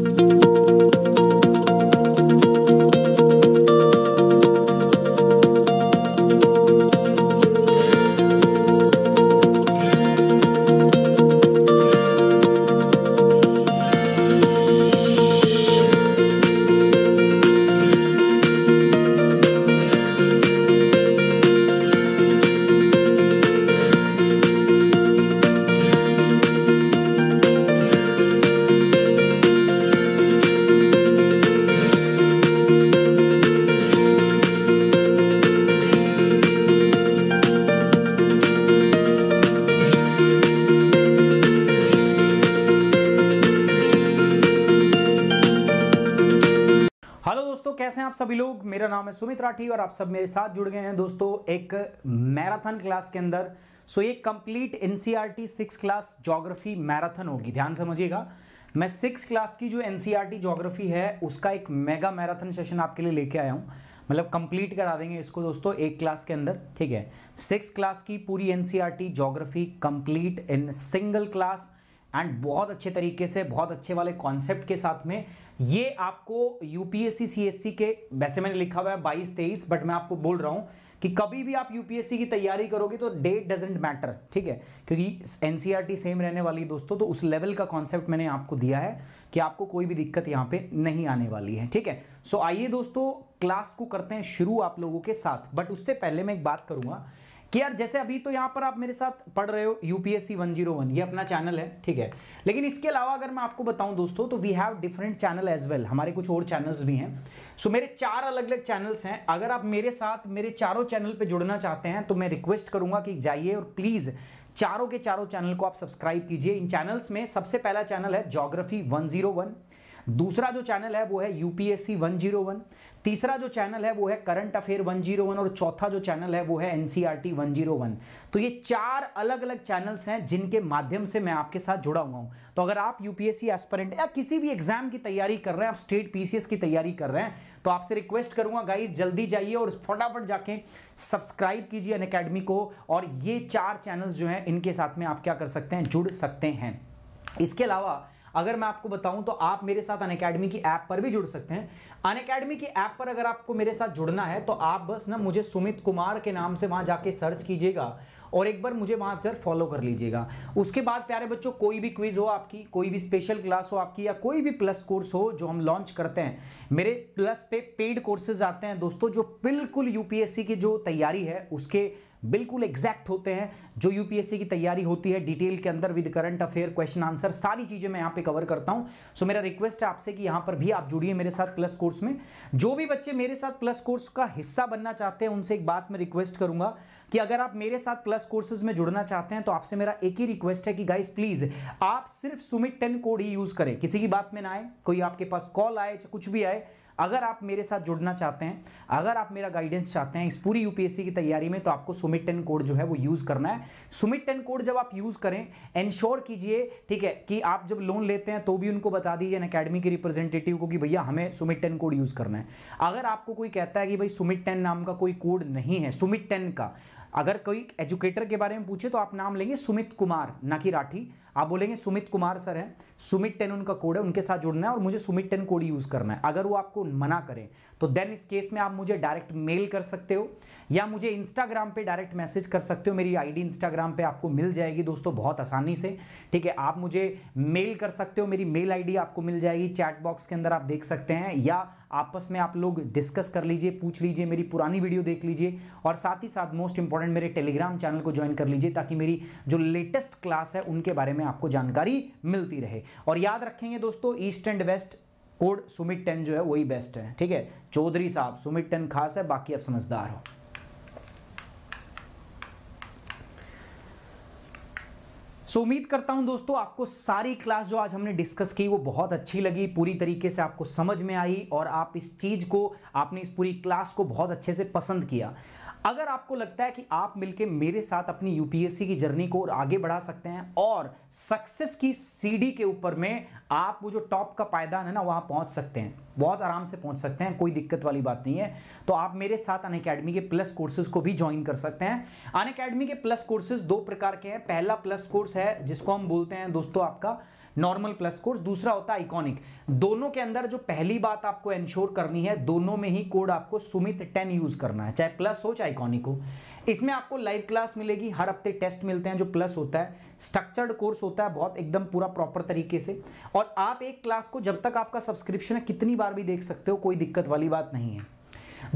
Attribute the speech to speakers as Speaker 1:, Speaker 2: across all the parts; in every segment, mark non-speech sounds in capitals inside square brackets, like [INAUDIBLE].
Speaker 1: Thank you. नाम है सुमित राठी और आप सब मेरे साथ जुड़ गए हैं दोस्तों एक मैराथन क्लास के अंदर सो ये complete N T six class geography marathon होगी ध्यान समझिएगा मैं सिक्स क्लास की जो एन सी टी जोग्राफी है उसका एक मेगा मैराथन सेशन आपके लिए लेके आया हूँ मतलब कंप्लीट करा देंगे इसको दोस्तों एक क्लास के अंदर ठीक है सिक्स क्लास की पूरी N C complete in single class and बहुत अच्छे तरीके से बहुत अच्छे वाले कॉन्सेप्ट के साथ में ये आपको यूपीएससी सीएससी के वैसे मैंने लिखा हुआ है बाईस तेईस बट मैं आपको बोल रहा हूं कि कभी भी आप यूपीएससी की तैयारी करोगे तो डेट डजेंट मैटर ठीक है क्योंकि एनसीईआरटी सेम e रहने वाली है दोस्तों तो उस लेवल का कॉन्सेप्ट मैंने आपको दिया है कि आपको कोई भी दिक्कत यहां पे नहीं आने वाली है ठीक है सो आइए दोस्तों क्लास को करते हैं शुरू आप लोगों के साथ बट उससे पहले मैं एक बात करूंगा कि यार जैसे अभी तो यहां पर आप मेरे साथ पढ़ रहे हो यूपीएससी 101 ये अपना चैनल है ठीक है लेकिन इसके अलावा अगर मैं आपको बताऊं दोस्तों तो we have different channel as well हमारे कुछ और चैनल्स भी हैं सो मेरे चार अलग अलग चैनल्स हैं अगर आप मेरे साथ मेरे चारों चैनल पर जुड़ना चाहते हैं तो मैं रिक्वेस्ट करूंगा कि जाइए और प्लीज़ चारों के चारों चैनल को आप सब्सक्राइब कीजिए इन चैनल्स में सबसे पहला चैनल है जोग्राफी वन दूसरा जो चैनल है वो है यूपीएससी 101 तीसरा जो चैनल है वो है करंट अफेयर 101 और चौथा जो चैनल है वो है एनसीईआरटी 101 तो ये चार अलग अलग चैनल्स हैं जिनके माध्यम से मैं आपके साथ जुड़ा हुआ हूं तो अगर आप यूपीएससी एस्परेंट या किसी भी एग्जाम की तैयारी कर रहे हैं आप स्टेट पीसीएस की तैयारी कर रहे हैं तो आपसे रिक्वेस्ट करूंगा गाइज जल्दी जाइए और फटाफट जाके सब्सक्राइब कीजिए अन अकेडमी को और ये चार चैनल्स जो हैं इनके साथ में आप क्या कर सकते हैं जुड़ सकते हैं इसके अलावा अगर मैं आपको बताऊं तो आप मेरे साथ अन अकेडमी की ऐप पर भी जुड़ सकते हैं अन अकेडमी की ऐप पर अगर आपको मेरे साथ जुड़ना है तो आप बस ना मुझे सुमित कुमार के नाम से वहां जाके सर्च कीजिएगा और एक बार मुझे वहां पर फॉलो कर लीजिएगा उसके बाद प्यारे बच्चों कोई भी क्विज़ हो आपकी कोई भी स्पेशल क्लास हो आपकी या कोई भी प्लस कोर्स हो जो हम लॉन्च करते हैं मेरे प्लस पे पेड कोर्सेज आते हैं दोस्तों जो बिल्कुल यूपीएससी की जो तैयारी है उसके बिल्कुल एग्जैक्ट होते हैं जो यूपीएससी की तैयारी होती है डिटेल के अंदर with current affair question answer सारी चीज़ें मैं यहां पे कवर करता हूं सो मेरा रिक्वेस्ट है आपसे कि यहां पर भी आप जुड़िए मेरे साथ प्लस कोर्स में जो भी बच्चे मेरे साथ प्लस कोर्स का हिस्सा बनना चाहते हैं उनसे एक बात मैं रिक्वेस्ट करूंगा कि अगर आप मेरे साथ प्लस कोर्सेज में जुड़ना चाहते हैं तो आपसे मेरा एक ही रिक्वेस्ट है कि गाइज प्लीज़ आप सिर्फ सुमित टेन कोड ही यूज़ करें किसी की बात में ना आए कोई आपके पास कॉल आए चाहे कुछ भी आए अगर आप मेरे साथ जुड़ना चाहते हैं अगर आप मेरा गाइडेंस चाहते हैं इस पूरी यूपीएससी की तैयारी में तो आपको सुमिट टेन कोड जो है वो यूज़ करना है सुमिट टेन कोड जब आप यूज़ करें एनश्योर कीजिए ठीक है कि आप जब लोन लेते हैं तो भी उनको बता दीजिए अकेडमी के रिप्रेजेंटेटिव को कि भैया हमें सुमिट टेन कोड यूज़ करना है अगर आपको कोई कहता है कि भाई सुमिट टेन नाम का कोई कोड नहीं है सुमिट टेन का अगर कोई एजुकेटर के बारे में पूछे तो आप नाम लेंगे सुमित कुमार ना कि राठी आप बोलेंगे सुमित कुमार सर हैं सुमित टेन उनका कोड है उनके साथ जुड़ना है और मुझे सुमित टेन कोड यूज़ करना है अगर वो आपको मना करें तो देन इस केस में आप मुझे डायरेक्ट मेल कर सकते हो या मुझे इंस्टाग्राम पे डायरेक्ट मैसेज कर सकते हो मेरी आईडी इंस्टाग्राम पे आपको मिल जाएगी दोस्तों बहुत आसानी से ठीक है आप मुझे मेल कर सकते हो मेरी मेल आई आपको मिल जाएगी चैट बॉक्स के अंदर आप देख सकते हैं या आपस में आप लोग डिस्कस कर लीजिए पूछ लीजिए मेरी पुरानी वीडियो देख लीजिए और साथ ही साथ मोस्ट इंपॉर्टेंट मेरे टेलीग्राम चैनल को ज्वाइन कर लीजिए ताकि मेरी जो लेटेस्ट क्लास है उनके बारे में में आपको जानकारी मिलती रहे और याद रखेंगे दोस्तों east and west code Sumit ten जो है वही बेस्ट है ठीक है चौधरी साहब सुमित टेन खास है बाकी आप समझदार हो सो उम्मीद करता हूं दोस्तों आपको सारी क्लास जो आज हमने डिस्कस की वो बहुत अच्छी लगी पूरी तरीके से आपको समझ में आई और आप इस चीज़ को आपने इस पूरी क्लास को बहुत अच्छे से पसंद किया अगर आपको लगता है कि आप मिलके मेरे साथ अपनी यूपीएससी की जर्नी को और आगे बढ़ा सकते हैं और सक्सेस की सीडी के ऊपर में आप वो जो टॉप का पायदान है ना वहां पहुंच सकते हैं बहुत आराम से पहुंच सकते हैं कोई दिक्कत वाली बात नहीं है तो आप मेरे साथ अन अकेडमी के प्लस कोर्सेज को भी ज्वाइन कर सकते हैं अन अकेडमी के प्लस कोर्सेज दो प्रकार के हैं पहला प्लस कोर्स है जिसको हम बोलते हैं दोस्तों आपका नॉर्मल प्लस कोर्स दूसरा होता है आइकॉनिक दोनों के अंदर जो पहली बात आपको एंश्योर करनी है दोनों में ही कोड आपको सुमित टेन यूज करना है चाहे प्लस हो चाहे आइकॉनिक हो इसमें आपको लाइव क्लास मिलेगी हर हफ्ते टेस्ट मिलते हैं जो प्लस होता है स्ट्रक्चर्ड कोर्स होता है बहुत एकदम पूरा प्रॉपर तरीके से और आप एक क्लास को जब तक आपका सब्सक्रिप्शन है कितनी बार भी देख सकते हो कोई दिक्कत वाली बात नहीं है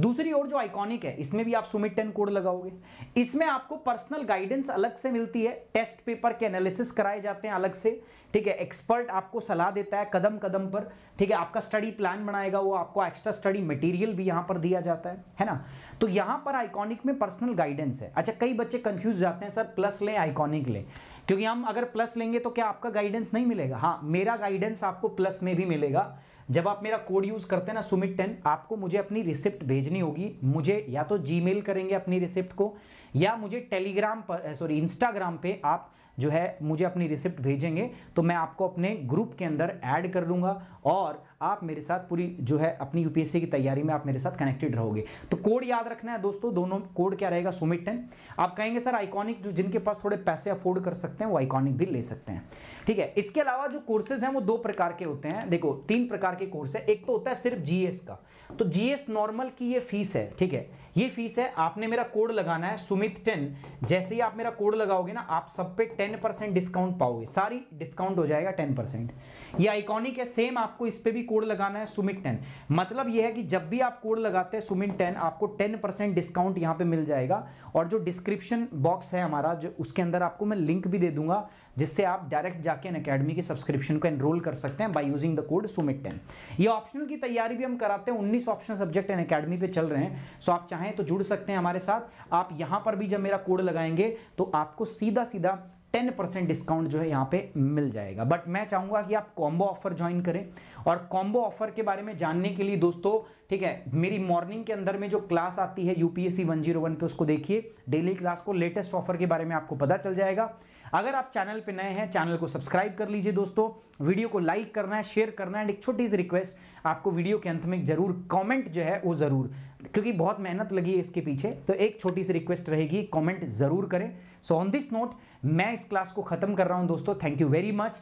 Speaker 1: दूसरी ओर जो आइकॉनिक है इसमें भी आप सुमित टेन कोड लगाओगे इसमें आपको पर्सनल गाइडेंस अलग से मिलती है टेस्ट पेपर के एनालिसिस कराए जाते हैं अलग से ठीक है एक्सपर्ट आपको सलाह देता है कदम कदम पर ठीक है आपका स्टडी प्लान बनाएगा वो आपको एक्स्ट्रा स्टडी मटेरियल भी यहाँ पर दिया जाता है है ना तो यहाँ पर आइकॉनिक में पर्सनल गाइडेंस है अच्छा कई बच्चे कंफ्यूज जाते हैं सर प्लस लें आइकॉनिक लें क्योंकि हम अगर प्लस लेंगे तो क्या आपका गाइडेंस नहीं मिलेगा हाँ मेरा गाइडेंस आपको प्लस में भी मिलेगा जब आप मेरा कोड यूज़ करते हैं ना सुमित टेन आपको मुझे अपनी रिसिप्ट भेजनी होगी मुझे या तो जीमेल करेंगे अपनी रिसिप्ट को या मुझे टेलीग्राम पर सॉरी eh, इंस्टाग्राम पे आप जो है मुझे अपनी रिसिप्ट भेजेंगे तो मैं आपको अपने ग्रुप के अंदर ऐड कर लूँगा और आप मेरे साथ पूरी जो है अपनी यूपीएससी की तैयारी में आप मेरे साथ कनेक्टेड रहोगे तो कोड याद रखना है दोस्तों दोनों कोड क्या रहेगा सुमिट टेन आप कहेंगे सर आइकॉनिक जो जिनके पास थोड़े पैसे अफोर्ड कर सकते हैं वो आइकॉनिक भी ले सकते हैं ठीक है इसके अलावा जो कोर्सेज हैं वो दो प्रकार के होते हैं देखो तीन प्रकार के कोर्स है एक तो होता है सिर्फ जीएस का तो जीएस नॉर्मल की ये फीस है ठीक है ये फीस है आपने मेरा कोड लगाना है सुमित टेन जैसे ही आप मेरा कोड लगाओगे ना आप सब पे टेन परसेंट डिस्काउंट पाओगे सारी डिस्काउंट हो जाएगा टेन परसेंट ये आइकॉनिक है सेम आपको इस पर भी कोड लगाना है सुमित टेन मतलब ये है कि जब भी आप कोड लगाते हैं सुमित टेन आपको टेन परसेंट डिस्काउंट यहाँ पे मिल जाएगा और जो डिस्क्रिप्शन बॉक्स है हमारा जो उसके अंदर आपको मैं लिंक भी दे दूंगा जिससे आप डायरेक्ट जाके इन अकेडमी के सब्सक्रिप्शन को एनरोल कर सकते हैं by using the code Sumit ten ये ऑप्शनल की तैयारी भी हम कराते हैं उन्नीस ऑप्शन सब्जेक्ट इन अकेडमी पे चल रहे हैं सो आप चाहें तो जुड़ सकते हैं हमारे साथ आप यहाँ पर भी जब मेरा कोड लगाएंगे तो आपको सीधा सीधा टेन परसेंट डिस्काउंट जो है यहाँ पे मिल जाएगा बट मैं चाहूंगा कि आप कॉम्बो ऑफर ज्वाइन करें और कॉम्बो ऑफर के बारे में जानने के लिए दोस्तों ठीक है मेरी मॉर्निंग के अंदर में जो क्लास आती है यूपीएससी 101 पे उसको देखिए डेली क्लास को लेटेस्ट ऑफर के बारे में आपको पता चल जाएगा अगर आप चैनल पे नए हैं चैनल को सब्सक्राइब कर लीजिए दोस्तों वीडियो को लाइक करना है शेयर करना है एंड एक छोटी सी रिक्वेस्ट आपको वीडियो के अंत में जरूर कॉमेंट जो है वो ज़रूर क्योंकि बहुत मेहनत लगी है इसके पीछे तो एक छोटी सी रिक्वेस्ट रहेगी कॉमेंट ज़रूर करें सो ऑन दिस नोट मैं इस क्लास को ख़त्म कर रहा हूँ दोस्तों thank you very much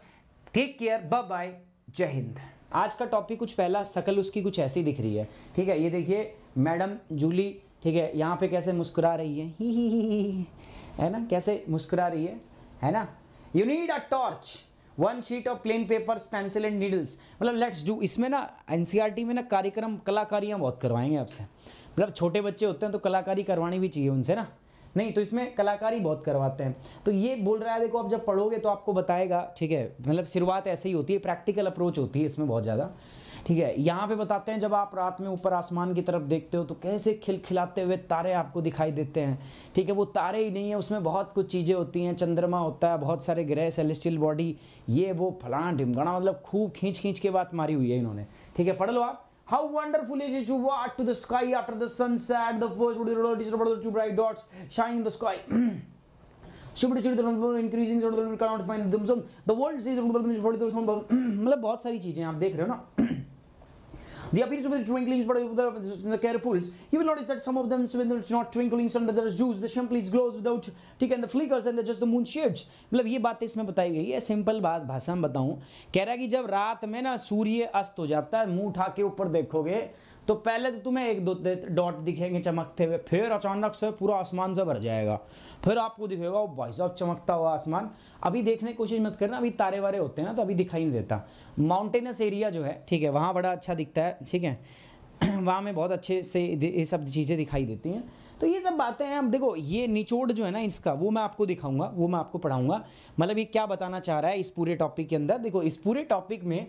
Speaker 1: take care bye bye जय हिंद आज का टॉपिक कुछ पहला शकल उसकी कुछ ऐसी दिख रही है ठीक है ये देखिए मैडम जूली ठीक है यहाँ पे कैसे मुस्कुरा रही है ही ही ही ही है ना कैसे मुस्कुरा रही है है ना you need a torch one sheet of plain papers pencil and needles मतलब लेट्स डू इसमें ना एनसीईआरटी e में ना कार्यक्रम कलाकारियाँ बहुत करवाएंगे आपसे मतलब छोटे बच्चे होते हैं तो कलाकारी करवानी भी चाहिए उनसे ना नहीं तो इसमें कलाकारी बहुत करवाते हैं तो ये बोल रहा है देखो आप जब पढ़ोगे तो आपको बताएगा ठीक है मतलब शुरुआत ऐसे ही होती है प्रैक्टिकल अप्रोच होती है इसमें बहुत ज़्यादा ठीक है यहाँ पे बताते हैं जब आप रात में ऊपर आसमान की तरफ देखते हो तो कैसे खिलखिलाते हुए तारे आपको दिखाई देते हैं ठीक है वो तारे ही नहीं है उसमें बहुत कुछ चीज़ें होती हैं चंद्रमा होता है बहुत सारे ग्रह सेलेस्टियल बॉडी ये वो फलान ढिमगणा मतलब खूब खींच खींच के बात मारी हुई है इन्होंने ठीक है पढ़ लो आप How wonderful is it to watch to the sky after the sunset, the first the two bright dots shining in the sky. Increasing [CLEARS THROAT] the world sees [CLEARS THROAT] मतलब बहुत सारी चीजें आप देख रहे हो ना [CLEARS THROAT] The appearance of the twinklings, but the the, carefuls. You will notice that some of them, when there is not twinkling, there is juice, the shimply glows without, ठीक है, the flickers and the just the moon shades. मतलब ये बात इसमें बताई गई है simple बात भाषा में बताऊं कह रहा है कि जब रात में ना सूर्य अस्त हो जाता है मुंह उठा के ऊपर देखोगे तो पहले तो तुम्हें एक दो डॉट दिखेंगे चमकते हुए फिर अचानक से पूरा आसमान से भर जाएगा फिर आपको दिखेगा भाई साहब चमकता हुआ आसमान अभी देखने की कोशिश मत करना अभी तारे वारे होते हैं ना तो अभी दिखाई नहीं देता माउंटेनस एरिया जो है ठीक है वहाँ बड़ा अच्छा दिखता है ठीक है [CLEARS THROAT] वहाँ में बहुत अच्छे से ये सब चीज़ें दिखाई देती हैं तो ये सब बातें हैं अब देखो ये निचोड़ जो है ना इसका वो मैं आपको दिखाऊंगा वो मैं आपको पढ़ाऊंगा मतलब ये क्या बताना चाह रहा है इस पूरे टॉपिक के अंदर देखो इस पूरे टॉपिक में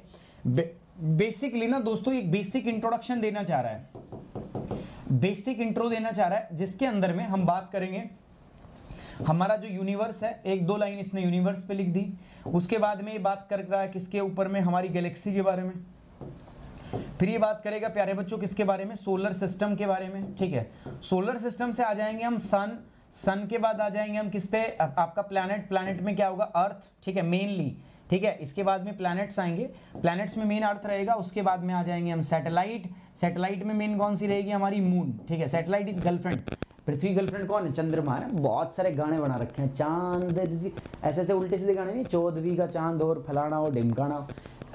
Speaker 1: बे, बेसिकली ना दोस्तों एक बेसिक इंट्रोडक्शन देना चाह रहा है बेसिक इंट्रो देना चाह रहा है जिसके अंदर में हम बात करेंगे हमारा जो यूनिवर्स है एक दो लाइन इसने यूनिवर्स पे लिख दी उसके बाद में ये बात कर रहा है किसके ऊपर में हमारी गैलेक्सी के बारे में फिर ये बात करेगा प्यारे बच्चों किसके बारे में सोलर सिस्टम के बारे में ठीक है सोलर सिस्टम से आ जाएंगे हम सन सन के बाद आ जाएंगे हम किस पे आपका प्लानट प्लानट में क्या होगा अर्थ ठीक है मेनली ठीक है इसके बाद में प्लैनेट्स आएंगे प्लैनेट्स में मेन अर्थ रहेगा उसके बाद में आ जाएंगे हम सैटेलाइट सैटेलाइट में मेन कौन सी रहेगी हमारी मून ठीक है सैटेलाइट इज गर्लफ्रेंड पृथ्वी गर्लफ्रेंड कौन है चंद्रमा है बहुत सारे गाने बना रखे हैं चांद ऐसे ऐसे उल्टे सीधे गाने नहीं चौधरी का चांद और फलाना और ढिमकाना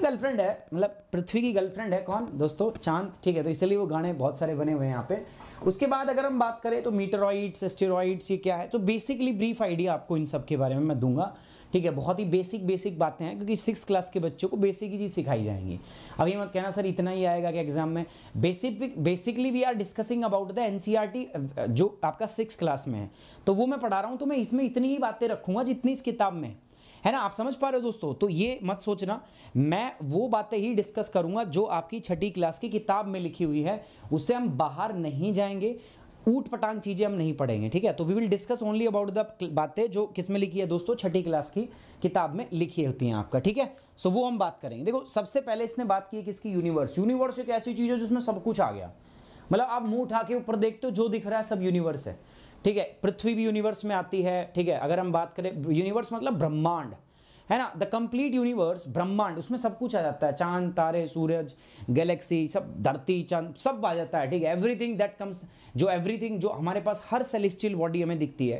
Speaker 1: गर्लफ्रेंड है मतलब पृथ्वी की गर्लफ्रेंड है कौन दोस्तों चांद ठीक है तो इसलिए वो गाने बहुत सारे बने हुए हैं यहाँ पे उसके बाद अगर हम बात करें तो मीटरॉइड्स एस्टेरॉइड्स ये क्या है तो बेसिकली ब्रीफ आइडिया आपको इन सब के बारे में मैं दूंगा ठीक है बहुत ही बेसिक बेसिक बातें हैं क्योंकि सिक्स क्लास के बच्चों को बेसिक ही चीज़ सिखाई जाएंगी अब ये मत कहना सर इतना ही आएगा कि एग्जाम में basic basically we are discussing about the N जो आपका सिक्स क्लास में है तो वो मैं पढ़ा रहा हूँ तो मैं इसमें इतनी ही बातें रखूंगा जितनी इस किताब में है ना आप समझ पा रहे हो दोस्तों तो ये मत सोचना मैं वो बातें ही डिस्कस करूंगा जो आपकी छठी क्लास की किताब में लिखी हुई है उससे हम बाहर नहीं जाएंगे ऊट पटांग चीज़ें हम नहीं पढ़ेंगे ठीक है तो we will discuss only about the बातें जो किस में लिखी है दोस्तों छठी क्लास की किताब में लिखी होती हैं आपका ठीक है सो so, वो हम बात करेंगे देखो सबसे पहले इसने बात की है किसकी यूनिवर्स यूनिवर्स एक ऐसी चीज़ है जिसमें सब कुछ आ गया मतलब आप मुंह उठा के ऊपर देखते हो जो दिख रहा है सब यूनिवर्स है ठीक है पृथ्वी भी यूनिवर्स में आती है ठीक है अगर हम बात करें यूनिवर्स मतलब ब्रह्मांड है ना द कंप्लीट यूनिवर्स ब्रह्मांड उसमें सब कुछ आ जाता है चांद तारे सूरज गैलेक्सी सब धरती चंद सब आ जाता है ठीक है एवरीथिंग दैट कम्स जो एवरीथिंग जो हमारे पास हर सेलेस्टियल बॉडी हमें दिखती है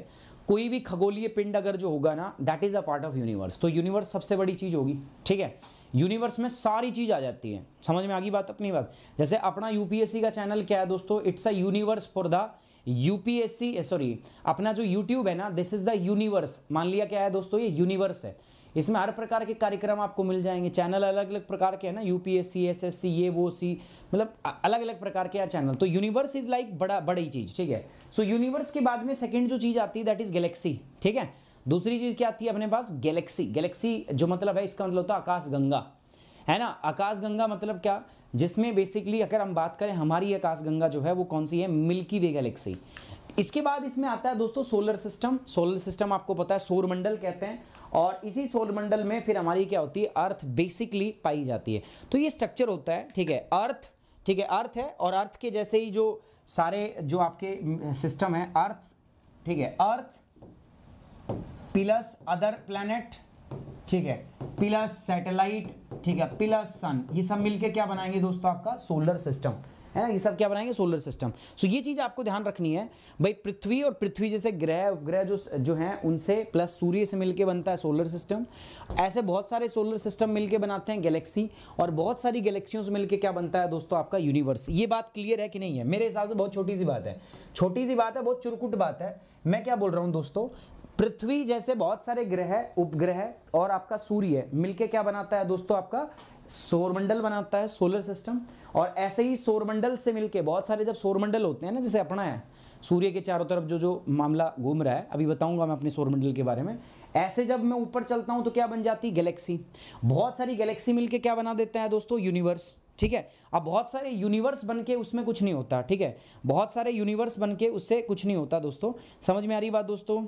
Speaker 1: कोई भी खगोलीय पिंड अगर जो होगा ना that is a part of universe तो यूनिवर्स सबसे बड़ी चीज़ होगी ठीक है यूनिवर्स में सारी चीज़ आ जाती है समझ में आ गई बात अपनी बात जैसे अपना यूपीएससी का चैनल क्या है दोस्तों it's a universe for the UPSC sorry अपना जो यूट्यूब है ना दिस इज द यूनिवर्स मान लिया क्या है दोस्तों ये यूनिवर्स है इसमें हर प्रकार के कार्यक्रम आपको मिल जाएंगे चैनल अलग अलग प्रकार के हैं ना यूपीएससी पी एस सी ये वो सी मतलब अलग अलग प्रकार के यहाँ चैनल तो यूनिवर्स इज़ लाइक बड़ा बड़ी चीज़ ठीक है सो so, यूनिवर्स के बाद में सेकेंड जो चीज़ आती है दैट इज़ गैलेक्सी ठीक है दूसरी चीज़ क्या आती है अपने पास गैलेक्सी गैलेक्सी जो मतलब है इसका मतलब होता है आकाश गंगा है ना आकाश गंगा मतलब क्या जिसमें बेसिकली अगर हम बात करें हमारी आकाश गंगा जो है वो कौन सी है मिल्की वे गैलेक्सी इसके बाद इसमें आता है दोस्तों सोलर सिस्टम सोलर सिस्टम आपको पता है सौरमंडल कहते हैं और इसी सौरमंडल में फिर हमारी क्या होती है अर्थ बेसिकली पाई जाती है तो ये स्ट्रक्चर होता है ठीक है अर्थ ठीक है अर्थ है और अर्थ के जैसे ही जो सारे जो आपके सिस्टम है अर्थ ठीक है अर्थ प्लस अदर प्लैनेट ठीक है प्लस सैटेलाइट ठीक है प्लस सन ये सब मिलके क्या बनाएंगे दोस्तों आपका सोलर सिस्टम है ना ये सब क्या बनाएंगे सोलर सिस्टम सो ये चीज़ आपको ध्यान रखनी है भाई पृथ्वी और पृथ्वी जैसे ग्रह उपग्रह जो जो हैं उनसे प्लस सूर्य से मिलके बनता है सोलर सिस्टम ऐसे बहुत सारे सोलर सिस्टम मिलके बनाते हैं गैलेक्सी और बहुत सारी गैलेक्सियों से मिलकर क्या बनता है दोस्तों आपका यूनिवर्स ये बात क्लियर है कि नहीं है मेरे हिसाब से बहुत छोटी सी बात है छोटी सी बात है बहुत चुरकुट बात है मैं क्या बोल रहा हूँ दोस्तों पृथ्वी जैसे बहुत सारे ग्रह उपग्रह और आपका सूर्य मिलके क्या बनाता है दोस्तों आपका सौरमंडल बनाता है सोलर सिस्टम और ऐसे ही सौरमंडल से मिलके बहुत सारे जब सौरमंडल होते हैं ना जैसे अपना है सूर्य के चारों तरफ जो जो मामला घूम रहा है अभी बताऊंगा मैं अपने सौरमंडल के बारे में ऐसे जब मैं ऊपर चलता हूं तो क्या बन जाती गैलेक्सी बहुत सारी गैलेक्सी मिलके क्या बना देते हैं दोस्तों यूनिवर्स ठीक है अब बहुत सारे यूनिवर्स बन के उसमें कुछ नहीं होता ठीक है बहुत सारे यूनिवर्स बन के उससे कुछ नहीं होता दोस्तों समझ में आ रही बात दोस्तों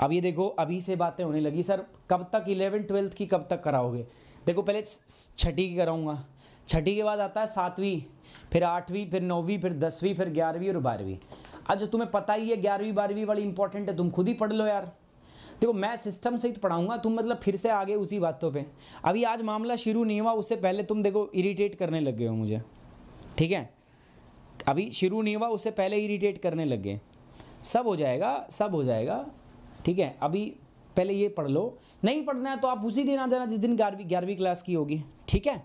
Speaker 1: अब ये देखो अभी से बातें होने लगी सर कब तक इलेवन ट्वेल्थ की कब तक कराओगे देखो पहले छठी की कराऊंगा छठी के बाद आता है सातवीं फिर आठवीं फिर नौवीं फिर दसवीं फिर ग्यारहवीं और बारहवीं आज अच्छा, जो तुम्हें पता ही है ग्यारहवीं बारहवीं वाली इंपॉर्टेंट है तुम खुद ही पढ़ लो यार देखो मैं सिस्टम से ही तो पढ़ाऊंगा तुम मतलब फिर से आगे उसी बातों पे अभी आज मामला शुरू नहीं हुआ उससे पहले तुम देखो इरीटेट करने लग गए हो मुझे ठीक है अभी शुरू नहीं हुआ उससे पहले इरीटेट करने लग गए सब हो जाएगा सब हो जाएगा ठीक है अभी पहले ये पढ़ लो नहीं पढ़ना है तो आप उसी दिन आ जाना जिस दिन ग्यारहवीं ग्यारहवीं क्लास की होगी ठीक है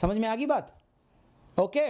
Speaker 1: समझ में आ गई बात ओके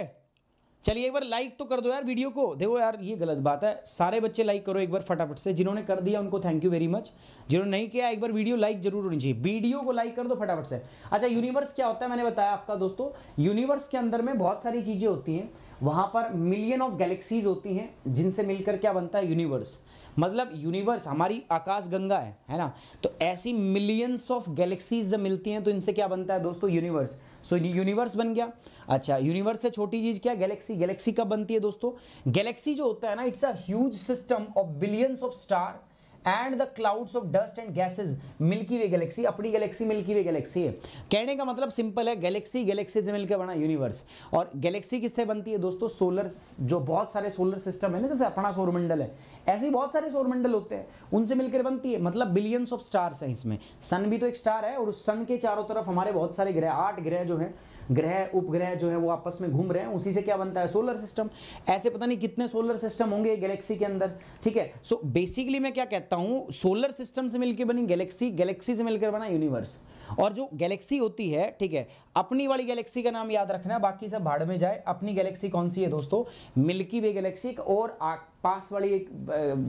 Speaker 1: चलिए एक बार लाइक तो कर दो यार वीडियो को देखो यार ये गलत बात है सारे बच्चे लाइक करो एक बार फटाफट से जिन्होंने कर दिया उनको थैंक यू वेरी मच जिन्होंने नहीं किया एक बार वीडियो लाइक जरूर होनी चाहिए वीडियो को लाइक कर दो फटाफट से अच्छा यूनिवर्स क्या होता है मैंने बताया आपका दोस्तों यूनिवर्स के अंदर में बहुत सारी चीज़ें होती हैं वहाँ पर मिलियन ऑफ गैलेक्सीज होती हैं जिनसे मिलकर क्या बनता है यूनिवर्स मतलब यूनिवर्स हमारी आकाश गंगा है है ना तो ऐसी मिलियंस ऑफ गैलेक्सीज जब मिलती हैं तो इनसे क्या बनता है दोस्तों यूनिवर्स सो so, यूनिवर्स बन गया अच्छा यूनिवर्स से छोटी चीज़ क्या गैलेक्सी गैलेक्सी कब बनती है दोस्तों गैलेक्सी जो होता है ना it's a huge system of billions of star and the clouds of dust and gases milky way galaxy अपनी गैलेक्सी मिल्की वे गैलेक्सी है कहने का मतलब सिंपल है गैलेक्सी गैलेक्सी से मिलकर बना यूनिवर्स और गैलेक्सी किससे बनती है दोस्तों सोलर जो बहुत सारे सोलर सिस्टम है ना जैसे अपना सौरमंडल है ऐसे ही बहुत सारे सौरमंडल होते हैं उनसे मिलकर बनती है मतलब बिलियंस ऑफ स्टार्स हैं इसमें सन भी तो एक स्टार है और उस सन के चारों तरफ हमारे बहुत सारे ग्रह आठ ग्रह जो है ग्रह उपग्रह जो है वो आपस में घूम रहे हैं उसी से क्या बनता है सोलर सिस्टम ऐसे पता नहीं कितने सोलर सिस्टम होंगे गैलेक्सी के अंदर ठीक है सो so, बेसिकली मैं क्या कहता हूँ सोलर सिस्टम से मिलकर बनी गैलेक्सी गैलेक्सी से मिलकर बना यूनिवर्स और जो गैलेक्सी होती है ठीक है अपनी वाली गैलेक्सी का नाम याद रखना बाकी सब भाड़ में जाए अपनी गैलेक्सी कौन सी है दोस्तों मिल्की वे गैलेक्सी और पास वाली एक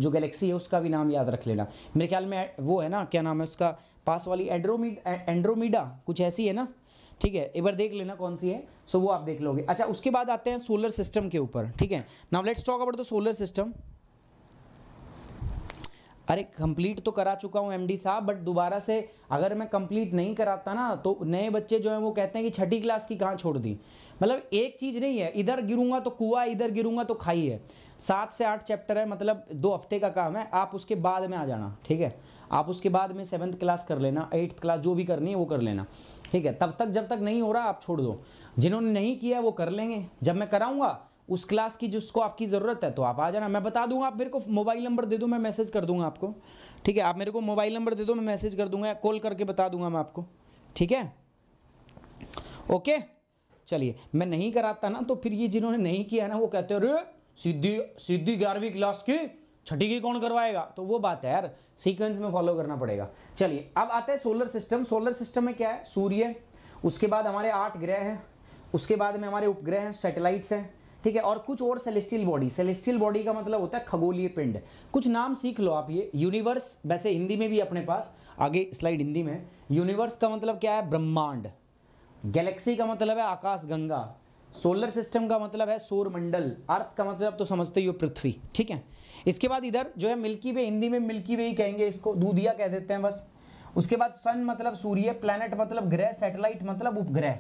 Speaker 1: जो गैलेक्सी है उसका भी नाम याद रख लेना मेरे ख्याल में वो है ना क्या नाम है उसका पास वाली एंड्रोमीड एंड्रोमीडा कुछ ऐसी है ना ठीक है एक बार देख लेना कौन सी है सो वो आप देख लोगे अच्छा उसके बाद आते हैं सोलर सिस्टम के ऊपर ठीक है now let's talk about the solar system अरे कंप्लीट तो करा चुका हूँ एमडी साहब बट दोबारा से अगर मैं कंप्लीट नहीं कराता ना तो नए बच्चे जो हैं वो कहते हैं कि छठी क्लास की कहाँ छोड़ दी मतलब एक चीज़ नहीं है इधर गिरूंगा तो कुआ इधर गिरूंगा तो खाई है सात से आठ चैप्टर है मतलब दो हफ्ते का काम है आप उसके बाद में आ जाना ठीक है आप उसके बाद में सेवन्थ क्लास कर लेना एट्थ क्लास जो भी करनी है वो कर लेना ठीक है तब तक जब तक नहीं हो रहा आप छोड़ दो जिन्होंने नहीं किया वो कर लेंगे जब मैं कराऊंगा उस क्लास की जिसको आपकी ज़रूरत है तो आप आ जाना मैं बता दूंगा आप मेरे को मोबाइल नंबर दे दो मैं मैसेज कर दूंगा आपको ठीक है आप मेरे को मोबाइल नंबर दे दो मैं मैसेज कर दूंगा कॉल करके बता दूंगा मैं आपको ठीक है ओके चलिए मैं नहीं कराता ना तो फिर ये जिन्होंने नहीं किया ना वो कहते अरे सीधी सीधी ग्यारहवीं क्लास की छठी की कौन करवाएगा तो वो बात है यार सीक्वेंस में फॉलो करना पड़ेगा चलिए अब आता है सोलर सिस्टम सोलर सिस्टम में क्या है सूर्य उसके बाद हमारे आठ ग्रह हैं उसके बाद में हमारे उपग्रह हैं सेटेलाइट्स हैं ठीक है और कुछ और सेलेस्टियल बॉडी सेलेस्टियल बॉडी का मतलब होता है खगोलीय पिंड कुछ नाम सीख लो आप ये यूनिवर्स वैसे हिंदी में भी अपने पास आगे स्लाइड हिंदी में यूनिवर्स का मतलब क्या है ब्रह्मांड गैलेक्सी का मतलब है आकाश गंगा सोलर सिस्टम का मतलब है सौर मंडल अर्थ का मतलब तो समझते ही हो पृथ्वी ठीक है इसके बाद इधर जो है मिल्की वे हिंदी में मिल्की वे ही कहेंगे इसको दूधिया कह देते हैं बस उसके बाद सन मतलब सूर्य प्लैनेट मतलब ग्रह सैटेलाइट मतलब उपग्रह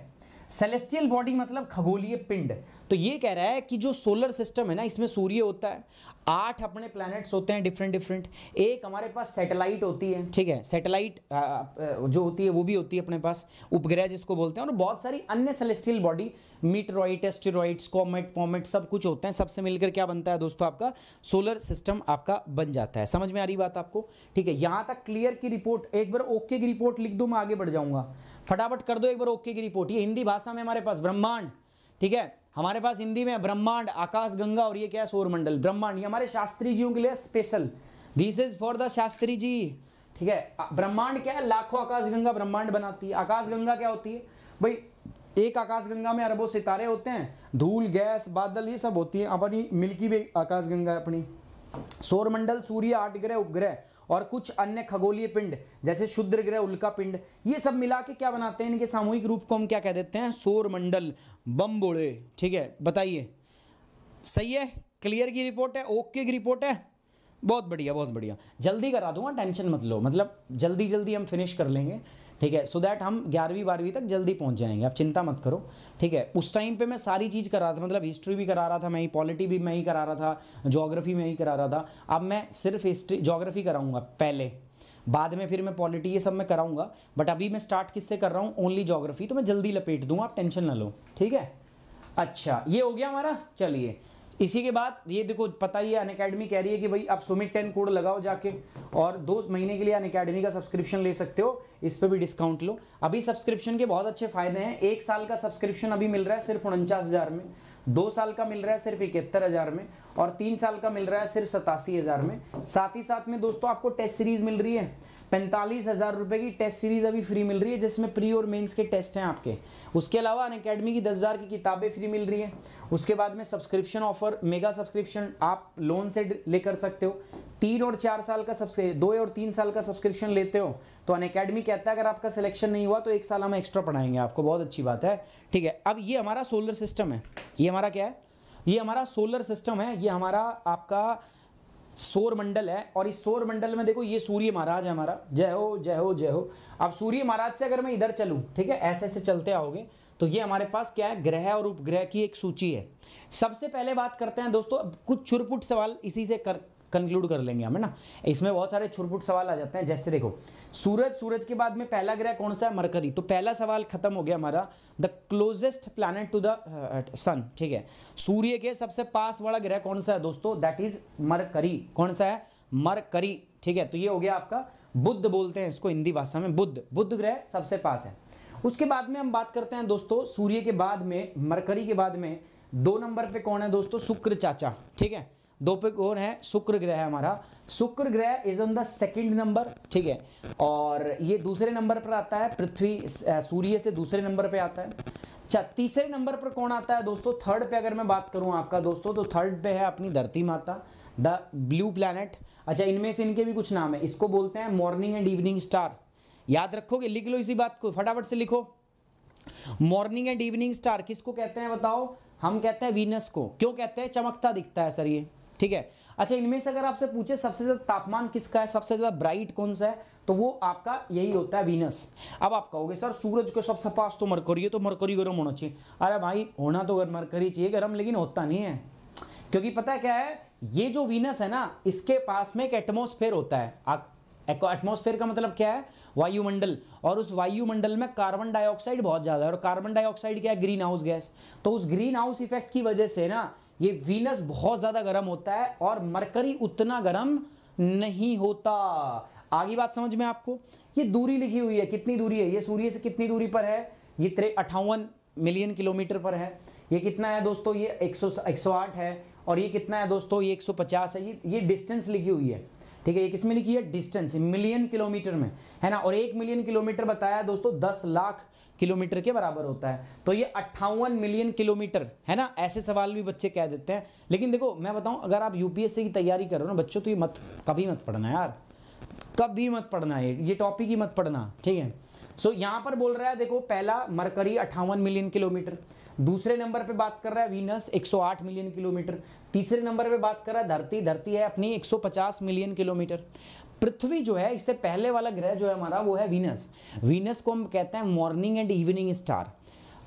Speaker 1: सेलेस्टियल बॉडी मतलब खगोलीय पिंड तो ये कह रहा है कि जो सोलर सिस्टम है ना इसमें सूर्य होता है आठ अपने प्लैनेट्स होते हैं डिफरेंट डिफरेंट एक हमारे पास सैटेलाइट होती है ठीक है सैटेलाइट जो होती है वो भी होती है अपने पास उपग्रह जिसको बोलते हैं और बहुत सारी अन्य celestial body meteoroid asteroids comet पॉमेट सब कुछ होते हैं सबसे मिलकर क्या बनता है दोस्तों आपका सोलर सिस्टम आपका बन जाता है समझ में आ रही बात आपको ठीक है यहाँ तक क्लियर की रिपोर्ट एक बार ओके की रिपोर्ट लिख दो मैं आगे बढ़ जाऊँगा फटाफट कर दो एक बार ओके की रिपोर्ट ये हिंदी भाषा में हमारे पास ब्रह्मांड ठीक है हमारे पास हिंदी में ब्रह्मांड आकाश गंगा और ये क्या है सौरमंडल ब्रह्मांड ये हमारे शास्त्री जियों के लिए special this is for the Shastri ji ठीक है ब्रह्मांड क्या है लाखों आकाश गंगा ब्रह्मांड बनाती है आकाश गंगा क्या होती है भाई एक आकाशगंगा में अरबों सितारे होते हैं धूल गैस बादल ये सब होती है अपनी मिल्की वे आकाशगंगा अपनी सौरमंडल सूर्य आठ ग्रह उपग्रह और कुछ अन्य खगोलीय पिंड जैसे शुद्र ग्रह उल्का पिंड ये सब मिला के क्या बनाते हैं इनके सामूहिक रूप को हम क्या कह देते हैं सौरमंडल बम्बोड़े ठीक है बताइए सही है क्लियर की रिपोर्ट है ओके की रिपोर्ट है बहुत बढ़िया बहुत बढ़िया जल्दी करा दूंगा टेंशन मत लो मतलब जल्दी जल्दी हम फिनिश कर लेंगे ठीक है सो दैट हम ग्यारहवीं बारहवीं तक जल्दी पहुंच जाएंगे आप चिंता मत करो ठीक है उस टाइम पे मैं सारी चीज़ करा रहा था मतलब हिस्ट्री भी करा रहा था मैं ही पॉलिटी भी मैं ही करा रहा था जोग्राफी में ही करा रहा था अब मैं सिर्फ हिस्ट्री जोग्राफी कराऊंगा पहले बाद में फिर मैं पॉलिटी ये सब मैं कराऊंगा बट अभी मैं स्टार्ट किससे कर रहा हूँ ओनली जोग्राफी तो मैं जल्दी लपेट दूँ आप टेंशन ना लो ठीक है अच्छा ये हो गया हमारा चलिए इसी के बाद ये देखो पता ही है अन अकेडमी कह रही है कि भाई आप सुमित टेन कोड लगाओ जाके और दो महीने के लिए अन अकेडमी का सब्सक्रिप्शन ले सकते हो इस पर भी डिस्काउंट लो अभी सब्सक्रिप्शन के बहुत अच्छे फायदे हैं एक साल का सब्सक्रिप्शन अभी मिल रहा है सिर्फ उनचास हज़ार में दो साल का मिल रहा है सिर्फ इकहत्तर हज़ार में और तीन साल का मिल रहा है सिर्फ सतासी हज़ार में साथ ही साथ में दोस्तों आपको टेस्ट सीरीज़ मिल रही है पैंतालीस हज़ार रुपये की टेस्ट सीरीज़ अभी फ्री मिल रही है जिसमें प्री और मेंस के टेस्ट हैं आपके उसके अलावा अन अकेडमी की दस हज़ार की किताबें फ्री मिल रही हैं उसके बाद में सब्सक्रिप्शन ऑफर मेगा सब्सक्रिप्शन आप लोन से लेकर सकते हो तीन और चार साल का सब्सक्रिप दो और तीन साल का सब्सक्रिप्शन लेते हो तो अन अकेडमी कहता है अगर आपका सिलेक्शन नहीं हुआ तो एक साल हम एक्स्ट्रा पढ़ाएंगे आपको बहुत अच्छी बात है ठीक है अब ये हमारा सोलर सिस्टम है ये हमारा क्या है ये हमारा सोलर सिस्टम है ये हमारा आपका सौर मंडल है और इस सौर मंडल में देखो ये सूर्य महाराज है हमारा जय हो जय हो जय हो अब सूर्य महाराज से अगर मैं इधर चलूँ ठीक है ऐसे ऐसे चलते आओगे तो ये हमारे पास क्या है ग्रह और उपग्रह की एक सूची है सबसे पहले बात करते हैं दोस्तों कुछ छुरपुट सवाल इसी से कर कंक्लूड कर लेंगे हम है ना इसमें बहुत सारे छुटपुट सवाल आ जाते हैं जैसे देखो सूरज सूरज के बाद में पहला ग्रह कौन सा है मरकरी तो पहला सवाल खत्म हो गया हमारा the closest planet to the sun ठीक है सूर्य के सबसे पास वाला ग्रह कौन सा है दोस्तों दैट इज मरकरी कौन सा है मरकरी ठीक है तो ये हो गया आपका बुद्ध बोलते हैं इसको हिंदी भाषा में बुद्ध बुद्ध ग्रह सबसे पास है उसके बाद में हम बात करते हैं दोस्तों सूर्य के बाद में मरकरी के बाद में दो नंबर पे कौन है दोस्तों शुक्र चाचा ठीक है दो पे कौन है शुक्र ग्रह है हमारा शुक्र ग्रह is on the second number ठीक है और ये दूसरे नंबर पर आता है पृथ्वी सूर्य से दूसरे नंबर पे आता है अच्छा तीसरे नंबर पर कौन आता है दोस्तों थर्ड पे अगर मैं बात करूं आपका दोस्तों तो थर्ड पे है अपनी धरती माता द ब्लू प्लानट अच्छा इनमें से इनके भी कुछ नाम है इसको बोलते हैं मॉर्निंग एंड इवनिंग स्टार याद रखोगे लिख लो इसी बात को फटाफट से लिखो मॉर्निंग एंड इवनिंग स्टार किसको कहते हैं बताओ हम कहते हैं वीनस को क्यों कहते हैं चमकता दिखता है सर ये ठीक है अच्छा इनमें से अगर आपसे पूछे सबसे ज़्यादा तापमान किसका है सबसे ज़्यादा ब्राइट कौन सा है तो वो आपका यही होता है वीनस अब आप कहोगे सर सूरज के सबसे पास तो मरकरी है तो मरकरी गर्म होना चाहिए अरे भाई होना तो मरकरी चाहिए गर्म लेकिन होता नहीं है क्योंकि पता है क्या है ये जो वीनस है ना इसके पास में एक एटमोसफेयर होता है एटमोस्फेयर का मतलब क्या है वायुमंडल और उस वायुमंडल में कार्बन डाइऑक्साइड बहुत ज़्यादा है और कार्बन डाइऑक्साइड क्या है ग्रीन हाउस गैस तो उस ग्रीन हाउस इफेक्ट की वजह से ना ये वीनस बहुत ज़्यादा गर्म होता है और मरकरी उतना गर्म नहीं होता आगे बात समझ में आपको ये दूरी लिखी हुई है कितनी दूरी है ये सूर्य से कितनी दूरी पर है ये त्रे अठावन मिलियन किलोमीटर पर है ये कितना है दोस्तों ये 100 108 है और ये कितना है दोस्तों ये 150 है ये ये डिस्टेंस लिखी हुई है ठीक है ये किसमें लिखी है डिस्टेंस मिलियन किलोमीटर में है ना और एक मिलियन किलोमीटर बताया दोस्तों दस लाख किलोमीटर के बराबर होता है तो ये अट्ठावन मिलियन किलोमीटर है ना ऐसे सवाल भी बच्चे कह देते हैं लेकिन देखो मैं बताऊं अगर आप यूपीएससी की तैयारी कर रहे हो ना बच्चों तो ये मत कभी मत पढ़ना यार कभी मत पढ़ना ये ये टॉपिक ही मत पढ़ना ठीक है सो so, यहाँ पर बोल रहा है देखो पहला मरकरी अट्ठावन मिलियन किलोमीटर दूसरे नंबर पे बात कर रहा है वीनस 108 मिलियन किलोमीटर तीसरे नंबर पे बात कर रहा है धरती धरती है अपनी 150 मिलियन किलोमीटर पृथ्वी जो है इससे पहले वाला ग्रह जो है हमारा वो है वीनस वीनस को हम कहते हैं मॉर्निंग एंड इवनिंग स्टार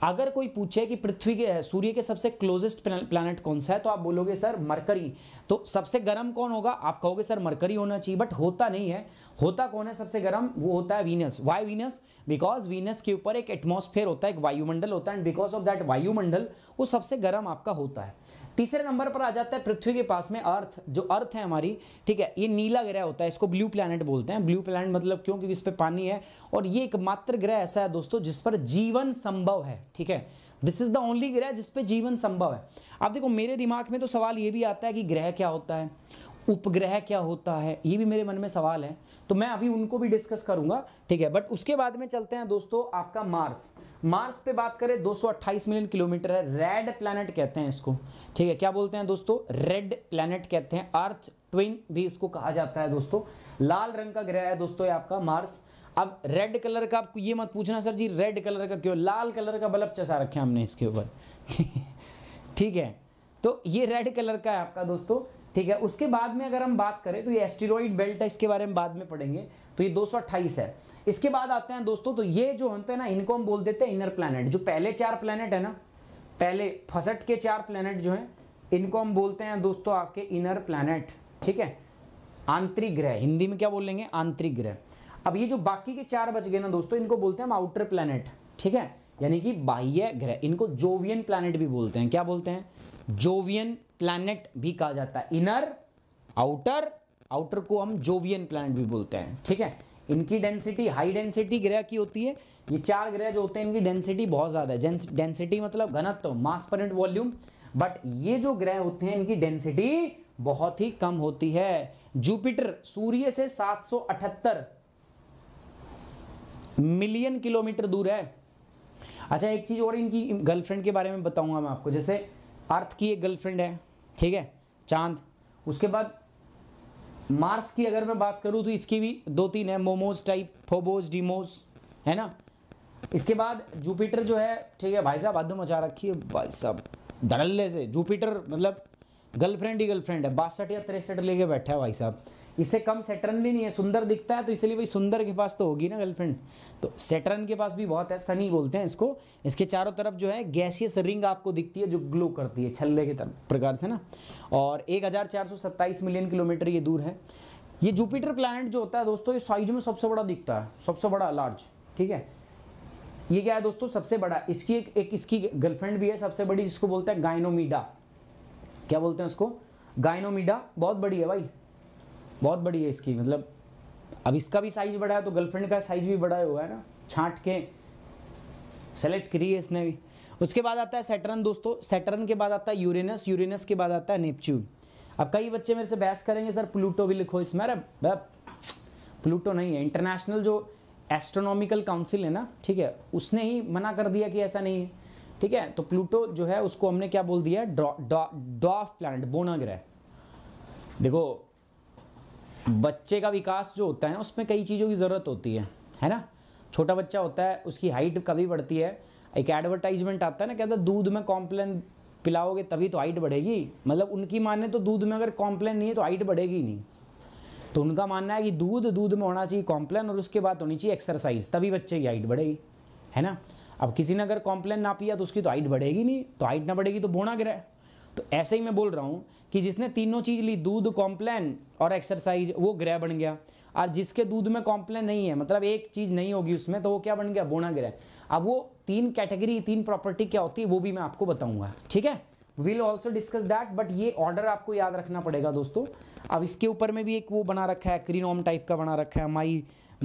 Speaker 1: अगर कोई पूछे कि पृथ्वी के सूर्य के सबसे क्लोजेस्ट प्लानट कौन सा है तो आप बोलोगे सर मरकरी तो सबसे गर्म कौन होगा आप कहोगे सर मरकरी होना चाहिए बट होता नहीं है होता कौन है सबसे गर्म वो होता है Venus why Venus because Venus के ऊपर एक एटमोसफेयर होता है एक वायुमंडल होता है एंड बिकॉज ऑफ दैट वायुमंडल वो सबसे गर्म आपका होता है तीसरे नंबर पर आ जाता है पृथ्वी के पास में अर्थ जो अर्थ है हमारी ठीक है ये नीला ग्रह होता है इसको ब्लू प्लैनेट बोलते हैं ब्लू प्लैनेट मतलब क्यों क्योंकि इस पर पानी है और ये एकमात्र ग्रह ऐसा है दोस्तों जिस पर जीवन संभव है ठीक है दिस इज द ओनली ग्रह जिस पर जीवन संभव है अब देखो मेरे दिमाग में तो सवाल ये भी आता है कि ग्रह क्या होता है उपग्रह क्या होता है ये भी मेरे मन में सवाल है तो मैं अभी उनको भी डिस्कस करूंगा ठीक है बट उसके बाद में चलते हैं दोस्तों आपका मार्स मार्स पे बात करें 228 मिलियन किलोमीटर है रेड प्लैनेट कहते हैं इसको ठीक है क्या बोलते हैं दोस्तों रेड प्लैनेट कहते हैं अर्थ ट्विन भी इसको कहा जाता है दोस्तों लाल रंग का ग्रह है दोस्तों ये आपका मार्स अब रेड कलर का आपको ये मत पूछना सर जी रेड कलर का क्यों लाल कलर का बल्ब चसा रखे हमने इसके ऊपर [LAUGHS] ठीक है तो ये रेड कलर का है आपका दोस्तों ठीक है उसके बाद में अगर हम बात करें तो ये एस्टेरॉइड बेल्ट है इसके बारे में बाद में पढ़ेंगे तो ये 228 है इसके बाद आते हैं दोस्तों तो ये जो होते हैं ना इनको हम बोल देते हैं इनर प्लानट जो पहले चार प्लानट है ना पहले फसट के चार प्लानट जो हैं इनको हम बोलते हैं दोस्तों आपके इनर प्लानट ठीक है आंतरिक ग्रह हिंदी में क्या बोल लेंगे आंतरिक ग्रह अब ये जो बाकी के चार बच गए ना दोस्तों इनको बोलते हैं हम आउटर प्लानट ठीक है यानी कि बाह्य ग्रह इनको जोवियन प्लानट भी बोलते हैं क्या बोलते हैं जोवियन प्लैनेट भी कहा जाता है इनर आउटर आउटर को हम जोवियन प्लैनेट भी बोलते हैं ठीक है इनकी डेंसिटी हाई डेंसिटी ग्रह की होती है ये चार ग्रह जो होते हैं इनकी डेंसिटी बहुत ज़्यादा है डेंसिटी मतलब घनत्व मास पर वॉल्यूम बट ये जो ग्रह होते हैं इनकी डेंसिटी बहुत ही कम होती है जुपिटर सूर्य से 778 मिलियन किलोमीटर दूर है अच्छा एक चीज़ और इनकी गर्लफ्रेंड के बारे में बताऊंगा मैं आपको जैसे अर्थ की एक गर्लफ्रेंड है ठीक है चांद उसके बाद मार्स की अगर मैं बात करूँ तो इसकी भी दो तीन है मोमोज टाइप फोबोज डीमोज है ना इसके बाद जुपिटर जो है ठीक है भाई साहब हद मचा रखी है भाई साहब धड़ल्ले से जुपिटर मतलब गर्लफ्रेंड ही गर्लफ्रेंड है बासठ या तिरसठ लेके बैठा है भाई साहब इससे कम सेटरन भी नहीं है सुंदर दिखता है तो इसलिए भाई सुंदर के पास तो होगी ना गर्लफ्रेंड तो सेटरन के पास भी बहुत है सनी बोलते हैं इसको इसके चारों तरफ जो है गैसियस रिंग आपको दिखती है जो ग्लो करती है छल्ले के प्रकार से ना और एक मिलियन किलोमीटर ये दूर है ये जुपिटर प्लानट जो होता है दोस्तों ये साइज में सबसे बड़ा दिखता है सबसे बड़ा लार्ज ठीक है ये क्या है दोस्तों सबसे बड़ा इसकी एक, एक इसकी गर्लफ्रेंड भी है सबसे बड़ी जिसको बोलते हैं गायनोमीडा क्या बोलते हैं उसको गायनोमीडा बहुत बड़ी है भाई बहुत बड़ी है इसकी मतलब अब इसका भी साइज बढ़ा है तो गर्लफ्रेंड का साइज भी बढ़ा हुआ है ना छाँट के सेलेक्ट करिए इसने भी उसके बाद आता है सेटरन दोस्तों सेटरन के बाद आता है यूरेनस यूरेनस के बाद आता है नेपच्यून अब कई बच्चे मेरे से बहस करेंगे सर प्लूटो भी लिखो इसमें अरे प्लूटो नहीं है इंटरनेशनल जो एस्ट्रोनॉमिकल काउंसिल है ना ठीक है उसने ही मना कर दिया कि ऐसा नहीं है ठीक है तो प्लूटो जो है उसको हमने क्या बोल दिया डॉफ प्लानट बोना ग्रह देखो बच्चे का विकास जो होता है ना उसमें कई चीज़ों की ज़रूरत होती है है ना छोटा बच्चा होता है उसकी हाइट कभी बढ़ती है एक एडवर्टाइजमेंट आता है ना कहता है दूध में कॉम्प्लेन पिलाओगे तभी तो हाइट बढ़ेगी मतलब उनकी माने तो दूध में अगर कॉम्प्लेन नहीं है तो हाइट बढ़ेगी नहीं तो उनका मानना है कि दूध दूध में होना चाहिए कॉम्प्लेन और उसके बाद होनी चाहिए एक्सरसाइज तभी बच्चे की हाइट बढ़ेगी है ना अब किसी ने अगर कॉम्प्लेन ना पिया तो उसकी तो हाइट बढ़ेगी नहीं तो हाइट ना बढ़ेगी तो बोना गिरा है तो ऐसे ही मैं बोल रहा हूँ कि जिसने तीनों चीज़ ली दूध कॉम्प्लेन और एक्सरसाइज वो ग्रह बन गया और जिसके दूध में कॉम्प्लेन नहीं है मतलब एक चीज़ नहीं होगी उसमें तो वो क्या बन गया बोना ग्रह अब वो तीन कैटेगरी तीन प्रॉपर्टी क्या होती है वो भी मैं आपको बताऊंगा ठीक है will also discuss that but ये ऑर्डर आपको याद रखना पड़ेगा दोस्तों अब इसके ऊपर में भी एक वो बना रखा है क्रीनोम टाइप का बना रखा है माई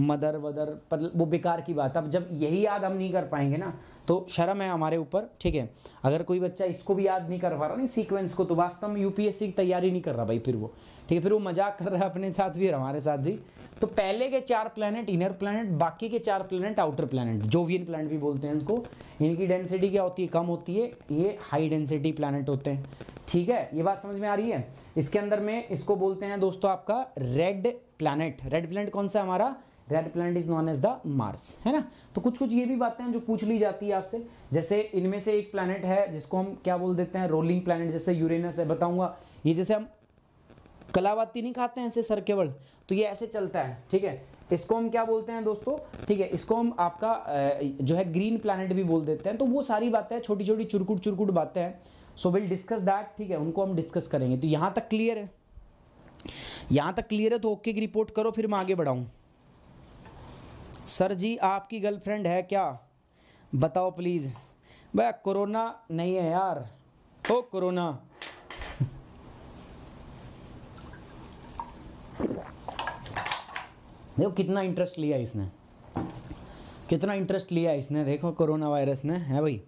Speaker 1: मदर वदर पर वो बेकार की बात अब जब यही याद हम नहीं कर पाएंगे ना तो शर्म है हमारे ऊपर ठीक है अगर कोई बच्चा इसको भी याद नहीं कर पा रहा नहीं सीक्वेंस को तो वास्तव में यूपीएससी की तैयारी नहीं कर रहा भाई फिर वो ठीक है फिर वो मजाक कर रहा है अपने साथ भी और हमारे साथ भी तो पहले के चार प्लानट इनर प्लानट बाकी के चार planet outer planet Jovian planet भी बोलते हैं उनको इनकी डेंसिटी क्या होती है कम होती है ये हाई डेंसिटी प्लानट होते हैं ठीक है ये बात समझ में आ रही है इसके अंदर में इसको बोलते हैं दोस्तों आपका रेड प्लानट रेड प्लानट कौन सा हमारा red planet is known as the Mars है ना तो कुछ कुछ ये भी बातें हैं जो पूछ ली जाती है आपसे जैसे इनमें से एक प्लैनेट है जिसको हम क्या बोल देते हैं रोलिंग प्लैनेट जैसे यूरेनस है बताऊंगा ये जैसे हम कलावाती नहीं खाते हैं ऐसे सर केवल तो ये ऐसे चलता है ठीक है इसको हम क्या बोलते हैं दोस्तों ठीक है इसको हम आपका जो है ग्रीन प्लैनेट भी बोल देते हैं तो वो सारी बातें छोटी छोटी चुरकुट चुरकुट बातें हैं सो विल डिस्कस दैट ठीक है उनको हम डिस्कस करेंगे तो यहाँ तक क्लियर है यहाँ तक क्लियर है तो ओके की रिपोर्ट करो फिर मैं आगे बढ़ाऊँ सर जी आपकी गर्लफ्रेंड है क्या बताओ प्लीज़ भैया कोरोना नहीं है यार ओ कोरोना देखो कितना इंटरेस्ट लिया इसने कितना इंटरेस्ट लिया इसने देखो कोरोना वायरस ने है भाई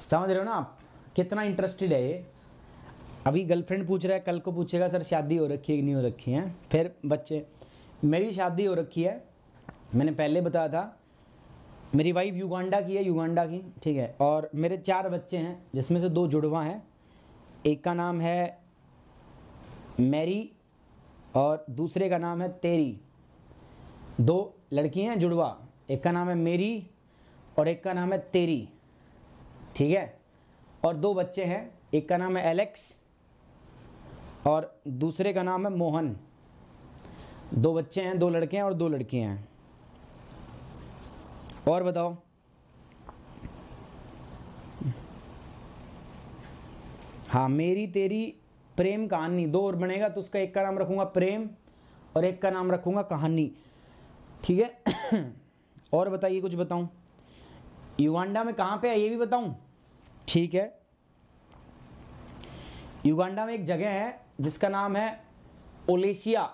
Speaker 1: समझ रहे हो ना आप कितना इंटरेस्टेड है ये अभी गर्लफ्रेंड पूछ रहा है कल को पूछेगा सर शादी हो रखी है कि नहीं हो रखी है फिर बच्चे मेरी शादी हो रखी है मैंने पहले बताया था मेरी वाइफ युगांडा की है युगांडा की ठीक है और मेरे चार बच्चे हैं जिसमें से दो जुड़वा हैं एक का नाम है मैरी और दूसरे का नाम है तेरी दो लड़की हैं जुड़वा एक का नाम है मेरी और एक का नाम है तेरी ठीक है और दो बच्चे हैं एक का नाम है एलेक्स और दूसरे का नाम है मोहन दो बच्चे हैं दो लड़के हैं और दो लड़कियां हैं और बताओ हाँ मेरी तेरी प्रेम कहानी दो और बनेगा तो उसका एक का नाम रखूंगा प्रेम और एक का नाम रखूंगा कहानी ठीक है [COUGHS] और बताइए कुछ बताऊँ युगांडा में कहाँ पे है ये भी बताऊँ ठीक है युगांडा में एक जगह है जिसका नाम है ओलेशिया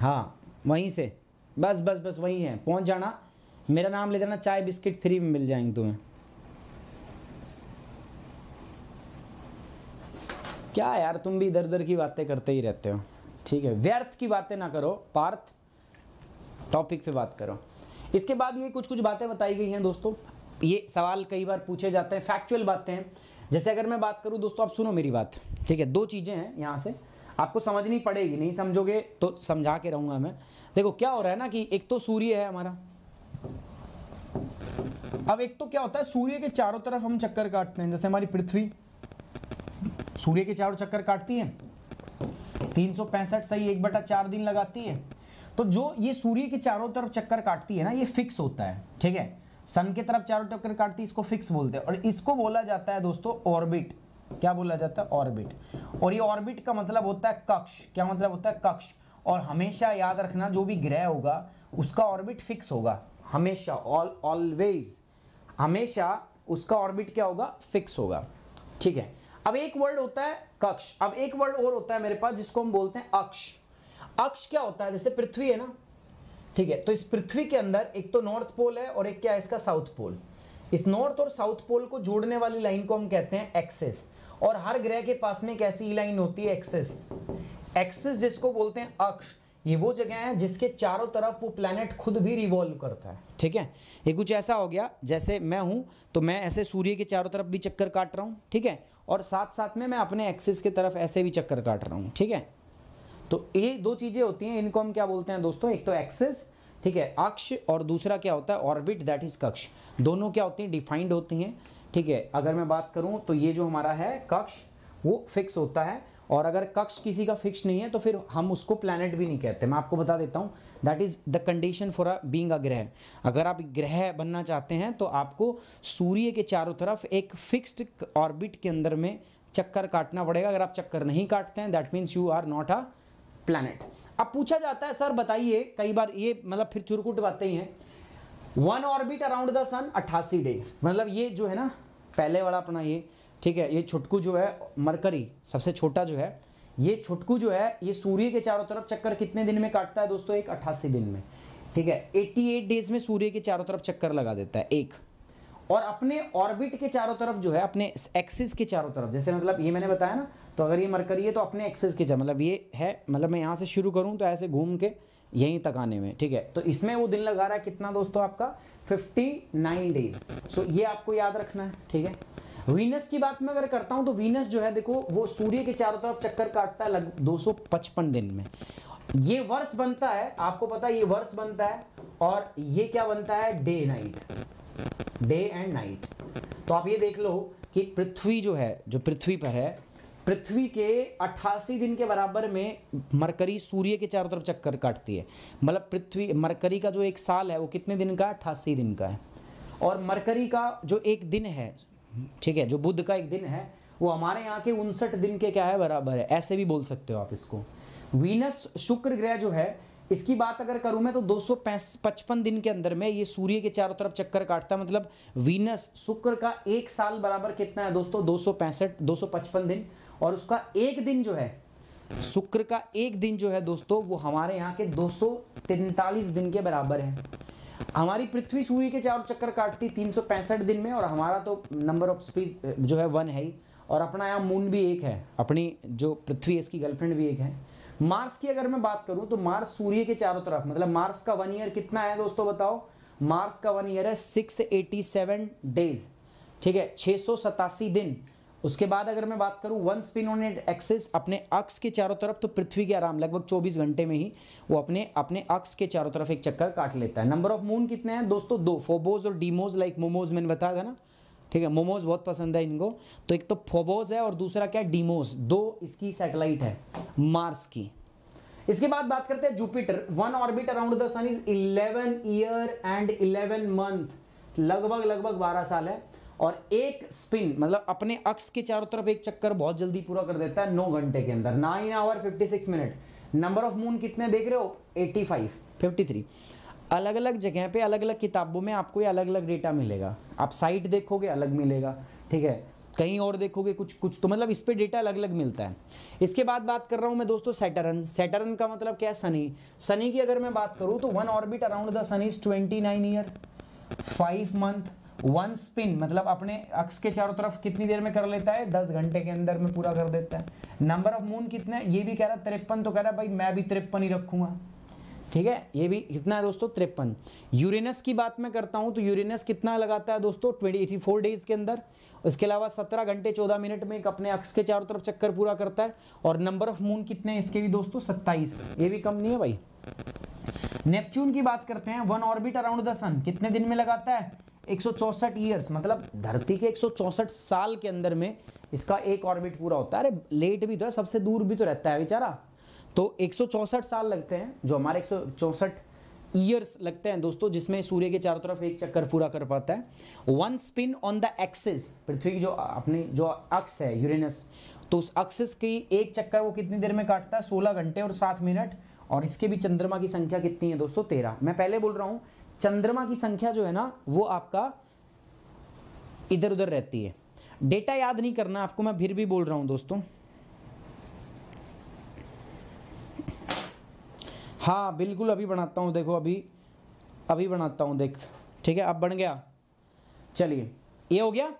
Speaker 1: हाँ वहीं से बस बस बस वहीं है पहुंच जाना मेरा नाम ले देना चाय बिस्किट फ्री में मिल जाएंगे तुम्हें क्या यार तुम भी इधर उधर की बातें करते ही रहते हो ठीक है व्यर्थ की बातें ना करो पार्थ टॉपिक पे बात करो इसके बाद ये कुछ कुछ बातें बताई गई हैं दोस्तों ये सवाल कई बार पूछे जाते हैं फैक्चुअल बातें हैं जैसे अगर मैं बात करूं दोस्तों आप सुनो मेरी बात ठीक है दो चीज़ें हैं यहाँ से आपको समझनी पड़ेगी नहीं समझोगे तो समझा के रहूंगा मैं देखो क्या हो रहा है ना कि एक तो सूर्य है हमारा अब एक तो क्या होता है सूर्य के चारों तरफ हम चक्कर काटते हैं जैसे हमारी पृथ्वी सूर्य के चारों चक्कर काटती है तीन सही एक बटा चार दिन लगाती है तो जो ये सूर्य के चारों तरफ चक्कर काटती है ना ये फिक्स होता है ठीक है सन के तरफ चारों चक्कर काटती है इसको फिक्स बोलते हैं और इसको बोला जाता है दोस्तों ऑर्बिट क्या बोला जाता है ऑर्बिट और ये ऑर्बिट का मतलब होता है कक्ष क्या मतलब होता है कक्ष और हमेशा याद रखना जो भी ग्रह होगा उसका ऑर्बिट फिक्स होगा हमेशा ऑल ऑलवेज हमेशा उसका ऑर्बिट क्या होगा फिक्स होगा ठीक है अब एक वर्ड होता है कक्ष अब एक वर्ड और होता है मेरे पास जिसको हम बोलते हैं अक्ष अक्ष क्या होता है जैसे पृथ्वी है ना ठीक है तो इस पृथ्वी के अंदर एक तो नॉर्थ पोल है और एक क्या है इसका साउथ पोल इस नॉर्थ और साउथ पोल को जोड़ने वाली लाइन को हम कहते हैं एक्सेस और हर ग्रह के पास में एक ऐसी लाइन होती है एक्सेस एक्सेस जिसको बोलते हैं अक्ष ये वो जगह है जिसके चारों तरफ वो प्लैनेट खुद भी रिवॉल्व करता है ठीक है ये कुछ ऐसा हो गया जैसे मैं हूँ तो मैं ऐसे सूर्य के चारों तरफ भी चक्कर काट रहा हूँ ठीक है और साथ साथ में मैं अपने एक्सिस के तरफ ऐसे भी चक्कर काट रहा हूँ ठीक है तो ये दो चीज़ें होती हैं इनको हम क्या बोलते हैं दोस्तों एक तो एक्सिस ठीक है अक्ष और दूसरा क्या होता है ऑर्बिट दैट इज कक्ष दोनों क्या होती हैं डिफाइंड होती हैं ठीक है अगर मैं बात करूं तो ये जो हमारा है कक्ष वो फिक्स होता है और अगर कक्ष किसी का फिक्स नहीं है तो फिर हम उसको प्लैनेट भी नहीं कहते मैं आपको बता देता हूं that is the condition for a being a ग्रह अगर आप ग्रह बनना चाहते हैं तो आपको सूर्य के चारों तरफ एक फिक्स्ड ऑर्बिट के अंदर में चक्कर काटना पड़ेगा अगर आप चक्कर नहीं काटते हैं that means you are not a planet अब पूछा जाता है सर बताइए कई बार ये मतलब फिर चुरकुट बातें ही हैं one orbit around the sun अट्ठासी डे मतलब ये जो है ना पहले वाला अपना ये ठीक है ये छुटकू जो है मरकरी सबसे छोटा जो है ये छुटकू जो है ये सूर्य के चारों तरफ चक्कर कितने दिन में काटता है दोस्तों एक अट्ठासी दिन में ठीक है 88 डेज में सूर्य के चारों तरफ चक्कर लगा देता है एक और अपने ऑर्बिट के चारों तरफ जो है अपने एक्सिस के चारों तरफ जैसे मतलब ये मैंने बताया ना तो अगर ये मरकरी है तो अपने एक्सिस के मतलब ये है मतलब मैं यहाँ से शुरू करूँ तो ऐसे घूम के यहीं तक आने में ठीक है तो इसमें वो दिन लगा रहा है कितना दोस्तों आपका 59 डेज सो ये आपको याद रखना है ठीक है वीनस की बात में अगर करता हूं तो वीनस जो है देखो वो सूर्य के चारों तरफ चक्कर काटता है दो 255 दिन में ये वर्ष बनता है आपको पता है ये वर्ष बनता है और ये क्या बनता है day night day and night तो आप ये देख लो कि पृथ्वी जो है जो पृथ्वी पर है पृथ्वी के 88 दिन के बराबर में मरकरी सूर्य के चारों तरफ चक्कर काटती है मतलब पृथ्वी मरकरी का जो एक साल है वो कितने दिन का अट्ठासी दिन का है और मरकरी का जो एक दिन है ठीक है जो बुद्ध का एक दिन है वो हमारे यहाँ के उनसठ दिन के क्या है बराबर है ऐसे भी बोल सकते हो आप इसको वीनस शुक्र ग्रह जो है इसकी बात अगर करूँ मैं तो दो पचपन दिन के अंदर में ये सूर्य के चारों तरफ चक्कर काटता है मतलब वीनस शुक्र का एक साल बराबर कितना है दोस्तों दो सौ पैंसठ दो सौ पचपन दिन और उसका एक दिन जो है शुक्र का एक दिन जो है दोस्तों वो हमारे यहाँ के दो दिन के बराबर है हमारी पृथ्वी सूर्य के चारों चक्कर काटती तीन दिन में और हमारा तो नंबर ऑफ स्पीज जो है वन है ही और अपना यहाँ मून भी एक है अपनी जो पृथ्वी इसकी गर्लफ्रेंड भी एक है मार्स की अगर मैं बात करूँ तो मार्स सूर्य के चारों तरफ मतलब मार्स का वन ईयर कितना है दोस्तों बताओ मार्स का वन ईयर है 687 डेज ठीक है छः दिन उसके बाद अगर मैं बात करूं one spin on at axis अपने अक्स के चारों तरफ तो पृथ्वी के आराम लगभग 24 घंटे में ही वो अपने अपने अक्स के चारों तरफ एक चक्कर काट लेता है नंबर ऑफ मून कितने हैं दोस्तों दो फोबोज और डीमोज लाइक मोमोज मैंने बताया था ना ठीक है मोमोज बहुत पसंद है इनको तो एक तो फोबोज है और दूसरा क्या डीमोज दो इसकी सेटेलाइट है मार्स की इसके बाद बात करते हैं Jupiter one orbit around the sun is eleven year and eleven month लगभग लगभग बारह साल है और एक स्पिन मतलब अपने अक्स के चारों तरफ एक चक्कर बहुत जल्दी पूरा कर देता है नौ घंटे के अंदर nine hour fifty six minute number of moon कितने देख रहे हो एट्टी फाइव फिफ्टी थ्री अलग अलग जगह पे अलग अलग किताबों में आपको ये अलग अलग डेटा मिलेगा आप साइट देखोगे अलग मिलेगा ठीक है कहीं और देखोगे कुछ कुछ तो मतलब इस पर डेटा अलग अलग मिलता है इसके बाद बात कर रहा हूँ मैं दोस्तों सैटरन सैटरन का मतलब क्या है सनी सनी की अगर मैं बात करूँ तो one orbit around the sun is twenty nine year five month one spin मतलब अपने अक्स के चारों तरफ कितनी देर में कर लेता है दस घंटे के अंदर में पूरा कर देता है नंबर ऑफ मून कितना है ये भी कह रहा है तिरपन तो कह रहा है भाई मैं भी तिरपन ही रखूंगा ठीक है ये भी कितना है दोस्तों तिरपन यूरेनस की बात मैं करता हूँ तो यूरेनस कितना लगाता है दोस्तों ट्वेंटी एटी फोर डेज़ के अंदर इसके अलावा सत्रह घंटे चौदह मिनट में एक अपने अक्ष के चारों तरफ चक्कर पूरा करता है और नंबर ऑफ मून कितने हैं इसके भी दोस्तों सत्ताईस ये भी कम नहीं है भाई नेपच्यून की बात करते हैं one orbit around the sun कितने दिन में लगाता है 164 ईयर्स मतलब धरती के 164 साल के अंदर में इसका एक ऑर्बिट पूरा होता है अरे लेट भी तो है सबसे दूर भी तो रहता है बेचारा तो 164 साल लगते हैं जो हमारे 164 ईयर्स लगते हैं दोस्तों जिसमें सूर्य के चारों तरफ एक चक्कर पूरा कर पाता है one spin on the axis पृथ्वी की जो अपनी जो अक्स है यूरेनस तो उस अक्सेस की एक चक्कर वो कितनी देर में काटता है सोलह घंटे और सात मिनट और इसके भी चंद्रमा की संख्या कितनी है दोस्तों तेरह मैं पहले बोल रहा हूँ चंद्रमा की संख्या जो है ना वो आपका इधर उधर रहती है डेटा याद नहीं करना आपको मैं फिर भी बोल रहा हूं दोस्तों हाँ बिल्कुल अभी बनाता हूँ देखो अभी अभी बनाता हूँ देख ठीक है अब बन गया चलिए ये हो गया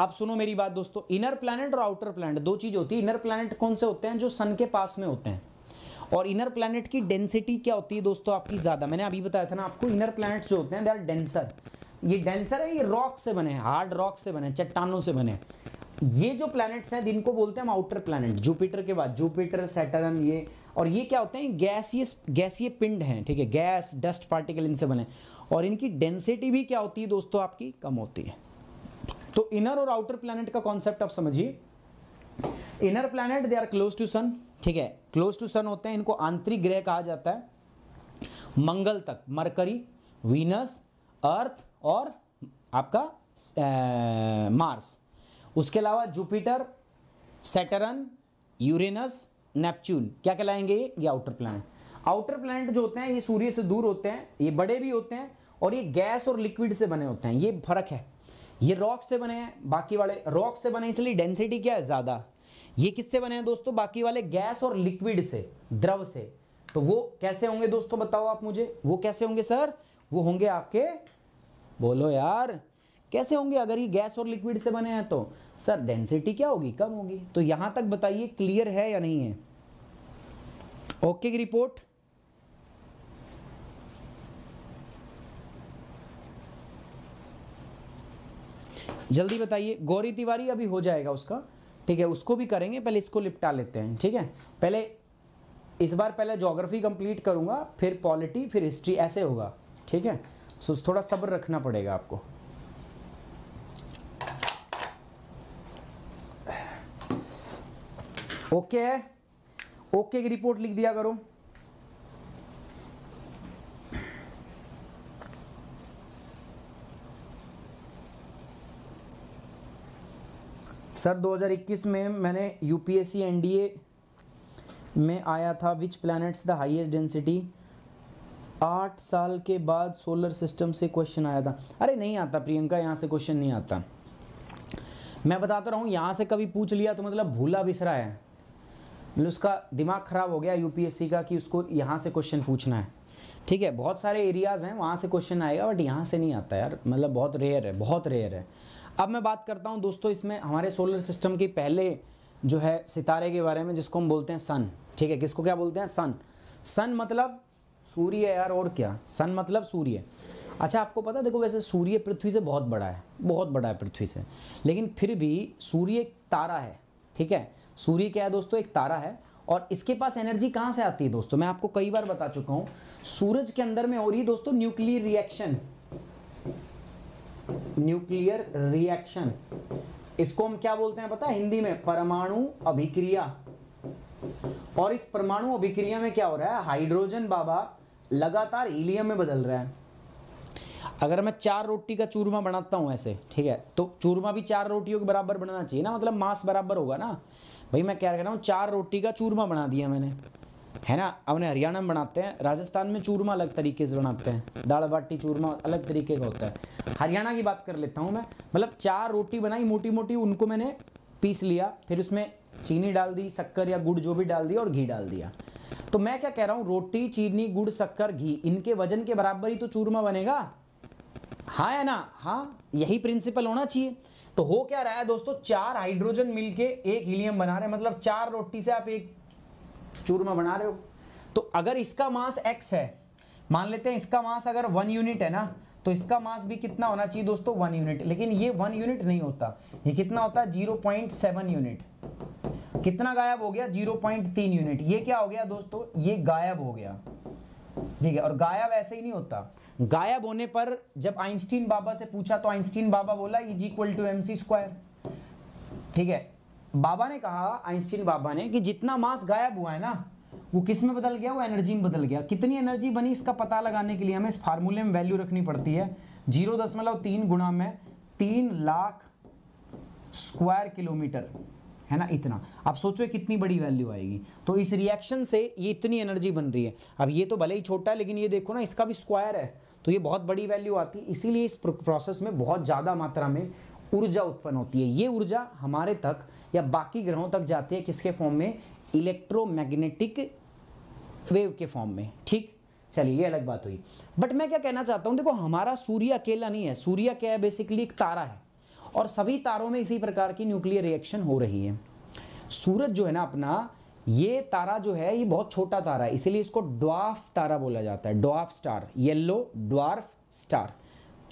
Speaker 1: अब सुनो मेरी बात दोस्तों इनर प्लैनेट और आउटर प्लैनेट दो चीज़ होती है इनर प्लैनेट कौन से होते हैं जो सन के पास में होते हैं और इनर प्लानट की डेंसिटी क्या होती है दोस्तों आपकी ज़्यादा मैंने अभी बताया था ना आपको इनर प्लानट्स जो होते हैं दे आर डेंसर ये डेंसर है ये रॉक से बने हार्ड रॉक से बने चट्टानों से बने ये जो प्लैनेट्स हैं जिनको बोलते हैं हम आउटर प्लैनेट जुपिटर के बाद जुपिटर सैटर्न ये और ये क्या होते हैं गैसियस गैसीय पिंड हैं ठीक है गैस डस्ट पार्टिकल इनसे बने और इनकी डेंसिटी भी क्या होती है दोस्तों आपकी कम होती है तो इनर और आउटर प्लैनेट का कॉन्सेप्ट आप समझिए inner planet they are close to sun ठीक है क्लोज टू सन होते हैं इनको आंतरिक ग्रह कहा जाता है मंगल तक मरकरी वीनस अर्थ और आपका आ, मार्स उसके अलावा जुपिटर सेटरन यूरेनस नेपच्यून क्या कहलाएंगे ये ये आउटर प्लैनेट आउटर प्लानट जो होते हैं ये सूर्य से दूर होते हैं ये बड़े भी होते हैं और ये गैस और लिक्विड से बने होते हैं ये फर्क है ये रॉक से बने हैं बाकी वाले रॉक से बने इसलिए डेंसिटी क्या है ज़्यादा ये किससे बने हैं दोस्तों बाकी वाले गैस और लिक्विड से द्रव से तो वो कैसे होंगे दोस्तों बताओ आप मुझे वो कैसे होंगे सर वो होंगे आपके बोलो यार कैसे होंगे अगर ये गैस और लिक्विड से बने हैं तो सर डेंसिटी क्या होगी कम होगी तो यहां तक बताइए क्लियर है या नहीं है ओके की रिपोर्ट जल्दी बताइए गौरी तिवारी अभी हो जाएगा उसका ठीक है उसको भी करेंगे पहले इसको निपटा लेते हैं ठीक है पहले इस बार पहले जोग्राफी कंप्लीट करूंगा फिर पॉलिटी फिर हिस्ट्री ऐसे होगा ठीक है सो थोड़ा सब्र रखना पड़ेगा आपको ओके है ओके की रिपोर्ट लिख दिया करो सर 2021 में मैंने यू पी में आया था which planets the highest density आठ साल के बाद सोलर सिस्टम से क्वेश्चन आया था अरे नहीं आता प्रियंका यहाँ से क्वेश्चन नहीं आता मैं बताता रहा हूँ यहाँ से कभी पूछ लिया तो मतलब भूला बिसरा है मतलब उसका दिमाग ख़राब हो गया यूपीएससी का कि उसको यहाँ से क्वेश्चन पूछना है ठीक है बहुत सारे एरियाज़ हैं वहाँ से क्वेश्चन आएगा बट यहाँ से नहीं आता यार मतलब बहुत रेयर है बहुत रेयर है अब मैं बात करता हूँ दोस्तों इसमें हमारे सोलर सिस्टम की पहले जो है सितारे के बारे में जिसको हम बोलते हैं सन ठीक है किसको क्या बोलते हैं सन सन मतलब सूर्य यार और क्या सन मतलब सूर्य अच्छा आपको पता देखो वैसे सूर्य पृथ्वी से बहुत बड़ा है बहुत बड़ा है पृथ्वी से लेकिन फिर भी सूर्य एक तारा है ठीक है सूर्य क्या है दोस्तों एक तारा है और इसके पास एनर्जी कहाँ से आती है दोस्तों मैं आपको कई बार बता चुका हूँ सूरज के अंदर में हो रही है दोस्तों न्यूक्लियर रिएक्शन न्यूक्लियर रिएक्शन इसको हम क्या बोलते हैं पता है हिंदी में परमाणु अभिक्रिया और इस परमाणु अभिक्रिया में क्या हो रहा है हाइड्रोजन बाबा लगातार हीलियम में बदल रहा है अगर मैं चार रोटी का चूरमा बनाता हूं ऐसे ठीक है तो चूरमा भी चार रोटियों के बराबर बनाना चाहिए ना मतलब मास बराबर होगा ना भाई मैं क्या कह रहा हूँ चार रोटी का चूरमा बना दिया मैंने है ना अपने हरियाणा में बनाते हैं राजस्थान में चूरमा अलग तरीके से बनाते हैं दाल बाटी चूरमा अलग तरीके का होता है हरियाणा की बात कर लेता हूँ मैं मतलब चार रोटी बनाई मोटी मोटी उनको मैंने पीस लिया फिर उसमें चीनी डाल दी शक्कर या गुड़ जो भी डाल दिया और घी डाल दिया तो मैं क्या कह रहा हूँ रोटी चीनी गुड़ शक्कर घी इनके वजन के बराबर ही तो चूरमा बनेगा हाँ है ना हाँ यही प्रिंसिपल होना चाहिए तो हो क्या रहा है दोस्तों चार हाइड्रोजन मिलके एक हीलियम बना रहे हैं मतलब चार रोटी से आप एक चूरमा बना रहे हो तो अगर इसका मास x है मान लेते हैं इसका मास अगर वन यूनिट है ना तो इसका मास भी कितना होना चाहिए दोस्तों वन यूनिट लेकिन ये वन यूनिट नहीं होता ये कितना होता है जीरो पॉइंट सेवन यूनिट कितना गायब हो गया जीरो पॉइंट तीन यूनिट ये क्या हो गया दोस्तों ये गायब हो गया ठीक है और गायब ऐसे ही नहीं होता गायब होने पर जब आइंस्टीन बाबा से पूछा तो आइंस्टीन बाबा बोला is equal to M C square ठीक है बाबा ने कहा आइंस्टीन बाबा ने कि जितना मास गायब हुआ है ना वो किस में बदल गया वो एनर्जी में बदल गया कितनी एनर्जी बनी इसका पता लगाने के लिए हमें इस फार्मूले में वैल्यू रखनी पड़ती है जीरो दशमलव तीन गुणा में तीन लाख स्क्वायर किलोमीटर है ना इतना अब सोचो कितनी बड़ी वैल्यू आएगी तो इस रिएक्शन से ये इतनी एनर्जी बन रही है अब ये तो भले ही छोटा है लेकिन ये देखो ना इसका भी स्क्वायर है तो ये बहुत बड़ी वैल्यू आती है इसीलिए इस प्रोसेस में बहुत ज़्यादा मात्रा में ऊर्जा उत्पन्न होती है ये ऊर्जा हमारे तक या बाकी ग्रहों तक जाती है किसके फॉर्म में इलेक्ट्रोमैग्नेटिक वेव के फॉर्म में ठीक चलिए ये अलग बात हुई बट मैं क्या कहना चाहता हूँ देखो हमारा सूर्य अकेला नहीं है सूर्य क्या है बेसिकली एक तारा है और सभी तारों में इसी प्रकार की न्यूक्लियर रिएक्शन हो रही है सूरज जो है ना अपना ये तारा जो है ये बहुत छोटा तारा है इसीलिए इसको ड्वाफ तारा बोला जाता है dwarf star yellow dwarf star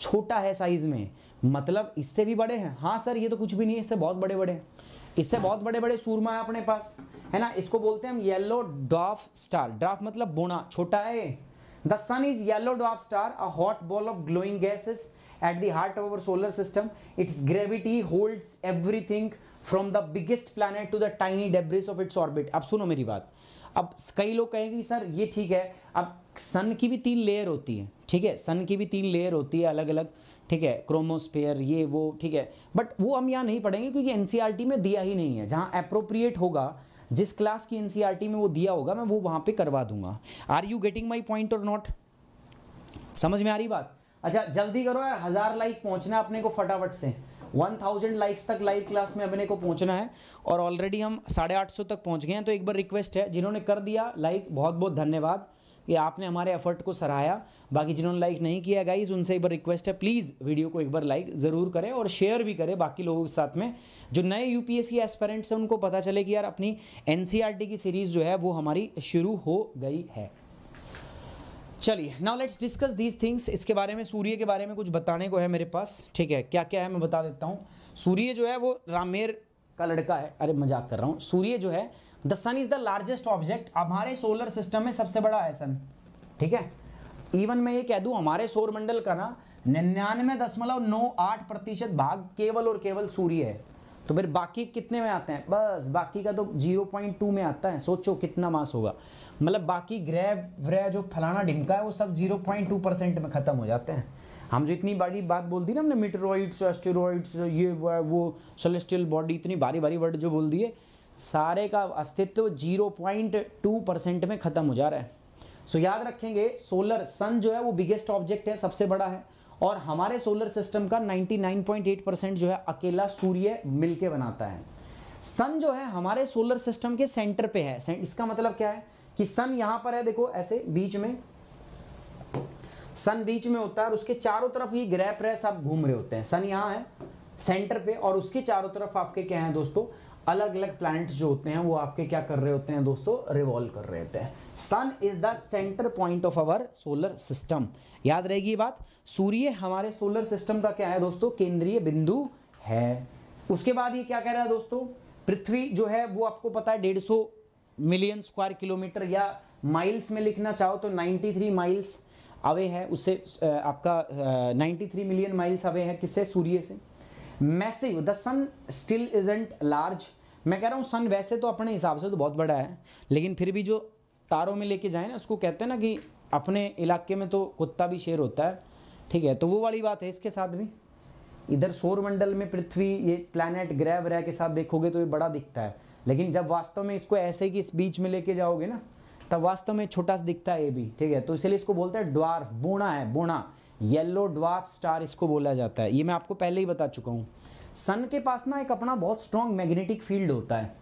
Speaker 1: छोटा है साइज में मतलब इससे भी बड़े हैं हाँ सर ये तो कुछ भी नहीं है इससे बहुत बड़े बड़े हैं इससे बहुत बड़े बड़े सूरमा है अपने पास है ना इसको बोलते हैं हम येलो ड्राफ स्टार ड्राफ मतलब बुना छोटा है the sun is yellow dwarf star a hot ball of glowing gases at the heart of our solar system its gravity holds everything from the biggest planet to the tiny debris of its orbit अब सुनो मेरी बात अब कई लोग कहेंगे sir ये ठीक है अब सन की भी तीन लेयर होती है ठीक है सन की भी तीन लेयर होती है अलग अलग ठीक है क्रोमोस्पेयर ये वो ठीक है बट वो हम यहाँ नहीं पढ़ेंगे क्योंकि एन e में दिया ही नहीं है जहाँ अप्रोप्रिएट होगा जिस क्लास की एन e में वो दिया होगा मैं वो वहाँ पर करवा दूंगा are you getting my point और नॉट समझ में आ रही बात अच्छा जल्दी करो यार हज़ार लाइक पहुँचना अपने को फटाफट से वन थाउजेंड लाइक्स तक लाइव क्लास में अपने को पहुंचना है और ऑलरेडी हम साढ़े आठ सौ तक पहुंच गए हैं तो एक बार रिक्वेस्ट है जिन्होंने कर दिया लाइक बहुत बहुत धन्यवाद कि आपने हमारे एफर्ट को सराहाया बाकी जिन्होंने लाइक नहीं किया गाइज उनसे एक बार रिक्वेस्ट है प्लीज़ वीडियो को एक बार लाइक ज़रूर करें और शेयर भी करें बाकी लोगों के साथ में जो नए यू पी एस्पेरेंट्स हैं उनको पता चले कि यार अपनी एन e की सीरीज़ जो है वो हमारी शुरू हो गई है चलिए now let's discuss these things इसके बारे में सूर्य के बारे में कुछ बताने को है मेरे पास ठीक है क्या क्या है मैं बता देता हूँ सूर्य जो है वो रामेर का लड़का है अरे मजाक कर रहा हूँ सूर्य जो है the sun is the largest object हमारे सोलर सिस्टम में सबसे बड़ा है सन ठीक है इवन मैं ये कह दू हमारे सौरमंडल का ना निन्यानवे दशमलव नौ आठ प्रतिशत भाग केवल और केवल सूर्य है तो फिर बाकी कितने में आते हैं बस बाकी का तो जीरो पॉइंट टू में आता है सोचो कितना मास होगा मतलब बाकी ग्रह व्रह जो फलाना ढिमका है वो सब जीरो पॉइंट टू परसेंट में ख़त्म हो जाते हैं हम जो इतनी बड़ी बात बोल दी ना हमने मीटरॉइड्स एस्टेरॉइड्स ये वो सोलेस्टियल बॉडी इतनी भारी भारी वर्ड जो बोल दिए सारे का अस्तित्व जीरो पॉइंट टू परसेंट में ख़त्म हो जा रहा है सो so, याद रखेंगे सोलर सन जो है वो बिगेस्ट ऑब्जेक्ट है सबसे बड़ा है और हमारे सोलर सिस्टम का 99.8 परसेंट जो है अकेला सूर्य मिलके बनाता है सन जो है हमारे सोलर सिस्टम के सेंटर पे है इसका मतलब क्या है कि सन यहां पर है देखो ऐसे बीच में सन बीच में होता है और उसके चारों तरफ ही ग्रह प्रह सब घूम रहे होते हैं सन यहाँ है सेंटर पे और उसके चारों तरफ आपके क्या है दोस्तों अलग अलग प्लैनेट्स जो होते हैं वो आपके क्या कर रहे होते हैं दोस्तों रिवॉल्व कर रहे होते हैं sun is the centre point of our solar system याद रहेगी बात सूर्य हमारे सोलर सिस्टम का क्या है दोस्तों केंद्रीय बिंदु है उसके बाद ये क्या कह रहा है दोस्तों पृथ्वी जो है वो आपको पता है डेढ़ सौ मिलियन स्क्वायर किलोमीटर या माइल्स में लिखना चाहो तो 93 माइल्स अवे है उससे आपका 93 मिलियन माइल्स अवे है किससे सूर्य से massive the sun still isn't large मैं कह रहा हूँ सन वैसे तो अपने हिसाब से तो बहुत बड़ा है लेकिन फिर भी जो तारों में लेके जाए ना उसको कहते हैं ना कि अपने इलाके में तो कुत्ता भी शेर होता है ठीक है तो वो वाली बात है इसके साथ भी इधर सौरमंडल में पृथ्वी ये प्लानट ग्रह व्रह के साथ देखोगे तो ये बड़ा दिखता है लेकिन जब वास्तव में इसको ऐसे कि इस बीच में लेके जाओगे ना तब वास्तव में छोटा सा दिखता है ये भी ठीक है तो इसलिए इसको बोलते हैं ड्वार बोना है बोना येलो ड्वार स्टार इसको बोला जाता है ये मैं आपको पहले ही बता चुका हूँ सन के पास ना एक अपना बहुत स्ट्रॉन्ग मैग्नेटिक फील्ड होता है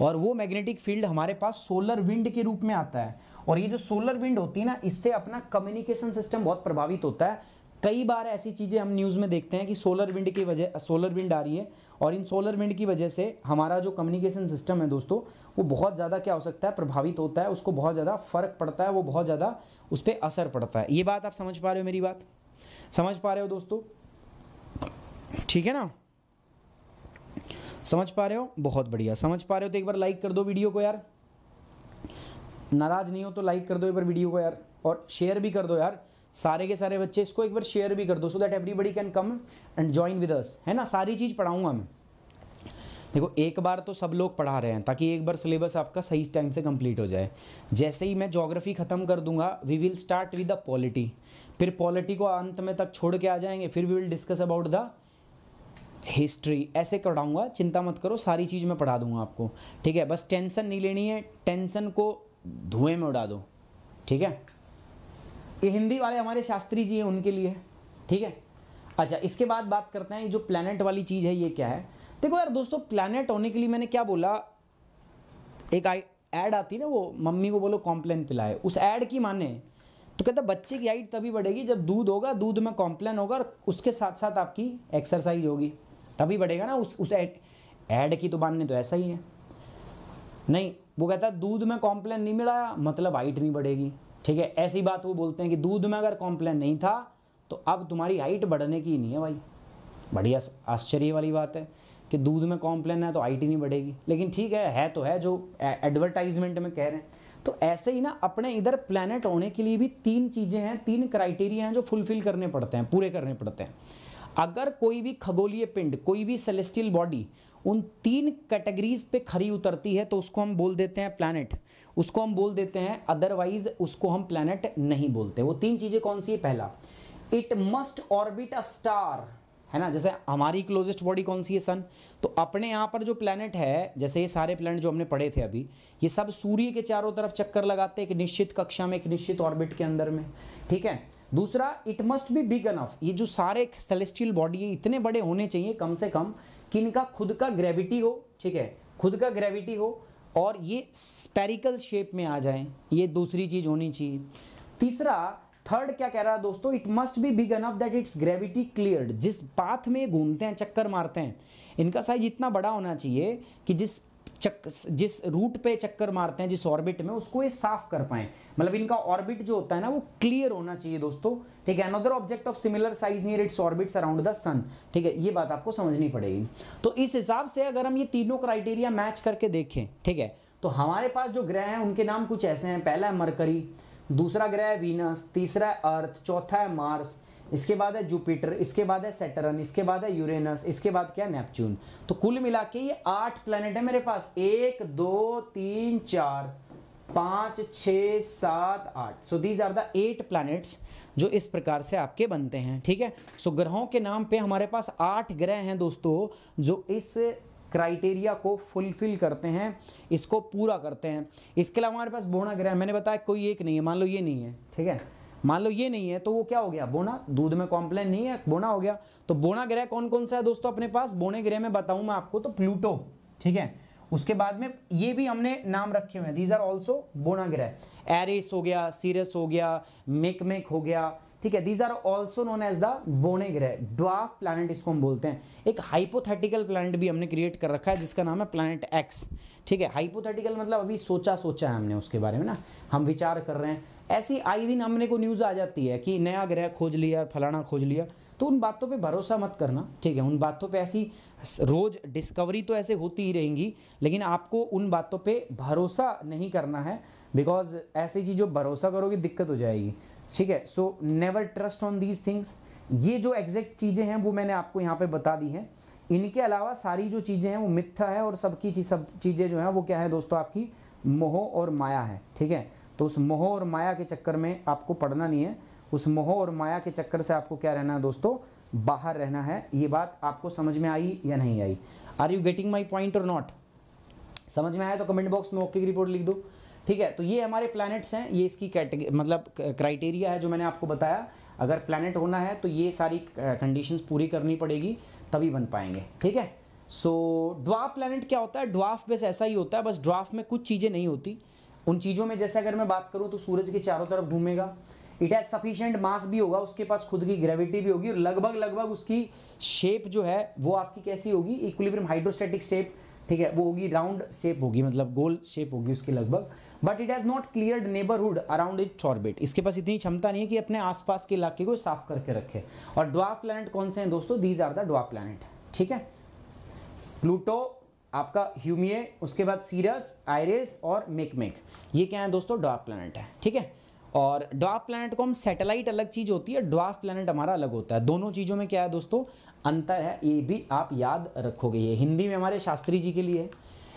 Speaker 1: और वो मैग्नेटिक फील्ड हमारे पास सोलर विंड के रूप में आता है और ये जो सोलर विंड होती है ना इससे अपना कम्युनिकेशन सिस्टम बहुत प्रभावित होता है कई बार ऐसी चीज़ें हम न्यूज़ में देखते हैं कि सोलर विंड की वजह सोलर विंड आ रही है और इन सोलर विंड की वजह से हमारा जो कम्युनिकेशन सिस्टम है दोस्तों वो बहुत ज़्यादा क्या हो सकता है प्रभावित होता है उसको बहुत ज़्यादा फ़र्क पड़ता है वो बहुत ज़्यादा उस पर असर पड़ता है ये बात आप समझ पा रहे हो मेरी बात समझ पा रहे हो दोस्तों ठीक है ना समझ पा रहे हो बहुत बढ़िया समझ पा रहे हो तो एक बार लाइक कर दो वीडियो को यार नाराज नहीं हो तो लाइक कर दो एक बार वीडियो को यार और शेयर भी कर दो यार सारे के सारे बच्चे इसको एक बार शेयर भी कर दो so that everybody can come and join with us है ना सारी चीज़ पढ़ाऊंगा मैं देखो एक बार तो सब लोग पढ़ा रहे हैं ताकि एक बार सिलेबस आपका सही टाइम से कंप्लीट हो जाए जैसे ही मैं जोग्राफी ख़त्म कर दूंगा we will start with the polity फिर पॉलिटी को अंत में तक छोड़ के आ जाएंगे फिर we will discuss about the history ऐसे पढ़ाऊँगा चिंता मत करो सारी चीज़ मैं पढ़ा दूंगा आपको ठीक है बस टेंशन नहीं लेनी है टेंशन को धुएं में उड़ा दो ठीक है ये हिंदी वाले हमारे शास्त्री जी हैं उनके लिए ठीक है अच्छा इसके बाद बात करते हैं ये जो प्लानट वाली चीज़ है ये क्या है देखो यार दोस्तों प्लानट होने के लिए मैंने क्या बोला एक आई ऐड आती ना वो मम्मी को बोलो कॉम्प्लेन पिलाए उस ऐड की माने तो कहता बच्चे की हाइट तभी बढ़ेगी जब दूध होगा दूध में कॉम्प्लेन होगा और उसके साथ साथ आपकी एक्सरसाइज होगी तभी बढ़ेगा ना उस उस ऐड की तो बांधने तो ऐसा ही है नहीं वो कहता है दूध में कॉम्प्लेन नहीं मिला मतलब हाइट नहीं बढ़ेगी ठीक है ऐसी बात वो बोलते हैं कि दूध में अगर कॉम्प्लेन नहीं था तो अब तुम्हारी हाइट बढ़ने की ही नहीं है भाई बढ़िया आश्चर्य वाली बात है कि दूध में कॉम्प्लेन है तो हाइट ही नहीं बढ़ेगी लेकिन ठीक है है तो है जो एडवर्टाइजमेंट में कह रहे हैं तो ऐसे ही ना अपने इधर प्लानट होने के लिए भी तीन चीज़ें हैं तीन क्राइटेरिया हैं जो फुलफिल करने पड़ते हैं पूरे करने पड़ते हैं अगर कोई भी खगोलीय पिंड कोई भी सेलेस्टियल बॉडी उन तीन कैटेगरीज पे खरी उतरती है तो उसको हम बोल देते हैं प्लैनेट उसको हम बोल देते हैं अदरवाइज उसको हम प्लैनेट नहीं बोलते वो तीन चीज़ें कौन सी है पहला it must orbit a star है ना जैसे हमारी क्लोजेस्ट बॉडी कौन सी है सन तो अपने यहाँ पर जो प्लैनेट है जैसे ये सारे प्लैनेट जो हमने पढ़े थे अभी ये सब सूर्य के चारों तरफ चक्कर लगाते हैं एक निश्चित कक्षा में एक निश्चित ऑर्बिट के अंदर में ठीक है दूसरा it must be big enough ये जो सारे सेलेस्टियल बॉडी है इतने बड़े होने चाहिए कम से कम कि इनका खुद का ग्रेविटी हो ठीक है खुद का ग्रेविटी हो और ये स्पेरिकल शेप में आ जाए ये दूसरी चीज़ होनी चाहिए तीसरा थर्ड क्या कह रहा है दोस्तों it must be big enough that its gravity clear जिस पाथ में घूमते हैं चक्कर मारते हैं इनका साइज इतना बड़ा होना चाहिए कि जिस चक जिस रूट पे चक्कर मारते हैं जिस ऑर्बिट में उसको ये साफ कर पाए मतलब इनका ऑर्बिट जो होता है ना वो क्लियर होना चाहिए दोस्तों ठीक है another object of similar size near its orbits around the sun ठीक है ये बात आपको समझनी पड़ेगी तो इस हिसाब से अगर हम ये तीनों क्राइटेरिया मैच करके देखें ठीक है तो हमारे पास जो ग्रह हैं उनके नाम कुछ ऐसे हैं पहला है मरकरी दूसरा ग्रह है वीनस तीसरा है अर्थ चौथा है मार्स इसके बाद है जुपिटर इसके बाद है सेटरन इसके बाद है यूरेनस इसके बाद क्या है नेपच्यून तो कुल मिला के ये आठ प्लैनेट है मेरे पास एक दो तीन चार पाँच छ सात आठ so these are the eight planets जो इस प्रकार से आपके बनते हैं ठीक है सो ग्रहों के नाम पे हमारे पास आठ ग्रह हैं दोस्तों जो इस क्राइटेरिया को फुलफिल करते हैं इसको पूरा करते हैं इसके अलावा हमारे पास बोना ग्रह मैंने बताया कोई एक नहीं है मान लो ये नहीं है ठीक है मान लो ये नहीं है तो वो क्या हो गया बोना दूध में कॉम्प्लेन नहीं है बोना हो गया तो बोना ग्रह कौन कौन सा है दोस्तों अपने पास बोने ग्रह में बताऊं मैं आपको तो प्लूटो ठीक है उसके बाद में ये भी हमने नाम रखे हुए हैं दीज आर ऑल्सो बोना ग्रह एरिस हो गया सीरस हो गया मेकमेक हो गया ठीक है these are also known as the बोने ग्रह ड्वाफ प्लानट इसको हम बोलते हैं एक हाइपोथेटिकल प्लानट भी हमने क्रिएट कर रखा है जिसका नाम है प्लानट एक्स ठीक है हाइपोथेटिकल मतलब अभी सोचा सोचा है हमने उसके बारे में ना हम विचार कर रहे हैं ऐसी आई दिन हमने को न्यूज़ आ जाती है कि नया ग्रह खोज लिया फलाना खोज लिया तो उन बातों पे भरोसा मत करना ठीक है उन बातों पे ऐसी रोज़ डिस्कवरी तो ऐसे होती ही रहेंगी लेकिन आपको उन बातों पे भरोसा नहीं करना है बिकॉज ऐसी चीज जो भरोसा करोगे दिक्कत हो जाएगी ठीक है so never trust on these things ये जो एग्जैक्ट चीज़ें हैं वो मैंने आपको यहाँ पे बता दी हैं इनके अलावा सारी जो चीज़ें हैं वो मिथ्या है और सबकी चीज सब चीज़ें जो हैं वो क्या है दोस्तों आपकी मोह और माया है ठीक है तो उस मोह और माया के चक्कर में आपको पढ़ना नहीं है उस मोह और माया के चक्कर से आपको क्या रहना है दोस्तों बाहर रहना है ये बात आपको समझ में आई या नहीं आई are you getting my point और नॉट समझ में आया तो कमेंट बॉक्स में ओके की रिपोर्ट लिख दो ठीक है तो ये हमारे प्लैनेट्स हैं ये इसकी कैटेगरी मतलब क्राइटेरिया है जो मैंने आपको बताया अगर प्लैनेट होना है तो ये सारी कंडीशंस पूरी करनी पड़ेगी तभी बन पाएंगे ठीक है सो ड्वाफ प्लैनेट क्या होता है ड्वाफ बस ऐसा ही होता है बस ड्वाफ में कुछ चीज़ें नहीं होती उन चीज़ों में जैसे अगर मैं बात करूँ तो सूरज के चारों तरफ घूमेगा इट हैज़ सफिशियंट मास भी होगा उसके पास खुद की ग्रेविटी भी होगी और लगभग लगभग उसकी शेप जो है वो आपकी कैसी होगी इक्विलिब्रियम हाइड्रोस्टेटिक शेप ठीक है वो होगी राउंड शेप होगी मतलब गोल शेप होगी उसकी लगभग but it has not clear neighbourhood around it orbit इसके पास इतनी क्षमता नहीं है कि अपने आसपास के इलाके को साफ करके रखे और ड्वाफ प्लानट कौन से हैं दोस्तों these are the dwarf planet ठीक है प्लूटो आपका ह्यूमिय उसके बाद सीरस आयरेस और मेकमेक ये क्या है दोस्तों ड्वाफ प्लानट है ठीक है और ड्वाफ प्लानट को हम सैटेलाइट अलग चीज़ होती है ड्वाफ प्लानट हमारा अलग होता है दोनों चीज़ों में क्या है दोस्तों अंतर है ये भी आप याद रखोगे ये हिंदी में हमारे शास्त्री जी के लिए है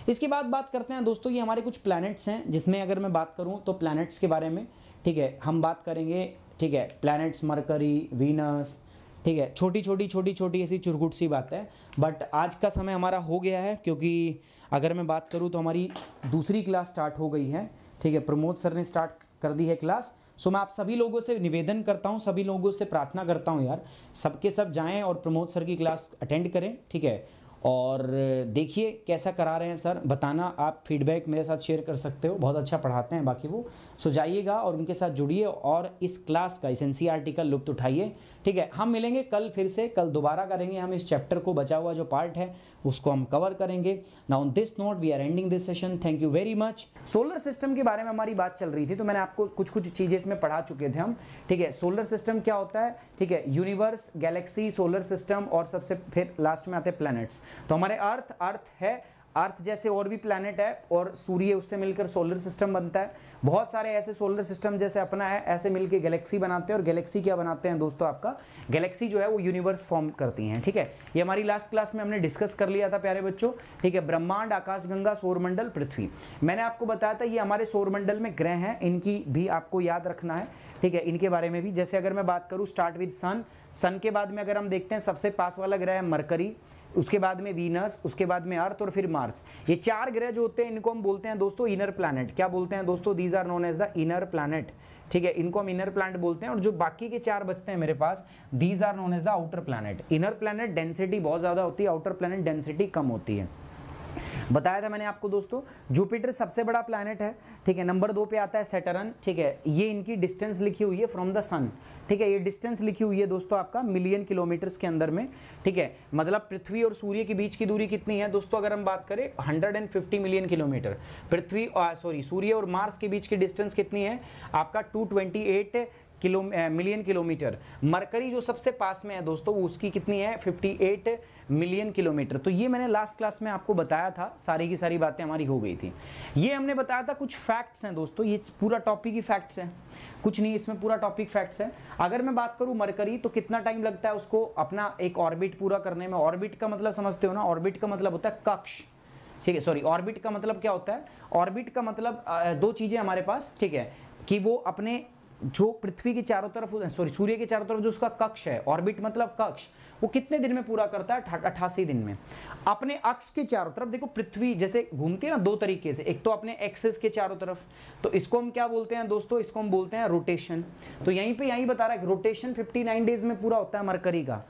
Speaker 1: इसके बाद बात करते हैं दोस्तों ये हमारे कुछ प्लैनेट्स हैं जिसमें अगर मैं बात करूँ तो प्लैनेट्स के बारे में ठीक है हम बात करेंगे ठीक है प्लैनेट्स मरकरी वीनस ठीक है छोटी छोटी छोटी छोटी ऐसी चुरगुट सी बात है बट आज का समय हमारा हो गया है क्योंकि अगर मैं बात करूँ तो हमारी दूसरी क्लास स्टार्ट हो गई है ठीक है प्रमोद सर ने स्टार्ट कर दी है क्लास सो मैं आप सभी लोगों से निवेदन करता हूँ सभी लोगों से प्रार्थना करता हूँ यार सबके सब, सब जाएँ और प्रमोद सर की क्लास अटेंड करें ठीक है और देखिए कैसा करा रहे हैं सर बताना आप फीडबैक मेरे साथ शेयर कर सकते हो बहुत अच्छा पढ़ाते हैं बाकी वो सो जाइएगा और उनके साथ जुड़िए और इस क्लास का इस एन e का लुप्त उठाइए ठीक है हम मिलेंगे कल फिर से कल दोबारा करेंगे हम इस चैप्टर को बचा हुआ जो पार्ट है उसको हम कवर करेंगे ना on this note we are ending this session thank you very much solar system के बारे में हमारी बात चल रही थी तो मैंने आपको कुछ कुछ चीज़ें इसमें पढ़ा चुके थे हम ठीक है सोलर सिस्टम क्या होता है ठीक है यूनिवर्स गैलेक्सी सोलर सिस्टम और सबसे फिर लास्ट में आते हैं प्लैनेट्स तो हमारे अर्थ अर्थ है अर्थ जैसे और भी प्लैनेट है और सूर्य उससे मिलकर सोलर सिस्टम बनता है बहुत सारे ऐसे सोलर सिस्टम जैसे अपना है ऐसे मिलकर गैलेक्सी बनाते हैं और गैलेक्सी क्या बनाते हैं दोस्तों आपका गैलेक्सी जो है वो यूनिवर्स फॉर्म करती हैं ठीक है ये हमारी लास्ट क्लास में हमने डिस्कस कर लिया था प्यारे बच्चों ठीक है ब्रह्मांड गंगा सौरमंडल पृथ्वी मैंने आपको बताया था ये हमारे सौरमंडल में ग्रह हैं इनकी भी आपको याद रखना है ठीक है इनके बारे में भी जैसे अगर मैं बात करूँ स्टार्ट विद सन सन के बाद में अगर हम देखते हैं सबसे पास वाला ग्रह है मरकरी उसके बाद में वीनस उसके बाद में अर्थ और फिर मार्स ये चार ग्रह जो होते हैं इनको हम बोलते हैं दोस्तों इनर प्लानट क्या बोलते हैं दोस्तों these are known as the inner planet ठीक है इनको हम इनर प्लानट बोलते हैं और जो बाकी के चार बचते हैं मेरे पास these are known as the outer planet inner planet density बहुत ज़्यादा होती है आउटर प्लानट डेंसिटी कम होती है बताया था मैंने आपको दोस्तों जुपिटर सबसे बड़ा प्लानट है ठीक है नंबर दो पे आता है सेटरन ठीक है ये इनकी डिस्टेंस लिखी हुई है फ्रॉम द सन ठीक है ये डिस्टेंस लिखी हुई है दोस्तों आपका मिलियन किलोमीटर्स के अंदर में ठीक है मतलब पृथ्वी और सूर्य के बीच की दूरी कितनी है दोस्तों अगर हम बात करें फिफ्टी मिलियन किलोमीटर पृथ्वी सॉरी सूर्य और मार्स के बीच की डिस्टेंस कितनी है आपका eight kilo million kilometre Mercury जो सबसे पास में है दोस्तों उसकी कितनी है 58 मिलियन किलोमीटर तो ये मैंने लास्ट क्लास में आपको बताया था सारी की सारी बातें हमारी हो गई थी ये हमने बताया था कुछ फैक्ट्स हैं दोस्तों ये पूरा टॉपिक ही फैक्ट्स हैं कुछ नहीं इसमें पूरा टॉपिक फैक्ट्स है अगर मैं बात करूं मरकरी तो कितना टाइम लगता है उसको अपना एक ऑर्बिट पूरा करने में ऑर्बिट का मतलब समझते हो ना ऑर्बिट का मतलब होता है कक्ष ठीक है सॉरी ऑर्बिट का मतलब क्या होता है ऑर्बिट का मतलब दो चीज़ें हमारे पास ठीक है कि वो अपने जो पृथ्वी के चारों तरफ सॉरी सूर्य के चारों तरफ जो उसका कक्ष है ऑर्बिट मतलब कक्ष वो कितने दिन में पूरा करता है अठासी दिन में अपने अक्ष के चारों तरफ देखो पृथ्वी जैसे घूमती है ना दो तरीके से एक तो अपने एक्सेस के चारों तरफ तो इसको हम क्या बोलते हैं दोस्तों इसको हम बोलते हैं रोटेशन तो यहीं पर यहीं बता रहा है रोटेशन फिफ्टी डेज में पूरा होता है मरकरी का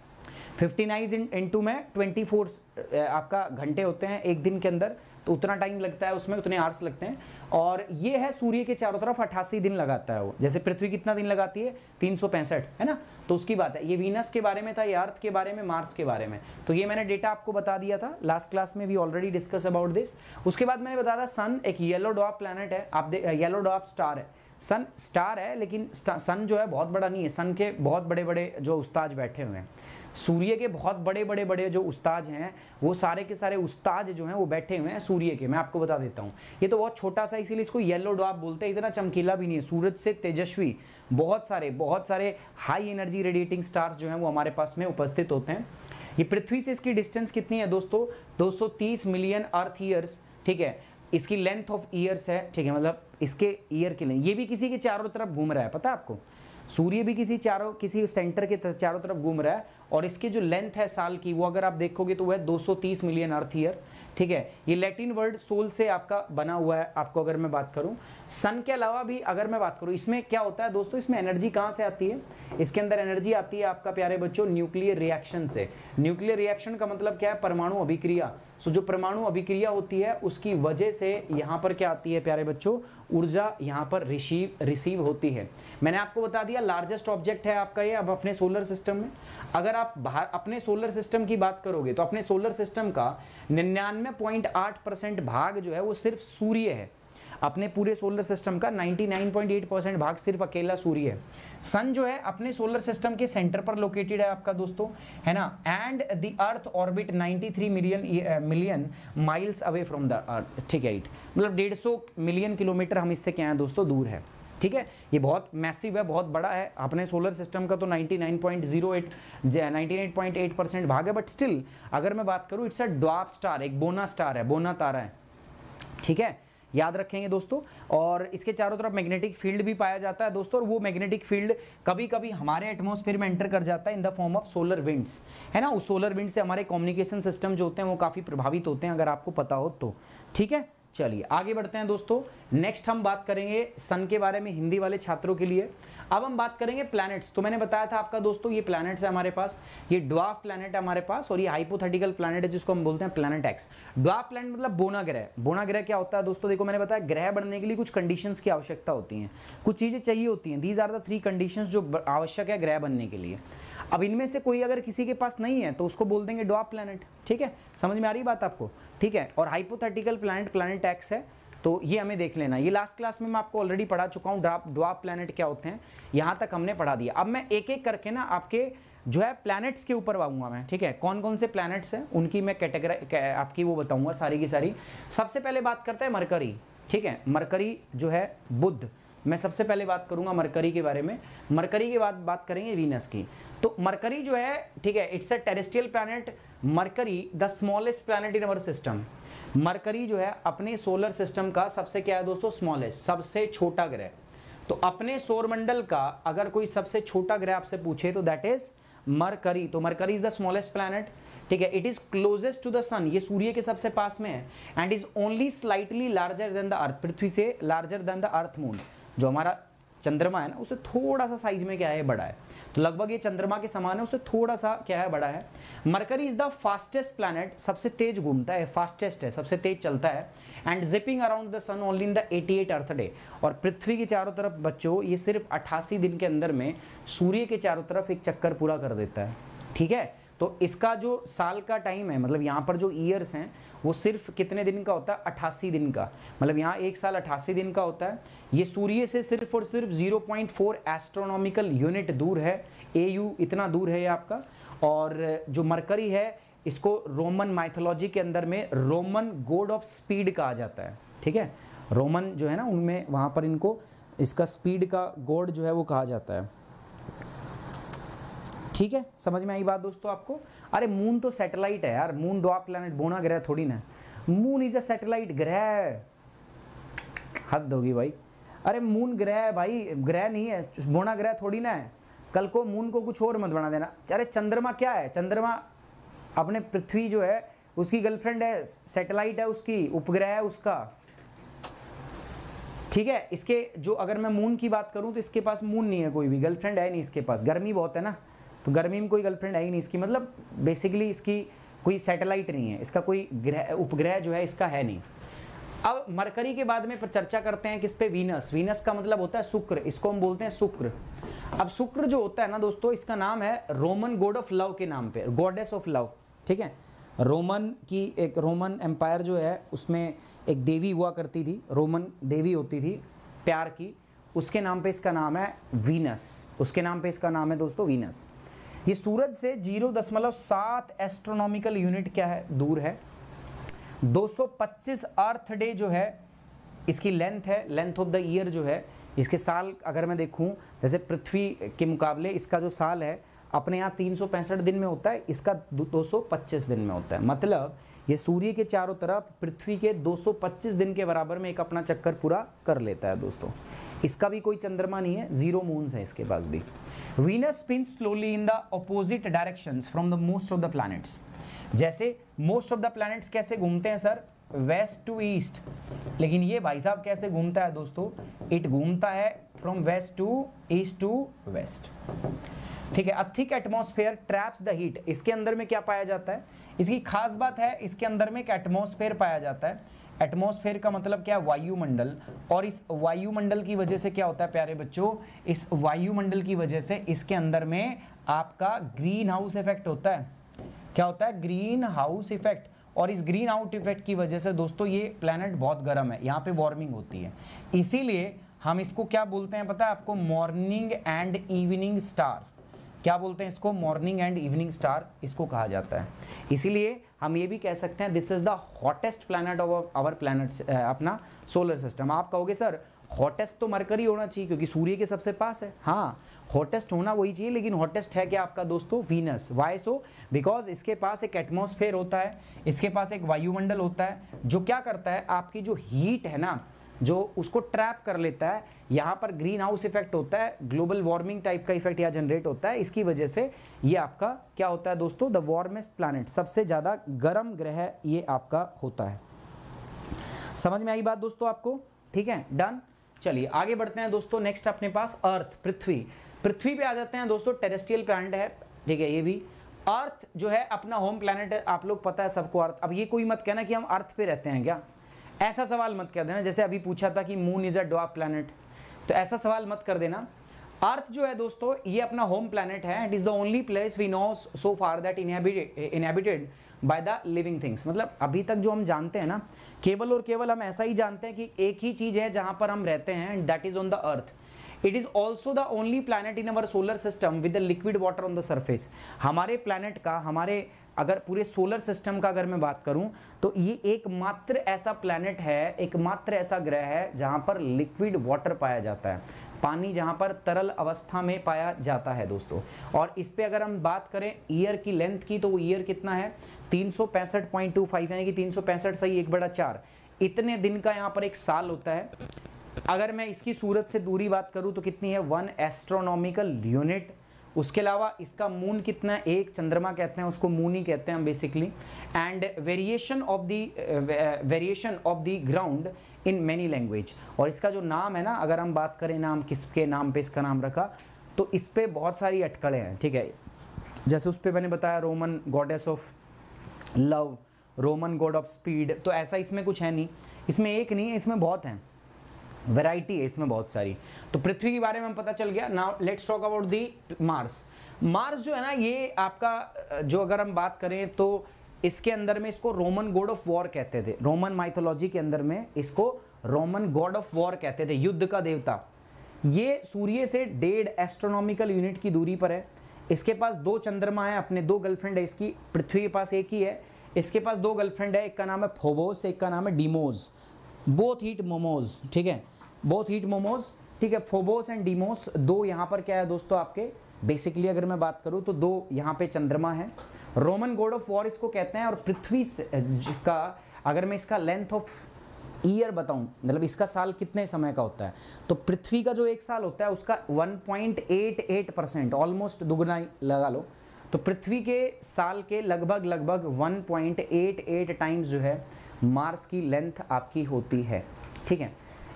Speaker 1: 59 नाइन इन में 24 आपका घंटे होते हैं एक दिन के अंदर तो उतना टाइम लगता है उसमें उतने आर्स लगते हैं और ये है सूर्य के चारों तरफ अट्ठासी दिन लगाता है वो जैसे पृथ्वी कितना दिन लगाती है तीन है ना तो उसकी बात है ये वीनस के बारे में था ये अर्थ के बारे में मार्स के बारे में तो ये मैंने डेटा आपको बता दिया था लास्ट क्लास में we already discuss about this उसके बाद मैंने बताया था सन एक येलो डॉप प्लानट है आप येलो डॉप स्टार है सन स्टार है लेकिन सन जो है बहुत बड़ा नहीं है सन के बहुत बड़े बड़े जो उस्ताज बैठे हुए हैं सूर्य के बहुत बड़े बड़े बड़े जो उस्ताद हैं वो सारे के सारे उस्ताद जो हैं वो बैठे हुए हैं सूर्य के मैं आपको बता देता हूँ ये तो बहुत छोटा सा इसीलिए इसको येलो डॉप बोलते हैं इतना चमकीला भी नहीं है सूरज से तेजस्वी बहुत सारे बहुत सारे हाई एनर्जी रेडिएटिंग स्टार्स जो हैं वो हमारे पास में उपस्थित होते हैं ये पृथ्वी से इसकी डिस्टेंस कितनी है दोस्तों दो मिलियन अर्थ ईयर्स ठीक है इसकी लेंथ ऑफ ईयर्स है ठीक है मतलब इसके ईयर के लिए ये भी किसी के चारों तरफ घूम रहा है पता है आपको सूर्य भी किसी चारों किसी सेंटर के चारों तरफ घूम रहा है और इसके जो लेंथ है साल की वो अगर आप देखोगे तो वह 230 मिलियन अर्थ ईयर ठीक है ये लैटिन वर्ड सोल से आपका बना हुआ है आपको अगर मैं बात करूं सन के अलावा भी अगर मैं बात करूं इसमें क्या होता है दोस्तों इसमें एनर्जी कहां से आती है इसके अंदर एनर्जी आती है आपका प्यारे बच्चों न्यूक्लियर रिएक्शन से न्यूक्लियर रिएक्शन का मतलब क्या है परमाणु अभिक्रिया सो जो परमाणु अभिक्रिया होती है उसकी वजह से यहां पर क्या आती है प्यारे बच्चों ऊर्जा यहां पर रिसीव रिसीव होती है मैंने आपको बता दिया लार्जेस्ट ऑब्जेक्ट है आपका ये अब अपने सोलर सिस्टम में अगर आप बाहर अपने सोलर सिस्टम की बात करोगे तो अपने सोलर सिस्टम का निन्यानवे पॉइंट आठ परसेंट भाग जो है वो सिर्फ सूर्य है अपने पूरे सोलर सिस्टम का 99.8 परसेंट भाग सिर्फ अकेला सूर्य है सन जो है अपने सोलर सिस्टम के सेंटर पर लोकेटेड है आपका दोस्तों है ना and the earth orbit 93 million million miles away from the earth ठीक है मतलब डेढ़ मिलियन किलोमीटर हम इससे क्या है दोस्तों दूर है ठीक है ये बहुत मैसिव है बहुत बड़ा है अपने सोलर सिस्टम का तो 99.08 98.8 परसेंट भाग है बट स्टिल अगर मैं बात करूं इट्स अ ड्वाप स्टार एक बोना स्टार है बोना तारा है ठीक है याद रखेंगे दोस्तों और इसके चारों तरफ मैग्नेटिक फील्ड भी पाया जाता है दोस्तों और वो मैग्नेटिक फील्ड कभी कभी हमारे एटमोसफेयर में एंटर कर जाता है in the form of solar winds है ना उस सोलर विंड से हमारे कम्युनिकेशन सिस्टम जो होते हैं वो काफ़ी प्रभावित होते हैं अगर आपको पता हो तो ठीक है चलिए आगे बढ़ते हैं दोस्तों नेक्स्ट हम बात करेंगे सन के बारे में हिंदी वाले छात्रों के लिए अब हम बात करेंगे प्लैनेट्स तो मैंने बताया था आपका दोस्तों ये प्लैनेट्स है हमारे पास ये ड्वाफ प्लैनेट है हमारे पास और ये हाइपोथेटिकल प्लैनेट है जिसको हम बोलते हैं प्लैनेट एक्स ड्वाफ प्लैनेट मतलब बोना ग्रह बोना ग्रह क्या होता है दोस्तों देखो मैंने बताया ग्रह बनने के लिए कुछ कंडीशन की आवश्यकता होती है कुछ चीज़ें चाहिए होती हैं these are the three condition जो आवश्यक है ग्रह बनने के लिए अब इनमें से कोई अगर किसी के पास नहीं है तो उसको बोल देंगे डॉप प्लानट ठीक है समझ में आ रही बात आपको ठीक है और हाइपोथेटिकल प्लानट प्लानट एक्स है तो ये हमें देख लेना ये लास्ट क्लास में मैं आपको ऑलरेडी पढ़ा चुका हूँ ड्राप ड्वाप प्लानट क्या होते हैं यहाँ तक हमने पढ़ा दिया अब मैं एक एक करके ना आपके जो है प्लैनेट्स के ऊपर आऊँगा मैं ठीक है कौन कौन से प्लैनेट्स हैं उनकी मैं कैटेगरी आपकी वो बताऊँगा सारी की सारी सबसे पहले बात करते हैं मरकरी ठीक है मरकरी जो है बुद्ध मैं सबसे पहले बात करूंगा मरकरी के बारे में मरकरी के बाद बात करेंगे वीनस की तो मरकरी जो है ठीक है it's a terrestrial planet Mercury the smallest planet in our system Mercury जो है अपने सोलर सिस्टम का सबसे क्या है दोस्तों स्मॉलेस्ट सबसे छोटा ग्रह तो अपने सौरमंडल का अगर कोई सबसे छोटा ग्रह आपसे पूछे तो दैट इज मरकरी तो Mercury is the smallest planet ठीक है it is closest to the sun ये सूर्य के सबसे पास में है and is only slightly larger than the earth पृथ्वी से larger than the earth moon जो हमारा चंद्रमा है ना उसे थोड़ा सा साइज में क्या है बड़ा है तो लगभग ये चंद्रमा के समान है उसे थोड़ा सा क्या है बड़ा है Mercury is the fastest planet सबसे तेज घूमता है फास्टेस्ट है सबसे तेज चलता है and zipping around the sun only in the 88 earth day और पृथ्वी के चारों तरफ बच्चों ये सिर्फ अट्ठासी दिन के अंदर में सूर्य के चारों तरफ एक चक्कर पूरा कर देता है ठीक है तो इसका जो साल का टाइम है मतलब यहाँ पर जो ईयर्स हैं वो सिर्फ कितने दिन का होता है अट्ठासी दिन का मतलब यहाँ एक साल अट्ठासी दिन का होता है ये सूर्य से सिर्फ और सिर्फ 0.4 एस्ट्रोनॉमिकल यूनिट दूर है ए यू इतना दूर है ये आपका और जो मरकरी है इसको रोमन माइथोलॉजी के अंदर में रोमन गोड ऑफ स्पीड कहा जाता है ठीक है रोमन जो है ना उनमें वहाँ पर इनको इसका स्पीड का गोड जो है वो कहा जाता है ठीक है समझ में आई बात दोस्तों आपको अरे मून तो सैटेलाइट है यार मून डॉप प्लानट बोना ग्रह थोड़ी ना मून इज अ सैटेलाइट ग्रह हद होगी भाई अरे मून ग्रह है भाई ग्रह नहीं है बोना ग्रह थोड़ी ना है कल को मून को कुछ और मत बना देना अरे चंद्रमा क्या है चंद्रमा अपने पृथ्वी जो है उसकी गर्लफ्रेंड है सैटेलाइट है उसकी उपग्रह है उसका ठीक है इसके जो अगर मैं मून की बात करूं तो इसके पास मून नहीं है कोई भी गर्लफ्रेंड है नहीं इसके पास गर्मी बहुत है ना तो गर्मी में कोई गर्लफ्रेंड है ही नहीं इसकी मतलब बेसिकली इसकी कोई सैटेलाइट नहीं है इसका कोई ग्रह उपग्रह जो है इसका है नहीं अब मरकरी के बाद में चर्चा करते हैं किस पे वीनस वीनस का मतलब होता है शुक्र इसको हम बोलते हैं शुक्र अब शुक्र जो होता है ना दोस्तों इसका नाम है रोमन गॉड ऑफ लव के नाम पे गॉडेस ऑफ लव ठीक है रोमन की एक रोमन एम्पायर जो है उसमें एक देवी हुआ करती थी रोमन देवी होती थी प्यार की उसके नाम पे इसका नाम है वीनस उसके नाम पे इसका नाम है दोस्तों वीनस ये सूरज से जीरो दशमलव सात एस्ट्रोनॉमिकल यूनिट क्या है दूर है 225 अर्थ डे जो है इसकी लेंथ है लेंथ ऑफ द ईयर जो है इसके साल अगर मैं देखूं जैसे पृथ्वी के मुकाबले इसका जो साल है अपने यहाँ तीन दिन में होता है इसका 225 दिन में होता है मतलब ये सूर्य के चारों तरफ पृथ्वी के 225 दिन के बराबर में एक अपना चक्कर पूरा कर लेता है दोस्तों इसका भी कोई चंद्रमा नहीं है जीरो मून्स है इसके पास भी Venus spin slowly in the opposite directions from the most of the planets जैसे मोस्ट ऑफ द प्लैनेट्स कैसे घूमते हैं सर वेस्ट टू ईस्ट लेकिन ये भाई साहब कैसे घूमता है दोस्तों इट घूमता है from west to east to west ठीक है a thick atmosphere traps the heat इसके अंदर में क्या पाया जाता है इसकी खास बात है इसके अंदर में एक एटमोसफेयर पाया जाता है एटमोस्फेयर का मतलब क्या है वायुमंडल और इस वायुमंडल की वजह से क्या होता है प्यारे बच्चों इस वायुमंडल की वजह से इसके अंदर में आपका ग्रीन हाउस इफेक्ट होता है क्या होता है ग्रीन हाउस इफेक्ट और इस ग्रीन आउट इफेक्ट की वजह से दोस्तों ये प्लैनेट बहुत गर्म है यहाँ पे वार्मिंग होती है इसीलिए हम इसको क्या बोलते हैं पता है आपको मॉर्निंग एंड इवनिंग स्टार क्या बोलते हैं इसको मॉर्निंग एंड इवनिंग स्टार इसको कहा जाता है इसीलिए हम ये भी कह सकते हैं this is the hottest planet of our planet अपना सोलर सिस्टम आप कहोगे सर हॉटेस्ट तो मरकरी होना चाहिए क्योंकि सूर्य के सबसे पास है हाँ हॉटेस्ट होना वही चाहिए लेकिन हॉटेस्ट है क्या आपका दोस्तों वीनस वाई सो बिकॉज इसके पास एक एटमोसफेयर होता है इसके पास एक वायुमंडल होता है जो क्या करता है आपकी जो हीट है ना जो उसको ट्रैप कर लेता है यहाँ पर ग्रीन हाउस इफेक्ट होता है ग्लोबल वार्मिंग टाइप का इफेक्ट यहाँ जनरेट होता है इसकी वजह से ये आपका क्या होता है दोस्तों द वार्मेस्ट प्लानट सबसे ज़्यादा गर्म ग्रह ये आपका होता है समझ में आई बात दोस्तों आपको ठीक है डन चलिए आगे बढ़ते हैं दोस्तों नेक्स्ट अपने पास अर्थ पृथ्वी पृथ्वी पे आ जाते हैं दोस्तों टेरेस्ट्रियल प्लानट है ठीक है ये भी अर्थ जो है अपना होम प्लानट है आप लोग पता है सबको अर्थ अब ये कोई मत कहना कि हम अर्थ पे रहते हैं क्या ऐसा सवाल मत कर देना जैसे अभी पूछा था कि moon is a dwarf planet तो ऐसा सवाल मत कर देना अर्थ जो है दोस्तों ये अपना होम प्लानट है it is the only place we know so far that inhabited inhabited by the living things मतलब अभी तक जो हम जानते हैं ना केवल और केवल हम ऐसा ही जानते हैं कि एक ही चीज़ है जहां पर हम रहते हैं that is on the earth it is also the only planet in our solar system with the liquid water on the surface हमारे प्लानट का हमारे अगर पूरे सोलर सिस्टम का अगर मैं बात करूं तो ये एकमात्र ऐसा प्लानट है एकमात्र ऐसा ग्रह है जहां पर लिक्विड वाटर पाया जाता है पानी जहां पर तरल अवस्था में पाया जाता है दोस्तों और इस पर अगर हम बात करें ईयर की लेंथ की तो वो ईयर कितना है तीन यानी कि तीन सही एक बड़ा चार इतने दिन का यहाँ पर एक साल होता है अगर मैं इसकी सूरत से दूरी बात करूँ तो कितनी है वन एस्ट्रोनॉमिकल यूनिट उसके अलावा इसका मून कितना है एक चंद्रमा कहते हैं उसको मून ही कहते हैं हम basically and variation of the variation of the ground in many language और इसका जो नाम है ना अगर हम बात करें नाम किसके नाम पे इसका नाम रखा तो इस पर बहुत सारी अटकलें हैं ठीक है जैसे उस पर मैंने बताया Roman goddess of love Roman god of speed तो ऐसा इसमें कुछ है नहीं इसमें एक नहीं है इसमें बहुत हैं वेराइटी है इसमें बहुत सारी तो पृथ्वी के बारे में पता चल गया now let's talk about the Mars Mars जो है ना ये आपका जो अगर हम बात करें तो इसके अंदर में इसको रोमन गॉड ऑफ वॉर कहते थे रोमन माइथोलॉजी के अंदर में इसको रोमन गॉड ऑफ वॉर कहते थे युद्ध का देवता ये सूर्य से डेढ़ एस्ट्रोनॉमिकल यूनिट की दूरी पर है इसके पास दो चंद्रमा है अपने दो गर्लफ्रेंड है इसकी पृथ्वी के पास एक ही है इसके पास दो गर्लफ्रेंड है एक का नाम है फोबोस एक का नाम है डीमोज बोथ हीट मोमोज ठीक है बोथ हीट मोमोज ठीक है फोबोस एंड डीमोस दो यहाँ पर क्या है दोस्तों आपके बेसिकली अगर मैं बात करूँ तो दो यहाँ पे चंद्रमा है रोमन गोड ऑफ वॉर इसको कहते हैं और पृथ्वी का अगर मैं इसका लेंथ ऑफ ईयर बताऊं मतलब इसका साल कितने समय का होता है तो पृथ्वी का जो एक साल होता है उसका 1.88 परसेंट ऑलमोस्ट दुगना लगा लो तो पृथ्वी के साल के लगभग लगभग 1.88 टाइम्स जो है मार्स की लेंथ आपकी होती है ठीक है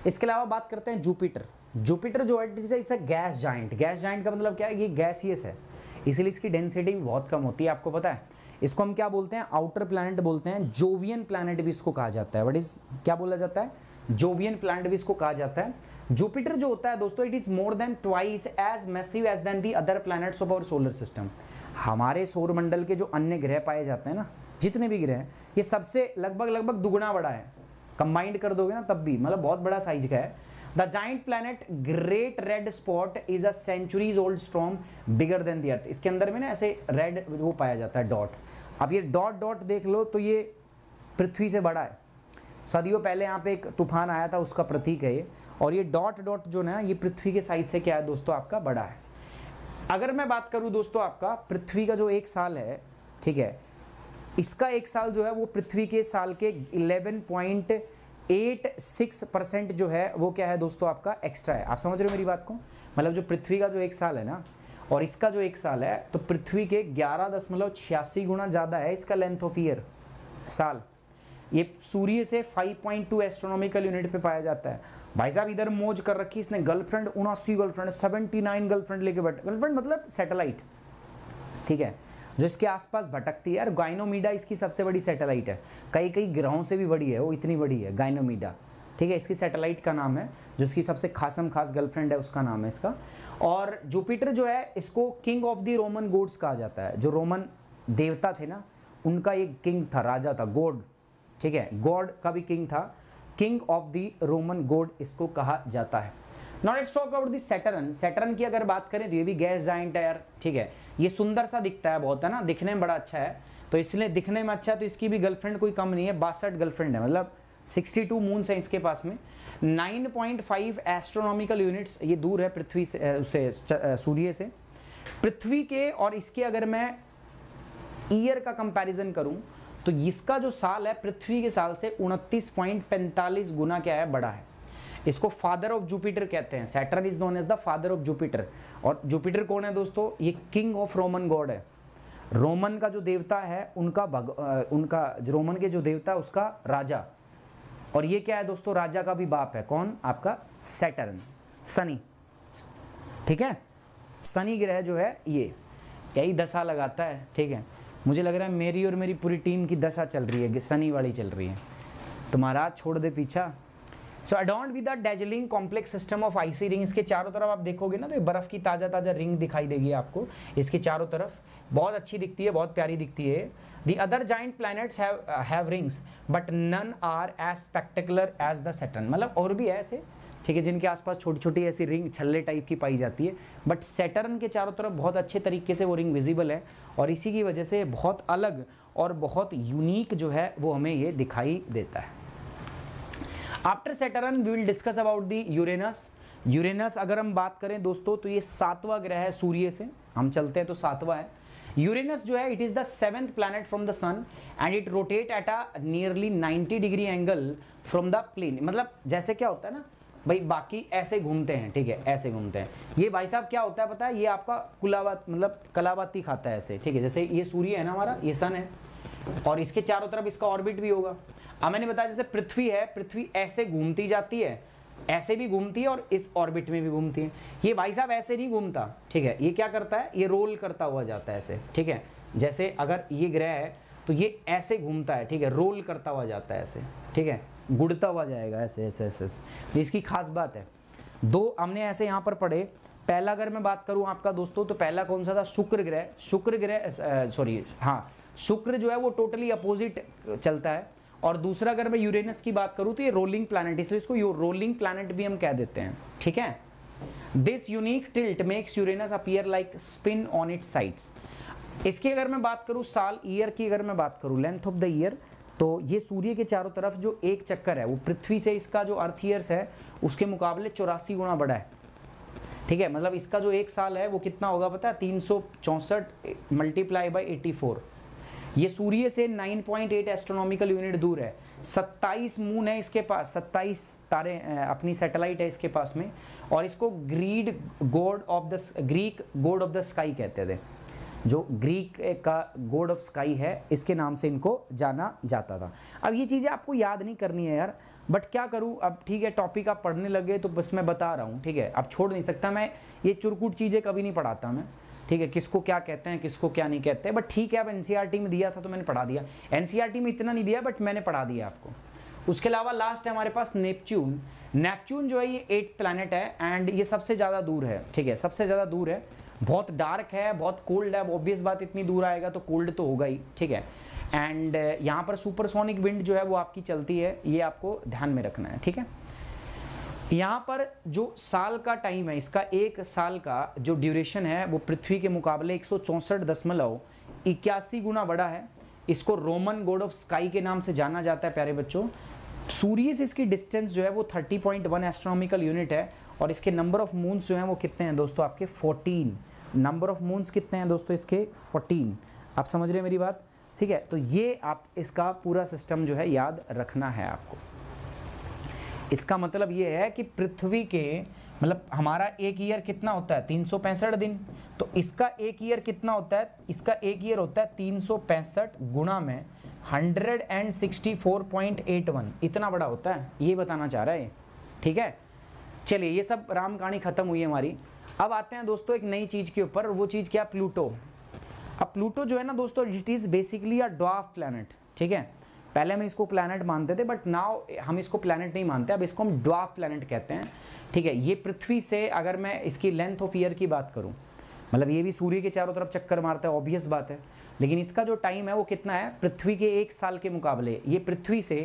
Speaker 1: इसके अलावा बात करते हैं जुपिटर जुपिटर जो है it's a gas giant gas giant का मतलब क्या है ये गैसियस है इसीलिए इसकी डेंसिटी भी बहुत कम होती है आपको पता है इसको हम क्या बोलते हैं आउटर प्लानट बोलते हैं जोवियन प्लानट भी इसको कहा जाता है वट इज़ क्या बोला जाता है जोवियन प्लानट भी इसको कहा जाता है जुपिटर जो होता है दोस्तों it is more than twice as massive as than the other planets of our solar system हमारे सौरमंडल के जो अन्य ग्रह पाए जाते हैं ना जितने भी ग्रह हैं ये सबसे लगभग लगभग दुगुना बड़ा है कंबाइंड कर दोगे ना तब भी मतलब बहुत बड़ा साइज का है the giant planet great red spot is a centuries old storm bigger than the earth इसके अंदर में ना ऐसे रेड वो पाया जाता है डॉट अब ये डॉट डॉट देख लो तो ये पृथ्वी से बड़ा है सदियों पहले यहाँ पे एक तूफान आया था उसका प्रतीक है ये और ये डॉट डॉट जो ना ये पृथ्वी के साइज से क्या है दोस्तों आपका बड़ा है अगर मैं बात करूँ दोस्तों आपका पृथ्वी का जो एक साल है ठीक है इसका एक साल जो है वो पृथ्वी के साल के 11.86 परसेंट जो है वो क्या है दोस्तों आपका एक्स्ट्रा है आप समझ रहे हो मेरी बात को मतलब जो पृथ्वी का जो एक साल है ना और इसका जो एक साल है तो पृथ्वी के ग्यारह दशमलव छियासी गुना ज़्यादा है इसका लेंथ ऑफ ईयर साल ये सूर्य से 5.2 एस्ट्रोनॉमिकल यूनिट पे पाया जाता है भाई साहब इधर मौज कर रखी इसने गर्लफ्रेंड उनासी गर्लफ्रेंड 79 गर्लफ्रेंड लेके बैठे गर्लफ्रेंड मतलब सैटेलाइट ठीक है जिसके आसपास भटकती है और गाइनोमीडा इसकी सबसे बड़ी सैटेलाइट है कई कई ग्रहों से भी बड़ी है वो इतनी बड़ी है गाइनोमीडा ठीक है इसकी सैटेलाइट का नाम है जिसकी सबसे खासम खास गर्लफ्रेंड है उसका नाम है इसका और जुपिटर जो है इसको king of the Roman gods कहा जाता है जो रोमन देवता थे ना उनका एक किंग था राजा था गोड ठीक है गॉड का भी किंग था किंग ऑफ द रोमन गोड इसको कहा जाता है not talk about the Saturn Saturn की अगर बात करें तो ये भी गैस जाइंट है यार ठीक है ये सुंदर सा दिखता है बहुत है ना दिखने में बड़ा अच्छा है तो इसलिए दिखने में अच्छा है तो इसकी भी गर्लफ्रेंड कोई कम नहीं है बासठ गर्लफ्रेंड है मतलब 62 मून्स हैं इसके पास में 9.5 एस्ट्रोनॉमिकल यूनिट्स ये दूर है पृथ्वी से उससे सूर्य से पृथ्वी के और इसके अगर मैं ईयर का कंपेरिजन करूँ तो इसका जो साल है पृथ्वी के साल से उनतीस गुना क्या है बड़ा है इसको फादर ऑफ जुपिटर कहते हैं Saturn is known as the father of Jupiter और जुपिटर कौन है दोस्तों ये किंग ऑफ रोमन गॉड है रोमन का जो देवता है उनका भग उनका जो रोमन के जो देवता है उसका राजा और ये क्या है दोस्तों राजा का भी बाप है कौन आपका सैटर्न सनी ठीक है शनि ग्रह जो है ये यही दशा लगाता है ठीक है मुझे लग रहा है मेरी और मेरी पूरी टीम की दशा चल रही है शनि वाली चल रही है तो महाराज छोड़ दे पीछा so adorned with dazzling complex system of icy ring इसके चारों तरफ आप देखोगे ना तो बर्फ की ताज़ा ताज़ा रिंग दिखाई देगी आपको इसके चारों तरफ बहुत अच्छी दिखती है बहुत प्यारी दिखती है the other giant planets have rings but none are as spectacular as the Saturn मतलब और भी है ऐसे ठीक है जिनके आसपास छोटी छोटी ऐसी रिंग छल्ले टाइप की पाई जाती है बट सेटर्न के चारों तरफ बहुत अच्छे तरीके से वो रिंग विजिबल है और इसी की वजह से बहुत अलग और बहुत यूनिक जो है वो हमें ये दिखाई देता है after Saturn we will discuss about the Uranus Uranus अगर हम बात करें दोस्तों तो ये सातवां ग्रह है सूर्य से हम चलते हैं तो सातवां है यूरेनस जो है it is the seventh planet from the sun and it rotate at a nearly 90 degree angle from the plane मतलब जैसे क्या होता है ना भाई बाकी ऐसे घूमते हैं ठीक है ऐसे घूमते हैं ये भाई साहब क्या होता है पता है ये आपका कुलावत मतलब कलावती खाता है ऐसे ठीक है जैसे ये सूर्य है ना हमारा ये सन है और इसके चारों तरफ इसका ऑर्बिट भी होगा अब मैंने बताया जैसे पृथ्वी है पृथ्वी ऐसे घूमती जाती है ऐसे भी घूमती है और इस ऑर्बिट में भी घूमती है ये भाई साहब ऐसे नहीं घूमता ठीक है ये क्या करता है ये रोल करता हुआ जाता है ऐसे ठीक है जैसे अगर ये ग्रह है तो ये ऐसे घूमता है ठीक है रोल करता हुआ जाता है ऐसे ठीक है गुड़ता हुआ जाएगा ऐसे ऐसे ऐसे तो इसकी खास बात है दो हमने ऐसे यहाँ पर पढ़े पहला अगर मैं बात करूँ आपका दोस्तों तो पहला कौन सा था शुक्र ग्रह शुक्र ग्रह सॉरी हाँ शुक्र जो है वो टोटली अपोजिट चलता है और दूसरा अगर मैं यूरेनस की बात करूं तो ये रोलिंग प्लानट इसलिए इसको रोलिंग प्लानट भी हम कह देते हैं ठीक है this unique tilt makes Uranus appear like spin on it sides इसकी अगर मैं बात करूं साल ईयर की अगर मैं बात करूं लेंथ ऑफ द ईयर तो ये सूर्य के चारों तरफ जो एक चक्कर है वो पृथ्वी से इसका जो अर्थ ईयर्स है उसके मुकाबले चौरासी गुना बड़ा है ठीक है मतलब इसका जो एक साल है वो कितना होगा पता है तीन सौ चौंसठ मल्टीप्लाई बाई एटी फोर ये सूर्य से 9.8 एस्ट्रोनॉमिकल यूनिट दूर है 27 मून है इसके पास 27 तारे अपनी सैटेलाइट है इसके पास में और इसको Greek god of the Greek god of the sky कहते थे जो ग्रीक का गोड ऑफ स्काई है इसके नाम से इनको जाना जाता था अब ये चीज़ें आपको याद नहीं करनी है यार बट क्या करूं अब ठीक है टॉपिक आप पढ़ने लगे तो बस मैं बता रहा हूं ठीक है अब छोड़ नहीं सकता मैं ये चुरकुट चीज़ें कभी नहीं पढ़ाता मैं ठीक है किसको क्या कहते हैं किसको क्या नहीं कहते बट ठीक है अब एन e में दिया था तो मैंने पढ़ा दिया एन e में इतना नहीं दिया बट मैंने पढ़ा दिया आपको उसके अलावा लास्ट है हमारे पास नेपच्यून नेपच्यून जो है ये एट प्लानट है एंड ये सबसे ज़्यादा दूर है ठीक है सबसे ज़्यादा दूर है बहुत डार्क है बहुत कोल्ड है ऑब्वियस बात इतनी दूर आएगा तो कोल्ड तो होगा ही ठीक है एंड यहाँ पर सुपरसोनिक विंड जो है वो आपकी चलती है ये आपको ध्यान में रखना है ठीक है यहाँ पर जो साल का टाइम है इसका एक साल का जो ड्यूरेशन है वो पृथ्वी के मुकाबले एक दशमलव इक्यासी गुना बड़ा है इसको रोमन गोड ऑफ स्काई के नाम से जाना जाता है प्यारे बच्चों सूर्य से इसकी डिस्टेंस जो है वो 30.1 एस्ट्रोनॉमिकल यूनिट है और इसके नंबर ऑफ मून्स जो हैं वो कितने हैं दोस्तों आपके 14 नंबर ऑफ मून्स कितने हैं दोस्तों इसके 14 आप समझ रहे हैं मेरी बात ठीक है तो ये आप इसका पूरा सिस्टम जो है याद रखना है आपको इसका मतलब ये है कि पृथ्वी के मतलब हमारा एक ईयर कितना होता है तीन दिन तो इसका एक ईयर कितना होता है इसका एक ईयर होता है तीन सौ पैंसठ गुणा में hundred and sixty four point eight one इतना बड़ा होता है ये बताना चाह रहा है ठीक है चलिए ये सब राम कहानी ख़त्म हुई है हमारी अब आते हैं दोस्तों एक नई चीज़ के ऊपर वो चीज़ क्या प्लूटो अब प्लूटो जो है ना दोस्तों it is basically a dwarf planet ठीक है पहले हम इसको प्लानट मानते थे बट नाव हम इसको प्लानट नहीं मानते अब इसको हम ड्वाफ प्लानट कहते हैं ठीक है ये पृथ्वी से अगर मैं इसकी लेंथ ऑफ ईयर की बात करूँ मतलब ये भी सूर्य के चारों तरफ चक्कर मारता है ऑब्वियस बात है लेकिन इसका जो टाइम है वो कितना है पृथ्वी के एक साल के मुकाबले ये पृथ्वी से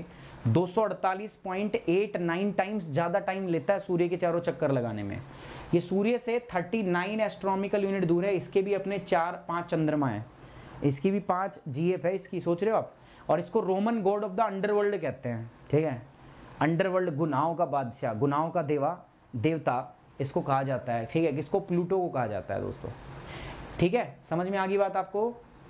Speaker 1: 248.89 टाइम्स ज़्यादा टाइम लेता है सूर्य के चारों चक्कर लगाने में ये सूर्य से 39 एस्ट्रोनॉमिकल यूनिट दूर है इसके भी अपने चार पांच चंद्रमा हैं इसकी भी पांच जीएफ है इसकी सोच रहे हो आप और इसको Roman god of the underworld कहते हैं ठीक है अंडरवर्ल्ड गुनाहों का बादशाह गुनाहों का देवा देवता इसको कहा जाता है ठीक है किसको प्लूटो को कहा जाता है दोस्तों ठीक है समझ में आ गई बात आपको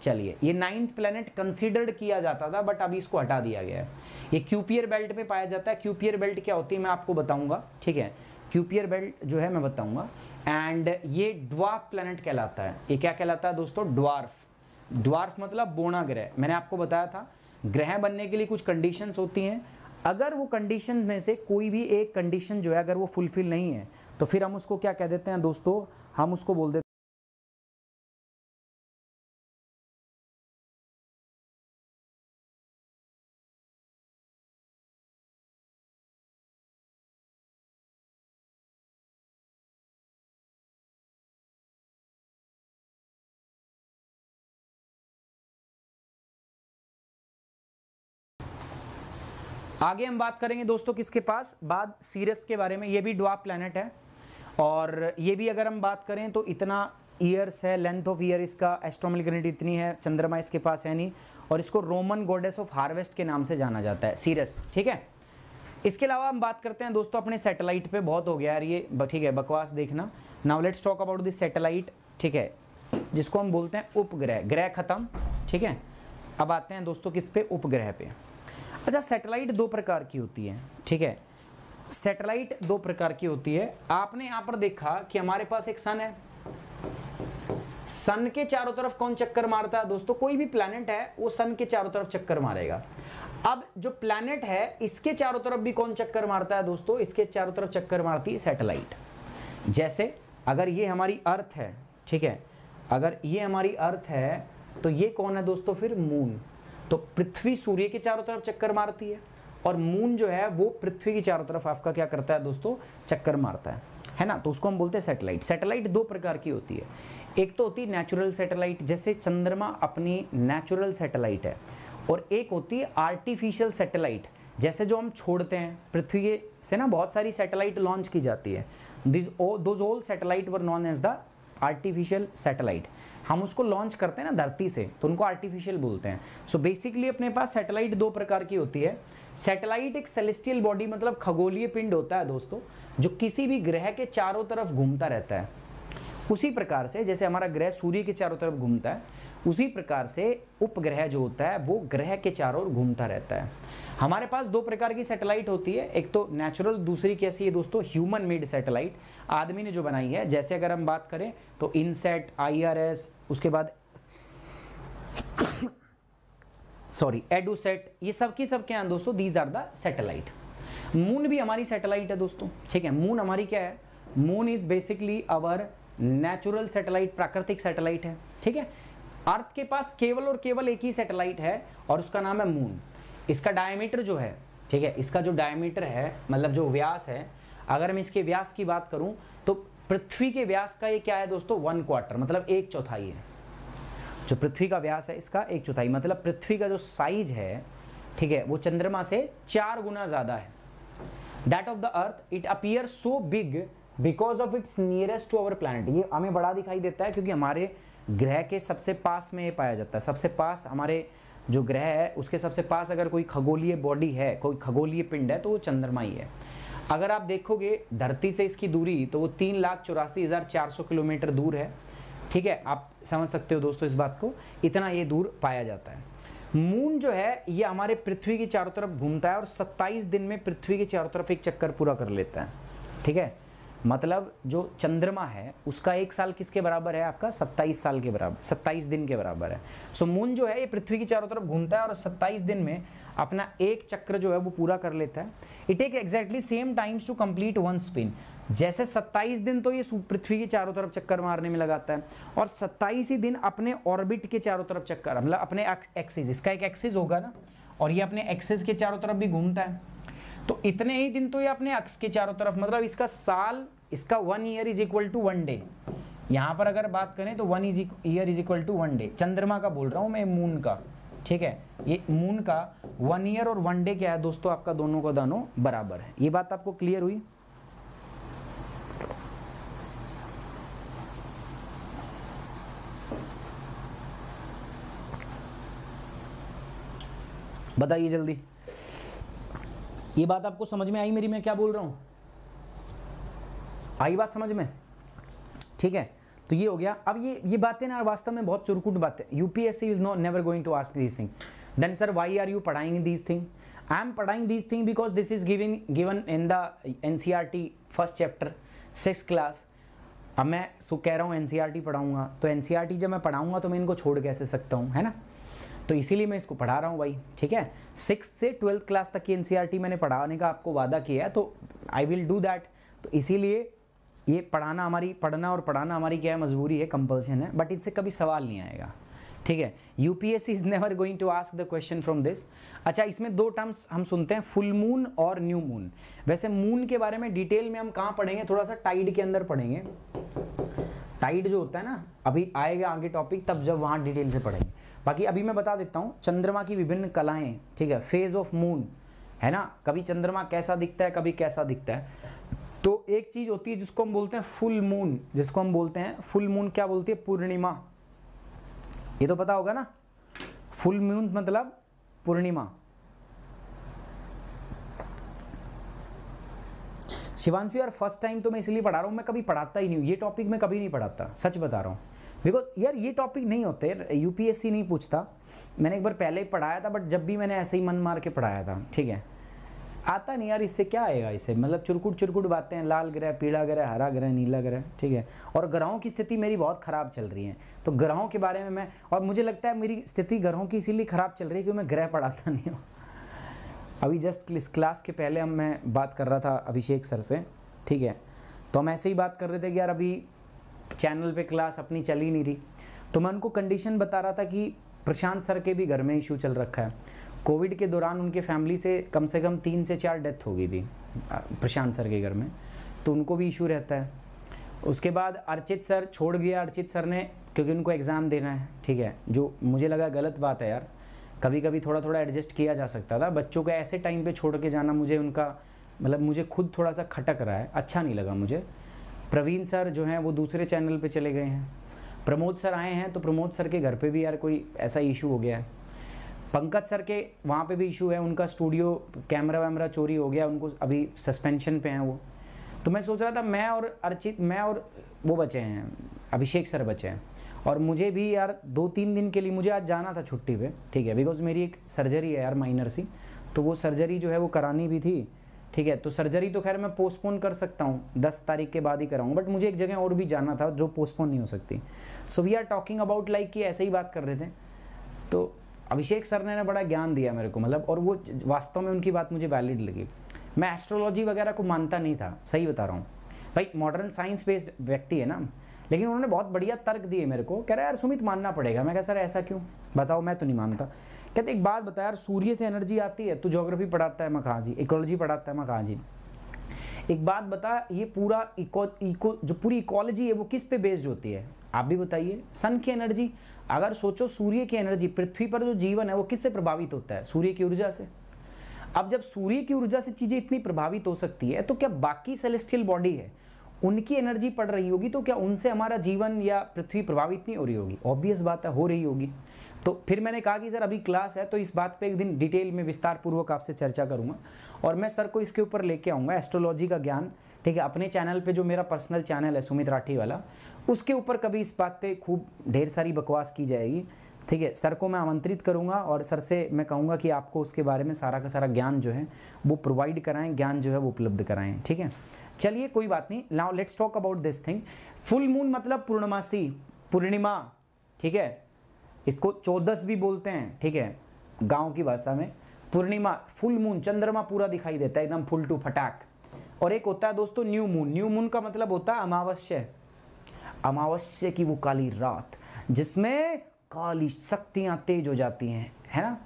Speaker 1: चलिए ये नाइन्थ प्लेनेट कंसिडर्ड किया जाता था बट अभी इसको हटा दिया गया है ये क्यूपियर बेल्ट में पाया जाता है क्यूपियर बेल्ट क्या होती है मैं आपको बताऊंगा ठीक है क्यूपियर बेल्ट जो है मैं बताऊंगा एंड ये ड्वार्फ प्लेनेट कहलाता है ये क्या कहलाता है दोस्तों ड्वार्फ ड्वार्फ मतलब बोना ग्रह मैंने आपको बताया था ग्रह बनने के लिए कुछ कंडीशंस होती हैं अगर वो कंडीशन में से कोई भी एक कंडीशन जो है अगर वो फुलफिल नहीं है तो फिर हम उसको क्या कह देते हैं दोस्तों हम उसको बोल देते आगे हम बात करेंगे दोस्तों किसके पास बाद सीरस के बारे में ये भी ड्वाप प्लानट है और ये भी अगर हम बात करें तो इतना ईयर्स है लेंथ ऑफ ईयर इसका एस्ट्रोमिक ग्रेनिट इतनी है चंद्रमा इसके पास है नहीं और इसको रोमन गोडेस ऑफ हार्वेस्ट के नाम से जाना जाता है सीरस ठीक है इसके अलावा हम बात करते हैं दोस्तों अपने सैटेलाइट पे बहुत हो गया यार ये ठीक है बकवास देखना now let's talk about this satellite ठीक है जिसको हम बोलते हैं उपग्रह ग्रह खत्म ठीक है अब आते हैं दोस्तों किस पे उपग्रह पे अच्छा सैटेलाइट दो प्रकार की होती है ठीक है सैटेलाइट दो प्रकार की होती है आपने यहां पर देखा कि हमारे पास एक सन है सन के चारों तरफ कौन चक्कर मारता है दोस्तों कोई भी प्लैनेट है वो सन के चारों तरफ चक्कर मारेगा अब जो प्लैनेट है इसके चारों तरफ भी कौन चक्कर मारता है दोस्तों इसके चारों तरफ चक्कर मारती है सैटेलाइट जैसे अगर ये हमारी अर्थ है ठीक है अगर ये हमारी अर्थ है तो ये कौन है दोस्तों फिर मून तो पृथ्वी सूर्य के चारों तरफ चक्कर मारती है और मून जो है वो पृथ्वी के चारों तरफ आपका क्या करता है दोस्तों चक्कर मारता है है ना तो उसको हम बोलते हैं सैटेलाइट सैटेलाइट दो प्रकार की होती है एक तो होती है नेचुरल सैटेलाइट जैसे चंद्रमा अपनी नेचुरल सैटेलाइट है और एक होती है आर्टिफिशियल सैटेलाइट जैसे जो हम छोड़ते हैं पृथ्वी से ना बहुत सारी सैटेलाइट लॉन्च की जाती है these those all satellite were known as the artificial satellite हम उसको लॉन्च करते हैं ना धरती से तो उनको आर्टिफिशियल बोलते हैं सो so बेसिकली अपने पास सैटेलाइट दो प्रकार की होती है सैटेलाइट एक सेलेस्टियल बॉडी मतलब खगोलीय पिंड होता है दोस्तों जो किसी भी ग्रह के चारों तरफ घूमता रहता है उसी प्रकार से जैसे हमारा ग्रह सूर्य के चारों तरफ घूमता है उसी प्रकार से उपग्रह जो होता है वो ग्रह के चारों ओर घूमता रहता है हमारे पास दो प्रकार की सैटेलाइट होती है एक तो नेचुरल दूसरी कैसी है दोस्तों ह्यूमन मेड सैटेलाइट आदमी ने जो बनाई है जैसे अगर हम बात करें तो इनसेट आईआरएस उसके बाद सॉरी एडोसेट ये सब की सब क्या है दोस्तों these are the satellite moon भी हमारी सैटेलाइट है दोस्तों ठीक है मून हमारी क्या है moon is basically our natural satellite प्राकृतिक सैटेलाइट है ठीक है अर्थ के पास केवल और केवल एक ही सैटेलाइट है और उसका नाम है मून इसका डायमीटर जो है ठीक है इसका जो डायमीटर है मतलब जो व्यास है अगर मैं इसके व्यास की बात करूं तो पृथ्वी के व्यास का ये क्या है दोस्तों वन क्वार्टर मतलब एक चौथाई है जो पृथ्वी का व्यास है इसका एक चौथाई मतलब पृथ्वी का जो साइज है ठीक है वो चंद्रमा से चार गुना ज़्यादा है that of the earth it appear so big because of its nearest to our planet ये हमें बड़ा दिखाई देता है क्योंकि हमारे ग्रह के सबसे पास में ये पाया जाता है सबसे पास हमारे जो ग्रह है उसके सबसे पास अगर कोई खगोलीय बॉडी है कोई खगोलीय पिंड है तो वो चंद्रमा ही है अगर आप देखोगे धरती से इसकी दूरी तो वो तीन लाख चौरासी हज़ार चार सौ किलोमीटर दूर है ठीक है आप समझ सकते हो दोस्तों इस बात को इतना ये दूर पाया जाता है मून जो है ये हमारे पृथ्वी के चारों तरफ घूमता है और 27 दिन में पृथ्वी के चारों तरफ एक चक्कर पूरा कर लेता है ठीक है मतलब जो चंद्रमा है उसका एक साल किसके बराबर है आपका 27 साल के बराबर 27 दिन के बराबर है सो मून जो है ये पृथ्वी के चारों तरफ घूमता है और 27 दिन में अपना एक चक्र जो है वो पूरा कर लेता है it take exactly same times to complete one spin जैसे 27 दिन तो ये पृथ्वी के चारों तरफ चक्कर मारने में लगाता है और 27 ही दिन अपने ऑर्बिट के चारों तरफ चक्कर मतलब अपने एक्सिस इसका एक एक्सिस होगा ना और ये अपने एक्सिस के चारों तरफ भी घूमता है तो इतने ही दिन तो ये अपने अक्स के चारों तरफ मतलब इसका साल इसका one year is equal to one day यहाँ पर अगर बात करें तो one is year is equal to one day चंद्रमा का बोल रहा हूँ मैं मून का ठीक है ये मून का वन ईयर और वन डे क्या है दोस्तों आपका दोनों का दोनों बराबर है ये बात आपको क्लियर हुई बताइए जल्दी ये बात आपको समझ में आई मेरी मैं क्या बोल रहा हूं आई बात समझ में ठीक है तो ये हो गया अब ये ये बातें ना वास्तव में बहुत चुरकुट बात है UPSC is not never going to ask this thing then sir why are you पढ़ाइंग दिस थिंग आई एम पढ़ाइंग this thing because this is giving given in the N C R T first chapter six class अब मैं सो कह रहा हूँ N C R T तो N C R T जब मैं पढ़ाऊंगा तो मैं इनको छोड़ कैसे सकता हूँ है ना तो इसीलिए मैं इसको पढ़ा रहा हूँ भाई ठीक है सिक्स से ट्वेल्थ क्लास तक की एन सी आर टी मैंने पढ़ाने का आपको वादा किया है तो आई विल डू दैट तो इसीलिए ये पढ़ाना हमारी पढ़ना और पढ़ाना हमारी क्या है मजबूरी है कंपल्सन है बट इससे कभी सवाल नहीं आएगा ठीक है U P S is never going to ask the question from this अच्छा इसमें दो टर्म्स हम सुनते हैं फुल मून और न्यू मून वैसे मून के बारे में डिटेल में हम कहाँ पढ़ेंगे थोड़ा सा टाइड के अंदर पढ़ेंगे टाइड जो होता है ना अभी आएगा आगे टॉपिक तब जब वहाँ डिटेल से पढ़ेंगे बाकी अभी मैं बता देता हूँ चंद्रमा की विभिन्न कलाएँ ठीक है फेज ऑफ मून है ना कभी चंद्रमा कैसा दिखता है कभी कैसा दिखता है तो एक चीज़ होती है जिसको हम बोलते हैं फुल मून जिसको हम बोलते हैं फुल मून क्या बोलती है पूर्णिमा ये तो पता होगा ना फुल मून मतलब पूर्णिमा शिवांशु यार फर्स्ट टाइम तो मैं इसलिए पढ़ा रहा हूँ मैं कभी पढ़ाता ही नहीं हूं ये टॉपिक मैं कभी नहीं पढ़ाता सच बता रहा हूँ बिकॉज यार ये टॉपिक नहीं होते यूपीएससी नहीं पूछता मैंने एक बार पहले ही पढ़ाया था बट जब भी मैंने ऐसे ही मन मार के पढ़ाया था ठीक है आता नहीं यार इससे क्या आएगा इससे मतलब चुरकुट चुरकुट बातें हैं लाल ग्रह पीला ग्रह हरा ग्रह नीला ग्रह ठीक है और ग्रहों की स्थिति मेरी बहुत ख़राब चल रही है तो ग्रहों के बारे में मैं और मुझे लगता है मेरी स्थिति ग्रहों की इसीलिए ख़राब चल रही है क्योंकि मैं ग्रह पढ़ाता नहीं हूँ अभी जस्ट इस क्लास के पहले हम मैं बात कर रहा था अभिषेक सर से ठीक है तो हम ऐसे ही बात कर रहे थे कि यार अभी चैनल पर क्लास अपनी चल ही नहीं रही तो मैं उनको कंडीशन बता रहा था कि प्रशांत सर के भी घर में इशू चल रखा है कोविड के दौरान उनके फैमिली से कम से कम तीन से चार डेथ हो गई थी प्रशांत सर के घर में तो उनको भी इशू रहता है उसके बाद अर्चित सर छोड़ दिया अर्चित सर ने क्योंकि उनको एग्ज़ाम देना है ठीक है जो मुझे लगा गलत बात है यार कभी कभी थोड़ा थोड़ा एडजस्ट किया जा सकता था बच्चों को ऐसे टाइम पे छोड़ के जाना मुझे उनका मतलब मुझे खुद थोड़ा सा खटक रहा है अच्छा नहीं लगा मुझे प्रवीण सर जो हैं वो दूसरे चैनल पे चले गए हैं प्रमोद सर आए हैं तो प्रमोद सर के घर पे भी यार कोई ऐसा इशू हो गया है पंकज सर के वहाँ पे भी इशू है उनका स्टूडियो कैमरा वैमरा चोरी हो गया उनको अभी सस्पेंशन पे हैं वो तो मैं सोच रहा था मैं और अर्चित मैं और वो बचे हैं अभिषेक सर बचे हैं और मुझे भी यार दो तीन दिन के लिए मुझे आज जाना था छुट्टी पे ठीक है बिकॉज मेरी एक सर्जरी है यार माइनर सी तो वो सर्जरी जो है वो करानी भी थी ठीक है तो सर्जरी तो खैर मैं पोस्टपोन कर सकता हूँ दस तारीख के बाद ही कराऊँ बट मुझे एक जगह और भी जाना था जो पोस्टपोन नहीं हो सकती so we are talking about like कि ऐसे ही बात कर रहे थे तो अभिषेक सर ने बड़ा ज्ञान दिया मेरे को मतलब और वो वास्तव में उनकी बात मुझे वैलिड लगी मैं एस्ट्रोलॉजी वगैरह को मानता नहीं था सही बता रहा हूँ भाई मॉडर्न साइंस बेस्ड व्यक्ति है ना लेकिन उन्होंने बहुत बढ़िया तर्क दिए मेरे को कह रहा यार सुमित मानना पड़ेगा मैं कह सर ऐसा क्यों बताओ मैं तो नहीं मानता कहते एक बात बता यार सूर्य से एनर्जी आती है तो जोग्राफी पढ़ाता है मैं कहाँ जी इकोलॉजी पढ़ाता है मैं कहाँ जी एक बात बता ये पूरा इको इको जो पूरी इकोलॉजी है वो किस पे बेस्ड होती है आप भी बताइए सन की एनर्जी अगर सोचो सूर्य की एनर्जी पृथ्वी पर जो जीवन है वो किससे प्रभावित होता है सूर्य की ऊर्जा से अब जब सूर्य की ऊर्जा से चीज़ें इतनी प्रभावित हो सकती है तो क्या बाकी सेलेस्टियल बॉडी है उनकी एनर्जी पड़ रही होगी तो क्या उनसे हमारा जीवन या पृथ्वी प्रभावित नहीं हो रही होगी ऑब्वियस बात है हो रही होगी तो फिर मैंने कहा कि सर अभी क्लास है तो इस बात पे एक दिन डिटेल में विस्तार पूर्वक आपसे चर्चा करूंगा और मैं सर को इसके ऊपर लेके आऊँगा एस्ट्रोलॉजी का ज्ञान ठीक है अपने चैनल पे जो मेरा पर्सनल चैनल है सुमित राठी वाला उसके ऊपर कभी इस बात पे खूब ढेर सारी बकवास की जाएगी ठीक है सर को मैं आमंत्रित करूंगा और सर से मैं कहूंगा कि आपको उसके बारे में सारा का सारा ज्ञान जो है वो प्रोवाइड कराएं ज्ञान जो है वो उपलब्ध कराएं ठीक है चलिए कोई बात नहीं now let's talk about this thing full moon मतलब पूर्णमासी पूर्णिमा ठीक है इसको चौदस भी बोलते हैं ठीक है गाँव की भाषा में पूर्णिमा फुल मून चंद्रमा पूरा दिखाई देता है एकदम फुल टू फटाक और एक होता है दोस्तों न्यू मून न्यू मून का मतलब होता है अमावस्या अमावस्या की वो काली रात जिसमें काली शक्तियां तेज हो जाती हैं है ना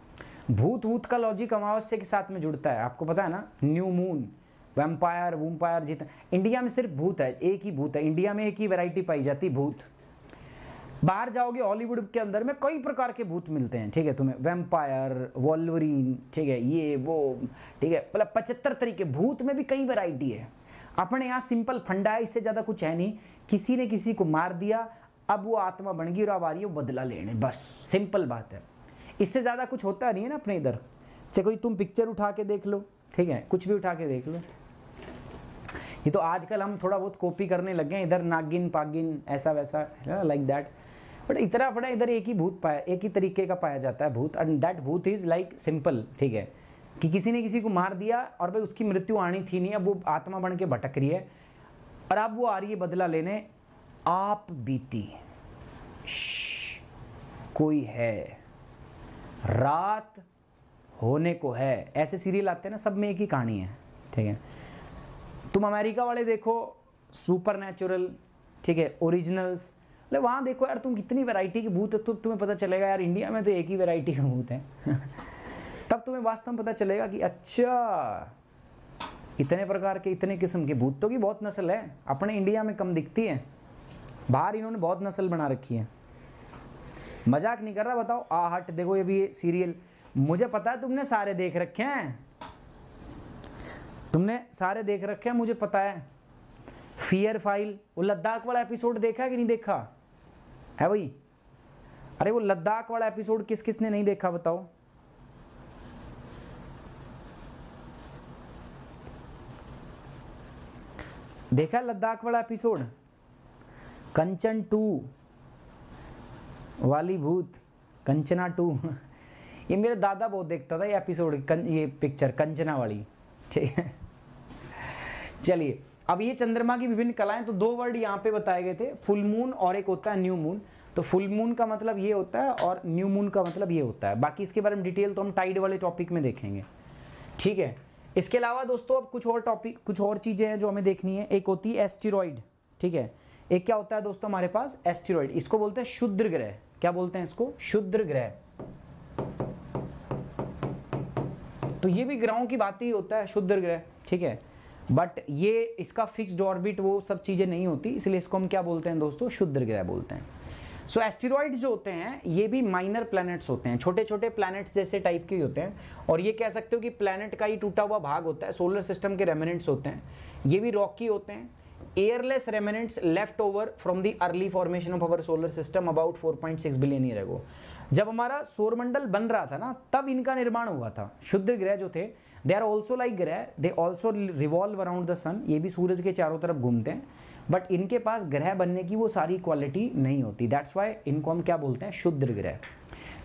Speaker 1: भूत भूत का लॉजिक अमावस्या के साथ में जुड़ता है आपको पता है ना न्यू मून वेम्पायर वम्पायर जितना इंडिया में सिर्फ भूत है एक ही भूत है इंडिया में एक ही वैरायटी पाई जाती भूत बाहर जाओगे हॉलीवुड के अंदर में कई प्रकार के भूत मिलते हैं ठीक है तुम्हें वेम्पायर वॉल्वरीन ठीक है ये वो ठीक है मतलब पचहत्तर तरीके भूत में भी कई वैरायटी है अपने यहाँ सिंपल फंडा है इससे ज़्यादा कुछ है नहीं किसी ने किसी को मार दिया अब वो आत्मा बन गई और अब आ रही है बदला लेने बस सिंपल बात है इससे ज़्यादा कुछ होता नहीं है ना अपने इधर चाहे कोई तुम पिक्चर उठा के देख लो ठीक है कुछ भी उठा के देख लो ये तो आजकल हम थोड़ा बहुत कॉपी करने लग गए इधर नागिन पागिन ऐसा वैसा है लाइक दैट बट इतना अपना इधर एक ही भूत पाया एक ही तरीके का पाया जाता है भूत एंड दैट भूत इज़ लाइक सिंपल ठीक है कि किसी ने किसी को मार दिया और भाई उसकी मृत्यु आनी थी नहीं अब वो आत्मा बन के भटक रही है और अब वो आ रही है बदला लेने आप बीती कोई है रात होने को है ऐसे सीरियल आते हैं ना सब में एक ही कहानी है ठीक है तुम अमेरिका वाले देखो सुपर नेचुरल ठीक है ओरिजिनल्स अरे मतलब वहाँ देखो यार तुम कितनी वैरायटी के भूत है तो तुम्हें पता चलेगा यार इंडिया में तो एक ही वैरायटी के भूत हैं [LAUGHS] तब तुम्हें वास्तव में पता चलेगा कि अच्छा इतने प्रकार के इतने किस्म के भूतों तो की बहुत नस्ल है अपने इंडिया में कम दिखती है बाहर इन्होंने बहुत नस्ल बना रखी है मजाक नहीं कर रहा बताओ आहट देखो ये भी ये सीरियल मुझे पता है तुमने सारे देख रखे हैं तुमने सारे देख रखे हैं मुझे पता है फियर फाइल वो लद्दाख वाला एपिसोड देखा कि नहीं देखा है भाई अरे वो लद्दाख वाला एपिसोड किस किसने नहीं देखा बताओ देखा लद्दाख वाला एपिसोड कंचन टू वाली भूत कंचना टू [LAUGHS] ये मेरे दादा बहुत देखता था ये एपिसोड ये पिक्चर कंचना वाली ठीक है चलिए अब ये चंद्रमा की विभिन्न कलाएं तो दो वर्ड यहाँ पे बताए गए थे फुल मून और एक होता है न्यू मून तो फुल मून का मतलब ये होता है और न्यू मून का मतलब ये होता है बाकी इसके बारे में डिटेल तो हम टाइड वाले टॉपिक में देखेंगे ठीक है इसके अलावा दोस्तों अब कुछ और टॉपिक कुछ और चीज़ें हैं जो हमें देखनी है एक होती है एस्टीरॉयड ठीक है एक क्या होता है दोस्तों हमारे पास एस्टीरॉयड इसको बोलते हैं शुद्र ग्रह क्या बोलते हैं इसको शुद्र ग्रह तो ये भी ग्रहों की बात ही होता है शुद्र ग्रह ठीक है बट ये इसका फिक्स्ड ऑर्बिट वो सब चीज़ें नहीं होती इसलिए इसको हम क्या बोलते हैं दोस्तों शुद्र ग्रह बोलते हैं सो so, एस्टेरॉइड जो होते हैं ये भी माइनर प्लैनेट्स होते हैं छोटे छोटे प्लैनेट्स जैसे टाइप के ही होते हैं और ये कह सकते हो कि प्लैनेट का ही टूटा हुआ भाग होता है सोलर सिस्टम के रेमिनेंट्स होते हैं ये भी रॉक की होते हैं airless remnants left over from the early formation of our solar system about 4.6 billion year ago जब हमारा सौरमंडल बन रहा था ना तब इनका निर्माण हुआ था शुद्ध ग्रह जो थे दे आर ऑल्सो लाइक ग्रह they also revolve around the sun ये भी सूरज के चारों तरफ घूमते हैं बट इनके पास ग्रह बनने की वो सारी क्वालिटी नहीं होती दैट्स वाई इनको हम क्या बोलते हैं शुद्र ग्रह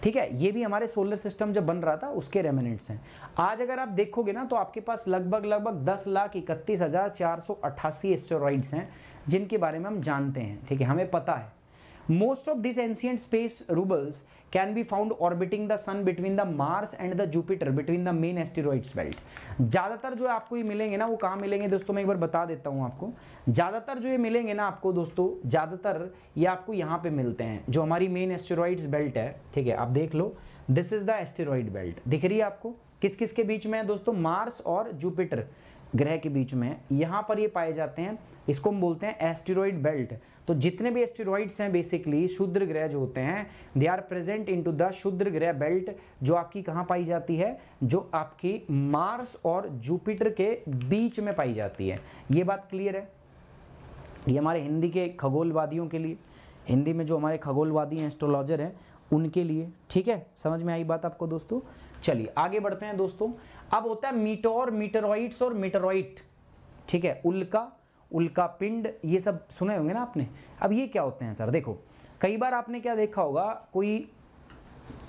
Speaker 1: ठीक है ये भी हमारे सोलर सिस्टम जब बन रहा था उसके रेमिनेंट्स हैं आज अगर आप देखोगे ना तो आपके पास लगभग लगभग दस लाख इकतीस हज़ार चार सौ अट्ठासी एस्टोरॉइड्स हैं जिनके बारे में हम जानते हैं ठीक है हमें पता है most of this ancient space rubbles can be found orbiting the sun between the Mars and the Jupiter between the main asteroid belt ज़्यादातर जो आपको ये मिलेंगे ना वो कहाँ मिलेंगे दोस्तों मैं एक बार बता देता हूँ आपको ज़्यादातर जो ये मिलेंगे ना आपको दोस्तों ज़्यादातर ये आपको यहाँ पे मिलते हैं जो हमारी मेन एस्टेरॉइड्स बेल्ट है ठीक है आप देख लो this is the asteroid belt दिख रही है आपको किस किस के बीच में है दोस्तों मार्स और जुपिटर ग्रह के बीच में यहाँ पर ये पाए जाते हैं इसको हम बोलते हैं एस्टेरॉइड बेल्ट तो जितने भी एस्टेरॉइड्स हैं बेसिकली शुद्र ग्रह जो होते हैं they are present to the शुद्र ग्रह बेल्ट जो आपकी कहाँ पाई जाती है जो आपकी मार्स और जुपिटर के बीच में पाई जाती है ये बात क्लियर है ये हमारे हिंदी के खगोलवादियों के लिए हिंदी में जो हमारे खगोलवादी हैं एस्ट्रोलॉजर हैं उनके लिए ठीक है समझ में आई बात आपको दोस्तों चलिए आगे बढ़ते हैं दोस्तों अब होता है मीटोर मीटरॉइड्स और मीटरॉइट ठीक है उल्का उल्का पिंड ये सब सुने होंगे ना आपने अब ये क्या होते हैं सर देखो कई बार आपने क्या देखा होगा कोई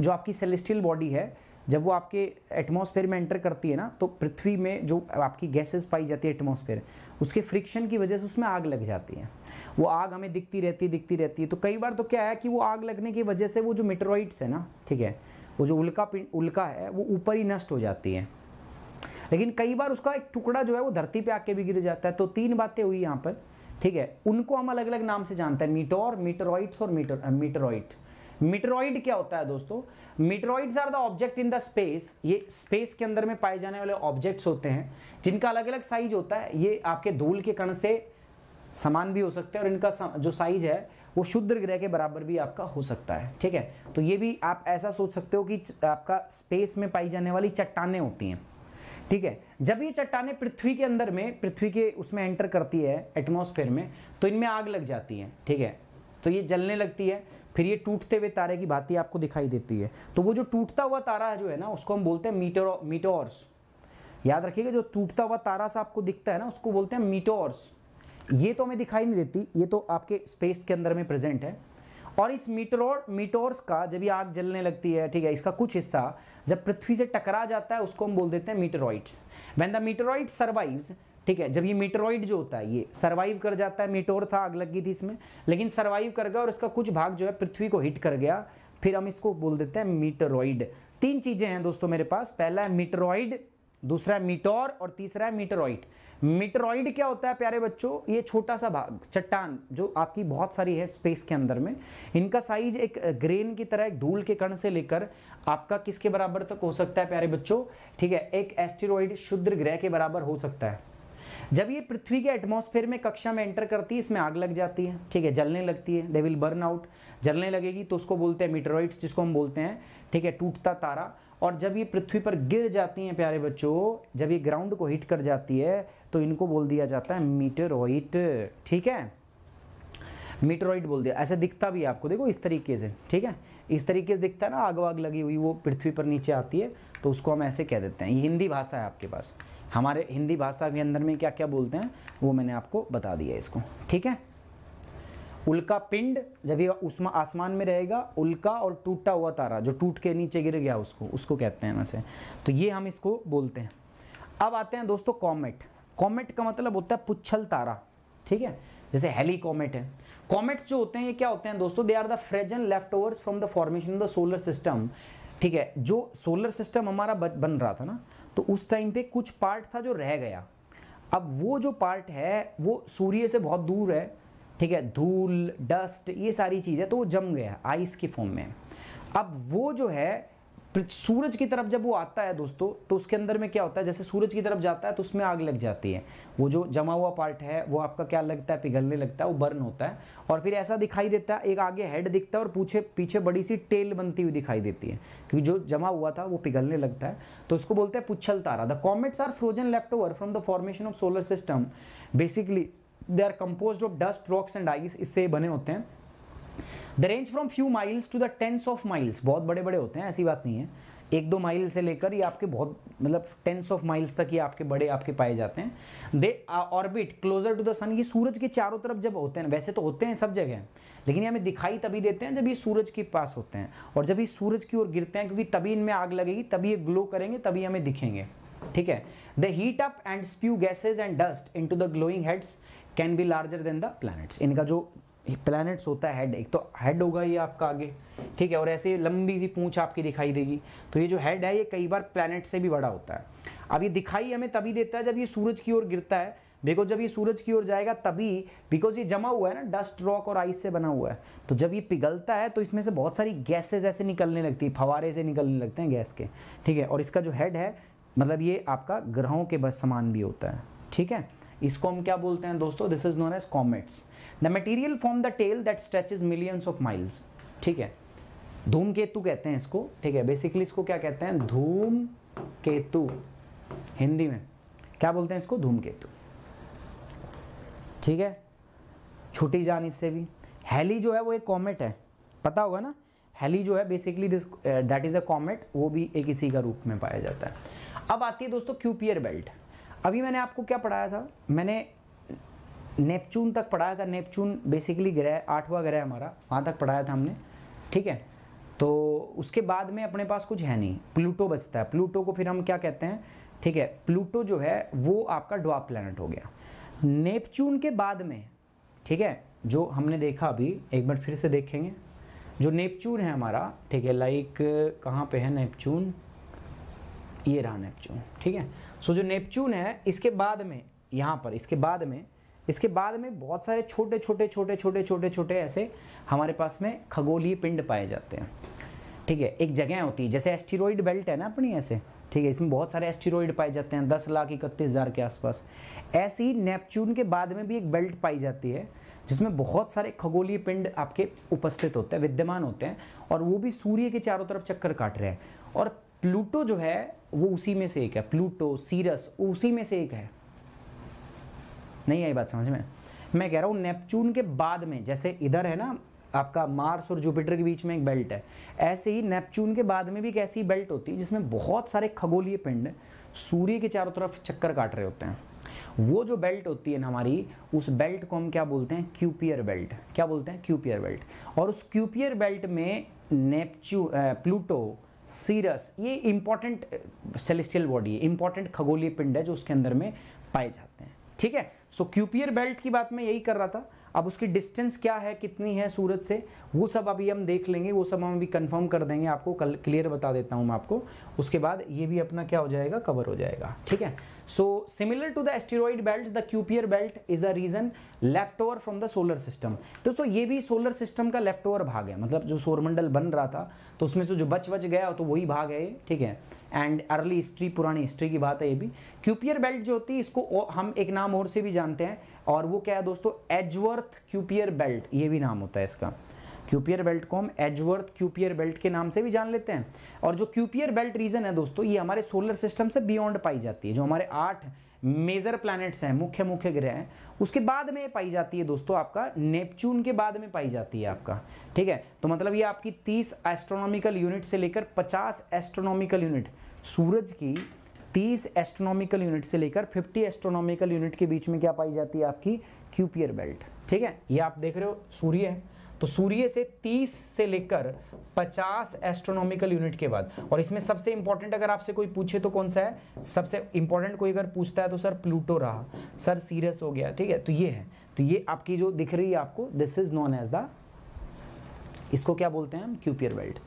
Speaker 1: जो आपकी सेलेस्टियल बॉडी है जब वो आपके एटमॉस्फेयर में एंटर करती है ना तो पृथ्वी में जो आपकी गैसेस पाई जाती है एटमॉस्फेयर उसके फ्रिक्शन की वजह से उसमें आग लग जाती है वो आग हमें दिखती रहती है दिखती रहती है तो कई बार तो क्या है कि वो आग लगने की वजह से वो जो मिटरॉइड्स है ना ठीक है वो जो उल्का उल्का है वो ऊपर ही नष्ट हो जाती है लेकिन कई बार उसका एक टुकड़ा जो है वो धरती पे आके भी गिर जाता है तो तीन बातें हुई यहाँ पर ठीक है उनको हम अलग अलग नाम से जानते हैं मीटोर मीटरॉइड्स और मीटर मीटरॉइड मीटरॉइड क्या होता है दोस्तों meteoroids are the object in the space ये स्पेस के अंदर में पाए जाने वाले ऑब्जेक्ट्स होते हैं जिनका अलग अलग साइज होता है ये आपके धूल के कण से समान भी हो सकते हैं और इनका जो साइज है वो शुद्ध ग्रह के बराबर भी आपका हो सकता है ठीक है तो ये भी आप ऐसा सोच सकते हो कि आपका स्पेस में पाई जाने वाली चट्टाने होती हैं ठीक है जब ये चट्टाने पृथ्वी के अंदर में पृथ्वी के उसमें एंटर करती है एटमोसफेयर में तो इनमें आग लग जाती है ठीक है तो ये जलने लगती है फिर ये टूटते हुए तारे की भांति आपको दिखाई देती है तो वो जो टूटता हुआ तारा जो है ना उसको हम बोलते हैं मीटर मीटोर्स याद रखिएगा जो टूटता हुआ तारा सा आपको दिखता है ना उसको बोलते हैं मीटोर्स ये तो हमें दिखाई नहीं देती ये तो आपके स्पेस के अंदर में प्रेजेंट है और इस मीटोर मीटोर्स का जब ये आग जलने लगती है ठीक है इसका कुछ हिस्सा जब पृथ्वी से टकरा जाता है उसको हम बोल देते हैं meteoroids when the meteoroid survives ठीक है जब ये मीटरॉइड जो होता है ये सर्वाइव कर जाता है मीटोर था आग लगी थी इसमें लेकिन सर्वाइव कर गया और इसका कुछ भाग जो है पृथ्वी को हिट कर गया फिर हम इसको बोल देते हैं मीटरॉइड तीन चीज़ें हैं दोस्तों मेरे पास पहला है मीटरॉइड दूसरा है मीटोर और तीसरा है मीटरॉइड मिट्रॉइड क्या होता है प्यारे बच्चों ये छोटा सा भाग चट्टान जो आपकी बहुत सारी है स्पेस के अंदर में इनका साइज एक ग्रेन की तरह एक धूल के कण से लेकर आपका किसके बराबर तक हो सकता है प्यारे बच्चों ठीक है एक एस्टेरॉइड शुद्र ग्रह के बराबर हो सकता है जब ये पृथ्वी के एटमॉस्फेयर में कक्षा में एंटर करती है इसमें आग लग जाती है ठीक है जलने लगती है दे विल बर्न आउट जलने लगेगी तो उसको बोलते हैं मीटरॉइड्स जिसको हम बोलते हैं ठीक है टूटता तारा और जब ये पृथ्वी पर गिर जाती हैं प्यारे बच्चों जब ये ग्राउंड को हिट कर जाती है तो इनको बोल दिया जाता है मीटरॉइट ठीक है मीटरॉइट बोल दिया ऐसे दिखता भी आपको देखो इस तरीके से ठीक है इस तरीके से दिखता है ना आग वाग लगी हुई वो पृथ्वी पर नीचे आती है तो उसको हम ऐसे कह देते हैं ये हिंदी भाषा है आपके पास हमारे हिंदी भाषा के अंदर में क्या क्या बोलते हैं वो मैंने आपको बता दिया इसको ठीक है उल्का पिंड जब ये उसमें आसमान में रहेगा उल्का और टूटा हुआ तारा जो टूट के नीचे गिर गया उसको उसको कहते हैं वैसे तो ये हम इसको बोलते हैं अब आते हैं दोस्तों कॉमेट कॉमेट का मतलब होता है पुच्छल तारा ठीक है जैसे हेली कॉमेट है कॉमेट्स जो होते हैं ये क्या होते हैं दोस्तों they are the frozen left overs from the formation of the solar system ठीक है जो सोलर सिस्टम हमारा बन रहा था ना तो उस टाइम पे कुछ पार्ट था जो रह गया अब वो जो पार्ट है वो सूर्य से बहुत दूर है ठीक है धूल डस्ट ये सारी चीज़ें तो वो जम गया आइस की फॉर्म में अब वो जो है सूरज की तरफ जब वो आता है दोस्तों तो उसके अंदर में क्या होता है जैसे सूरज की तरफ जाता है तो उसमें आग लग जाती है वो जो जमा हुआ पार्ट है वो आपका क्या लगता है पिघलने लगता है वो बर्न होता है और फिर ऐसा दिखाई देता है एक आगे हेड दिखता है और पूछे पीछे बड़ी सी टेल बनती हुई दिखाई देती है क्योंकि जो जमा हुआ था वो पिघलने लगता है तो उसको बोलते हैं पुच्छल तारा the comets are frozen left over from the formation of solar system basically they are compose of dust rocks and ice इससे बने होते हैं the range from few miles to the tens of miles बहुत बड़े बड़े होते हैं ऐसी बात नहीं है एक दो माइल से लेकर ये आपके बहुत मतलब टेंस ऑफ माइल्स तक ये आपके बड़े आपके पाए जाते हैं they orbit closer to the sun ये सूरज के चारों तरफ जब होते हैं वैसे तो होते हैं सब जगह लेकिन ये हमें दिखाई तभी देते हैं जब ये सूरज के पास होते हैं और जब ये सूरज की ओर गिरते हैं क्योंकि तभी इनमें आग लगेगी तभी ये ग्लो करेंगे तभी हमें दिखेंगे ठीक है the heat up and spew gases and dust into the glowing heads can be larger than the planets इनका जो प्लैनेट्स होता है हेड एक तो हेड होगा ये आपका आगे ठीक है और ऐसे लंबी सी पूंछ आपकी दिखाई देगी तो ये जो हेड है ये कई बार प्लैनेट से भी बड़ा होता है अब ये दिखाई हमें तभी देता है जब ये सूरज की ओर गिरता है बिकॉज जब ये सूरज की ओर जाएगा तभी बिकॉज ये जमा हुआ है ना डस्ट रॉक और आइस से बना हुआ है तो जब ये पिघलता है तो इसमें से बहुत सारी गैसेज ऐसे निकलने लगती है फवारे से निकलने लगते हैं गैस के ठीक है और इसका जो हेड है मतलब ये आपका ग्रहों के बस समान भी होता है ठीक है इसको हम क्या बोलते हैं दोस्तों this is known as comets the material from the tail that stretches millions of miles ठीक है धूम केतु कहते हैं इसको ठीक है बेसिकली इसको क्या कहते हैं धूम केतु हिंदी में क्या बोलते हैं इसको धूम केतु ठीक है छुट्टी जान इससे भी हैली जो है वो एक कॉमेट है पता होगा ना हेली जो है basically this that is a comet वो भी एक इसी का रूप में पाया जाता है अब आती है दोस्तों क्यूपियर बेल्ट अभी मैंने आपको क्या पढ़ाया था मैंने नेपचून तक पढ़ाया था नेपचून बेसिकली ग्रह आठवां ग्रह हमारा वहाँ तक पढ़ाया था हमने ठीक है तो उसके बाद में अपने पास कुछ है नहीं प्लूटो बचता है प्लूटो को फिर हम क्या कहते हैं ठीक है प्लूटो जो है वो आपका ड्वाप प्लानट हो गया नेपचून के बाद में ठीक है जो हमने देखा अभी एक बार फिर से देखेंगे जो नेपचून है हमारा ठीक है लाइक कहाँ पे है नेपचून ये रहा नेपचून ठीक है सो जो नेपच्यून है इसके बाद में यहाँ पर इसके बाद में इसके बाद में बहुत सारे छोटे छोटे छोटे छोटे छोटे छोटे ऐसे हमारे पास में खगोलीय पिंड पाए जाते हैं ठीक है एक जगह होती है जैसे एस्टीरोइड बेल्ट है ना अपनी ऐसे ठीक है इसमें बहुत सारे एस्टीरोइड पाए जाते हैं दस लाख इकतीस हज़ार के आसपास ऐसे ही नेपच्यून के बाद में भी एक बेल्ट पाई जाती है जिसमें बहुत सारे खगोलीय पिंड आपके उपस्थित होते हैं विद्यमान होते हैं और वो भी सूर्य के चारों तरफ चक्कर काट रहे हैं और प्लूटो जो है वो उसी में से एक है प्लूटो सीरस उसी में से एक है नहीं आई बात समझ में मैं कह रहा हूँ नेपच्यून के बाद में जैसे इधर है ना आपका मार्स और जुपिटर के बीच में एक बेल्ट है ऐसे ही नेपच्यून के बाद में भी एक ऐसी बेल्ट होती है जिसमें बहुत सारे खगोलीय पिंड सूर्य के चारों तरफ चक्कर काट रहे होते हैं वो जो बेल्ट होती है ना हमारी उस बेल्ट को हम क्या बोलते हैं क्यूपियर बेल्ट क्या बोलते हैं क्यूपियर बेल्ट और उस क्यूपियर बेल्ट में नेपच्यू प्लूटो सीरस ये इंपॉर्टेंट सेलेस्टियल बॉडी है इंपॉर्टेंट खगोलीय पिंड है जो उसके अंदर में पाए जाते हैं ठीक है सो क्यूपियर बेल्ट की बात मैं यही कर रहा था अब उसकी डिस्टेंस क्या है कितनी है सूरज से वो सब अभी हम देख लेंगे वो सब हम अभी कंफर्म कर देंगे आपको कल क्लियर बता देता हूँ मैं आपको उसके बाद ये भी अपना क्या हो जाएगा कवर हो जाएगा ठीक है so similar to the asteroid belt the Kuiper belt is a region left over from the solar system दोस्तों ये भी सोलर सिस्टम का लेफ्ट ओवर भाग है मतलब जो सौरमंडल बन रहा था तो उसमें से जो बच बच गया तो वही भाग है ठीक है एंड अर्ली हिस्ट्री पुरानी हिस्ट्री की बात है ये भी क्यूपियर बेल्ट जो होती है इसको हम एक नाम और से भी जानते हैं और वो क्या है दोस्तों एजवर्थ क्यूपियर बेल्ट ये भी नाम होता है इसका क्यूपियर बेल्ट को हम एजवर्थ क्यूपियर बेल्ट के नाम से भी जान लेते हैं और जो क्यूपियर बेल्ट रीजन है दोस्तों ये हमारे सोलर सिस्टम से बियॉन्ड पाई जाती है जो हमारे आठ मेजर प्लैनेट्स हैं मुख्य मुख्य ग्रह हैं उसके बाद में पाई जाती है दोस्तों आपका नेपच्यून के बाद में पाई जाती है आपका ठीक है तो मतलब ये आपकी 30 एस्ट्रोनॉमिकल यूनिट से लेकर 50 एस्ट्रोनॉमिकल यूनिट सूरज की 30 एस्ट्रोनॉमिकल यूनिट से लेकर 50 एस्ट्रोनॉमिकल यूनिट के बीच में क्या पाई जाती है आपकी क्यूपियर बेल्ट ठीक है ये आप देख रहे हो सूर्य है तो सूर्य से 30 से लेकर 50 एस्ट्रोनॉमिकल यूनिट के बाद और इसमें सबसे इंपॉर्टेंट अगर आपसे कोई पूछे तो कौन सा है सबसे इंपॉर्टेंट कोई अगर पूछता है तो सर प्लूटो रहा सर सीरियस हो गया ठीक है तो ये है तो ये आपकी जो दिख रही है आपको this is known as the इसको क्या बोलते हैं हम क्यूपियर बेल्ट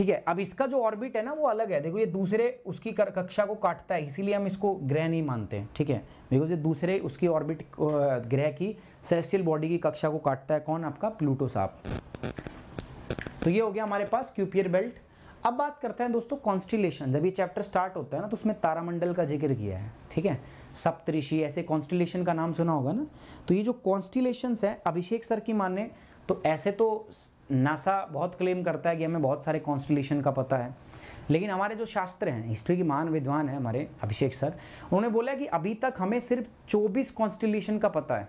Speaker 1: ठीक है अब इसका जो ऑर्बिट है ना वो अलग है देखो ये दूसरे उसकी कक्षा को काटता है इसीलिए हम इसको ग्रह नहीं मानते हैं ठीक है बिकॉज ये दूसरे उसकी ऑर्बिट ग्रह की सेलेस्टियल बॉडी की कक्षा को काटता है कौन आपका प्लूटो साहब तो ये हो गया हमारे पास क्यूपियर बेल्ट अब बात करते हैं दोस्तों कॉन्स्टिलेशन जब ये चैप्टर स्टार्ट होता है ना तो उसमें तारामंडल का जिक्र किया है ठीक है सप्तऋषि ऐसे कॉन्स्टिलेशन का नाम सुना होगा ना तो ये जो कॉन्स्टिलेशन है अभिषेक सर की माने तो ऐसे तो नासा बहुत क्लेम करता है कि हमें बहुत सारे कॉन्स्टिलेशन का पता है लेकिन हमारे जो शास्त्र हैं हिस्ट्री के महान विद्वान हैं हमारे अभिषेक सर उन्होंने बोला कि अभी तक हमें सिर्फ 24 कॉन्स्टिलेशन का पता है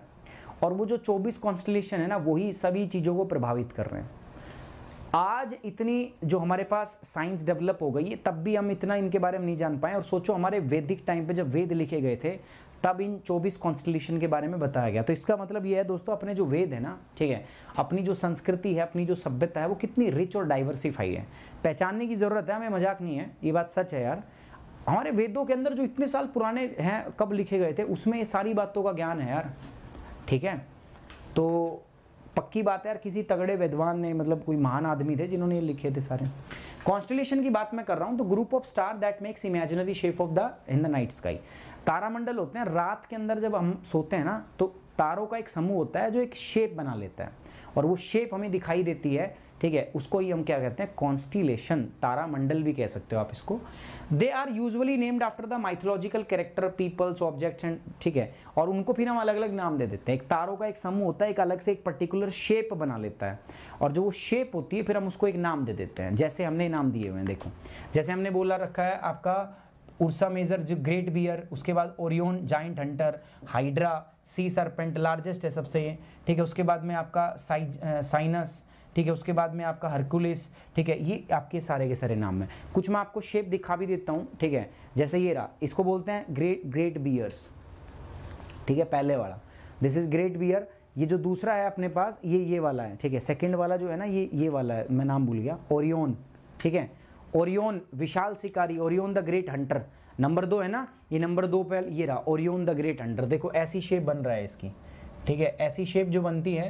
Speaker 1: और वो जो 24 कॉन्स्टिलेशन है ना वही सभी चीज़ों को प्रभावित कर रहे हैं आज इतनी जो हमारे पास साइंस डेवलप हो गई है तब भी हम इतना इनके बारे में नहीं जान पाए और सोचो हमारे वैदिक टाइम पे जब वेद लिखे गए थे तब इन 24 कॉन्स्टलेशन के बारे में बताया गया तो इसका मतलब यह है दोस्तों अपने जो वेद है ना ठीक है अपनी जो संस्कृति है अपनी जो सभ्यता है वो कितनी रिच और डाइवर्सिफाई है पहचानने की ज़रूरत है हमें मजाक नहीं है ये बात सच है यार हमारे वेदों के अंदर जो इतने साल पुराने हैं कब लिखे गए थे उसमें ये सारी बातों का ज्ञान है यार ठीक है तो पक्की बात है यार किसी तगड़े विद्वान ने मतलब कोई महान आदमी थे जिन्होंने ये लिखे थे सारे कॉन्स्टिलेशन की बात मैं कर रहा हूँ तो group of star that makes imaginary shape of the in the night sky तारामंडल होते हैं रात के अंदर जब हम सोते हैं ना तो तारों का एक समूह होता है जो एक शेप बना लेता है और वो शेप हमें दिखाई देती है ठीक है उसको ही हम क्या कहते हैं कॉन्स्टिलेशन तारामंडल भी कह सकते हो आप इसको they are usually named after the mythological character peoples objects and ठीक है और उनको फिर हम अलग अलग नाम दे देते हैं एक तारों का एक समूह होता है एक अलग से एक पर्टिकुलर शेप बना लेता है और जो वो शेप होती है फिर हम उसको एक नाम दे देते हैं जैसे हमने नाम दिए हुए हैं देखो जैसे हमने बोला रखा है आपका उर्सा मेजर जो ग्रेट बियर उसके बाद Orion giant hunter Hydra sea serpent largest है सबसे ये ठीक है उसके बाद में आपका साइज साइनस ठीक है उसके बाद में आपका हरकुलिस ठीक है ये आपके सारे के सारे नाम हैं कुछ मैं आपको शेप दिखा भी देता हूँ ठीक है जैसे ये रहा इसको बोलते हैं ग्रेट ग्रेट बियर्स ठीक है पहले वाला दिस इज़ ग्रेट बियर ये जो दूसरा है अपने पास ये ये वाला है ठीक है सेकेंड वाला जो है ना ये ये वाला है मैं नाम भूल गया ओरियोन ठीक है ओरियोन विशाल शिकारी Orion the great hunter number दो है ना ये नंबर दो पे ये रहा ओरियोन द ग्रेट हंटर देखो ऐसी शेप बन रहा है इसकी ठीक है ऐसी शेप जो बनती है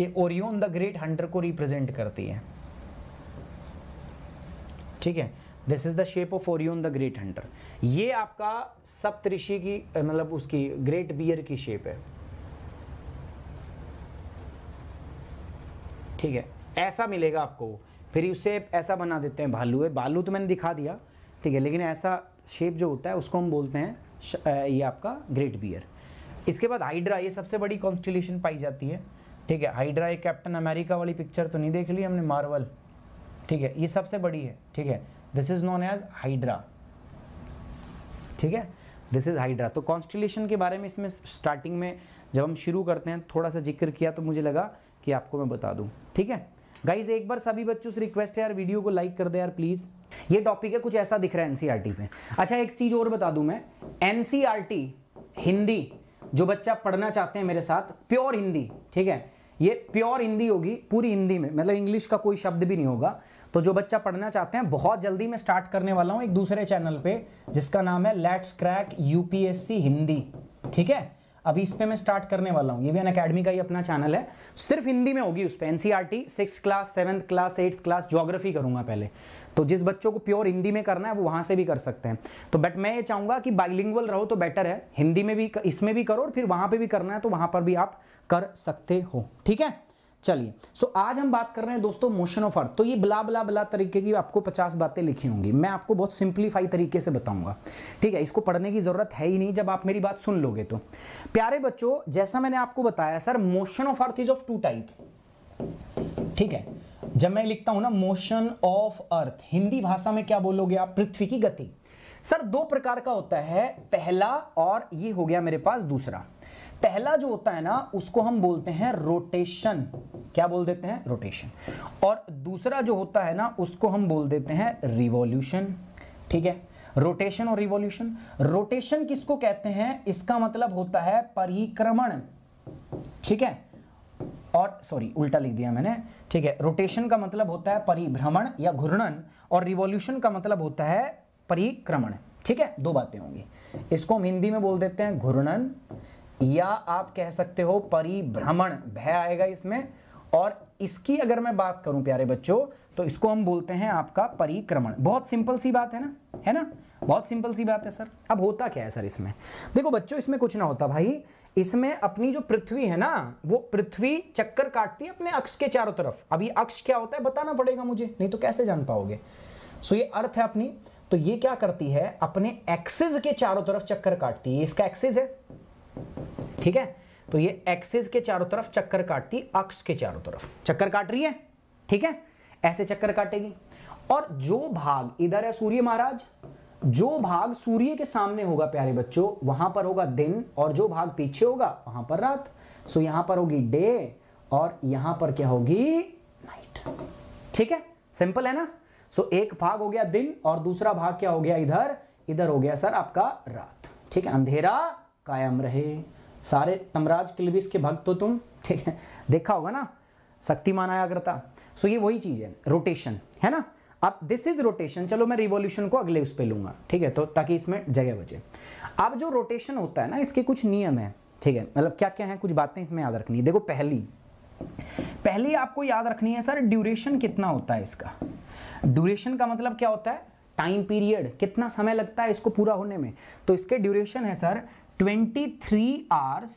Speaker 1: ये ओरियोन द ग्रेट हंटर को रिप्रेजेंट करती है ठीक है this is the shape of Orion the great hunter ये आपका सप्तऋषि की मतलब उसकी ग्रेट बियर की शेप है ठीक है ऐसा मिलेगा आपको फिर उसे ऐसा बना देते हैं भालू है भालू तो मैंने दिखा दिया ठीक है लेकिन ऐसा शेप जो होता है उसको हम बोलते हैं ये आपका ग्रेट बियर इसके बाद हाइड्रा ये सबसे बड़ी कॉन्स्टिलेशन पाई जाती है ठीक है हाइड्रा ये कैप्टन अमेरिका वाली पिक्चर तो नहीं देख ली हमने मार्वल ठीक है ये सबसे बड़ी है ठीक है this is known as Hydra ठीक है दिस इज़ हाइड्रा तो कॉन्स्टिलेशन के बारे में इसमें स्टार्टिंग में जब हम शुरू करते हैं थोड़ा सा जिक्र किया तो मुझे लगा कि आपको मैं बता दूँ ठीक है गाइज एक बार सभी बच्चों से रिक्वेस्ट है यार वीडियो को लाइक कर दे यार प्लीज़ ये टॉपिक है कुछ ऐसा दिख रहा है एनसीईआरटी e पे अच्छा एक चीज़ और बता दू मैं एनसीईआरटी e हिंदी जो बच्चा पढ़ना चाहते हैं मेरे साथ प्योर हिंदी ठीक है ये प्योर हिंदी होगी पूरी हिंदी में मतलब इंग्लिश का कोई शब्द भी नहीं होगा तो जो बच्चा पढ़ना चाहते हैं बहुत जल्दी मैं स्टार्ट करने वाला हूँ एक दूसरे चैनल पे जिसका नाम है लेट्स क्रैक यूपीएससी हिंदी ठीक है अभी इस पर मैं स्टार्ट करने वाला हूँ ये भी अन अकेडमी का ही अपना चैनल है सिर्फ हिंदी में होगी उस पर N C R T six class seventh class eighth class geography करूँगा पहले तो जिस बच्चों को प्योर हिंदी में करना है वो वहाँ से भी कर सकते हैं तो बट मैं ये चाहूँगा कि बाइलिंगल रहो तो बेटर है हिंदी में भी इसमें भी करो और फिर वहाँ पर भी करना है तो वहाँ पर भी आप कर सकते हो ठीक है चलिए सो so, आज हम बात कर रहे हैं दोस्तों मोशन ऑफ अर्थ तो ये बला बला बला तरीके की आपको 50 बातें लिखी होंगी मैं आपको बहुत सिंप्लीफाई तरीके से बताऊंगा ठीक है इसको पढ़ने की ज़रूरत है ही नहीं जब आप मेरी बात सुन लोगे तो प्यारे बच्चों जैसा मैंने आपको बताया sir motion of earth is of two type ठीक है जब मैं लिखता हूं ना मोशन ऑफ अर्थ हिंदी भाषा में क्या बोलोगे आप पृथ्वी की गति सर दो प्रकार का होता है पहला और ये हो गया मेरे पास दूसरा पहला जो होता है ना उसको हम बोलते हैं रोटेशन क्या बोल देते हैं रोटेशन और दूसरा जो होता है ना उसको हम बोल देते हैं रिवॉल्यूशन ठीक है रोटेशन और रिवॉल्यूशन रोटेशन किसको कहते हैं इसका मतलब होता है परिक्रमण ठीक है और सॉरी उल्टा लिख दिया मैंने ठीक है रोटेशन का मतलब होता है परिभ्रमण या घूर्णन और रिवॉल्यूशन का मतलब होता है परिक्रमण ठीक है दो बातें होंगी इसको हम हिंदी में बोल देते हैं घूर्णन या आप कह सकते हो परिभ्रमण भय आएगा इसमें और इसकी अगर मैं बात करूं प्यारे बच्चों तो इसको हम बोलते हैं आपका परिक्रमण बहुत सिंपल सी बात है ना है ना बहुत सिंपल सी बात है सर अब होता क्या है सर इसमें देखो बच्चों इसमें कुछ ना होता भाई इसमें अपनी जो पृथ्वी है ना वो पृथ्वी चक्कर काटती है अपने अक्ष के चारों तरफ अब ये अक्ष क्या होता है बताना पड़ेगा मुझे नहीं तो कैसे जान पाओगे सो ये अर्थ है अपनी तो ये क्या करती है अपने एक्सिस के चारों तरफ चक्कर काटती है इसका एक्सिस है ठीक है तो ये एक्सिस के चारों तरफ चक्कर काटती अक्ष के चारों तरफ चक्कर काट रही है ठीक है ऐसे चक्कर काटेगी और जो भाग इधर है सूर्य महाराज जो भाग सूर्य के सामने होगा प्यारे बच्चों वहां पर होगा दिन और जो भाग पीछे होगा वहां पर रात सो यहां पर होगी डे और यहां पर क्या होगी नाइट ठीक है सिंपल है ना सो एक भाग हो गया दिन और दूसरा भाग क्या हो गया इधर इधर हो गया सर आपका रात ठीक है अंधेरा कायम रहे सारे तमराज किलबिस के भक्त हो तुम ठीक है देखा होगा ना शक्तिमान आया करता सो ये वही चीज़ है रोटेशन है ना अब दिस इज रोटेशन चलो मैं रिवॉल्यूशन को अगले उस पर लूंगा ठीक है तो ताकि इसमें जगह बचे अब जो रोटेशन होता है ना इसके कुछ नियम है ठीक है मतलब क्या क्या है कुछ बातें इसमें याद रखनी है देखो पहली पहली आपको याद रखनी है सर ड्यूरेशन कितना होता है इसका ड्यूरेशन का मतलब क्या होता है टाइम पीरियड कितना समय लगता है इसको पूरा होने में तो इसके ड्यूरेशन है सर 23 आवर्स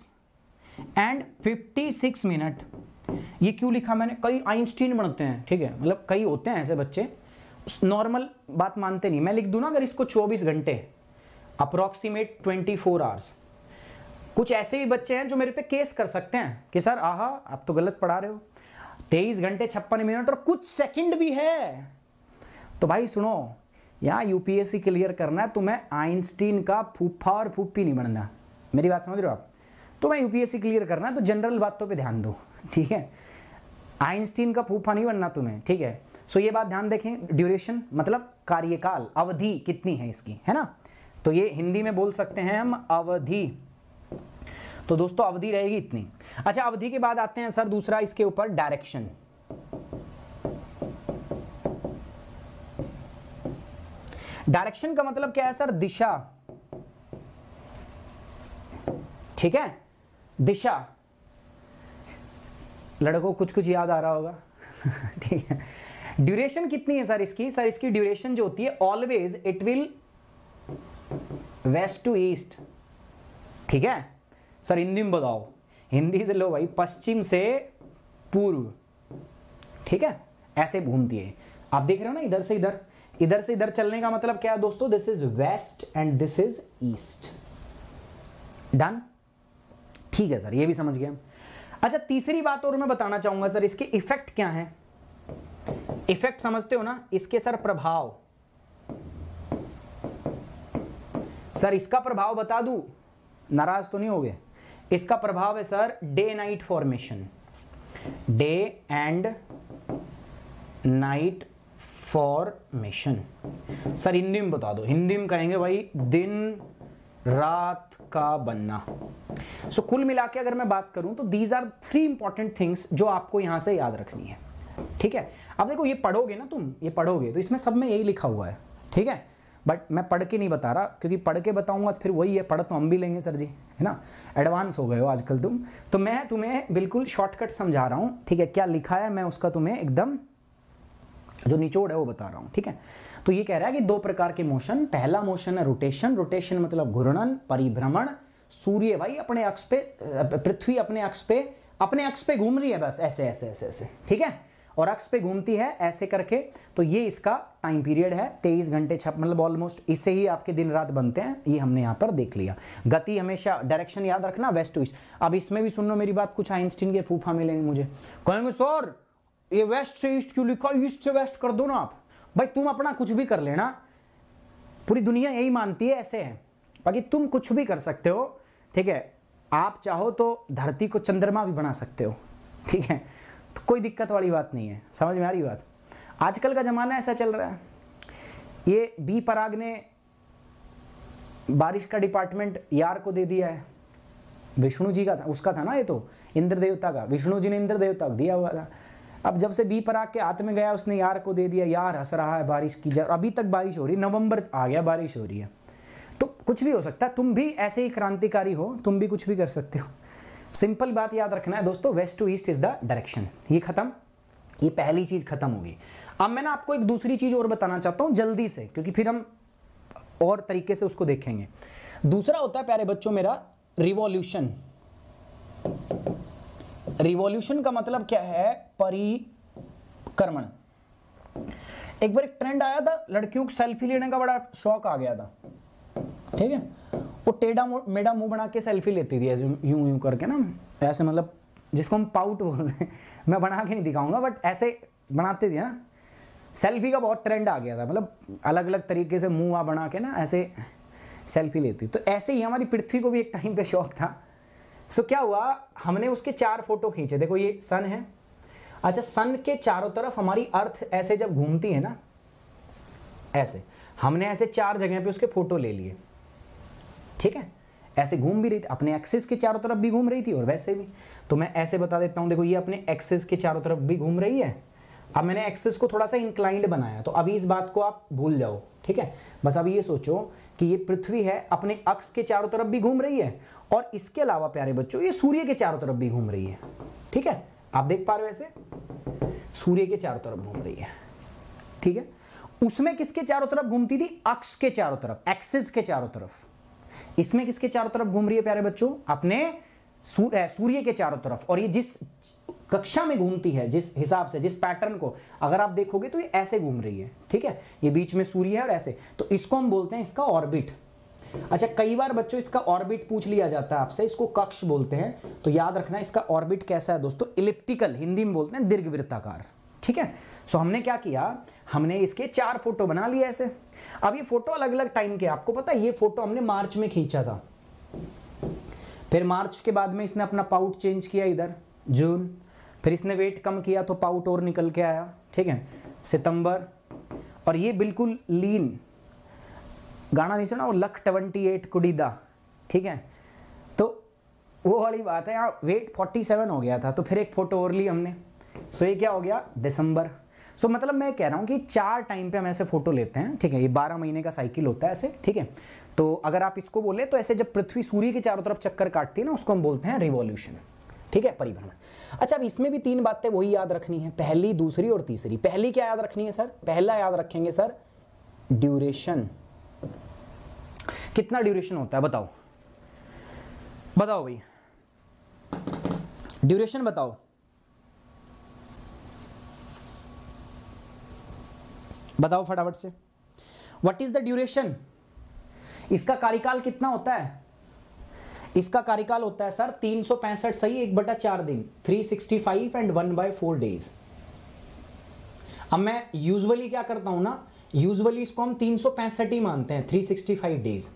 Speaker 1: एंड 56 मिनट ये क्यों लिखा मैंने कई आइंस्टीन बनते हैं ठीक है मतलब कई होते हैं ऐसे बच्चे नॉर्मल बात मानते नहीं मैं लिख दूँ ना अगर इसको 24 घंटे अप्रॉक्सीमेट 24 आवर्स कुछ ऐसे भी बच्चे हैं जो मेरे पे केस कर सकते हैं कि सर आहा आप तो गलत पढ़ा रहे हो तेईस घंटे छप्पन मिनट और कुछ सेकंड भी है तो भाई सुनो यहाँ यूपीएससी क्लियर करना है तुम्हें आइंस्टीन का फूफा और फूफी नहीं बनना मेरी बात समझ रहे हो आप तो मैं यूपीएससी क्लियर करना है तो जनरल बातों पे ध्यान दो ठीक है आइंस्टीन का फूफा नहीं बनना तुम्हें ठीक है सो ये बात ध्यान देखें ड्यूरेशन मतलब कार्यकाल अवधि कितनी है इसकी है ना तो ये हिंदी में बोल सकते हैं हम अवधि तो दोस्तों अवधि रहेगी इतनी अच्छा अवधि के बाद आते हैं सर दूसरा इसके ऊपर डायरेक्शन डायरेक्शन का मतलब क्या है सर दिशा ठीक है दिशा लड़कों कुछ कुछ याद आ रहा होगा [LAUGHS] ठीक है ड्यूरेशन कितनी है सर इसकी सर इसकी ड्यूरेशन जो होती है always it will west to east ठीक है सर हिंदी में बताओ हिंदी से लो भाई पश्चिम से पूर्व ठीक है ऐसे घूमती है आप देख रहे हो ना इधर से इधर इधर से इधर चलने का मतलब क्या है दोस्तों this is west and this is east done ठीक है सर ये भी समझ गए हम अच्छा तीसरी बात और मैं बताना चाहूंगा सर इसके इफेक्ट क्या है इफेक्ट समझते हो ना इसके सर प्रभाव सर इसका प्रभाव बता दू नाराज तो नहीं हो गए इसका प्रभाव है sir day night formation day and night formation sir Hindi में बता दो हिंदी में कहेंगे भाई दिन रात का बनना सो so, कुल मिला के अगर मैं बात करूं तो these are three important things जो आपको यहां से याद रखनी है ठीक है अब देखो ये पढ़ोगे ना तुम ये पढ़ोगे तो इसमें सब में यही लिखा हुआ है ठीक है बट मैं पढ़ के नहीं बता रहा क्योंकि पढ़ के बताऊंगा तो फिर वही है पढ़ तो हम भी लेंगे सर जी है ना एडवांस हो गए हो आजकल तुम तो मैं तुम्हें बिल्कुल शॉर्टकट समझा रहा हूँ ठीक है क्या लिखा है मैं उसका तुम्हें एकदम जो निचोड़ है वो बता रहा हूँ ठीक है तो ये कह रहा है कि दो प्रकार के मोशन पहला मोशन है रोटेशन रोटेशन मतलब घूर्णन परिभ्रमण सूर्य भाई अपने अक्ष पे पृथ्वी अपने अक्ष पे अपने अक्ष पे घूम रही है बस ऐसे ऐसे ऐसे ऐसे ठीक है और अक्ष पे घूमती है ऐसे करके तो ये इसका टाइम पीरियड है तेईस घंटे छप मतलब ऑलमोस्ट इससे ही आपके दिन रात बनते हैं ये हमने यहाँ पर देख लिया गति हमेशा डायरेक्शन याद रखना वेस्ट टू ईस्ट अब इसमें भी सुन लो मेरी बात कुछ आइंस्टीन के फूफा मिलेंगे मुझे कहेंगे सोर ये वेस्ट से ईस्ट क्यों लिखा ईस्ट से वेस्ट कर दो ना आप भाई तुम अपना कुछ भी कर लेना पूरी दुनिया यही मानती है ऐसे है बाकी तुम कुछ भी कर सकते हो ठीक है आप चाहो तो धरती को चंद्रमा भी बना सकते हो ठीक है तो कोई दिक्कत वाली बात नहीं है समझ में आ रही बात आजकल का ज़माना ऐसा चल रहा है ये बी पराग ने बारिश का डिपार्टमेंट यार को दे दिया है विष्णु जी का था उसका था ना ये तो इंद्र देवता का विष्णु जी ने इंद्र देवता को दिया हुआ था अब जब से बी पराग के हाथ में गया उसने यार को दे दिया यार हंस रहा है बारिश की जब अभी तक बारिश हो रही है नवंबर आ गया बारिश हो रही है तो कुछ भी हो सकता है तुम भी ऐसे ही क्रांतिकारी हो तुम भी कुछ भी कर सकते हो सिंपल बात याद रखना है दोस्तों west to east is the direction ये ख़त्म ये पहली चीज़ ख़त्म होगी अब मैं ना आपको एक दूसरी चीज़ और बताना चाहता हूँ जल्दी से क्योंकि फिर हम और तरीके से उसको देखेंगे दूसरा होता है प्यारे बच्चों मेरा रिवॉल्यूशन रिवॉल्यूशन का मतलब क्या है परिक्रमण एक बार एक ट्रेंड आया था लड़कियों को सेल्फी लेने का बड़ा शौक आ गया था ठीक है वो टेढ़ा मेढ़ा मुंह बना के सेल्फी लेती थी ऐसे यूं यूं करके ना ऐसे मतलब जिसको हम पाउट बोलते हैं मैं बना के नहीं दिखाऊंगा बट ऐसे बनाते थे ना सेल्फी का बहुत ट्रेंड आ गया था मतलब अलग अलग तरीके से मुंह वहाँ बना के ना ऐसे सेल्फी लेती तो ऐसे ही हमारी पृथ्वी को भी एक टाइम पे शौक था सो so, क्या हुआ हमने उसके चार फोटो खींचे देखो ये सन है अच्छा सन के चारों तरफ हमारी अर्थ ऐसे जब घूमती है ना ऐसे हमने ऐसे चार जगह पे उसके फोटो ले लिए ठीक है ऐसे घूम भी रही थी अपने एक्सिस के चारों तरफ भी घूम रही थी और वैसे भी तो मैं ऐसे बता देता हूँ देखो ये अपने एक्सिस के चारों तरफ भी घूम रही है अब मैंने एक्सिस को थोड़ा सा इंक्लाइंड बनाया तो अभी इस बात को आप भूल जाओ ठीक है बस अब ये सोचो कि ये पृथ्वी है अपने अक्ष के चारों तरफ भी घूम रही है और इसके अलावा प्यारे बच्चों ये सूर्य के चारों तरफ भी घूम रही है ठीक है आप देख पा रहे हो ऐसे सूर्य के चारों तरफ घूम रही है ठीक है उसमें किसके चारों तरफ घूमती थी अक्ष के चारों तरफ एक्सिस के चारों तरफ इसमें किसके चारों तरफ घूम रही है प्यारे बच्चों अपने सूर्य के चारों तरफ और ये जिस कक्षा में घूमती है जिस हिसाब से जिस पैटर्न को अगर आप देखोगे तो ये ऐसे घूम रही है ठीक है ये बीच में सूर्य है और ऐसे तो इसको हम बोलते हैं इसका ऑर्बिट अच्छा कई बार बच्चों इसका ऑर्बिट पूछ लिया जाता है आपसे इसको कक्ष बोलते हैं तो याद रखना इसका ऑर्बिट कैसा है दोस्तों इलिप्टिकल हिंदी में बोलते हैं दीर्घवृत्ताकार ठीक है सो हमने क्या किया हमने इसके चार फोटो बना लिए ऐसे अब ये फोटो अलग अलग टाइम के आपको पता है ये फोटो हमने मार्च में खींचा था फिर मार्च के बाद में इसने अपना पाउट चेंज किया इधर जून फिर इसने वेट कम किया तो पाउट और निकल के आया ठीक है सितंबर और ये बिल्कुल लीन गाना नहीं सुना वो लख ट्वेंटी एट कुडीदा ठीक है तो वो वाली बात है यहाँ वेट फोर्टी सेवन हो गया था तो फिर एक फ़ोटो और ली हमने सो ये क्या हो गया दिसंबर सो मतलब मैं कह रहा हूँ कि चार टाइम पे हम ऐसे फ़ोटो लेते हैं ठीक है ये बारह महीने का साइकिल होता है ऐसे ठीक है तो अगर आप इसको बोले तो ऐसे जब पृथ्वी सूर्य के चारों तरफ चक्कर काटती है ना उसको हम बोलते हैं रिवॉल्यूशन ठीक है परिभ्रमण अच्छा अब इसमें भी तीन बातें वही याद रखनी है पहली दूसरी और तीसरी पहली क्या याद रखनी है सर पहला याद रखेंगे सर ड्यूरेशन कितना ड्यूरेशन होता है बताओ बताओ भाई ड्यूरेशन बताओ बताओ फटाफट से व्हाट इज द ड्यूरेशन इसका कार्यकाल कितना होता है इसका कार्यकाल होता है सर तीन सही एक बटा चार दिन 365 and one by four days अब मैं यूजुअली क्या करता हूं ना यूजुअली इसको हम तीन ही मानते हैं 365 days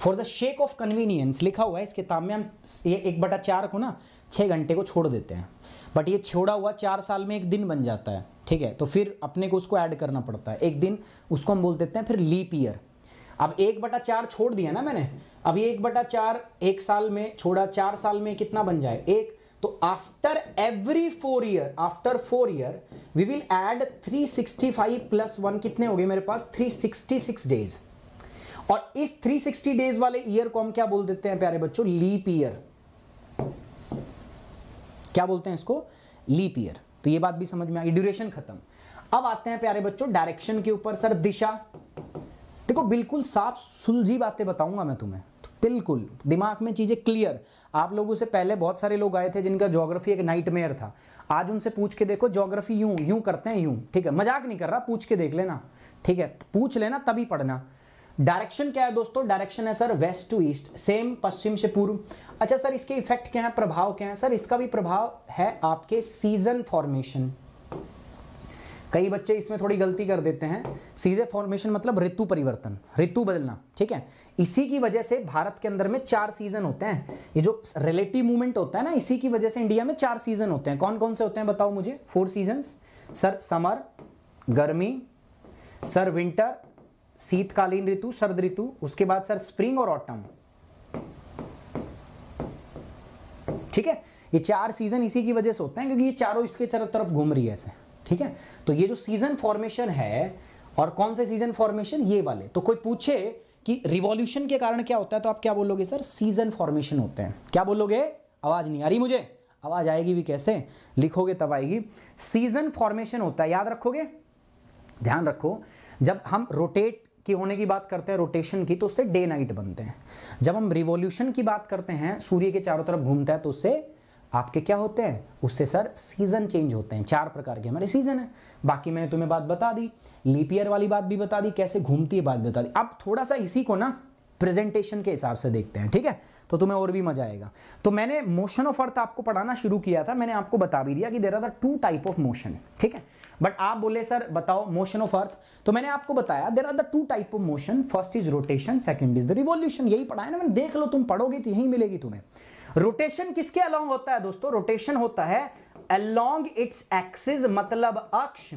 Speaker 1: for the sake of convenience लिखा हुआ है इस किताब में हम ये एक बटा चार को ना छः घंटे को छोड़ देते हैं बट ये छोड़ा हुआ चार साल में एक दिन बन जाता है ठीक है तो फिर अपने को उसको ऐड करना पड़ता है एक दिन उसको हम बोल देते हैं फिर लीप ईयर अब एक बटा चार छोड़ दिया ना मैंने अभी एक बटा चार एक साल में छोड़ा चार साल में कितना बन जाए एक तो after every four year after four year we will add 365 plus one कितने हो गए मेरे पास 366 डेज और इस 360 डेज वाले ईयर को हम क्या बोल देते हैं प्यारे बच्चों लीप ईयर क्या बोलते हैं इसको लीप ईयर तो ये बात भी समझ में आ गई ड्यूरेशन खत्म अब आते हैं प्यारे बच्चों डायरेक्शन के ऊपर सर दिशा देखो बिल्कुल साफ सुलझी बातें बताऊंगा मैं तुम्हें बिल्कुल दिमाग में चीज़ें क्लियर आप लोगों से पहले बहुत सारे लोग आए थे जिनका जोग्राफी एक नाइटमेयर था आज उनसे पूछ के देखो जोग्राफी यूं यूं करते हैं यूं ठीक है मजाक नहीं कर रहा पूछ के देख लेना ठीक है पूछ लेना तभी पढ़ना डायरेक्शन क्या है दोस्तों डायरेक्शन है sir west to east same पश्चिम से पूर्व अच्छा सर इसके इफेक्ट क्या है प्रभाव क्या है सर इसका भी प्रभाव है आपके सीजन फॉर्मेशन कई बच्चे इसमें थोड़ी गलती कर देते हैं सीजे फॉर्मेशन मतलब ऋतु परिवर्तन ऋतु बदलना ठीक है इसी की वजह से भारत के अंदर में चार सीजन होते हैं ये जो रिलेटिव मूवमेंट होता है ना इसी की वजह से इंडिया में चार सीजन होते हैं कौन कौन से होते हैं बताओ मुझे फोर सीजन सर समर गर्मी सर विंटर शीतकालीन ऋतु शरद ऋतु उसके बाद सर स्प्रिंग और ऑटम ठीक है ये चार सीजन इसी की वजह से होते हैं क्योंकि ये चारों इसके चारों तरफ घूम रही है ऐसे ठीक है तो ये जो सीजन फॉर्मेशन है और कौन से सीजन फॉर्मेशन ये वाले तो कोई पूछे कि रिवॉल्यूशन के कारण क्या होता है तो आप क्या बोलोगे सर सीजन फॉर्मेशन होते हैं क्या बोलोगे आवाज नहीं आ रही मुझे आवाज आएगी भी कैसे लिखोगे तब आएगी सीजन फॉर्मेशन होता है याद रखोगे ध्यान रखो जब हम रोटेट की होने की बात करते हैं रोटेशन की तो उससे डे नाइट बनते हैं जब हम रिवॉल्यूशन की बात करते हैं सूर्य के चारों तरफ घूमता है तो उससे आपके क्या होते हैं उससे सर सीज़न चेंज होते हैं चार प्रकार के हमारे सीज़न है बाकी मैंने तुम्हें बात बता दी लीपियर वाली बात भी बता दी कैसे घूमती है बात बता दी अब थोड़ा सा इसी को ना प्रेजेंटेशन के हिसाब से देखते हैं ठीक है तो तुम्हें और भी मजा आएगा तो मैंने मोशन ऑफ अर्थ आपको पढ़ाना शुरू किया था मैंने आपको बता भी दिया कि there are the two type of motion ठीक है बट आप बोले सर बताओ मोशन ऑफ अर्थ तो मैंने आपको बताया there are the two type of motion first is rotation second is the revolution यही पढ़ाया ना मैंने देख लो तुम पढ़ोगे तो यही मिलेगी तुम्हें रोटेशन किसके अलोंग होता है दोस्तों रोटेशन होता है अलोंग इट्स एक्सिस मतलब अक्ष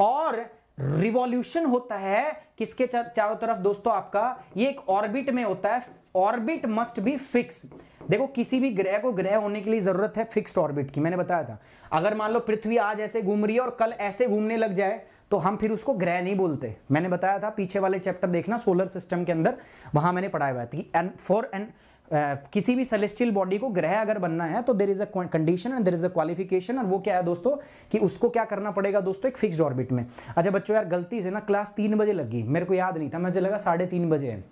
Speaker 1: और रिवॉल्यूशन होता है किसके चारों तरफ दोस्तों आपका ये एक ऑर्बिट में होता है ऑर्बिट मस्ट बी फिक्स देखो किसी भी ग्रह को ग्रह होने के लिए जरूरत है फिक्स्ड ऑर्बिट की मैंने बताया था अगर मान लो पृथ्वी आज ऐसे घूम रही है और कल ऐसे घूमने लग जाए तो हम फिर उसको ग्रह नहीं बोलते मैंने बताया था पीछे वाले चैप्टर देखना सोलर सिस्टम के अंदर वहां मैंने पढ़ाया हुआ था कि फॉर एंड किसी भी सेलेस्टियल बॉडी को ग्रह अगर बनना है तो there is a condition and there is a qualification और वो क्या है दोस्तों कि उसको क्या करना पड़ेगा दोस्तों एक फिक्स्ड ऑर्बिट में अच्छा बच्चों यार गलती से ना क्लास तीन बजे लगी मेरे को याद नहीं था मुझे लगा साढ़े तीन बजे है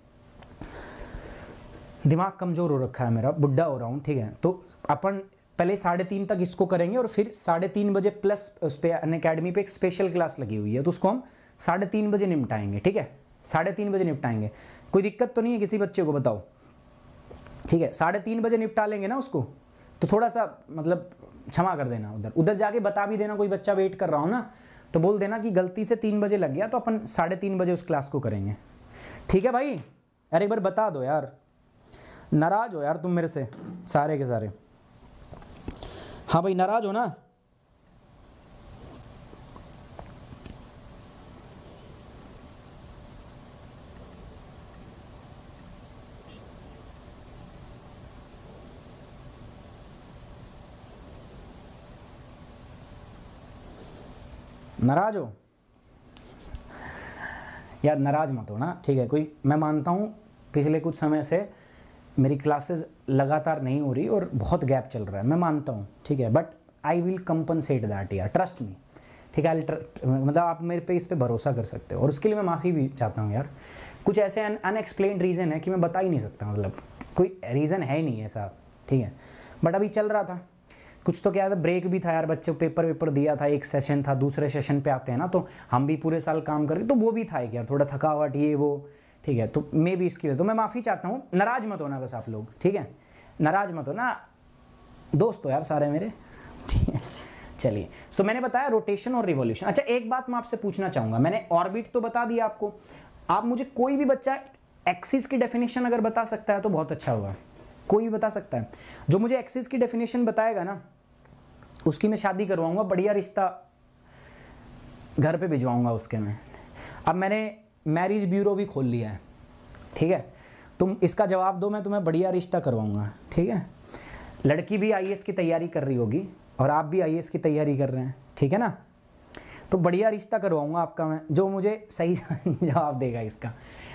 Speaker 1: दिमाग कमज़ोर हो रखा है मेरा बुढ़ा हो रहा हूँ ठीक है तो अपन पहले साढ़े तीन तक इसको करेंगे और फिर साढ़े तीन बजे प्लस उस पर अन अकेडमी पर एक स्पेशल क्लास लगी हुई है तो उसको हम साढ़े तीन बजे निपटाएंगे ठीक है साढ़े तीन बजे निपटाएंगे कोई दिक्कत तो नहीं है किसी बच्चे को बताओ ठीक है साढ़े तीन बजे निपटा लेंगे ना उसको तो थोड़ा सा मतलब क्षमा कर देना उधर उधर जाके बता भी देना कोई बच्चा वेट कर रहा हो ना तो बोल देना कि गलती से तीन बजे लग गया तो अपन साढ़े तीन बजे उस क्लास को करेंगे ठीक है भाई अरे एक बार बता दो यार नाराज़ हो यार तुम मेरे से सारे के सारे हाँ भाई नाराज़ हो ना नाराज हो यार नाराज मत हो ना ठीक है कोई मैं मानता हूँ पिछले कुछ समय से मेरी क्लासेस लगातार नहीं हो रही और बहुत गैप चल रहा है मैं मानता हूँ ठीक है but I will compensate that यार ट्रस्ट मी ठीक है मतलब आप मेरे पे इस पर भरोसा कर सकते हो और उसके लिए मैं माफ़ी भी चाहता हूँ यार कुछ ऐसे अनएक्सप्लेन रीज़न है कि मैं बता ही नहीं सकता मतलब कोई रीज़न है नहीं ऐसा ठीक है बट अभी चल रहा था कुछ तो क्या था ब्रेक भी था यार बच्चे पेपर वेपर दिया था एक सेशन था दूसरे सेशन पे आते हैं ना तो हम भी पूरे साल काम करके तो वो भी था एक यार थोड़ा थकावट ये वो ठीक है तो मे भी इसकी वजह तो मैं माफ़ी चाहता हूँ नाराज़ मत होना बस आप लोग ठीक है नाराज़ मत ना दोस्त हो यार सारे मेरे ठीक है चलिए सो मैंने बताया रोटेशन और रिवोल्यूशन अच्छा एक बात मैं आपसे पूछना चाहूँगा मैंने ऑर्बिट तो बता दिया आपको आप मुझे कोई भी बच्चा एक्सिस की डेफिनेशन अगर बता सकता है तो बहुत अच्छा होगा कोई भी बता सकता है जो मुझे एक्सिस की डेफिनेशन बताएगा ना उसकी मैं शादी करवाऊँगा बढ़िया रिश्ता घर पे भिजवाऊंगा उसके मैं अब मैंने मैरिज ब्यूरो भी खोल लिया है ठीक है तुम इसका जवाब दो मैं तुम्हें बढ़िया रिश्ता करवाऊंगा ठीक है लड़की भी आई की तैयारी कर रही होगी और आप भी आई की तैयारी कर रहे हैं ठीक है ना तो बढ़िया रिश्ता करवाऊंगा आपका मैं जो मुझे सही [LAUGHS] जवाब देगा इसका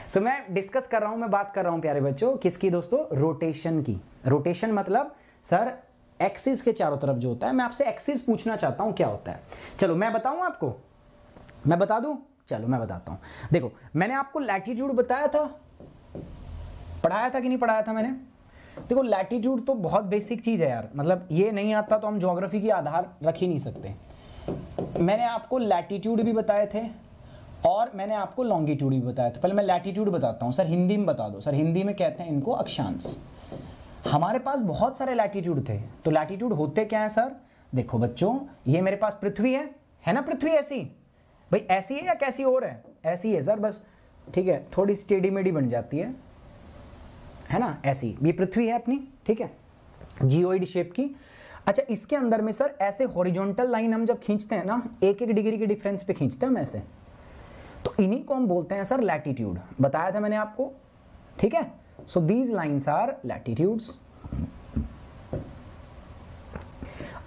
Speaker 1: सो so, मैं डिस्कस कर रहा हूँ मैं बात कर रहा हूँ प्यारे बच्चों किसकी दोस्तों रोटेशन की रोटेशन मतलब सर एक्सिस के चारों तरफ जो होता है मैं आपसे एक्सिस पूछना चाहता हूं क्या होता है चलो मैं बताऊं आपको मैं बता दूँ चलो मैं बताता हूं देखो मैंने आपको लैटीट्यूड बताया था पढ़ाया था कि नहीं पढ़ाया था मैंने देखो लैटीट्यूड तो बहुत बेसिक चीज़ है यार मतलब ये नहीं आता तो हम जोग्राफी की आधार रख ही नहीं सकते मैंने आपको लैटीट्यूड भी बताए थे और मैंने आपको लॉन्गिट्यूड भी बताया था पहले मैं लैटीट्यूड बताता हूँ सर हिंदी में बता दो सर हिंदी में कहते हैं इनको अक्षांश हमारे पास बहुत सारे लैटीट्यूड थे तो लैटीट्यूड होते क्या है सर देखो बच्चों ये मेरे पास पृथ्वी है है ना पृथ्वी ऐसी भाई ऐसी है या कैसी और है ऐसी है सर बस ठीक है थोड़ी सी टेढ़ी मेढ़ी बन जाती है है ना ऐसी ये पृथ्वी है अपनी ठीक है जियोइड शेप की अच्छा इसके अंदर में सर ऐसे हॉरिजॉन्टल लाइन हम जब खींचते हैं ना एक एक डिग्री के डिफरेंस पे खींचते हैं हम ऐसे तो इन्हीं को हम बोलते हैं सर लैटीट्यूड बताया था मैंने आपको ठीक है So these lines are latitudes.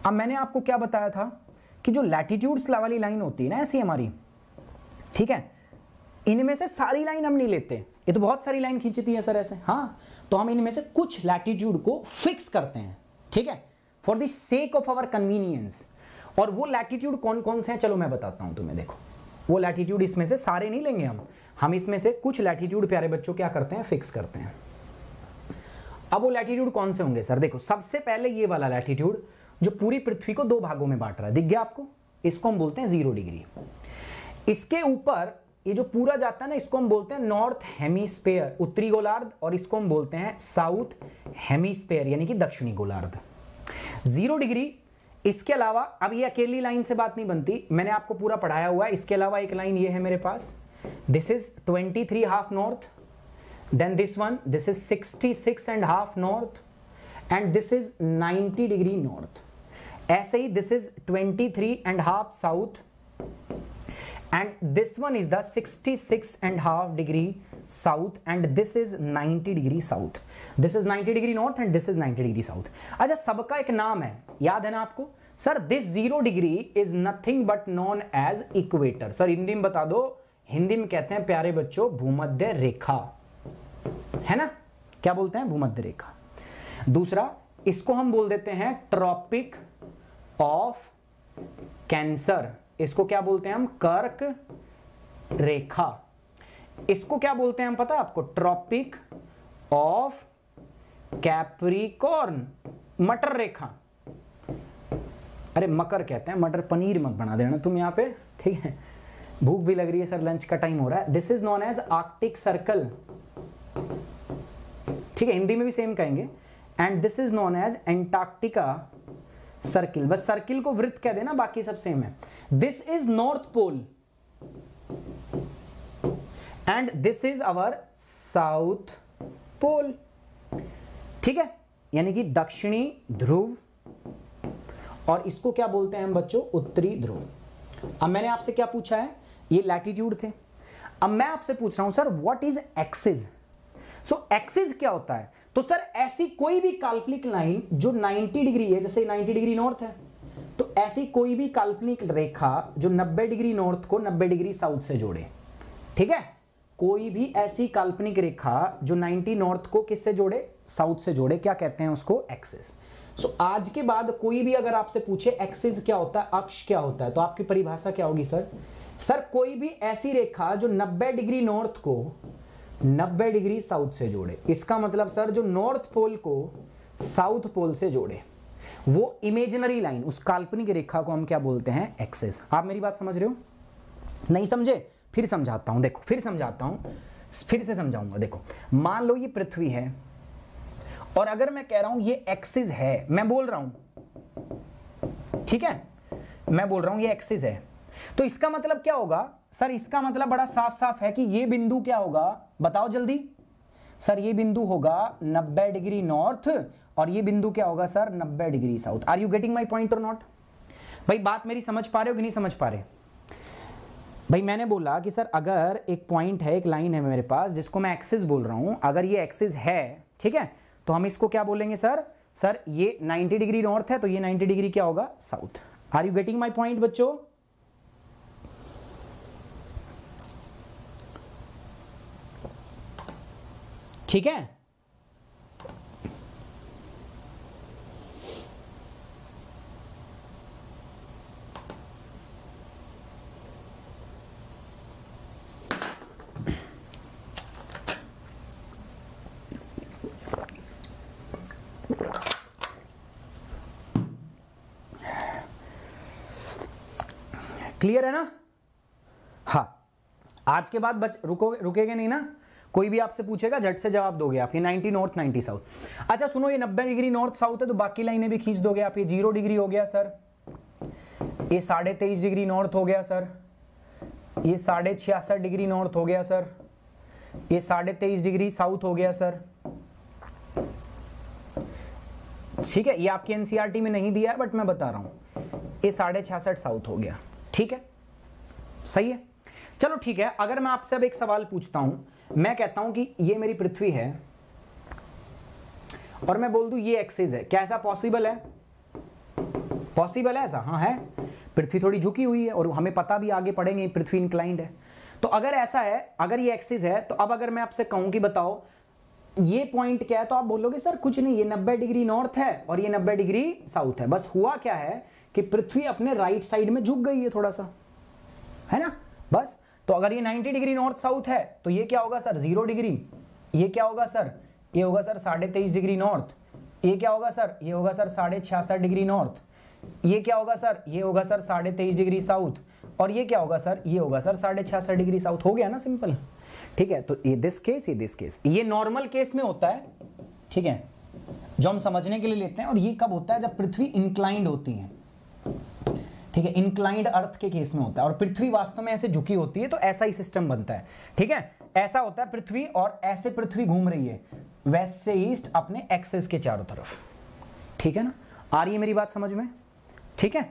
Speaker 1: अब मैंने आपको क्या बताया था कि जो लैटिट्यूड्स वाली लाइन होती है ना ऐसी हमारी ठीक है इनमें से सारी लाइन हम नहीं लेते ये तो बहुत सारी लाइन खींचती है सर ऐसे हाँ तो हम इनमें से कुछ लैटिट्यूड को फिक्स करते हैं ठीक है for the sake of our convenience और वो लैटिट्यूड कौन कौन से हैं चलो मैं बताता हूँ तुम्हें देखो वो लैटिट्यूड इसमें से सारे नहीं लेंगे हम हम इसमें से कुछ लैटीट्यूड प्यारे बच्चों क्या करते हैं फिक्स करते हैं अब वो लैटीट्यूड कौन से होंगे सर देखो सबसे पहले ये वाला लैटीट्यूड जो पूरी पृथ्वी को दो भागों में बांट रहा है दिख गया आपको इसको हम बोलते हैं जीरो डिग्री इसके ऊपर ये जो पूरा जाता है ना इसको हम बोलते हैं नॉर्थ हेमिस्पेयर उत्तरी गोलार्ध और इसको हम बोलते हैं साउथ हेमिस्पेयर यानी कि दक्षिणी गोलार्ध जीरो डिग्री इसके अलावा अब ये अकेली लाइन से बात नहीं बनती मैंने आपको पूरा पढ़ाया हुआ है इसके अलावा एक लाइन ये है मेरे पास this is 23 half north then this one this is 66 and half north and this is 90 degree north ऐसे ही this is 23 and half south and this one is the 66 and half degree south and this is 90 degree south this is 90 degree north and this is 90 degree south अच्छा सबका एक नाम है याद है ना आपको sir this zero degree is nothing but known as equator sir Hindi में बता दो हिंदी में कहते हैं प्यारे बच्चों भूमध्य रेखा है ना क्या बोलते हैं भूमध्य रेखा दूसरा इसको हम बोल देते हैं ट्रॉपिक ऑफ कैंसर इसको क्या बोलते हैं हम कर्क रेखा इसको क्या बोलते हैं हम पता है आपको ट्रॉपिक ऑफ कैप्रिकॉर्न मटर रेखा अरे मकर कहते हैं मटर पनीर मत बना देना तुम यहां पे ठीक है भूख भी लग रही है सर लंच का टाइम हो रहा है this is known as arctic circle ठीक है हिंदी में भी सेम कहेंगे and this is known as Antarctica circle बस सर्किल को वृत्त कह देना बाकी सब सेम है this is north pole and this is our south pole ठीक है यानी कि दक्षिणी ध्रुव और इसको क्या बोलते हैं हम बच्चों उत्तरी ध्रुव अब मैंने आपसे क्या पूछा है ये लैटिट्यूड थे अब मैं आपसे पूछ रहा हूं sir what is axis so axis क्या होता है तो सर ऐसी कोई भी काल्पनिक लाइन जो 90 डिग्री है जैसे 90 डिग्री नॉर्थ है तो ऐसी कोई भी काल्पनिक रेखा जो 90 डिग्री नॉर्थ को 90 डिग्री साउथ से जोड़े ठीक है कोई भी ऐसी काल्पनिक रेखा जो 90 नॉर्थ को किससे जोड़े साउथ से जोड़े क्या कहते हैं उसको एक्सिस सो so, आज के बाद कोई भी अगर आपसे पूछे एक्सिस क्या होता है अक्ष क्या होता है तो आपकी परिभाषा क्या होगी सर सर कोई भी ऐसी रेखा जो 90 डिग्री नॉर्थ को 90 डिग्री साउथ से जोड़े इसका मतलब सर जो नॉर्थ पोल को साउथ पोल से जोड़े वो इमेजनरी लाइन उस काल्पनिक रेखा को हम क्या बोलते हैं एक्सेस आप मेरी बात समझ रहे हो नहीं समझे फिर समझाता हूं देखो फिर समझाता हूं फिर से समझाऊंगा देखो मान लो ये पृथ्वी है और अगर मैं कह रहा हूं ये एक्सिस है मैं बोल रहा हूं ठीक है मैं बोल रहा हूं ये एक्सिस है तो इसका मतलब क्या होगा सर इसका मतलब बड़ा साफ साफ है कि ये बिंदु क्या होगा बताओ जल्दी सर ये बिंदु होगा 90 डिग्री नॉर्थ और ये बिंदु क्या होगा sir 90 degree south are you getting my point और नॉट भाई बात मेरी समझ पा रहे हो कि नहीं समझ पा रहे भाई मैंने बोला कि सर अगर एक पॉइंट है एक लाइन है मेरे पास जिसको मैं एक्सिस बोल रहा हूं अगर ये एक्सिस है ठीक है तो हम इसको क्या बोलेंगे सर सर ये 90 डिग्री नॉर्थ है तो ये 90 डिग्री क्या होगा south are you getting my point बच्चों ठीक है क्लियर है ना हाँ आज के बाद बच रुको रुकेगे नहीं ना कोई भी आपसे पूछेगा झट से जवाब दोगे आप ये 90 नॉर्थ 90 साउथ अच्छा सुनो ये 90 डिग्री नॉर्थ साउथ है तो बाकी लाइनें भी खींच दोगे आप ये जीरो डिग्री हो गया सर ये साढ़े तेईस डिग्री नॉर्थ हो गया सर ये साढ़े छियासठ डिग्री नॉर्थ हो गया सर ये साढ़े तेईस डिग्री साउथ हो गया सर ठीक है ये आपके एनसीईआरटी e में नहीं दिया है बट मैं बता रहा हूं ये साढ़े छियासठ साउथ हो गया ठीक है सही है चलो ठीक है अगर मैं आपसे अब एक सवाल पूछता हूं मैं कहता हूं कि ये मेरी पृथ्वी है और मैं बोल दू ये एक्सेज है क्या ऐसा पॉसिबल है पॉसिबल है ऐसा हाँ है पृथ्वी थोड़ी झुकी हुई है और हमें पता भी आगे पढ़ेंगे पृथ्वी इंक्लाइंड है तो अगर ऐसा है अगर ये एक्सेस है तो अब अगर मैं आपसे कहूं कि बताओ ये पॉइंट क्या है तो आप बोलोगे सर कुछ नहीं ये 90 डिग्री नॉर्थ है और ये 90 डिग्री साउथ है बस हुआ क्या है कि पृथ्वी अपने राइट साइड में झुक गई है थोड़ा सा है ना बस तो अगर ये 90 डिग्री नॉर्थ साउथ है तो ये क्या होगा सर जीरो डिग्री ये क्या होगा सर ये होगा सर साढ़े तेईस डिग्री नॉर्थ ये क्या होगा सर ये होगा सर साढ़े छियासठ डिग्री नॉर्थ ये क्या होगा सर ये होगा सर साढ़े तेईस डिग्री साउथ और ये क्या होगा सर ये होगा सर साढ़े छियासठ डिग्री साउथ हो गया ना सिंपल ठीक है तो ये दिस केस ये दिस केस ये नॉर्मल केस में होता है ठीक है जो हम समझने के लिए लेते हैं और ये कब होता है जब पृथ्वी इंक्लाइंड होती है ठीक है इंक्लाइंड अर्थ के केस में होता है और पृथ्वी वास्तव में ऐसे झुकी होती है तो ऐसा ही सिस्टम बनता है ठीक है ऐसा होता है पृथ्वी और ऐसे पृथ्वी घूम रही है वेस्ट से ईस्ट अपने एक्सेस के चारों तरफ ठीक है ना आ रही है मेरी बात समझ में ठीक है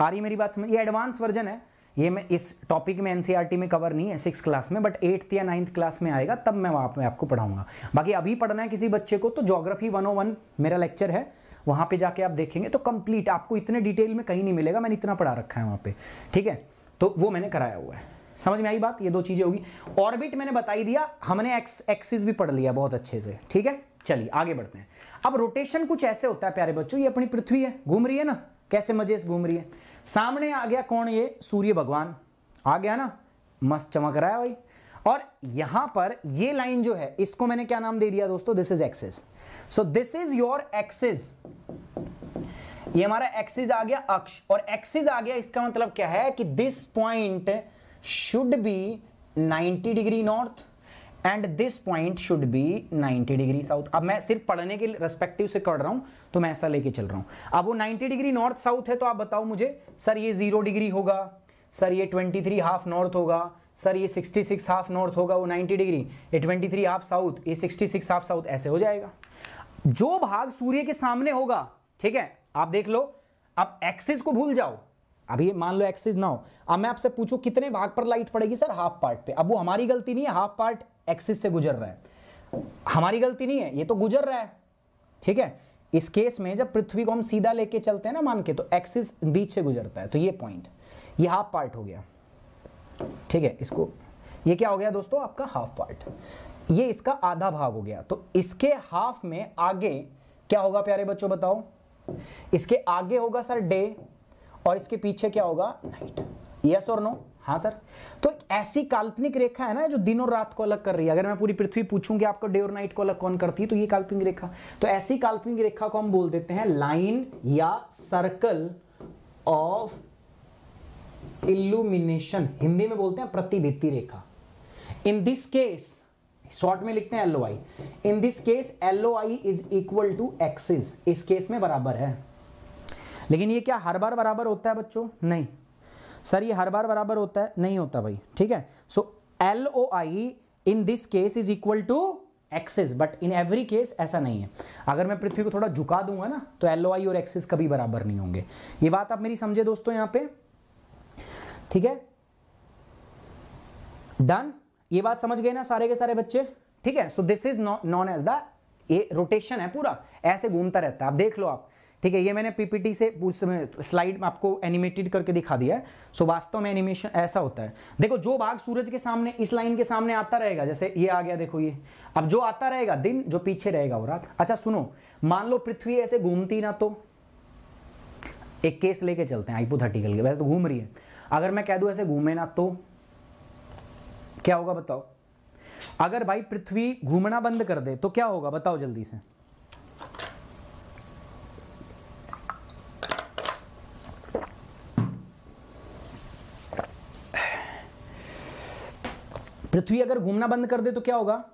Speaker 1: आ रही है मेरी बात समझ ये एडवांस वर्जन है ये मैं इस टॉपिक में एनसीईआरटी e में कवर नहीं है सिक्स क्लास में बट एट्थ या नाइन्थ क्लास में आएगा तब मैं वहाँ पे आपको पढ़ाऊंगा बाकी अभी पढ़ना है किसी बच्चे को तो ओ 101 मेरा लेक्चर है वहाँ पे जाके आप देखेंगे तो कंप्लीट आपको इतने डिटेल में कहीं नहीं मिलेगा मैंने इतना पढ़ा रखा है वहाँ पे ठीक है तो वो मैंने कराया हुआ है समझ में आई बात ये दो चीज़ें होगी ऑर्बिट मैंने बताई दिया हमने एक्स एक्सिस भी पढ़ लिया बहुत अच्छे से ठीक है चलिए आगे बढ़ते हैं अब रोटेशन कुछ ऐसे होता है प्यारे बच्चों ये अपनी पृथ्वी है घूम रही है ना कैसे मजे से घूम रही है सामने आ गया कौन ये सूर्य भगवान आ गया ना मस्त चमक रहा है भाई और यहां पर ये लाइन जो है इसको मैंने क्या नाम दे दिया दोस्तों this is axis so this is your axis ये हमारा एक्सिस आ गया अक्ष और एक्सिस आ गया इसका मतलब क्या है कि this point should be 90 degree north and this point should be 90 degree south अब मैं सिर्फ पढ़ने के रेस्पेक्टिव से कर रहा हूं तो मैं ऐसा लेके चल रहा हूं अब वो 90 डिग्री नॉर्थ साउथ है तो आप बताओ मुझे सर ये जीरो डिग्री होगा सर ये 23 हाफ नॉर्थ होगा सर ये 66 हाफ नॉर्थ होगा वो 90 डिग्री ये 23 हाफ साउथ ये 66 हाफ साउथ ऐसे हो जाएगा जो भाग सूर्य के सामने होगा ठीक है आप देख लो आप एक्सिस को भूल जाओ अभी मान लो एक्सिस ना हो अब मैं आपसे पूछूं कितने भाग पर लाइट पड़ेगी सर हाफ पार्ट पे अब वो हमारी गलती नहीं है हाफ पार्ट एक्सिस से गुजर रहा है हमारी गलती नहीं है ये तो गुजर रहा है ठीक है इस केस में जब पृथ्वी को हम सीधा लेके चलते हैं ना मान के तो एक्सिस बीच से गुजरता है तो ये पॉइंट ये हाफ पार्ट हो गया ठीक है इसको ये क्या हो गया दोस्तों आपका हाफ पार्ट ये इसका आधा भाग हो गया तो इसके हाफ में आगे क्या होगा प्यारे बच्चों बताओ इसके आगे होगा सर डे और इसके पीछे क्या होगा नाइट यस और नो हाँ सर तो ऐसी काल्पनिक रेखा है ना जो दिन और रात को अलग कर रही है अगर मैं पूरी पृथ्वी पूछूं कि आपको डे और नाइट को अलग कौन करती है तो ये काल्पनिक रेखा तो ऐसी काल्पनिक रेखा को हम बोल देते हैं लाइन या सर्कल ऑफ इल्यूमिनेशन हिंदी में बोलते हैं प्रतिवित रेखा इन दिस केस शॉर्ट में लिखते हैं L in this case L is equal to axis इस केस में बराबर है लेकिन ये क्या हर बार बराबर होता है बच्चों नहीं सर ये हर बार बराबर होता है नहीं होता भाई ठीक है so L O I in this case is equal to axis but in every case ऐसा नहीं है अगर मैं पृथ्वी को थोड़ा झुका दूंगा ना तो एलओ आई और एक्सिस कभी बराबर नहीं होंगे ये बात आप मेरी समझे दोस्तों यहां पर ठीक है डन ये बात समझ गए ना सारे के सारे बच्चे ठीक है so this is known as the ये रोटेशन है पूरा ऐसे घूमता रहता है आप देख लो आप ठीक है ये मैंने पीपीटी से स्लाइड आपको एनिमेटेड करके दिखा दिया है सो वास्तव में एनिमेशन ऐसा होता है देखो जो भाग सूरज के सामने इस लाइन के सामने आता रहेगा जैसे ये आ गया देखो ये अब जो आता रहेगा दिन जो पीछे रहेगा वो रात अच्छा सुनो मान लो पृथ्वी ऐसे घूमती ना तो एक केस लेके चलते हैं आईपो थर्टिकल के वैसे तो घूम रही है अगर मैं कह दू ऐसे घूमे ना तो क्या होगा बताओ अगर भाई पृथ्वी घूमना बंद कर दे तो क्या होगा बताओ जल्दी से पृथ्वी अगर घूमना बंद कर दे तो क्या होगा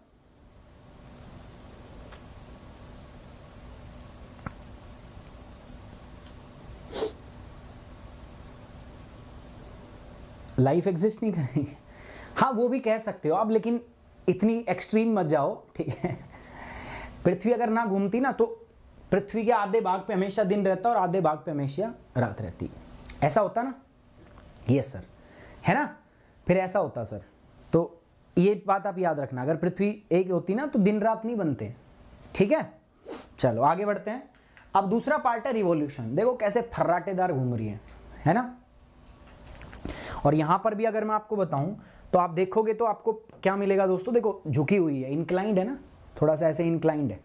Speaker 1: लाइफ एग्जिस्ट नहीं करेगी हाँ वो भी कह सकते हो आप लेकिन इतनी एक्सट्रीम मत जाओ ठीक है पृथ्वी अगर ना घूमती ना तो पृथ्वी के आधे भाग पे हमेशा दिन रहता और आधे भाग पे हमेशा रात रहती ऐसा होता ना यस सर है ना फिर ऐसा होता सर तो ये बात आप याद रखना अगर पृथ्वी एक होती ना तो दिन रात नहीं बनते ठीक है चलो आगे बढ़ते हैं अब दूसरा पार्ट है रिवॉल्यूशन देखो कैसे फर्राटेदार घूम रही है है ना और यहाँ पर भी अगर मैं आपको बताऊँ तो आप देखोगे तो आपको क्या मिलेगा दोस्तों देखो झुकी हुई है इंक्लाइंड है ना थोड़ा सा ऐसे इंक्लाइंड है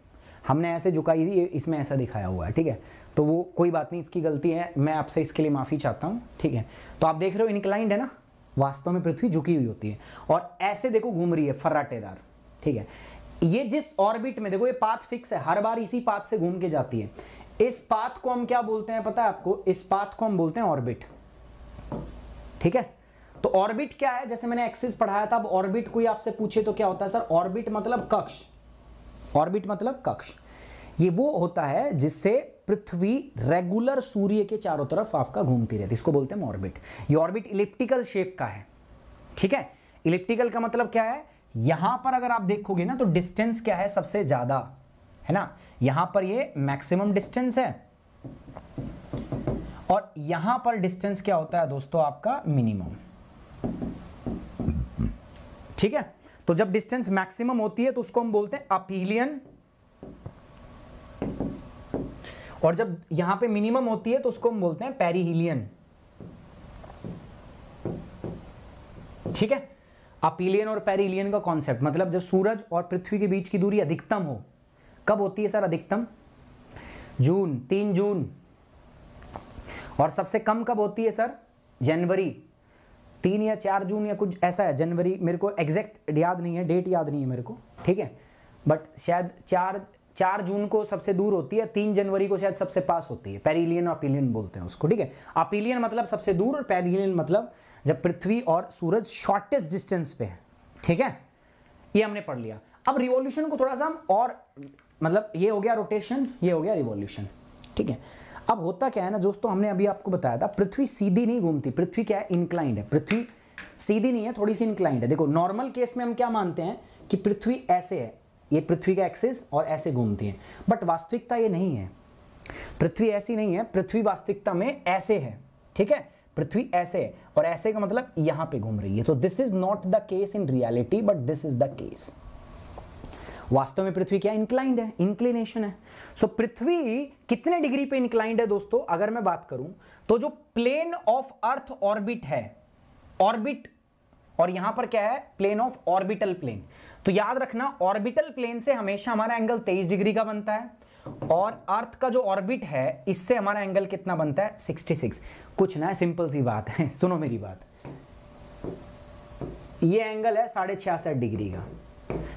Speaker 1: हमने ऐसे झुकाई थी इसमें ऐसा दिखाया हुआ है ठीक है तो वो कोई बात नहीं इसकी गलती है मैं आपसे इसके लिए माफ़ी चाहता हूँ ठीक है तो आप देख रहे हो इंक्लाइंड है ना वास्तव में पृथ्वी झुकी हुई होती है और ऐसे देखो घूम रही है फर्राटेदार ठीक है ये जिस ऑर्बिट में देखो ये पाथ फिक्स है हर बार इसी पाथ से घूम के जाती है इस पाथ को हम क्या बोलते हैं पता है आपको इस पाथ को हम बोलते हैं ऑर्बिट ठीक है तो ऑर्बिट क्या है जैसे मैंने एक्सिस पढ़ाया था अब ऑर्बिट कोई आपसे पूछे तो क्या होता है सर ऑर्बिट मतलब कक्ष ऑर्बिट मतलब कक्ष ये वो होता है जिससे पृथ्वी रेगुलर सूर्य के चारों तरफ आपका घूमती रहती है इसको बोलते हैं ऑर्बिट ये ऑर्बिट इलिप्टिकल शेप का है ठीक है इलिप्टिकल का मतलब क्या है यहां पर अगर आप देखोगे ना तो डिस्टेंस क्या है सबसे ज्यादा है ना यहां पर ये मैक्सिमम डिस्टेंस है और यहां पर डिस्टेंस क्या होता है दोस्तों आपका मिनिमम ठीक है तो जब डिस्टेंस मैक्सिमम होती है तो उसको हम बोलते हैं अपीलियन और जब यहां पे मिनिमम होती है तो उसको हम बोलते हैं पेरीहिलियन ठीक है अपीलियन और पेरीलियन का कॉन्सेप्ट मतलब जब सूरज और पृथ्वी के बीच की दूरी अधिकतम हो कब होती है सर अधिकतम जून तीन जून और सबसे कम कब होती है सर जनवरी तीन या चार जून या कुछ ऐसा है जनवरी मेरे को एग्जैक्ट याद नहीं है डेट याद नहीं है मेरे को ठीक है बट शायद चार चार जून को सबसे दूर होती है तीन जनवरी को शायद सबसे पास होती है पेरिलियन और अपीलियन बोलते हैं उसको ठीक है अपीलियन मतलब सबसे दूर और पेरिलियन मतलब जब पृथ्वी और सूरज शॉर्टेस्ट डिस्टेंस पे है ठीक है ये हमने पढ़ लिया अब रिवॉल्यूशन को थोड़ा सा हम और मतलब ये हो गया रोटेशन ये हो गया रिवॉल्यूशन ठीक है अब होता क्या है ना दोस्तों हमने अभी आपको बताया था पृथ्वी सीधी नहीं घूमती पृथ्वी क्या है इंक्लाइंड है पृथ्वी सीधी नहीं है थोड़ी सी इंक्लाइंड है देखो नॉर्मल केस में हम क्या मानते हैं कि पृथ्वी ऐसे है ये पृथ्वी का एक्सिस और ऐसे घूमती है बट वास्तविकता ये नहीं है पृथ्वी ऐसी नहीं है पृथ्वी वास्तविकता में ऐसे है ठीक है पृथ्वी ऐसे है और ऐसे का मतलब यहां पे घूम रही है तो this is not the case in reality but this is the case वास्तव में पृथ्वी क्या इंक्लाइंड है इंक्लिनेशन है सो so, पृथ्वी कितने डिग्री पे इंक्लाइंड है दोस्तों अगर मैं बात करूं तो जो प्लेन ऑफ अर्थ ऑर्बिट है ऑर्बिट और यहां पर क्या है प्लेन ऑफ ऑर्बिटल प्लेन तो याद रखना ऑर्बिटल प्लेन से हमेशा हमारा एंगल 23 डिग्री का बनता है और अर्थ का जो ऑर्बिट है इससे हमारा एंगल कितना बनता है 66 कुछ ना सिंपल सी बात है [LAUGHS] सुनो मेरी बात ये एंगल है साढ़े छियासठ डिग्री का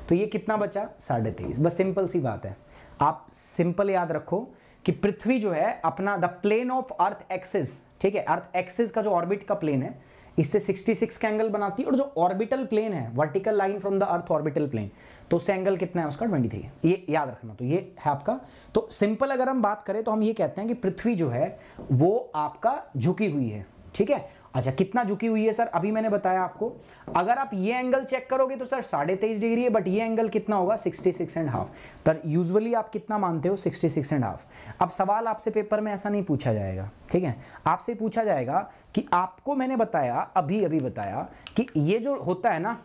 Speaker 1: तो ये कितना बचा साढ़े तेईस बस सिंपल सी बात है आप सिंपल याद रखो कि पृथ्वी जो है अपना the plane of earth axis ठीक है अर्थ एक्सिस का जो ऑर्बिट का प्लेन है इससे 66 का एंगल बनाती है और जो ऑर्बिटल प्लेन है vertical line from the earth orbital plane तो उससे एंगल कितना है उसका 23 है ये याद रखना तो ये है आपका तो सिंपल अगर हम बात करें तो हम ये कहते हैं कि पृथ्वी जो है वो आपका झुकी हुई है ठीक है अच्छा कितना झुकी हुई है सर अभी मैंने बताया आपको अगर आप ये एंगल चेक करोगे तो सर साढ़े तेईस डिग्री है बट ये एंगल कितना होगा सिक्सटी सिक्स एंड हाफ पर यूजुअली आप कितना मानते हो सिक्सटी सिक्स एंड हाफ अब सवाल आपसे पेपर में ऐसा नहीं पूछा जाएगा ठीक है आपसे पूछा जाएगा कि आपको मैंने बताया अभी अभी बताया कि ये जो होता है ना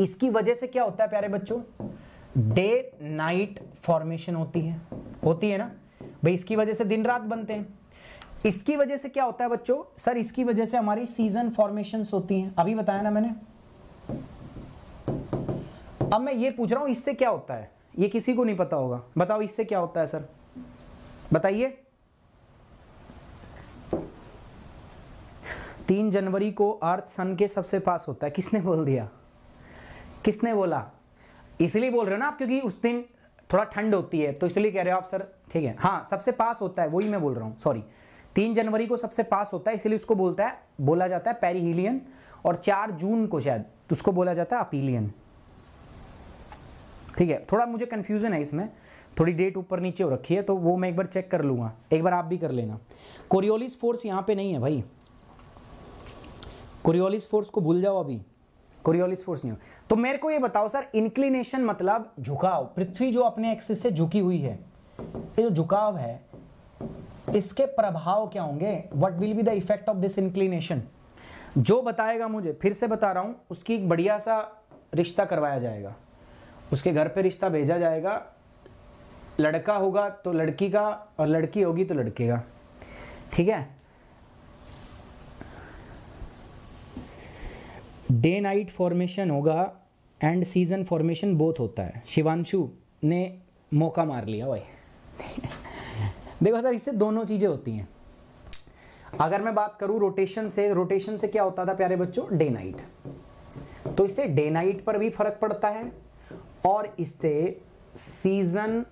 Speaker 1: इसकी वजह से क्या होता है प्यारे बच्चों डे नाइट फॉर्मेशन होती है होती है ना भाई इसकी वजह से दिन रात बनते हैं इसकी वजह से क्या होता है बच्चों सर इसकी वजह से हमारी सीजन फॉर्मेशन होती हैं अभी बताया ना मैंने अब मैं ये पूछ रहा हूं इससे क्या होता है ये किसी को नहीं पता होगा बताओ इससे क्या होता है सर बताइए तीन जनवरी को अर्थ सन के सबसे पास होता है किसने बोल दिया किसने बोला इसलिए बोल रहे हो ना आप क्योंकि उस दिन थोड़ा ठंड होती है तो इसलिए कह रहे हो आप सर ठीक है हाँ सबसे पास होता है वही मैं बोल रहा हूँ सॉरी तीन जनवरी को सबसे पास होता है इसलिए उसको बोलता है बोला जाता है पेरीहीलियन और चार जून को शायद तो उसको बोला जाता है अपीलियन ठीक है थोड़ा मुझे कन्फ्यूजन है इसमें थोड़ी डेट ऊपर नीचे हो रखी है तो वो मैं एक बार चेक कर लूंगा एक बार आप भी कर लेना कोरियोलिस फोर्स यहाँ पे नहीं है भाई कोरियोलिस फोर्स को भूल जाओ अभी कोरियोलिस फोर्स नहीं हो तो मेरे को ये बताओ सर इंक्लिनेशन मतलब झुकाव पृथ्वी जो अपने एक्सिस से झुकी हुई है ये जो झुकाव है इसके प्रभाव क्या होंगे what will be the effect of this inclination जो बताएगा मुझे फिर से बता रहा हूं उसकी एक बढ़िया सा रिश्ता करवाया जाएगा उसके घर पे रिश्ता भेजा जाएगा लड़का होगा तो लड़की का और लड़की होगी तो लड़के का ठीक है डे नाइट फॉर्मेशन होगा एंड सीजन फॉर्मेशन बोथ होता है शिवांशु ने मौका मार लिया भाई देखो सर इससे दोनों चीज़ें होती हैं अगर मैं बात करूँ रोटेशन से रोटेशन से क्या होता था प्यारे बच्चों डे नाइट तो इससे डे नाइट पर भी फर्क पड़ता है और इससे सीजन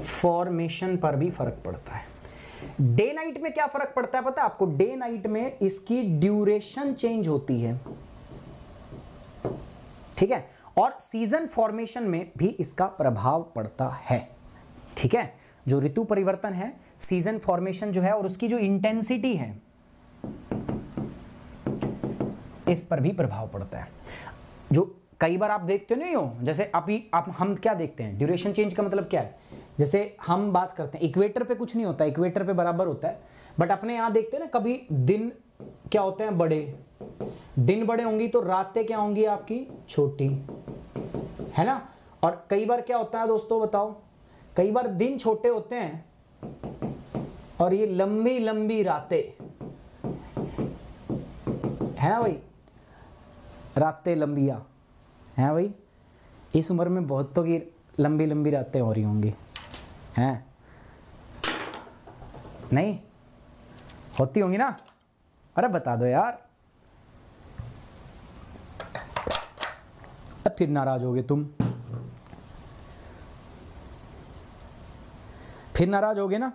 Speaker 1: फॉर्मेशन पर भी फर्क पड़ता है डे नाइट में क्या फर्क पड़ता है पता है आपको डे नाइट में इसकी ड्यूरेशन चेंज होती है ठीक है और सीजन फॉर्मेशन में भी इसका प्रभाव पड़ता है ठीक है जो ऋतु परिवर्तन है सीजन फॉर्मेशन जो है और उसकी जो इंटेंसिटी है इस पर भी प्रभाव पड़ता है जो कई बार आप देखते नहीं हो जैसे अभी आप हम क्या देखते हैं ड्यूरेशन चेंज का मतलब क्या है जैसे हम बात करते हैं इक्वेटर पे कुछ नहीं होता इक्वेटर पे बराबर होता है बट अपने यहां देखते हैं ना कभी दिन क्या होते हैं बड़े दिन बड़े होंगी तो रातें क्या होंगी आपकी छोटी है ना और कई बार क्या होता है दोस्तों बताओ कई बार दिन छोटे होते हैं और ये लंबी लंबी रातें है ना भाई रातें लंबिया हैं भाई इस उम्र में तो की लंबी लंबी रातें हो रही होंगी हैं नहीं होती होंगी ना अरे बता दो यार अब फिर नाराज होगे तुम फिर नाराज हो गए ना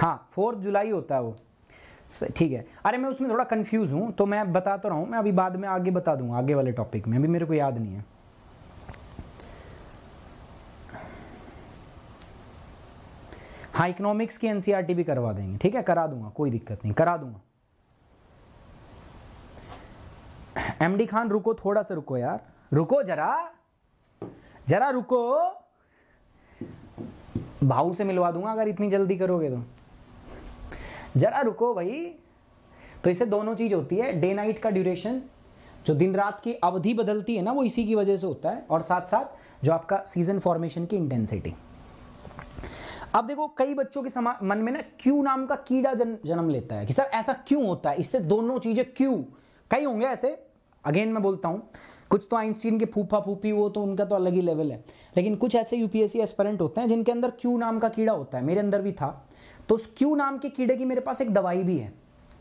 Speaker 1: हाँ फोर्थ जुलाई होता है वो ठीक है अरे मैं उसमें थोड़ा कंफ्यूज हूँ तो मैं बता तो रहा हूँ मैं अभी बाद में आगे बता दूंगा आगे वाले टॉपिक में अभी मेरे को याद नहीं है हाँ इकोनॉमिक्स की एनसीआरटी e भी करवा देंगे ठीक है करा दूंगा कोई दिक्कत नहीं करा दूंगा एमडी खान रुको थोड़ा सा रुको यार रुको जरा जरा रुको भाऊ से मिलवा दूंगा अगर इतनी जल्दी करोगे तो जरा रुको भाई तो इससे दोनों चीज़ होती है डे नाइट का ड्यूरेशन जो दिन रात की अवधि बदलती है ना वो इसी की वजह से होता है और साथ साथ जो आपका सीजन फॉर्मेशन की इंटेंसिटी अब देखो कई बच्चों के समा मन में ना क्यू नाम का कीड़ा जन, जन्म लेता है कि सर ऐसा क्यों होता है इससे दोनों चीज़ें क्यू कई होंगे ऐसे अगेन मैं बोलता हूँ कुछ तो आइंस्टीन के फूफा फूफी वो तो उनका तो अलग ही लेवल है लेकिन कुछ ऐसे यूपीएससी एस्पेरेंट होते हैं जिनके अंदर क्यू नाम का कीड़ा होता है मेरे अंदर भी था तो उस क्यू नाम के कीड़े की मेरे पास एक दवाई भी है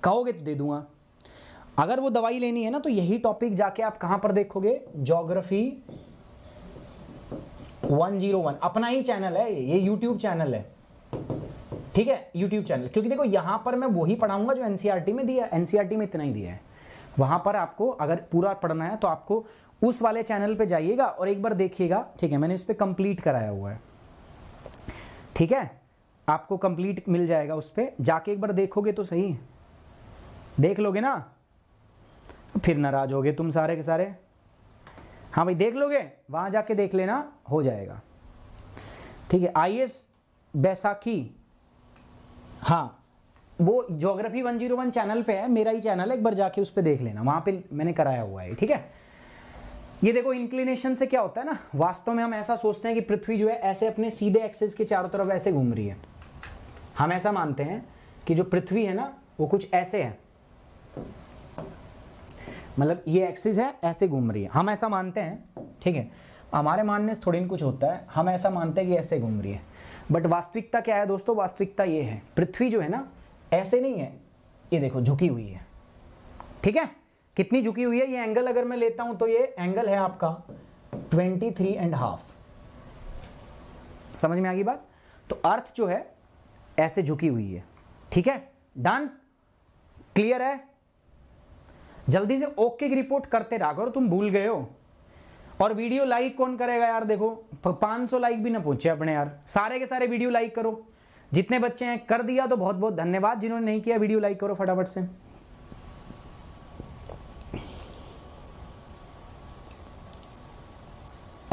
Speaker 1: कहोगे तो दे दूंगा अगर वो दवाई लेनी है ना तो यही टॉपिक जाके आप कहां पर देखोगे जोग्राफी 101 अपना ही चैनल है ये यूट्यूब चैनल है ठीक है यूट्यूब चैनल क्योंकि देखो यहां पर मैं वही पढ़ाऊंगा जो एनसीआरटी e में दिया एनसीआरटी e में इतना ही दिया है वहाँ पर आपको अगर पूरा पढ़ना है तो आपको उस वाले चैनल पे जाइएगा और एक बार देखिएगा ठीक है मैंने इस पर कंप्लीट कराया हुआ है ठीक है आपको कंप्लीट मिल जाएगा उस पर जाके एक बार देखोगे तो सही देख लोगे ना फिर नाराज होगे तुम सारे के सारे हाँ भाई देख लोगे वहां जाके देख लेना हो जाएगा ठीक है आई एस बैसाखी हाँ वो geography one zero one channel पे है मेरा ही चैनल है एक बार जाके उस पर देख लेना वहाँ पे मैंने कराया हुआ है ठीक है ये देखो इंक्लिनेशन से क्या होता है ना वास्तव में हम ऐसा सोचते हैं कि पृथ्वी जो है ऐसे अपने सीधे एक्सेस के चारों तरफ ऐसे घूम रही है हम ऐसा मानते हैं कि जो पृथ्वी है ना वो कुछ ऐसे है मतलब ये एक्सिस है ऐसे घूम रही है हम ऐसा मानते हैं ठीक है हमारे मानने से थोड़ी कुछ होता है हम ऐसा मानते हैं कि ऐसे घूम रही है बट वास्तविकता क्या है दोस्तों वास्तविकता ये है पृथ्वी जो है ना ऐसे नहीं है ये देखो झुकी हुई है ठीक है कितनी झुकी हुई है ये एंगल अगर मैं लेता हूं तो ये एंगल है आपका ट्वेंटी थ्री एंड हाफ समझ में आ गई बात तो अर्थ जो है ऐसे झुकी हुई है ठीक है डन क्लियर है जल्दी से ओके की रिपोर्ट करते रहा तुम भूल गए हो और वीडियो लाइक कौन करेगा यार देखो 500 लाइक भी ना पहुंचे अपने यार सारे के सारे वीडियो लाइक करो जितने बच्चे हैं कर दिया तो बहुत बहुत धन्यवाद जिन्होंने नहीं किया वीडियो लाइक करो फटाफट से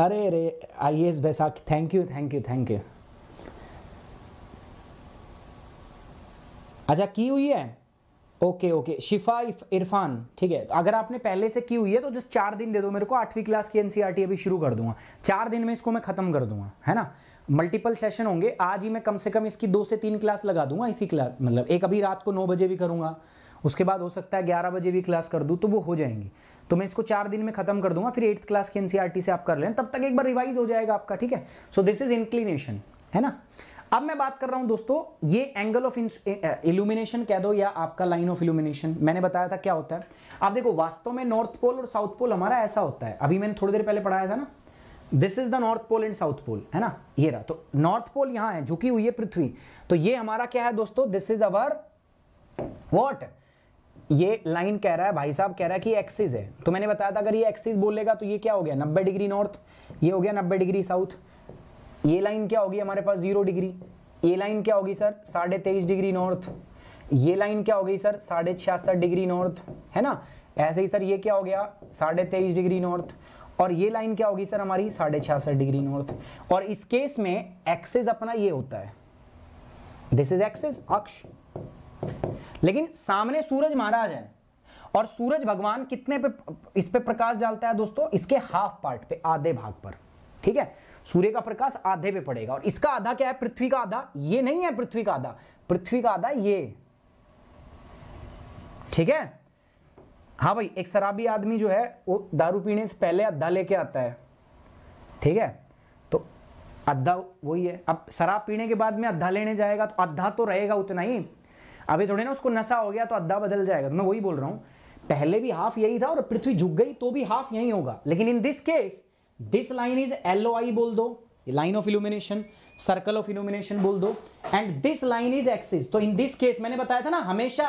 Speaker 1: अरे अरे आई yes Baisakh thank you thank you thank you अच्छा की हुई है ओके ओके शिफा इरफान ठीक है अगर आपने पहले से की हुई है तो जस्ट चार दिन दे दो मेरे को आठवीं क्लास की एनसीईआरटी e अभी शुरू कर दूंगा चार दिन में इसको मैं खत्म कर दूंगा है ना मल्टीपल सेशन होंगे आज ही मैं कम से कम इसकी दो से तीन क्लास लगा दूंगा इसी क्लास मतलब एक अभी रात को नौ बजे भी करूंगा उसके बाद हो सकता है ग्यारह बजे भी क्लास कर दूँ तो वो हो जाएंगी तो मैं इसको चार दिन में खत्म कर दूंगा फिर एट्थ क्लास की एनसीआरटी e से आप कर लें तब तक एक बार रिवाइज हो जाएगा आपका ठीक है सो दिस इज इंक्लिनेशन है ना अब मैं बात कर रहा हूं दोस्तों ये एंगल ऑफ इल्यूमिनेशन कह दो या आपका लाइन ऑफ इल्यूमिनेशन मैंने बताया था क्या होता है आप देखो वास्तव में नॉर्थ पोल और साउथ पोल हमारा ऐसा होता है अभी मैंने थोड़ी देर पहले पढ़ाया था ना this is the north pole and south pole है ना ये रहा तो नॉर्थ पोल यहां है झुकी हुई है पृथ्वी तो ये हमारा क्या है दोस्तों दिस इज अवर वॉट ये लाइन कह रहा है भाई साहब कह रहा है कि एक्सिस है तो मैंने बताया था अगर ये एक्सिस बोलेगा तो ये क्या हो गया नब्बे डिग्री नॉर्थ ये हो गया नब्बे डिग्री साउथ ये लाइन क्या होगी हमारे पास जीरो डिग्री ये लाइन क्या होगी सर साढ़े तेईस डिग्री नॉर्थ ये लाइन क्या हो गई सर साढ़े छियासठ डिग्री नॉर्थ है ना ऐसे ही सर ये क्या हो गया साढ़े तेईस डिग्री नॉर्थ और ये लाइन क्या होगी सर हमारी साढ़े छियासठ डिग्री नॉर्थ और इस केस में एक्सेस अपना ये होता है दिस इज एक्सेस अक्ष लेकिन सामने सूरज महाराज है और सूरज भगवान कितने पे इस पे प्रकाश डालता है दोस्तों इसके हाफ पार्ट पे आधे भाग पर ठीक है सूर्य का प्रकाश आधे पे पड़ेगा और इसका आधा क्या है पृथ्वी का आधा ये नहीं है पृथ्वी का आधा पृथ्वी का आधा ये ठीक है हाँ भाई एक शराबी आदमी जो है वो दारू पीने से पहले आधा लेके आता है ठीक है तो अद्धा वही है अब शराब पीने के बाद में अद्धा लेने जाएगा तो आधा तो रहेगा उतना ही अभी थोड़े ना उसको नशा हो गया तो अद्धा बदल जाएगा तो मैं वही बोल रहा हूँ पहले भी हाफ यही था और पृथ्वी झुक गई तो भी हाफ यही होगा लेकिन in this case this line is L I बोल दो line of illumination circle of illumination बोल दो and this line is axis तो इन दिस केस मैंने बताया था ना हमेशा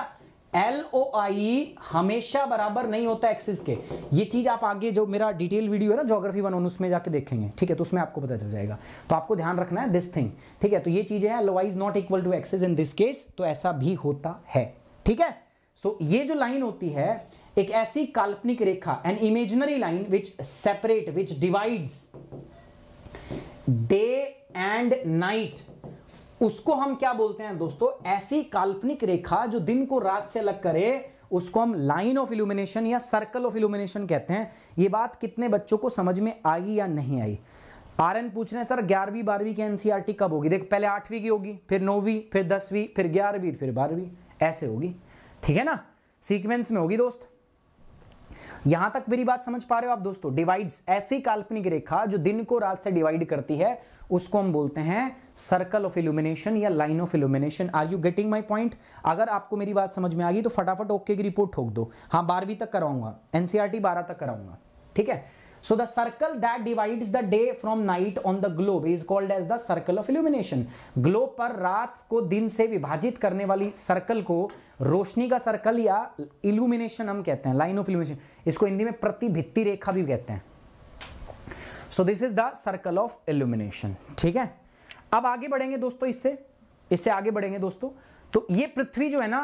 Speaker 1: एल ओ आई हमेशा बराबर नहीं होता एक्सिस के ये चीज आप आगे जो मेरा डिटेल वीडियो है ना जोग्राफी वन उसमें जाके देखेंगे ठीक है तो उसमें आपको पता चल जाएगा तो आपको ध्यान रखना है दिस थिंग ठीक है तो ये चीजें हैं L O I is not equal to axis in this case तो ऐसा भी होता है ठीक है सो so, ये जो लाइन होती है एक ऐसी काल्पनिक रेखा an imaginary line which separate which divides day and night उसको हम क्या बोलते हैं दोस्तों ऐसी काल्पनिक रेखा जो दिन को रात से अलग करे उसको हम लाइन ऑफ इल्यूमिनेशन या सर्कल ऑफ इल्यूमिनेशन कहते हैं ये बात कितने बच्चों को समझ में आई या नहीं आई आरएन पूछ रहे हैं सर ग्यारहवीं बारहवीं की एनसीईआरटी e कब होगी देख पहले आठवीं की होगी फिर नौवीं फिर दसवीं फिर ग्यारहवीं फिर बारहवीं ऐसे होगी ठीक है ना सीक्वेंस में होगी दोस्त यहां तक मेरी बात समझ पा रहे हो आप दोस्तों डिवाइड्स ऐसी काल्पनिक रेखा जो दिन को रात से डिवाइड करती है उसको हम बोलते हैं सर्कल ऑफ इल्यूमिनेशन या line of illumination are you getting my point अगर आपको मेरी बात समझ में आ गई तो फटाफट ओके की रिपोर्ट ठोक दो हाँ बारहवीं तक कराऊंगा एनसीआरटी e बारह तक कराऊंगा ठीक है So the circle that divides the day from night on the globe is called as the circle of illumination. Globe पर रात को दिन से विभाजित करने वाली सर्कल को रोशनी का सर्कल या इल्यूमिनेशन हम कहते हैं लाइन ऑफ इल्यूमिनेशन इसको हिंदी में प्रतिभित्ति रेखा भी कहते हैं so this is the circle of illumination ठीक है अब आगे बढ़ेंगे दोस्तों इससे इससे आगे बढ़ेंगे दोस्तों तो ये पृथ्वी जो है ना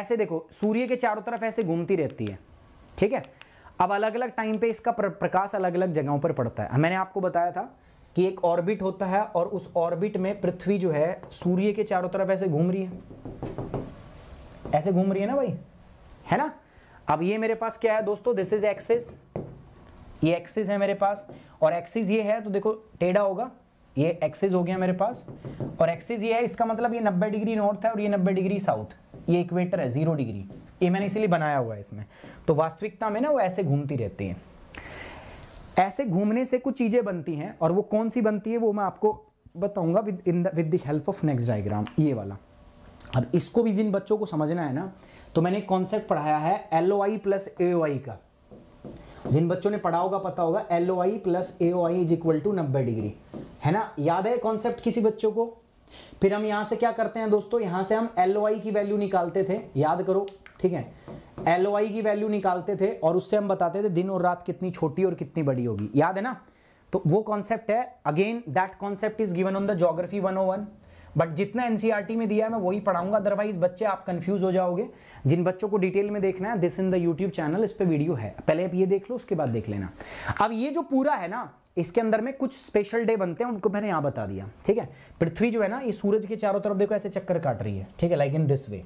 Speaker 1: ऐसे देखो सूर्य के चारों तरफ ऐसे घूमती रहती है ठीक है अब अलग अलग टाइम पे इसका प्रकाश अलग अलग जगहों पर पड़ता है मैंने आपको बताया था कि एक ऑर्बिट होता है और उस ऑर्बिट में पृथ्वी जो है सूर्य के चारों तरफ ऐसे घूम रही है ऐसे घूम रही है ना भाई है ना अब ये मेरे पास क्या है दोस्तों दिस इज एक्सिस ये एक्सिस है मेरे पास और एक्सिस ये है तो देखो टेढ़ा होगा ये एक्सिस हो गया मेरे पास और एक्सिस ये है इसका मतलब ये 90 डिग्री नॉर्थ है और ये 90 डिग्री साउथ ये इक्वेटर है जीरो डिग्री ये मैंने इसीलिए बनाया हुआ है इसमें तो वास्तविकता में ना वो ऐसे घूमती रहती है ऐसे घूमने से कुछ चीज़ें बनती हैं और वो कौन सी बनती है वो मैं आपको बताऊंगा with in the with the help of next diagram ये वाला अब इसको भी जिन बच्चों को समझना है ना तो मैंने एक कॉन्सेप्ट पढ़ाया है L O I plus A O आई का जिन बच्चों ने पढ़ा होगा पता होगा L O I plus A O I is equal to नब्बे डिग्री है ना याद है कॉन्सेप्ट किसी बच्चों को फिर हम यहाँ से क्या करते हैं दोस्तों यहाँ से हम एल ओ आई की वैल्यू निकालते थे याद करो ठीक है एल की वैल्यू निकालते थे और उससे हम बताते थे दिन और रात कितनी छोटी और कितनी बड़ी होगी याद है ना तो वो कॉन्सेप्ट है again that concept is given on the geography 101 but जितना एनसीआरटी e में दिया है मैं वही पढ़ाऊंगा अदरवाइज बच्चे आप कंफ्यूज हो जाओगे जिन बच्चों को डिटेल में देखना है this in the YouTube channel इस पे वीडियो है पहले आप ये देख लो उसके बाद देख लेना अब ये जो पूरा है ना इसके अंदर में कुछ स्पेशल डे बनते हैं उनको मैंने यहां बता दिया ठीक है पृथ्वी जो है ना ये सूरज के चारों तरफ देखो ऐसे चक्कर काट रही है ठीक है लाइक इन दिस वे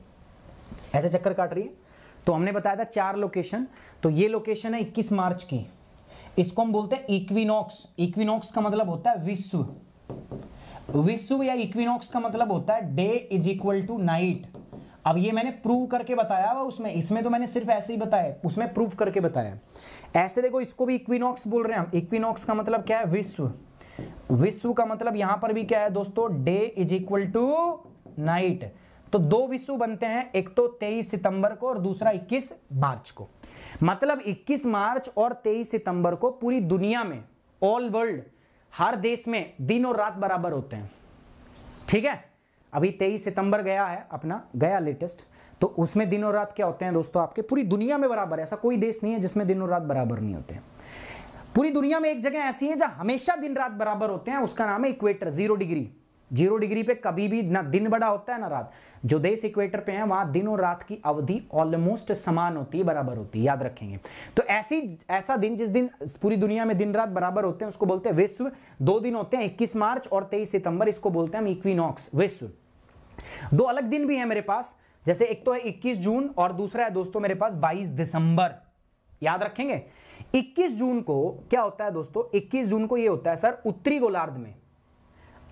Speaker 1: ऐसे चक्कर काट रही है तो हमने बताया था चार लोकेशन तो ये लोकेशन है 21 मार्च की इसको हम बोलते हैं इक्विनॉक्स इक्विनॉक्स का मतलब होता है विश्व विश्व या इक्विनॉक्स का मतलब होता है day is equal to night अब ये मैंने प्रूव करके बताया हुआ उसमें इसमें तो मैंने सिर्फ ऐसे ही बताया उसमें प्रूव करके बताया ऐसे देखो इसको भी इक्विनॉक्स बोल रहे हैं हम इक्विनॉक्स का मतलब क्या है विश्व विश्व का मतलब यहां पर भी क्या है दोस्तों day is equal to night तो दो विश्व बनते हैं एक तो 23 सितंबर को और दूसरा 21 मार्च को मतलब 21 मार्च और 23 सितंबर को पूरी दुनिया में ऑल वर्ल्ड हर देश में दिन और रात बराबर होते हैं ठीक है अभी 23 सितंबर गया है अपना गया लेटेस्ट तो उसमें दिन और रात क्या होते हैं दोस्तों आपके पूरी दुनिया में बराबर ऐसा कोई देश नहीं है जिसमें दिन और रात बराबर नहीं होते हैं पूरी दुनिया में एक जगह ऐसी है जहां हमेशा दिन रात बराबर होते हैं उसका नाम है equator zero degree zero degree पे कभी भी ना दिन बड़ा होता है ना रात जो देश इक्वेटर पे है वहां दिन और रात की अवधि ऑलमोस्ट समान होती है बराबर होती है याद रखेंगे तो ऐसी ऐसा दिन जिस दिन पूरी दुनिया में दिन रात बराबर होते हैं उसको बोलते हैं विश्व दो दिन होते हैं इक्कीस मार्च और तेईस सितंबर इसको बोलते हैं हम इक्विनॉक्स विश्व दो अलग दिन भी है मेरे पास जैसे एक तो है इक्कीस जून और दूसरा है दोस्तों मेरे पास बाईस दिसंबर याद रखेंगे 21 जून को क्या होता है दोस्तों 21 जून को ये होता है सर उत्तरी गोलार्ध में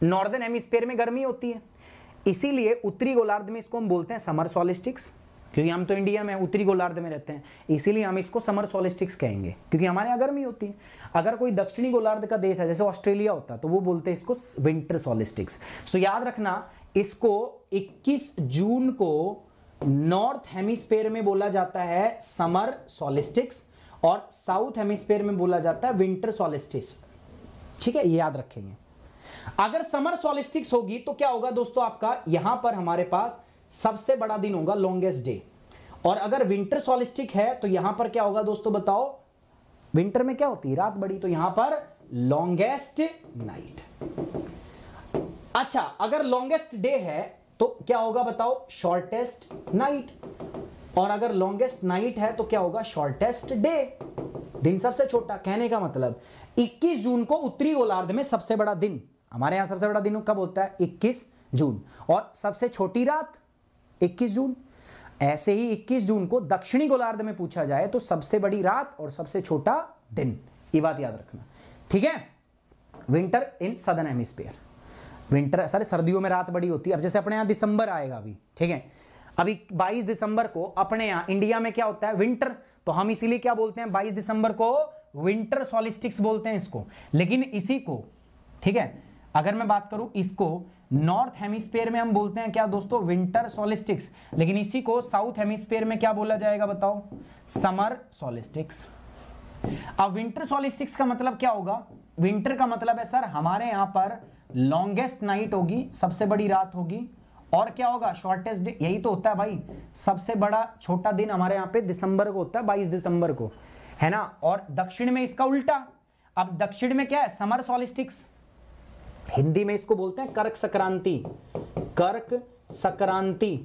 Speaker 1: नॉर्दर्न हेमिस्फेयर में गर्मी होती है इसीलिए उत्तरी गोलार्ध में इसको हम बोलते हैं समर सोलिस्टिक्स क्योंकि हम तो इंडिया में उत्तरी गोलार्ध में रहते हैं इसीलिए हम इसको समर सोलिस्टिक्स कहेंगे क्योंकि हमारे यहाँ गर्मी होती है अगर कोई दक्षिणी गोलार्ध का देश है जैसे ऑस्ट्रेलिया होता तो वो बोलते हैं इसको विंटर सोलिस्टिक्स सो याद रखना इसको 21 जून को नॉर्थ हेमिस्फेयर में बोला जाता है समर सोलिस्टिक्स और साउथ हेमिस्फेयर में बोला जाता है विंटर सोलिस्टिक्स ठीक है ये याद रखेंगे अगर समर सॉलिस्टिक्स होगी तो क्या होगा दोस्तों आपका यहां पर हमारे पास सबसे बड़ा दिन होगा लॉन्गेस्ट डे और अगर विंटर सॉलिस्टिक है तो यहां पर क्या होगा दोस्तों बताओ विंटर में क्या होती है रात बड़ी तो यहां पर लॉन्गेस्ट नाइट अच्छा अगर लॉन्गेस्ट डे है तो क्या होगा बताओ शॉर्टेस्ट नाइट और अगर लॉन्गेस्ट नाइट है तो क्या होगा शॉर्टेस्ट डे दिन सबसे छोटा कहने का मतलब 21 जून को उत्तरी गोलार्ध में सबसे बड़ा दिन हमारे यहां सबसे बड़ा दिन कब होता है इक्कीस जून और सबसे छोटी रात इक्कीस जून ऐसे ही 21 जून को दक्षिणी गोलार्ध में पूछा जाए तो सबसे बड़ी रात और सबसे छोटा दिन ये बात याद रखना ठीक है winter in southern hemisphere winter सारे सर्दियों में रात बड़ी होती है अब जैसे अपने यहां दिसंबर आएगा अभी ठीक है अभी 22 दिसंबर को अपने यहां इंडिया में क्या होता है विंटर तो हम इसीलिए क्या बोलते हैं 22 दिसंबर को विंटर सोलिस्टिक्स बोलते हैं इसको लेकिन इसी को ठीक है अगर मैं बात करूं इसको नॉर्थ हेमिस्फेयर में हम बोलते हैं क्या दोस्तों विंटर सोलिस्टिक्स लेकिन इसी को साउथ हेमिस्फेयर में क्या बोला जाएगा बताओ समर सोलिस्टिक्स अब विंटर सोलिस्टिक्स का मतलब क्या होगा विंटर का मतलब है सर हमारे यहां पर लॉन्गेस्ट नाइट होगी सबसे बड़ी रात होगी और क्या होगा शॉर्टेस्ट डे यही तो होता है भाई सबसे बड़ा छोटा दिन हमारे यहाँ पे दिसंबर को होता है बाईस दिसंबर को है ना और दक्षिण में इसका उल्टा अब दक्षिण में क्या है समर सोलिस्टिक्स हिंदी में इसको बोलते हैं कर्क संक्रांति कर्क संक्रांति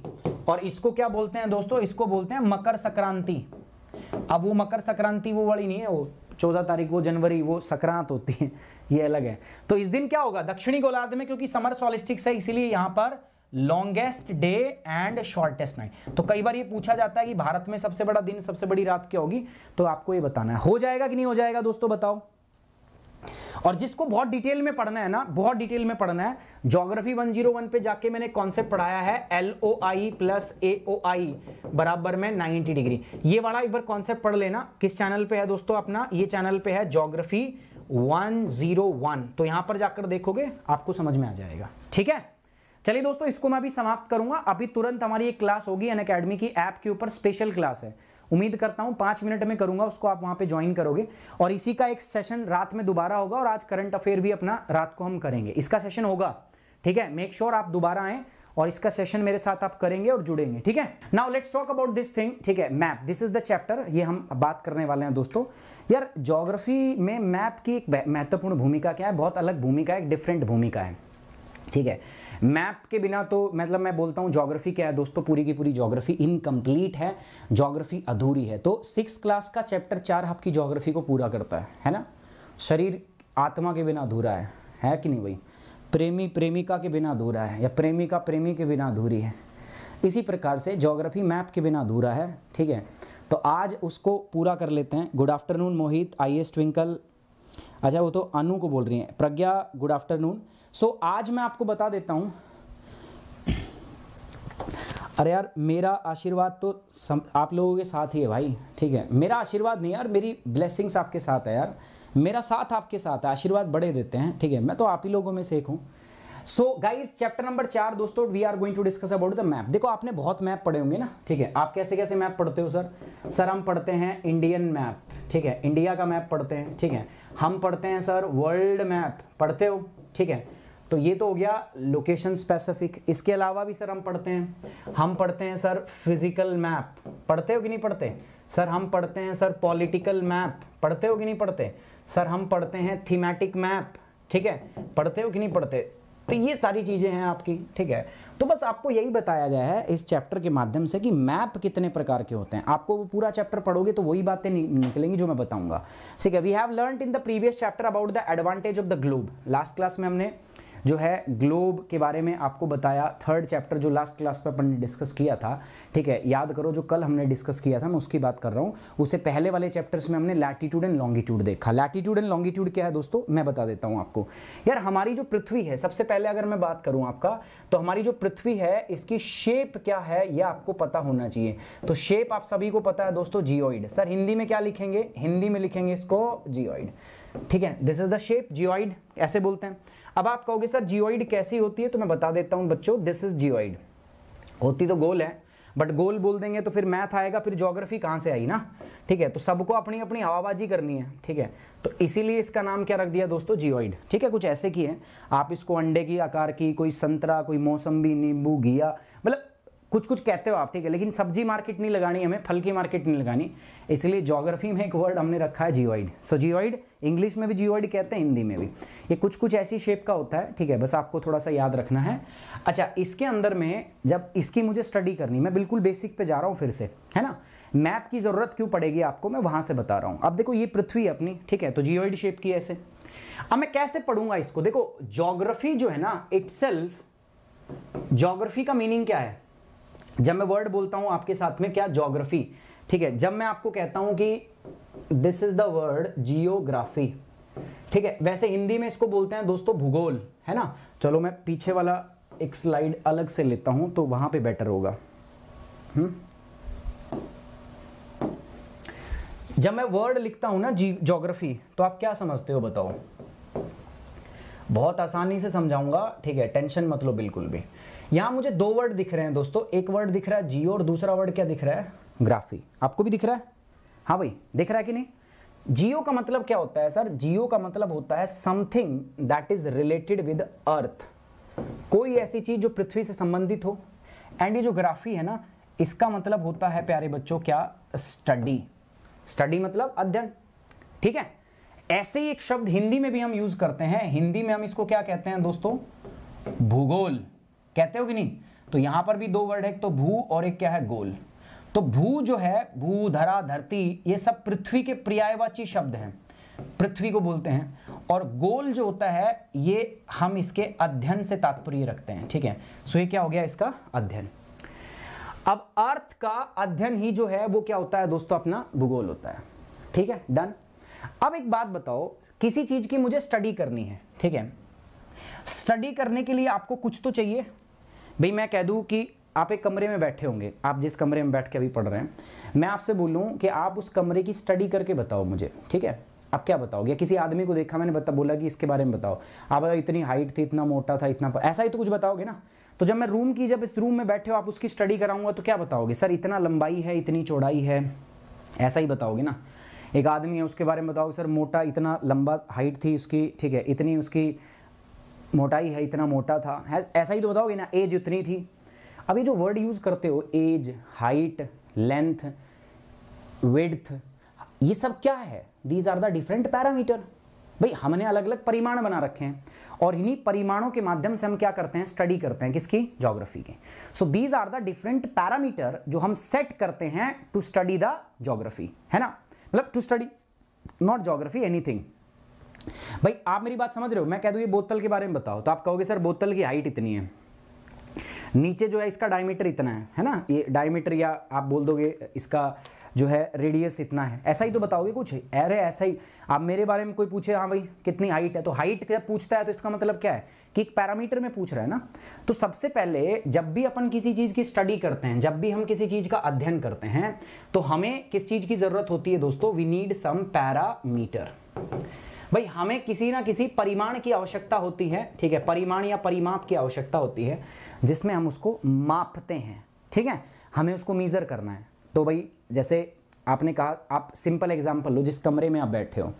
Speaker 1: और इसको क्या बोलते हैं दोस्तों इसको बोलते हैं मकर संक्रांति अब वो मकर संक्रांति वो वाली नहीं है वो चौदह तारीख वो जनवरी वो संक्रांत होती है ये अलग है तो इस दिन क्या होगा दक्षिणी गोलार्ध में क्योंकि समर सोलिस्टिक्स है इसीलिए यहां पर longest day and shortest night तो कई बार ये पूछा जाता है कि भारत में सबसे बड़ा दिन सबसे बड़ी रात क्या होगी तो आपको ये बताना है हो जाएगा कि नहीं हो जाएगा दोस्तों बताओ और जिसको बहुत डिटेल में पढ़ना है ना बहुत डिटेल में पढ़ना है ज्योग्राफी 101 पे जाके मैंने कॉन्सेप्ट पढ़ाया है L O I plus A O आई बराबर में 90 डिग्री ये वाला एक बार कॉन्सेप्ट पढ़ लेना किस चैनल पे है दोस्तों अपना ये चैनल पे है जोग्राफी 101 तो यहां पर जाकर देखोगे आपको समझ में आ जाएगा ठीक है चलिए दोस्तों इसको मैं अभी समाप्त करूंगा अभी तुरंत हमारी एक क्लास होगी अन की ऐप के ऊपर स्पेशल क्लास है उम्मीद करता हूँ पाँच मिनट में करूँगा उसको आप वहाँ पर ज्वाइन करोगे और इसी का एक सेशन रात में दोबारा होगा और आज करंट अफेयर भी अपना रात को हम करेंगे इसका सेशन होगा ठीक है मेक श्योर sure आप दोबारा आएँ और इसका सेशन मेरे साथ आप करेंगे और जुड़ेंगे ठीक है now let's talk about this thing ठीक है map this is the chapter ये हम बात करने वाले हैं दोस्तों यार जोग्राफी में मैप की एक महत्वपूर्ण भूमिका क्या है बहुत अलग भूमिका है डिफरेंट भूमिका है ठीक है मैप के बिना तो मतलब मैं बोलता हूँ जोग्राफी क्या है दोस्तों पूरी की पूरी जोग्राफी इनकम्प्लीट है जोग्राफी अधूरी है तो सिक्स क्लास का चैप्टर चार आपकी जोग्राफी को पूरा करता है है ना शरीर आत्मा के बिना अधूरा है है कि नहीं भाई प्रेमी प्रेमिका के बिना अधूरा है या प्रेमिका प्रेमी के बिना अधूरी है इसी प्रकार से जोग्राफी मैप के बिना अधूरा है ठीक है तो आज उसको पूरा कर लेते हैं गुड आफ्टरनून मोहित आई एस ट्विंकल अच्छा वो तो अनु को बोल रही हैं Pragya good afternoon so so, आज मैं आपको बता देता हूँ अरे यार मेरा आशीर्वाद तो सम, आप लोगों के साथ ही है भाई ठीक है मेरा आशीर्वाद नहीं यार मेरी ब्लेसिंग्स आपके साथ है यार मेरा साथ आपके साथ है आशीर्वाद बड़े देते हैं ठीक है मैं तो आप ही लोगों में से एक हूँ सो गाइज चैप्टर नंबर चार दोस्तों we are going to discuss about the map देखो आपने बहुत मैप पढ़े होंगे ना ठीक है आप कैसे कैसे मैप पढ़ते हो सर सर हम पढ़ते हैं इंडियन मैप ठीक है इंडिया का मैप पढ़ते हैं ठीक है हम पढ़ते हैं सर वर्ल्ड मैप पढ़ते हो ठीक है तो ये तो हो गया लोकेशन स्पेसिफिक इसके अलावा भी सर हम पढ़ते हैं हम पढ़ते हैं सर फिजिकल मैप पढ़ते हो कि नहीं पढ़ते सर हम पढ़ते हैं सर पॉलिटिकल मैप पढ़ते हो कि नहीं पढ़ते सर हम पढ़ते हैं थीमेटिक मैप ठीक है पढ़ते हो कि नहीं पढ़ते तो ये सारी चीज़ें हैं आपकी ठीक है तो बस आपको यही बताया गया है इस चैप्टर के माध्यम से कि मैप कितने प्रकार के होते हैं आपको वो पूरा चैप्टर पढ़ोगे तो वही बातें निकलेंगी जो मैं बताऊंगा ठीक है we have learn in the previous chapter about the advantage of the globe last class में हमने जो है ग्लोब के बारे में आपको बताया थर्ड चैप्टर जो लास्ट क्लास पर अपन ने डिस्कस किया था ठीक है याद करो जो कल हमने डिस्कस किया था मैं उसकी बात कर रहा हूँ उससे पहले वाले चैप्टर्स में हमने लैटीट्यूड एंड लॉन्गिट्यूड देखा लैटीट्यूड एंड लॉन्गिट्यूड क्या है दोस्तों मैं बता देता हूँ आपको यार हमारी जो पृथ्वी है सबसे पहले अगर मैं बात करूँ आपका तो हमारी जो पृथ्वी है इसकी शेप क्या है यह आपको पता होना चाहिए तो शेप आप सभी को पता है दोस्तों जियोइड सर हिंदी में क्या लिखेंगे हिंदी में लिखेंगे इसको जियोइड ठीक है this is the shape geoid ऐसे बोलते हैं अब आप कहोगे सर जियोइड कैसी होती है तो मैं बता देता हूँ बच्चों दिस इज जियोइड होती तो गोल है बट गोल बोल देंगे तो फिर मैथ आएगा फिर ज्योग्राफी कहाँ से आई ना ठीक है तो सबको अपनी अपनी हवाबाजी करनी है ठीक है तो इसीलिए इसका नाम क्या रख दिया दोस्तों जियोइड ठीक है कुछ ऐसे की है आप इसको अंडे की आकार की कोई संतरा कोई मौसम्बी नींबू घिया कुछ कुछ कहते हो आप ठीक है लेकिन सब्जी मार्केट नहीं लगानी हमें फल की मार्केट नहीं लगानी इसलिए जोग्राफी में एक वर्ड हमने रखा है जियोइड सो जियोइड इंग्लिश में भी जियोइड कहते हैं हिंदी में भी ये कुछ कुछ ऐसी शेप का होता है ठीक है बस आपको थोड़ा सा याद रखना है अच्छा इसके अंदर में जब इसकी मुझे स्टडी करनी मैं बिल्कुल बेसिक पे जा रहा हूँ फिर से है ना मैप की ज़रूरत क्यों पड़ेगी आपको मैं वहाँ से बता रहा हूँ अब देखो ये पृथ्वी अपनी ठीक है तो जियोइड शेप की ऐसे अब मैं कैसे पढ़ूंगा इसको देखो जोग्राफी जो है ना इट्सल्फ जोग्राफी का मीनिंग क्या है जब मैं वर्ड बोलता हूँ आपके साथ में क्या जोग्राफी ठीक है जब मैं आपको कहता हूँ कि this is the word geography ठीक है वैसे हिंदी में इसको बोलते हैं दोस्तों भूगोल है ना चलो मैं पीछे वाला एक स्लाइड अलग से लेता हूं तो वहां पे बेटर होगा हुँ? हम्म? जब मैं वर्ड लिखता हूं ना जी जोग्राफी तो आप क्या समझते हो बताओ बहुत आसानी से समझाऊंगा ठीक है टेंशन मत लो बिल्कुल भी यहां मुझे दो वर्ड दिख रहे हैं दोस्तों एक वर्ड दिख रहा है जियो और दूसरा वर्ड क्या दिख रहा है ग्राफी आपको भी दिख रहा है हाँ भाई दिख रहा है कि नहीं जियो का मतलब क्या होता है सर जियो का मतलब होता है something that is related with earth कोई ऐसी चीज जो पृथ्वी से संबंधित हो एंड ये जो ग्राफी है ना इसका मतलब होता है प्यारे बच्चों क्या स्टडी स्टडी मतलब अध्ययन ठीक है ऐसे ही एक शब्द हिंदी में भी हम यूज करते हैं हिंदी में हम इसको क्या कहते हैं दोस्तों भूगोल कहते हो कि नहीं तो यहां पर भी दो वर्ड है एक तो भू और एक क्या है गोल तो भू जो है भू धरा धरती ये सब पृथ्वी के पर्यायवाची शब्द हैं पृथ्वी को बोलते हैं और गोल जो होता है ये हम इसके अध्ययन से तात्पर्य रखते हैं ठीक है सो ये क्या हो गया इसका अध्ययन अब अर्थ का अध्ययन ही जो है वो क्या होता है दोस्तों अपना भूगोल होता है ठीक है डन अब एक बात बताओ किसी चीज की मुझे स्टडी करनी है ठीक है स्टडी करने के लिए आपको कुछ तो चाहिए भाई मैं कह दूँ कि आप एक कमरे में बैठे होंगे आप जिस कमरे में बैठ के अभी पढ़ रहे हैं मैं आपसे बोलूँ कि आप उस कमरे की स्टडी करके बताओ मुझे ठीक है आप क्या बताओगे किसी आदमी को देखा मैंने बता बोला कि इसके बारे में बताओ आप बताओ इतनी हाइट थी इतना मोटा था इतना ऐसा ही तो कुछ बताओगे ना तो जब मैं रूम की जब इस रूम में बैठे हो आप उसकी स्टडी कराऊंगा तो क्या बताओगे सर इतना लंबाई है इतनी चौड़ाई है ऐसा ही बताओगे ना एक आदमी है उसके बारे में बताओ सर मोटा इतना लंबा हाइट थी उसकी ठीक है इतनी उसकी मोटाई है इतना मोटा था है ऐसा ही तो बताओगे ना एज उतनी थी अब ये जो वर्ड यूज़ करते हो एज हाइट लेंथ वेड्थ ये सब क्या है these are the different parameter भाई हमने अलग अलग परिमाण बना रखे हैं और इन्हीं परिमाणों के माध्यम से हम क्या करते हैं स्टडी करते हैं किसकी जोग्राफी के so these are the different parameter जो हम सेट करते हैं टू स्टडी द जोग्राफी है ना मतलब to study not geography anything भाई आप मेरी बात समझ रहे हो मैं कह दू ये बोतल के बारे में बताओ तो आप कहोगे सर बोतल की हाइट इतनी है नीचे जो है इसका डायमीटर इतना है है ना ये डायमीटर या आप बोल दोगे इसका जो है रेडियस इतना है ऐसा ही तो बताओगे कुछ अरे ऐसा ही आप मेरे बारे में कोई पूछे हाँ भाई कितनी हाइट है तो हाइट क्या पूछता है तो इसका मतलब क्या है कि एक पैरामीटर में पूछ रहा है ना तो सबसे पहले जब भी अपन किसी चीज़ की स्टडी करते हैं जब भी हम किसी चीज़ का अध्ययन करते हैं तो हमें किस चीज़ की ज़रूरत होती है दोस्तों वी नीड सम पैरामीटर भाई हमें किसी ना किसी परिमाण की आवश्यकता होती है ठीक है परिमाण या परिमाप की आवश्यकता होती है जिसमें हम उसको मापते हैं ठीक है हमें उसको मीज़र करना है तो भाई जैसे आपने कहा आप सिंपल एग्जाम्पल लो जिस कमरे में आप बैठे हो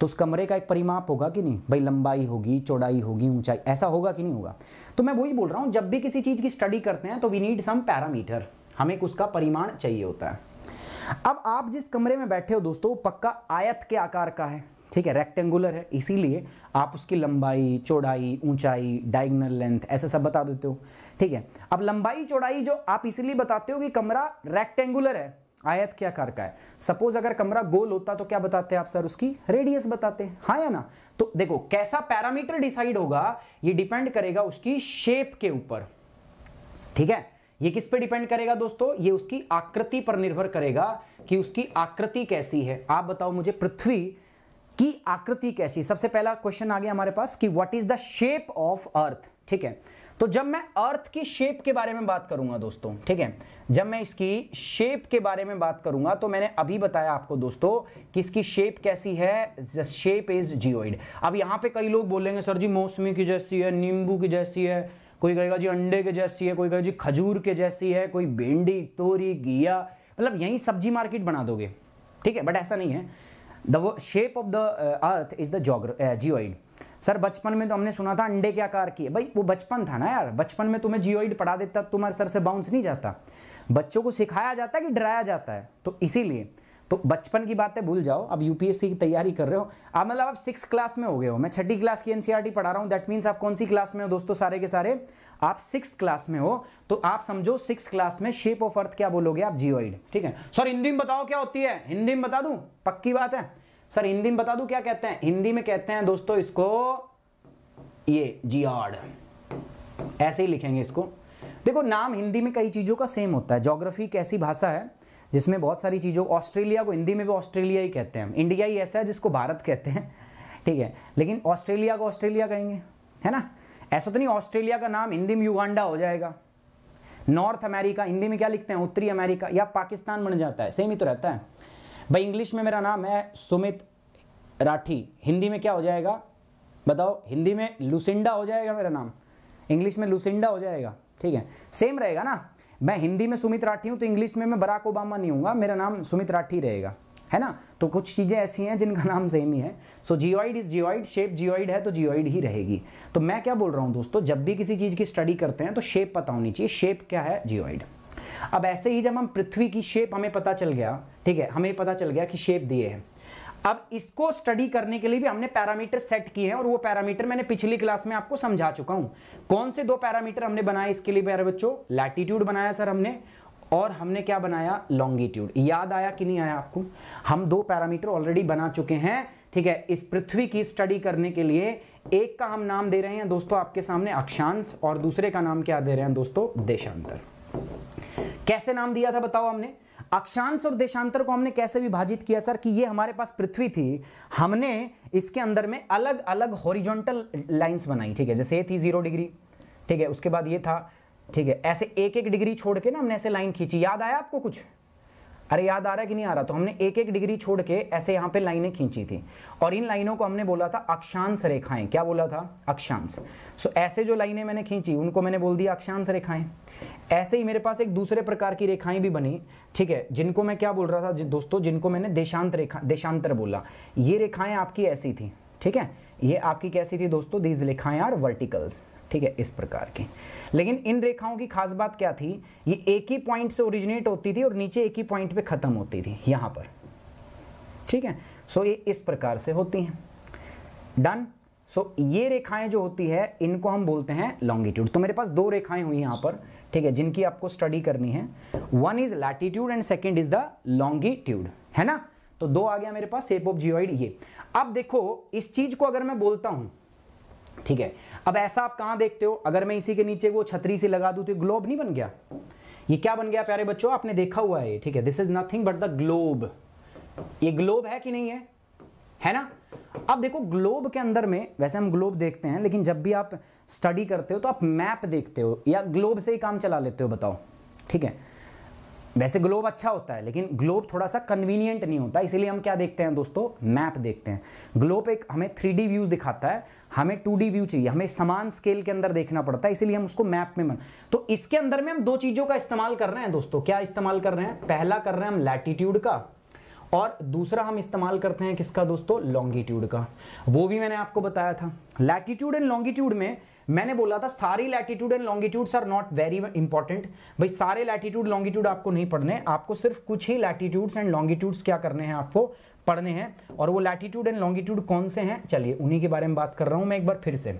Speaker 1: तो उस कमरे का एक परिमाप होगा कि नहीं भाई लंबाई होगी चौड़ाई होगी ऊंचाई ऐसा होगा कि नहीं होगा तो मैं वही बोल रहा हूँ जब भी किसी चीज़ की स्टडी करते हैं तो वी नीड सम पैरामीटर हमें उसका परिमाण चाहिए होता है अब आप जिस कमरे में बैठे हो दोस्तों पक्का आयत के आकार का है ठीक है रेक्टेंगुलर है इसीलिए आप उसकी लंबाई चौड़ाई ऊंचाई डायगनल लेंथ ऐसे सब बता देते हो ठीक है अब लंबाई चौड़ाई जो आप इसीलिए बताते हो कि कमरा रेक्टेंगुलर है आयत क्या आकार का है सपोज अगर कमरा गोल होता तो क्या बताते हैं आप सर उसकी रेडियस बताते हैं हाँ या ना तो देखो कैसा पैरामीटर डिसाइड होगा ये डिपेंड करेगा उसकी शेप के ऊपर ठीक है ये किस पे डिपेंड करेगा दोस्तों ये उसकी आकृति पर निर्भर करेगा कि उसकी आकृति कैसी है आप बताओ मुझे पृथ्वी की आकृति कैसी सबसे पहला क्वेश्चन आ गया हमारे पास कि what is the shape of earth ठीक है तो जब मैं अर्थ की शेप के बारे में बात करूंगा दोस्तों ठीक है जब मैं इसकी शेप के बारे में बात करूंगा तो मैंने अभी बताया आपको दोस्तों कि इसकी शेप कैसी है शेप इज जियोइड अब यहां पे कई लोग बोलेंगे सर जी मौसमी की जैसी है नींबू की जैसी है कोई कहेगा जी अंडे के जैसी है कोई कहेगा जी खजूर के जैसी है कोई भिंडी तोरी घिया मतलब यही सब्जी मार्केट बना दोगे ठीक है बट ऐसा नहीं है the shape of the earth is the geoid sir बचपन में तो हमने सुना था अंडे के आकार की है भाई वो बचपन था ना यार बचपन में तुम्हें जियोइड पढ़ा देता तुम्हारे सर से बाउंस नहीं जाता बच्चों को सिखाया जाता है कि डराया जाता है तो इसीलिए तो बचपन की बातें भूल जाओ अब यूपीएससी की तैयारी कर रहे हो आप मतलब आप सिक्स क्लास में हो गए हो मैं छठी क्लास की एनसीईआरटी e पढ़ा रहा हूँ दैट मीन्स आप कौन सी क्लास में हो दोस्तों सारे के सारे आप सिक्स क्लास में हो तो आप समझो सिक्स क्लास में शेप ऑफ अर्थ क्या बोलोगे आप जियोइड ठीक है सर हिंदी में बताओ क्या होती है हिंदी में बता दू पक्की बात है सर हिंदी में बता दू क्या कहते हैं हिंदी में कहते हैं दोस्तों इसको ये जियाड ऐसे ही लिखेंगे इसको देखो नाम हिंदी में कई चीज़ों का सेम होता है जोग्राफी कैसी भाषा है जिसमें बहुत सारी चीज़ों ऑस्ट्रेलिया को हिंदी में भी ऑस्ट्रेलिया ही कहते हैं इंडिया ही ऐसा है जिसको भारत कहते हैं ठीक है लेकिन ऑस्ट्रेलिया को ऑस्ट्रेलिया कहेंगे है ना ऐसा तो नहीं ऑस्ट्रेलिया का नाम हिंदी में युगांडा हो जाएगा नॉर्थ अमेरिका हिंदी में क्या लिखते हैं उत्तरी अमेरिका या पाकिस्तान बन जाता है सेम ही तो रहता है भाई इंग्लिश में मेरा नाम है सुमित राठी हिंदी में क्या हो जाएगा बताओ हिंदी में लुसिंडा हो जाएगा मेरा नाम इंग्लिश में लुसिंडा हो जाएगा ठीक है सेम रहेगा ना मैं हिंदी में सुमित राठी हूँ तो इंग्लिश में मैं बराक ओबामा नहीं हूँ मेरा नाम सुमित राठी रहेगा है ना तो कुछ चीज़ें ऐसी हैं जिनका नाम सेम ही है so geoid is geoid shape geoid है तो जियोइड ही रहेगी तो मैं क्या बोल रहा हूँ दोस्तों जब भी किसी चीज़ की स्टडी करते हैं तो शेप पता होनी चाहिए शेप क्या है जियोइड अब ऐसे ही जब हम पृथ्वी की शेप हमें पता चल गया ठीक है हमें पता चल गया कि शेप दिए हैं अब इसको स्टडी करने के लिए भी हमने पैरामीटर सेट किए हैं और वो पैरामीटर मैंने पिछली क्लास में आपको समझा चुका हूं कौन से दो पैरामीटर हमने बनाए इसके लिए प्यारे बच्चों लैटिट्यूड बनाया सर हमने और हमने क्या बनाया लॉन्गिट्यूड याद आया कि नहीं आया आपको हम दो पैरामीटर ऑलरेडी बना चुके हैं ठीक है इस पृथ्वी की स्टडी करने के लिए एक का हम नाम दे रहे हैं दोस्तों आपके सामने अक्षांश और दूसरे का नाम क्या दे रहे हैं दोस्तों देशांतर कैसे नाम दिया था बताओ हमने अक्षांश और देशांतर को हमने कैसे विभाजित किया सर कि ये हमारे पास पृथ्वी थी हमने इसके अंदर में अलग अलग हॉरिजॉन्टल लाइंस बनाई ठीक है जैसे ये थी जीरो डिग्री ठीक है उसके बाद ये था ठीक है ऐसे एक एक डिग्री छोड़ के ना हमने ऐसे लाइन खींची याद आया आपको कुछ अरे याद आ रहा है कि नहीं आ रहा तो हमने एक एक डिग्री छोड़ के ऐसे यहाँ पे लाइनें खींची थी और इन लाइनों को हमने बोला था अक्षांश रेखाएं क्या बोला था अक्षांश सो ऐसे जो लाइनें मैंने खींची उनको मैंने बोल दिया अक्षांश रेखाएं ऐसे ही मेरे पास एक दूसरे प्रकार की रेखाएं भी बनी ठीक है जिनको मैं क्या बोल रहा था दोस्तों जिनको मैंने देशांत रेखा देशांतर बोला ये रेखाएं आपकी ऐसी थी ठीक है ये आपकी कैसी थी दोस्तों दीज रेखाएं आर वर्टिकल्स ठीक है इस प्रकार की लेकिन इन रेखाओं की खास बात क्या थी ये एक ही पॉइंट से ओरिजिनेट होती थी और नीचे एक ही पॉइंट पे ख़त्म होती थी यहां पर ठीक है सो ये इस प्रकार से होती हैं डन सो ये रेखाएं जो होती है इनको हम बोलते हैं लॉन्गिट्यूड तो मेरे पास दो रेखाएं हुई यहां पर ठीक है जिनकी आपको स्टडी करनी है one is latitude and second is the longitude है ना तो दो आ गया मेरे पास सेप ऑफ जियोइड ये अब देखो इस चीज को अगर मैं बोलता हूं ठीक है अब ऐसा आप कहां देखते हो अगर मैं इसी के नीचे वो छतरी से लगा दू तो ग्लोब नहीं बन गया ये क्या बन गया प्यारे बच्चों आपने देखा हुआ है ठीक है this is nothing but the globe ये ग्लोब है कि नहीं है है ना अब देखो ग्लोब के अंदर में वैसे हम ग्लोब देखते हैं लेकिन जब भी आप स्टडी करते हो तो आप मैप देखते हो या ग्लोब से ही काम चला लेते हो बताओ ठीक है वैसे ग्लोब अच्छा होता है लेकिन ग्लोब थोड़ा सा कन्वीनियंट नहीं होता इसीलिए हम क्या देखते हैं दोस्तों मैप देखते हैं ग्लोब एक हमें थ्री डी व्यूज़ दिखाता है हमें टू डी व्यू चाहिए हमें समान स्केल के अंदर देखना पड़ता है इसीलिए हम उसको मैप में मन तो इसके अंदर में हम दो चीज़ों का इस्तेमाल कर रहे हैं दोस्तों क्या इस्तेमाल कर रहे हैं पहला कर रहे हैं हम लैटिट्यूड का और दूसरा हम इस्तेमाल करते हैं किसका दोस्तों लॉन्गिट्यूड का वो भी मैंने आपको बताया था लैटिट्यूड एंड लॉन्गिट्यूड में मैंने बोला था सारी latitude and longitudes are not very important भाई सारे लैटिट्यूड लॉन्गिट्यूड आपको नहीं पढ़ने आपको सिर्फ कुछ ही लैटिट्यूड्स एंड लॉन्गिट्यूड्स क्या करने हैं आपको पढ़ने हैं और वो लैटिट्यूड एंड लॉन्गिट्यूड कौन से हैं चलिए उन्हीं के बारे में बात कर रहा हूँ मैं एक बार फिर से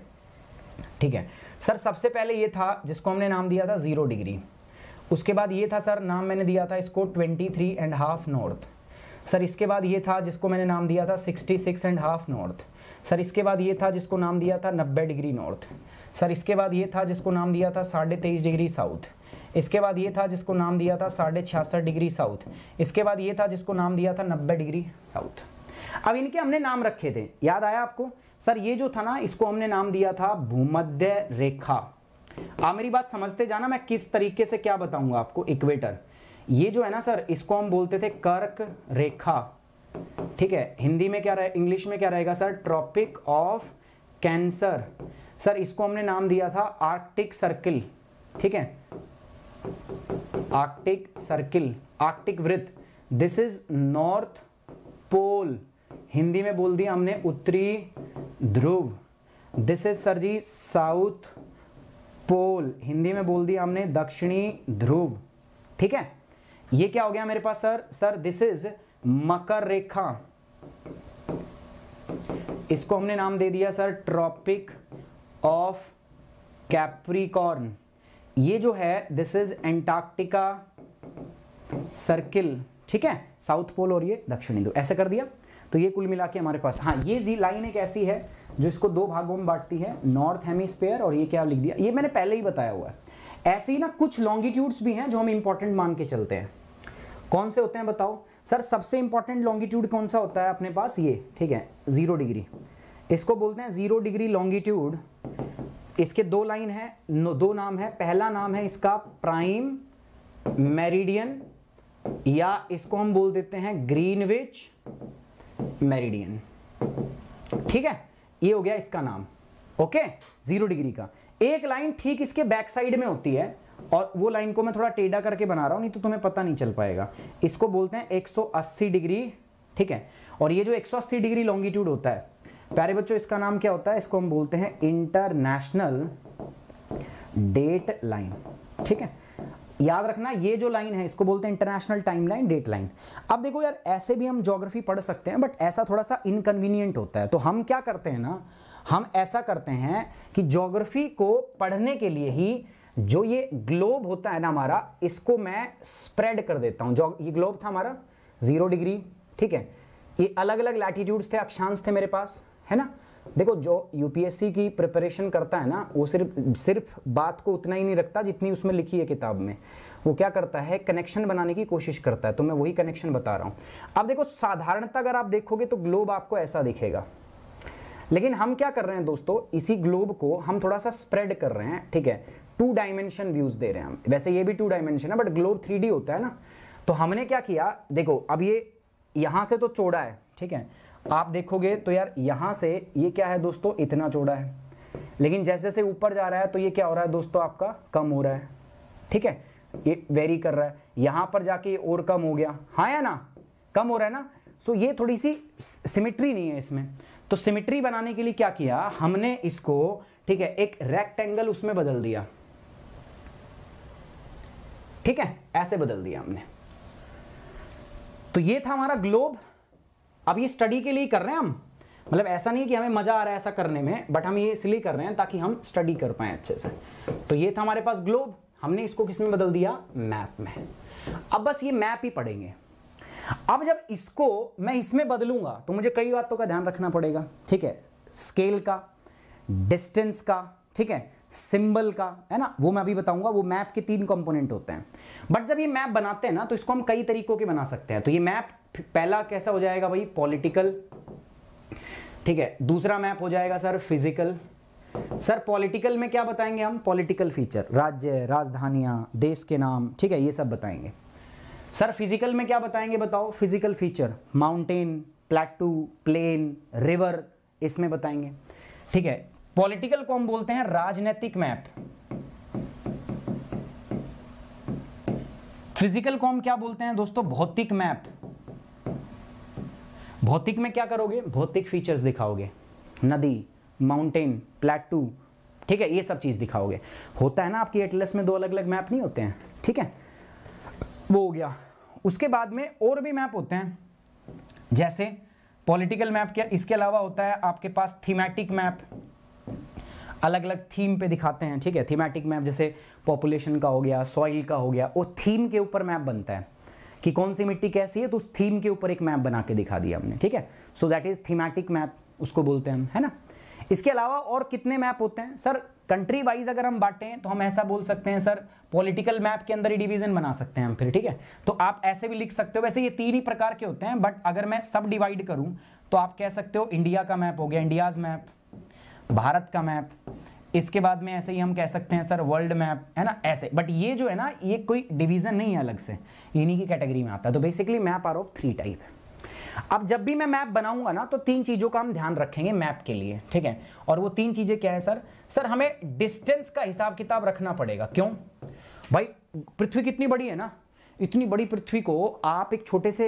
Speaker 1: ठीक है सर सबसे पहले ये था जिसको हमने नाम दिया था ज़ीरो डिग्री उसके बाद ये था सर नाम मैंने दिया था इसको twenty three and half north sir इसके बाद ये था जिसको मैंने नाम दिया था sixty six and half north sir इसके बाद ये था जिसको नाम दिया था नब्बे डिग्री नॉर्थ सर इसके बाद ये था जिसको नाम दिया था साढ़े तेईस डिग्री साउथ इसके बाद ये था जिसको नाम दिया था साढ़े छियासठ डिग्री साउथ इसके बाद ये था जिसको नाम दिया था नब्बे डिग्री साउथ अब इनके हमने नाम रखे थे याद आया आपको सर ये जो था ना इसको हमने नाम दिया था भूमध्य रेखा आप मेरी बात समझते जाना मैं किस तरीके से क्या बताऊंगा आपको इक्वेटर ये जो है ना सर इसको हम बोलते थे कर्क रेखा ठीक है हिंदी में क्या रहे इंग्लिश में क्या रहेगा sir tropic of cancer sir इसको हमने नाम दिया था आर्कटिक सर्किल ठीक है आर्कटिक सर्किल आर्कटिक वृत्त this is north pole Hindi में बोल दिया हमने उत्तरी ध्रुव this is sir ji south pole Hindi में बोल दिया हमने दक्षिणी ध्रुव ठीक है ये क्या हो गया मेरे पास सर सर दिस इज मकर रेखा इसको हमने नाम दे दिया सर ट्रॉपिक ऑफ कैप्रिकॉर्न ये जो है दिस इज एंटार्क्टिका सर्किल ठीक है साउथ पोल और ये दक्षिण हिंदू ऐसे कर दिया तो ये कुल मिला के हमारे पास हाँ ये जी लाइन एक ऐसी है जो इसको दो भागों में बांटती है नॉर्थ हेमिस्पेयर और ये क्या लिख दिया ये मैंने पहले ही बताया हुआ है ऐसे ही ना कुछ लॉन्गिट्यूड्स भी हैं जो हम इंपॉर्टेंट मान के चलते हैं कौन से होते हैं बताओ सर सबसे इंपॉर्टेंट लॉन्गिट्यूड कौन सा होता है अपने पास ये ठीक है जीरो डिग्री इसको बोलते हैं ज़ीरो डिग्री लॉन्गिट्यूड इसके दो लाइन है दो नाम है पहला नाम है इसका प्राइम मेरिडियन या इसको हम बोल देते हैं ग्रीनविच मेरिडियन ठीक है ये हो गया इसका नाम ओके जीरो डिग्री का एक लाइन ठीक इसके बैक साइड में होती है और वो लाइन को मैं थोड़ा टेढ़ा करके बना रहा हूं नहीं तो तुम्हें पता नहीं चल पाएगा इसको बोलते हैं 180 डिग्री ठीक है और ये जो 180 डिग्री लॉन्गिट्यूड होता है प्यारे बच्चों इसका नाम क्या होता है इसको हम बोलते हैं इंटरनेशनल डेट लाइन ठीक है याद रखना ये जो लाइन है इसको बोलते हैं international time line date line अब देखो यार ऐसे भी हम ज्योग्राफी पढ़ सकते हैं बट ऐसा थोड़ा सा इनकन्वीनियंट होता है तो हम क्या करते हैं ना हम ऐसा करते हैं कि ज्योग्राफी को पढ़ने के लिए ही जो ये ग्लोब होता है ना हमारा इसको मैं स्प्रेड कर देता हूं ये ग्लोब था हमारा ज़ीरो डिग्री ठीक है ये अलग अलग लैटीट्यूड्स थे अक्षांश थे मेरे पास है ना देखो जो यूपीएससी की प्रिपरेशन करता है ना वो सिर्फ सिर्फ बात को उतना ही नहीं रखता जितनी उसमें लिखी है किताब में वो क्या करता है कनेक्शन बनाने की कोशिश करता है तो मैं वही कनेक्शन बता रहा हूँ अब देखो साधारणता अगर आप देखोगे तो ग्लोब आपको ऐसा दिखेगा लेकिन हम क्या कर रहे हैं दोस्तों इसी ग्लोब को हम थोड़ा सा स्प्रेड कर रहे हैं ठीक है टू डायमेंशन व्यूज़ दे रहे हैं हम वैसे ये भी टू डायमेंशन है बट ग्लोब थ्री होता है ना तो हमने क्या किया देखो अब ये यहाँ से तो चौड़ा है ठीक है आप देखोगे तो यार यहाँ से ये क्या है दोस्तों इतना चौड़ा है लेकिन जैसे जैसे ऊपर जा रहा है तो ये क्या हो रहा है दोस्तों आपका कम हो रहा है ठीक है ये वेरी कर रहा है यहाँ पर जाके और कम हो गया हाँ या ना कम हो रहा है ना सो ये थोड़ी सी सिमिट्री नहीं है इसमें तो सिमिट्री बनाने के लिए क्या किया हमने इसको ठीक है एक रेक्टेंगल उसमें बदल दिया ठीक है ऐसे बदल दिया हमने तो ये था हमारा ग्लोब अब ये स्टडी के लिए कर रहे हैं हम मतलब ऐसा नहीं है कि हमें मज़ा आ रहा है ऐसा करने में बट हम ये इसलिए कर रहे हैं ताकि हम स्टडी कर पाए अच्छे से तो ये था हमारे पास ग्लोब हमने इसको किस में बदल दिया मैप में अब बस ये मैप ही पढ़ेंगे अब जब इसको मैं इसमें बदलूंगा तो मुझे कई बातों का ध्यान रखना पड़ेगा ठीक है स्केल का डिस्टेंस का ठीक है सिंबल का है ना वो मैं अभी बताऊंगा वो मैप के तीन कंपोनेंट होते हैं बट जब ये मैप बनाते हैं ना तो इसको हम कई तरीकों के बना सकते हैं तो ये मैप पहला कैसा हो जाएगा भाई पॉलिटिकल ठीक है दूसरा मैप हो जाएगा सर फिजिकल सर पॉलिटिकल में क्या बताएंगे हम पॉलिटिकल फीचर राज्य राजधानियां देश के नाम ठीक है ये सब बताएंगे सर फिजिकल में क्या बताएंगे बताओ physical feature mountain plateau plain river इसमें बताएंगे ठीक है पॉलिटिकल को हम बोलते हैं राजनीतिक मैप फिजिकल को हम क्या बोलते हैं दोस्तों भौतिक मैप भौतिक में क्या करोगे भौतिक फीचर्स दिखाओगे नदी माउंटेन प्लेटू ठीक है ये सब चीज़ दिखाओगे होता है ना आपकी एटलस में दो अलग अलग मैप नहीं होते हैं ठीक है वो हो गया उसके बाद में और भी मैप होते हैं जैसे पॉलिटिकल मैप क्या इसके अलावा होता है आपके पास थीमेटिक मैप अलग अलग थीम पे दिखाते हैं ठीक है थीमेटिक मैप जैसे पॉपुलेशन का हो गया सॉइल का हो गया वो थीम के ऊपर मैप बनता है कि कौन सी मिट्टी कैसी है तो उस थीम के ऊपर एक मैप बना के दिखा दिया हमने ठीक है so that is thematic map उसको बोलते हैं हम है ना इसके अलावा और कितने मैप होते हैं सर कंट्री वाइज अगर हम बांटें तो हम ऐसा बोल सकते हैं सर पॉलिटिकल मैप के अंदर ही डिवीजन बना सकते हैं हम फिर ठीक है तो आप ऐसे भी लिख सकते हो वैसे ये तीन ही प्रकार के होते हैं बट अगर मैं सब डिवाइड करूं तो आप कह सकते हो इंडिया का मैप हो गया इंडियाज मैप भारत का मैप इसके बाद में ऐसे ही हम कह सकते हैं सर वर्ल्ड मैप है ना ऐसे बट ये जो है ना ये कोई डिवीजन नहीं है अलग से इन्हीं की कैटेगरी में आता है तो basically map are of three type है अब जब भी मैं मैप बनाऊंगा ना तो तीन चीज़ों का हम ध्यान रखेंगे मैप के लिए ठीक है और वो तीन चीज़ें क्या है सर सर हमें डिस्टेंस का हिसाब किताब रखना पड़ेगा क्यों भाई पृथ्वी कितनी बड़ी है ना इतनी बड़ी पृथ्वी को आप एक छोटे से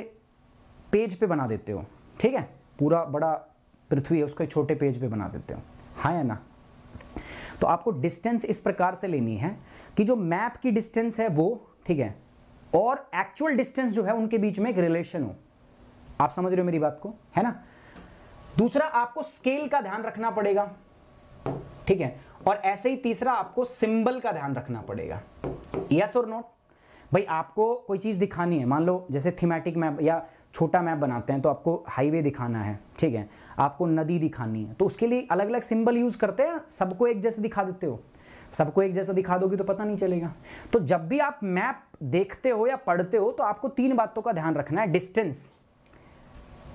Speaker 1: पेज पे बना देते हो ठीक है पूरा बड़ा पृथ्वी है उसको एक छोटे पेज पे बना देते हो हाँ या ना तो आपको डिस्टेंस इस प्रकार से लेनी है कि जो मैप की डिस्टेंस है वो ठीक है और एक्चुअल डिस्टेंस जो है उनके बीच में एक रिलेशन हो आप समझ रहे हो मेरी बात को है ना दूसरा आपको स्केल का ध्यान रखना पड़ेगा ठीक है और ऐसे ही तीसरा आपको सिंबल का ध्यान रखना पड़ेगा यस और नोट भाई आपको कोई चीज़ दिखानी है मान लो जैसे थीमेटिक मैप या छोटा मैप बनाते हैं तो आपको हाईवे दिखाना है ठीक है आपको नदी दिखानी है तो उसके लिए अलग अलग सिंबल यूज़ करते हैं सबको एक जैसे दिखा देते हो सबको एक जैसा दिखा दोगे तो पता नहीं चलेगा तो जब भी आप मैप देखते हो या पढ़ते हो तो आपको तीन बातों का ध्यान रखना है डिस्टेंस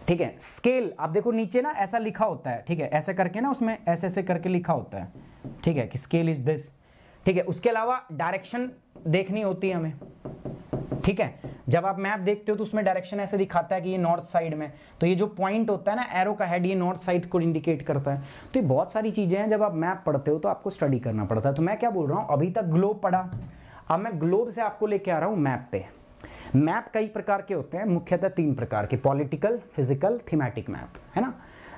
Speaker 1: ठीक है स्केल आप देखो नीचे ना ऐसा लिखा होता है ठीक है ऐसे करके ना उसमें ऐसे ऐसे करके लिखा होता है ठीक है कि स्केल इज दिस ठीक है उसके अलावा डायरेक्शन देखनी होती है हमें ठीक है जब आप मैप देखते हो तो उसमें डायरेक्शन ऐसे दिखाता है कि ये नॉर्थ साइड में तो ये जो पॉइंट होता है ना एरो का हेड ये नॉर्थ साइड को इंडिकेट करता है तो ये बहुत सारी चीज़ें हैं जब आप मैप पढ़ते हो तो आपको स्टडी करना पड़ता है तो मैं क्या बोल रहा हूँ अभी तक ग्लोब पढ़ा अब मैं ग्लोब से आपको लेके आ रहा हूँ मैप पे मैप कई प्रकार के होते हैं मुख्यतः तीन प्रकार के पॉलिटिकल फिजिकल थीमेटिक मैप है ना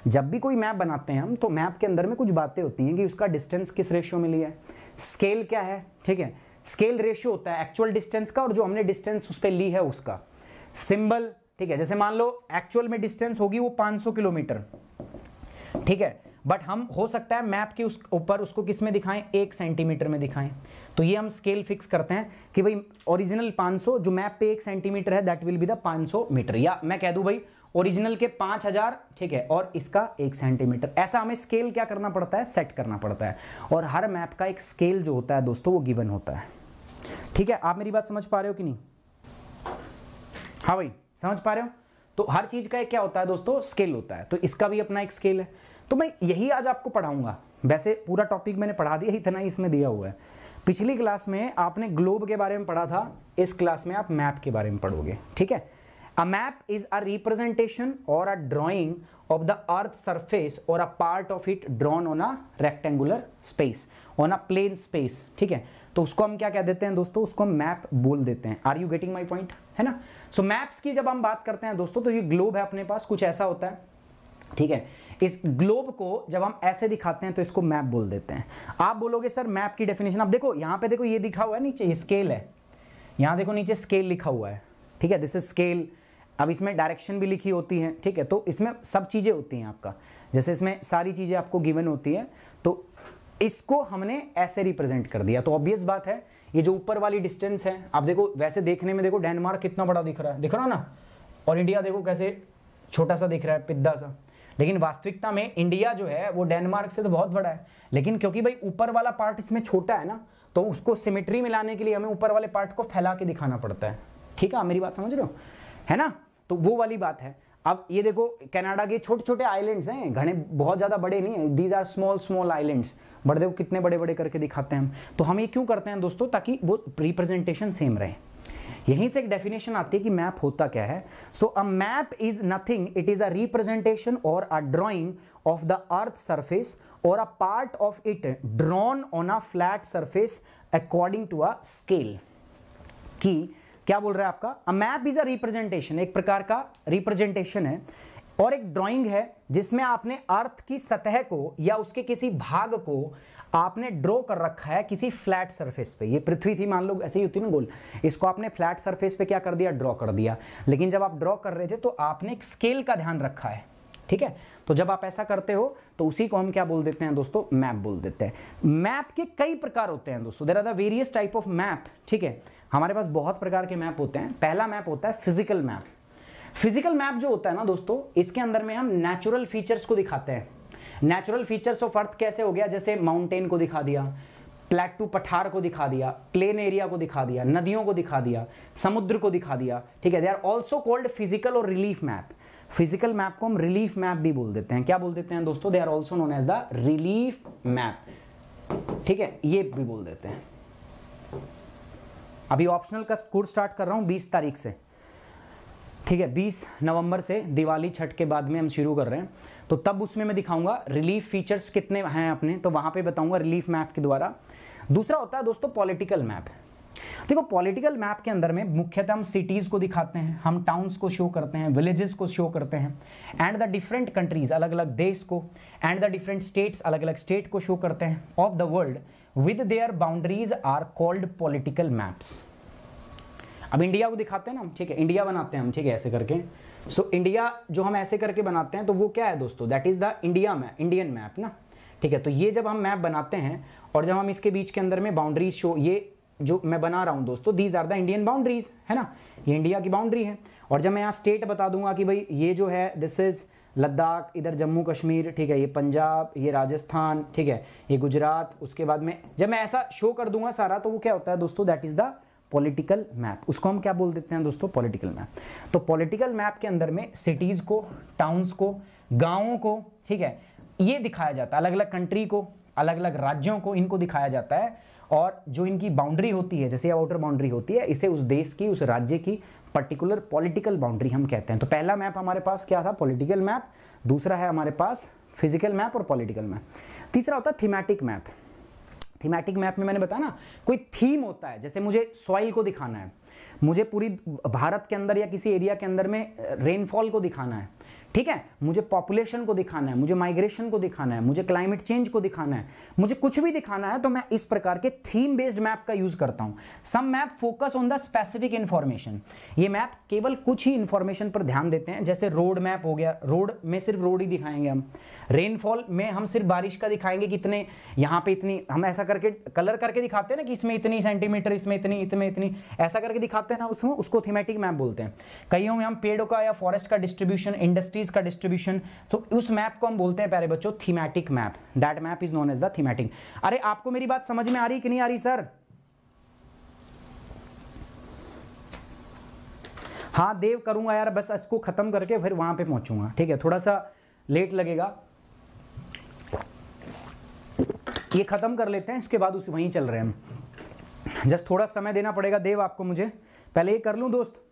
Speaker 1: जब भी कोई मैप बनाते हैं हम तो मैप के अंदर में कुछ बातें होती हैं कि उसका डिस्टेंस किस रेशियो में लिया है स्केल क्या है ठीक है स्केल रेशियो होता है एक्चुअल डिस्टेंस का और जो हमने डिस्टेंस उस पर ली है उसका सिंबल ठीक है जैसे मान लो एक्चुअल में डिस्टेंस होगी वो 500 किलोमीटर ठीक है बट हम हो सकता है मैप के उस ऊपर उसको किस में दिखाएं एक सेंटीमीटर में दिखाएं तो ये हम स्केल फिक्स करते हैं कि भाई ओरिजिनल 500 जो मैप पे एक सेंटीमीटर है that will be the 500 metre या मैं कह दूं भाई ओरिजिनल के पांच हज़ार ठीक है और इसका एक सेंटीमीटर ऐसा हमें स्केल क्या करना पड़ता है सेट करना पड़ता है और हर मैप का एक स्केल जो होता है दोस्तों वो गिवन होता है ठीक है आप मेरी बात समझ पा रहे हो कि नहीं हाँ भाई समझ पा रहे हो तो हर चीज़ का एक क्या होता है दोस्तों स्केल होता है तो इसका भी अपना एक स्केल है तो मैं यही आज आपको पढ़ाऊंगा वैसे पूरा टॉपिक मैंने पढ़ा दिया इतना ही इसमें दिया हुआ है पिछली क्लास में आपने ग्लोब के बारे में पढ़ा था इस क्लास में आप मैप के बारे में पढ़ोगे ठीक है A map is a representation or a drawing of the earth's surface or a part of it drawn on a rectangular space, on a plane space, ठीक है तो उसको हम क्या कह देते हैं दोस्तों उसको मैप बोल देते हैं are you getting my point है ना सो so, मैप्स की जब हम बात करते हैं दोस्तों तो ये ग्लोब है अपने पास कुछ ऐसा होता है ठीक है इस ग्लोब को जब हम ऐसे दिखाते हैं तो इसको मैप बोल देते हैं आप बोलोगे सर मैप की डेफिनेशन आप देखो यहां पे देखो ये दिखा हुआ है नीचे ये स्केल है यहां देखो नीचे स्केल लिखा हुआ है ठीक है दिस इज स्केल अब इसमें डायरेक्शन भी लिखी होती है ठीक है तो इसमें सब चीज़ें होती हैं आपका जैसे इसमें सारी चीज़ें आपको गिवन होती है तो इसको हमने ऐसे रिप्रेजेंट कर दिया तो ऑब्वियस बात है ये जो ऊपर वाली डिस्टेंस है आप देखो वैसे देखने में देखो डेनमार्क कितना बड़ा दिख रहा है दिख रहा है ना और इंडिया देखो कैसे छोटा सा दिख रहा है पिद्दा सा लेकिन वास्तविकता में इंडिया जो है वो डेनमार्क से तो बहुत बड़ा है लेकिन क्योंकि भाई ऊपर वाला पार्ट इसमें छोटा है ना तो उसको सिमेट्री मिलाने के लिए हमें ऊपर वाले पार्ट को फैला के दिखाना पड़ता है ठीक है मेरी बात समझ रहे हो है ना तो वो वाली बात है अब ये देखो कनाडा के छोटे छोटे आइलैंड्स हैं घने बहुत ज़्यादा बड़े नहीं हैं these are small small islands but देखो कितने बड़े बड़े करके दिखाते हैं हम तो हम ये क्यों करते हैं दोस्तों ताकि वो रिप्रेजेंटेशन सेम रहे यहीं से एक डेफिनेशन आती है कि मैप होता क्या है so a map is nothing it is a representation or a drawing of the earth surface or a part of it drawn on a flat surface according to a scale की क्या बोल रहा है आपका a map is a representation एक प्रकार का representation है और एक ड्राइंग है जिसमें आपने अर्थ की सतह को या उसके किसी भाग को आपने ड्रॉ कर रखा है किसी फ्लैट सरफेस पे ये पृथ्वी थी मान लो ऐसे ही होती ना गोल इसको आपने फ्लैट सरफेस पे क्या कर दिया ड्रॉ कर दिया लेकिन जब आप ड्रॉ कर रहे थे तो आपने एक स्केल का ध्यान रखा है ठीक है तो जब आप ऐसा करते हो तो उसी को हम क्या बोल देते हैं दोस्तों मैप बोल देते हैं मैप के कई प्रकार होते हैं दोस्तों there are the various type of map ठीक है हमारे पास बहुत प्रकार के मैप होते हैं पहला मैप होता है फिजिकल मैप फिजिकल मैप जो होता है ना दोस्तों इसके अंदर में हम नेचुरल फीचर्स को दिखाते हैं नेचुरल फीचर्स ऑफ अर्थ कैसे हो गया जैसे माउंटेन को दिखा दिया प्लेटू पठार को दिखा दिया प्लेन एरिया को दिखा दिया नदियों को दिखा दिया समुद्र को दिखा दिया ठीक है they are also called physical or relief map physical map को हम रिलीफ मैप भी बोल देते हैं क्या बोल देते हैं दोस्तों they are also known as the relief map ठीक है ये भी बोल देते हैं अभी ऑप्शनल का कोर्स स्टार्ट कर रहा हूँ बीस तारीख से ठीक है 20 नवंबर से दिवाली छठ के बाद में हम शुरू कर रहे हैं तो तब उसमें मैं दिखाऊंगा रिलीफ फीचर्स कितने हैं अपने तो वहाँ पे बताऊंगा रिलीफ मैप के द्वारा दूसरा होता है दोस्तों पॉलिटिकल मैप देखो पॉलिटिकल मैप के अंदर में मुख्यतः हम सिटीज़ को दिखाते हैं हम टाउन्स को शो करते हैं विलेजेस को शो करते हैं एंड द डिफरेंट कंट्रीज़ अलग अलग देश को एंड द डिफरेंट स्टेट्स अलग अलग स्टेट को शो करते हैं of the world with their boundaries are called political maps अब इंडिया को दिखाते हैं ना हम ठीक है इंडिया बनाते हैं हम ठीक है ऐसे करके सो so, इंडिया जो हम ऐसे करके बनाते हैं तो वो क्या है दोस्तों that is the India map Indian map ना ठीक है तो ये जब हम मैप बनाते हैं और जब हम इसके बीच के अंदर में बाउंड्रीज शो ये जो मैं बना रहा हूँ दोस्तों these are the Indian boundaries है ना ये इंडिया की बाउंड्री है और जब मैं यहाँ स्टेट बता दूंगा कि भाई ये जो है दिस इज़ लद्दाख इधर जम्मू कश्मीर ठीक है ये पंजाब ये राजस्थान ठीक है ये गुजरात उसके बाद में जब मैं ऐसा शो कर दूंगा सारा तो वो क्या होता है दोस्तों that is the political map उसको हम क्या बोल देते हैं दोस्तों पॉलिटिकल मैप तो पॉलिटिकल मैप के अंदर में सिटीज़ को टाउन्स को गाँवों को ठीक है ये दिखाया जाता है अलग अलग कंट्री को अलग अलग राज्यों को इनको दिखाया जाता है और जो इनकी बाउंड्री होती है जैसे आउटर बाउंड्री होती है इसे उस देश की उस राज्य की पर्टिकुलर पॉलिटिकल बाउंड्री हम कहते हैं तो पहला मैप हमारे पास क्या था पॉलिटिकल मैप दूसरा है हमारे पास फिजिकल मैप और पॉलिटिकल मैप तीसरा होता है थीमेटिक मैप थीमेटिक मैप में मैंने बताया ना कोई थीम होता है जैसे मुझे सॉइल को दिखाना है मुझे पूरी भारत के अंदर या किसी एरिया के अंदर में रेनफॉल को दिखाना है ठीक है मुझे पॉपुलेशन को दिखाना है मुझे माइग्रेशन को दिखाना है मुझे क्लाइमेट चेंज को दिखाना है मुझे कुछ भी दिखाना है तो मैं इस प्रकार के थीम बेस्ड मैप का यूज करता हूं some map focus on the specific information ये मैप केवल कुछ ही इंफॉर्मेशन पर ध्यान देते हैं जैसे रोड मैप हो गया रोड में सिर्फ रोड ही दिखाएंगे हम रेनफॉल में हम सिर्फ बारिश का दिखाएंगे कितने यहाँ पे इतनी हम ऐसा करके कलर करके दिखाते हैं ना कि इसमें इतनी सेंटीमीटर इसमें इतनी इसमें इतनी ऐसा करके दिखाते हैं ना उसमें उसको थीमेटिक मैप बोलते हैं कहीं हम पेड़ों का या फॉरेस्ट का डिस्ट्रीब्यूशन इंडस्ट्रीज का डिस्ट्रीब्यूशन तो उस मैप को हम बोलते हैं प्यारे बच्चों thematic map that map is known as the thematic अरे आपको मेरी बात समझ में आ रही कि नहीं आ रही सर हाँ देव करूंगा यार बस इसको ख़त्म करके फिर वहां पे पहुंचूंगा ठीक है थोड़ा सा लेट लगेगा ये ख़त्म कर लेते हैं इसके बाद उसे वहीं चल रहे हैं हम जस्ट थोड़ा समय देना पड़ेगा देव आपको मुझे पहले ये कर लूं दोस्त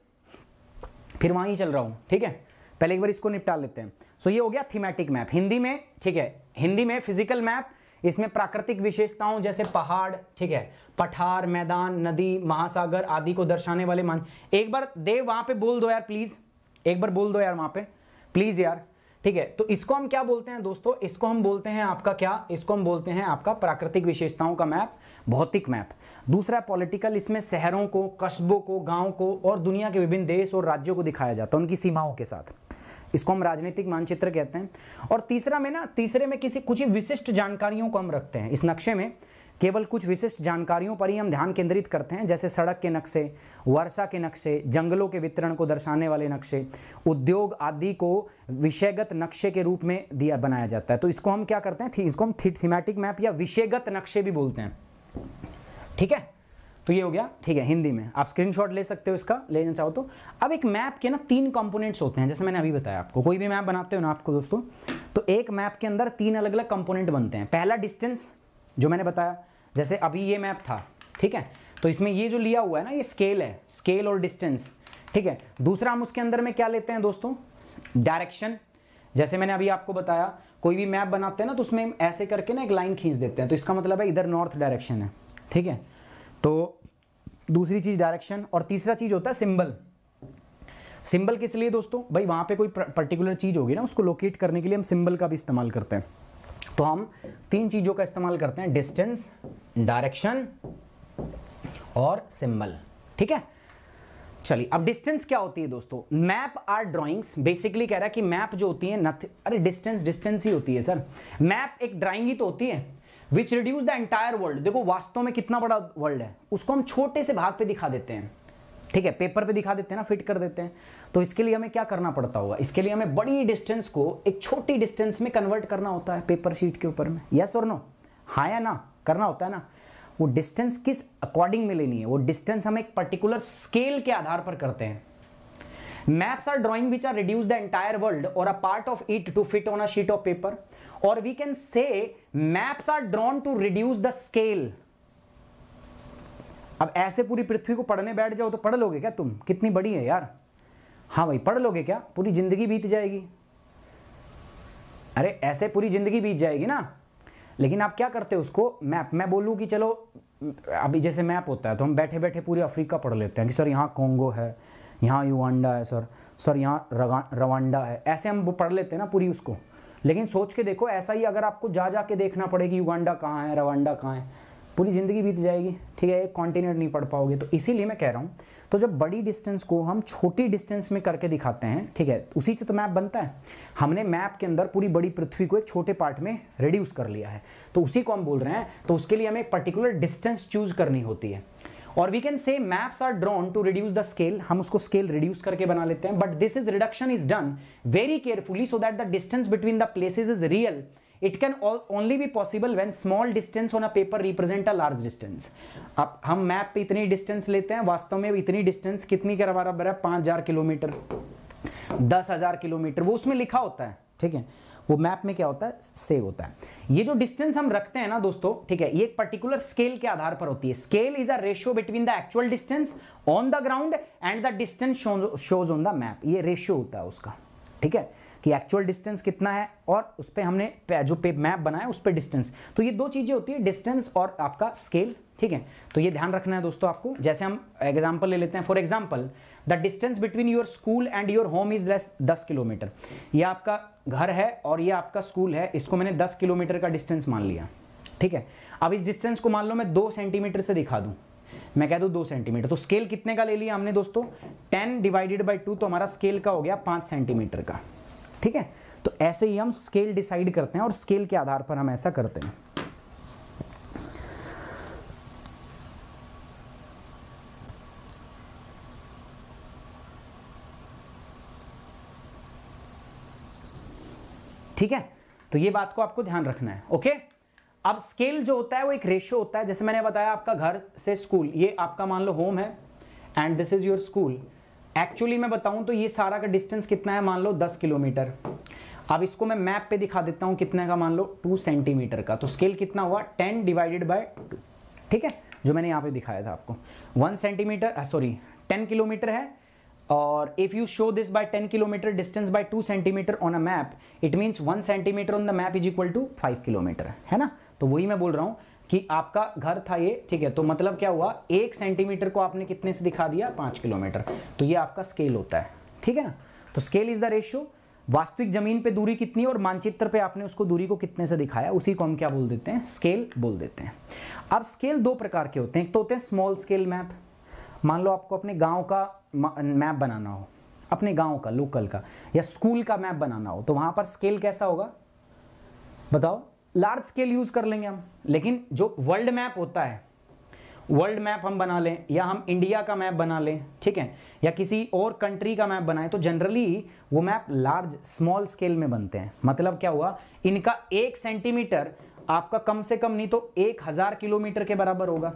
Speaker 1: फिर वहीं चल रहा हूं ठीक है पहले एक बार इसको निपटा लेते हैं सो ये हो गया थीमेटिक मैप हिंदी में ठीक है हिंदी में फिजिकल मैप इसमें प्राकृतिक विशेषताओं जैसे पहाड़ ठीक है पठार मैदान नदी महासागर आदि को दर्शाने वाले मान एक बार देव वहां पे बोल दो यार प्लीज एक बार बोल दो यार वहां पे प्लीज यार ठीक है तो इसको हम क्या बोलते हैं दोस्तों इसको हम बोलते हैं आपका क्या इसको हम बोलते हैं आपका प्राकृतिक विशेषताओं का मैप भौतिक मैप दूसरा पॉलिटिकल इसमें शहरों को कस्बों को गांव को और दुनिया के विभिन्न देश और राज्यों को दिखाया जाता है उनकी सीमाओं के साथ इसको हम राजनीतिक मानचित्र कहते हैं और तीसरा में ना तीसरे में किसी कुछ ही विशिष्ट जानकारियों को हम रखते हैं इस नक्शे में केवल कुछ विशिष्ट जानकारियों पर ही हम ध्यान केंद्रित करते हैं जैसे सड़क के नक्शे वर्षा के नक्शे जंगलों के वितरण को दर्शाने वाले नक्शे उद्योग आदि को विषयगत नक्शे के रूप में दिया बनाया जाता है तो इसको हम क्या करते हैं इसको हम थीमेटिक मैप या विषयगत नक्शे भी बोलते हैं ठीक है तो ये हो गया ठीक है हिंदी में आप स्क्रीनशॉट ले सकते हो इसका लेना चाहो तो अब एक मैप के ना तीन कंपोनेंट्स होते हैं जैसे मैंने अभी बताया आपको कोई भी मैप बनाते हो ना आपको दोस्तों तो एक मैप के अंदर तीन अलग अलग कंपोनेंट बनते हैं पहला डिस्टेंस जो मैंने बताया जैसे अभी ये मैप था ठीक है तो इसमें ये जो लिया हुआ है ना ये स्केल है स्केल और डिस्टेंस ठीक है दूसरा हम उसके अंदर में क्या लेते हैं दोस्तों डायरेक्शन जैसे मैंने अभी आपको बताया कोई भी मैप बनाते हैं ना तो उसमें ऐसे करके ना एक लाइन खींच देते हैं तो इसका मतलब है इधर नॉर्थ डायरेक्शन है ठीक है तो दूसरी चीज़ डायरेक्शन और तीसरा चीज़ होता है सिंबल सिंबल किस लिए दोस्तों भाई वहां पे कोई पर्टिकुलर चीज़ होगी ना उसको लोकेट करने के लिए हम सिंबल का भी इस्तेमाल करते हैं तो हम तीन चीज़ों का इस्तेमाल करते हैं डिस्टेंस डायरेक्शन और सिंबल ठीक है चलिए अब डिस्टेंस क्या होती है दोस्तों मैप आर ड्राइंग्स बेसिकली कह रहा है कि मैप जो होती है नथ अरे डिस्टेंस डिस्टेंस ही होती है सर मैप एक ड्राइंग ही तो होती है which reduce the entire world देखो वास्तव में कितना बड़ा वर्ल्ड है उसको हम छोटे से भाग पे दिखा देते हैं ठीक है पेपर पे दिखा देते हैं ना फिट कर देते हैं तो इसके लिए हमें क्या करना पड़ता होगा इसके लिए हमें बड़ी डिस्टेंस को एक छोटी डिस्टेंस में कन्वर्ट करना होता है पेपर शीट के ऊपर में यस और नो हाँ या ना करना होता है ना वो डिस्टेंस किस अकॉर्डिंग में लेनी है वो डिस्टेंस हम एक पर्टिकुलर स्केल के आधार पर करते हैं maps are drawing which are reduce the entire world or a part of it to fit on a sheet of paper और we can say maps are drawn to reduce the scale अब ऐसे पूरी पृथ्वी को पढ़ने बैठ जाओ तो पढ़ लोगे क्या तुम कितनी बड़ी है यार हाँ भाई पढ़ लोगे क्या पूरी ज़िंदगी बीत जाएगी अरे ऐसे पूरी ज़िंदगी बीत जाएगी ना लेकिन आप क्या करते हो उसको मैप मैं बोलूँ कि चलो अभी जैसे मैप होता है तो हम बैठे बैठे पूरे अफ्रीका पढ़ लेते हैं कि सर यहाँ कोंगो है यहाँ युवांडा है सर सर यहाँ रवांडा है ऐसे हम पढ़ लेते हैं ना पूरी उसको लेकिन सोच के देखो ऐसा ही अगर आपको जा जा के देखना पड़ेगी युगांडा कहाँ है रवांडा कहाँ है पूरी ज़िंदगी बीत जाएगी ठीक है एक कॉन्टिनेंट नहीं पढ़ पाओगे तो इसीलिए मैं कह रहा हूँ तो जब बड़ी डिस्टेंस को हम छोटी डिस्टेंस में करके दिखाते हैं ठीक है उसी से तो मैप बनता है हमने मैप के अंदर पूरी बड़ी पृथ्वी को एक छोटे पार्ट में रिड्यूस कर लिया है तो उसी को हम बोल रहे हैं तो उसके लिए हमें एक पर्टिकुलर डिस्टेंस चूज करनी होती है और we can say maps are drawn to reduce the scale हम उसको स्केल रिड्यूस करके बना लेते हैं but this is reduction is done very carefully so that the distance between the places is real it can only be possible when small distance on a paper represent a large distance अब हम map पे इतनी distance लेते हैं वास्तव में इतनी distance कितनी के बराबर है पांच हज़ार किलोमीटर दस हज़ार किलोमीटर वो उसमें लिखा होता है ठीक है वो मैप में क्या होता है सेव होता है ये जो डिस्टेंस हम रखते हैं ना दोस्तों ठीक है ये एक पर्टिकुलर स्केल के आधार पर होती है scale is a ratio between the actual distance on the ground and the distance shows on the map ये रेशियो होता है उसका ठीक है कि एक्चुअल डिस्टेंस कितना है और उस पर हमने जो पे मैप बनाया उस पर डिस्टेंस तो ये दो चीज़ें होती है डिस्टेंस और आपका स्केल ठीक है तो ये ध्यान रखना है दोस्तों आपको जैसे हम एग्जाम्पल ले लेते हैं for example the distance between your school and your home is less दस किलोमीटर ये आपका घर है और ये आपका स्कूल है इसको मैंने दस किलोमीटर का डिस्टेंस मान लिया ठीक है अब इस डिस्टेंस को मान लो मैं दो सेंटीमीटर से दिखा दूँ मैं कह दूँ दो सेंटीमीटर तो स्केल कितने का ले लिया हमने दोस्तों टेन डिवाइडेड बाई टू तो हमारा स्केल का हो गया पाँच सेंटीमीटर का ठीक है तो ऐसे ही हम स्केल डिसाइड करते हैं और स्केल के आधार पर हम ऐसा करते हैं ठीक है तो ये बात को आपको ध्यान रखना है ओके अब स्केल जो होता है वो एक रेशियो होता है जैसे मैंने बताया आपका घर से स्कूल ये आपका मान लो होम है and this is your school actually मैं बताऊं तो ये सारा का डिस्टेंस कितना है मान लो 10 किलोमीटर अब इसको मैं मैप पे दिखा देता हूं कितने का मान लो 2 सेंटीमीटर का तो स्केल कितना हुआ 10 डिवाइडेड बाय टू ठीक है जो मैंने यहाँ पे दिखाया था आपको 1 सेंटीमीटर सॉरी 10 किलोमीटर है और if you show this by 10 kilometre distance by 2 centimetre on a map it means 1 centimetre on the map is equal to 5 kilometre है ना तो वही मैं बोल रहा हूँ कि आपका घर था ये ठीक है तो मतलब क्या हुआ एक सेंटीमीटर को आपने कितने से दिखा दिया पाँच किलोमीटर तो ये आपका स्केल होता है ठीक है ना तो स्केल इज द रेशियो वास्तविक जमीन पे दूरी कितनी और मानचित्र पे आपने उसको दूरी को कितने से दिखाया उसी को हम क्या बोल देते हैं स्केल बोल देते हैं अब स्केल दो प्रकार के होते हैं एक तो होते हैं स्मॉल स्केल मैप मान लो आपको अपने गांव का मैप बनाना हो अपने गांव का लोकल का या स्कूल का मैप बनाना हो तो वहां पर स्केल कैसा होगा बताओ लार्ज स्केल यूज़ कर लेंगे हम लेकिन जो वर्ल्ड मैप होता है वर्ल्ड मैप हम बना लें या हम इंडिया का मैप बना लें ठीक है या किसी और कंट्री का मैप बनाएं तो जनरली वो मैप लार्ज स्मॉल स्केल में बनते हैं मतलब क्या हुआ इनका एक सेंटीमीटर आपका कम से कम नहीं तो एक हज़ार किलोमीटर के बराबर होगा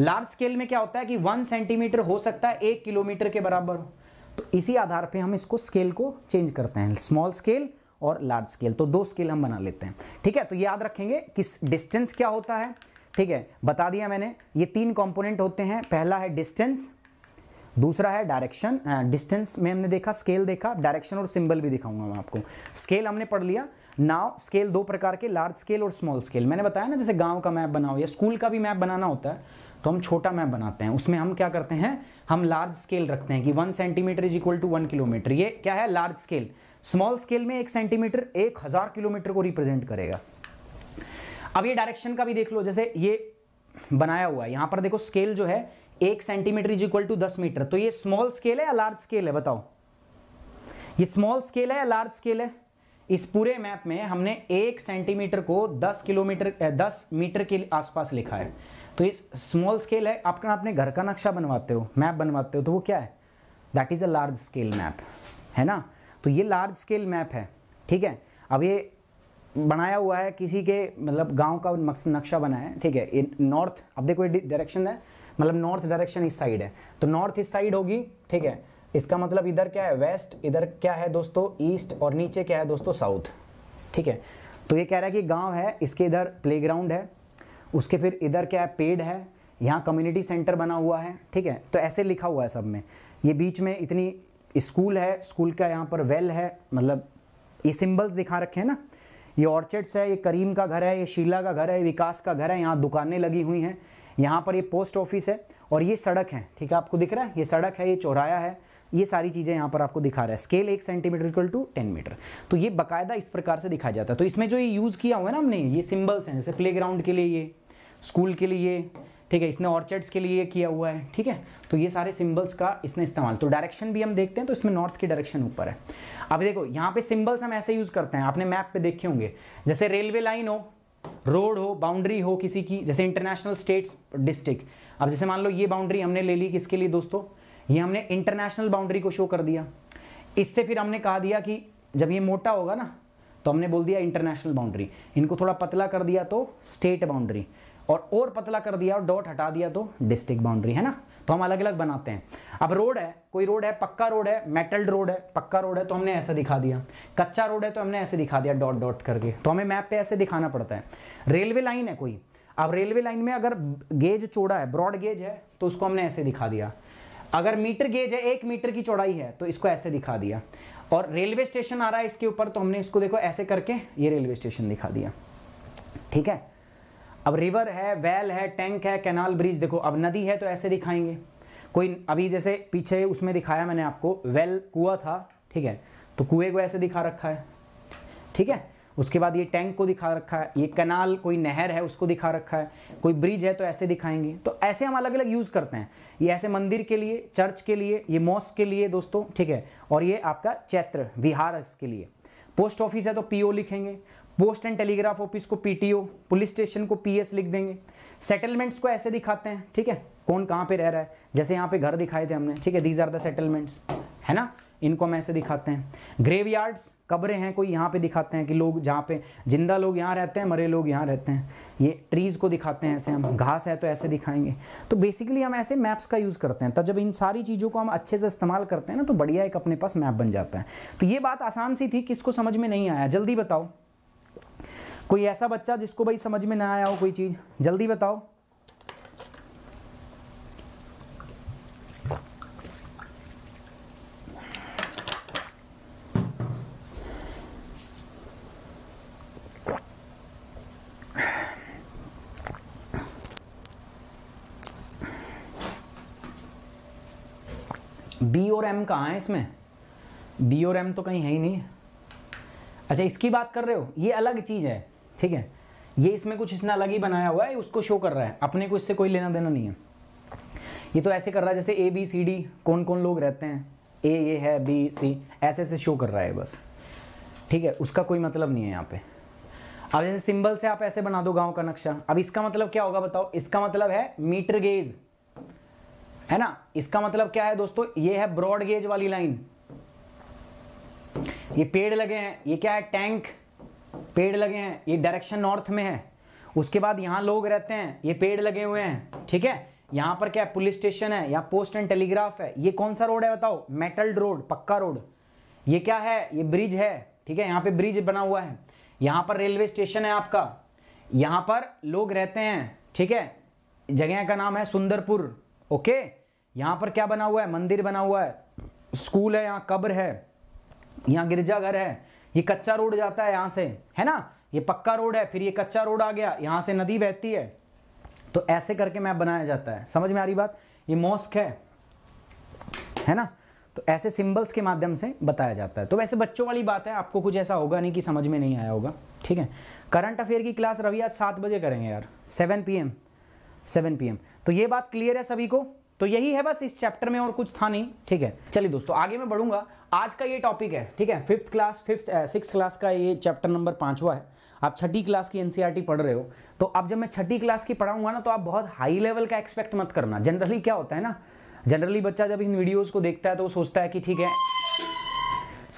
Speaker 1: लार्ज स्केल में क्या होता है कि वन सेंटीमीटर हो सकता है एक किलोमीटर के बराबर हो तो इसी आधार पे हम इसको स्केल को चेंज करते हैं स्मॉल स्केल और लार्ज स्केल तो दो स्केल हम बना लेते हैं ठीक है तो याद रखेंगे कि डिस्टेंस क्या होता है ठीक है बता दिया मैंने ये तीन कॉम्पोनेंट होते हैं पहला है डिस्टेंस दूसरा है डायरेक्शन डिस्टेंस में हमने देखा स्केल देखा डायरेक्शन और सिंबल भी दिखाऊंगा मैं आपको स्केल हमने पढ़ लिया नाव स्केल दो प्रकार के लार्ज स्केल और स्मॉल स्केल मैंने बताया ना जैसे गांव का मैप बनाओ या स्कूल का भी मैप बनाना होता है तो हम छोटा मैप बनाते हैं उसमें हम क्या करते हैं हम लार्ज स्केल रखते हैं कि one centimetre is equal to one kilometre ये क्या है लार्ज स्केल स्मॉल स्केल में एक सेंटीमीटर एक हज़ार किलोमीटर को रिप्रेजेंट करेगा अब ये डायरेक्शन का भी देख लो जैसे ये बनाया हुआ है यहां पर देखो स्केल जो है एक सेंटीमीटर इज इक्वल टू दस मीटर तो ये स्मॉल स्केल है या लार्ज स्केल है बताओ ये स्मॉल स्केल है या लार्ज स्केल है इस पूरे मैप में हमने एक सेंटीमीटर को दस किलोमीटर दस मीटर के आसपास लिखा है तो ये स्मॉल स्केल है आप अपने घर का नक्शा बनवाते हो मैप बनवाते हो तो वो क्या है that is a large scale map है ना तो ये लार्ज स्केल मैप है ठीक है अब ये बनाया हुआ है किसी के मतलब गांव का नक्शा बना है ठीक है नॉर्थ अब देखो ये डायरेक्शन है मतलब नॉर्थ डायरेक्शन इस साइड है तो नॉर्थ इस साइड होगी ठीक है इसका मतलब इधर क्या है वेस्ट इधर क्या है दोस्तों ईस्ट और नीचे क्या है दोस्तों साउथ ठीक है तो ये कह रहा है कि गांव है इसके इधर प्लेग्राउंड है उसके फिर इधर क्या है पेड है यहाँ कम्युनिटी सेंटर बना हुआ है ठीक है तो ऐसे लिखा हुआ है सब में ये बीच में इतनी स्कूल है स्कूल का यहाँ पर वेल है मतलब ये सिंबल्स दिखा रखे हैं ना ये ऑर्चिड्स है ये करीम का घर है ये शीला का घर है विकास का घर है यहाँ दुकानें लगी हुई हैं यहाँ पर ये पोस्ट ऑफिस है और ये सड़क है ठीक है आपको दिख रहा है ये सड़क है ये चौराया है ये सारी चीज़ें यहाँ पर आपको दिखा रहा है स्केल एक centimetre equal to ten metre तो ये बाकायदा इस प्रकार से दिखाया जाता है तो इसमें जो ये यूज़ किया हुआ है ना हमने ये सिम्बल्स हैं जैसे प्ले के लिए ये स्कूल के लिए ठीक है इसने ऑर्चर्ड्स के लिए किया हुआ है ठीक है तो ये सारे सिंबल्स का इसने इस्तेमाल तो डायरेक्शन भी हम देखते हैं तो इसमें नॉर्थ की डायरेक्शन ऊपर है अब देखो यहाँ पे सिंबल्स हम ऐसे यूज़ करते हैं आपने मैप पे देखे होंगे जैसे रेलवे लाइन हो रोड हो बाउंड्री हो किसी की जैसे इंटरनेशनल स्टेट्स डिस्ट्रिक्ट अब जैसे मान लो ये बाउंड्री हमने ले ली किसके लिए दोस्तों ये हमने इंटरनेशनल बाउंड्री को शो कर दिया इससे फिर हमने कहा दिया कि जब ये मोटा होगा ना तो हमने बोल दिया इंटरनेशनल बाउंड्री इनको थोड़ा पतला कर दिया तो स्टेट बाउंड्री और और पतला कर दिया और डॉट हटा दिया तो डिस्ट्रिक्ट बाउंड्री है ना तो हम अलग अलग बनाते हैं अब रोड है कोई रोड है पक्का रोड है मेटल्ड रोड है पक्का रोड है तो हमने ऐसे दिखा दिया कच्चा रोड है तो हमने ऐसे दिखा दिया डॉट डॉट करके तो हमें मैप पे ऐसे दिखाना पड़ता है रेलवे लाइन है कोई अब रेलवे लाइन में अगर गेज चौड़ा है ब्रॉड गेज है तो उसको हमने ऐसे दिखा दिया अगर मीटर गेज है एक मीटर की चौड़ाई है तो इसको ऐसे दिखा दिया और रेलवे स्टेशन आ रहा है इसके ऊपर तो हमने इसको देखो ऐसे करके ये रेलवे स्टेशन दिखा दिया ठीक है अब रिवर है वेल है टैंक है कैनाल ब्रिज देखो अब नदी है तो ऐसे दिखाएंगे कोई अभी जैसे पीछे उसमें दिखाया मैंने आपको वेल कुआ था ठीक है तो कुएं को ऐसे दिखा रखा है ठीक है उसके बाद ये टैंक को दिखा रखा है ये कनाल कोई नहर है उसको दिखा रखा है कोई ब्रिज है तो ऐसे दिखाएंगे तो ऐसे हम अलग अलग यूज़ करते हैं ये ऐसे मंदिर के लिए चर्च के लिए ये मॉस्क के लिए दोस्तों ठीक है और ये आपका चैत्र विहार के लिए पोस्ट ऑफिस है तो पीओ लिखेंगे पोस्ट एंड टेलीग्राफ ऑफिस को पीटीओ पुलिस स्टेशन को पीएस लिख देंगे सेटलमेंट्स को ऐसे दिखाते हैं ठीक है कौन कहाँ पे रह रहा है जैसे यहाँ पे घर दिखाए थे हमने ठीक है दीज आर द सेटलमेंट्स है ना इनको हम ऐसे दिखाते हैं ग्रेवयार्ड्स कब्रें हैं कोई यहाँ पे दिखाते हैं कि लोग जहाँ पे जिंदा लोग यहाँ रहते हैं मरे लोग यहाँ रहते हैं ये ट्रीज़ को दिखाते हैं ऐसे हम घास है तो ऐसे दिखाएंगे तो बेसिकली हम ऐसे मैप्स का यूज़ करते हैं तो जब इन सारी चीज़ों को हम अच्छे से इस्तेमाल करते हैं ना तो बढ़िया एक अपने पास मैप बन जाता है तो ये बात आसान सी थी किसको समझ में नहीं आया जल्दी बताओ कोई ऐसा बच्चा जिसको भाई समझ में ना आया हो कोई चीज़ जल्दी बताओ बी और एम कहाँ है इसमें बी और एम तो कहीं है ही नहीं अच्छा इसकी बात कर रहे हो ये अलग चीज़ है ठीक है ये इसमें कुछ इसने अलग ही बनाया हुआ है उसको शो कर रहा है अपने को इससे कोई लेना देना नहीं है ये तो ऐसे कर रहा है जैसे ए बी सी डी कौन कौन लोग रहते हैं ए ये है बी सी ऐसे ऐसे शो कर रहा है बस ठीक है उसका कोई मतलब नहीं है यहाँ पे अब जैसे सिंबल से आप ऐसे बना दो गांव का नक्शा अब इसका मतलब क्या होगा बताओ इसका मतलब है मीटर गेज है ना इसका मतलब क्या है दोस्तों ये है ब्रॉड गेज वाली लाइन ये पेड़ लगे हैं ये क्या है टैंक पेड़ लगे हैं ये डायरेक्शन नॉर्थ में है उसके बाद यहाँ लोग रहते हैं ये पेड़ लगे हुए हैं ठीक है यहाँ पर क्या पुलिस स्टेशन है या पोस्ट एंड टेलीग्राफ है ये कौन सा रोड है बताओ मेटल रोड पक्का रोड ये क्या है ये ब्रिज है ठीक है यहाँ पे ब्रिज बना हुआ है यहाँ पर रेलवे स्टेशन है आपका यहाँ पर लोग रहते हैं ठीक है जगह का नाम है सुंदरपुर ओके यहाँ पर क्या बना हुआ है मंदिर बना हुआ है स्कूल है यहाँ कब्र है यहाँ गिरजाघर है ये कच्चा रोड जाता है यहाँ से है ना ये पक्का रोड है फिर ये कच्चा रोड आ गया यहाँ से नदी बहती है तो ऐसे करके मैप बनाया जाता है समझ में आ रही बात ये मॉस्क है है ना तो ऐसे सिंबल्स के माध्यम से बताया जाता है तो वैसे बच्चों वाली बात है आपको कुछ ऐसा होगा नहीं कि समझ में नहीं आया होगा ठीक है करंट अफेयर की क्लास रवि आज सात बजे करेंगे यार seven p m seven p m तो ये बात क्लियर है सभी को तो यही है बस इस चैप्टर में और कुछ था नहीं ठीक है चलिए दोस्तों आगे मैं बढ़ूंगा आज का ये टॉपिक है ठीक है fifth class fifth six class का ये चैप्टर नंबर पांचवा है आप छठी क्लास की एनसीईआरटी e पढ़ रहे हो तो अब जब मैं छठी क्लास की पढ़ाऊंगा ना तो आप बहुत हाई लेवल का एक्सपेक्ट मत करना जनरली क्या होता है ना जनरली बच्चा जब इन वीडियोज को देखता है तो वो सोचता है कि ठीक है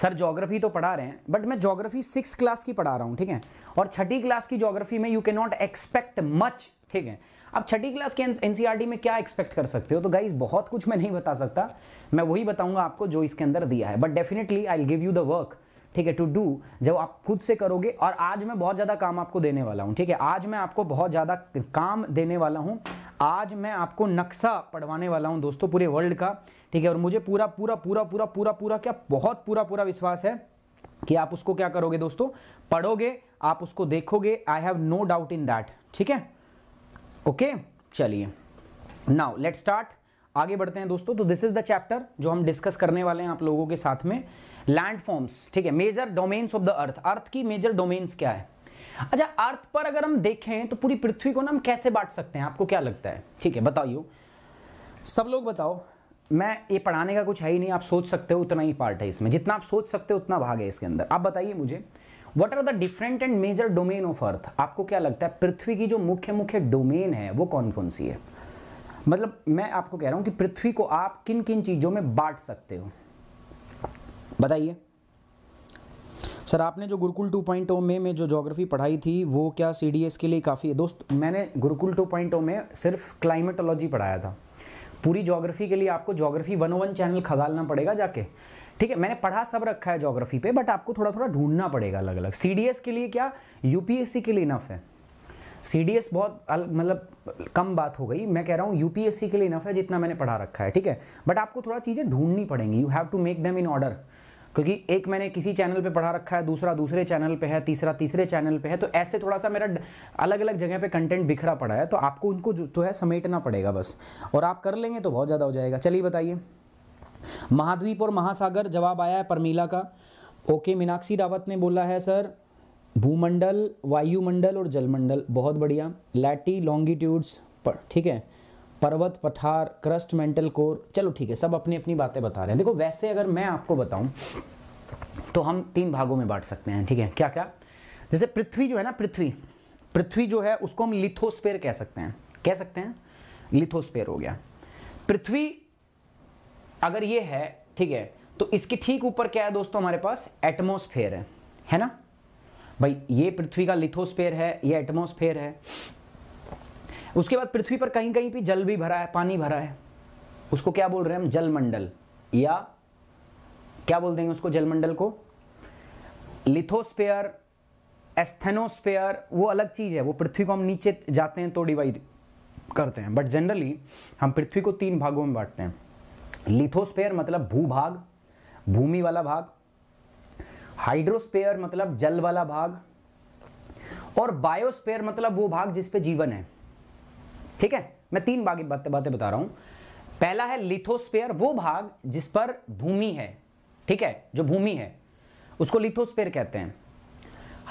Speaker 1: सर जोग्राफी तो पढ़ा रहे हैं बट मैं जोग्राफी सिक्स क्लास की पढ़ा रहा हूँ ठीक है और छठी क्लास की जोग्राफी में you can not expect much ठीक है आप छठी क्लास के एन में क्या एक्सपेक्ट कर सकते हो तो गाइज बहुत कुछ मैं नहीं बता सकता मैं वही बताऊंगा आपको जो इसके अंदर दिया है but definitely I give you the work ठीक है टू डू जब आप खुद से करोगे और आज मैं बहुत ज़्यादा काम आपको देने वाला हूँ ठीक है आज मैं आपको बहुत ज़्यादा काम देने वाला हूँ आज मैं आपको नक्शा पढ़वाने वाला हूँ दोस्तों पूरे वर्ल्ड का ठीक है और मुझे पूरा पूरा पूरा पूरा पूरा पूरा क्या बहुत पूरा पूरा विश्वास है कि आप उसको क्या करोगे दोस्तों पढ़ोगे आप उसको देखोगे I have no doubt in that ठीक है ओके चलिए नाउ लेट स्टार्ट आगे बढ़ते हैं दोस्तों तो दिस इज द चैप्टर जो हम डिस्कस करने वाले हैं आप लोगों के साथ में लैंड फॉर्म्स ठीक है major domains of the earth earth की मेजर डोमेन्स क्या है अच्छा अर्थ पर अगर हम देखें तो पूरी पृथ्वी को ना हम कैसे बांट सकते हैं आपको क्या लगता है ठीक है बताइए सब लोग बताओ मैं ये पढ़ाने का कुछ है ही नहीं आप सोच सकते हो उतना ही पार्ट है इसमें जितना आप सोच सकते हो उतना भाग है इसके अंदर आप बताइए मुझे what are the different and major domain of earth आपको क्या लगता है पृथ्वी की जो मुख्य मुख्य डोमेन है वो कौन कौन सी है मतलब मैं आपको कह रहा हूँ कि पृथ्वी को आप किन किन चीज़ों में बांट सकते हो बताइए सर आपने जो गुरुकुल 2.0 में में जो ज्योग्राफी पढ़ाई थी वो क्या सी के लिए काफ़ी है दोस्त मैंने गुरुकुल 2.0 में सिर्फ क्लाइमेटोलॉजी पढ़ाया था पूरी ज्योग्राफी के लिए आपको ज्योग्राफी 101 चैनल खगालना पड़ेगा जाके ठीक है मैंने पढ़ा सब रखा है जोग्राफी पे बट आपको थोड़ा थोड़ा ढूंढना पड़ेगा अलग अलग सी के लिए क्या यूपीएससी के लिए इनफ है सी बहुत मतलब कम बात हो गई मैं कह रहा हूँ यूपीएससी के लिए इनफ है जितना मैंने पढ़ा रखा है ठीक है बट आपको थोड़ा चीज़ें ढूंढनी पड़ेंगी you have to make them in order क्योंकि एक मैंने किसी चैनल पे पढ़ा रखा है दूसरा दूसरे चैनल पे है तीसरा तीसरे चैनल पे है तो ऐसे थोड़ा सा मेरा अलग अलग जगह पे कंटेंट बिखरा पड़ा है तो आपको उनको जो तो है समेटना पड़ेगा बस और आप कर लेंगे तो बहुत ज़्यादा हो जाएगा चलिए बताइए महाद्वीप और महासागर जवाब आया है परमीला का ओके मीनाक्षी रावत ने बोला है सर भूमंडल वायुमंडल और जलमंडल बहुत बढ़िया लैटी लॉन्गिट्यूड्स पर ठीक है पर्वत पठार क्रस्ट मेंटल कोर चलो ठीक है सब अपनी अपनी बातें बता रहे हैं देखो वैसे अगर मैं आपको बताऊं तो हम तीन भागों में बांट सकते हैं ठीक है क्या क्या जैसे पृथ्वी जो है ना पृथ्वी पृथ्वी जो है उसको हम लिथोस्पेयर कह सकते हैं कह सकते हैं लिथोस्पेयर हो गया पृथ्वी अगर ये है ठीक है तो इसके ठीक ऊपर क्या है दोस्तों हमारे पास एटमोस्फेयर है है ना भाई ये पृथ्वी का लिथोस्फेयर है ये एटमोस्फेयर है उसके बाद पृथ्वी पर कहीं कहीं भी जल भी भरा है पानी भरा है उसको क्या बोल रहे हैं हम जलमंडल या क्या बोल देंगे उसको जलमंडल को लिथोस्पेयर एस्थेनोस्पेयर वो अलग चीज़ है वो पृथ्वी को हम नीचे जाते हैं तो डिवाइड करते हैं बट जनरली हम पृथ्वी को तीन भागों में बांटते हैं लिथोस्फेयर मतलब भूभाग भूमि वाला भाग हाइड्रोस्पेयर मतलब जल वाला भाग और बायोस्पेयर मतलब वो भाग जिसपे जीवन है ठीक है मैं तीन बातें बाते बता रहा हूं पहला है लिथोस्पेयर वो भाग जिस पर भूमि है ठीक है जो भूमि है उसको लिथोस्पेयर कहते हैं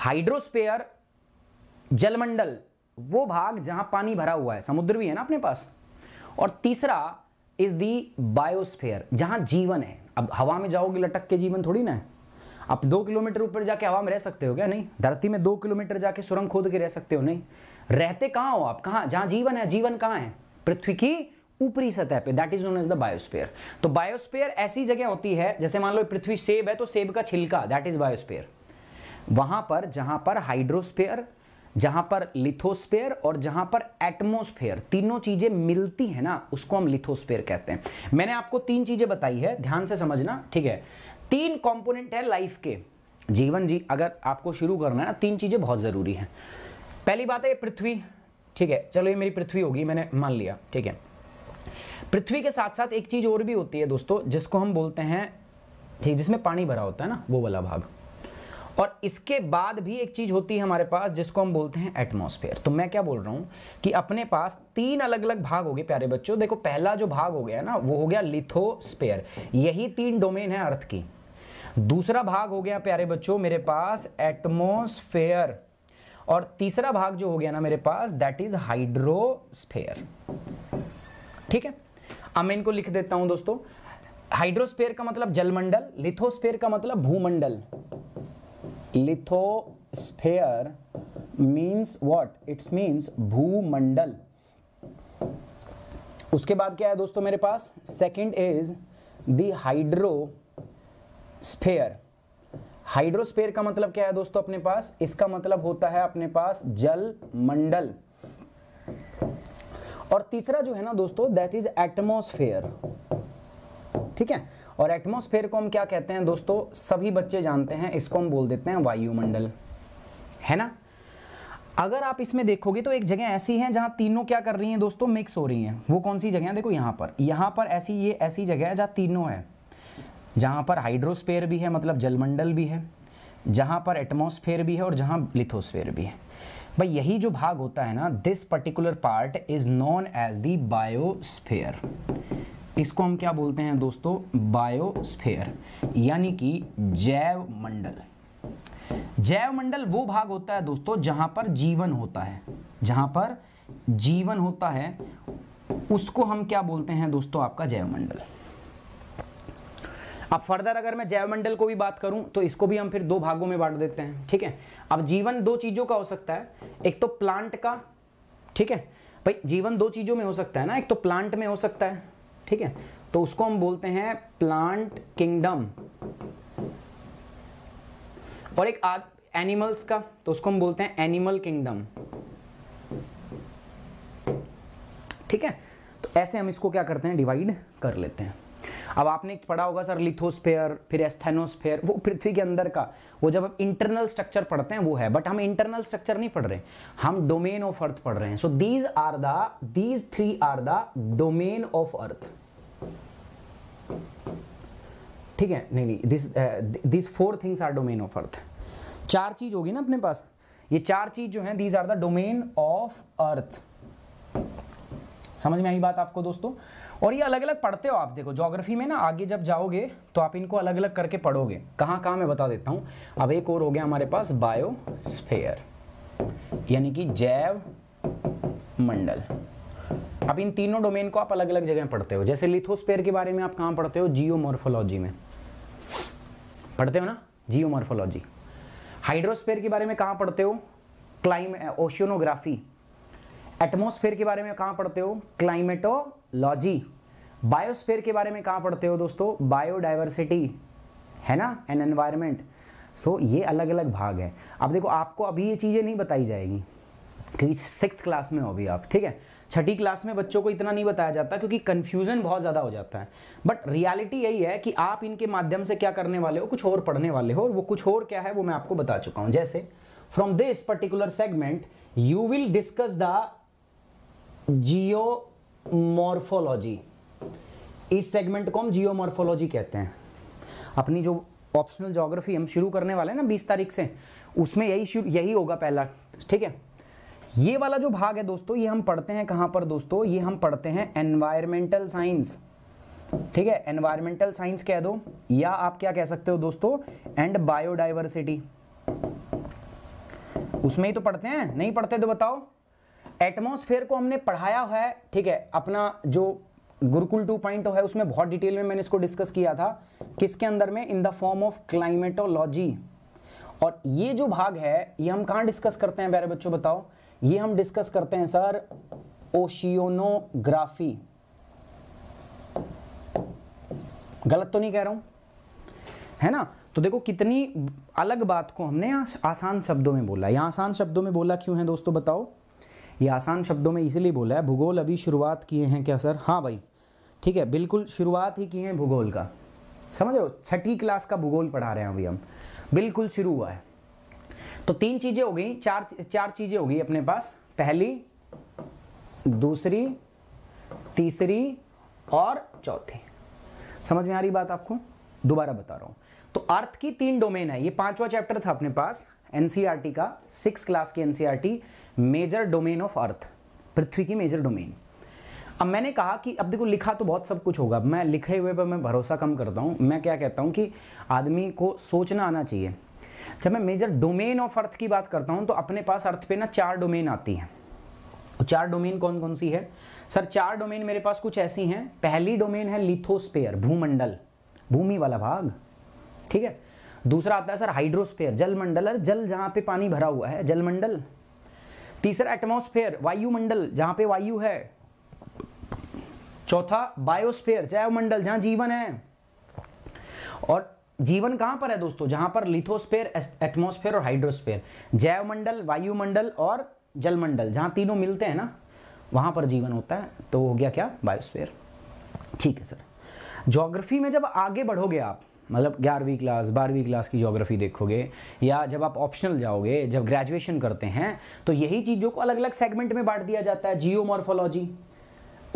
Speaker 1: हाइड्रोस्पेयर जलमंडल वो भाग जहां पानी भरा हुआ है समुद्र भी है ना अपने पास और तीसरा इज दी बायोस्फेयर जहां जीवन है अब हवा में जाओगे लटक के जीवन थोड़ी ना है आप दो किलोमीटर ऊपर जाके हवा में रह सकते हो क्या नहीं धरती में दो किलोमीटर जाके सुरंग खोद के रह सकते हो नहीं रहते कहां हो आप कहां जहां जीवन है जीवन कहां है पृथ्वी की ऊपरी सतह पे that is known as the biosphere तो बायोस्फेयर ऐसी जगह होती है जैसे मान लो पृथ्वी सेब है तो सेब का छिलका दैट इज बायोस्फेयर वहां पर जहां पर हाइड्रोस्फेयर जहां पर लिथोस्फेयर और जहां पर एटमोस्फेयर तीनों चीजें मिलती है ना उसको हम लिथोस्फेयर कहते हैं मैंने आपको तीन चीजें बताई है ध्यान से समझना ठीक है तीन कंपोनेंट है लाइफ के जीवन जी अगर आपको शुरू करना है ना तीन चीजें बहुत जरूरी हैं पहली बात है ये पृथ्वी ठीक है चलो ये मेरी पृथ्वी होगी मैंने मान लिया ठीक है पृथ्वी के साथ साथ एक चीज और भी होती है दोस्तों जिसको हम बोलते हैं ठीक जिसमें पानी भरा होता है ना वो वाला भाग और इसके बाद भी एक चीज़ होती है हमारे पास जिसको हम बोलते हैं एटमॉस्फेयर तो मैं क्या बोल रहा हूं कि अपने पास तीन अलग अलग भाग हो गए प्यारे बच्चों देखो पहला जो भाग हो गया ना वो हो गया लिथोस्पेयर यही तीन डोमेन है अर्थ की दूसरा भाग हो गया प्यारे बच्चों मेरे पास एटमोसफेयर और तीसरा भाग जो हो गया ना मेरे पास दैट इज हाइड्रोस्फेयर ठीक है अब मैं इनको लिख देता हूं दोस्तों हाइड्रोस्फेयर का मतलब जलमंडल लिथोस्फेयर का मतलब भूमंडल lithosphere means what it's means भूमंडल उसके बाद क्या है दोस्तों मेरे पास second is hydrosphere hydrosphere का मतलब क्या है दोस्तों अपने पास इसका मतलब होता है अपने पास जल मंडल और तीसरा जो है ना दोस्तों दैट इज एटमोस्फेयर ठीक है और एटमॉस्फेयर को हम क्या कहते हैं दोस्तों सभी बच्चे जानते हैं इसको हम बोल देते हैं वायुमंडल है ना अगर आप इसमें देखोगे तो एक जगह ऐसी है जहां तीनों क्या कर रही हैं दोस्तों मिक्स हो रही हैं वो कौन सी जगह है देखो यहां पर यहां पर ऐसी ये ऐसी जगह है जहां तीनों है जहां पर हाइड्रोस्फेयर भी है मतलब जलमंडल भी है जहां पर एटमोस्फेयर भी है और जहां लिथोस्फेयर भी है भाई यही जो भाग होता है ना this particular part is known as the biosphere इसको हम क्या बोलते हैं दोस्तों बायोस्फेयर यानी कि जैव मंडल जैव मंडल वो भाग होता है दोस्तों जहां पर जीवन होता है जहां पर जीवन होता है उसको हम क्या बोलते हैं दोस्तों आपका जैव मंडल अब फर्दर अगर मैं जैव मंडल को भी बात करूं तो इसको भी हम फिर दो भागों में बांट देते हैं ठीक है अब जीवन दो चीज़ों का हो सकता है एक तो प्लांट का ठीक है भाई जीवन दो चीज़ों में हो सकता है ना एक तो प्लांट में हो सकता है ठीक है तो उसको हम बोलते हैं प्लांट किंगडम और एक आ, एनिमल्स का तो उसको हम बोलते हैं एनिमल किंगडम ठीक है तो ऐसे हम इसको क्या करते हैं डिवाइड कर लेते हैं अब आपने पढ़ा होगा सर लिथोस्फेयर फिर एस्थेनोस्फेयर वो पृथ्वी के अंदर का वो जब हम इंटरनल स्ट्रक्चर पढ़ते हैं वो है बट हम इंटरनल स्ट्रक्चर नहीं पढ़ रहे हम डोमेन ऑफ अर्थ पढ़ रहे हैं so these are the these three are the domain of earth ठीक है नहीं नहीं this this four things are domain of earth चार चीज होगी ना अपने पास ये चार चीज जो है these are the domain of earth समझ में आई बात आपको दोस्तों और ये अलग अलग पढ़ते हो आप देखो जोग्राफी में ना आगे जब जाओगे तो आप इनको अलग अलग करके पढ़ोगे कहाँ कहाँ मैं बता देता हूँ अब एक और हो गया हमारे पास बायोस्फेयर यानी कि जैव मंडल अब इन तीनों डोमेन को आप अलग अलग जगह पढ़ते हो जैसे लिथोस्पेयर के बारे में आप कहाँ पढ़ते हो जियोमोर्फोलॉजी में पढ़ते हो ना जियोमॉर्फोलॉजी हाइड्रोस्फेयर के बारे में कहाँ पढ़ते हो क्लाइम ओशियोनोग्राफी एटमोस्फेयर के बारे में कहाँ पढ़ते हो क्लाइमेटोलॉजी बायोस्फेयर के बारे में कहाँ पढ़ते हो दोस्तों बायोडाइवर्सिटी है ना एन एनवायरमेंट सो ये अलग अलग भाग है अब देखो आपको अभी ये चीज़ें नहीं बताई जाएगी क्योंकि सिक्स क्लास में हो भी आप ठीक है छठी क्लास में बच्चों को इतना नहीं बताया जाता क्योंकि कन्फ्यूज़न बहुत ज़्यादा हो जाता है बट रियलिटी यही है कि आप इनके माध्यम से क्या करने वाले हो कुछ और पढ़ने वाले हो और वो कुछ और क्या है वो मैं आपको बता चुका हूँ जैसे from this particular segment you will discuss the geomorphology इस सेगमेंट को हम जियोमॉर्फोलॉजी कहते हैं अपनी जो ऑप्शनल जोग्राफी हम शुरू करने वाले हैं ना बीस तारीख से उसमें यही यही होगा पहला ठीक है ये वाला जो भाग है दोस्तों ये हम पढ़ते हैं कहां पर दोस्तों ये हम पढ़ते हैं एनवायरमेंटल साइंस ठीक है एनवायरमेंटल साइंस कह दो या आप क्या कह सकते हो दोस्तों एंड बायोडाइवर्सिटी उसमें ही तो पढ़ते हैं नहीं पढ़ते तो बताओ एटमॉस्फेयर को हमने पढ़ाया है ठीक है अपना जो गुरुकुल टू पॉइंट है उसमें बहुत डिटेल में मैंने इसको डिस्कस किया था किसके अंदर में in the form of climatology और ये जो भाग है ये हम कहाँ डिस्कस करते हैं बेरे बच्चों बताओ ये हम डिस्कस करते हैं सर ओशियोनोग्राफी गलत तो नहीं कह रहा हूं है ना तो देखो कितनी अलग बात को हमने आसान शब्दों में बोला यहाँ आसान शब्दों में बोला क्यों है दोस्तों बताओ ये आसान शब्दों में इसीलिए बोला है भूगोल अभी शुरुआत किए हैं क्या सर हाँ भाई ठीक है बिल्कुल शुरुआत ही की है भूगोल का समझ रहे हो छठी क्लास का भूगोल पढ़ा रहे हैं अभी हम बिल्कुल शुरू हुआ है तो तीन चीज़ें हो गई चार चार चीज़ें हो गई अपने पास पहली दूसरी तीसरी और चौथी समझ में आ रही बात आपको दोबारा बता रहा हूं तो अर्थ की तीन डोमेन है ये पांचवा चैप्टर था अपने पास एनसीईआरटी का सिक्स क्लास की NCERT major domain of earth पृथ्वी की मेजर डोमेन अब मैंने कहा कि अब देखो लिखा तो बहुत सब कुछ होगा मैं लिखे हुए पर मैं भरोसा कम करता हूँ मैं क्या कहता हूँ कि आदमी को सोचना आना चाहिए जब मैं मेजर डोमेन ऑफ अर्थ की बात करता हूँ तो अपने पास अर्थ पे ना चार डोमेन आती हैं चार डोमेन कौन कौन सी है सर चार डोमेन मेरे पास कुछ ऐसी हैं पहली डोमेन है लिथोस्पेयर भूमंडल भूमि वाला भाग ठीक है दूसरा आता है सर हाइड्रोस्पेयर जलमंडल अरे जल जहाँ पे पानी भरा हुआ है जलमंडल तीसरा एटमोस्फेयर वायुमंडल जहाँ पे वायु है चौथा बायोस्फेयर जैवमंडल जहां जीवन है और जीवन कहां पर है दोस्तों जहां पर लिथोस्फेयर एटमोस्फेयर और हाइड्रोस्फेयर जैवमंडल वायुमंडल और जलमंडल जहां तीनों मिलते हैं ना वहां पर जीवन होता है तो हो गया क्या बायोस्फेयर ठीक है सर ज्योग्राफी में जब आगे बढ़ोगे आप मतलब ग्यारहवीं क्लास बारहवीं क्लास की ज्योग्राफी देखोगे या जब आप ऑप्शनल जाओगे जब ग्रेजुएशन करते हैं तो यही चीज़ों को अलग अलग सेगमेंट में बांट दिया जाता है geomorphology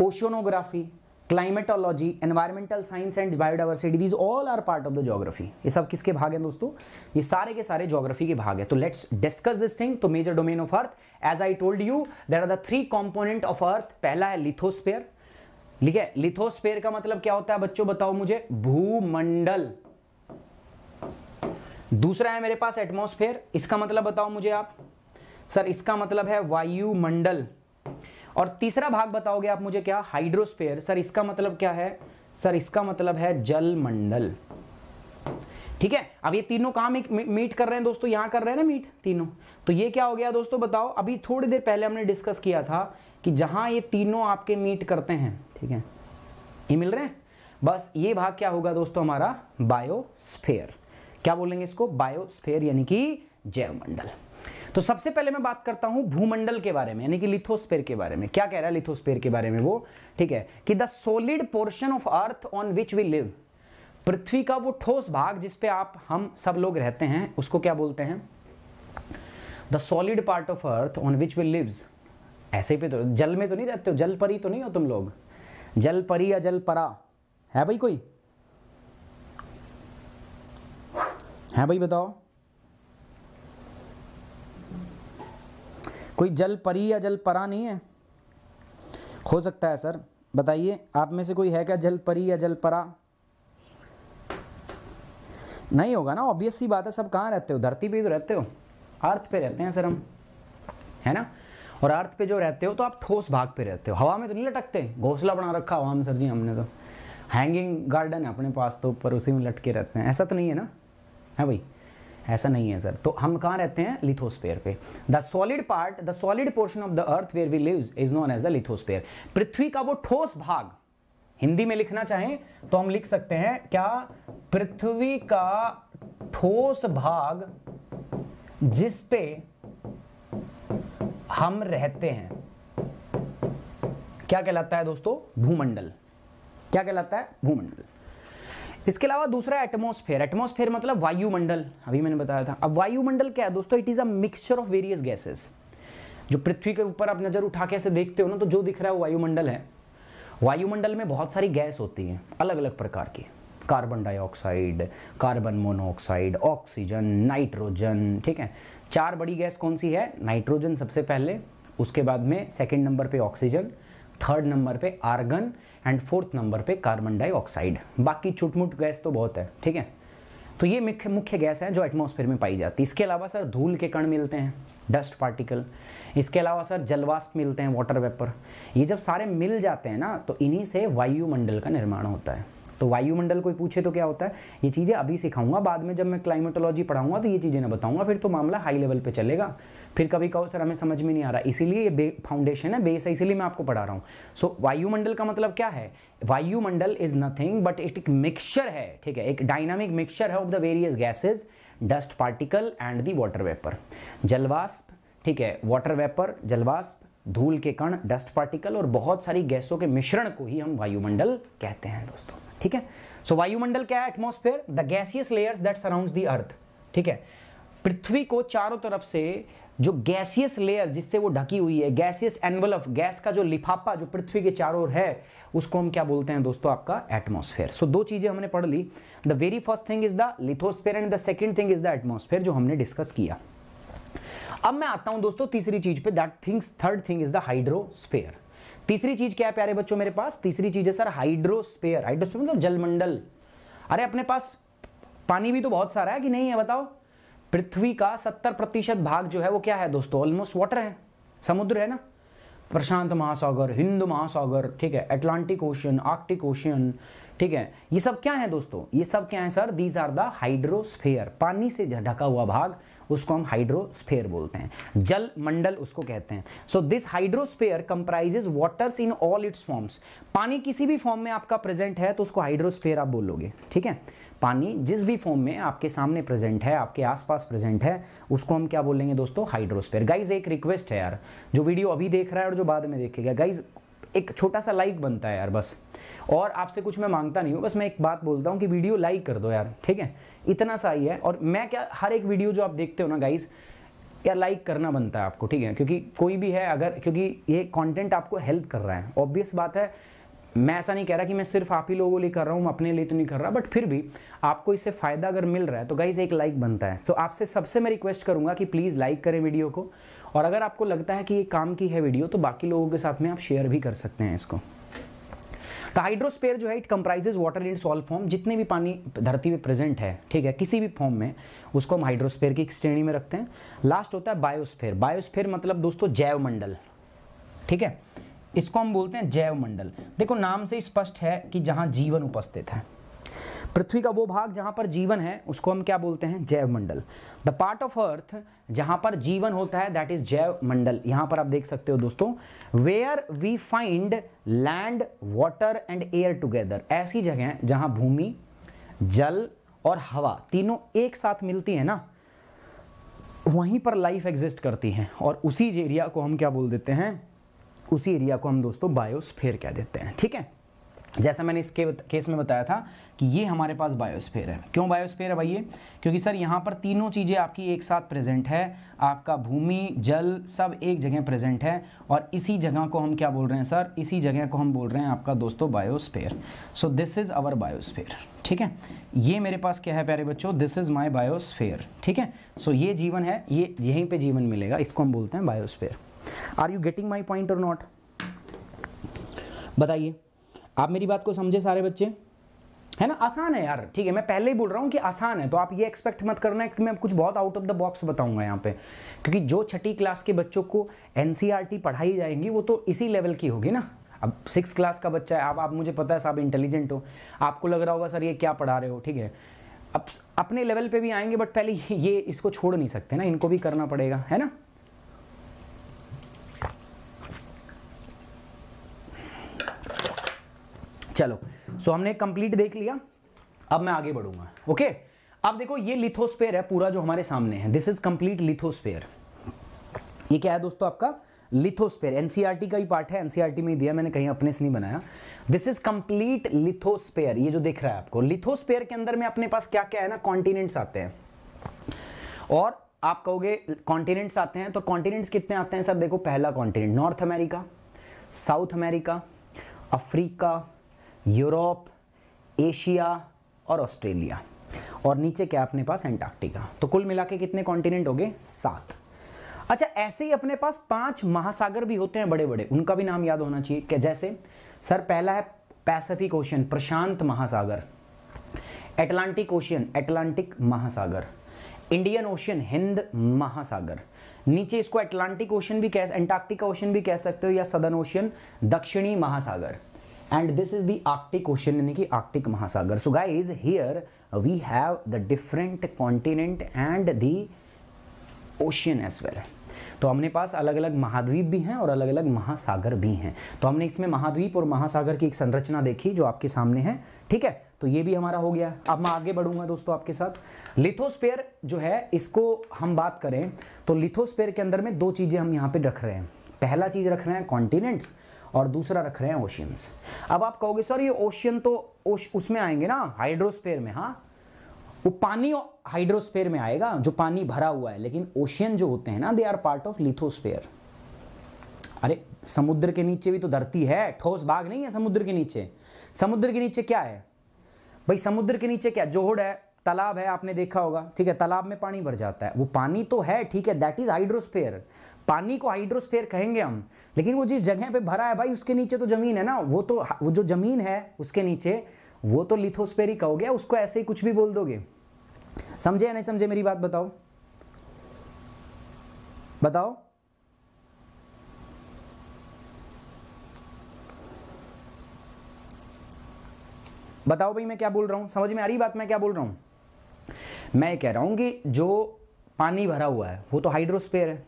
Speaker 1: oceanography climatology environmental science and biodiversity these all are part of the geography ये सब किसके भाग हैं दोस्तों ये सारे के सारे ज्योग्राफी के भाग हैं तो लेट्स डिस्कस दिस थिंग तो major domain of earth as I told you there are the three component of earth पहला है लिथोस्पेयर ठीक है लिथोस्पेयर का मतलब क्या होता है बच्चों बताओ मुझे भूमंडल दूसरा है मेरे पास एटमोस्फेयर इसका मतलब बताओ मुझे आप सर इसका मतलब है वायुमंडल और तीसरा भाग बताओगे आप मुझे क्या हाइड्रोस्फेयर सर इसका मतलब क्या है सर इसका मतलब है जल मंडल ठीक है अब ये तीनों काम एक मीट कर रहे हैं दोस्तों यहां कर रहे हैं ना मीट तीनों तो ये क्या हो गया दोस्तों बताओ अभी थोड़ी देर पहले हमने डिस्कस किया था कि जहां ये तीनों आपके मीट करते हैं ठीक है ये मिल रहे हैं बस ये भाग क्या होगा दोस्तों हमारा बायोस्फेयर क्या बोलेंगे इसको बायोस्फेयर यानी कि जैव मंडल तो सबसे पहले मैं बात करता हूं भूमंडल के बारे में यानी कि लिथोस्पेयर के बारे में क्या कह रहा है लिथोस्पेयर के बारे में वो ठीक है कि the solid portion of earth on which we live पृथ्वी का वो ठोस भाग जिसपे आप हम सब लोग रहते हैं उसको क्या बोलते हैं the solid part of earth on which we lives ऐसे पे तो जल में तो नहीं रहते हो जल परी तो नहीं हो तुम लोग जल परी या जल परा है भाई कोई है भाई बताओ कोई जल परी या जल परा नहीं है हो सकता है सर बताइए आप में से कोई है क्या जल परी या जल परा नहीं होगा ना ऑब्वियस सी बात है सब कहाँ रहते हो धरती पे ही तो रहते हो अर्थ पे रहते हैं सर हम है ना और अर्थ पे जो रहते हो तो आप ठोस भाग पे रहते हो हवा में तो नहीं लटकते घोंसला बना रखा हवा में सर जी हमने तो हैंगिंग गार्डन है अपने पास तो ऊपर उसी में लटके रहते हैं ऐसा तो नहीं है ना है भाई ऐसा नहीं है सर तो हम कहाँ रहते हैं लिथोस्पेयर पे the solid part the solid portion of the earth where we live is known as the lithosphere पृथ्वी का वो ठोस भाग हिंदी में लिखना चाहें तो हम लिख सकते हैं क्या पृथ्वी का ठोस भाग जिस पे हम रहते हैं क्या कहलाता है दोस्तों भूमंडल क्या कहलाता है भूमंडल इसके अलावा दूसरा एटमोस्फेयर एटमोस्फेयर मतलब वायुमंडल अभी मैंने बताया था अब वायुमंडल क्या है दोस्तों it is a mixture of various gases जो पृथ्वी के ऊपर आप नज़र उठा के ऐसे देखते हो ना तो जो दिख रहा है वो वायुमंडल है वायुमंडल में बहुत सारी गैस होती है अलग अलग प्रकार की carbon dioxide carbon monoxide oxygen nitrogen ठीक है चार बड़ी गैस कौन सी है नाइट्रोजन सबसे पहले उसके बाद में सेकेंड नंबर पे ऑक्सीजन थर्ड नंबर पे आर्गन एंड फोर्थ नंबर पे कार्बन डाइऑक्साइड बाकी छुटमुट गैस तो बहुत है ठीक है तो ये मुख्य मुख्य गैस है जो एटमॉस्फेयर में पाई जाती है इसके अलावा सर धूल के कण मिलते हैं डस्ट पार्टिकल इसके अलावा सर जलवाष्प मिलते हैं वाटर वेपर ये जब सारे मिल जाते हैं ना तो इन्हीं से वायुमंडल का निर्माण होता है तो वायुमंडल कोई पूछे तो क्या होता है ये चीज़ें अभी सिखाऊंगा बाद में जब मैं क्लाइमेटोलॉजी पढ़ाऊंगा तो ये चीज़ें ना बताऊंगा फिर तो मामला हाई लेवल पे चलेगा फिर कभी कहो सर हमें समझ में नहीं आ रहा इसीलिए ये फाउंडेशन है बेस है इसीलिए मैं आपको पढ़ा रहा हूँ सो so, वायुमंडल का मतलब क्या है वायुमंडल इज नथिंग बट इट एक मिक्सचर है ठीक है एक डायनामिक मिक्सचर है of the various gases dust particle and the water vapour जलवाष्प ठीक है वाटर वेपर जलवाष्प धूल के कण डस्ट पार्टिकल और बहुत सारी गैसों के मिश्रण को ही हम वायुमंडल कहते हैं दोस्तों ठीक है सो so, वायुमंडल क्या है atmosphere the gaseous layers that surround the earth ठीक है पृथ्वी को चारों तरफ से जो गैसियस लेयर जिससे वो ढकी हुई है गैसियस एनवलफ गैस का जो लिफाफा जो पृथ्वी के चारों ओर है उसको हम क्या बोलते हैं दोस्तों आपका एटमॉस्फेयर सो so, दो चीजें हमने पढ़ ली the very first thing is the lithosphere and the second thing is the atmosphere जो हमने डिस्कस किया अब मैं आता हूं दोस्तों तीसरी चीज पे that things third thing is the hydrosphere तीसरी चीज क्या है प्यारे बच्चों मेरे पास तीसरी चीज है सर हाइड्रोस्पेयर हाइड्रोस्पेयर मतलब जलमंडल अरे अपने पास पानी भी तो बहुत सारा है कि नहीं है बताओ पृथ्वी का सत्तर प्रतिशत भाग जो है वो क्या है दोस्तों ऑलमोस्ट वाटर है समुद्र है ना प्रशांत महासागर हिंद महासागर ठीक है अटलांटिक ओशियन आर्कटिक ओशियन ठीक है ये सब क्या है दोस्तों ये सब क्या है sir these are the hydrosphere पानी से ढका हुआ भाग उसको हम हाइड्रोस्फेयर बोलते हैं जल मंडल उसको कहते हैं so this hydrosphere comprises waters in all its forms पानी किसी भी फॉर्म में आपका प्रेजेंट है तो उसको हाइड्रोस्फेयर आप बोलोगे ठीक है पानी जिस भी फॉर्म में आपके सामने प्रेजेंट है आपके आसपास प्रेजेंट है उसको हम क्या बोलेंगे दोस्तों हाइड्रोस्फेयर गाइज एक रिक्वेस्ट है यार जो वीडियो अभी देख रहा है और जो बाद में देखेगा गाइज एक छोटा सा लाइक बनता है यार बस और आपसे कुछ मैं मांगता नहीं हूँ बस मैं एक बात बोलता हूँ कि वीडियो लाइक कर दो यार ठीक है इतना सा ही है और मैं क्या हर एक वीडियो जो आप देखते हो ना गाइज़ या लाइक करना बनता है आपको ठीक है क्योंकि कोई भी है अगर क्योंकि ये कॉन्टेंट आपको हेल्प कर रहा है ऑब्वियस बात है मैं ऐसा नहीं कह रहा कि मैं सिर्फ आप ही लोगों के लिए कर रहा हूँ अपने लिए तो नहीं कर रहा बट फिर भी आपको इससे फ़ायदा अगर मिल रहा है तो गाइज़ एक लाइक बनता है सो आपसे सबसे मैं रिक्वेस्ट करूँगा कि प्लीज़ लाइक करें वीडियो को और अगर आपको लगता है कि ये काम की है वीडियो तो बाकी लोगों के साथ में आप शेयर भी कर सकते हैं इसको तो हाइड्रोस्पेयर जो है it comprises water in solve form जितने भी पानी धरती में प्रेजेंट है ठीक है किसी भी फॉर्म में उसको हम हाइड्रोस्पेयर की श्रेणी में रखते हैं लास्ट होता है बायोस्फेयर बायोस्फेयर मतलब दोस्तों जैव मंडल ठीक है इसको हम बोलते हैं जैव मंडल देखो नाम से स्पष्ट है कि जहां जीवन उपस्थित है पृथ्वी का वो भाग जहां पर जीवन है उसको हम क्या बोलते हैं जैव मंडल द पार्ट ऑफ अर्थ जहां पर जीवन होता है दैट इज जैव मंडल यहां पर आप देख सकते हो दोस्तों where we find land water and air together ऐसी जगह जहां भूमि जल और हवा तीनों एक साथ मिलती है ना वहीं पर लाइफ एग्जिस्ट करती है और उसी एरिया को हम क्या बोल देते हैं उसी एरिया को हम दोस्तों बायोस्फेयर कह देते हैं ठीक है जैसा मैंने इसके केस में बताया था कि ये हमारे पास बायोस्फेयर है क्यों बायोस्फेयर है भाई क्योंकि सर यहाँ पर तीनों चीज़ें आपकी एक साथ प्रेजेंट है आपका भूमि जल सब एक जगह प्रेजेंट है और इसी जगह को हम क्या बोल रहे हैं सर इसी जगह को हम बोल रहे हैं आपका दोस्तों biosphere so this is our biosphere ठीक है ये मेरे पास क्या है प्यारे बच्चों दिस इज़ माई बायोस्फेयर ठीक है सो ये जीवन है ये यहीं पर जीवन मिलेगा इसको हम बोलते हैं biosphere are you getting my point और नॉट बताइए आप मेरी बात को समझे सारे बच्चे है ना आसान है यार ठीक है मैं पहले ही बोल रहा हूँ कि आसान है तो आप ये एक्सपेक्ट मत करना है कि मैं कुछ बहुत आउट ऑफ द बॉक्स बताऊंगा यहाँ पे क्योंकि जो छठी क्लास के बच्चों को एन e पढ़ाई जाएंगी वो तो इसी लेवल की होगी ना अब सिक्स क्लास का बच्चा है आप आप मुझे पता है साहब इंटेलिजेंट हो आपको लग रहा होगा सर ये क्या पढ़ा रहे हो ठीक है अब अपने लेवल पे भी आएंगे बट पहले ये इसको छोड़ नहीं सकते ना इनको भी करना पड़ेगा है ना चलो सो हमने कंप्लीट देख लिया अब मैं आगे बढ़ूंगा ओके अब देखो ये लिथोस्फेयर है पूरा जो हमारे सामने है दिस इज कंप्लीट लिथोस्फेयर ये क्या है दोस्तों आपका लिथोस्फेयर एनसीईआरटी e का ही पार्ट है एनसीईआरटी e में ही दिया मैंने कहीं अपने से नहीं बनाया दिस इज कंप्लीट लिथोस्फेयर ये जो दिख रहा है आपको लिथोस्फेयर के अंदर में अपने पास क्या क्या है ना कॉन्टिनेंट्स आते हैं और आप कहोगे कॉन्टिनेंट्स आते हैं तो कॉन्टिनेंट्स कितने आते हैं सर देखो पहला continent North America South America Africa Europe Asia और ऑस्ट्रेलिया और नीचे क्या अपने पास एंटार्क्टिका तो कुल मिला के कितने कॉन्टिनेंट हो गए सात अच्छा ऐसे ही अपने पास पांच महासागर भी होते हैं बड़े बड़े उनका भी नाम याद होना चाहिए क्या जैसे सर पहला है पैसिफिक ओशन प्रशांत महासागर एटलांटिक ओशन एटलांटिक महासागर इंडियन ओशन हिंद महासागर नीचे इसको एटलांटिक ओशन भी कह एंटार्क्टिका ओशन भी कह सकते हो या सदन ओशन दक्षिणी महासागर and this is the Arctic यानी कि आर्टिक महासागर so guys here we have the different continent and the ocean as well तो हमने पास अलग अलग महाद्वीप भी हैं और अलग अलग महासागर भी हैं तो हमने इसमें महाद्वीप और महासागर की एक संरचना देखी जो आपके सामने है ठीक है तो ये भी हमारा हो गया अब मैं आगे बढ़ूंगा दोस्तों आपके साथ लिथोस्पेयर जो है इसको हम बात करें तो लिथोस्पेयर के अंदर में दो चीज़ें हम यहाँ पे रख रहे हैं पहला चीज़ रख रहे हैं कॉन्टिनेंट्स और दूसरा रख रहे हैं ओशियंस अब आप कहोगे सर ये ओशियन तो ओश, उसमें आएंगे ना हाइड्रोस्फेयर में हाँ वो पानी हाइड्रोस्फेयर में आएगा जो पानी भरा हुआ है लेकिन ओशियन जो होते हैं ना they are part of lithosphere अरे समुद्र के नीचे भी तो धरती है ठोस भाग नहीं है समुद्र के नीचे समुद्र के नीचे क्या है भाई समुद्र के नीचे क्या जोहड़ है तालाब है आपने देखा होगा ठीक है तालाब में पानी भर जाता है वो पानी तो है ठीक है दैट इज हाइड्रोस्फेयर पानी को हाइड्रोस्फेयर कहेंगे हम लेकिन वो जिस जगह पे भरा है भाई उसके नीचे तो जमीन है ना वो तो वो जो जमीन है उसके नीचे वो तो लिथोस्फेयर ही कहोगे उसको ऐसे ही कुछ भी बोल दोगे समझे या नहीं समझे मेरी बात बताओ बताओ बताओ भाई मैं क्या बोल रहा हूं समझ में आ रही बात मैं क्या बोल रहा हूं मैं कह रहा हूं कि जो पानी भरा हुआ है वो तो हाइड्रोस्पेयर है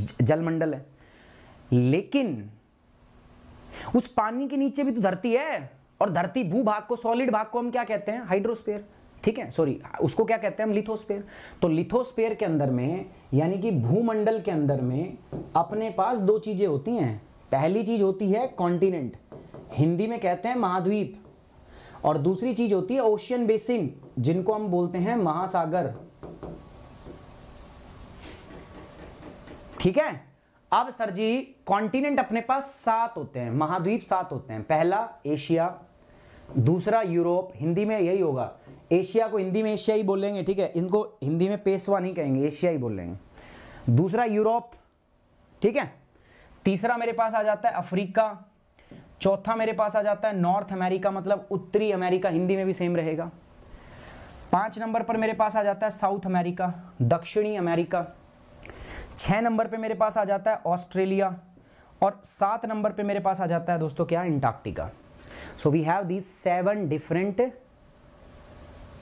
Speaker 1: जलमंडल है लेकिन उस पानी के नीचे भी तो धरती है और धरती भू भाग को सॉलिड भाग को हम क्या कहते हैं हाइड्रोस्पेयर ठीक है सॉरी उसको क्या कहते हैं हम लिथोस्पेयर तो लिथोस्पेयर के अंदर में यानी कि भूमंडल के अंदर में अपने पास दो चीज़ें होती हैं पहली चीज़ होती है कॉन्टिनेंट हिंदी में कहते हैं महाद्वीप और दूसरी चीज़ होती है ओशियन बेसिन जिनको हम बोलते हैं महासागर ठीक है अब सर जी कॉन्टिनेंट अपने पास सात होते हैं महाद्वीप सात होते हैं पहला एशिया दूसरा यूरोप हिंदी में यही होगा एशिया को हिंदी में एशिया ही बोलेंगे ठीक है इनको हिंदी में पेशवा नहीं कहेंगे एशिया ही बोलेंगे दूसरा यूरोप ठीक है तीसरा मेरे पास आ जाता है अफ्रीका चौथा मेरे पास आ जाता है नॉर्थ अमेरिका मतलब उत्तरी अमेरिका हिंदी में भी सेम रहेगा पांच नंबर पर मेरे पास आ जाता है साउथ अमेरिका दक्षिणी अमेरिका छह नंबर पे मेरे पास आ जाता है ऑस्ट्रेलिया और सात नंबर पे मेरे पास आ जाता है दोस्तों क्या Antarctica so we have these seven different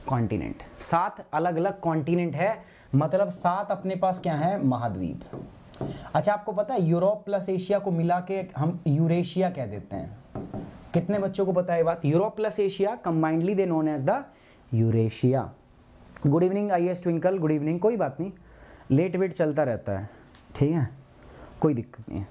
Speaker 1: continent सात अलग अलग कॉन्टिनेंट है मतलब सात अपने पास क्या है महाद्वीप अच्छा आपको पता है यूरोप प्लस एशिया को मिला के हम यूरेशिया कह देते हैं कितने बच्चों को पता है बात Europe plus Asia combinedly they known as the Eurasia good evening I S Twinkle good evening कोई बात नहीं लेट वेट चलता रहता है ठीक है कोई दिक्कत नहीं है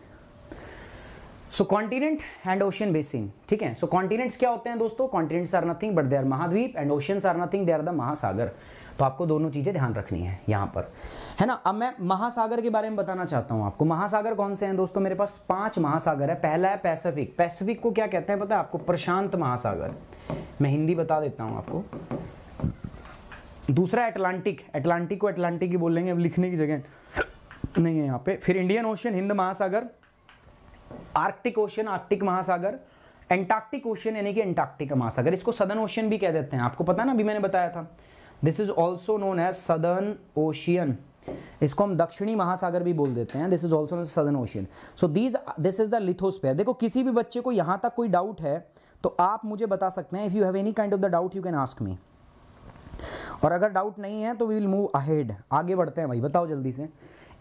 Speaker 1: so continent and ocean basin ठीक है सो कॉन्टिनेंट्स क्या होते हैं दोस्तों continents are nothing but they are महाद्वीप and oceans are nothing they are the महासागर तो आपको दोनों चीज़ें ध्यान रखनी है यहाँ पर है ना अब मैं महासागर के बारे में बताना चाहता हूँ आपको महासागर कौन से हैं दोस्तों मेरे पास पांच महासागर है पहला है पैसिफिक पैसिफिक को क्या कहते हैं पता है आपको प्रशांत महासागर मैं हिंदी बता देता हूँ आपको दूसरा एटलांटिक एटलांटिक को एटलांटिक ही बोलेंगे अब लिखने की जगह नहीं है यहाँ पे फिर इंडियन ओशन हिंद महासागर आर्कटिक ओशन आर्कटिक महासागर एंटार्क्टिक ओशन यानी कि एंटार्क्टिक महासागर इसको सदन ओशन भी कह देते हैं आपको पता ना अभी मैंने बताया था this is also known as southern ocean इसको हम दक्षिणी महासागर भी बोल देते हैं this is also southern ocean so these this is the lithosphere देखो किसी भी बच्चे को यहां तक कोई डाउट है तो आप मुझे बता सकते हैं if you have any kind of the doubt you can ask me और अगर डाउट नहीं है तो वी विल मूव अहेड आगे बढ़ते हैं भाई बताओ जल्दी से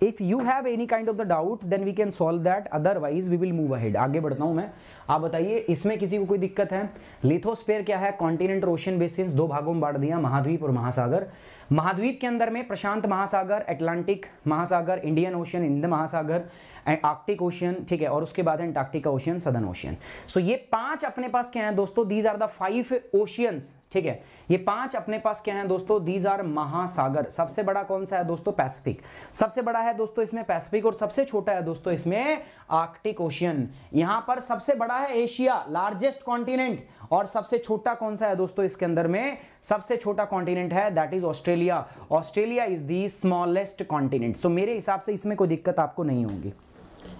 Speaker 1: if you have any kind of the doubt then we can solve that otherwise we will move ahead आगे बढ़ता हूँ मैं आप बताइए इसमें किसी को कोई दिक्कत है लिथोस्पेयर क्या है कॉन्टिनेंट और ओशन बेसिन दो भागों में बांट दिया महाद्वीप और महासागर महाद्वीप के अंदर में प्रशांत महासागर एटलांटिक महासागर इंडियन ओशन हिंद महासागर एंड आर्कटिक ओशियन ठीक है और उसके बाद Antarctica ocean southern ocean so ये पांच अपने पास क्या है दोस्तों these are the five oceans ठीक है ये पांच अपने पास क्या है दोस्तों दीज आर महासागर सबसे बड़ा कौन सा है दोस्तों पैसिफिक सबसे बड़ा है दोस्तों इसमें पैसिफिक और सबसे छोटा है दोस्तों इसमें आर्कटिक ओशियन यहां पर सबसे बड़ा है एशिया लार्जेस्ट कॉन्टिनेंट और सबसे छोटा कौन सा है दोस्तों इसके अंदर में सबसे छोटा कॉन्टिनेंट है that is Australia Australia is the smallest continent so मेरे हिसाब से इसमें कोई दिक्कत आपको नहीं होगी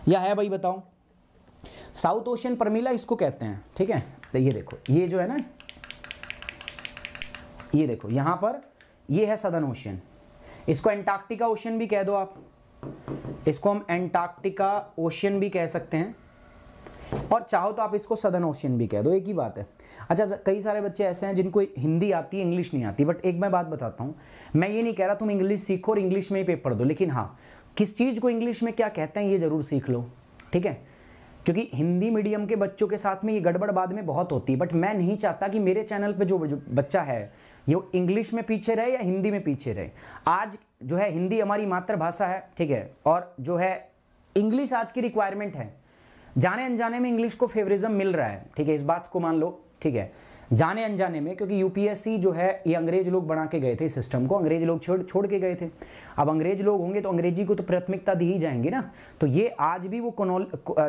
Speaker 1: या है भाई बताओ साउथ ओशियन परमिला इसको कहते हैं ठीक है तो ये देखो ये जो है ना ये देखो यहां पर ये है सदन ओशियन इसको एंटार्क्टिका ओशियन भी कह दो आप इसको हम एंटार्क्टिका ओशियन भी कह सकते हैं और चाहो तो आप इसको सदन ओशियन भी कह दो एक ही बात है अच्छा कई सारे बच्चे ऐसे हैं जिनको हिंदी आती है इंग्लिश नहीं आती बट एक मैं बात बताता हूँ मैं ये नहीं कह रहा तुम इंग्लिश सीखो और इंग्लिश में ही पेपर दो लेकिन हाँ किस चीज़ को इंग्लिश में क्या कहते हैं ये ज़रूर सीख लो ठीक है क्योंकि हिंदी मीडियम के बच्चों के साथ में ये गड़बड़ बाद में बहुत होती है बट मैं नहीं चाहता कि मेरे चैनल पे जो बच्चा है ये इंग्लिश में पीछे रहे या हिंदी में पीछे रहे आज जो है हिंदी हमारी मातृभाषा है ठीक है और जो है इंग्लिश आज की रिक्वायरमेंट है जाने अनजाने में इंग्लिश को फेवरिज्म मिल रहा है ठीक है इस बात को मान लो ठीक है जाने अनजाने में क्योंकि यूपीएससी जो है ये अंग्रेज लोग बना के गए थे सिस्टम को अंग्रेज लोग छोड़ छोड़ के गए थे अब अंग्रेज लोग होंगे तो अंग्रेजी को तो प्राथमिकता दी ही जाएंगी ना तो ये आज भी वो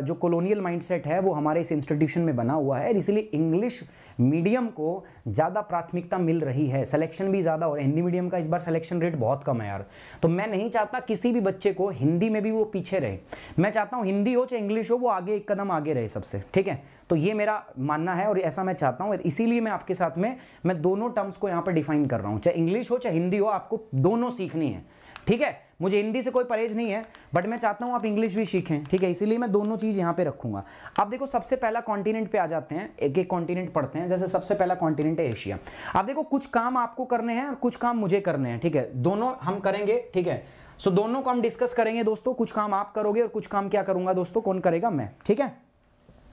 Speaker 1: जो कॉलोनियल माइंडसेट है वो हमारे इस इंस्टीट्यूशन में बना हुआ है इसलिए इंग्लिश मीडियम को ज़्यादा प्राथमिकता मिल रही है सिलेक्शन भी ज़्यादा और हिंदी मीडियम का इस बार सिलेक्शन रेट बहुत कम है यार तो मैं नहीं चाहता किसी भी बच्चे को हिंदी में भी वो पीछे रहे मैं चाहता हूँ हिंदी हो चाहे इंग्लिश हो वो आगे एक कदम आगे रहे सबसे ठीक है तो ये मेरा मानना है और ऐसा मैं चाहता हूँ इसीलिए मैं आपके साथ में मैं दोनों टर्म्स को यहाँ पर डिफाइन कर रहा हूँ चाहे इंग्लिश हो चाहे हिंदी हो आपको दोनों सीखनी है ठीक है मुझे हिंदी से कोई परहेज नहीं है बट मैं चाहता हूँ आप इंग्लिश भी सीखें ठीक है इसीलिए मैं दोनों चीज़ यहाँ पे रखूँगा आप देखो सबसे पहला कॉन्टिनेंट पे आ जाते हैं एक एक कॉन्टिनेंट पढ़ते हैं जैसे सबसे पहला कॉन्टिनेंट है एशिया आप देखो कुछ काम आपको करने हैं और कुछ काम मुझे करने हैं ठीक है दोनों हम करेंगे ठीक है सो दोनों को हम डिस्कस करेंगे दोस्तों कुछ काम आप करोगे और कुछ काम क्या करूँगा दोस्तों कौन करेगा मैं ठीक है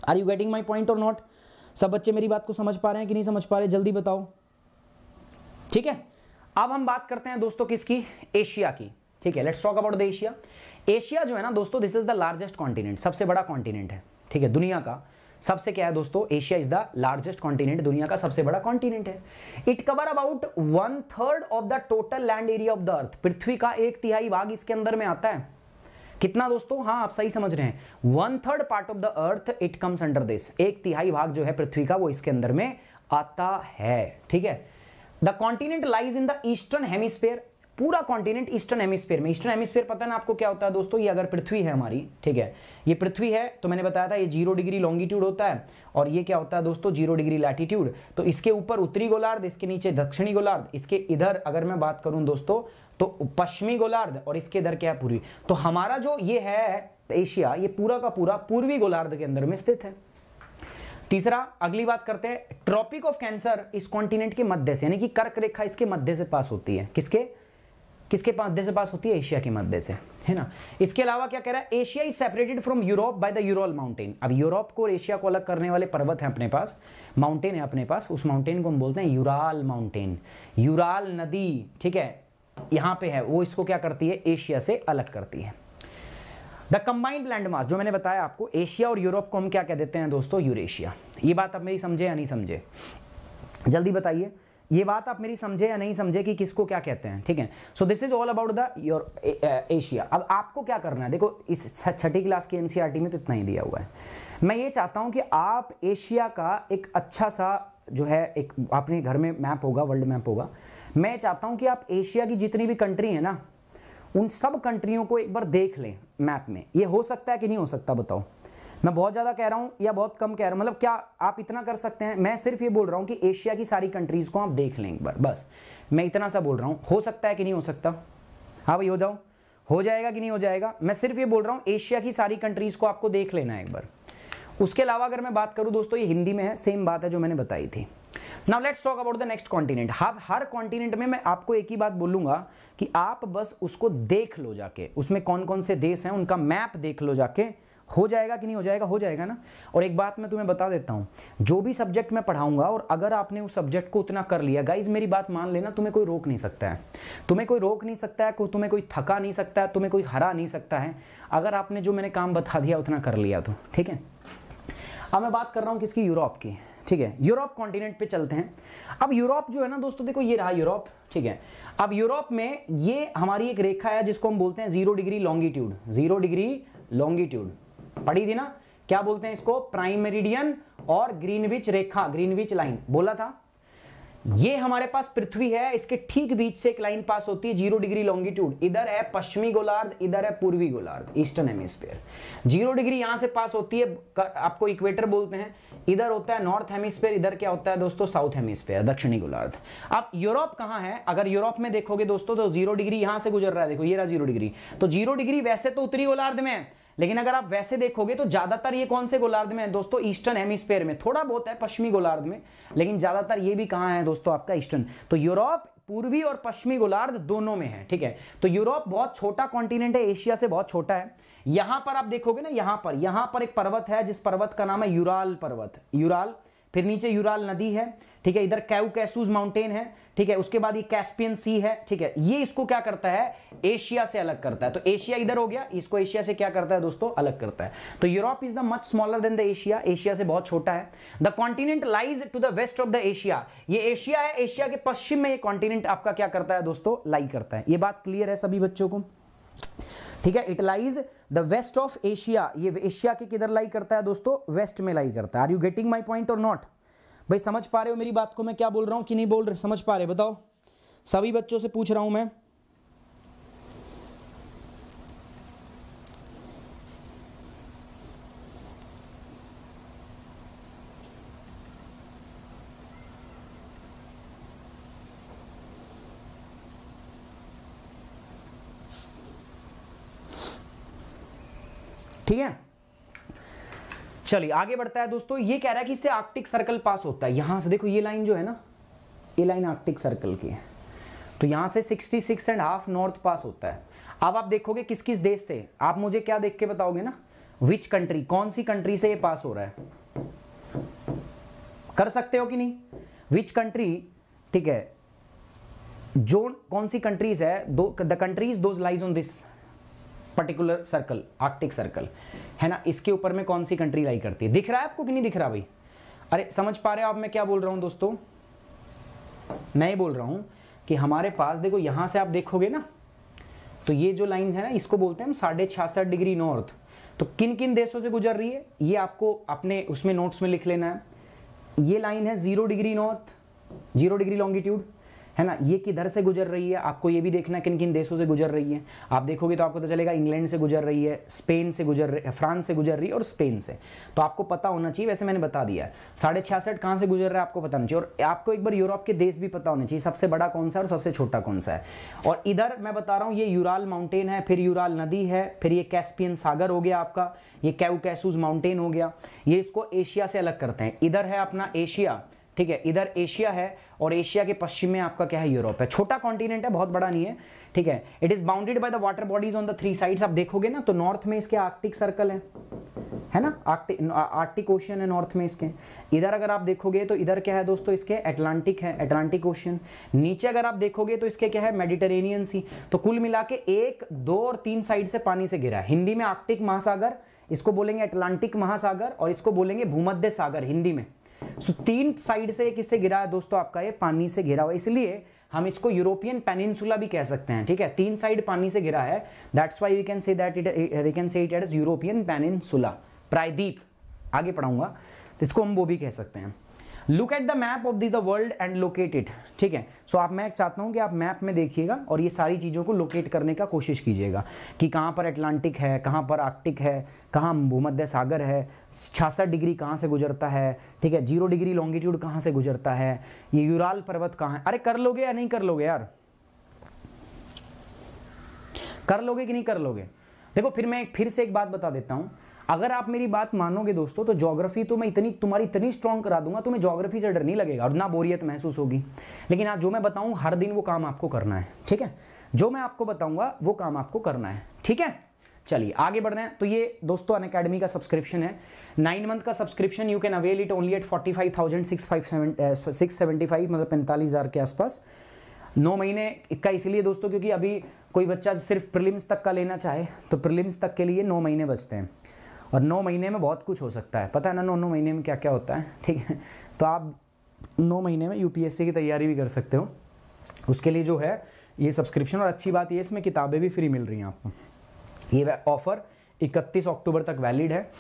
Speaker 1: are you getting my point और नॉट सब बच्चे मेरी बात को समझ पा रहे हैं कि नहीं समझ पा रहे जल्दी बताओ ठीक है अब हम बात करते हैं दोस्तों किसकी एशिया की ठीक है let's talk about the Asia Asia जो है ना दोस्तों this is the largest continent सबसे बड़ा कॉन्टिनेंट है ठीक है दुनिया का सबसे क्या है दोस्तों Asia is the largest continent दुनिया का सबसे बड़ा कॉन्टिनेंट है it cover about one third of the total land area of the earth पृथ्वी का एक तिहाई भाग इसके अंदर में आता है कितना दोस्तों हाँ आप सही समझ रहे हैं one third part of the earth it comes under this एक तिहाई भाग जो है पृथ्वी का वो इसके अंदर में आता है ठीक है the continent lies in the eastern hemisphere पूरा कॉन्टिनेंट ईस्टर्न हेमिस्फेयर में ईस्टर्न हेमिस्फेयर पता है ना आपको क्या होता है दोस्तों ये अगर पृथ्वी है हमारी ठीक है ये पृथ्वी है तो मैंने बताया था ये जीरो डिग्री लॉन्गिट्यूड होता है और ये क्या होता है दोस्तों जीरो डिग्री लैटिट्यूड तो इसके ऊपर उत्तरी गोलार्ध इसके नीचे दक्षिणी गोलार्ध इसके इधर अगर मैं बात करूं दोस्तों तो पश्चिमी गोलार्ध और इसके इधर क्या है पूर्वी तो हमारा जो ये है एशिया ये पूरा का पूरा पूर्वी गोलार्ध के अंदर में स्थित है तीसरा अगली बात करते हैं ट्रॉपिक ऑफ कैंसर इस कॉन्टिनेंट के मध्य से यानी कि कर्क रेखा इसके मध्य से पास होती है किसके किसके मध्य से पास होती है एशिया के मध्य से है ना इसके अलावा क्या कह रहा है Asia is separated from Europe by the Ural mountain अब यूरोप को और एशिया को अलग करने वाले पर्वत हैं अपने पास माउंटेन है अपने पास उस माउंटेन को हम बोलते हैं यूराल माउंटेन यूराल नदी ठीक है यहाँ पे है वो इसको क्या करती है एशिया से अलग करती है द कंबाइंड लैंड जो मैंने बताया आपको एशिया और यूरोप को हम क्या कह देते हैं दोस्तों यूरेशिया ये बात आप मेरी समझे या नहीं समझे जल्दी बताइए ये बात आप मेरी समझे या नहीं समझे कि किसको क्या कहते हैं ठीक है so this is all about the your Asia अब आपको क्या करना है देखो इस छठी क्लास के एनसीईआरटी e में तो इतना ही दिया हुआ है मैं ये चाहता हूँ कि आप एशिया का एक अच्छा सा जो है एक अपने घर में मैप होगा वर्ल्ड मैप होगा मैं चाहता हूँ कि आप एशिया की जितनी भी कंट्री है ना उन सब कंट्रियों को एक बार देख लें मैप में ये हो सकता है कि नहीं हो सकता बताओ मैं बहुत ज़्यादा कह रहा हूँ या बहुत कम कह रहा हूँ मतलब क्या आप इतना कर सकते हैं मैं सिर्फ ये बोल रहा हूँ कि एशिया की सारी कंट्रीज़ को आप देख लें एक बार बस मैं इतना सा बोल रहा हूँ हो सकता है कि नहीं हो सकता हाँ भाई हो जाओ हो जाएगा कि नहीं हो जाएगा मैं सिर्फ ये बोल रहा हूँ एशिया की सारी कंट्रीज़ को आपको देख लेना एक बार उसके अलावा अगर मैं बात करूँ दोस्तों ये हिंदी में है सेम बात है जो मैंने बताई थी now let's talk about the next continent हर कॉन्टिनेंट में मैं आपको एक ही बात बोलूँगा कि आप बस उसको देख लो जाके उसमें कौन कौन से देश हैं उनका मैप देख लो जाके हो जाएगा कि नहीं हो जाएगा हो जाएगा ना और एक बात मैं तुम्हें बता देता हूँ जो भी सब्जेक्ट मैं पढ़ाऊंगा और अगर आपने उस सब्जेक्ट को उतना कर लिया गाइज मेरी बात मान लेना तुम्हें कोई रोक नहीं सकता है तुम्हें कोई रोक नहीं सकता है को, तुम्हें कोई थका नहीं सकता है तुम्हें कोई हरा नहीं सकता है अगर आपने जो मैंने काम बता दिया उतना कर लिया तो ठीक है अब मैं बात कर रहा हूँ किसकी यूरोप की ठीक है यूरोप कॉन्टिनेंट पे चलते हैं अब यूरोप जो है ना दोस्तों देखो ये रहा यूरोप ठीक है अब यूरोप में ये हमारी एक रेखा है जिसको हम बोलते हैं zero degree longitude zero degree longitude पढ़ी थी ना क्या बोलते हैं इसको प्राइम मेरिडियन और ग्रीनविच रेखा ग्रीनविच लाइन बोला था ये हमारे पास पृथ्वी है इसके ठीक बीच से एक लाइन पास होती है जीरो डिग्री लॉन्गिट्यूड इधर है पश्चिमी गोलार्ध इधर है पूर्वी गोलार्ध ईस्टर्न हेमिस्फीयर जीरो डिग्री यहां से पास होती है आपको इक्वेटर बोलते हैं इधर होता है नॉर्थ हेमिस्फेयर इधर क्या होता है दोस्तों साउथ हेमिस्फेयर दक्षिणी गोलार्ध अब यूरोप कहां है अगर यूरोप में देखोगे दोस्तों तो जीरो डिग्री यहां से गुजर रहा है देखो ये रहा जीरो डिग्री तो जीरो डिग्री वैसे तो उत्तरी गोलार्ध में है लेकिन अगर आप वैसे देखोगे तो ज्यादातर ये कौन से गोलार्ध में है दोस्तों ईस्टर्न हेमिस्फेयर में थोड़ा बहुत है पश्चिमी गोलार्ध में लेकिन ज्यादातर ये भी कहां है दोस्तों आपका ईस्टर्न तो यूरोप पूर्वी और पश्चिमी गोलार्ध दोनों में है ठीक है तो यूरोप बहुत छोटा कॉन्टिनेंट है एशिया से बहुत छोटा है यहां पर आप देखोगे ना यहां पर यहां पर एक पर्वत है जिस पर्वत का नाम है यूराल पर्वत यूराल फिर नीचे यूराल नदी है ठीक है इधर कैव कैसूज माउंटेन है ठीक है उसके बाद ये कैस्पियन सी है ठीक है ये इसको क्या करता है एशिया से अलग करता है तो एशिया इधर हो गया इसको एशिया से क्या करता है दोस्तों अलग करता है तो Europe is the much smaller than the Asia Asia से बहुत छोटा है the continent lies to the west of the Asia ये एशिया है एशिया के पश्चिम में ये कॉन्टिनेंट आपका क्या करता है दोस्तों लाई करता है ये बात क्लियर है सभी बच्चों को ठीक है it lies the west of Asia ये एशिया के किधर लाई करता है दोस्तों वेस्ट में लाई करता है are you getting my point और नॉट भाई समझ पा रहे हो मेरी बात को मैं क्या बोल रहा हूँ कि नहीं बोल रहे समझ पा रहे बताओ सभी बच्चों से पूछ रहा हूँ मैं ठीक है चलिए आगे बढ़ता है दोस्तों ये कह रहा है कि इससे आर्कटिक सर्कल पास होता है यहां से देखो ये लाइन जो है ना ये लाइन आर्कटिक सर्कल की है तो यहां से 66 एंड हाफ नॉर्थ पास होता है अब आप देखोगे किस किस देश से आप मुझे क्या देख के बताओगे ना विच कंट्री कौन सी कंट्री से ये पास हो रहा है कर सकते हो कि नहीं विच कंट्री ठीक है जोन कौन सी कंट्रीज है दो the countries those lies on this particular circle Arctic circle है ना इसके ऊपर में कौन सी कंट्री लाई करती है दिख रहा है आपको कि नहीं दिख रहा भाई अरे समझ पा रहे हो आप मैं क्या बोल रहा हूँ दोस्तों मैं ये बोल रहा हूँ कि हमारे पास देखो यहाँ से आप देखोगे ना तो ये जो लाइन है ना इसको बोलते हैं हम साढ़े छियासठ डिग्री नॉर्थ तो किन किन देशों से गुजर रही है ये आपको अपने उसमें नोट्स में लिख लेना है ये लाइन है zero degree north zero degree longitude है ना ये किधर से गुजर रही है आपको ये भी देखना किन किन देशों से गुजर रही है आप देखोगे तो आपको पता चलेगा इंग्लैंड से गुजर रही है स्पेन से गुजर रही है फ्रांस से गुजर रही है और स्पेन से तो आपको पता होना चाहिए वैसे मैंने बता दिया साढ़े छियासठ कहाँ से गुजर रहा है आपको पता होना चाहिए और आपको एक बार यूरोप के देश भी पता होना चाहिए सबसे बड़ा कौन सा है और सबसे छोटा कौन सा है और इधर मैं बता रहा हूँ ये यूराल माउंटेन है फिर यूराल नदी है फिर ये कैस्पियन सागर हो गया आपका ये कैसूज माउंटेन हो गया ये इसको एशिया से अलग करते हैं इधर है अपना एशिया ठीक है इधर एशिया है और एशिया के पश्चिम में आपका क्या है यूरोप है छोटा कॉन्टिनेंट है बहुत बड़ा नहीं है ठीक है it is bounded by the water bodies on the three sides आप देखोगे ना तो नॉर्थ में इसके आर्टिक सर्कल है है ना आर्टिक आर्कटिक ओशियन है नॉर्थ में इसके इधर अगर आप देखोगे तो इधर क्या है दोस्तों इसके एटलांटिक है एटलांटिक ओशियन नीचे अगर आप देखोगे तो इसके क्या है मेडिटेरेनियन सी तो कुल मिला के एक दो और तीन साइड से पानी से गिरा है हिंदी में आर्टिक महासागर इसको बोलेंगे अटलांटिक महासागर और इसको बोलेंगे भूमध्य सागर हिंदी में सो तीन साइड से किससे घिरा है दोस्तों आपका ये पानी से घिरा हुआ इसलिए हम इसको यूरोपियन पेनिनसुला भी कह सकते हैं ठीक है तीन साइड पानी से घिरा है that's why we can say that it we can say it at European peninsula प्रायद्वीप आगे पढ़ाऊंगा तो इसको हम वो भी कह सकते हैं look at the map of this the world and locate it ठीक है सो so, आप मैं चाहता हूँ कि आप मैप में देखिएगा और ये सारी चीज़ों को लोकेट करने का कोशिश कीजिएगा कि कहाँ पर अटलांटिक है कहाँ पर आर्कटिक है कहाँ भूमध्य सागर है छियासठ डिग्री कहाँ से गुजरता है ठीक है जीरो डिग्री लॉन्गिट्यूड कहाँ से गुजरता है ये यूराल पर्वत कहाँ है अरे कर लोगे या नहीं कर लोगे यार कर लोगे कि नहीं कर लोगे देखो फिर मैं फिर से एक बात बता देता हूँ अगर आप मेरी बात मानोगे दोस्तों तो ज्योग्राफी तो मैं इतनी तुम्हारी इतनी स्ट्रांग करा दूंगा तुम्हें ज्योग्राफी से डर नहीं लगेगा और ना बोरियत महसूस होगी लेकिन आज जो मैं बताऊँ हर दिन वो काम आपको करना है ठीक है जो मैं आपको बताऊँगा वो काम आपको करना है ठीक है चलिए आगे बढ़ रहे हैं तो ये दोस्तों अन अकेडमी का सब्सक्रिप्शन है नाइन मंथ का subscription you can avail it only at forty five thousand six five seven six seventy five मतलब पैंतालीस हज़ार के आसपास नौ महीने का इसलिए दोस्तों क्योंकि अभी कोई बच्चा सिर्फ प्रिलिम्स तक का लेना चाहे तो प्रिलिम्स तक के लिए नौ महीने बचते हैं और नौ महीने में बहुत कुछ हो सकता है पता है ना नौ नौ महीने में क्या क्या होता है [LAUGHS] ठीक है तो आप नौ महीने में यूपीएससी की तैयारी भी कर सकते हो उसके लिए जो है ये सब्सक्रिप्शन और अच्छी बात ये इसमें किताबें भी फ्री मिल रही हैं आपको ये ऑफ़र 31 अक्टूबर तक वैलिड है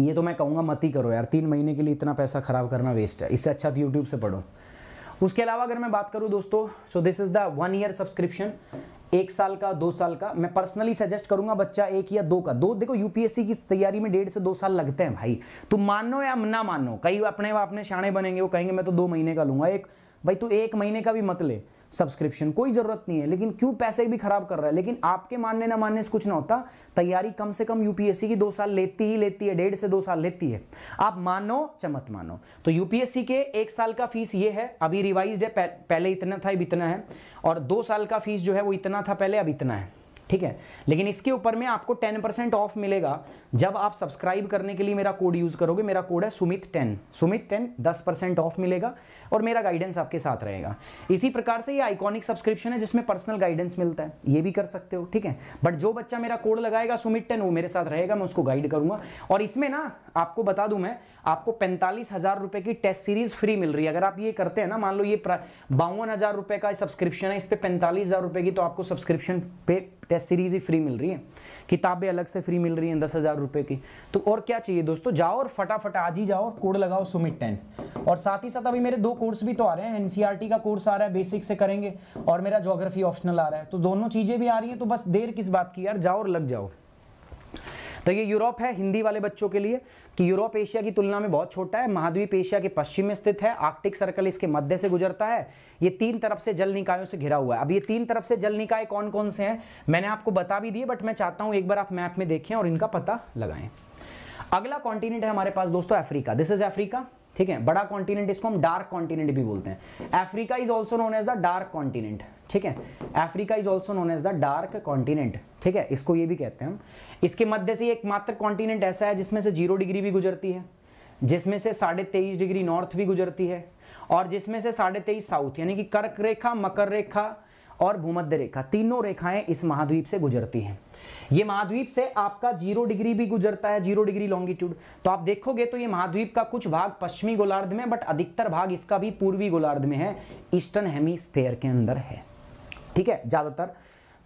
Speaker 1: ये तो मैं कहूँगा मत ही करो यार तीन महीने के लिए इतना पैसा ख़राब करना वेस्ट है इससे अच्छा तो यूट्यूब से पढ़ो उसके अलावा अगर मैं बात करूँ दोस्तों so this is the one year subscription एक साल का दो साल का मैं पर्सनली सजेस्ट करूंगा बच्चा एक या दो का दो देखो यूपीएससी की तैयारी में डेढ़ से दो साल लगते हैं भाई तो मानो या ना मानो कई अपने अपने शाणे बनेंगे वो कहेंगे मैं तो दो महीने का लूंगा एक भाई तू एक महीने का भी मत ले सब्सक्रिप्शन कोई ज़रूरत नहीं है लेकिन क्यों पैसे भी खराब कर रहा है लेकिन आपके मानने ना मानने से कुछ ना होता तैयारी कम से कम यूपीएससी की दो साल लेती ही लेती है डेढ़ से दो साल लेती है आप मानो चमत मानो तो यूपीएससी के एक साल का फीस ये है अभी रिवाइज है पहले इतना था अब इतना है और दो साल का फीस जो है वो इतना था पहले अब इतना है ठीक है लेकिन इसके ऊपर में आपको टेन परसेंट ऑफ मिलेगा जब आप सब्सक्राइब करने के लिए मेरा कोड यूज़ करोगे मेरा कोड है सुमित टेन सुमित टेन दस परसेंट ऑफ मिलेगा और मेरा गाइडेंस आपके साथ रहेगा इसी प्रकार से ये आइकॉनिक सब्सक्रिप्शन है जिसमें पर्सनल गाइडेंस मिलता है ये भी कर सकते हो ठीक है बट जो बच्चा मेरा कोड लगाएगा सुमित टेन वो मेरे साथ रहेगा मैं उसको गाइड करूंगा और इसमें ना आपको बता दूं मैं आपको पैंतालीस हजार रुपए की टेस्ट सीरीज फ्री मिल रही है अगर आप ये करते हैं ना मान लो ये बावन हजार रुपए का सब्सक्रिप्शन है इस पर पैंतालीस हजार रुपए की तो आपको सब्सक्रिप्शन पे टेस्ट सीरीज ही फ्री मिल रही है किताबें अलग से फ्री मिल रही हैं दस हज़ार रुपए की तो और क्या चाहिए दोस्तों जाओ और फटाफट आज ही जाओ कोड लगाओ सुमित टेन और साथ ही साथ अभी मेरे दो कोर्स भी तो आ रहे हैं एनसीईआरटी e का कोर्स आ रहा है बेसिक से करेंगे और मेरा जोग्राफी ऑप्शनल आ रहा है तो दोनों चीज़ें भी आ रही है तो बस देर किस बात की यार जाओ और लग जाओ तो ये यूरोप है हिंदी वाले बच्चों के लिए कि यूरोप एशिया की तुलना में बहुत छोटा है महाद्वीप एशिया के पश्चिम में स्थित है आर्कटिक सर्कल इसके मध्य से गुजरता है ये तीन तरफ से जल निकायों से घिरा हुआ है अब ये तीन तरफ से जल निकाय कौन कौन से हैं मैंने आपको बता भी दिए बट मैं चाहता हूं एक बार आप मैप में देखें और इनका पता लगाएं अगला कॉन्टिनेंट है हमारे पास दोस्तों अफ्रीका दिस इज अफ्रीका ठीक है बड़ा कॉन्टिनेंट इसको हम डार्क कॉन्टिनेंट भी बोलते हैं Africa is also known as the dark continent ठीक है Africa is also known as the dark continent ठीक है इसको ये भी कहते हैं हम इसके मध्य से एकमात्र कॉन्टिनेंट ऐसा है जिसमें से जीरो डिग्री भी गुजरती है जिसमें से साढ़े तेईस डिग्री नॉर्थ भी गुजरती है और जिसमें से साढ़े तेईस साउथ यानी कि कर्क रेखा मकर रेखा और भूमध्य रेखा तीनों रेखाएं इस महाद्वीप से गुजरती हैं ये महाद्वीप से आपका जीरो डिग्री भी गुजरता है जीरो डिग्री लॉन्गिट्यूड तो आप देखोगे तो ये महाद्वीप का कुछ भाग पश्चिमी गोलार्ध में बट अधिकतर भाग इसका भी पूर्वी गोलार्ध में है ईस्टर्न हेमीस्फेयर के अंदर है ठीक है ज़्यादातर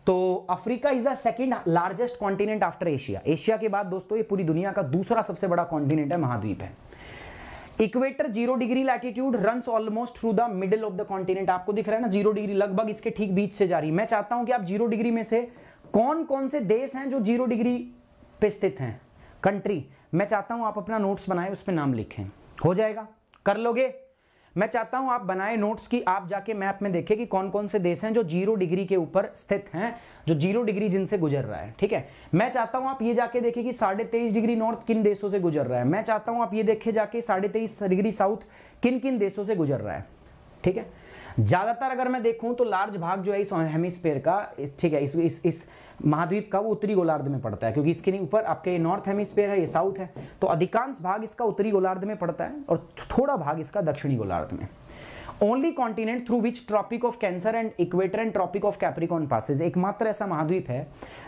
Speaker 1: तो Africa is the second largest continent after Asia Asia के बाद दोस्तों ये पूरी दुनिया का दूसरा सबसे बड़ा कॉन्टिनेंट है महाद्वीप है equator zero degree latitude run almost through the middle of the continent आपको दिख रहा है ना जीरो डिग्री लगभग इसके ठीक बीच से जा रही मैं चाहता हूं कि आप जीरो डिग्री में से कौन कौन से देश हैं जो जीरो डिग्री पे स्थित हैं कंट्री मैं चाहता हूं आप अपना नोट्स बनाए उस पर नाम लिखें हो जाएगा कर लोगे मैं चाहता हूं आप बनाए नोट्स की आप जाके मैप में देखें कि कौन कौन से देश हैं जो जीरो डिग्री के ऊपर स्थित हैं जो जीरो डिग्री जिनसे गुजर रहा है ठीक है मैं चाहता हूं आप ये जाके देखें कि साढ़े तेईस डिग्री नॉर्थ किन देशों से गुजर रहा है मैं चाहता हूं आप ये देखे जाके साढ़े तेईस डिग्री साउथ किन किन देशों से गुजर रहा है ठीक है ज़्यादातर अगर मैं देखूँ तो लार्ज भाग जो है इस हेमिस्फेयर का ठीक है इस इस, इस महाद्वीप का वो उत्तरी गोलार्ध में पड़ता है क्योंकि इसके ऊपर आपके नॉर्थ हेमिस्फेयर है ये साउथ है तो अधिकांश भाग इसका उत्तरी गोलार्ध में पड़ता है और थोड़ा भाग इसका दक्षिणी गोलार्ध में only continent through which tropic of cancer and equator and tropic of capricorn passes एकमात्र ऐसा महाद्वीप है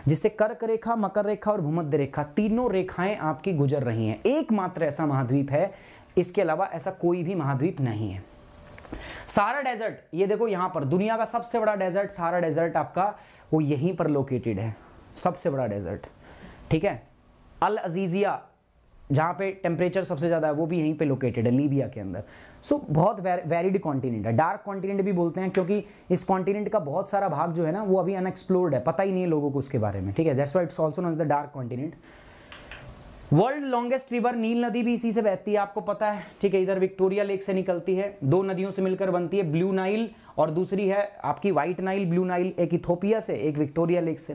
Speaker 1: जिससे कर्क रेखा मकर रेखा और भूमध्य रेखा तीनों रेखाएं आपकी गुजर रही हैं एकमात्र ऐसा महाद्वीप है इसके अलावा ऐसा कोई भी महाद्वीप नहीं है सारा डेजर्ट ये देखो यहां पर दुनिया का सबसे बड़ा डेजर्ट सारा डेजर्ट आपका वो यहीं पर लोकेटेड है सबसे बड़ा डेजर्ट ठीक है अल अजीज़िया जहां पे टेम्परेचर सबसे ज़्यादा है वो भी यहीं पे लोकेटेड है लीबिया के अंदर सो so, बहुत वेरिड कॉन्टिनेंट है डार्क कॉन्टिनेंट भी बोलते हैं क्योंकि इस कॉन्टिनेंट का बहुत सारा भाग जो है ना वो अभी अनएक्सप्लोर्ड है पता ही नहीं है लोगों को उसके बारे में ठीक है that's why it's also knows the dark continent world longest river नील नदी भी इसी से बहती है आपको पता है ठीक है इधर विक्टोरिया लेक से निकलती है दो नदियों से मिलकर बनती है ब्लू नाइल और दूसरी है आपकी व्हाइट नाइल ब्लू नाइल एक इथोपिया से एक विक्टोरिया लेक से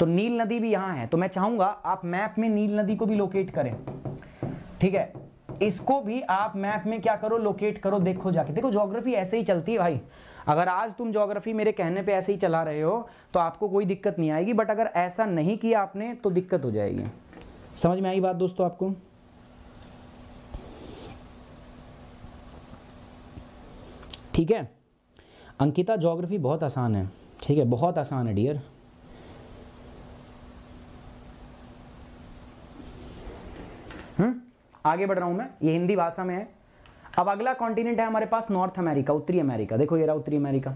Speaker 1: तो नील नदी भी यहाँ है तो मैं चाहूंगा आप मैप में नील नदी को भी लोकेट करें ठीक है इसको भी आप मैप में क्या करो लोकेट करो देखो जाके देखो जोग्राफी ऐसे ही चलती है भाई अगर आज तुम जोग्राफी मेरे कहने पे ऐसे ही चला रहे हो तो आपको कोई दिक्कत नहीं आएगी बट अगर ऐसा नहीं किया आपने तो दिक्कत हो जाएगी समझ में आई बात दोस्तों आपको ठीक है अंकिता जोग्राफी बहुत आसान है ठीक है बहुत आसान है डियर हम्म? आगे बढ़ रहा हूं मैं ये हिंदी भाषा में है अब अगला कॉन्टिनेंट है हमारे पास नॉर्थ अमेरिका उत्तरी अमेरिका देखो ये रहा उत्तरी अमेरिका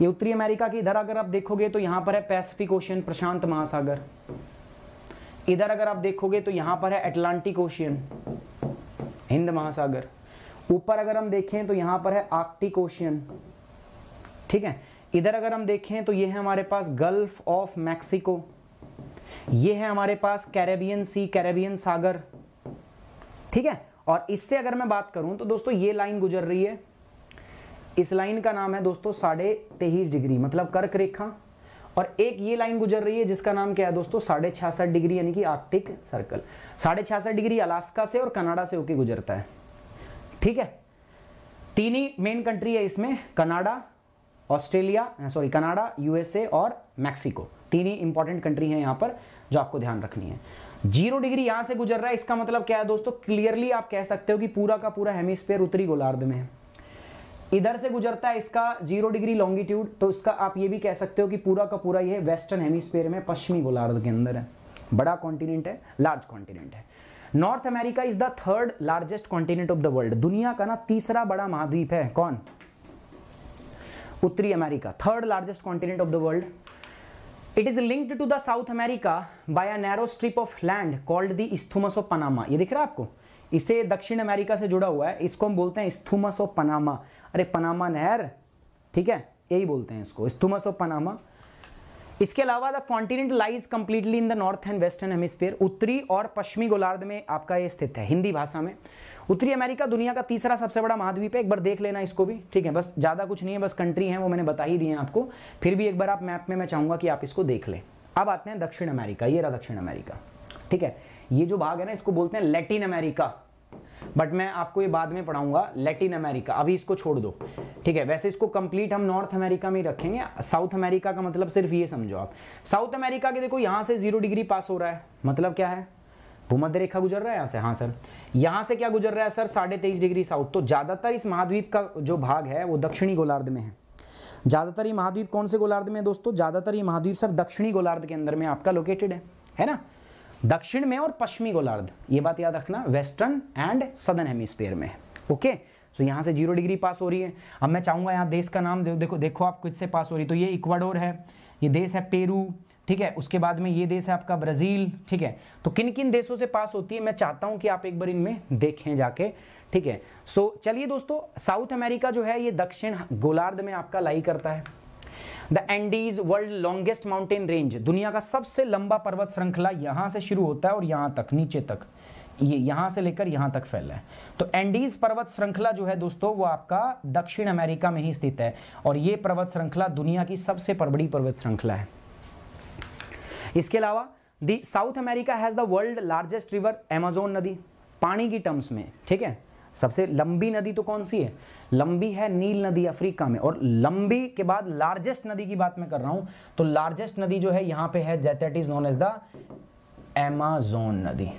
Speaker 1: ये उत्तरी अमेरिका की इधर अगर आप देखोगे तो यहां पर है पैसिफिक ओशियन प्रशांत महासागर इधर अगर आप देखोगे तो यहां पर है अटलांटिक ओशियन हिंद महासागर ऊपर अगर हम देखें तो यहां पर है आर्कटिक ओशियन ठीक है इधर अगर हम देखें तो ये है हमारे पास गल्फ ऑफ मैक्सिको ये है हमारे पास कैरेबियन सी कैरेबियन सागर ठीक है और इससे अगर मैं बात करूं तो दोस्तों ये लाइन गुजर रही है इस लाइन का नाम है दोस्तों साढ़े तेईस डिग्री मतलब कर्क रेखा और एक ये लाइन गुजर रही है जिसका नाम क्या है दोस्तों साढ़े छियासठ डिग्री यानी कि आर्टिक सर्कल साढ़े छियासठ डिग्री अलास्का से और कनाडा से होके गुजरता है ठीक है तीन ही मेन कंट्री है इसमें Canada Australia sorry Canada USA और मैक्सिको तीन ही इंपॉर्टेंट कंट्री है यहां पर जो आपको ध्यान रखनी है जीरो डिग्री यहां से गुजर रहा है इसका मतलब क्या है दोस्तों क्लियरली आप कह सकते हो कि पूरा का पूरा हेमिस्फेयर उत्तरी गोलार्ध में है इधर से गुजरता है इसका जीरो डिग्री लॉन्गिट्यूड तो इसका आप ये भी कह सकते हो कि पूरा का पूरा ये वेस्टर्न हेमिस्फेयर में पश्चिमी गोलार्ध के अंदर है बड़ा कॉन्टिनेंट है लार्ज कॉन्टिनेंट है North America is the third largest continent of the world दुनिया का ना तीसरा बड़ा महाद्वीप है कौन उत्तरी America third largest continent of the world it is linked to the South America by a narrow strip of land called the isthmus of Panama ये दिख रहा है आपको इसे दक्षिण अमेरिका से जुड़ा हुआ है इसको हम बोलते हैं स्थूमस ऑफ पनामा अरे पनामा नहर ठीक है यही बोलते हैं इसको स्थूमस ऑफ पनामा इसके अलावा the continent lies completely in the north and western hemisphere उत्तरी और पश्चिमी गोलार्ध में आपका ये स्थित है हिंदी भाषा में उत्तरी अमेरिका दुनिया का तीसरा सबसे बड़ा महाद्वीप है एक बार देख लेना इसको भी ठीक है बस ज़्यादा कुछ नहीं है बस कंट्री हैं वो मैंने बता ही दी है आपको फिर भी एक बार आप मैप में मैं चाहूँगा कि आप इसको देख लें अब आते हैं दक्षिण अमेरिका ये रहा दक्षिण अमेरिका ठीक है ये जो भाग है ना इसको बोलते हैं लेटिन अमेरिका बट मैं आपको ये बाद में पढ़ाऊंगा लैटिन अमेरिका अभी इसको छोड़ दो ठीक है वैसे इसको कंप्लीट हम नॉर्थ अमेरिका में रखेंगे साउथ अमेरिका का मतलब सिर्फ ये समझो आप साउथ अमेरिका के देखो यहां से जीरो डिग्री पास हो रहा है मतलब क्या है भूमध्य रेखा गुजर रहा है यहां से हाँ सर यहां से क्या गुजर रहा है सर साढ़े तेईस डिग्री साउथ तो ज़्यादातर इस महाद्वीप का जो भाग है वो दक्षिणी गोलार्ध में है ज़्यादातर ये महाद्वीप कौन से गोलार्ध में है दोस्तों ज़्यादातर ये महाद्वीप सर दक्षिणी गोलार्ध के अंदर में आपका लोकेटेड है है ना दक्षिण में और पश्चिमी गोलार्ध ये बात याद रखना वेस्टर्न एंड सदर्न हेमिस्फेयर में ओके सो so, यहाँ से जीरो डिग्री पास हो रही है अब मैं चाहूँगा यहाँ देश का नाम दे, देखो देखो आप से पास हो रही तो ये इक्वाडोर है ये देश है पेरू ठीक है उसके बाद में ये देश है आपका ब्राज़ील ठीक है तो किन किन देशों से पास होती है मैं चाहता हूँ कि आप एक बार इनमें देखें जाके ठीक है सो so, चलिए दोस्तों साउथ अमेरिका जो है ये दक्षिण गोलार्ध में आपका लाई करता है the Andes world longest mountain range दुनिया का सबसे लंबा पर्वत श्रृंखला यहां से शुरू होता है और यहां तक नीचे तक ये यहां से लेकर यहां तक फैला है तो एंडीज पर्वत श्रृंखला जो है दोस्तों वो आपका दक्षिण अमेरिका में ही स्थित है और ये पर्वत श्रृंखला दुनिया की सबसे बड़ी पर्वत श्रृंखला है इसके अलावा the South America has the world largest river Amazon नदी पानी की टर्म्स में ठीक है सबसे लंबी नदी तो कौन सी है लंबी है नील नदी अफ्रीका में और लंबी के बाद लार्जेस्ट नदी की बात मैं कर रहा हूं तो लार्जेस्ट नदी जो है यहां पे है that is known as the Amazon नदी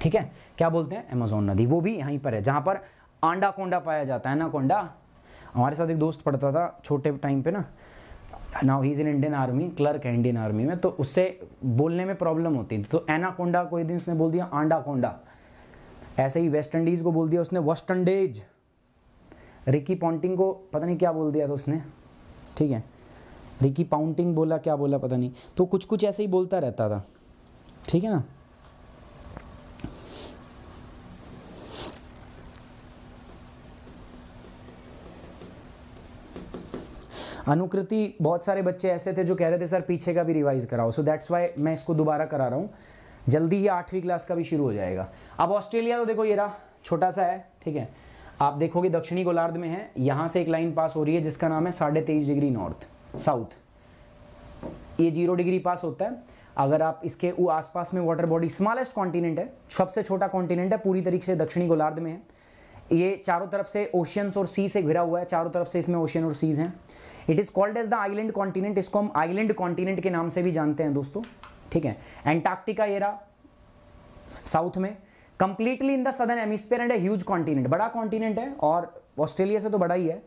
Speaker 1: ठीक है क्या बोलते हैं एमाजोन नदी वो भी यहीं पर है जहां पर आंडा कोंडा पाया जाता है ना कोंडा हमारे साथ एक दोस्त पढ़ता था छोटे टाइम पे ना now he is in Indian army clerk है इंडियन आर्मी में तो उससे बोलने में प्रॉब्लम होती थी तो एनाकोंडा कोई दिन उसने बोल दिया आंडा कोंडा ऐसे ही वेस्ट इंडीज़ को बोल दिया उसने इंडीज रिकी पॉन्टिंग को पता नहीं क्या बोल दिया था उसने ठीक है रिकी पाउंटिंग बोला क्या बोला पता नहीं तो कुछ कुछ ऐसे ही बोलता रहता था ठीक है ना अनुकृति बहुत सारे बच्चे ऐसे थे जो कह रहे थे सर पीछे का भी रिवाइज कराओ सो दैट्स वाई मैं इसको दोबारा करा रहा हूँ जल्दी ही आठवीं क्लास का भी शुरू हो जाएगा अब ऑस्ट्रेलिया तो देखो ये रहा छोटा सा है ठीक है आप देखोगे दक्षिणी गोलार्ध में है यहाँ से एक लाइन पास हो रही है जिसका नाम है साढ़े तेईस डिग्री नॉर्थ साउथ ये जीरो डिग्री पास होता है अगर आप इसके वो आसपास में वाटर बॉडी स्मॉलेस्ट कॉन्टिनेंट है सबसे छोटा कॉन्टिनेंट है पूरी तरीके से दक्षिणी गोलार्ध में है ये चारों तरफ से ओशियंस और सी से घिरा हुआ है चारों तरफ से इसमें ओशियन और सीज हैं it is called as the island continent इसको हम आइलैंड कॉन्टिनेंट के नाम से भी जानते हैं दोस्तों ठीक है एंटार्क्टिका एरा साउथ में completely in the southern hemisphere and huge continent बड़ा कॉन्टिनेंट है और ऑस्ट्रेलिया से तो बड़ा ही है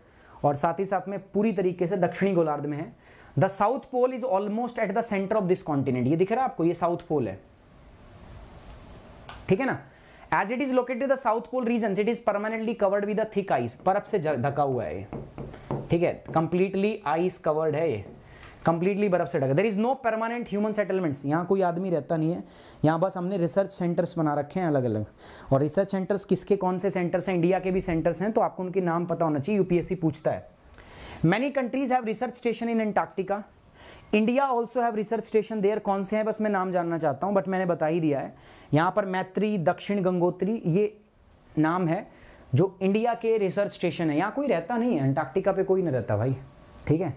Speaker 1: और साथ ही साथ में पूरी तरीके से दक्षिणी गोलार्ध में है the south pole is almost at the centre of this continent ये दिख रहा है आपको ये साउथ पोल है ठीक है ना as it is located the south pole region it is permanently covered with thick ice बर्फ से ढका हुआ है ठीक है कंप्लीटली आइस कवर्ड है ये कंप्लीटली बर्फ से ढका there is no permanent human settlements यहाँ कोई आदमी रहता नहीं है यहाँ बस हमने रिसर्च सेंटर्स बना रखे हैं अलग अलग और रिसर्च सेंटर्स किसके कौन से सेंटर्स हैं इंडिया के भी सेंटर्स हैं तो आपको उनके नाम पता होना चाहिए यूपीएससी पूछता है many countries have research station in Antarctica India also have research station there कौन से हैं बस मैं नाम जानना चाहता हूँ बट मैंने बता ही दिया है यहाँ पर मैत्री दक्षिण गंगोत्री ये नाम है जो इंडिया के रिसर्च स्टेशन है यहाँ कोई रहता नहीं है अंटार्क्टिका पे कोई नहीं रहता भाई ठीक है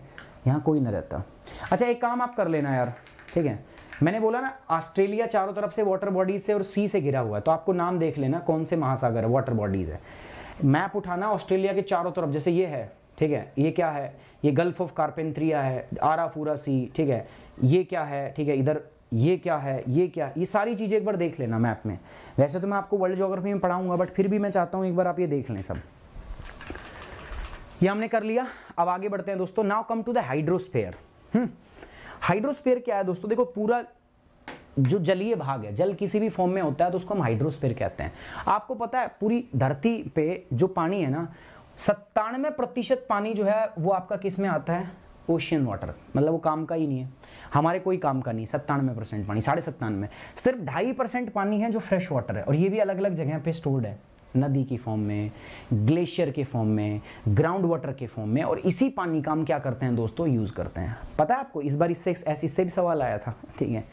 Speaker 1: यहाँ कोई ना रहता अच्छा एक काम आप कर लेना यार ठीक है मैंने बोला ना ऑस्ट्रेलिया चारों तरफ से वाटर बॉडीज से और सी से घिरा हुआ है तो आपको नाम देख लेना कौन से महासागर है वाटर बॉडीज है मैप उठाना ऑस्ट्रेलिया के चारों तरफ जैसे ये है ठीक है ये क्या है ये गल्फ ऑफ कारपेंट्रिया है आरा फूरा सी ठीक है ये क्या है ठीक है इधर ये क्या है ये क्या ये सारी चीज़ें एक बार देख लेना मैप में वैसे तो मैं आपको वर्ल्ड जोग्राफी में पढ़ाऊंगा बट फिर भी मैं चाहता हूँ एक बार आप ये देख लें सब ये हमने कर लिया अब आगे बढ़ते हैं दोस्तों now come to the hydrosphere hydrosphere क्या है दोस्तों देखो पूरा जो जलीय भाग है जल किसी भी फॉर्म में होता है तो उसको हम हाइड्रोस्फेयर कहते हैं आपको पता है पूरी धरती पे जो पानी है ना सत्तानवे प्रतिशत पानी जो है वो आपका किस में आता है ओशियन वाटर मतलब वो काम का ही नहीं है हमारे कोई काम का नहीं सत्तानवे परसेंट पानी साढ़े सत्तानवे सिर्फ ढाई परसेंट पानी है जो फ्रेश वाटर है और ये भी अलग अलग जगह पे स्टोर्ड है नदी की फॉर्म में ग्लेशियर के फॉर्म में ग्राउंड वाटर के फॉर्म में और इसी पानी का हम क्या करते हैं दोस्तों यूज़ करते हैं पता है आपको इस बार इससे ऐसे इससे भी सवाल आया था [LAUGHS] ठीक है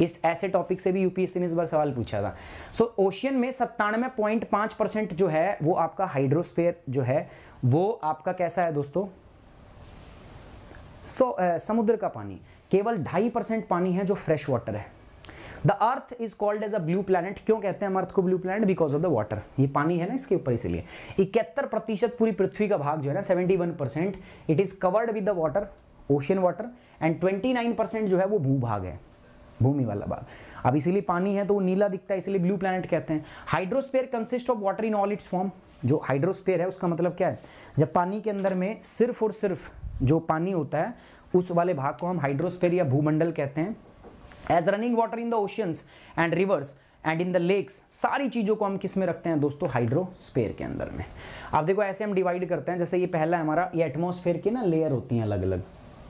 Speaker 1: इस ऐसे टॉपिक से भी यूपीएससी ने इस बार सवाल पूछा था सो so, ओशियन में सत्तानवे पॉइंट पाँच परसेंट जो है वो आपका हाइड्रोस्फेयर जो है वो आपका कैसा है दोस्तों सो so, uh, समुद्र का पानी केवल ढाई परसेंट पानी है जो फ्रेश वाटर है the earth is called as a blue planet क्यों कहते हैं हम अर्थ को blue planet because of the water ये पानी है ना इसके ऊपर इसलिए इकहत्तर प्रतिशत पूरी पृथ्वी का भाग जो है ना seventy one percent it is covered with the water ocean water and twenty nine percent जो है वो भूभाग है भूमि वाला भाग अब इसीलिए पानी है तो वो नीला दिखता है इसलिए ब्लू प्लैनेट कहते हैं hydrosphere consist of water in all its form जो हाइड्रोस्पेयर है उसका मतलब क्या है जब पानी के अंदर में सिर्फ और सिर्फ जो पानी होता है उस वाले भाग को हम हाइड्रोस्पेयर या भूमंडल कहते हैं as running water in the oceans and rivers and in the lakes सारी चीज़ों को हम किस में रखते हैं दोस्तों हाइड्रोस्पेयर के अंदर में आप देखो ऐसे हम डिवाइड करते हैं जैसे ये पहला हमारा ये एटमोसफेयर की ना लेयर होती हैं अलग अलग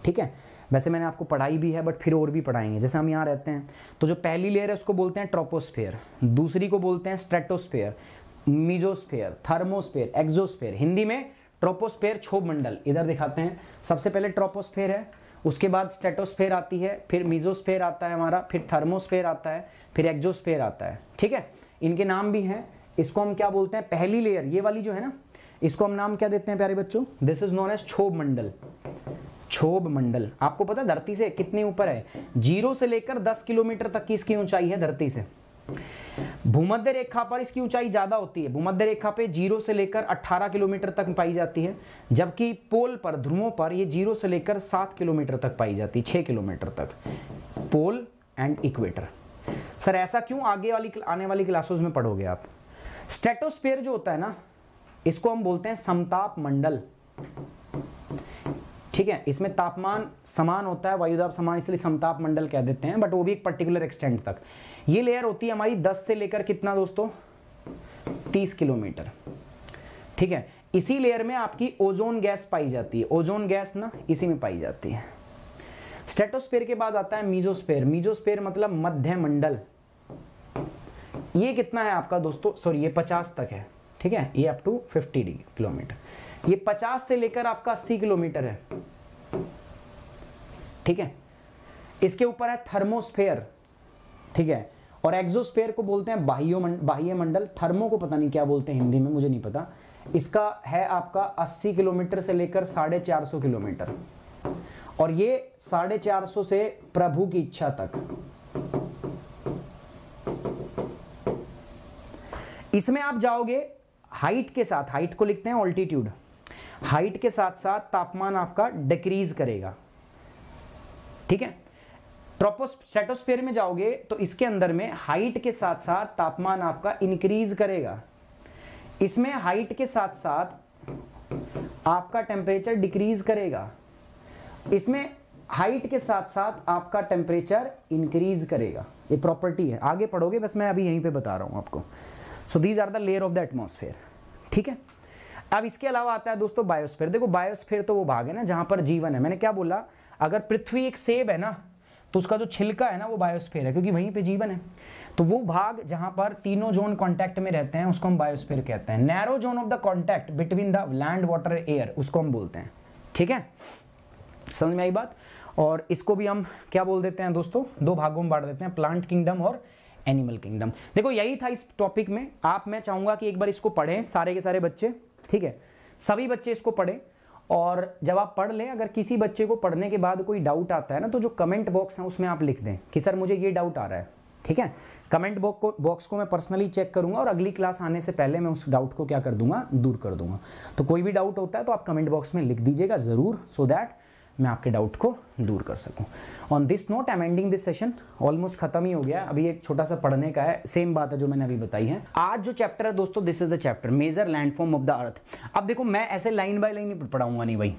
Speaker 1: ठीक है वैसे मैंने आपको पढ़ाई भी है बट फिर और भी पढ़ाएंगे जैसे हम यहाँ रहते हैं तो जो पहली लेयर है उसको बोलते हैं ट्रोपोस्फेयर दूसरी को बोलते हैं stratosphere mesosphere thermosphere exosphere Hindi में ट्रोपोस्फेयर छोभ मंडल इधर दिखाते हैं सबसे पहले ट्रोपोस्फेयर है उसके बाद स्टेटोस्फेयर आती है फिर मीजोस्फेयर आता है हमारा फिर थर्मोस्फेयर आता है फिर एक्जोस्फेयर आता है ठीक है इनके नाम भी हैं इसको हम क्या बोलते हैं पहली लेयर ये वाली जो है ना इसको हम नाम क्या देते हैं प्यारे बच्चों दिस इज नॉन एज क्षोभ मंडल क्षोभ मंडल आपको पता है धरती से कितने ऊपर है जीरो से लेकर दस किलोमीटर तक की इसकी ऊंचाई है धरती से भूमध्य रेखा पर इसकी ऊंचाई ज़्यादा होती है भूमध्य रेखा पे जीरो से लेकर 18 किलोमीटर तक पाई जाती है जबकि पोल पर ध्रुवों पर ये जीरो से लेकर 7 किलोमीटर तक पाई जाती है 6 किलोमीटर तक पोल एंड इक्वेटर सर ऐसा क्यों आगे वाली आने वाली क्लासेस में पढ़ोगे आप स्टेटोस्पेयर जो होता है ना इसको हम बोलते हैं समताप मंडल ठीक है इसमें तापमान समान होता है वायुदाब समान इसलिए समताप मंडल कह देते हैं बट वो भी एक पर्टिकुलर एक्सटेंट तक ये लेयर होती है हमारी 10 से लेकर कितना दोस्तों 30 किलोमीटर ठीक है इसी लेयर में आपकी ओजोन गैस पाई जाती है ओजोन गैस ना इसी में पाई जाती है स्टेटोस्पेयर के बाद आता है मीजोस्पेयर मीजोस्पेयर मतलब मध्य मंडल ये कितना है आपका दोस्तों सॉरी ये 50 तक है ठीक है ये अप टू 50 किलोमीटर ये 50 से लेकर आपका 80 किलोमीटर है ठीक है इसके ऊपर है थर्मोस्फेयर ठीक है और एक्सोस्फेयर को बोलते हैं बाह्यो बाह्य मंडल थर्मो को पता नहीं क्या बोलते हैं हिंदी में मुझे नहीं पता इसका है आपका 80 किलोमीटर से लेकर साढ़े चार सौ किलोमीटर और ये साढ़े चार सौ से प्रभु की इच्छा तक इसमें आप जाओगे हाइट के साथ हाइट को लिखते हैं ऑल्टीट्यूड हाइट के साथ साथ तापमान आपका डिक्रीज करेगा ठीक है ट्रोपोस्टेटोस्फेयर में जाओगे तो इसके अंदर में हाइट के साथ साथ तापमान आपका इंक्रीज करेगा इसमें हाइट के साथ साथ आपका टेम्परेचर डिक्रीज करेगा इसमें हाइट के साथ साथ आपका टेम्परेचर इंक्रीज करेगा ये प्रॉपर्टी है आगे पढ़ोगे बस मैं अभी यहीं पे बता रहा हूं आपको so these are the layer of the atmosphere ठीक है अब इसके अलावा आता है दोस्तों बायोस्फेयर देखो बायोस्फेयर तो वो भाग है ना जहां पर जीवन है मैंने क्या बोला अगर पृथ्वी एक सेब है ना तो उसका जो छिलका है ना वो बायोस्फेयर है क्योंकि वहीं पे जीवन है तो वो भाग जहां पर तीनों जोन कांटेक्ट में रहते हैं उसको हम बायोस्फेयर कहते हैं narrow zone of the contact between the land water air उसको हम बोलते हैं ठीक है समझ में आई बात और इसको भी हम क्या बोल देते हैं दोस्तों दो भागों में बांट देते हैं प्लांट किंगडम और एनिमल किंगडम देखो यही था इस टॉपिक में आप मैं चाहूंगा कि एक बार इसको पढ़ें सारे के सारे बच्चे ठीक है सभी बच्चे इसको पढ़ें और जब आप पढ़ लें अगर किसी बच्चे को पढ़ने के बाद कोई डाउट आता है ना तो जो कमेंट बॉक्स है उसमें आप लिख दें कि सर मुझे ये डाउट आ रहा है ठीक है कमेंट बॉक्स को बॉक्स को मैं पर्सनली चेक करूंगा और अगली क्लास आने से पहले मैं उस डाउट को क्या कर दूंगा दूर कर दूंगा तो कोई भी डाउट होता है तो आप कमेंट बॉक्स में लिख दीजिएगा ज़रूर सो so दैट मैं आपके डाउट को दूर कर सकूं on this note am ending this session almost खत्म ही हो गया अभी एक छोटा सा पढ़ने का है सेम बात है जो मैंने अभी बताई है आज जो चैप्टर है दोस्तों this is the chapter major landform of the earth अब देखो मैं ऐसे लाइन बाय लाइन पढ़ाऊंगा नहीं भाई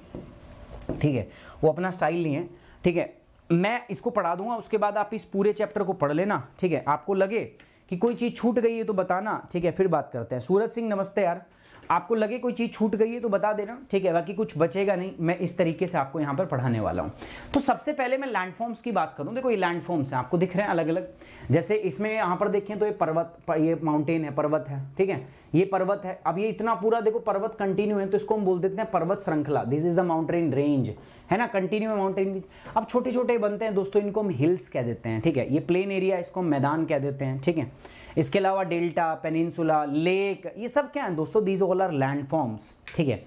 Speaker 1: ठीक है वो अपना स्टाइल नहीं है ठीक है मैं इसको पढ़ा दूंगा उसके बाद आप इस पूरे चैप्टर को पढ़ लेना ठीक है आपको लगे कि कोई चीज़ छूट गई है तो बताना ठीक है फिर बात करते हैं सूरज सिंह नमस्ते यार आपको लगे कोई चीज़ छूट गई है तो बता देना ठीक है बाकी कुछ बचेगा नहीं मैं इस तरीके से आपको यहाँ पर पढ़ाने वाला हूं तो सबसे पहले मैं लैंडफॉर्म्स की बात करूं देखो ये लैंडफॉर्म्स हैं आपको दिख रहे हैं अलग अलग जैसे इसमें यहां पर देखें तो ये पर्वत ये माउंटेन है पर्वत है ठीक है ये पर्वत है अब ये इतना पूरा देखो पर्वत कंटिन्यू है तो इसको हम बोल देते हैं पर्वत श्रृंखला this is the mountain range है ना कंटिन्यू माउंटेन रेंज अब छोटे छोटे बनते हैं दोस्तों इनको हम हिल्स कह देते हैं ठीक है ये प्लेन एरिया इसको हम मैदान कह देते हैं ठीक है इसके अलावा डेल्टा पेनिनसुला लेक ये सब क्या है दोस्तों दीज ऑल आर लैंडफॉर्म्स ठीक है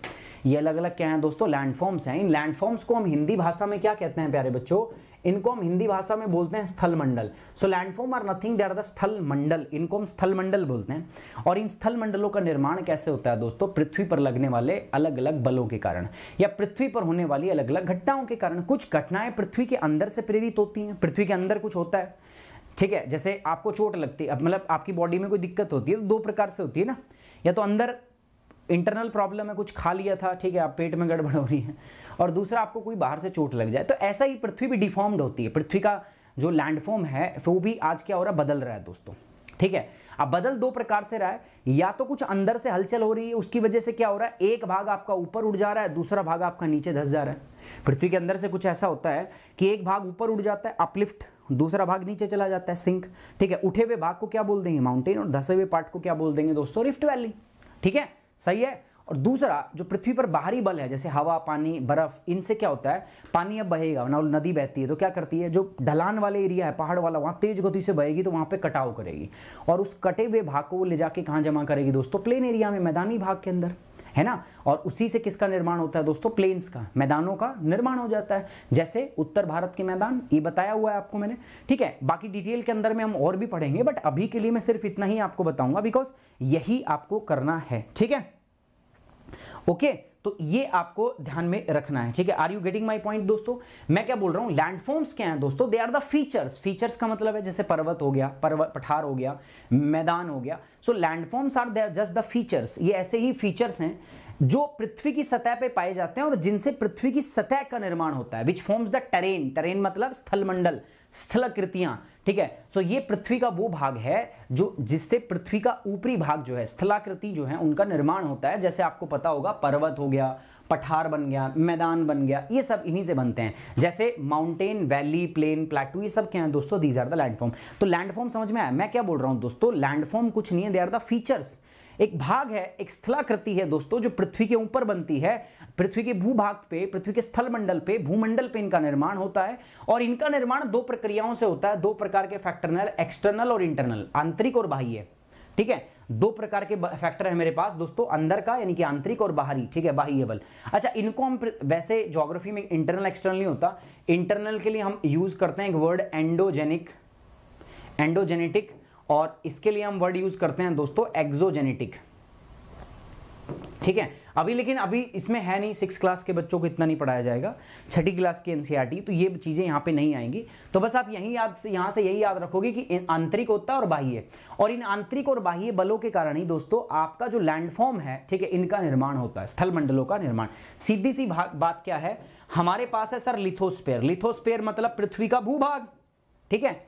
Speaker 1: ये अलग अलग क्या है दोस्तों लैंडफॉर्म्स हैं इन लैंडफॉर्म्स को हम हिंदी भाषा में क्या कहते हैं प्यारे बच्चों इनको हम हिंदी भाषा में बोलते हैं स्थल मंडल so landform are nothing they are the स्थल मंडल इनको हम स्थल मंडल बोलते हैं और इन स्थल मंडलों का निर्माण कैसे होता है दोस्तों पृथ्वी पर लगने वाले अलग अलग बलों के कारण या पृथ्वी पर होने वाली अलग अलग घटनाओं के कारण कुछ घटनाएं पृथ्वी के अंदर से प्रेरित होती हैं पृथ्वी के अंदर कुछ होता है ठीक है जैसे आपको चोट लगती है मतलब आपकी बॉडी में कोई दिक्कत होती है तो दो प्रकार से होती है ना या तो अंदर इंटरनल प्रॉब्लम है कुछ खा लिया था ठीक है आप पेट में गड़बड़ हो रही है और दूसरा आपको कोई बाहर से चोट लग जाए तो ऐसा ही पृथ्वी भी डिफॉर्म्ड होती है पृथ्वी का जो लैंडफॉर्म है वो भी आज क्या हो रहा है बदल रहा है दोस्तों ठीक है अब बदल दो प्रकार से रहा है या तो कुछ अंदर से हलचल हो रही है उसकी वजह से क्या हो रहा है एक भाग आपका ऊपर उड़ जा रहा है दूसरा भाग आपका नीचे धस जा रहा है पृथ्वी के अंदर से कुछ ऐसा होता है कि एक भाग ऊपर उड़ जाता है अपलिफ्ट दूसरा भाग नीचे चला जाता है सिंक ठीक है उठे हुए भाग को क्या बोल देंगे माउंटेन और धसे हुए पार्ट को क्या बोल देंगे दोस्तों रिफ्ट वैली ठीक है सही है और दूसरा जो पृथ्वी पर बाहरी बल है जैसे हवा पानी बर्फ इनसे क्या होता है पानी अब बहेगा ना नदी बहती है तो क्या करती है जो ढलान वाले एरिया है पहाड़ वाला वहां तेज गति से बहेगी तो वहां पे कटाव करेगी और उस कटे हुए भाग को वो ले जाके कहाँ जमा करेगी दोस्तों प्लेन एरिया में मैदानी भाग के अंदर है ना और उसी से किसका निर्माण होता है दोस्तों प्लेन्स का मैदानों का निर्माण हो जाता है जैसे उत्तर भारत के मैदान ये बताया हुआ है आपको मैंने ठीक है बाकी डिटेल के अंदर में हम और भी पढ़ेंगे बट अभी के लिए मैं सिर्फ इतना ही आपको बताऊंगा बिकॉज यही आपको करना है ठीक है ओके okay, तो ये आपको ध्यान में रखना है ठीक है are you getting my point दोस्तों मैं क्या बोल रहा हूँ लैंडफॉर्म्स क्या हैं दोस्तों they are the features features का मतलब है जैसे पर्वत हो गया पर्वत पठार हो गया मैदान हो गया so landforms are there just the features ये ऐसे ही फीचर्स हैं जो पृथ्वी की सतह पे पाए जाते हैं और जिनसे पृथ्वी की सतह का निर्माण होता है which forms the terrain terrain मतलब स्थलमंडल स्थलाकृतियाँ ठीक है सो ये पृथ्वी का वो भाग है जो जिससे पृथ्वी का ऊपरी भाग जो है स्थलाकृति जो है उनका निर्माण होता है जैसे आपको पता होगा पर्वत हो गया पठार बन गया मैदान बन गया ये सब इन्हीं से बनते हैं जैसे माउंटेन वैली प्लेन प्लेटू ये सब क्या है दोस्तों दीज आर द लैंडफॉर्म तो लैंडफॉर्म समझ में आया मैं क्या बोल रहा हूँ दोस्तों लैंडफॉर्म कुछ नहीं है दे आर द फीचर्स एक भाग है एक स्थलाकृति है दोस्तों जो पृथ्वी के ऊपर बनती है पृथ्वी के भूभाग पे पृथ्वी के स्थलमंडल पे भूमंडल पे इनका निर्माण होता है और इनका निर्माण दो प्रक्रियाओं से होता है दो प्रकार के फैक्टरनल एक्सटर्नल और इंटरनल आंतरिक और बाह्य ठीक है दो प्रकार के फैक्टर है मेरे पास दोस्तों अंदर का यानी कि आंतरिक और बाहरी ठीक है बाह्य बल अच्छा इनको हम वैसे ज्योग्राफी में इंटरनल एक्सटर्नल नहीं होता इंटरनल के लिए हम यूज करते हैं एक वर्ड एंडोजेनिक एंडोजेनेटिक और इसके लिए हम वर्ड यूज करते हैं दोस्तों एक्जोजेनेटिक ठीक है अभी लेकिन अभी इसमें है नहीं सिक्स क्लास के बच्चों को इतना नहीं पढ़ाया जाएगा छठी क्लास की एनसीईआरटी e तो ये चीज़ें यहाँ पे नहीं आएंगी तो बस आप यहीं याद से यहाँ से यही याद रखोगे कि आंतरिक होता है और बाह्य और इन आंतरिक और बाह्य बलों के कारण ही दोस्तों आपका जो लैंडफॉर्म है ठीक है इनका निर्माण होता है स्थल मंडलों का निर्माण सीधी सी बात क्या है हमारे पास है सर लिथोस्पेयर लिथोस्पेयर मतलब पृथ्वी का भूभाग ठीक है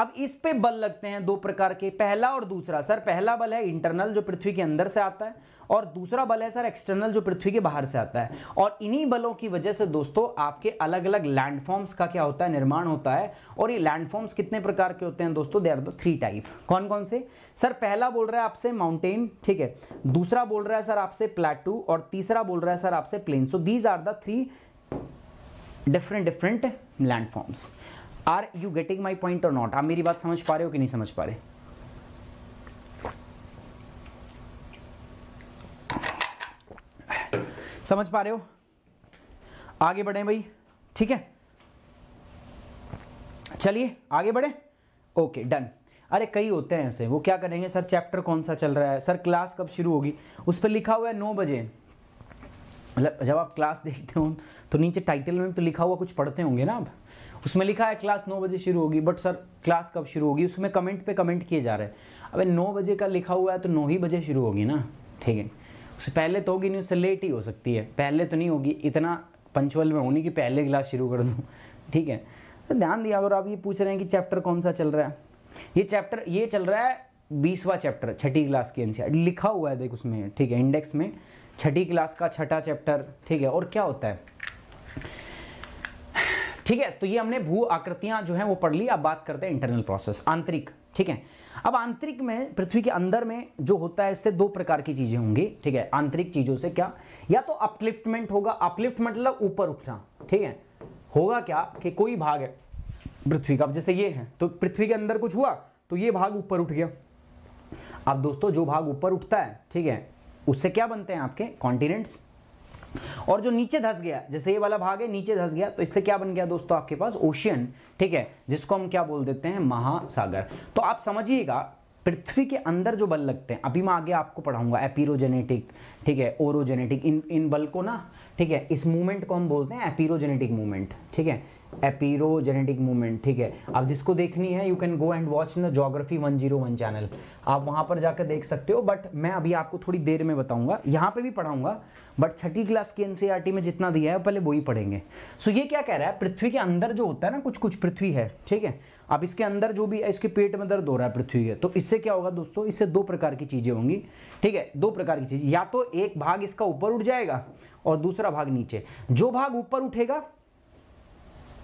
Speaker 1: अब इस पे बल लगते हैं दो प्रकार के पहला और दूसरा सर पहला बल है इंटरनल जो पृथ्वी के अंदर से आता है और दूसरा बल है सर एक्सटर्नल जो पृथ्वी के बाहर से आता है और इन्हीं बलों की वजह से दोस्तों आपके अलग अलग लैंडफॉर्म्स का क्या होता है निर्माण होता है और ये लैंडफॉर्म्स कितने प्रकार के होते हैं दोस्तों they are the three type कौन कौन से सर पहला बोल रहा है आपसे माउंटेन ठीक है दूसरा बोल रहा है सर आपसे प्लेटू और तीसरा बोल रहा है सर आपसे plain so these are the three different different landforms are you getting my point और नॉट आप मेरी बात समझ पा रहे हो कि नहीं समझ पा रहे समझ पा रहे हो आगे बढ़ें भाई ठीक है चलिए आगे बढ़े ओके डन अरे कई होते हैं ऐसे वो क्या करेंगे सर चैप्टर कौन सा चल रहा है सर क्लास कब शुरू होगी उस पर लिखा हुआ है नौ बजे मतलब जब आप क्लास देखते हो तो नीचे टाइटल में तो लिखा हुआ कुछ पढ़ते होंगे ना आप उसमें लिखा है क्लास नौ बजे शुरू होगी बट सर क्लास कब शुरू होगी उसमें कमेंट पे कमेंट किए जा रहे हैं अबे नौ बजे का लिखा हुआ है तो नौ ही बजे शुरू होगी ना ठीक है उससे पहले तो होगी न्यूज़ से लेट ही हो सकती है पहले तो नहीं होगी इतना पंचुअल में होनी कि पहले क्लास शुरू कर दूँ [LAUGHS] ठीक है तो ध्यान दिया अगर आप ये पूछ रहे हैं कि चैप्टर कौन सा चल रहा है ये चैप्टर ये चल रहा है बीसवा चैप्टर छठी क्लास की एन लिखा हुआ है देख उसमें ठीक है इंडेक्स में छठी क्लास का छठा चैप्टर ठीक है और क्या होता है ठीक है तो ये हमने भू आकृतियां जो है वो पढ़ ली अब बात करते हैं इंटरनल प्रोसेस आंतरिक ठीक है अब आंतरिक में पृथ्वी के अंदर में जो होता है इससे दो प्रकार की चीजें होंगी ठीक है आंतरिक चीजों से क्या या तो अपलिफ्टमेंट होगा अपलिफ्ट मतलब ऊपर उठना ठीक है होगा क्या कि कोई भाग है पृथ्वी का अब जैसे ये है तो पृथ्वी के अंदर कुछ हुआ तो ये भाग ऊपर उठ गया अब दोस्तों जो भाग ऊपर उठता है ठीक है उससे क्या बनते हैं आपके कॉन्टिनेंट्स और जो नीचे धस गया जैसे ये वाला भाग है नीचे धस गया तो इससे क्या बन गया दोस्तों आपके पास ओशियन ठीक है जिसको हम क्या बोल देते हैं महासागर तो आप समझिएगा पृथ्वी के अंदर जो बल लगते हैं अभी मैं आगे आपको पढ़ाऊंगा एपीरोजेनेटिक ठीक है ओरोजेनेटिक इन इन बल को ना ठीक है इस मूवमेंट को हम बोलते हैं एपीरोजेनेटिक मूवमेंट ठीक है एपीरो जेनेटिक मूवमेंट ठीक है अब जिसको देखनी है you can go and watch in the geography one zero one channel आप वहाँ पर जाकर देख सकते हो बट मैं अभी आपको थोड़ी देर में बताऊँगा यहाँ पे भी पढ़ाऊँगा बट छठी क्लास की एन में जितना दिया है पहले वही पढ़ेंगे सो ये क्या कह रहा है पृथ्वी के अंदर जो होता है ना कुछ कुछ पृथ्वी है ठीक है अब इसके अंदर जो भी है इसके पेट में दर्द हो रहा है पृथ्वी के तो इससे क्या होगा दोस्तों इससे दो प्रकार की चीज़ें होंगी ठीक है दो प्रकार की चीज़ या तो एक भाग इसका ऊपर उठ जाएगा और दूसरा भाग नीचे जो भाग ऊपर उठेगा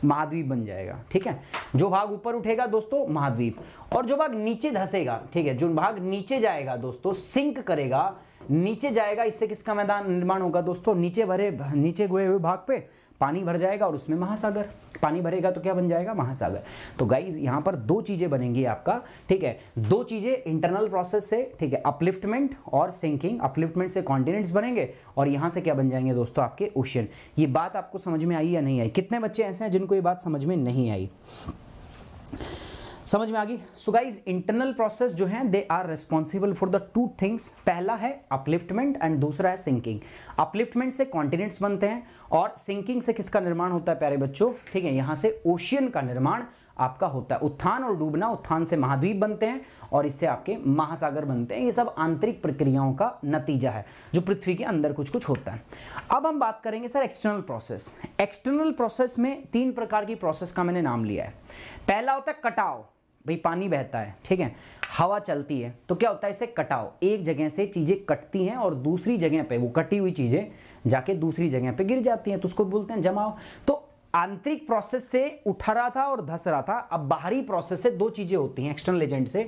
Speaker 1: महाद्वीप बन जाएगा ठीक है जो भाग ऊपर उठेगा दोस्तों महाद्वीप और जो भाग नीचे धसेगा ठीक है जो भाग नीचे जाएगा दोस्तों सिंक करेगा नीचे जाएगा इससे किसका मैदान निर्माण होगा दोस्तों नीचे भरे नीचे गए हुए भाग पे पानी भर जाएगा और उसमें महासागर पानी भरेगा तो क्या बन जाएगा महासागर तो गाइज यहां पर दो चीज़ें बनेंगी आपका ठीक है दो चीज़ें इंटरनल प्रोसेस से ठीक है अपलिफ्टमेंट और सिंकिंग अपलिफ्टमेंट से कॉन्टिनेंट्स बनेंगे और यहां से क्या बन जाएंगे दोस्तों आपके ओशियन ये बात आपको समझ में आई या नहीं आई कितने बच्चे ऐसे हैं जिनको ये बात समझ में नहीं आई समझ में आ गई सो गाइज इंटरनल प्रोसेस जो है they are responsible for the two things पहला है अपलिफ्टमेंट एंड दूसरा है सिंकिंग अपलिफ्टमेंट से कॉन्टिनेंट्स बनते हैं और सिंकिंग से किसका निर्माण होता है प्यारे बच्चों ठीक है यहां से ओशियन का निर्माण आपका होता है उत्थान और डूबना उत्थान से महाद्वीप बनते हैं और इससे आपके महासागर बनते हैं ये सब आंतरिक प्रक्रियाओं का नतीजा है जो पृथ्वी के अंदर कुछ कुछ होता है अब हम बात करेंगे sir external process external process में तीन प्रकार की प्रोसेस का मैंने नाम लिया है पहला होता है कटाव भाई पानी बहता है ठीक है हवा चलती है तो क्या होता है इससे कटाव एक जगह से चीज़ें कटती हैं और दूसरी जगह पर वो कटी हुई चीज़ें जाके दूसरी जगह पे गिर जाती हैं तो उसको बोलते हैं जमाव तो आंतरिक प्रोसेस से उठा रहा था और धस रहा था अब बाहरी प्रोसेस से दो चीज़ें होती हैं एक्सटर्नल एजेंट से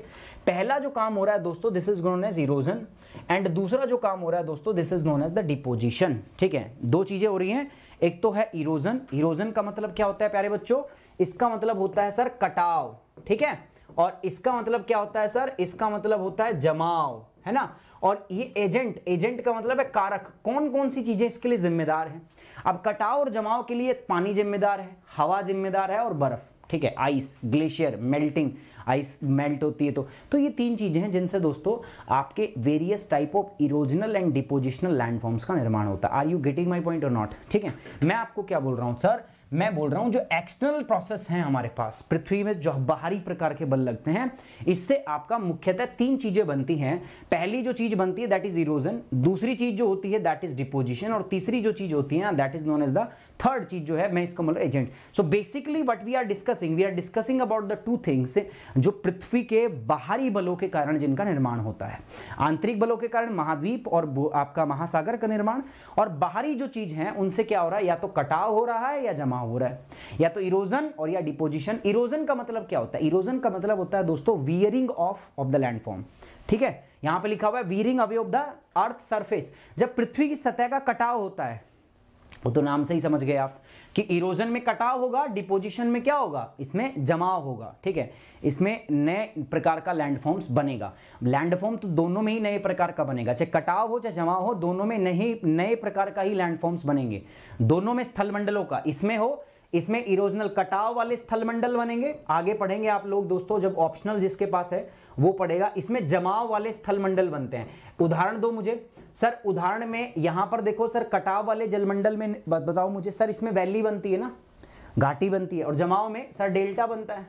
Speaker 1: पहला जो काम हो रहा है दोस्तों this is known as erosion and दूसरा जो काम हो रहा है दोस्तों this is known as the deposition ठीक है दो चीज़ें हो रही हैं एक तो है इरोजन इरोजन का मतलब क्या होता है प्यारे बच्चों इसका मतलब होता है सर कटाव ठीक है और इसका मतलब क्या होता है सर इसका मतलब होता है जमाव है ना और ये एजेंट एजेंट का मतलब है कारक कौन कौन सी चीज़ें इसके लिए जिम्मेदार हैं अब कटाव और जमाव के लिए पानी जिम्मेदार है हवा जिम्मेदार है और बर्फ़ ठीक है ice glacier melting ice melt होती है तो तो ये तीन चीज़ें हैं जिनसे दोस्तों आपके various type of erosional and depositional landforms का निर्माण होता है are you getting my point और नॉट ठीक है मैं आपको क्या बोल रहा हूँ सर मैं बोल रहा हूं जो एक्सटर्नल प्रोसेस हैं हमारे पास पृथ्वी में जो बाहरी प्रकार के बल लगते हैं इससे आपका मुख्यतः तीन चीजें बनती हैं पहली जो चीज बनती है दैट इज इरोजन दूसरी चीज जो होती है दैट इज डिपोजिशन और तीसरी जो चीज होती है that is known as the third चीज जो है मैं इसको मतलब agent so basically what we are discussing we are discussing about the two things जो पृथ्वी के बाहरी बलों के कारण जिनका निर्माण होता है आंतरिक बलों के कारण महाद्वीप और आपका महासागर का निर्माण और बाहरी जो चीज है उनसे क्या हो रहा है या तो कटाव हो रहा है या जमा हो रहा है या तो इरोजन और या डिपोजिशन इरोजन का मतलब क्या होता है इरोजन का मतलब होता है दोस्तों wearing off off the landform ठीक है यहां पे लिखा हुआ है wearing away of the earth surface जब पृथ्वी की सतह का कटाव होता है वो तो नाम से ही समझ गए आप कि इरोजन में कटाव होगा डिपोजिशन में क्या होगा इसमें जमाव होगा ठीक है इसमें नए प्रकार का लैंडफॉर्म्स बनेगा लैंडफॉर्म तो दोनों में ही नए प्रकार का बनेगा चाहे कटाव हो चाहे जमाव हो दोनों में नहीं नए प्रकार का ही लैंडफॉर्म्स बनेंगे दोनों में स्थलमंडलों का इसमें हो इसमें इरोजनल कटाव वाले स्थलमंडल बनेंगे आगे पढ़ेंगे आप लोग दोस्तों जब ऑप्शनल जिसके पास है वो पढ़ेगा इसमें जमाव वाले स्थलमंडल बनते हैं उदाहरण दो मुझे सर उदाहरण में यहां पर देखो सर कटाव वाले जलमंडल में बताओ मुझे सर इसमें वैली बनती है ना घाटी बनती है और जमाव में सर डेल्टा बनता है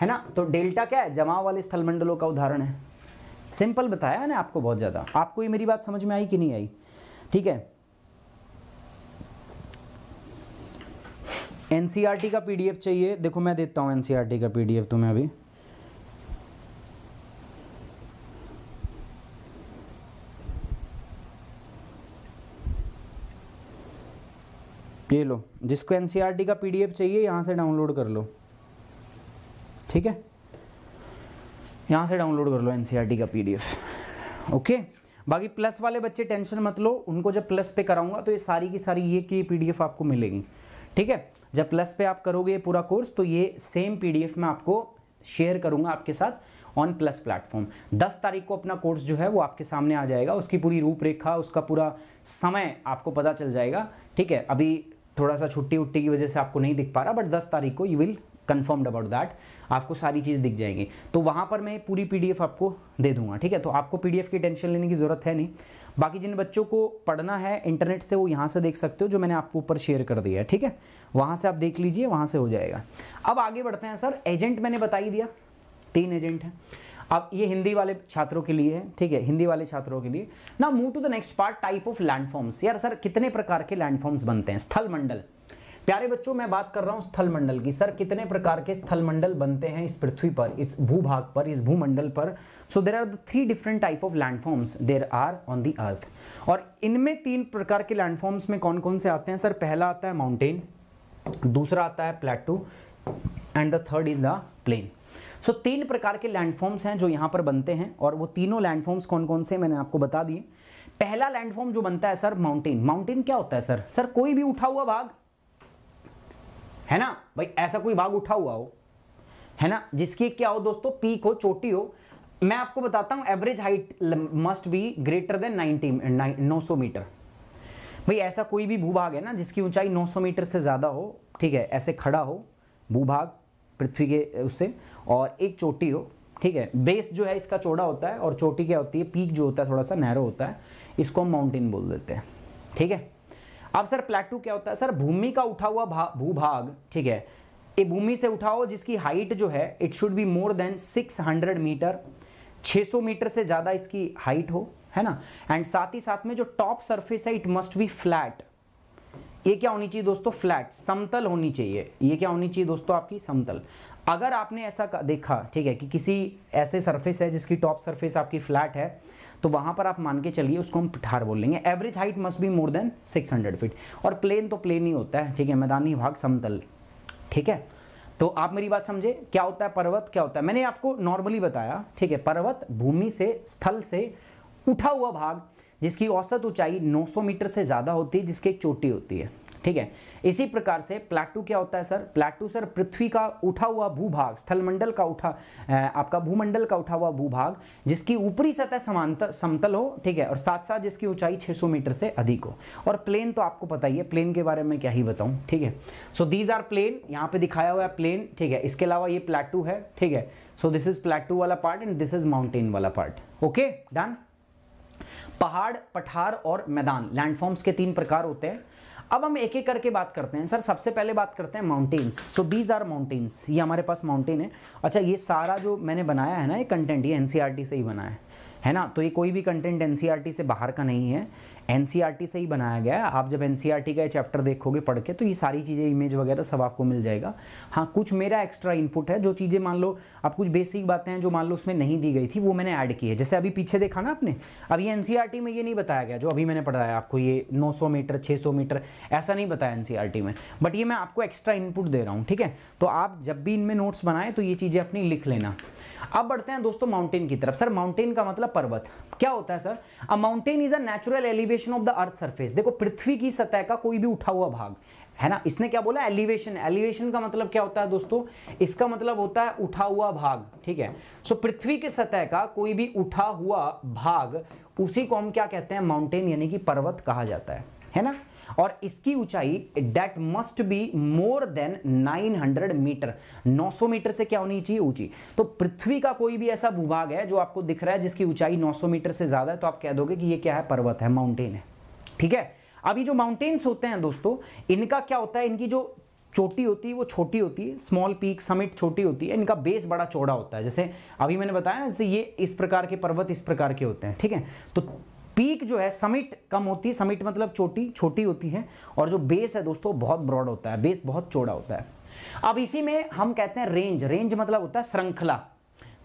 Speaker 1: है ना तो डेल्टा क्या है जमाव वाले स्थलमंडलों का उदाहरण है सिंपल बताया मैंने ना आपको बहुत ज़्यादा आपको ये मेरी बात समझ में आई कि नहीं आई ठीक है एन e का पी चाहिए देखो मैं देता हूँ एन e का पी तुम्हें अभी ये लो जिसको एन e का पी चाहिए यहाँ से डाउनलोड कर लो ठीक है यहाँ से डाउनलोड कर लो एन का पी ओके बाकी प्लस वाले बच्चे टेंशन मत लो उनको जब प्लस पे कराऊंगा तो ये सारी की सारी ये की पीडीएफ आपको मिलेगी ठीक है जब प्लस पे आप करोगे ये पूरा कोर्स तो ये सेम पीडीएफ में आपको शेयर करूंगा आपके साथ ऑन प्लस प्लेटफॉर्म 10 तारीख को अपना कोर्स जो है वो आपके सामने आ जाएगा उसकी पूरी रूपरेखा उसका पूरा समय आपको पता चल जाएगा ठीक है अभी थोड़ा सा छुट्टी उट्टी की वजह से आपको नहीं दिख पा रहा बट 10 तारीख को you will confirmed about that आपको सारी चीज़ दिख जाएगी तो वहाँ पर मैं पूरी पी आपको दे दूँगा ठीक है तो आपको पी की टेंशन लेने की ज़रूरत है नहीं बाकी जिन बच्चों को पढ़ना है इंटरनेट से वो यहाँ से देख सकते हो जो मैंने आपको ऊपर शेयर कर दिया है ठीक है वहाँ से आप देख लीजिए वहाँ से हो जाएगा अब आगे बढ़ते हैं सर एजेंट मैंने बता ही दिया तीन एजेंट हैं अब ये हिंदी वाले छात्रों के लिए है ठीक है हिंदी वाले छात्रों के लिए ना move to the next part type of landforms यार सर कितने प्रकार के लैंडफॉर्म्स बनते हैं स्थल मंडल प्यारे बच्चों मैं बात कर रहा हूँ स्थलमंडल की सर कितने प्रकार के स्थलमंडल बनते हैं इस पृथ्वी पर इस भूभाग पर इस भूमंडल पर so there are the three different type of landforms there are on the earth और इनमें तीन प्रकार के लैंडफॉर्म्स में कौन कौन से आते हैं सर पहला आता है माउंटेन दूसरा आता है plateau and the third is the plain so तीन प्रकार के लैंडफॉर्म्स हैं जो यहाँ पर बनते हैं और वो तीनों लैंडफॉर्म्स कौन कौन से मैंने आपको बता दिए पहला लैंडफॉर्म जो बनता है सर माउंटेन माउंटेन क्या होता है सर सर कोई भी उठा हुआ भाग है ना भाई ऐसा कोई भाग उठा हुआ हो है ना जिसकी क्या हो दोस्तों पीक हो चोटी हो मैं आपको बताता हूं average height must be greater than ninety नौ सौ मीटर भाई ऐसा कोई भी भूभाग है ना जिसकी ऊंचाई 900 मीटर से ज़्यादा हो ठीक है ऐसे खड़ा हो भूभाग पृथ्वी के उससे और एक चोटी हो ठीक है बेस जो है इसका चौड़ा होता है और चोटी क्या होती है पीक जो होता है थोड़ा सा नैरो होता है इसको हम माउंटेन बोल देते हैं ठीक है अब सर प्लेटू क्या होता है सर भूमि का उठा हुआ भूभाग ठीक है ये भूमि से उठाओ जिसकी हाइट जो है it should be more than 600 metre 600 metre से ज़्यादा इसकी हाइट हो है ना एंड साथ ही साथ में जो टॉप सरफेस है इट मस्ट बी फ्लैट ये क्या होनी चाहिए दोस्तों फ्लैट समतल होनी चाहिए ये क्या होनी चाहिए दोस्तों आपकी समतल अगर आपने ऐसा देखा ठीक है कि किसी ऐसे सरफेस है जिसकी टॉप सरफेस आपकी फ्लैट है तो वहाँ पर आप मान के चलिए उसको हम पिठार बोल लेंगे average height must be more than 600 feet और प्लेन तो प्लेन ही होता है ठीक है मैदानी भाग समतल ठीक है तो आप मेरी बात समझे क्या होता है पर्वत क्या होता है मैंने आपको नॉर्मली बताया ठीक है पर्वत भूमि से स्थल से उठा हुआ भाग जिसकी औसत ऊंचाई 900 मीटर से ज़्यादा होती है जिसकी एक चोटी होती है ठीक है इसी प्रकार से प्लाटू क्या होता है सर प्लाटू सर पृथ्वी का उठा हुआ भूभाग स्थलमंडल का उठा आपका भूमंडल का उठा हुआ भूभाग जिसकी ऊपरी सतह समांतर समतल हो ठीक है और साथ साथ जिसकी ऊंचाई 600 मीटर से अधिक हो और प्लेन तो आपको पता ही है प्लेन के बारे में क्या ही बताऊं ठीक है सो दीज आर प्लेन यहाँ पे दिखाया हुआ है प्लेन ठीक है इसके अलावा ये प्लाटू है ठीक है सो दिस इज प्लाटू वाला part and this is mountain वाला पार्ट ओके डन पहाड़ पठार और मैदान लैंडफॉर्म्स के तीन प्रकार होते हैं अब हम एक एक करके बात करते हैं सर सबसे पहले बात करते हैं mountains so these are mountains ये हमारे पास माउंटेन है अच्छा ये सारा जो मैंने बनाया है ना ये कंटेंट ये एन e से ही बनाया है है ना तो ये कोई भी कंटेंट एन e से बाहर का नहीं है एन e से ही बनाया गया है आप जब एन e का चैप्टर देखोगे पढ़ के तो ये सारी चीज़ें इमेज वगैरह सब आपको मिल जाएगा हाँ कुछ मेरा एक्स्ट्रा इनपुट है जो चीज़ें मान लो आप कुछ बेसिक बातें हैं जो मान लो उसमें नहीं दी गई थी वो मैंने ऐड की है जैसे अभी पीछे देखा ना आपने अब ये एन में ये नहीं बताया गया जो अभी मैंने पढ़ाया आपको ये नौ मीटर छः मीटर ऐसा नहीं बताया एन में बट ये मैं आपको एक्स्ट्रा इनपुट दे रहा हूँ ठीक है तो आप जब भी इनमें नोट्स बनाएं तो ये चीज़ें अपनी लिख लेना अब बढ़ते हैं दोस्तों माउंटेन की तरफ सर माउंटेन का मतलब पर्वत क्या होता है sir a mountain is a natural elevation of the earth surface देखो पृथ्वी की सतह का कोई भी उठा हुआ भाग है ना इसने क्या बोला एलिवेशन एलिवेशन का मतलब क्या होता है दोस्तों इसका मतलब होता है उठा हुआ भाग ठीक है सो so, पृथ्वी के सतह का कोई भी उठा हुआ भाग उसी को हम क्या कहते हैं माउंटेन यानी कि पर्वत कहा जाता है है ना और इसकी ऊंचाई that must be more than 900 metre 900 metre से क्या होनी चाहिए ऊंची तो पृथ्वी का कोई भी ऐसा भूभाग है जो आपको दिख रहा है जिसकी ऊंचाई 900 मीटर से ज्यादा है तो आप कह दोगे कि ये क्या है पर्वत है माउंटेन है ठीक है अभी जो माउंटेन्स होते हैं दोस्तों इनका क्या होता है इनकी जो चोटी होती है वो छोटी होती है स्मॉल पीक समिट छोटी होती है इनका बेस बड़ा चौड़ा होता है जैसे अभी मैंने बताया जैसे ये इस प्रकार के पर्वत इस प्रकार के होते हैं ठीक है तो पीक जो है समिट कम होती है समिट मतलब छोटी छोटी होती है और जो बेस है दोस्तों बहुत ब्रॉड होता है बेस बहुत चौड़ा होता है अब इसी में हम कहते हैं रेंज रेंज मतलब होता है श्रृंखला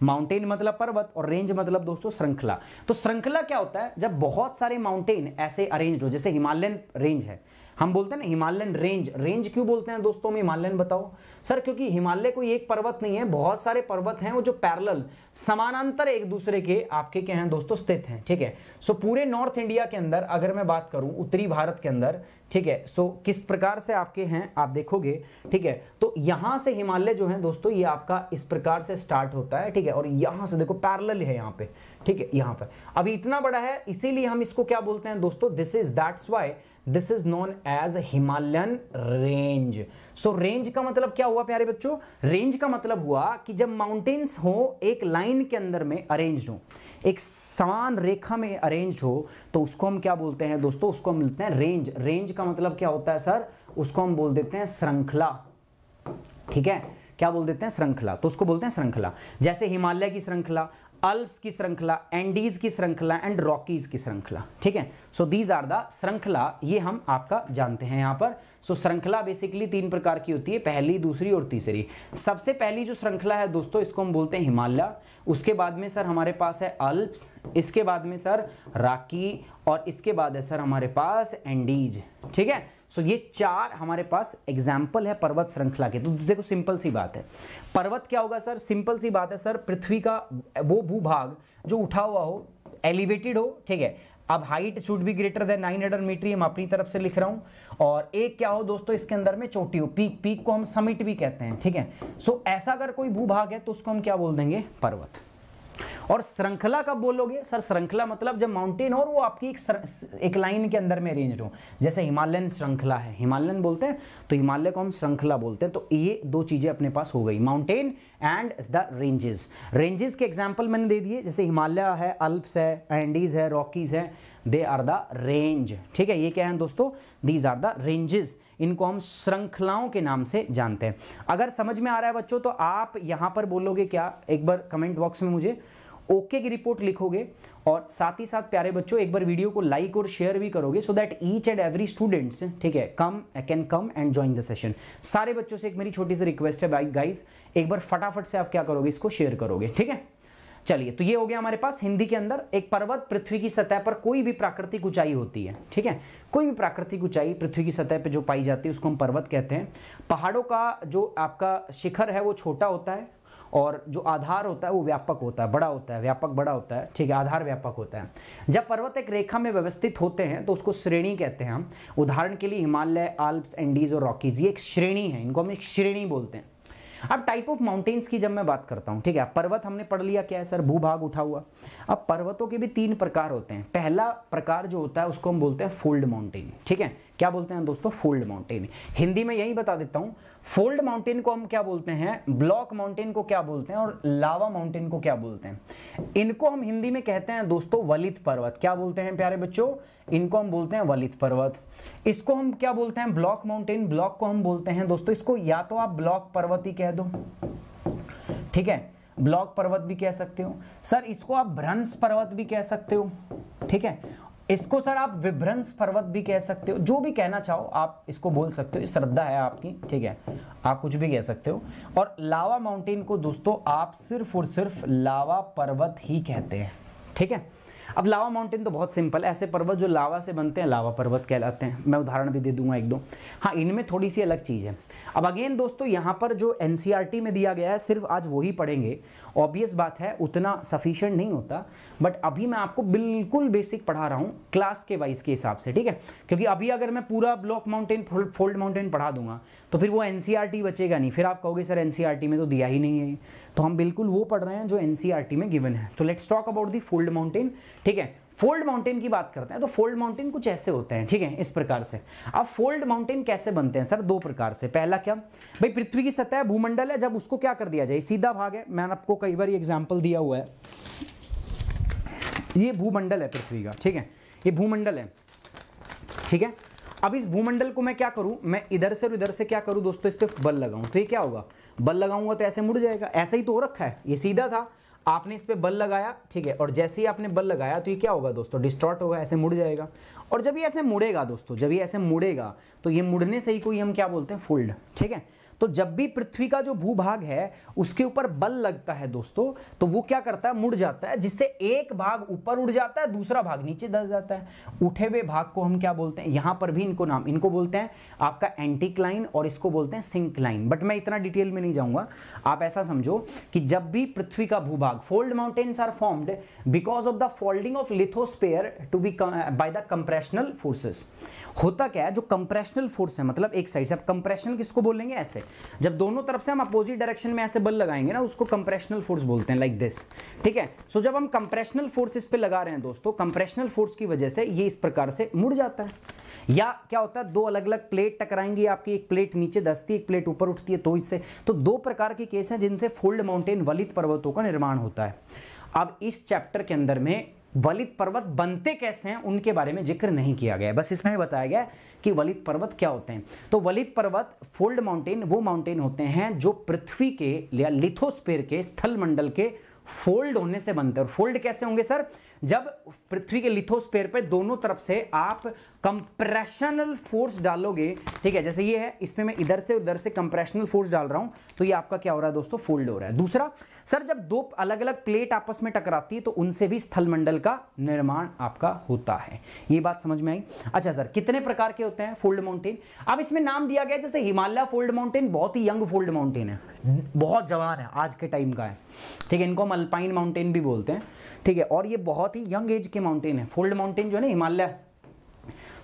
Speaker 1: माउंटेन मतलब पर्वत और रेंज मतलब दोस्तों श्रृंखला तो श्रृंखला क्या होता है जब बहुत सारे माउंटेन ऐसे अरेंज हो जैसे हिमालयन रेंज है हम बोलते हैं ना हिमालयन रेंज रेंज क्यों बोलते हैं दोस्तों हम हिमालयन बताओ सर क्योंकि हिमालय कोई एक पर्वत नहीं है बहुत सारे पर्वत हैं वो जो पैरल समानांतर एक दूसरे के आपके क्या हैं दोस्तों स्थित हैं ठीक है सो पूरे नॉर्थ इंडिया के अंदर अगर मैं बात करूं उत्तरी भारत के अंदर ठीक है सो किस प्रकार से आपके हैं आप देखोगे ठीक है तो यहाँ से हिमालय जो है दोस्तों ये आपका इस प्रकार से स्टार्ट होता है ठीक है और यहाँ से देखो पैरल है यहाँ पे ठीक है यहाँ पर अभी इतना बड़ा है इसीलिए हम इसको क्या बोलते हैं दोस्तों this is that's why this is known as Himalayan range so range का मतलब क्या हुआ प्यारे बच्चों रेंज का मतलब हुआ कि जब माउंटेन्स हो एक लाइन के अंदर में अरेंज हो एक समान रेखा में अरेंज हो तो उसको हम क्या बोलते हैं दोस्तों उसको हम मिलते हैं रेंज रेंज का मतलब क्या होता है सर उसको हम बोल देते हैं श्रृंखला ठीक है क्या बोल देते हैं श्रृंखला तो उसको बोलते हैं श्रृंखला जैसे हिमालय की श्रृंखला अल्प्स की श्रृंखला एंडीज की श्रृंखला एंड रॉकीज की श्रृंखला ठीक है सो दीज आर द श्रृंखला ये हम आपका जानते हैं यहाँ पर सो so, श्रृंखला बेसिकली तीन प्रकार की होती है पहली दूसरी और तीसरी सबसे पहली जो श्रृंखला है दोस्तों इसको हम बोलते हैं हिमालय उसके बाद में सर हमारे पास है अल्प्स इसके बाद में सर राकी और इसके बाद है सर हमारे पास एंडीज ठीक है सो ये चार हमारे पास एग्जाम्पल है पर्वत श्रृंखला के तो देखो सिंपल सी बात है पर्वत क्या होगा सर सिंपल सी बात है सर पृथ्वी का वो भूभाग जो उठा हुआ हो एलिवेटेड हो ठीक है अब height should be greater than 900 hundred metre मैं अपनी तरफ से लिख रहा हूँ और एक क्या हो दोस्तों इसके अंदर में चोटी हो पीक पीक को हम समिट भी कहते हैं ठीक है सो so, ऐसा अगर कोई भूभाग है तो उसको हम क्या बोल देंगे पर्वत और श्रृंखला कब बोलोगे सर श्रृंखला मतलब जब माउंटेन हो और वो आपकी एक सर, एक लाइन के अंदर में अरेंज हो जैसे हिमालयन श्रृंखला है हिमालयन बोलते हैं तो हिमालय को हम श्रृंखला बोलते हैं तो ये दो चीज़ें अपने पास हो गई mountain and the ranges ranges के एग्जाम्पल मैंने दे दिए जैसे हिमालय है अल्प्स है एंडीज़ है रॉकीज़ है दे आर द रेंज ठीक है ये क्या है दोस्तों दीज आर द रेंजेस इनको हम श्रृंखलाओं के नाम से जानते हैं अगर समझ में आ रहा है बच्चों तो आप यहां पर बोलोगे क्या एक बार कमेंट बॉक्स में मुझे ओके okay की रिपोर्ट लिखोगे और साथ ही साथ प्यारे बच्चों एक बार वीडियो को लाइक और शेयर भी करोगे so that each and every students ठीक है come can come and join the session सारे बच्चों से एक मेरी छोटी सी रिक्वेस्ट है बाइक गाइज एक बार फटाफट से आप क्या करोगे इसको शेयर करोगे ठीक है चलिए तो ये हो गया हमारे पास हिंदी के अंदर एक पर्वत पृथ्वी की सतह पर कोई भी प्राकृतिक ऊंचाई होती है ठीक है कोई भी प्राकृतिक ऊंचाई पृथ्वी की सतह पर जो पाई जाती है उसको हम पर्वत कहते हैं पहाड़ों का जो आपका शिखर है वो छोटा होता है और जो आधार होता है वो व्यापक होता है बड़ा होता है व्यापक बड़ा होता है ठीक है आधार व्यापक होता है जब पर्वत एक रेखा में व्यवस्थित होते हैं तो उसको श्रेणी कहते हैं हम उदाहरण के लिए हिमालय आल्प्स एंडीज और रॉकीज ये एक श्रेणी है इनको हम एक श्रेणी बोलते हैं अब टाइप ऑफ माउंटेन्स की जब मैं बात करता हूँ ठीक है पर्वत हमने पढ़ लिया क्या है सर भूभाग उठा हुआ अब पर्वतों के भी तीन प्रकार होते हैं पहला प्रकार जो होता है उसको हम बोलते हैं फोल्ड माउंटेन ठीक है क्या बोलते हैं दोस्तों फोल्ड माउंटेन हिंदी में यही बता देता हूं फोल्ड माउंटेन को हम क्या बोलते हैं ब्लॉक माउंटेन को क्या बोलते हैं और लावा माउंटेन को क्या बोलते हैं इनको हम हिंदी में कहते हैं दोस्तों वलित पर्वत क्या बोलते हैं प्यारे बच्चों इनको हम बोलते हैं वलित पर्वत इसको हम क्या बोलते हैं ब्लॉक माउंटेन ब्लॉक को हम बोलते हैं दोस्तों इसको या तो आप ब्लॉक पर्वत ही कह दो ठीक है ब्लॉक पर्वत भी कह सकते हो सर इसको आप भ्रंश पर्वत भी कह सकते हो ठीक है इसको सर आप विभ्रंस पर्वत भी कह सकते हो जो भी कहना चाहो आप इसको बोल सकते हो श्रद्धा है आपकी ठीक है आप कुछ भी कह सकते हो और लावा माउंटेन को दोस्तों आप सिर्फ और सिर्फ लावा पर्वत ही कहते हैं ठीक है अब लावा माउंटेन तो बहुत सिंपल है ऐसे पर्वत जो लावा से बनते हैं लावा पर्वत कहलाते हैं मैं उदाहरण भी दे दूंगा एक दो हाँ इनमें थोड़ी सी अलग चीज़ है अब अगेन दोस्तों यहाँ पर जो एन e में दिया गया है सिर्फ आज वही पढ़ेंगे ऑब्वियस बात है उतना सफिशेंट नहीं होता बट अभी मैं आपको बिल्कुल बेसिक पढ़ा रहा हूँ क्लास के वाइज के हिसाब से ठीक है क्योंकि अभी अगर मैं पूरा ब्लॉक माउंटेन फोल्ड माउंटेन पढ़ा दूंगा तो फिर वो एन e बचेगा नहीं फिर आप कहोगे सर एन e में तो दिया ही नहीं है तो हम बिल्कुल वो पढ़ रहे हैं जो एन में गिवन है तो let's talk about the fold mountain ठीक है फोल्ड माउंटेन की बात करते हैं तो फोल्ड माउंटेन कुछ ऐसे होते हैं ठीक है इस प्रकार से अब फोल्ड माउंटेन कैसे बनते हैं सर दो प्रकार से पहला क्या भाई पृथ्वी की सतह भूमंडल है जब उसको क्या कर दिया जाए सीधा भाग है मैंने आपको कई बार एग्जाम्पल दिया हुआ है ये भूमंडल है पृथ्वी का ठीक है ये भूमंडल है ठीक है अब इस भूमंडल को मैं क्या करूं मैं इधर से और इधर से क्या करूं दोस्तों इस पर बल लगाऊं तो ये क्या होगा बल लगाऊंगा तो ऐसे मुड़ जाएगा ऐसा ही तो हो रखा है ये सीधा था आपने इस पर बल लगाया ठीक है और जैसे ही आपने बल लगाया तो ये क्या होगा दोस्तों डिस्टॉर्ट होगा ऐसे मुड़ जाएगा और जब ये ऐसे मुड़ेगा दोस्तों जब ये ऐसे मुड़ेगा तो ये मुड़ने से ही कोई हम क्या बोलते हैं फोल्ड ठीक है तो जब भी पृथ्वी का जो भूभाग है उसके ऊपर बल लगता है दोस्तों तो वो क्या करता है मुड़ जाता है जिससे एक भाग ऊपर उड़ जाता है दूसरा भाग नीचे धस जाता है उठे हुए भाग को हम क्या बोलते हैं यहां पर भी इनको नाम इनको बोलते हैं आपका एंटीक्लाइन और इसको बोलते हैं सिंकलाइन बट मैं इतना डिटेल में नहीं जाऊंगा आप ऐसा समझो कि जब भी पृथ्वी का भूभाग fold mountains are formed because of the folding of lithosphere to be by the compressional forces होता क्या है जो कंप्रेशनल फोर्स है मतलब एक साइड से आप कंप्रेशन किसको बोलेंगे ऐसे जब दोनों तरफ से हम अपोजिट डायरेक्शन में ऐसे बल लगाएंगे ना उसको कंप्रेशनल फोर्स बोलते हैं लाइक दिस ठीक है सो जब हम कंप्रेशनल फोर्स इस पर लगा रहे हैं दोस्तों कंप्रेशनल फोर्स की वजह से ये इस प्रकार से मुड़ जाता है या क्या होता है दो अलग अलग प्लेट टकराएंगी आपकी एक प्लेट नीचे दस्ती एक प्लेट ऊपर उठती है तो इससे तो दो प्रकार के केस हैं जिनसे फोल्ड माउंटेन वलित पर्वतों का निर्माण होता है अब इस चैप्टर के अंदर में वलित पर्वत बनते कैसे हैं उनके बारे में जिक्र नहीं किया गया बस इसमें बताया गया कि वलित पर्वत क्या होते हैं तो वलित पर्वत फोल्ड माउंटेन वो माउंटेन होते हैं जो पृथ्वी के या लिथोस्पेयर के मंडल के फोल्ड होने से बनते हैं और फोल्ड कैसे होंगे सर जब पृथ्वी के लिथोस्पेयर पर दोनों तरफ से आप कंप्रेशनल फोर्स डालोगे ठीक है जैसे ये है इसमें मैं इधर से उधर से कंप्रेशनल फोर्स डाल रहा हूं तो ये आपका क्या हो रहा है दोस्तों फोल्ड हो रहा है दूसरा सर जब दो अलग अलग प्लेट आपस में टकराती है तो उनसे भी स्थलमंडल का निर्माण आपका होता है ये बात समझ में आई अच्छा सर कितने प्रकार के होते हैं फोल्ड माउंटेन अब इसमें नाम दिया गया जैसे हिमालय फोल्ड माउंटेन बहुत ही यंग फोल्ड माउंटेन है बहुत जवान है आज के टाइम का है ठीक है इनको हम अल्पाइन माउंटेन भी बोलते हैं ठीक है और ये बहुत ही यंग एज के माउंटेन है फोल्ड माउंटेन जो है ना Himalaya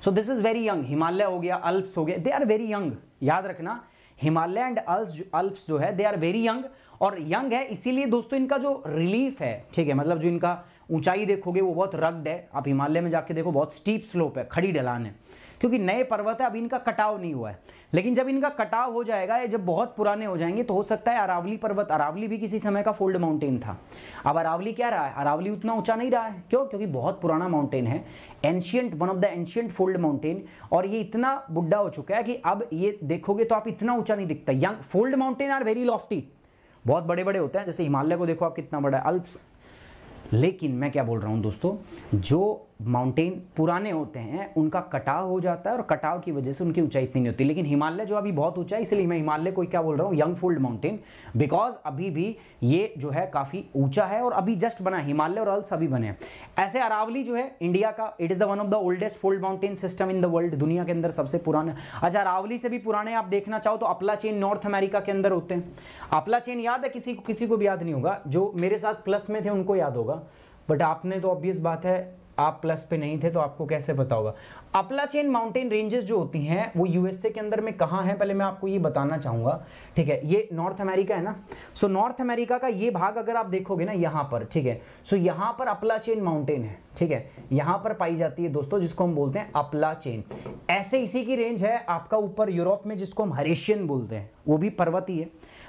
Speaker 1: so this is very young Himalaya हो गया अल्प्स हो गया दे आर वेरी यंग याद रखना हिमालय एंड अल्प्स जो है दे आर वेरी यंग और यंग है इसीलिए दोस्तों इनका जो रिलीफ है ठीक है मतलब जो इनका ऊंचाई देखोगे वो बहुत रग्ड है आप हिमालय में जाके देखो बहुत स्टीप स्लोप है खड़ी ढलान है क्योंकि नए पर्वत है अभी इनका कटाव नहीं हुआ है लेकिन जब इनका कटाव हो जाएगा या जब बहुत पुराने हो जाएंगे तो हो सकता है अरावली पर्वत अरावली भी किसी समय का फोल्ड माउंटेन था अब अरावली क्या रहा है अरावली उतना ऊंचा नहीं रहा है क्यों क्योंकि बहुत पुराना माउंटेन है ancient one of the ancient fold mountain और ये इतना बुढ़ा हो चुका है कि अब ये देखोगे तो आप इतना ऊंचा नहीं दिखता young fold mountain are very lofty बहुत बड़े बड़े होते हैं जैसे हिमालय को देखो आप कितना बड़ा है अल्प्स लेकिन मैं क्या बोल रहा हूँ दोस्तों जो माउंटेन पुराने होते हैं उनका कटाव हो जाता है और कटाव की वजह से उनकी ऊंचाई इतनी नहीं होती लेकिन हिमालय जो अभी बहुत ऊंचा है इसलिए मैं हिमालय को क्या बोल रहा हूँ यंग फोल्ड माउंटेन बिकॉज अभी भी ये जो है काफ़ी ऊंचा है और अभी जस्ट बना हिमालय और अल्स अभी बने ऐसे अरावली जो है इंडिया का it is the one of the oldest fold mountain system in the world दुनिया के अंदर सबसे पुराना अच्छा अरावली से भी पुराने आप देखना चाहो तो अपला चेन नॉर्थ अमेरिका के अंदर होते हैं अपला चेन याद है किसी को किसी को भी याद नहीं होगा जो मेरे साथ प्लस में थे उनको याद होगा बट आपने तो ऑब्वियस बात है आप प्लस पे नहीं थे तो आपको कैसे पता होगा अपला चेन माउंटेन रेंजेस जो होती हैं वो यूएसए के अंदर में कहाँ है पहले मैं आपको ये बताना चाहूँगा ठीक है ये नॉर्थ अमेरिका है ना सो नॉर्थ अमेरिका का ये भाग अगर आप देखोगे ना यहाँ पर ठीक है सो यहाँ पर अपला चेन माउंटेन है ठीक है यहाँ पर पाई जाती है दोस्तों जिसको हम बोलते हैं अपला चेन ऐसे इसी की रेंज है आपका ऊपर यूरोप में जिसको हम हरेशियन बोलते हैं वो भी पर्वतीय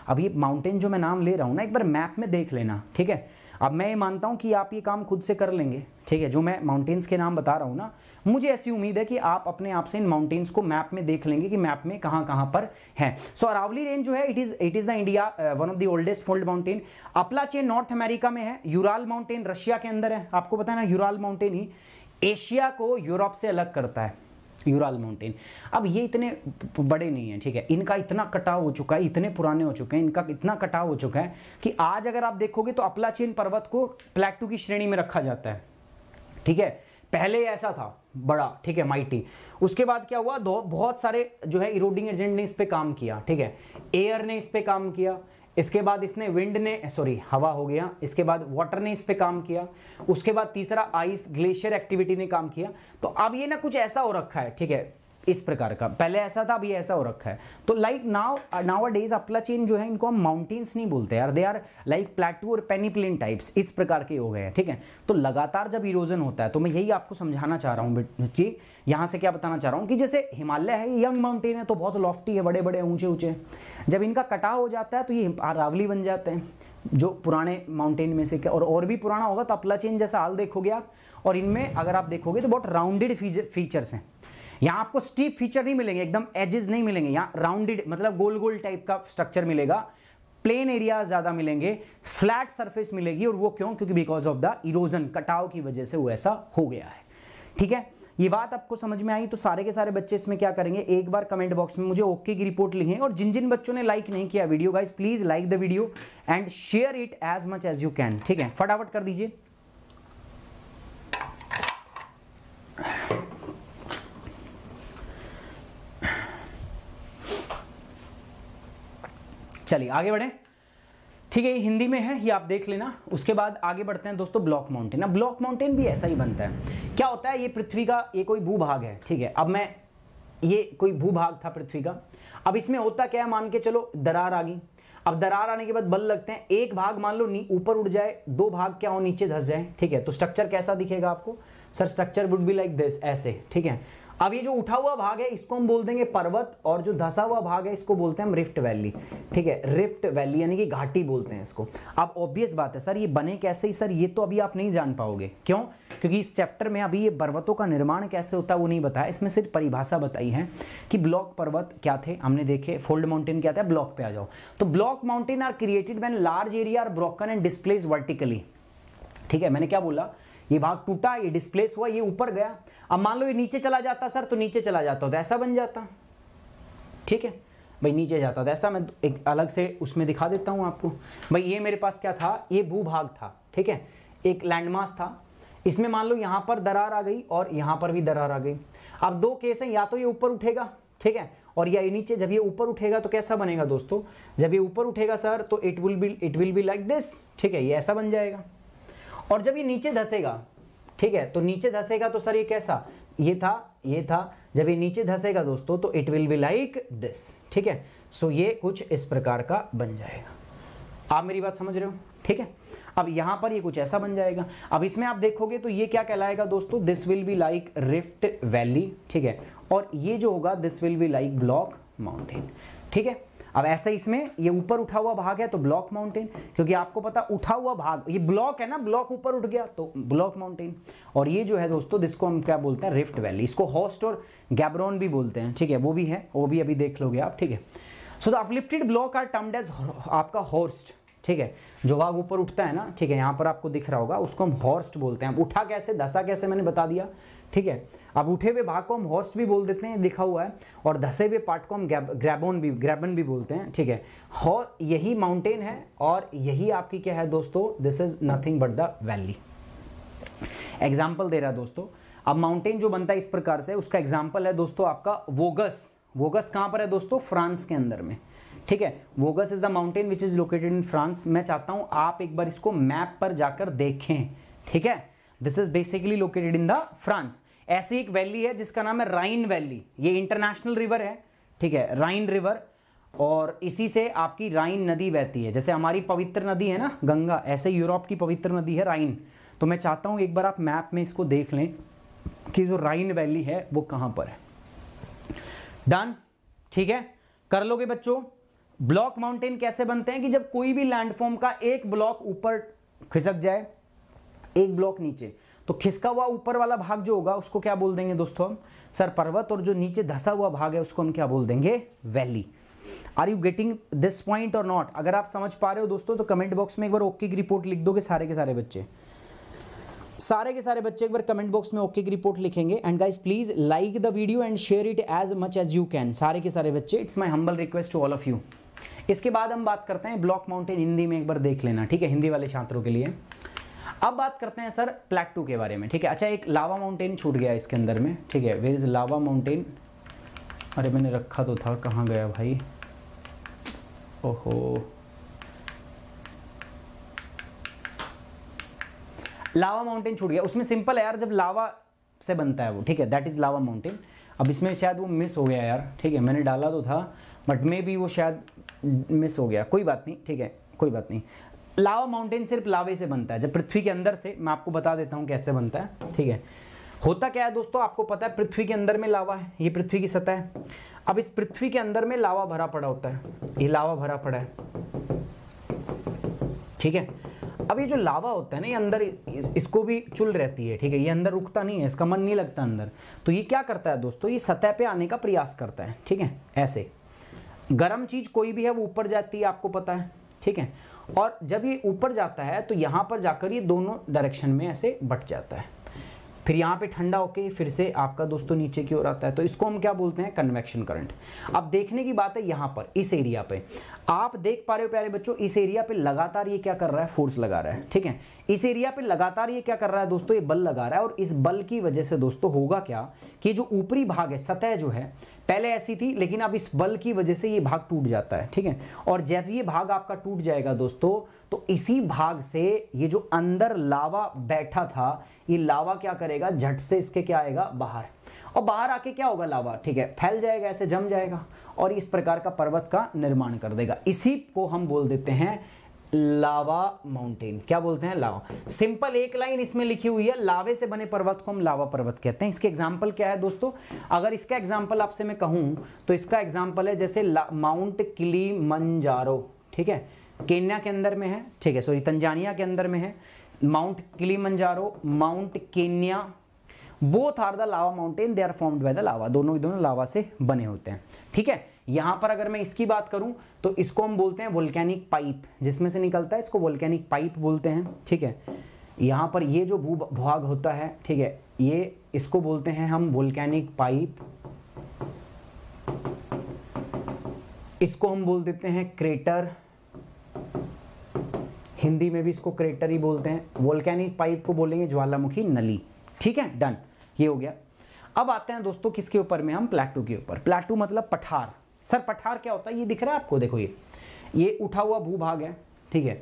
Speaker 1: अब ये माउंटेन जो मैं नाम ले रहा हूँ ना एक बार मैप में देख लेना ठीक है अब मैं ये मानता हूँ कि आप ये काम खुद से कर लेंगे ठीक है जो मैं माउंटेन्स के नाम बता रहा हूँ ना मुझे ऐसी उम्मीद है कि आप अपने आप से इन माउंटेन्स को मैप में देख लेंगे कि मैप में कहाँ कहाँ पर है सो so, अरावली रेंज जो है it is it is the India one of the oldest fold mountain Appalachian North America में है यूराल माउंटेन रशिया के अंदर है आपको पता है ना यूराल माउंटेन ही एशिया को यूरोप से अलग करता है यूराल माउंटेन अब ये इतने बड़े नहीं हैं ठीक है इनका इतना कटाव हो चुका है इतने पुराने हो चुके हैं इनका इतना कटाव हो चुका है कि आज अगर आप देखोगे तो अपलाचीन पर्वत को प्लेटू की श्रेणी में रखा जाता है ठीक है पहले ऐसा था बड़ा ठीक है माइटी उसके बाद क्या हुआ दो बहुत सारे जो है इरोडिंग एजेंट ने इस पर काम किया ठीक है एयर ने इस पर काम किया इसके बाद इसने विंड ने सॉरी हवा हो गया इसके बाद वाटर ने इस पर काम किया उसके बाद तीसरा आइस ग्लेशियर एक्टिविटी ने काम किया तो अब ये ना कुछ ऐसा हो रखा है ठीक है इस प्रकार का पहले ऐसा था अभी ऐसा हो रखा है तो like now nowadays Appalachian जो है इनको हम माउंटेन्स नहीं बोलते यार दे आर लाइक प्लेटू और पेनीप्लेन टाइप्स इस प्रकार के हो गए हैं ठीक है तो लगातार जब इरोजन होता है तो मैं यही आपको समझाना चाह रहा हूँ कि यहाँ से क्या बताना चाह रहा हूँ कि जैसे हिमालय है यंग माउंटेन है तो बहुत लॉफ्टी है बड़े बड़े ऊंचे ऊंचे जब इनका कटाव हो जाता है तो ये अरावली बन जाते हैं जो पुराने माउंटेन में से क्या और और भी पुराना होगा तो अपला चेन जैसा हाल देखोगे आप और इनमें अगर आप देखोगे तो बहुत राउंडेड फीचर्स हैं यहां आपको स्टीप फीचर नहीं मिलेंगे एकदम एजेस नहीं मिलेंगे यहाँ राउंडेड मतलब गोल गोल टाइप का स्ट्रक्चर मिलेगा प्लेन एरिया ज़्यादा मिलेंगे फ्लैट सरफेस मिलेगी और वो क्यों क्योंकि बिकॉज ऑफ द इरोजन कटाव की वजह से वो ऐसा हो गया है ठीक है ये बात आपको समझ में आई तो सारे के सारे बच्चे इसमें क्या करेंगे एक बार कमेंट बॉक्स में मुझे ओके की रिपोर्ट लिखें और जिन जिन बच्चों ने लाइक नहीं किया video guys please like the video and share it as much as you can ठीक है फटाफट कर दीजिए चलिए आगे बढ़े ठीक है ये हिंदी में है ये आप देख लेना उसके बाद आगे बढ़ते हैं दोस्तों ब्लॉक माउंटेन अब ब्लॉक माउंटेन भी ऐसा ही बनता है क्या होता है ये पृथ्वी का ये कोई भूभाग है ठीक है अब मैं ये कोई भूभाग था पृथ्वी का अब इसमें होता क्या है मान के चलो दरार आ गई अब दरार आने के बाद बल लगते हैं एक भाग मान लो ऊपर उड़ जाए दो भाग क्या हो नीचे धस जाए ठीक है तो स्ट्रक्चर कैसा दिखेगा आपको sir structure would be like this ऐसे ठीक है अब ये जो उठा हुआ भाग है इसको हम बोल देंगे पर्वत और जो धसा हुआ भाग है इसको बोलते हैं हम रिफ्ट वैली ठीक है रिफ्ट वैली यानी कि घाटी बोलते हैं इसको अब ऑब्वियस बात है सर ये बने कैसे ही सर ये तो अभी आप नहीं जान पाओगे क्यों क्योंकि इस चैप्टर में अभी ये पर्वतों का निर्माण कैसे होता है वो नहीं बताया इसमें सिर्फ परिभाषा बताई है कि ब्लॉक पर्वत क्या थे हमने देखे फोल्ड माउंटेन क्या था ब्लॉक पे आ जाओ तो block mountain are created when large area are broken and displace vertically ठीक है मैंने क्या बोला ये भाग टूटा ये डिस्प्लेस हुआ ये ऊपर गया अब मान लो ये नीचे चला जाता सर तो नीचे चला जाता तो ऐसा बन जाता ठीक है भाई नीचे जाता था तो ऐसा मैं एक अलग से उसमें दिखा देता हूँ आपको भाई ये मेरे पास क्या था ये भू भाग था ठीक है एक लैंडमास था इसमें मान लो यहाँ पर दरार आ गई और यहाँ पर भी दरार आ गई अब दो केस हैं या तो ये ऊपर उठेगा ठीक है और या ये नीचे जब ये ऊपर उठेगा तो कैसा बनेगा दोस्तों जब ये ऊपर उठेगा सर तो it will be it will be like this ठीक है ये ऐसा बन जाएगा और जब ये नीचे धसेगा ठीक है तो नीचे धसेगा तो सर ये कैसा ये था ये था जब ये नीचे धसेगा दोस्तों तो it will be like this ठीक है सो ये कुछ इस प्रकार का बन जाएगा आप मेरी बात समझ रहे हो ठीक है अब यहां पर ये कुछ ऐसा बन जाएगा अब इसमें आप देखोगे तो ये क्या कहलाएगा दोस्तों this will be like rift valley ठीक है और ये जो होगा this will be like block mountain ठीक है अब ऐसा इसमें ये ऊपर उठा हुआ भाग है तो ब्लॉक माउंटेन क्योंकि आपको पता उठा हुआ भाग ये ब्लॉक है ना ब्लॉक ऊपर उठ गया तो ब्लॉक माउंटेन और ये जो है दोस्तों जिसको हम क्या बोलते हैं रिफ्ट वैली इसको हॉस्ट और गैब्रॉन भी बोलते हैं ठीक है वो भी है वो भी अभी देख लोगे आप ठीक है so the uplifted block are termed as आपका हॉर्स्ट ठीक है जो भाग ऊपर उठता है ना ठीक है यहाँ पर आपको दिख रहा होगा उसको हम हॉर्स्ट बोलते हैं उठा कैसे दसा कैसे मैंने बता दिया ठीक है अब उठे हुए भाग को हम हॉर्स भी बोल देते हैं लिखा हुआ है और धसे हुए पार्ट को हम ग्रैबोन भी ग्रैबन भी बोलते हैं ठीक है यही माउंटेन है और यही आपकी क्या है दोस्तों this is nothing but the valley example दे रहा है दोस्तों अब माउंटेन जो बनता है इस प्रकार से उसका एग्जाम्पल है दोस्तों आपका वोगस वोगस कहाँ पर है दोस्तों फ्रांस के अंदर में ठीक है Vosges is the mountain which is located in France मैं चाहता हूँ आप एक बार इसको मैप पर जाकर देखें ठीक है this is basically located in the France ऐसी एक वैली है जिसका नाम है राइन वैली ये इंटरनेशनल रिवर है ठीक है राइन रिवर और इसी से आपकी राइन नदी बहती है जैसे हमारी पवित्र नदी है ना गंगा ऐसे यूरोप की पवित्र नदी है राइन तो मैं चाहता हूँ एक बार आप मैप में इसको देख लें कि जो राइन वैली है वो कहाँ पर है डन ठीक है कर लोगे बच्चों ब्लॉक माउंटेन कैसे बनते हैं कि जब कोई भी लैंडफॉर्म का एक ब्लॉक ऊपर खिसक जाए एक ब्लॉक नीचे तो खिसका हुआ ऊपर वाला भाग जो होगा उसको क्या बोल देंगे दोस्तों हम सर पर्वत और जो नीचे धसा हुआ भाग है उसको हम क्या बोल देंगे valley are you getting this point और नॉट अगर आप समझ पा रहे हो दोस्तों तो कमेंट बॉक्स में एक बार ओके की रिपोर्ट लिख दोगे सारे के सारे बच्चे सारे के सारे बच्चे एक बार कमेंट बॉक्स में ओके की रिपोर्ट लिखेंगे and guys please like the video and share it as much as you can सारे के सारे बच्चे it's my humble request to all of you इसके बाद हम बात करते हैं ब्लॉक माउंटेन हिंदी में एक बार देख लेना ठीक है हिंदी वाले छात्रों के लिए अब बात करते हैं सर प्लेटू के बारे में ठीक है अच्छा एक लावा माउंटेन छूट गया इसके अंदर में ठीक है वेर इज़ लावा माउंटेन अरे मैंने रखा तो था कहाँ गया भाई ओहो लावा माउंटेन छूट गया उसमें सिंपल है यार जब लावा से बनता है वो ठीक है दैट इज़ लावा माउंटेन अब इसमें शायद वो मिस हो गया यार ठीक है मैंने डाला तो था बट मे भी वो शायद मिस हो गया कोई बात नहीं ठीक है कोई बात नहीं लावा माउंटेन सिर्फ लावे से बनता है जब पृथ्वी के अंदर से मैं आपको बता देता हूँ कैसे बनता है ठीक है होता क्या है दोस्तों आपको पता है पृथ्वी के अंदर में लावा है ये पृथ्वी की सतह है अब इस पृथ्वी के अंदर में लावा भरा पड़ा होता है ये लावा भरा पड़ा है ठीक है अब ये जो लावा होता है ना ये अंदर इसको भी चुल रहती है ठीक है ये अंदर रुकता नहीं है इसका मन नहीं लगता अंदर तो ये क्या करता है दोस्तों ये सतह पे आने का प्रयास करता है ठीक है ऐसे गर्म चीज़ कोई भी है वो ऊपर जाती है आपको पता है ठीक है और जब ये ऊपर जाता है तो यहाँ पर जाकर ये दोनों डायरेक्शन में ऐसे बट जाता है फिर यहाँ पे ठंडा होके फिर से आपका दोस्तों नीचे की ओर आता है तो इसको हम क्या बोलते हैं कन्वेक्शन करंट अब देखने की बात है यहाँ पर इस एरिया पे आप देख पा रहे हो प्यारे बच्चों इस एरिया पे लगातार ये क्या कर रहा है फोर्स लगा रहा है ठीक है इस एरिया पे लगातार ये क्या कर रहा है दोस्तों ये बल लगा रहा है और इस बल की वजह से दोस्तों होगा क्या कि जो ऊपरी भाग है सतह जो है पहले ऐसी थी लेकिन अब इस बल की वजह से ये भाग टूट जाता है ठीक है और जब ये भाग आपका टूट जाएगा दोस्तों तो इसी भाग से ये जो अंदर लावा बैठा था ये लावा क्या करेगा झट से इसके क्या आएगा बाहर और बाहर आके क्या होगा लावा ठीक है फैल जाएगा ऐसे जम जाएगा और इस प्रकार का पर्वत का निर्माण कर देगा इसी को हम बोल देते हैं लावा माउंटेन क्या बोलते हैं लावा सिंपल एक लाइन इसमें लिखी हुई है लावे से बने पर्वत को हम लावा पर्वत कहते हैं इसके एग्जाम्पल क्या है दोस्तों अगर इसका एग्जाम्पल आपसे मैं कहूं तो इसका एग्जाम्पल है जैसे माउंट किली मंजारो ठीक है केन्या के अंदर में है ठीक है सॉरी तंजानिया के अंदर में है mount Kilimanjaro mount Kenya both are the lava mountain they are formed by the lava दोनों ही दोनों लावा से बने होते हैं ठीक है यहां पर अगर मैं इसकी बात करूं तो इसको हम बोलते हैं वोल्केनिक पाइप जिसमें से निकलता है इसको वोल्केनिक पाइप बोलते हैं ठीक है यहां पर ये जो भू भाग होता है ठीक है ये इसको बोलते हैं हम वोल्केनिक पाइप इसको हम बोल देते हैं क्रेटर हिंदी में भी इसको क्रेटर ही बोलते हैं वोल्केनिक पाइप को बोलेंगे ज्वालामुखी नली ठीक है डन ये हो गया अब आते हैं दोस्तों किसके ऊपर में हम प्लेटू के ऊपर प्लेटू मतलब पठार सर पठार क्या होता है ये दिख रहा है आपको देखो ये ये उठा हुआ भूभाग है ठीक है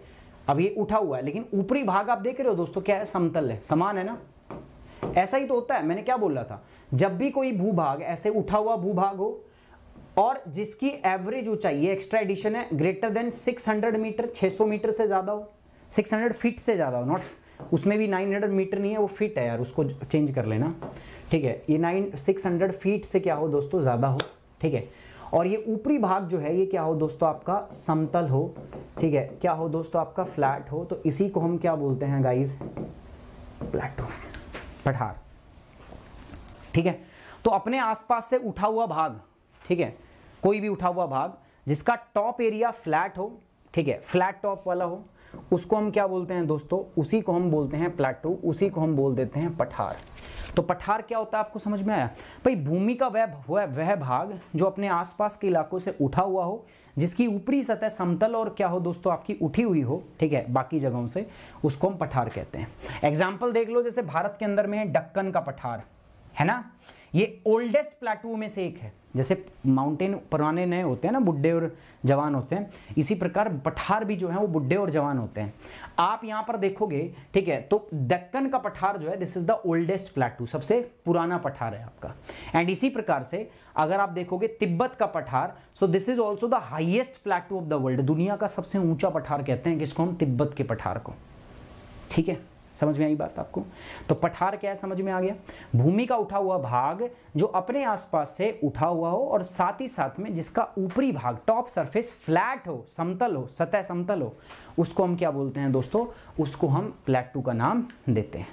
Speaker 1: अब ये उठा हुआ है लेकिन ऊपरी भाग आप देख रहे हो दोस्तों क्या है समतल है समान है ना ऐसा ही तो होता है मैंने क्या बोल रहा था जब भी कोई भूभाग ऐसे उठा हुआ भूभाग हो और जिसकी एवरेज ऊंचाई ये एक्स्ट्रा एडिशन है ग्रेटर देन 600 मीटर 600 मीटर से ज़्यादा हो 600 फीट से ज़्यादा हो नॉट उसमें भी 900 मीटर नहीं है वो फिट है यार उसको चेंज कर लेना ठीक है ये नाइन सिक्स फीट से क्या हो दोस्तों ज़्यादा हो ठीक है और ये ऊपरी भाग जो है ये क्या हो दोस्तों आपका समतल हो ठीक है क्या हो दोस्तों आपका फ्लैट हो तो इसी को हम क्या बोलते हैं गाइज प्लेटो पठार ठीक है तो अपने आसपास से उठा हुआ भाग ठीक है कोई भी उठा हुआ भाग जिसका टॉप एरिया फ्लैट हो ठीक है फ्लैट टॉप वाला हो उसको हम क्या बोलते हैं दोस्तों उसी को हम बोलते हैं प्लेटो उसी को हम बोल देते हैं पठार तो पठार क्या होता है आपको समझ में आया भाई भूमि का वह वह भाग जो अपने आसपास के इलाकों से उठा हुआ हो जिसकी ऊपरी सतह समतल और क्या हो दोस्तों आपकी उठी हुई हो ठीक है बाकी जगहों से उसको हम पठार कहते हैं एग्जाम्पल देख लो जैसे भारत के अंदर में है डक्कन का पठार है ना ये ओल्डेस्ट प्लेटू में से एक है जैसे माउंटेन पुराने नए होते हैं ना बुढ़े और जवान होते हैं इसी प्रकार पठार भी जो है वो बुढ़े और जवान होते हैं आप यहां पर देखोगे ठीक है तो दक्कन का पठार जो है this is the oldest plateau सबसे पुराना पठार है आपका एंड इसी प्रकार से अगर आप देखोगे तिब्बत का पठार so this is also the highest plateau of the world दुनिया का सबसे ऊंचा पठार कहते हैं किसको हम तिब्बत के पठार को ठीक है समझ में आई बात आपको तो पठार क्या है समझ में आ गया भूमि का उठा हुआ भाग जो अपने आसपास से उठा हुआ हो और साथ ही साथ में जिसका ऊपरी भाग टॉप सरफेस फ्लैट हो समतल हो सतह समतल हो उसको हम क्या बोलते हैं दोस्तों उसको हम प्लेटू का नाम देते हैं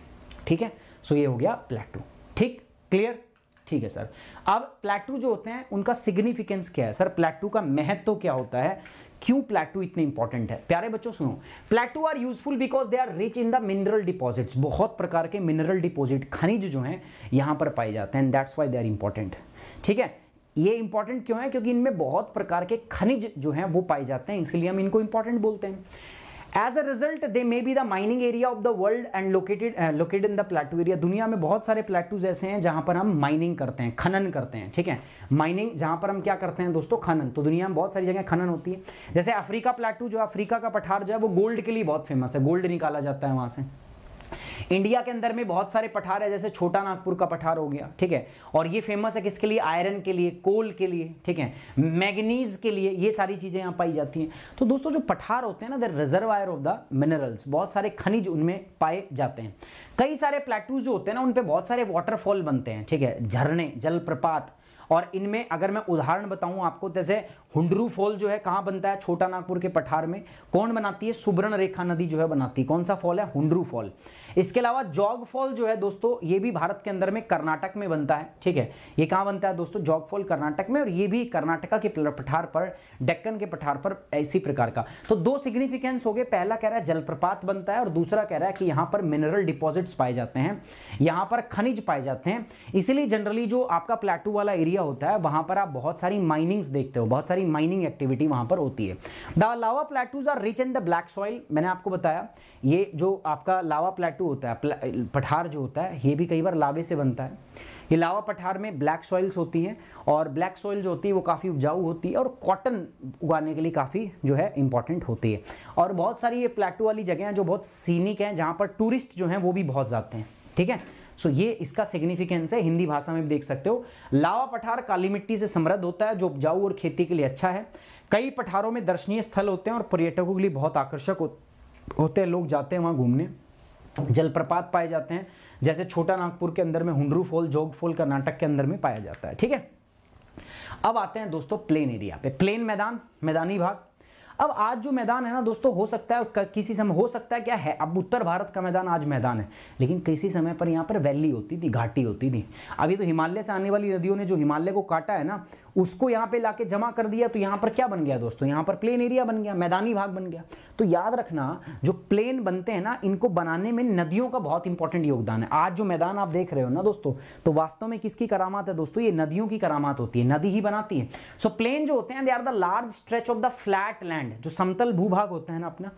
Speaker 1: ठीक है सो ये हो गया प्लेटू ठीक क्लियर ठीक है सर अब प्लेटू जो होते हैं उनका सिग्निफिकेंस क्या है सर प्लेटू का महत्व तो क्या होता है क्यों प्लेटू इतने इंपॉर्टेंट है प्यारे बच्चों सुनो plateau are useful because they are rich in the mineral deposits बहुत प्रकार के मिनरल डिपॉजिट खनिज जो हैं यहां पर पाए जाते हैं that's why they are important ठीक है ये इंपॉर्टेंट क्यों है क्योंकि इनमें बहुत प्रकार के खनिज जो हैं वो पाए जाते हैं इसलिए हम इनको इंपॉर्टेंट बोलते हैं as a result they may be the mining area of the world and located located in the plateau area दुनिया में बहुत सारे प्लेटूज ऐसे हैं जहां पर हम माइनिंग करते हैं खनन करते हैं ठीक है माइनिंग जहां पर हम क्या करते हैं दोस्तों खनन तो दुनिया में बहुत सारी जगह खनन होती है जैसे अफ्रीका प्लेटू जो अफ्रीका का पठार जो है वो गोल्ड के लिए बहुत फेमस है गोल्ड निकाला जाता है वहां से इंडिया के अंदर में बहुत सारे पठार है जैसे छोटा नागपुर का पठार हो गया ठीक है और ये फेमस है किसके लिए आयरन के लिए कोल के लिए ठीक है मैगनीज के लिए ये सारी चीज़ें यहाँ पाई जाती हैं तो दोस्तों जो पठार होते हैं ना the reservoir of the minerals बहुत सारे खनिज उनमें पाए जाते हैं कई सारे प्लेटूज जो होते हैं ना उन पर बहुत सारे वाटरफॉल बनते हैं ठीक है झरने जलप्रपात और इनमें अगर मैं उदाहरण बताऊं आपको जैसे हुंडरू फॉल जो है कहाँ बनता है छोटा नागपुर के पठार में कौन बनाती है सुब्रण रेखा नदी जो है बनाती है कौन सा फॉल है हुंडरू फॉल इसके अलावा जॉग फॉल जो है दोस्तों ये भी भारत के अंदर में कर्नाटक में बनता है ठीक है ये कहाँ बनता है दोस्तों जॉग फॉल कर्नाटक में और ये भी कर्नाटका के पठार पर डेक्कन के पठार पर ऐसी प्रकार का तो दो सिग्निफिकेंस हो गए पहला कह रहा है जलप्रपात बनता है और दूसरा कह रहा है कि यहाँ पर मिनरल डिपॉजिट्स पाए जाते हैं यहाँ पर खनिज पाए जाते हैं इसीलिए जनरली जो आपका प्लेटू वाला एरिया होता है वहाँ पर आप बहुत सारी माइनिंग्स देखते हो बहुत सारी माइनिंग एक्टिविटी वहाँ पर होती है the lava plateaus are rich in the black soil मैंने आपको बताया ये जो आपका लावा प्लेटू होता है पठार जो होता है ये भी कई बार लावे से बनता है ये लावा पठार में ब्लैक सॉइल्स होती हैं और ब्लैक सॉइल जो होती है वो काफ़ी उपजाऊ होती है और कॉटन उगाने के लिए काफ़ी जो है इंपॉर्टेंट होती है और बहुत सारी ये प्लेटू वाली जगह हैं जो बहुत सीनिक हैं जहाँ पर टूरिस्ट जो हैं वो भी बहुत जाते हैं ठीक है सो ये इसका सिग्निफिकेंस है हिंदी भाषा में भी देख सकते हो लावा पठार काली मिट्टी से समृद्ध होता है जो उपजाऊ और खेती के लिए अच्छा है कई पठारों में दर्शनीय स्थल होते हैं और पर्यटकों के लिए बहुत आकर्षक होते होते हैं लोग जाते हैं वहाँ घूमने जलप्रपात पाए जाते हैं जैसे छोटा नागपुर के अंदर में हुंडरू फॉल जोग फॉल कर्नाटक के अंदर में पाया जाता है ठीक है अब आते हैं दोस्तों प्लेन एरिया पे प्लेन मैदान मैदानी भाग अब आज जो मैदान है ना दोस्तों हो सकता है किसी समय हो सकता है क्या है अब उत्तर भारत का मैदान आज मैदान है लेकिन किसी समय पर यहाँ पर वैली होती थी घाटी होती थी अभी तो हिमालय से आने वाली नदियों ने जो हिमालय को काटा है ना उसको यहां पे लाके जमा कर दिया तो यहां पर क्या बन गया दोस्तों यहां पर प्लेन एरिया बन गया मैदानी भाग बन गया तो याद रखना जो प्लेन बनते हैं ना इनको बनाने में नदियों का बहुत इंपॉर्टेंट योगदान है आज जो मैदान आप देख रहे हो ना दोस्तों तो वास्तव में किसकी करामात है दोस्तों ये नदियों की करामात होती है नदी ही बनाती है सो प्लेन जो होते हैं they are the large stretch of the flat land जो समतल भूभाग होता है ना अपना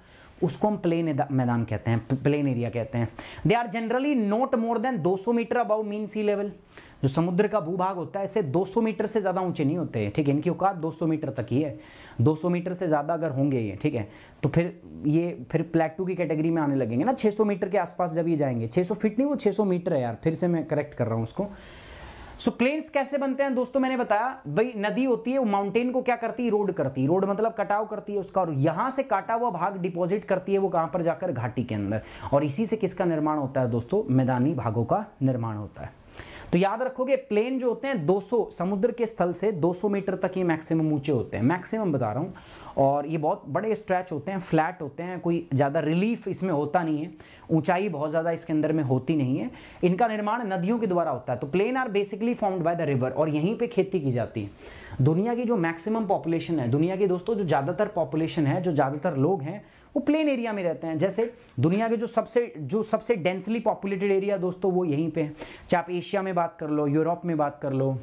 Speaker 1: उसको हम प्लेन मैदान कहते हैं प्लेन एरिया कहते हैं they are generally not more than 200 metre above mean sea level जो समुद्र का भूभाग होता है इसे 200 मीटर से ज़्यादा ऊंचे नहीं होते हैं ठीक है इनकी औकात 200 मीटर तक ही है 200 मीटर से ज़्यादा अगर होंगे ये ठीक है तो फिर ये फिर प्लेटू की कैटेगरी में आने लगेंगे ना 600 मीटर के आसपास जब ये जाएंगे 600 फीट नहीं वो 600 मीटर है यार फिर से मैं करेक्ट कर रहा हूँ उसको सो so, क्लेन्स कैसे बनते हैं दोस्तों मैंने बताया भाई नदी होती है वो माउंटेन को क्या करती है रोड करती है रोड मतलब कटाव करती है उसका और यहां से काटा हुआ भाग डिपॉजिट करती है वो कहां पर जाकर घाटी के अंदर और इसी से किसका निर्माण होता है दोस्तों मैदानी भागों का निर्माण होता है तो याद रखोगे प्लेन जो होते हैं 200 समुद्र के स्थल से 200 मीटर तक ये मैक्सिमम ऊंचे होते हैं मैक्सिमम बता रहा हूँ और ये बहुत बड़े स्ट्रेच होते हैं फ्लैट होते हैं कोई ज़्यादा रिलीफ इसमें होता नहीं है ऊंचाई बहुत ज़्यादा इसके अंदर में होती नहीं है इनका निर्माण नदियों के द्वारा होता है तो plain are basically formed by the river और यहीं पर खेती की जाती है दुनिया की जो मैक्सिमम पॉपुलेशन है दुनिया की दोस्तों जो ज़्यादातर पॉपुलेशन है जो ज़्यादातर लोग हैं वो प्लेन एरिया में रहते हैं जैसे दुनिया के जो सबसे जो सबसे डेंसली पॉपुलेटेड एरिया दोस्तों वो यहीं पे है चाहे आप एशिया में बात कर लो यूरोप में बात कर लो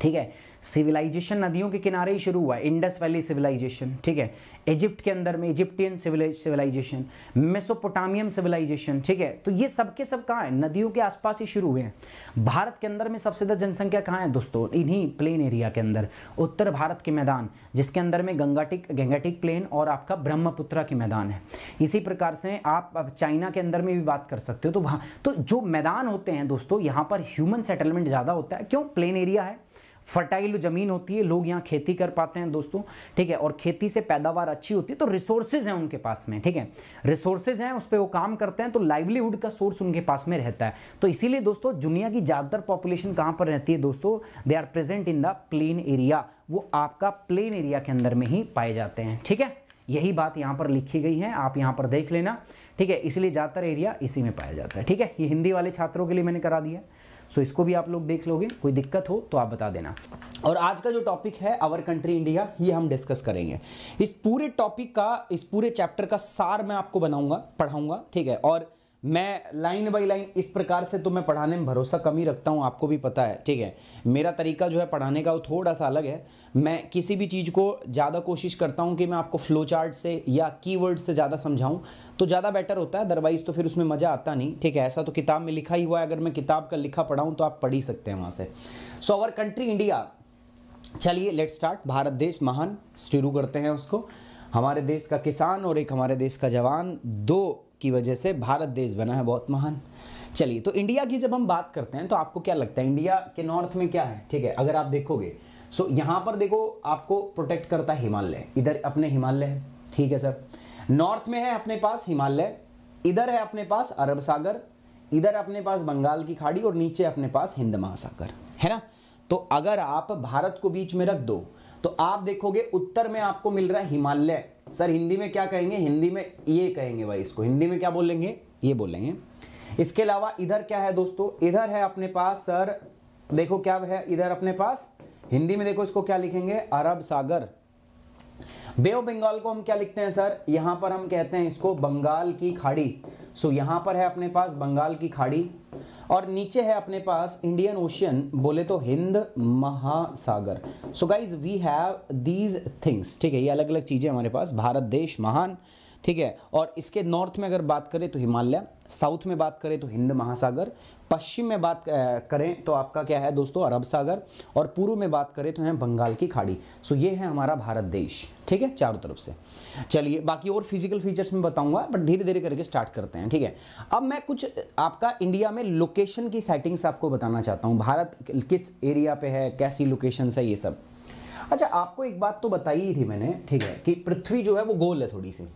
Speaker 1: ठीक है सिविलाइजेशन नदियों के किनारे ही शुरू हुआ इंडस वैली सिविलाइजेशन ठीक है इजिप्ट के अंदर में इजिप्टियन सिविलाइजेशन मेसोपोटामियम सिविलाइजेशन ठीक है तो ये सब के सब कहाँ हैं नदियों के आसपास ही शुरू हुए हैं भारत के अंदर में सबसे ज़्यादा जनसंख्या कहाँ है दोस्तों इन्हीं प्लेन एरिया के अंदर उत्तर भारत के मैदान जिसके अंदर में गंगाटिक गंगाटिक प्लेन और आपका ब्रह्मपुत्रा के मैदान है इसी प्रकार से आप चाइना के अंदर में भी बात कर सकते हो तो वहाँ तो जो मैदान होते हैं दोस्तों यहाँ पर ह्यूमन सेटलमेंट ज़्यादा होता है क्यों प्लेन एरिया है फर्टाइल ज़मीन होती है लोग यहाँ खेती कर पाते हैं दोस्तों ठीक है और खेती से पैदावार अच्छी होती है तो रिसोर्सेज हैं उनके पास में ठीक है रिसोर्सेज हैं उस पर वो काम करते हैं तो लाइवलीहुड का सोर्स उनके पास में रहता है तो इसीलिए दोस्तों दुनिया की ज़्यादातर पॉपुलेशन कहाँ पर रहती है दोस्तों they are present in the plain area वो आपका प्लेन एरिया के अंदर में ही पाए जाते हैं ठीक है यही बात यहाँ पर लिखी गई है आप यहाँ पर देख लेना ठीक है इसलिए ज़्यादातर एरिया इसी में पाया जाता है ठीक है ये हिंदी वाले छात्रों के लिए मैंने करा दिया सो इसको भी आप लोग देख लोगे कोई दिक्कत हो तो आप बता देना और आज का जो टॉपिक है अवर कंट्री इंडिया ये हम डिस्कस करेंगे इस पूरे टॉपिक का इस पूरे चैप्टर का सार मैं आपको बनाऊंगा पढ़ाऊंगा ठीक है और मैं लाइन बाई लाइन इस प्रकार से तो मैं पढ़ाने में भरोसा कम ही रखता हूँ आपको भी पता है ठीक है मेरा तरीका जो है पढ़ाने का वो थोड़ा सा अलग है मैं किसी भी चीज़ को ज़्यादा कोशिश करता हूँ कि मैं आपको फ्लो चार्ट से या कीवर्ड से ज़्यादा समझाऊँ तो ज़्यादा बेटर होता है अदरवाइज़ तो फिर उसमें मज़ा आता नहीं ठीक है ऐसा तो किताब में लिखा ही हुआ है अगर मैं किताब का लिखा पढ़ाऊँ तो आप पढ़ ही सकते हैं वहाँ से सो अवर कंट्री इंडिया चलिए लेट स्टार्ट भारत देश महान शुरू करते हैं उसको हमारे देश का किसान और एक हमारे देश का जवान दो की वजह से भारत देश बना है बहुत महान चलिए तो इंडिया की जब हम बात करते हैं तो आपको क्या लगता है इंडिया के नॉर्थ में क्या है ठीक है अगर आप देखोगे सो यहाँ पर देखो आपको प्रोटेक्ट करता है हिमालय इधर अपने हिमालय है ठीक है सर नॉर्थ में है अपने पास हिमालय इधर है अपने पास अरब सागर इधर अपने पास बंगाल की खाड़ी और नीचे अपने पास हिंद महासागर है ना तो अगर आप भारत को बीच में रख दो तो आप देखोगे उत्तर में आपको मिल रहा है हिमालय सर हिंदी में क्या कहेंगे हिंदी में ये कहेंगे भाई इसको हिंदी में क्या बोलेंगे ये बोलेंगे इसके अलावा इधर क्या है दोस्तों इधर है अपने पास सर देखो क्या है इधर अपने पास हिंदी में देखो इसको क्या लिखेंगे अरब सागर बे ऑफ बंगाल को हम क्या लिखते हैं सर यहां पर हम कहते हैं इसको बंगाल की खाड़ी सो so, यहां पर है अपने पास बंगाल की खाड़ी और नीचे है अपने पास इंडियन ओशियन बोले तो हिंद महासागर so guys we have these things ठीक है ये अलग अलग चीज़ें हमारे पास भारत देश महान ठीक है और इसके नॉर्थ में अगर बात करें तो हिमालय साउथ में बात करें तो हिंद महासागर पश्चिम में बात करें तो आपका क्या है दोस्तों अरब सागर और पूर्व में बात करें तो है बंगाल की खाड़ी सो ये है हमारा भारत देश ठीक है चारों तरफ से चलिए बाकी और फिजिकल फीचर्स में बताऊंगा बट धीरे धीरे करके स्टार्ट करते हैं ठीक है अब मैं कुछ आपका इंडिया में लोकेशन की सेटिंग्स आपको बताना चाहता हूँ भारत किस एरिया पे है कैसी लोकेशन है ये सब अच्छा आपको एक बात तो बताई ही थी मैंने ठीक है कि पृथ्वी जो है वो गोल है थोड़ी सी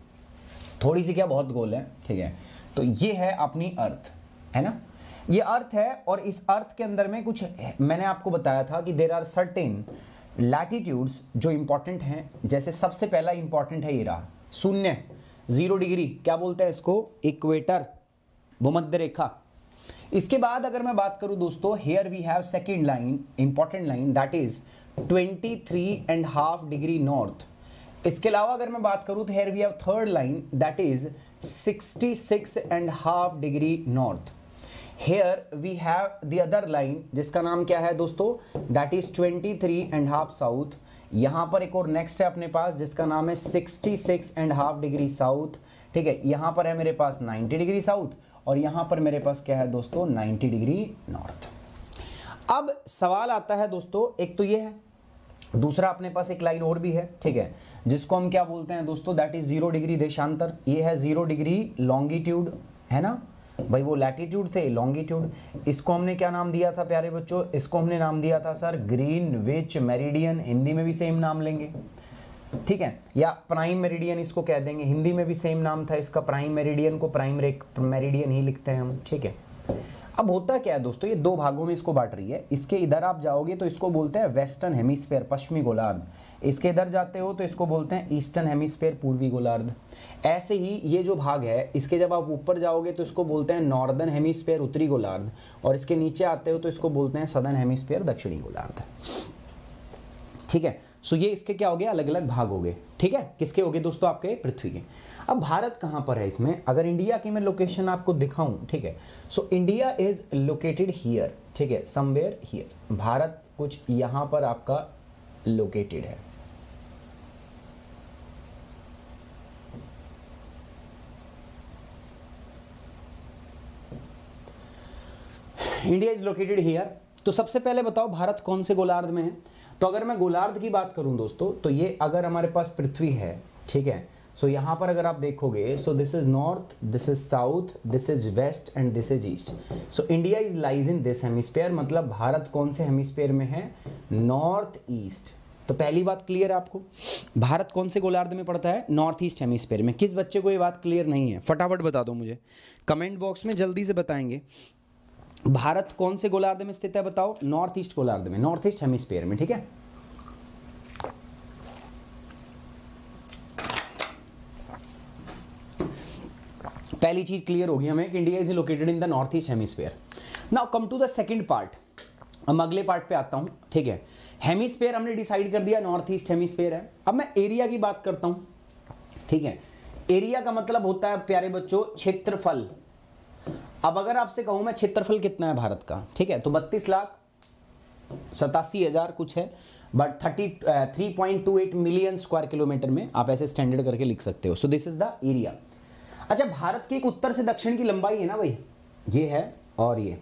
Speaker 1: थोड़ी सी क्या बहुत गोल है ठीक है तो ये है अपनी अर्थ है ना ये अर्थ है और इस अर्थ के अंदर में कुछ मैंने आपको बताया था कि देर आर सर्टेन लैटिट्यूड्स जो इंपॉर्टेंट हैं जैसे सबसे पहला इंपॉर्टेंट है ये रहा शून्य जीरो डिग्री क्या बोलते हैं इसको इक्वेटर भूमध्य रेखा इसके बाद अगर मैं बात करूं दोस्तों here we have second line important line that is twenty three and half degree north इसके अलावा अगर मैं बात करूं तो here we have third line that is 66 and half degree north here we have the other line जिसका नाम क्या है दोस्तों that is 23 and half south यहां पर एक और नेक्स्ट है अपने पास जिसका नाम है 66 एंड हाफ डिग्री साउथ ठीक है यहां पर है मेरे पास 90 डिग्री साउथ और यहां पर मेरे पास क्या है दोस्तों 90 डिग्री नॉर्थ अब सवाल आता है दोस्तों एक तो ये है दूसरा अपने पास एक लाइन और भी है ठीक है जिसको हम क्या बोलते हैं दोस्तों दैट इज जीरो डिग्री देशांतर ये है जीरो डिग्री लॉन्गिट्यूड है ना भाई वो लैटिट्यूड थे लॉन्गिट्यूड इसको हमने क्या नाम दिया था प्यारे बच्चों इसको हमने नाम दिया था sir Greenwich meridian Hindi में भी सेम नाम लेंगे ठीक है या प्राइम मेरिडियन इसको कह देंगे हिंदी में भी सेम नाम था इसका प्राइम मेरिडियन को प्राइम मेरिडियन ही लिखते हैं हम ठीक है अब होता क्या है दोस्तों ये दो भागों में इसको बांट रही है इसके इधर आप जाओगे तो इसको बोलते हैं वेस्टर्न हेमिस्फेयर पश्चिमी गोलार्ध इसके इधर जाते हो तो इसको बोलते हैं ईस्टर्न हेमिस्फेयर पूर्वी गोलार्ध ऐसे ही ये जो भाग है इसके जब आप ऊपर जाओगे तो इसको बोलते हैं नॉर्दर्न हेमिस्फेयर उत्तरी गोलार्ध और इसके नीचे आते हो तो इसको बोलते हैं सदर्न हेमिस्फेयर दक्षिणी गोलार्ध ठीक है सो ये इसके क्या हो गए अलग अलग भाग हो गए ठीक है किसके हो गए दोस्तों आपके पृथ्वी के अब भारत कहाँ पर है इसमें अगर इंडिया की मैं लोकेशन आपको दिखाऊं ठीक है so India is located here ठीक है समवेयर हियर भारत कुछ यहाँ पर आपका लोकेटेड है इंडिया इज लोकेटेड हियर तो सबसे पहले बताओ भारत कौन से गोलार्ध में है तो अगर मैं गोलार्ध की बात करूं दोस्तों तो ये अगर हमारे पास पृथ्वी है ठीक है सो so, यहाँ पर अगर आप देखोगे so this is north this is south this is west and this is east so India is lies in this hemisphere मतलब भारत कौन से हेमिस्फेयर में है नॉर्थ ईस्ट तो पहली बात क्लियर है आपको भारत कौन से गोलार्ध में पड़ता है नॉर्थ ईस्ट हेमिस्फेयर में किस बच्चे को ये बात क्लियर नहीं है फटाफट बता दो मुझे कमेंट बॉक्स में जल्दी से बताएंगे भारत कौन से गोलार्ध में स्थित है बताओ नॉर्थ ईस्ट गोलार्ध में नॉर्थ ईस्ट हेमिस्फेयर में ठीक है पहली चीज क्लियर होगी हमें कि India is located in the north east hemisphere now come to the second part अब अगले पार्ट पे आता हूं ठीक है हेमिस्फेयर हमने डिसाइड कर दिया नॉर्थ ईस्ट हेमिस्फेयर है अब मैं एरिया की बात करता हूं ठीक है एरिया का मतलब होता है प्यारे बच्चों क्षेत्रफल अब अगर आपसे कहूँ मैं क्षेत्रफल कितना है भारत का ठीक है तो बत्तीस लाख सतासी हज़ार कुछ है but thirty three point two eight million square kilometre में आप ऐसे स्टैंडर्ड करके लिख सकते हो so this is the area अच्छा भारत की एक उत्तर से दक्षिण की लंबाई है ना भाई ये है और ये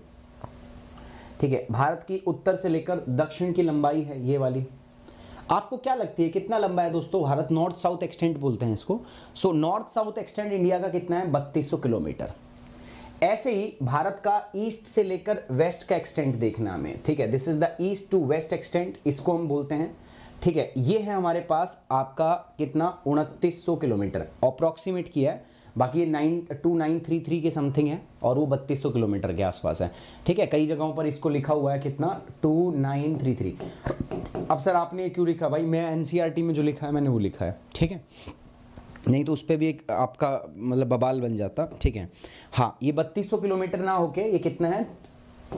Speaker 1: ठीक है भारत की उत्तर से लेकर दक्षिण की लंबाई है ये वाली आपको क्या लगती है कितना लंबा है दोस्तों भारत नॉर्थ साउथ एक्सटेंट बोलते हैं इसको so north south extent India का कितना है बत्तीस किलोमीटर ऐसे ही भारत का ईस्ट से लेकर वेस्ट का एक्सटेंट देखना हमें ठीक है this is the east to west extent इसको हम बोलते हैं ठीक है ये है हमारे पास आपका कितना उनतीस किलोमीटर अप्रॉक्सीमेट किया है बाकी ये nine two nine three three के समथिंग है और वो बत्तीस सौ किलोमीटर के आसपास है ठीक है कई जगहों पर इसको लिखा हुआ है कितना टू नाइन थ्री थ्री अब सर आपने क्यों लिखा भाई मैं एनसीईआरटी e में जो लिखा है मैंने वो लिखा है ठीक है नहीं तो उस पर भी एक आपका मतलब बबाल बन जाता ठीक है हाँ ये बत्तीस सौ किलोमीटर ना होके ये कितना है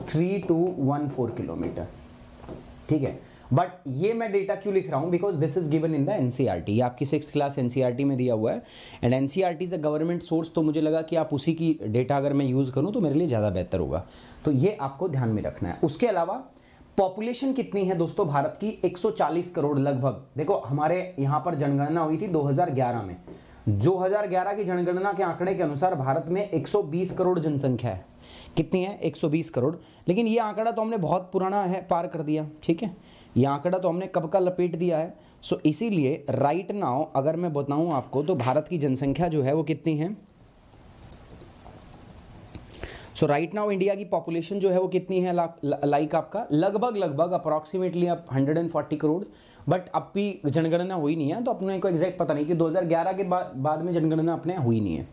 Speaker 1: three two one four kilometre ठीक है बट ये मैं डेटा क्यों लिख रहा हूँ because this is given in the N C R T आपकी six class N C R T में दिया हुआ है and N C R T is a government source तो मुझे लगा कि आप उसी की डेटा अगर मैं यूज़ करूँ तो मेरे लिए ज़्यादा बेहतर होगा तो ये आपको ध्यान में रखना है उसके अलावा पॉपुलेशन कितनी है दोस्तों भारत की 140 करोड़ लगभग देखो हमारे यहाँ पर जनगणना हुई थी 2011 में 2011 की जनगणना के आंकड़े के अनुसार भारत में 120 करोड़ जनसंख्या है कितनी है 120 करोड़ लेकिन ये आंकड़ा तो हमने बहुत पुराना है पार कर दिया ठीक है ये आंकड़ा तो हमने कब का लपेट दिया है सो इसीलिए राइट नाउ अगर मैं बताऊँ आपको तो भारत की जनसंख्या जो है वो कितनी है सो राइट नाउ इंडिया की पॉपुलेशन जो है वो कितनी है लाइक आपका लगभग लगभग approximately and forty crore but अब भी जनगणना हुई नहीं है तो अपने को एग्जैक्ट पता नहीं कि 2011 के बा, बाद में जनगणना अपने हुई नहीं है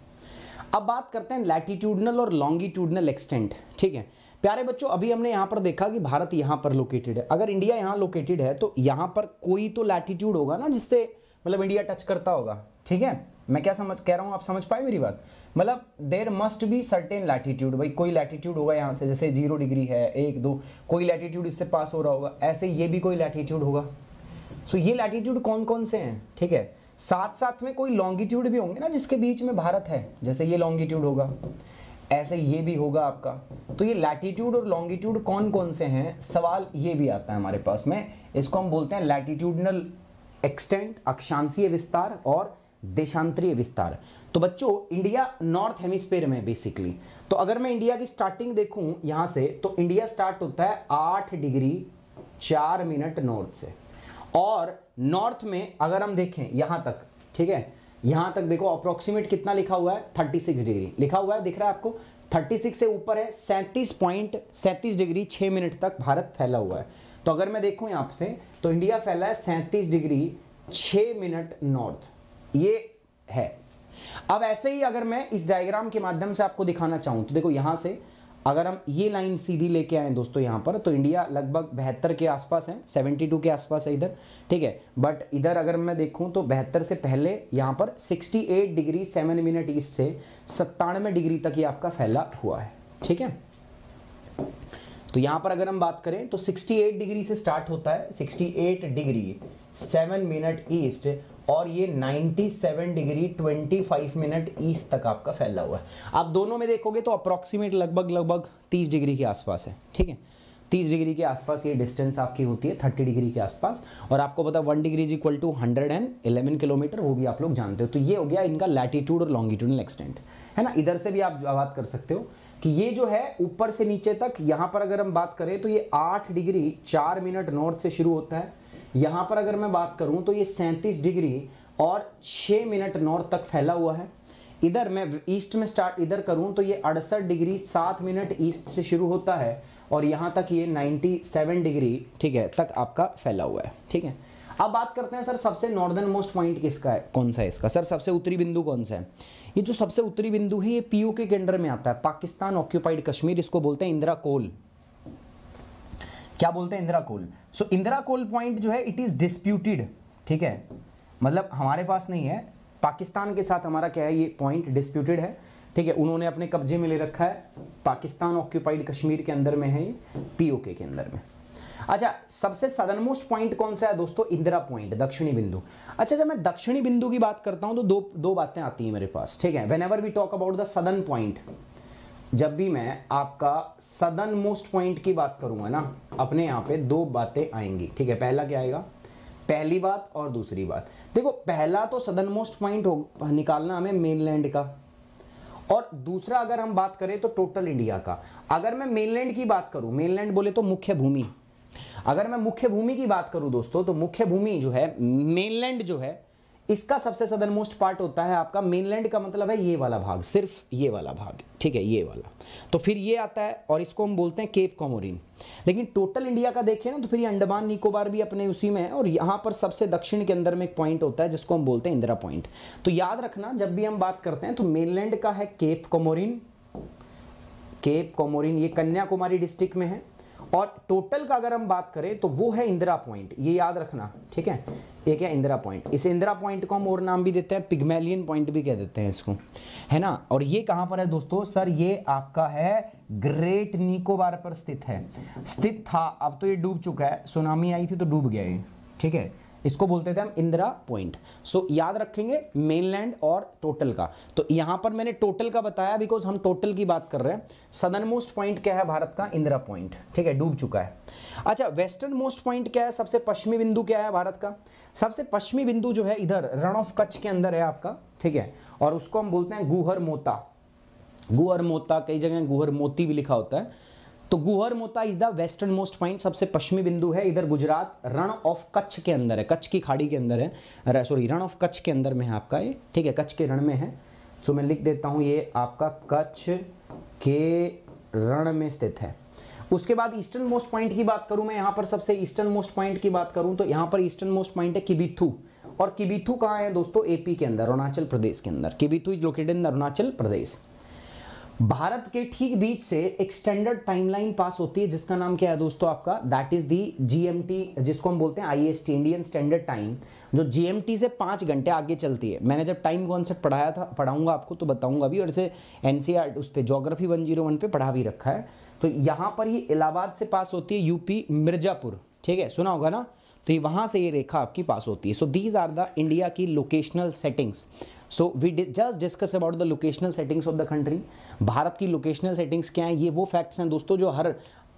Speaker 1: अब बात करते हैं लैटिट्यूडनल और लॉन्गिट्यूडनल एक्सटेंट ठीक है प्यारे बच्चों अभी हमने यहाँ पर देखा कि भारत यहाँ पर लोकेटेड है अगर इंडिया यहाँ लोकेटेड है तो यहाँ पर कोई तो लैटिट्यूड होगा ना जिससे मतलब इंडिया टच करता होगा ठीक है मैं क्या समझ कह रहा हूँ आप समझ पाए मेरी बात मतलब there must be certain latitude भाई कोई लैटीट्यूड होगा यहाँ से जैसे जीरो डिग्री है एक दो कोई लैटीट्यूड इससे पास हो रहा होगा ऐसे ये भी कोई लैटीट्यूड होगा सो so, ये लैटीट्यूड कौन कौन से हैं ठीक है साथ साथ में कोई लॉन्गिट्यूड भी होंगे ना जिसके बीच में भारत है जैसे ये लॉन्गिट्यूड होगा ऐसे ये भी होगा आपका तो ये लैटीट्यूड और लॉन्गिट्यूड कौन कौन से हैं सवाल ये भी आता है हमारे पास में इसको हम बोलते हैं लैटीट्यूडनल एक्सटेंट अक्षांशीय विस्तार और देशांतरीय विस्तार तो बच्चों इंडिया नॉर्थ हेमिस्फेयर में बेसिकली तो अगर मैं इंडिया की स्टार्टिंग देखूं यहां से तो इंडिया स्टार्ट होता है आठ डिग्री चार मिनट नॉर्थ से और नॉर्थ में अगर हम देखें यहां तक ठीक है यहां तक देखो अप्रोक्सीमेट कितना लिखा हुआ है सिक्स डिग्री लिखा हुआ है दिख रहा है आपको सिक्स से ऊपर है सैंतीस पॉइंट सैंतीस डिग्री छह मिनट तक भारत फैला हुआ है तो अगर मैं देखूं यहां से तो इंडिया फैला है सैंतीस डिग्री छ मिनट नॉर्थ ये है अब ऐसे ही अगर मैं इस डायग्राम के माध्यम से आपको दिखाना चाहूँ तो देखो यहाँ से अगर हम ये लाइन सीधी लेके आए दोस्तों यहाँ पर तो इंडिया लगभग बहत्तर के आसपास है 72 के आसपास है इधर ठीक है बट इधर अगर मैं देखूँ तो बहत्तर से पहले यहाँ पर 68 डिग्री 7 मिनट ईस्ट से सत्तानवे डिग्री तक ये आपका फैला हुआ है ठीक है तो यहाँ पर अगर हम बात करें तो 68 डिग्री से स्टार्ट होता है 68 डिग्री 7 मिनट ईस्ट और ये 97 डिग्री 25 मिनट ईस्ट तक आपका फैला हुआ है आप दोनों में देखोगे तो अप्रॉक्सीमेट लगभग लगभग 30 डिग्री के आसपास है ठीक है 30 डिग्री के आसपास ये डिस्टेंस आपकी होती है 30 डिग्री के आसपास और आपको पता one degree is equal to hundred and eleven kilometre वो भी आप लोग जानते हो तो ये हो गया इनका लैटीट्यूड और लॉन्गिट्यूडल एक्सटेंट है ना इधर से भी आप बात कर सकते हो कि ये जो है ऊपर से नीचे तक यहाँ पर अगर हम बात करें तो ये आठ डिग्री चार मिनट नॉर्थ से शुरू होता है यहां पर अगर मैं बात करूं तो ये सैंतीस डिग्री और छह मिनट नॉर्थ तक फैला हुआ है इधर मैं ईस्ट में स्टार्ट इधर करूं तो ये अड़सठ डिग्री सात मिनट ईस्ट से शुरू होता है और यहां तक ये 97 डिग्री ठीक है तक आपका फैला हुआ है ठीक है अब बात करते हैं सर सबसे नॉर्दर्न मोस्ट पॉइंट किसका है कौन सा है इसका सर सबसे उत्तरी बिंदु कौन सा है ये जो सबसे उत्तरी बिंदु है ये पीओ के अंडर में आता है पाकिस्तान ऑक्यूपाइड कश्मीर इसको बोलते हैं इंदिरा कोल क्या बोलते हैं Indira col so so, Indira col point जो है इट इज़ डिस्प्यूटेड ठीक है मतलब हमारे पास नहीं है पाकिस्तान के साथ हमारा क्या है ये पॉइंट डिस्प्यूटेड है ठीक है उन्होंने अपने कब्जे में ले रखा है पाकिस्तान ऑक्यूपाइड कश्मीर के अंदर में है ये पीओके के अंदर में अच्छा सबसे सदन मोस्ट पॉइंट कौन सा है दोस्तों इंदिरा पॉइंट दक्षिणी बिंदु अच्छा जब मैं दक्षिणी बिंदु की बात करता हूं तो दो दो बातें आती हैं मेरे पास ठीक है whenever we talk about the southern point जब भी मैं आपका सदन मोस्ट पॉइंट की बात करूंगा ना अपने यहाँ पे दो बातें आएंगी ठीक है पहला क्या आएगा पहली बात और दूसरी बात देखो पहला तो सदन मोस्ट पॉइंट निकालना हमें मेनलैंड का और दूसरा अगर हम बात करें तो टोटल इंडिया का अगर मैं मेनलैंड की बात करूं मेनलैंड बोले तो मुख्य भूमि अगर मैं मुख्य भूमि की बात करूं दोस्तों तो मुख्य भूमि जो है मेनलैंड जो है इसका सबसे सदर मोस्ट पार्ट होता है आपका मेनलैंड का मतलब है ये वाला भाग सिर्फ ये वाला भाग ठीक है ये वाला तो फिर ये आता है और इसको हम बोलते हैं केप कॉमोरिन लेकिन टोटल इंडिया का देखें ना तो फिर ये अंडमान निकोबार भी अपने उसी में है और यहाँ पर सबसे दक्षिण के अंदर में एक पॉइंट होता है जिसको हम बोलते हैं इंदिरा पॉइंट तो याद रखना जब भी हम बात करते हैं तो मेनलैंड का है केप कॉमोरिन केप कॉमोरिन ये कन्याकुमारी डिस्ट्रिक्ट में है और टोटल का अगर हम बात करें तो वो है इंदिरा पॉइंट ये याद रखना ठीक है एक है इंदिरा पॉइंट इस इंदिरा पॉइंट को हम और नाम भी देते हैं पिगमेलियन पॉइंट भी कह देते हैं इसको है ना और ये कहां पर है दोस्तों सर ये आपका है ग्रेट निकोबार पर स्थित है स्थित था अब तो ये डूब चुका है सुनामी आई थी तो डूब गया ये ठीक है इसको बोलते थे हम इंदिरा पॉइंट सो याद रखेंगे मेनलैंड और टोटल का तो यहां पर मैंने टोटल का बताया बिकॉज हम टोटल की बात कर रहे हैं सदर्न मोस्ट पॉइंट क्या है भारत का इंदिरा पॉइंट ठीक है डूब चुका है अच्छा वेस्टर्न मोस्ट पॉइंट क्या है सबसे पश्चिमी बिंदु क्या है भारत का सबसे पश्चिमी बिंदु जो है इधर रण ऑफ कच्छ के अंदर है आपका ठीक है और उसको हम बोलते हैं गुहर मोता गुहर मोता कई जगह गुहर मोती भी लिखा होता है तो Guhar Moti is the western most point सबसे पश्चिमी बिंदु है इधर गुजरात रण ऑफ कच्छ के अंदर है कच्छ की खाड़ी के अंदर है सॉरी रण ऑफ कच्छ के अंदर में है आपका ये ठीक है कच्छ के रण में है सो मैं लिख देता हूँ ये आपका कच्छ के रण में स्थित है उसके बाद ईस्टर्न मोस्ट पॉइंट की बात करूं मैं यहां पर सबसे ईस्टर्न मोस्ट पॉइंट की बात करूं तो यहां पर ईस्टर्न मोस्ट पॉइंट है किबिथू और किबिथू कहाँ है दोस्तों एपी के अंदर अरुणाचल प्रदेश के अंदर Kibithu is located in Arunachal Pradesh Bharat के ठीक बीच से एक स्टैंडर्ड टाइमलाइन पास होती है जिसका नाम क्या है दोस्तों आपका दैट इज दी जीएमटी जिसको हम बोलते हैं आईएसटी इंडियन स्टैंडर्ड टाइम जो जीएमटी से पांच घंटे आगे चलती है मैंने जब टाइम कॉन्सेप्ट पढ़ाया था पढ़ाऊंगा आपको तो बताऊंगा भी और इसे एनसीआर e उस पर जोग्राफी वन जीरो वन पे पढ़ा भी रखा है तो यहाँ पर ही इलाहाबाद से पास होती है यूपी मिर्जापुर ठीक है सुना होगा ना तो ये वहाँ से ये रेखा आपकी पास होती है so these are the India की locational settings so we just discuss about the locational settings of the country Bharat की लोकेशनल सेटिंग्स क्या हैं ये वो फैक्ट्स हैं दोस्तों जो हर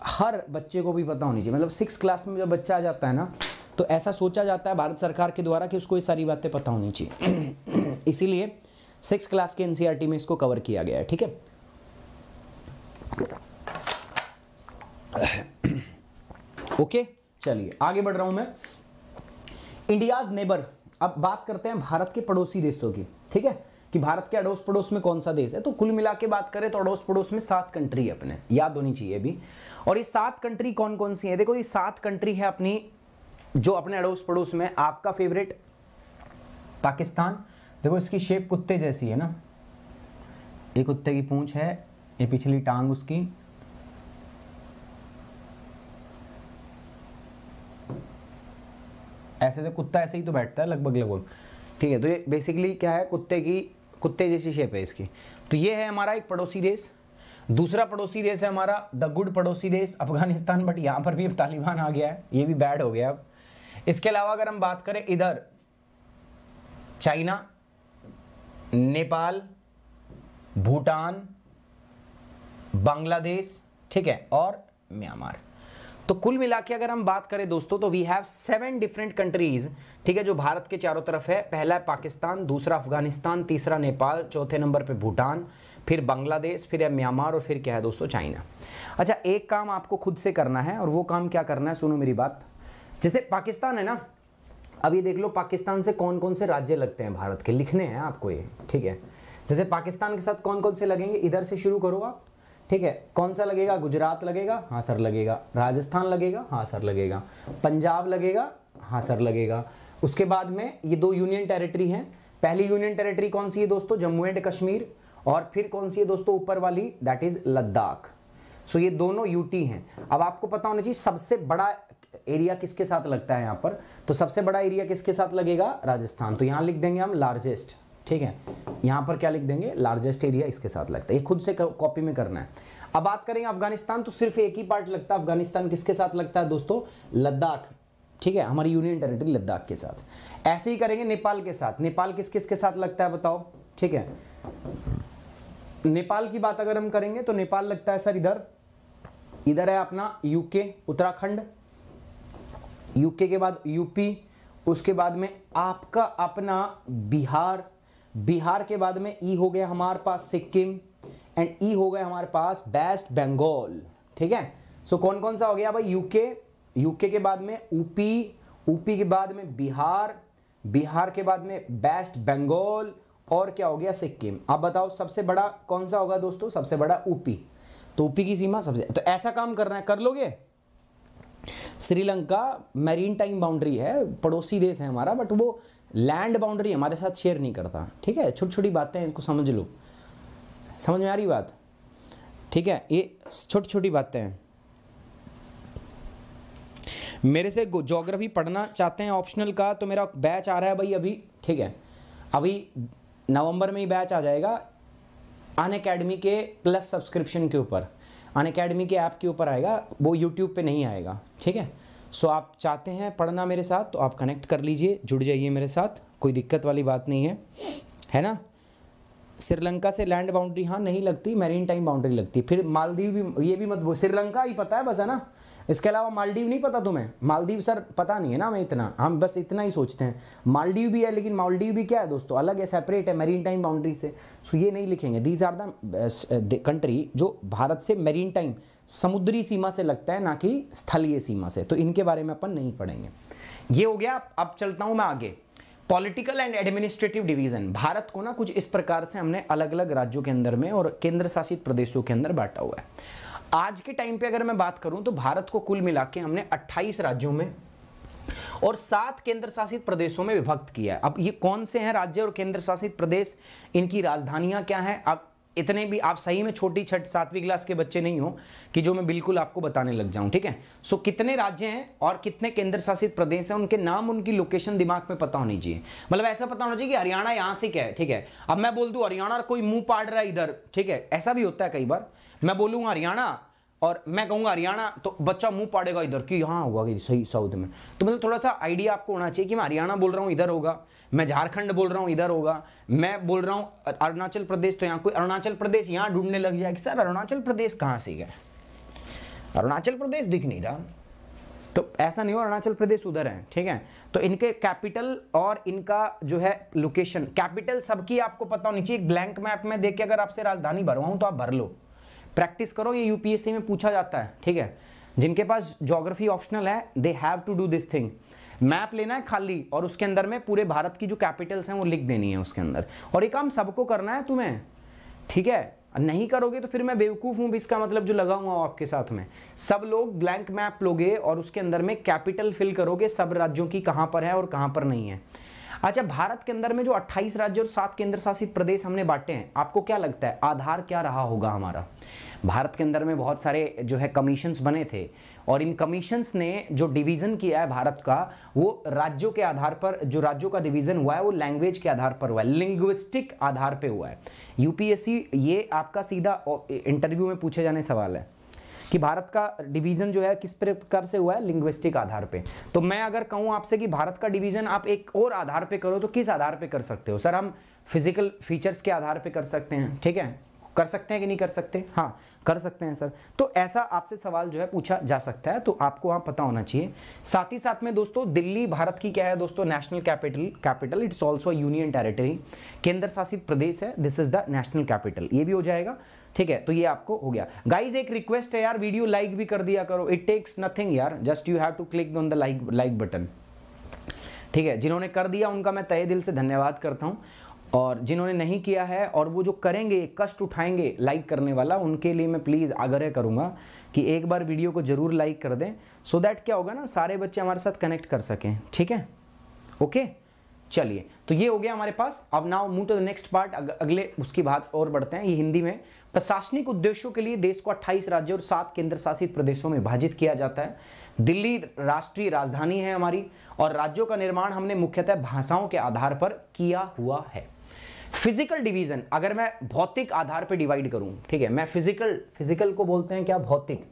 Speaker 1: हर बच्चे को भी पता होनी चाहिए मतलब सिक्स क्लास में जब बच्चा आ जाता है ना तो ऐसा सोचा जाता है भारत सरकार के द्वारा कि उसको ये सारी बातें पता होनी चाहिए [COUGHS] इसीलिए सिक्स क्लास के एनसीईआरटी e में इसको कवर किया गया है ठीक है ओके [COUGHS] चलिए आगे बढ़ रहा हूं मैं इंडियाज नेबर अब बात करते हैं भारत के पड़ोसी देशों की ठीक है कि भारत के अड़ोस पड़ोस में कौन सा देश है तो कुल मिला के बात करें तो अड़ोस पड़ोस में सात कंट्री है अपने याद होनी चाहिए अभी और ये सात कंट्री कौन कौन सी है देखो ये सात कंट्री है अपनी जो अपने अड़ोस पड़ोस में आपका फेवरेट पाकिस्तान देखो इसकी शेप कुत्ते जैसी है ना ये कुत्ते की पूंछ है ये पिछली टांग उसकी ऐसे तो कुत्ता ऐसे ही तो बैठता है लगभग लगभग ठीक है तो ये बेसिकली क्या है कुत्ते की कुत्ते जैसी शेप है इसकी तो ये है हमारा एक पड़ोसी देश दूसरा पड़ोसी देश है हमारा द गुड पड़ोसी देश अफगानिस्तान बट यहाँ पर भी अब तालिबान आ गया है ये भी बैड हो गया अब इसके अलावा अगर हम बात करें इधर चाइना नेपाल भूटान बांग्लादेश ठीक है और म्यांमार तो कुल मिला के अगर हम बात करें दोस्तों तो we have seven different countries ठीक है जो भारत के चारों तरफ है पहला है पाकिस्तान दूसरा अफगानिस्तान तीसरा नेपाल चौथे नंबर पे भूटान फिर बांग्लादेश फिर है म्यांमार और फिर क्या है दोस्तों चाइना अच्छा एक काम आपको खुद से करना है और वो काम क्या करना है सुनो मेरी बात जैसे पाकिस्तान है ना अब ये देख लो पाकिस्तान से कौन कौन से राज्य लगते हैं भारत के लिखने हैं आपको ये ठीक है जैसे पाकिस्तान के साथ कौन कौन से लगेंगे इधर से शुरू करो आप ठीक है कौन सा लगेगा गुजरात लगेगा हाँ सर लगेगा राजस्थान लगेगा हाँ सर लगेगा पंजाब लगेगा हाँ सर लगेगा उसके बाद में ये दो यूनियन टेरिटरी हैं पहली यूनियन टेरिटरी कौन सी है दोस्तों जम्मू एंड कश्मीर और फिर कौन सी है दोस्तों ऊपर वाली दैट इज़ लद्दाख सो ये दोनों यूटी हैं अब आपको पता होना चाहिए सबसे बड़ा एरिया किसके साथ लगता है यहाँ पर तो सबसे बड़ा एरिया किसके साथ लगेगा राजस्थान तो यहाँ लिख देंगे हम लार्जेस्ट ठीक है यहां पर क्या लिख देंगे लार्जेस्ट एरिया इसके साथ लगता है ये खुद से कॉपी में करना है अब बात करेंगे अफगानिस्तान तो सिर्फ एक ही पार्ट लगता है अफगानिस्तान किसके साथ लगता है दोस्तों लद्दाख ठीक है हमारी यूनियन टेरिटरी लद्दाख के साथ ऐसे ही करेंगे नेपाल के साथ नेपाल किस किसके साथ लगता है बताओ ठीक है नेपाल की बात अगर हम करेंगे तो नेपाल लगता है सर इधर इधर है अपना यूके उत्तराखंड यूके के बाद यूपी उसके बाद में आपका अपना बिहार बिहार के बाद में ई हो गया हमारे पास सिक्किम एंड ई हो गया हमारे पास बेस्ट बंगाल ठीक है सो so, कौन कौन सा हो गया भाई यूके यूके के बाद में ऊपी ऊपी के बाद में बिहार बिहार के बाद में बेस्ट बंगाल और क्या हो गया सिक्किम आप बताओ सबसे बड़ा कौन सा होगा दोस्तों सबसे बड़ा ऊपी तो ऊपी की सीमा सबसे तो ऐसा काम करना है कर लोगे श्रीलंका मैरीन टाइम बाउंड्री है पड़ोसी देश है हमारा बट वो लैंड बाउंड्री हमारे साथ शेयर नहीं करता ठीक है छोटी छोटी बातें इनको समझ लो समझ में आ रही बात ठीक है ये छोटी छोटी बातें हैं मेरे से जोग्राफी पढ़ना चाहते हैं ऑप्शनल का तो मेरा बैच आ रहा है भाई अभी ठीक है अभी नवंबर में ही बैच आ जाएगा अन अकेडमी के प्लस सब्सक्रिप्शन के ऊपर अन अकेडमी के ऐप के ऊपर आएगा वो यूट्यूब पे नहीं आएगा ठीक है सो आप चाहते हैं पढ़ना मेरे साथ तो आप कनेक्ट कर लीजिए जुड़ जाइए मेरे साथ कोई दिक्कत वाली बात नहीं है है ना श्रीलंका से लैंड बाउंड्री हाँ नहीं लगती मैरीन टाइम बाउंड्री लगती फिर मालदीव भी ये भी मत श्रीलंका ही पता है बस है ना इसके अलावा मालदीव नहीं पता तुम्हें मालदीव सर पता नहीं है ना हमें इतना हम बस इतना ही सोचते हैं मालदीव भी है लेकिन मालदीव भी क्या है दोस्तों अलग है सेपरेट है मेरीन टाइम बाउंड्री से सो ये नहीं लिखेंगे दीज आर द कंट्री जो भारत से मेरीन टाइम समुद्री सीमा से लगता है ना कि स्थलीय सीमा से तो इनके बारे में अपन नहीं पढ़ेंगे ये हो गया अब चलता हूं मैं आगे political and administrative division Bharat को ना कुछ इस प्रकार से हमने अलग अलग राज्यों के अंदर में और केंद्र शासित प्रदेशों के अंदर बांटा हुआ है आज के टाइम पे अगर मैं बात करूं तो भारत को कुल मिला के हमने 28 राज्यों में और सात केंद्र शासित प्रदेशों में विभक्त किया है अब ये कौन से हैं राज्य और केंद्र शासित प्रदेश इनकी राजधानियां क्या हैं अब इतने भी आप सही में छोटी छठ सातवीं क्लास के बच्चे नहीं हो कि जो मैं बिल्कुल आपको बताने लग जाऊं ठीक है सो कितने राज्य हैं और कितने केंद्र शासित प्रदेश हैं उनके नाम उनकी लोकेशन दिमाग में पता होनी चाहिए मतलब ऐसा पता होना चाहिए कि हरियाणा यहां से क्या है ठीक है अब मैं बोल दू हरियाणा कोई मुंह पाड़ रहा है इधर ठीक है ऐसा भी होता है कई बार मैं बोलूंगा हरियाणा और मैं कहूंगा हरियाणा तो बच्चा मुंह पाड़ेगा इधर कि यहाँ होगा कि सही साउथ में तो मतलब थोड़ा सा आइडिया आपको होना चाहिए कि मैं हरियाणा बोल रहा हूँ इधर होगा मैं झारखंड बोल रहा हूँ इधर होगा मैं बोल रहा हूँ अरुणाचल प्रदेश तो यहाँ कोई अरुणाचल प्रदेश यहाँ ढूंढने लग जाए कि सर अरुणाचल प्रदेश कहाँ से गए अरुणाचल प्रदेश दिख नहीं रहा तो ऐसा नहीं हो अरुणाचल प्रदेश उधर है ठीक है तो इनके कैपिटल और इनका जो है लोकेशन कैपिटल सबकी आपको पता होनी चाहिए ब्लैंक मैप में देख के अगर आपसे राजधानी भरवाऊँ तो आप भर लो प्रैक्टिस करो ये यूपीएससी में पूछा जाता है ठीक है जिनके पास जोग्राफी ऑप्शनल है they have to do this thing map लेना है खाली और उसके अंदर में पूरे भारत की जो कैपिटल्स हैं वो लिख देनी है उसके अंदर और ये काम सबको करना है तुम्हें ठीक है नहीं करोगे तो फिर मैं बेवकूफ़ हूं भी इसका मतलब जो लगा हुआ आपके साथ में सब लोग ब्लैंक मैप लोगे और उसके अंदर में कैपिटल फिल करोगे सब राज्यों की कहां पर है और कहां पर नहीं है अच्छा भारत के अंदर में जो 28 राज्य और सात केंद्र शासित प्रदेश हमने बांटे हैं आपको क्या लगता है आधार क्या रहा होगा हमारा भारत के अंदर में बहुत सारे जो है कमीशन बने थे और इन कमीशंस ने जो डिवीज़न किया है भारत का वो राज्यों के आधार पर जो राज्यों का डिवीज़न हुआ है वो लैंग्वेज के आधार पर हुआ है लिंग्विस्टिक आधार पर हुआ है यूपीएससी ये आपका सीधा इंटरव्यू में पूछे जाने सवाल है कि भारत का डिवीजन जो है किस प्रकार से हुआ है लिंग्विस्टिक आधार पे तो मैं अगर कहूँ आपसे कि भारत का डिवीजन आप एक और आधार पे करो तो किस आधार पे कर सकते हो सर हम फिजिकल फीचर्स के आधार पे कर सकते हैं ठीक है कर सकते हैं कि नहीं कर सकते हाँ कर सकते हैं सर तो ऐसा आपसे सवाल जो है पूछा जा सकता है तो आपको वहां पता होना चाहिए साथ ही साथ में दोस्तों दिल्ली भारत की क्या है दोस्तों national capital capital it's also union territory केंद्र शासित प्रदेश है this is the national capital ये भी हो जाएगा ठीक है तो ये आपको हो गया गाइज एक रिक्वेस्ट है यार वीडियो लाइक भी कर दिया करो इट टेक्स नथिंग यार just you have to click on the like like button ठीक है जिन्होंने कर दिया उनका मैं तय दिल से धन्यवाद करता हूं और जिन्होंने नहीं किया है और वो जो करेंगे कष्ट उठाएंगे लाइक करने वाला उनके लिए मैं प्लीज़ आग्रह करूँगा कि एक बार वीडियो को ज़रूर लाइक कर दें सो so दैट क्या होगा ना सारे बच्चे हमारे साथ कनेक्ट कर सकें ठीक है ओके चलिए तो ये हो गया हमारे पास अब now move to the next part अगले उसकी बात और बढ़ते हैं ये हिंदी में प्रशासनिक उद्देश्यों के लिए देश को अट्ठाईस राज्यों और सात केंद्र शासित प्रदेशों में विभाजित किया जाता है दिल्ली राष्ट्रीय राजधानी है हमारी और राज्यों का निर्माण हमने मुख्यतः भाषाओं के आधार पर किया हुआ है फिजिकल डिवीजन अगर मैं भौतिक आधार पर डिवाइड करूं ठीक है मैं फिजिकल फिजिकल को बोलते हैं क्या भौतिक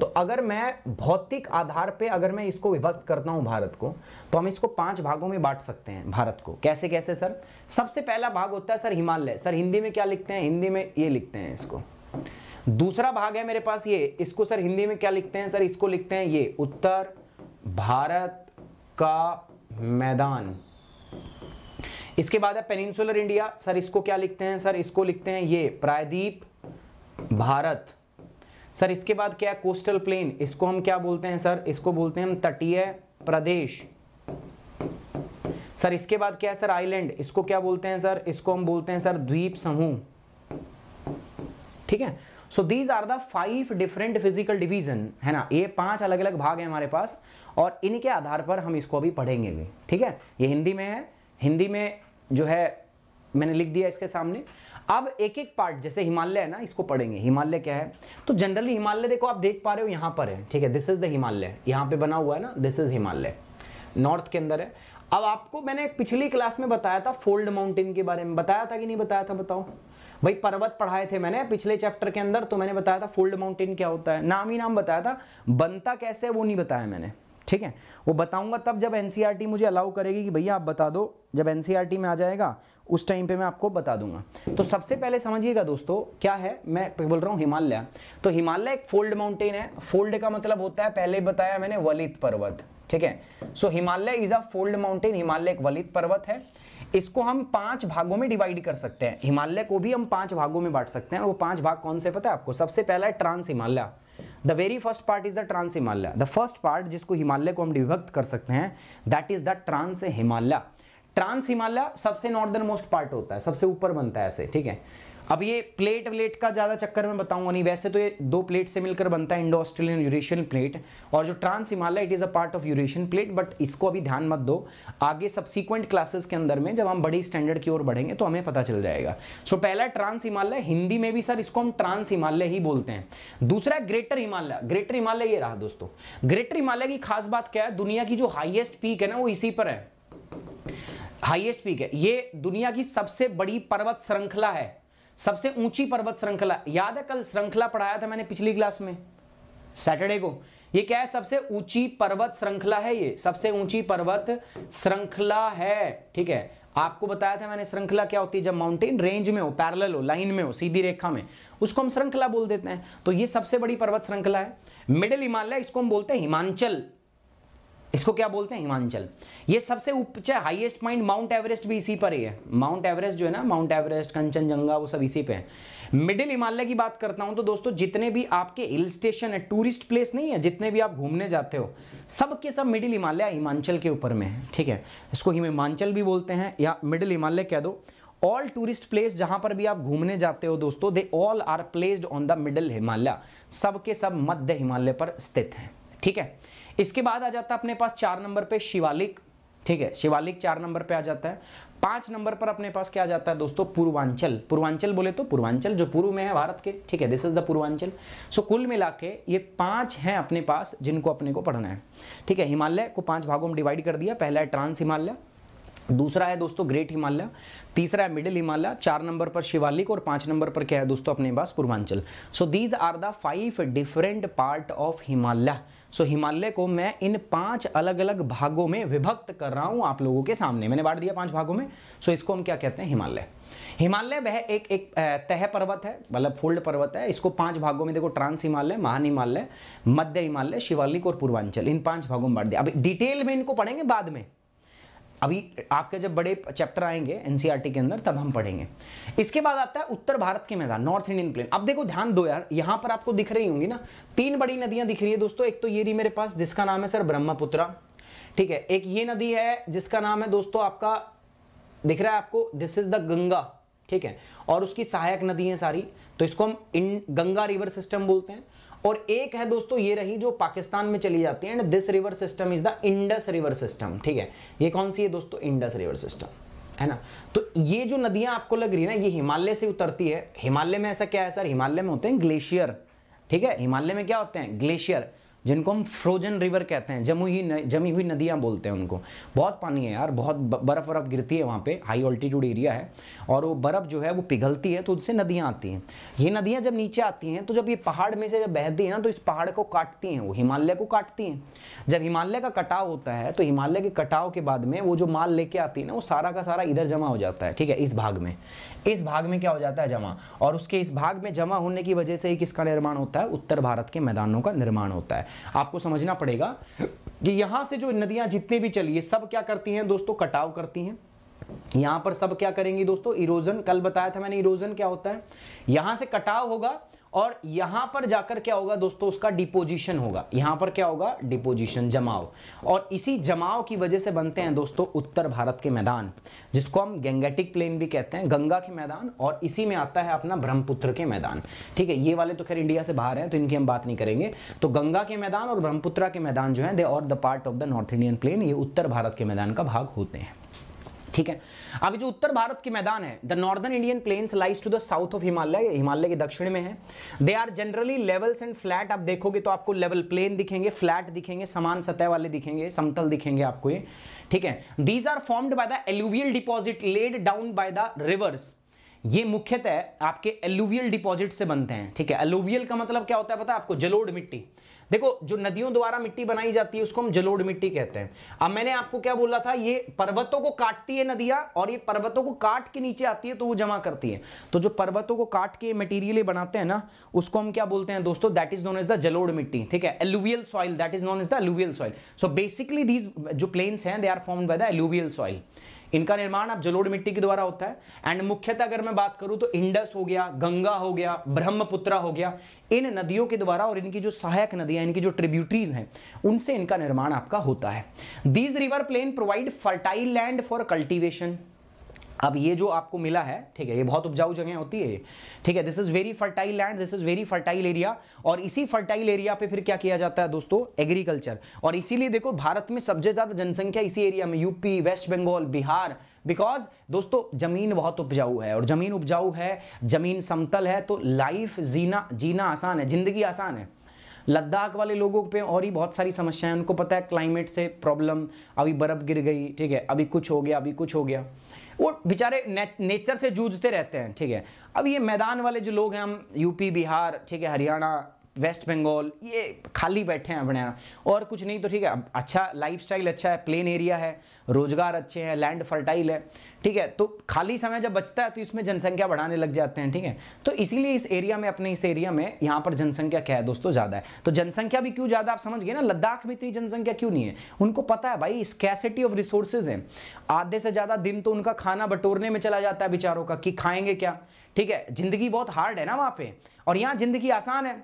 Speaker 1: तो अगर मैं भौतिक आधार पे अगर मैं इसको विभक्त करता हूं भारत को तो हम इसको पांच भागों में बांट सकते हैं भारत को कैसे कैसे सर सबसे पहला भाग होता है सर हिमालय सर हिंदी में क्या लिखते हैं हिंदी में ये लिखते हैं इसको दूसरा भाग है मेरे पास ये इसको सर हिंदी में क्या लिखते हैं सर इसको लिखते हैं ये उत्तर भारत का मैदान इसके बाद है पेनिनसुलर इंडिया सर इसको क्या लिखते हैं सर इसको लिखते हैं ये प्रायद्वीप भारत सर इसके बाद क्या है कोस्टल प्लेन इसको हम क्या बोलते हैं सर इसको बोलते हैं हम तटीय प्रदेश सर इसके बाद क्या है सर आइलैंड इसको क्या बोलते हैं सर इसको हम बोलते हैं सर द्वीप समूह ठीक है so these are the five different physical division है ना ये पांच अलग अलग भाग है हमारे पास और इनके आधार पर हम इसको अभी पढ़ेंगे ठीक है ये हिंदी में है हिंदी में जो है मैंने लिख दिया इसके सामने अब एक एक पार्ट जैसे हिमालय है ना इसको पढ़ेंगे हिमालय क्या है तो जनरली हिमालय देखो आप देख पा रहे हो यहाँ पर है ठीक है दिस इज द हिमालय यहाँ पे बना हुआ है ना दिस इज हिमालय नॉर्थ के अंदर है अब आपको मैंने पिछली क्लास में बताया था फोल्ड माउंटेन के बारे में बताया था कि नहीं बताया था बताओ भाई पर्वत पढ़ाए थे मैंने पिछले चैप्टर के अंदर तो मैंने बताया था फोल्ड माउंटेन क्या होता है नाम ही नाम बताया था बनता कैसे है वो नहीं बताया मैंने ठीक है वो बताऊंगा तब जब एनसीआर e मुझे अलाउ करेगी कि भैया आप बता दो जब एनसीआर e में आ जाएगा उस टाइम पे मैं आपको बता दूंगा तो सबसे पहले समझिएगा दोस्तों क्या है मैं बोल रहा हूँ हिमालय तो हिमालय एक फोल्ड माउंटेन है फोल्ड का मतलब होता है पहले बताया मैंने वलित पर्वत ठीक है so Himalaya is a fold mountain Himalaya एक वलित पर्वत है इसको हम पांच भागों में डिवाइड कर सकते हैं हिमालय को भी हम पांच भागों में बांट सकते हैं वो पांच भाग कौन से पता है आपको सबसे पहला है trans Himalaya the very first part is the trans Himalaya the first part जिसको हिमालय को हम विभक्त कर सकते हैं that is the trans Himalaya trans Himalaya सबसे नॉर्दर्न मोस्ट पार्ट होता है सबसे ऊपर बनता है ऐसे ठीक है अब ये प्लेट व्लेट का ज़्यादा चक्कर में बताऊंगा नहीं वैसे तो ये दो प्लेट से मिलकर बनता है इंडो ऑस्ट्रेलियन यूरेशियन प्लेट और जो trans Himalaya it is a part of Eurasian plate but इसको अभी ध्यान मत दो आगे सब्सिक्वेंट क्लासेस के अंदर में जब हम बड़ी स्टैंडर्ड की ओर बढ़ेंगे तो हमें पता चल जाएगा सो so, पहला ट्रांस हिमालय हिंदी में भी सर इसको हम ट्रांस हिमालय ही बोलते हैं दूसरा ग्रेटर हिमालय ग्रेटर हिमालय ये रहा दोस्तों ग्रेटर हिमालय की खास बात क्या है दुनिया की जो हाइएस्ट पीक है ना वो इसी पर है हाईएस्ट पीक है ये दुनिया की सबसे बड़ी पर्वत श्रृंखला है सबसे ऊंची पर्वत श्रृंखला याद है कल श्रृंखला पढ़ाया था मैंने पिछली क्लास में सैटरडे को ये क्या है सबसे ऊंची पर्वत श्रृंखला है ये सबसे ऊंची पर्वत श्रृंखला है ठीक है आपको बताया था मैंने श्रृंखला क्या होती है जब माउंटेन रेंज में हो पैरल हो लाइन में हो सीधी रेखा में उसको हम श्रृंखला बोल देते हैं तो ये सबसे बड़ी पर्वत श्रृंखला है मिडिल हिमालय इसको हम बोलते हैं हिमाचल इसको क्या बोलते हैं हिमाचल ये सबसे ऊंचा हाईएस्ट पॉइंट माउंट एवरेस्ट भी इसी पर ही है माउंट एवरेस्ट जो है ना माउंट एवरेस्ट कंचनजंगा वो सब इसी पे है मिडिल हिमालय की बात करता हूं तो दोस्तों जितने भी आपके हिल स्टेशन है टूरिस्ट प्लेस नहीं है जितने भी आप घूमने जाते हो सब के सब मिडिल हिमालय हिमाचल के ऊपर में है ठीक है इसको हिमाचल भी बोलते हैं या मिडिल हिमालय कह दो ऑल टूरिस्ट प्लेस जहां पर भी आप घूमने जाते हो दोस्तों they all are placed on the middle Himalaya सबके सब मध्य हिमालय पर स्थित हैं ठीक है इसके बाद आ जाता है अपने पास चार नंबर पे शिवालिक ठीक है शिवालिक चार नंबर पे आ जाता है पांच नंबर पर अपने पास क्या आ जाता है दोस्तों पूर्वांचल पूर्वांचल बोले तो पूर्वांचल जो पूर्व में है भारत के ठीक है this is the Purvanchal so कुल मिला के ये पांच हैं अपने पास जिनको अपने को पढ़ना है ठीक है हिमालय को पांच भागों में डिवाइड कर दिया पहला है ट्रांस हिमालय दूसरा है दोस्तों ग्रेट हिमालय तीसरा है मिडिल हिमालय चार नंबर पर शिवालिक और पांच नंबर पर क्या है दोस्तों अपने पास Purvanchal so these are the five different part of Himalaya so Himalaya को मैं इन पांच अलग अलग भागों में विभक्त कर रहा हूं आप लोगों के सामने मैंने बांट दिया पांच भागों में सो इसको हम क्या कहते हैं हिमालय हिमालय वह एक एक तह पर्वत है मतलब फोल्ड पर्वत है इसको पांच भागों में देखो ट्रांस हिमालय महान हिमालय मध्य हिमालय शिवालिक और पूर्वांचल इन पांच भागों में बांट दिया अब डिटेल में इनको पढ़ेंगे बाद में अभी आपके जब बड़े चैप्टर आएंगे एनसीईआरटी e के अंदर तब हम पढ़ेंगे इसके बाद आता है उत्तर भारत के मैदान नॉर्थ इंडियन प्लेन अब देखो ध्यान दो यार यहां पर आपको दिख रही होंगी ना तीन बड़ी नदियां दिख रही है दोस्तों एक तो ये रही मेरे पास जिसका नाम है सर ब्रह्मपुत्रा ठीक है एक ये नदी है जिसका नाम है दोस्तों आपका दिख रहा है आपको दिस इज द गंगा ठीक है और उसकी सहायक नदी है सारी तो इसको हम इन गंगा रिवर सिस्टम बोलते हैं और एक है दोस्तों ये रही जो पाकिस्तान में चली जाती है and this river system is the Indus river system ठीक है ये कौन सी है दोस्तों इंडस रिवर सिस्टम है ना तो ये जो नदियां आपको लग रही है ना ये हिमालय से उतरती है हिमालय में ऐसा क्या है सर हिमालय में होते हैं ग्लेशियर ठीक है हिमालय में क्या होते हैं ग्लेशियर जिनको हम फ्रोजन रिवर कहते हैं जमी हुई जमी हुई नदियाँ बोलते हैं उनको बहुत पानी है यार बहुत बर्फ़ बर्फ़ गिरती है वहाँ पे हाई ऑल्टीट्यूड एरिया है और वो बर्फ़ जो है वो पिघलती है तो उससे नदियाँ आती हैं ये नदियाँ जब नीचे आती हैं तो जब ये पहाड़ में से जब बहती हैं ना तो इस पहाड़ को काटती हैं वो हिमालय को काटती हैं जब हिमालय का कटाव होता है तो हिमालय के कटाव के बाद में वो जो माल लेके आती है ना वो सारा का सारा इधर जमा हो जाता है ठीक है इस भाग में इस भाग में क्या हो जाता है जमा और उसके इस भाग में जमा होने की वजह से ही किसका निर्माण होता है उत्तर भारत के मैदानों का निर्माण होता है आपको समझना पड़ेगा कि यहां से जो नदियां जितनी भी चली है सब क्या करती हैं दोस्तों कटाव करती हैं यहां पर सब क्या करेंगी दोस्तों इरोजन कल बताया था मैंने इरोजन क्या होता है यहां से कटाव होगा और यहां पर जाकर क्या होगा दोस्तों उसका डिपोजिशन होगा यहां पर क्या होगा डिपोजिशन जमाव और इसी जमाव की वजह से बनते हैं दोस्तों उत्तर भारत के मैदान जिसको हम गंगेटिक प्लेन भी कहते हैं गंगा के मैदान और इसी में आता है अपना ब्रह्मपुत्र के मैदान ठीक है ये वाले तो खैर इंडिया से बाहर हैं तो इनकी हम बात नहीं करेंगे तो गंगा के मैदान और ब्रह्मपुत्रा के मैदान जो है they are the part of the north Indian plain ये उत्तर भारत के मैदान का भाग होते हैं ठीक है अब जो उत्तर भारत के मैदान है the northern Indian plains lies to the south of Himalaya Himalaya के दक्षिण में है they are generally levels and flat आप देखोगे तो आपको लेवल प्लेन दिखेंगे फ्लैट दिखेंगे समान सतह वाले दिखेंगे समतल दिखेंगे आपको ये ठीक है these are formed by the alluvial deposit laid down by the rivers ये मुख्यतः आपके एलुवियल डिपॉजिट से बनते हैं ठीक है एलुवियल का मतलब क्या होता है पता है आपको जलोड मिट्टी देखो जो नदियों द्वारा मिट्टी बनाई जाती है उसको हम जलोढ़ मिट्टी कहते हैं अब मैंने आपको क्या बोला था ये पर्वतों को काटती है नदियां और ये पर्वतों को काट के नीचे आती है तो वो जमा करती है तो जो पर्वतों को काट के मटीरियल बनाते हैं ना उसको हम क्या बोलते हैं दोस्तों that is known as the जलोड मिट्टी ठीक है alluvial soil that is known as the alluvial soil so basically these जो प्लेन्स हैं they are form by the alluvial soil इनका निर्माण आप जलोड़ मिट्टी के द्वारा होता है एंड मुख्यतः अगर मैं बात करूं तो इंडस हो गया गंगा हो गया ब्रह्मपुत्रा हो गया इन नदियों के द्वारा और इनकी जो सहायक नदियां इनकी जो ट्रिब्यूटरीज हैं उनसे इनका निर्माण आपका होता है these river plain provide fertile land for cultivation अब ये जो आपको मिला है ठीक है ये बहुत उपजाऊ जगह होती है ठीक है this is very fertile land this is very fertile area और इसी फर्टाइल एरिया पे फिर क्या किया जाता है दोस्तों एग्रीकल्चर और इसीलिए देखो भारत में सबसे ज्यादा जनसंख्या इसी एरिया में UP West Bengal Bihar because दोस्तों जमीन बहुत उपजाऊ है और जमीन उपजाऊ है जमीन समतल है तो लाइफ जीना जीना आसान है जिंदगी आसान है लद्दाख वाले लोगों पे और ही बहुत सारी समस्याएं उनको पता है क्लाइमेट से प्रॉब्लम अभी बर्फ़ गिर गई ठीक है अभी कुछ हो गया अभी कुछ हो गया वो बेचारे ने, नेचर से जूझते रहते हैं ठीक है अब ये मैदान वाले जो लोग हैं हम यूपी बिहार ठीक है हरियाणा वेस्ट बंगाल ये खाली बैठे हैं अपने यहाँ और कुछ नहीं तो ठीक है अच्छा लाइफ अच्छा है प्लेन एरिया है रोजगार अच्छे हैं लैंड फर्टाइल है ठीक है तो खाली समय जब बचता है तो इसमें जनसंख्या बढ़ाने लग जाते हैं ठीक है तो इसीलिए इस एरिया में अपने इस एरिया में यहाँ पर जनसंख्या क्या है दोस्तों ज़्यादा है तो जनसंख्या भी क्यों ज़्यादा आप समझ गए ना लद्दाख में इतनी जनसंख्या क्यों नहीं है उनको पता है भाई स्कैसिटी ऑफ रिसोर्सेज है आधे से ज़्यादा दिन तो उनका खाना बटोरने में चला जाता है बेचारों का कि खाएंगे क्या ठीक है जिंदगी बहुत हार्ड है ना वहाँ पे और यहाँ जिंदगी आसान है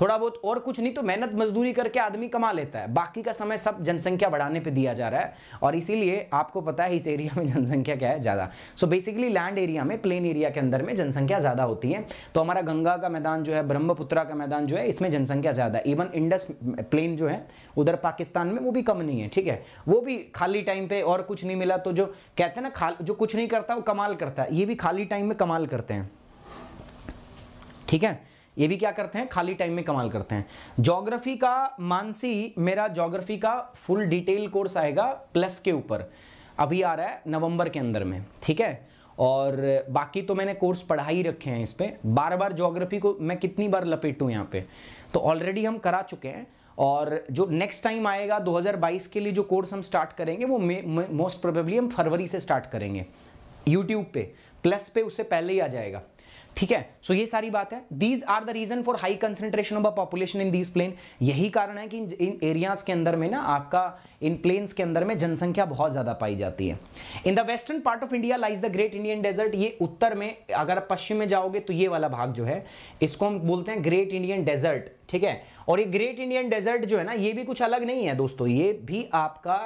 Speaker 1: थोड़ा बहुत और कुछ नहीं तो मेहनत मजदूरी करके आदमी कमा लेता है बाकी का समय सब जनसंख्या बढ़ाने पे दिया जा रहा है और इसीलिए आपको पता है इस एरिया में [LAUGHS] जनसंख्या क्या है ज़्यादा सो बेसिकली लैंड एरिया में प्लेन एरिया के अंदर में जनसंख्या ज़्यादा होती है तो हमारा गंगा का मैदान जो है ब्रह्मपुत्रा का मैदान जो है इसमें जनसंख्या ज़्यादा इवन इंडस प्लेन जो है उधर पाकिस्तान में वो भी कम नहीं है ठीक है वो भी खाली टाइम पर और कुछ नहीं मिला तो जो कहते हैं ना जो कुछ नहीं करता वो कमाल करता है ये भी खाली टाइम में कमाल करते हैं ठीक है ये भी क्या करते हैं खाली टाइम में कमाल करते हैं जोग्राफी का मानसी मेरा जोग्राफी का फुल डिटेल कोर्स आएगा प्लस के ऊपर अभी आ रहा है नवंबर के अंदर में ठीक है और बाकी तो मैंने कोर्स पढ़ा ही रखे हैं इस पर बार बार जोग्राफी को मैं कितनी बार लपेटूँ यहाँ पे तो ऑलरेडी हम करा चुके हैं और जो नेक्स्ट टाइम आएगा 2022 के लिए जो कोर्स हम स्टार्ट करेंगे वो मोस्ट प्रोबेबली हम फरवरी से स्टार्ट करेंगे यूट्यूब पे प्लस पे उससे पहले ही आ जाएगा ठीक है सो so ये सारी बात है these are the reason for high concentration of a population in these plain यही कारण है कि इन एरियाज के अंदर में ना आपका इन प्लेन्स के अंदर में जनसंख्या बहुत ज्यादा पाई जाती है in the western part of India lies the great Indian desert ये उत्तर में अगर पश्चिम में जाओगे तो ये वाला भाग जो है इसको हम बोलते हैं ग्रेट इंडियन डेजर्ट ठीक है और ये ग्रेट इंडियन डेजर्ट जो है ना ये भी कुछ अलग नहीं है दोस्तों ये भी आपका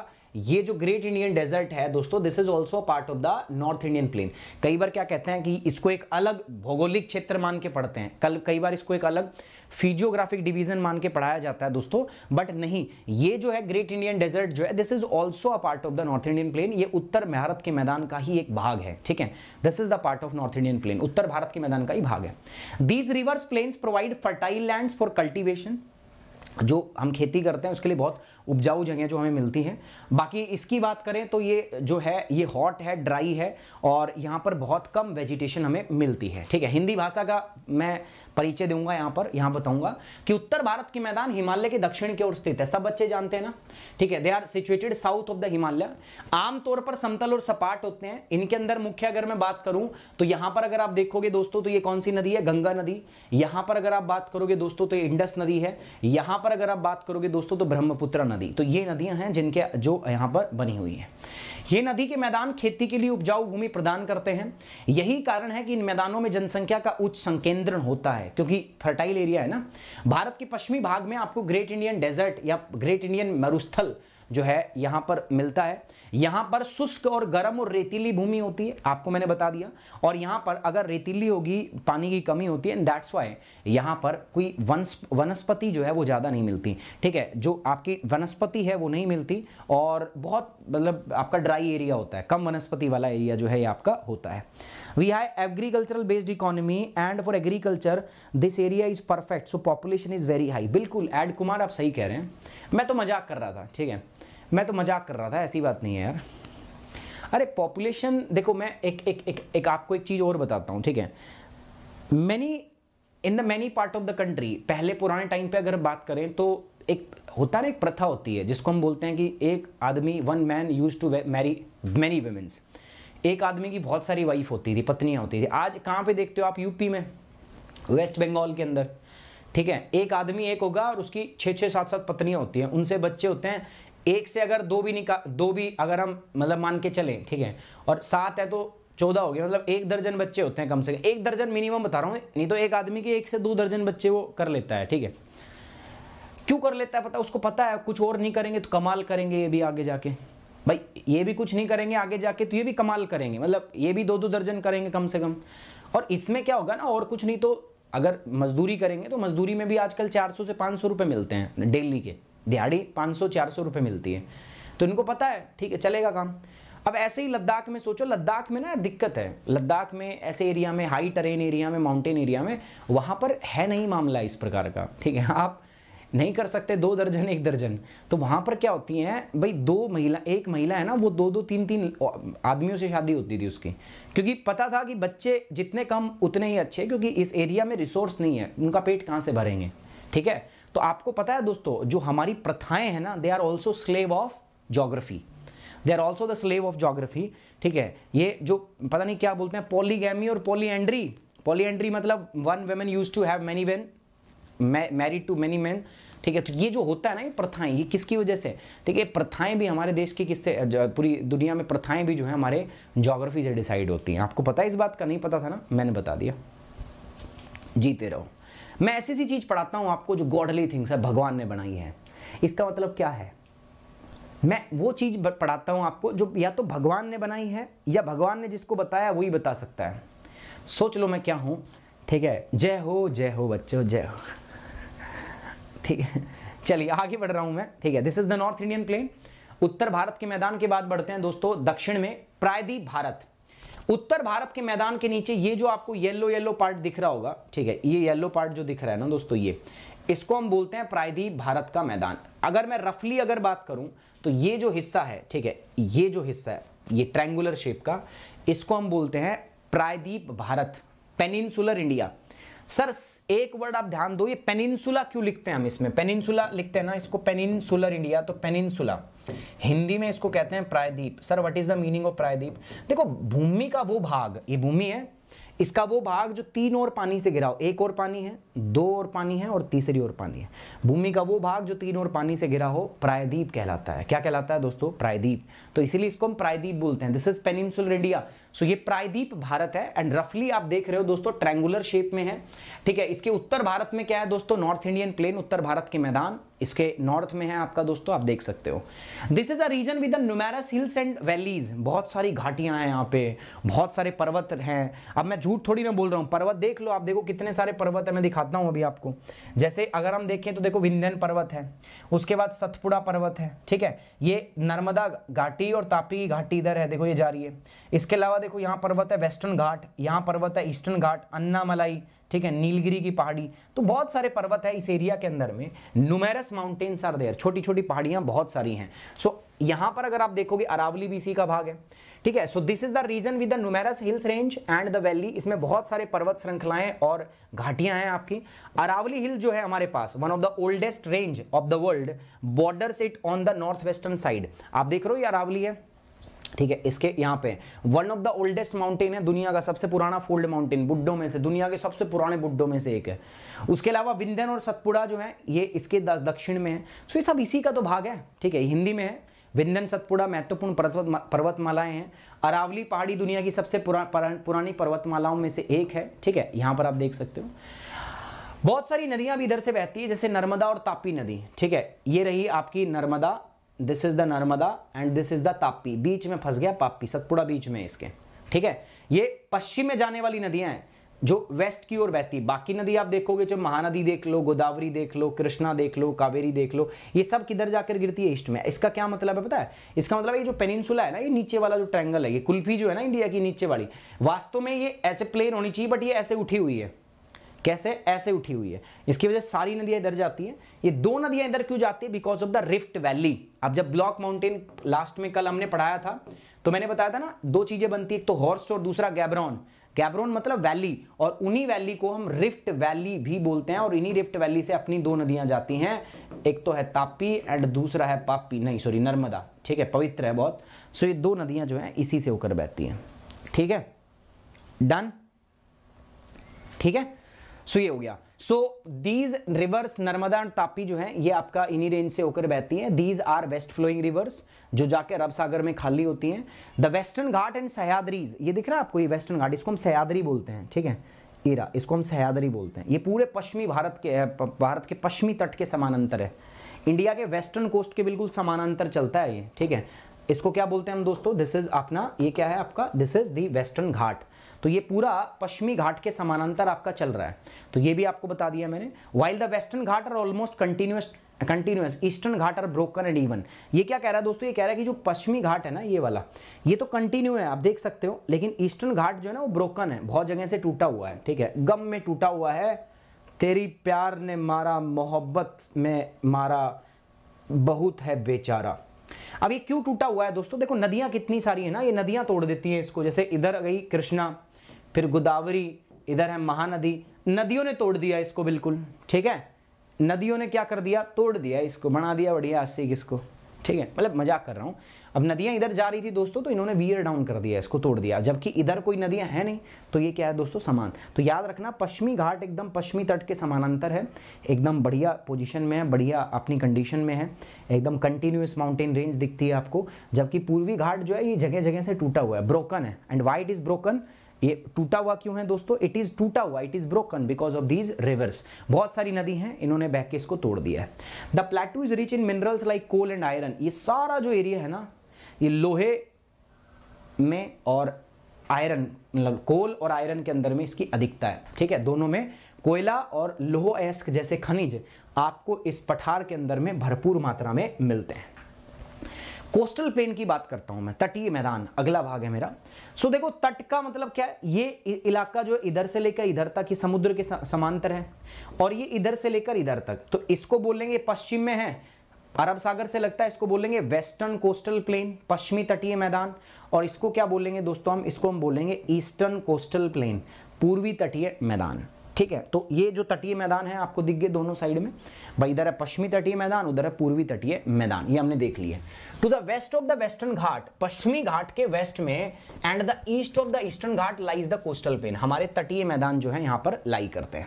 Speaker 1: ये जो ग्रेट इंडियन डेजर्ट है दोस्तों this is also part of the north Indian plain कई बार क्या कहते हैं कि इसको एक अलग भौगोलिक क्षेत्र मान के पढ़ते हैं कल कई बार इसको एक अलग फिजियोग्राफिक डिवीजन मान के पढ़ाया जाता है दोस्तों बट नहीं ये जो है ग्रेट इंडियन डेजर्ट जो है this is also a part of the north Indian plain ये उत्तर भारत के मैदान का ही एक भाग है ठीक है this is the part of north Indian plain उत्तर भारत के मैदान का ही भाग है these rivers plains provide fertile land for cultivation जो हम खेती करते हैं उसके लिए बहुत उपजाऊ जगह जो हमें मिलती हैं बाकी इसकी बात करें तो ये जो है ये हॉट है ड्राई है और यहाँ पर बहुत कम वेजिटेशन हमें मिलती है ठीक है हिंदी भाषा का मैं परिचय दूंगा यहाँ पर यहाँ बताऊंगा कि उत्तर भारत के मैदान हिमालय के दक्षिण की ओर स्थित है सब बच्चे जानते हैं ना ठीक है they are situated south of the Himalaya आमतौर पर समतल और सपाट होते हैं इनके अंदर मुख्य अगर मैं बात करूं तो यहाँ पर अगर आप देखोगे दोस्तों तो ये कौन सी नदी है गंगा नदी यहाँ पर अगर आप बात करोगे दोस्तों तो इंडस नदी है यहाँ पर अगर आप बात करोगे दोस्तों तो ब्रह्मपुत्र नदी नदी तो ये नदियां हैं जिनके जो यहाँ पर बनी हुई है ये नदी के मैदान खेती के लिए उपजाऊ भूमि प्रदान करते हैं यही कारण है कि इन मैदानों में जनसंख्या का उच्च संकेंद्रण होता है क्योंकि फर्टाइल एरिया है ना भारत के पश्चिमी भाग में आपको ग्रेट इंडियन डेजर्ट या ग्रेट इंडियन मरुस्थल जो है यहाँ पर मिलता है यहां पर शुष्क और गर्म और रेतीली भूमि होती है आपको मैंने बता दिया और यहां पर अगर रेतीली होगी पानी की कमी होती है एंड दैट्स वाई यहां पर कोई वनस्पति जो है वो ज़्यादा नहीं मिलती ठीक है जो आपकी वनस्पति है वो नहीं मिलती और बहुत मतलब आपका ड्राई एरिया होता है कम वनस्पति वाला एरिया जो है आपका होता है we have agricultural based economy and for agriculture this area is perfect so population is very high बिल्कुल एड कुमार आप सही कह रहे हैं मैं तो मजाक कर रहा था ठीक है मैं तो मजाक कर रहा था ऐसी बात नहीं है यार अरे पॉपुलेशन देखो मैं एक एक एक एक आपको एक चीज़ और बताता हूँ ठीक है many in the many part of the country पहले पुराने टाइम पे अगर बात करें तो एक होता ना एक प्रथा होती है जिसको हम बोलते हैं कि एक आदमी one man use to marry many womens एक आदमी की बहुत सारी वाइफ होती थी पत्नियाँ होती थी आज कहाँ पे देखते हो आप यूपी में वेस्ट बंगाल के अंदर ठीक है एक आदमी एक होगा और उसकी छः छः सात सात पत्नियाँ होती हैं उनसे बच्चे होते हैं एक से अगर दो भी निकाल दो भी अगर हम मतलब मान के चलें ठीक है और सात है तो चौदह हो गया मतलब एक दर्जन बच्चे होते हैं कम से कम एक दर्जन मिनिमम बता रहा हूँ नहीं तो एक आदमी के एक से दो दर्जन बच्चे वो कर लेता है ठीक है क्यों कर लेता है पता उसको पता है कुछ और नहीं करेंगे तो कमाल करेंगे ये भी आगे जाके भाई ये भी कुछ नहीं करेंगे आगे जाके तो ये भी कमाल करेंगे मतलब ये भी दो दो दर्जन करेंगे कम से कम और इसमें क्या होगा ना और कुछ नहीं तो अगर मजदूरी करेंगे तो मजदूरी में भी आजकल 400 से 500 रुपए मिलते हैं डेली के दिहाड़ी पाँच सौ चार सौ रुपये मिलती है तो इनको पता है ठीक है चलेगा काम अब ऐसे ही लद्दाख में सोचो लद्दाख में ना दिक्कत है लद्दाख में ऐसे एरिया में हाई टेरेन एरिया में माउंटेन एरिया में वहाँ पर है नहीं मामला इस प्रकार का ठीक है आप नहीं कर सकते दो दर्जन एक दर्जन तो वहाँ पर क्या होती हैं भाई दो महिला एक महिला है ना वो दो दो तीन तीन आदमियों से शादी होती थी उसकी क्योंकि पता था कि बच्चे जितने कम उतने ही अच्छे क्योंकि इस एरिया में रिसोर्स नहीं है उनका पेट कहाँ से भरेंगे ठीक है तो आपको पता है दोस्तों जो हमारी प्रथाएं हैं ना they are also slave of geography they are also the slave of geography ठीक है ये जो पता नहीं क्या बोलते हैं पॉलीगैमी और पॉलीएंड्री एंड्री मतलब one women use to have many men married to many man ठीक है तो ये जो होता है ना ये प्रथाएं ये किसकी वजह से ठीक है प्रथाएं भी हमारे देश की किससे पूरी दुनिया में प्रथाएं भी जो है हमारे जोग्राफी से डिसाइड होती हैं आपको पता है इस बात का नहीं पता था ना मैंने बता दिया जीते रहो मैं ऐसी सी चीज़ पढ़ाता हूँ आपको जो गॉडली थिंग्स है भगवान ने बनाई है इसका मतलब क्या है मैं वो चीज़ पढ़ाता हूं आपको जो या तो भगवान ने बनाई है या भगवान ने जिसको बताया वही बता सकता है सोच लो मैं क्या हूं ठीक है जय हो जय हो बच्चो जय हो ठीक है चलिए आगे बढ़ रहा हूं मैं ठीक है this is the north Indian plain उत्तर भारत के मैदान के बाद बढ़ते हैं दोस्तों दक्षिण में प्रायद्वीप भारत उत्तर भारत के मैदान के नीचे ये जो आपको येलो येलो पार्ट दिख रहा होगा ठीक है ये येलो पार्ट जो दिख रहा है ना दोस्तों ये इसको हम बोलते हैं प्रायद्वीप भारत का मैदान अगर मैं रफली अगर बात करूं तो ये जो हिस्सा है ठीक है ये जो हिस्सा है ये ट्रैंगुलर शेप का इसको हम बोलते हैं प्रायद्वीप भारत पेनिनसुलर इंडिया सर एक वर्ड आप ध्यान दो ये पेनिनसुला क्यों लिखते हैं हम इसमें पेनिनसुला लिखते हैं ना इसको पेनिनसुलर इंडिया तो पेनिनसुला हिंदी में इसको कहते हैं प्रायद्वीप sir what is the meaning of प्रायद्वीप देखो भूमि का वो भाग ये भूमि है इसका वो भाग जो तीन और पानी से घिरा हो एक और पानी है दो और पानी है और तीसरी और पानी है भूमि का वो भाग जो तीन और पानी से घिरा हो प्रायद्वीप कहलाता है क्या कहलाता है दोस्तों प्रायद्वीप तो इसीलिए इसको हम प्रायद्वीप बोलते हैं this is peninsular India so ये प्रायद्वीप भारत है एंड रफली आप देख रहे हो दोस्तों ट्रैंगुलर शेप में है ठीक है इसके उत्तर भारत में क्या है दोस्तों नॉर्थ इंडियन प्लेन उत्तर भारत के मैदान इसके नॉर्थ में है आपका दोस्तों आप देख सकते हो this is a region with numerous hills and valleys बहुत सारी घाटियां हैं यहाँ पे बहुत सारे पर्वत हैं अब मैं झूठ थोड़ी ना बोल रहा हूँ पर्वत देख लो आप देखो कितने सारे पर्वत है मैं दिखाता हूँ अभी आपको जैसे अगर हम देखें तो देखो विंध्यन पर्वत है उसके बाद सतपुड़ा पर्वत है ठीक है ये नर्मदा घाटी और तापी घाटी इधर है देखो ये जा रही है इसके अलावा देखो यहाँ पर्वत है वेस्टर्न घाट यहाँ पर्वत है ईस्टर्न घाट अन्नामलाई ठीक है नीलगिरी की पहाड़ी तो बहुत सारे पर्वत है इस एरिया के अंदर में नुमेरस माउंटेन्स आर देयर छोटी छोटी पहाड़ियाँ बहुत सारी हैं सो यहाँ पर अगर आप देखोगे अरावली भी इसी का भाग है ठीक है so this is the region with the numerous hills range and the valley इसमें बहुत सारे पर्वत श्रृंखलाएं और घाटियां हैं आपकी अरावली हिल जो है हमारे पास one of the oldest range of the world border it on the north western side आप देख रहे हो ये अरावली है ठीक है इसके यहाँ पे one of the oldest mountain है दुनिया का सबसे पुराना फोल्ड माउंटेन बुड्ढों में से दुनिया के सबसे पुराने बुड्ढों में से एक है उसके अलावा विंध्यन और सतपुड़ा जो है ये इसके दक्षिण में है सो ये सब इसी का तो भाग है ठीक है हिंदी में है विंधन सतपुड़ा महत्वपूर्ण पर्वत पर्वतमालाएं हैं अरावली पहाड़ी दुनिया की सबसे पुरा, पुरानी पर्वतमालाओं में से एक है ठीक है यहाँ पर आप देख सकते हो बहुत सारी नदियां भी इधर से बहती है जैसे नर्मदा और तापी नदी ठीक है ये रही आपकी Narmada this is the Narmada and this is the Tapi बीच में फंस गया पापी सतपुड़ा बीच में इसके ठीक है ये पश्चिम में जाने वाली नदियां हैं जो वेस्ट की ओर बहती बाकी नदी आप देखोगे जब महानदी देख लो गोदावरी देख लो कृष्णा देख लो कावेरी देख लो ये सब किधर जाकर गिरती है ईस्ट में इसका क्या मतलब है पता है इसका मतलब है ये जो पेनिनसुला है ना ये नीचे वाला जो ट्रैंगल है ये कुल्फी जो है ना इंडिया की नीचे वाली वास्तव में ये ऐसे प्लेन होनी चाहिए बट ये ऐसे उठी हुई है कैसे ऐसे उठी हुई है इसकी वजह से सारी नदियां इधर जाती हैं ये दो नदियां इधर क्यों जाती है because of the rift valley अब जब ब्लॉक माउंटेन लास्ट में कल हमने पढ़ाया था तो मैंने बताया था ना दो चीजें बनती है एक तो हॉर्स और दूसरा गैब्रॉन गैब्रॉन मतलब वैली और उन्हीं वैली को हम रिफ्ट वैली भी बोलते हैं और इन्हीं रिफ्ट वैली से अपनी दो नदियां जाती हैं एक तो है तापी एंड दूसरा है पापी नहीं सॉरी नर्मदा ठीक है पवित्र है बहुत सो ये दो नदियां जो है इसी से होकर बहती हैं ठीक है डन ठीक है सो ये हो गया so these rivers Narmada and Tapi जो है ये आपका इन्हीं रेंज से होकर बहती है these are west flowing rivers जो जाके अरब सागर में खाली होती हैं the western Ghat and Sahyadris ये दिख रहा है आपको ये वेस्टर्न घाट इसको हम सहयाद्री बोलते हैं ठीक है ईरा इसको हम सहयाद्री बोलते हैं ये पूरे पश्चिमी भारत के भारत के पश्चिमी तट के समानांतर है इंडिया के वेस्टर्न कोस्ट के बिल्कुल समानांतर चलता है ये ठीक है इसको क्या बोलते हैं हम दोस्तों दिस इज अपना ये क्या है आपका this is the western Ghat तो ये पूरा पश्चिमी घाट के समानांतर आपका चल रहा है तो ये भी आपको बता दिया मैंने while the western Ghat are almost continuous continuous eastern Ghat are broken and even ये क्या कह रहा है दोस्तों ये कह रहा है कि जो पश्चिमी घाट है ना ये वाला ये तो कंटिन्यू है आप देख सकते हो लेकिन ईस्टर्न घाट जो है ना वो ब्रोकन है बहुत जगह से टूटा हुआ है ठीक है गम में टूटा हुआ है तेरी प्यार ने मारा मोहब्बत में मारा बहुत है बेचारा अब ये क्यों टूटा हुआ है दोस्तों देखो नदियां कितनी सारी है ना ये नदियां तोड़ देती हैं इसको जैसे इधर गई कृष्णा फिर गोदावरी इधर है महानदी नदियों ने तोड़ दिया इसको बिल्कुल ठीक है नदियों ने क्या कर दिया तोड़ दिया इसको बना दिया बढ़िया अस्सी किसको ठीक है मतलब मजाक कर रहा हूँ अब नदियाँ इधर जा रही थी दोस्तों तो इन्होंने वियर डाउन कर दिया इसको तोड़ दिया जबकि इधर कोई नदियाँ हैं नहीं तो ये क्या है दोस्तों समान तो याद रखना पश्चिमी घाट एकदम पश्चिमी तट के समानांतर है एकदम बढ़िया पोजीशन में है बढ़िया अपनी कंडीशन में है एकदम कंटिन्यूस माउंटेन रेंज दिखती है आपको जबकि पूर्वी घाट जो है ये जगह जगह से टूटा हुआ है ब्रोकन है एंड वाइट इज़ ब्रोकन ये टूटा हुआ क्यों है दोस्तों इट इज टूटा हुआ it is broken because of these rivers बहुत सारी नदी हैं इन्होंने बह के इसको तोड़ दिया है the plateau is rich in minerals like coal and iron ये सारा जो एरिया है ना ये लोहे में और आयरन मतलब कोल और आयरन के अंदर में इसकी अधिकता है ठीक है दोनों में कोयला और लोह एस्क जैसे खनिज आपको इस पठार के अंदर में भरपूर मात्रा में मिलते हैं कोस्टल प्लेन की बात करता हूं मैं तटीय मैदान अगला भाग है मेरा सो देखो तट का मतलब क्या है ये इलाका जो इधर से लेकर इधर तक ही समुद्र के समांतर है और ये इधर से लेकर इधर तक तो इसको बोलेंगे पश्चिम में है अरब सागर से लगता है इसको बोलेंगे वेस्टर्न कोस्टल प्लेन पश्चिमी तटीय मैदान और इसको क्या बोलेंगे दोस्तों हम इसको हम बोलेंगे ईस्टर्न कोस्टल प्लेन पूर्वी तटीय मैदान ठीक है तो ये जो तटीय मैदान है आपको दिख गए दोनों साइड में भाई इधर है पश्चिमी तटीय मैदान उधर है पूर्वी तटीय मैदान ये हमने देख लिया to the west of the western Ghat पश्चिमी घाट के वेस्ट में and the east of the eastern Ghat lies the coastal plain हमारे तटीय मैदान जो है यहाँ पर लाई करते हैं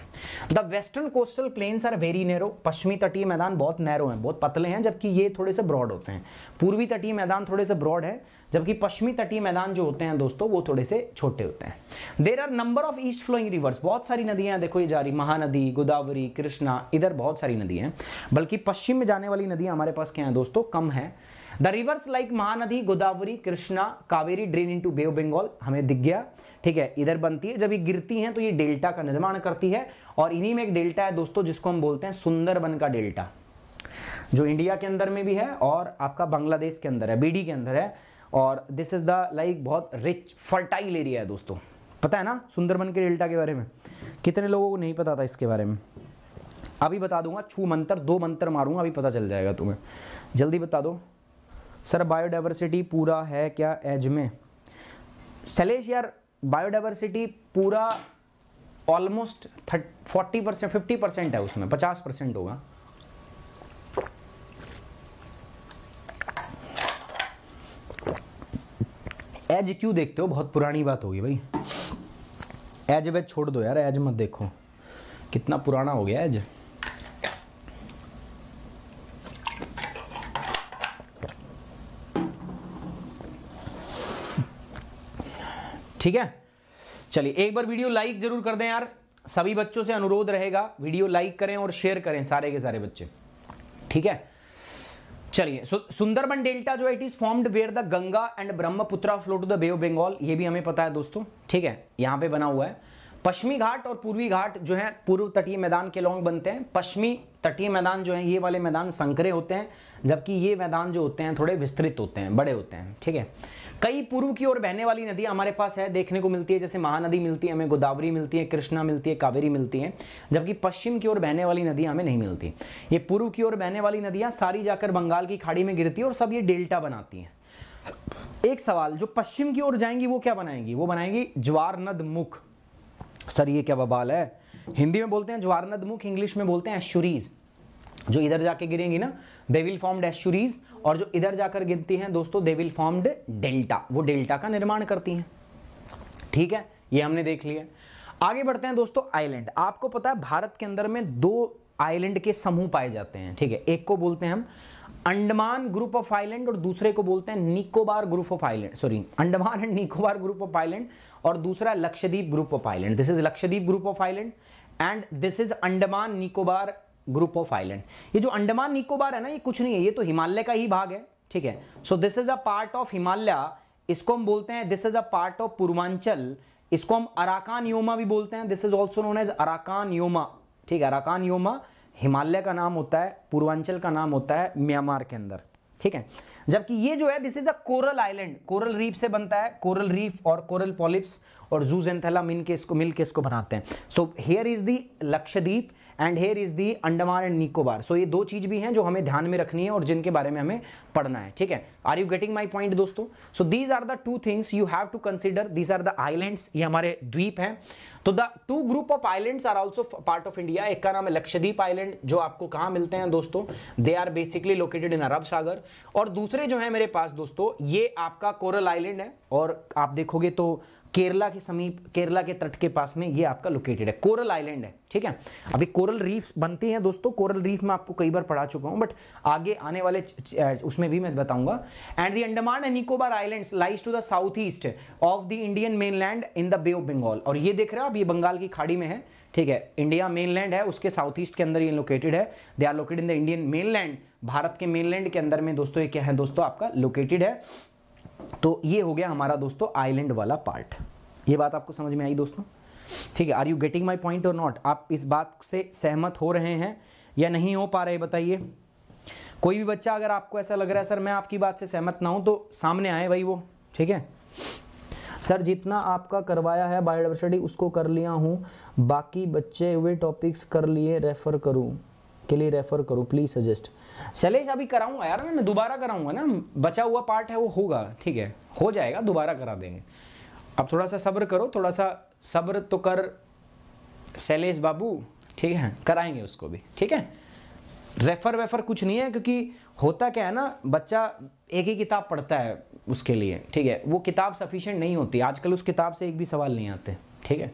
Speaker 1: the western coastal plains are very narrow पश्चिमी तटीय मैदान बहुत नैरो हैं बहुत पतले हैं जबकि ये थोड़े से ब्रॉड होते हैं पूर्वी तटीय मैदान थोड़े से ब्रॉड है जबकि पश्चिमी तटीय मैदान जो होते हैं दोस्तों वो थोड़े से छोटे होते हैं there are number of east flowing rivers बहुत सारी नदियां देखो ये जा रही महानदी गोदावरी कृष्णा इधर बहुत सारी नदियां हैं बल्कि पश्चिम में जाने वाली नदियां हमारे पास क्या हैं दोस्तों कम है the rivers like Mahanadi Godavari Krishna Kaveri drain to bay Bengal हमें दिख गया ठीक है इधर बनती है जब ये गिरती हैं तो ये डेल्टा का निर्माण करती है और इन्हीं में एक डेल्टा है दोस्तों जिसको हम बोलते हैं सुंदरबन का डेल्टा जो इंडिया के अंदर में भी है और आपका बांग्लादेश के अंदर है बीडी के अंदर है और दिस इज़ द लाइक बहुत रिच फर्टाइल एरिया है दोस्तों पता है ना सुंदरबन के डेल्टा के बारे में कितने लोगों को नहीं पता था इसके बारे में अभी बता दूंगा छू मंत्र दो मंत्र मारूंगा अभी पता चल जाएगा तुम्हें जल्दी बता दो सर बायोडाइवर्सिटी पूरा है क्या एज में सलेश यार बायोडाइवर्सिटी पूरा almost thirty forty percent fifty percent है उसमें पचास परसेंट होगा एज क्यों देखते हो बहुत पुरानी बात होगी भाई एज वैज छोड़ दो यार एज मत देखो कितना पुराना हो गया एज ठीक है चलिए एक बार वीडियो लाइक जरूर कर दें यार सभी बच्चों से अनुरोध रहेगा वीडियो लाइक करें और शेयर करें सारे के सारे बच्चे ठीक है चलिए सुंदरबन डेल्टा जो it is formed where the Ganga and Brahmaputra flow to the bay of Bengal ये भी हमें पता है दोस्तों ठीक है यहां पे बना हुआ है पश्चिमी घाट और पूर्वी घाट जो है पूर्व तटीय मैदान के लॉन्ग बनते हैं पश्चिमी तटीय मैदान जो है ये वाले मैदान संकरे होते हैं जबकि ये मैदान जो होते हैं थोड़े विस्तृत होते हैं बड़े होते हैं ठीक है कई पूर्व की ओर बहने वाली नदियां हमारे पास है देखने को मिलती है जैसे महानदी मिलती है हमें गोदावरी मिलती है कृष्णा मिलती है कावेरी मिलती है जबकि पश्चिम की ओर बहने वाली नदियां हमें नहीं मिलती ये पूर्व की ओर बहने वाली नदियां सारी जाकर बंगाल की खाड़ी में गिरती है और सब ये डेल्टा बनाती हैं एक सवाल जो पश्चिम की ओर जाएंगी वो क्या बनाएंगी वो बनाएंगी ज्वारनद मुख सर ये क्या बबाल है हिंदी में बोलते हैं ज्वारनद मुख इंग्लिश में बोलते हैं एश्यूरीज जो इधर जाके गिरेंगी ना दे विल फॉर्म्ड एस्चुरीज और जो इधर जाकर गिनती हैं दोस्तों दे विल फॉर्म्ड डेल्टा वो डेल्टा का निर्माण करती हैं ठीक है ये हमने देख लिया आगे बढ़ते हैं दोस्तों आइलैंड आपको पता है भारत के अंदर में दो आइलैंड के समूह पाए जाते हैं ठीक है एक को बोलते हैं हम अंडमान ग्रुप ऑफ आइलैंड और दूसरे को बोलते हैं Nicobar group of island sorry Andaman and Nicobar group of island और दूसरा Lakshadweep group of island this is Lakshadweep group of island and this is Andaman Nicobar group of island ये जो अंडमान निकोबार है ना ये कुछ नहीं है ये तो हिमालय का ही भाग है ठीक है so this is a part of Himalaya इसको हम बोलते हैं this is a part of Purvanchal इसको हम अराकान योमा भी बोलते हैं this is also known as Arakan Yoma ठीक है अराकान योमा हिमालय का नाम होता है पूर्वांचल का नाम होता है म्यांमार के अंदर ठीक है जबकि ये जो है this is a coral island coral reef से बनता है कोरल रीफ और कोरल पॉलिप्स और जूजेंथेला मिल के इसको मिल के इसको बनाते हैं so here is the Lakshadweep and here is the Andaman and Nicobar सो ये दो चीज़ भी हैं जो हमें ध्यान में रखनी है और जिनके बारे में हमें पढ़ना है ठीक है are you getting my point दोस्तों so these are the two things you have to consider these are the island ये हमारे द्वीप हैं तो the two group of islands are also part of India एक का नाम है लक्षद्वीप आइलैंड जो आपको कहाँ मिलते हैं दोस्तों they are basically located in अरब सागर और दूसरे जो है मेरे पास दोस्तों ये आपका कोरल आइलैंड है और आप देखोगे तो केरला के समीप केरला के तट के पास में ये आपका लोकेटेड है कोरल आइलैंड है ठीक है अभी कोरल रीफ बनती हैं दोस्तों कोरल रीफ में आपको कई बार पढ़ा चुका हूं बट आगे आने वाले उसमें भी मैं बताऊंगा and the Andaman and Nicobar island lies to the south east of the Indian mainland in the bay of Bengal और ये देख रहे हो आप ये बंगाल की खाड़ी में है ठीक है इंडिया मेनलैंड है उसके साउथ ईस्ट के अंदर ये लोकेटेड है they are located in the Indian mainland भारत के मेनलैंड के अंदर में दोस्तों ये क्या है दोस्तों आपका लोकेटेड है तो ये हो गया हमारा दोस्तों आइलैंड वाला पार्ट ये बात आपको समझ में आई दोस्तों ठीक है are you getting my point और नॉट आप इस बात से सहमत हो रहे हैं या नहीं हो पा रहे बताइए कोई भी बच्चा अगर आपको ऐसा लग रहा है सर मैं आपकी बात से सहमत ना हूं तो सामने आए भाई वो ठीक है सर जितना आपका करवाया है बायोडाइवर्सिटी उसको कर लिया हूं बाकी बच्चे हुए टॉपिक्स कर लिए रेफ़र करूं के लिए रेफ़र करूँ प्लीज़ सजेस्ट शैलेश अभी कराऊंगा यार मैं दोबारा कराऊंगा ना बचा हुआ पार्ट है वो होगा ठीक है हो जाएगा दोबारा करा देंगे अब थोड़ा सा सब्र करो थोड़ा सा सब्र तो कर शैलेश बाबू ठीक है कराएंगे उसको भी ठीक है रेफर वेफर कुछ नहीं है क्योंकि होता क्या है ना बच्चा एक ही किताब पढ़ता है उसके लिए ठीक है वो किताब सफिशेंट नहीं होती आजकल उस किताब से एक भी सवाल नहीं आते ठीक है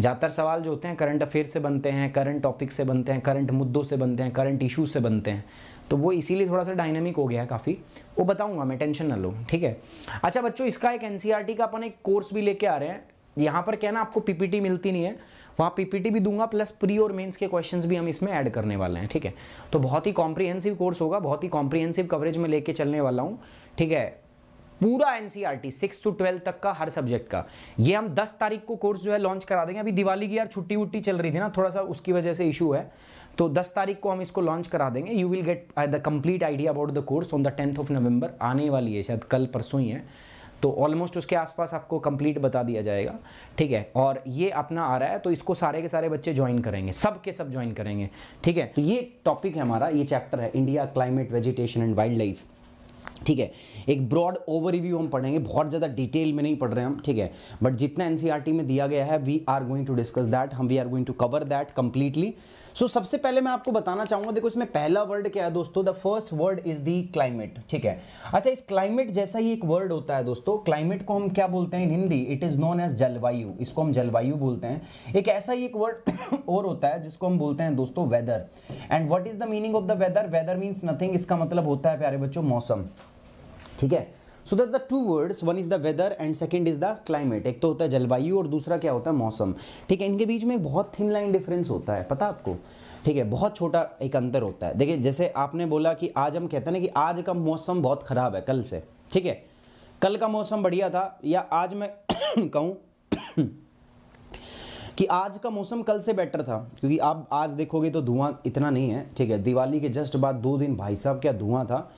Speaker 1: ज़्यादातर सवाल जो होते हैं करंट अफेयर से बनते हैं करंट टॉपिक से बनते हैं करंट मुद्दों से बनते हैं करंट इशूज़ से बनते हैं तो वो इसीलिए थोड़ा सा डायनेमिक हो गया है काफ़ी वो बताऊंगा मैं टेंशन ना लो ठीक है अच्छा बच्चों इसका एक एनसीईआरटी e का अपन एक कोर्स भी लेके आ रहे हैं यहाँ पर क्या ना आपको पीपीटी मिलती नहीं है वहाँ पीपीटी भी दूंगा प्लस प्री और मेंस के क्वेश्चंस भी हम इसमें ऐड करने वाले हैं ठीक है तो बहुत ही कॉम्प्रिहेंसिव कोर्स होगा बहुत ही कॉम्प्रिहेंसिव कवरेज में लेके चलने वाला हूँ ठीक है पूरा एनसीईआरटी सिक्स टू ट्वेल्थ तक का हर सब्जेक्ट का ये हम दस तारीख को कोर्स जो है लॉन्च करा देंगे अभी दिवाली की यार छुट्टी वुट्टी चल रही थी ना थोड़ा सा उसकी वजह से इशू है तो 10 तारीख को हम इसको लॉन्च करा देंगे you will get the complete idea about the course on the tenth of November आने वाली है शायद कल परसों ही है तो ऑलमोस्ट उसके आसपास आपको कंप्लीट बता दिया जाएगा ठीक है और ये अपना आ रहा है तो इसको सारे के सारे बच्चे ज्वाइन करेंगे सब के सब ज्वाइन करेंगे ठीक है तो ये टॉपिक है हमारा ये चैप्टर है India climate vegetation and wildlife ठीक है एक ब्रॉड ओवर रिव्यू हम पढ़ेंगे बहुत ज़्यादा डिटेल में नहीं पढ़ रहे हम ठीक है बट जितना एन e में दिया गया है we are going to discuss that हम we are going to cover that completely so सबसे पहले मैं आपको बताना चाहूँगा देखो इसमें पहला वर्ड क्या है दोस्तों the first word is the climate ठीक है अच्छा इस क्लाइमेट जैसा ही एक वर्ड होता है दोस्तों क्लाइमेट को हम क्या बोलते हैं in Hindi it is known as जलवायु इसको हम जलवायु बोलते हैं एक ऐसा ही एक वर्ड [COUGHS] और होता है जिसको हम बोलते हैं दोस्तों weather and what is the meaning of the weather weather means nothing इसका मतलब होता है प्यारे बच्चों मौसम ठीक है so that the two words one is the weather and second is the climate एक तो होता है जलवायु और दूसरा क्या होता है मौसम ठीक है इनके बीच में एक बहुत थिन लाइन डिफरेंस होता है पता आपको ठीक है बहुत छोटा एक अंतर होता है देखिए जैसे आपने बोला कि आज हम कहते हैं ना कि आज का मौसम बहुत ख़राब है कल से ठीक है कल का मौसम बढ़िया था या आज मैं [COUGHS] कहूँ [COUGHS] कि आज का मौसम कल से बेटर था क्योंकि आप आज देखोगे तो धुआं इतना नहीं है ठीक है दिवाली के जस्ट बाद दो दिन भाई साहब क्या धुआं था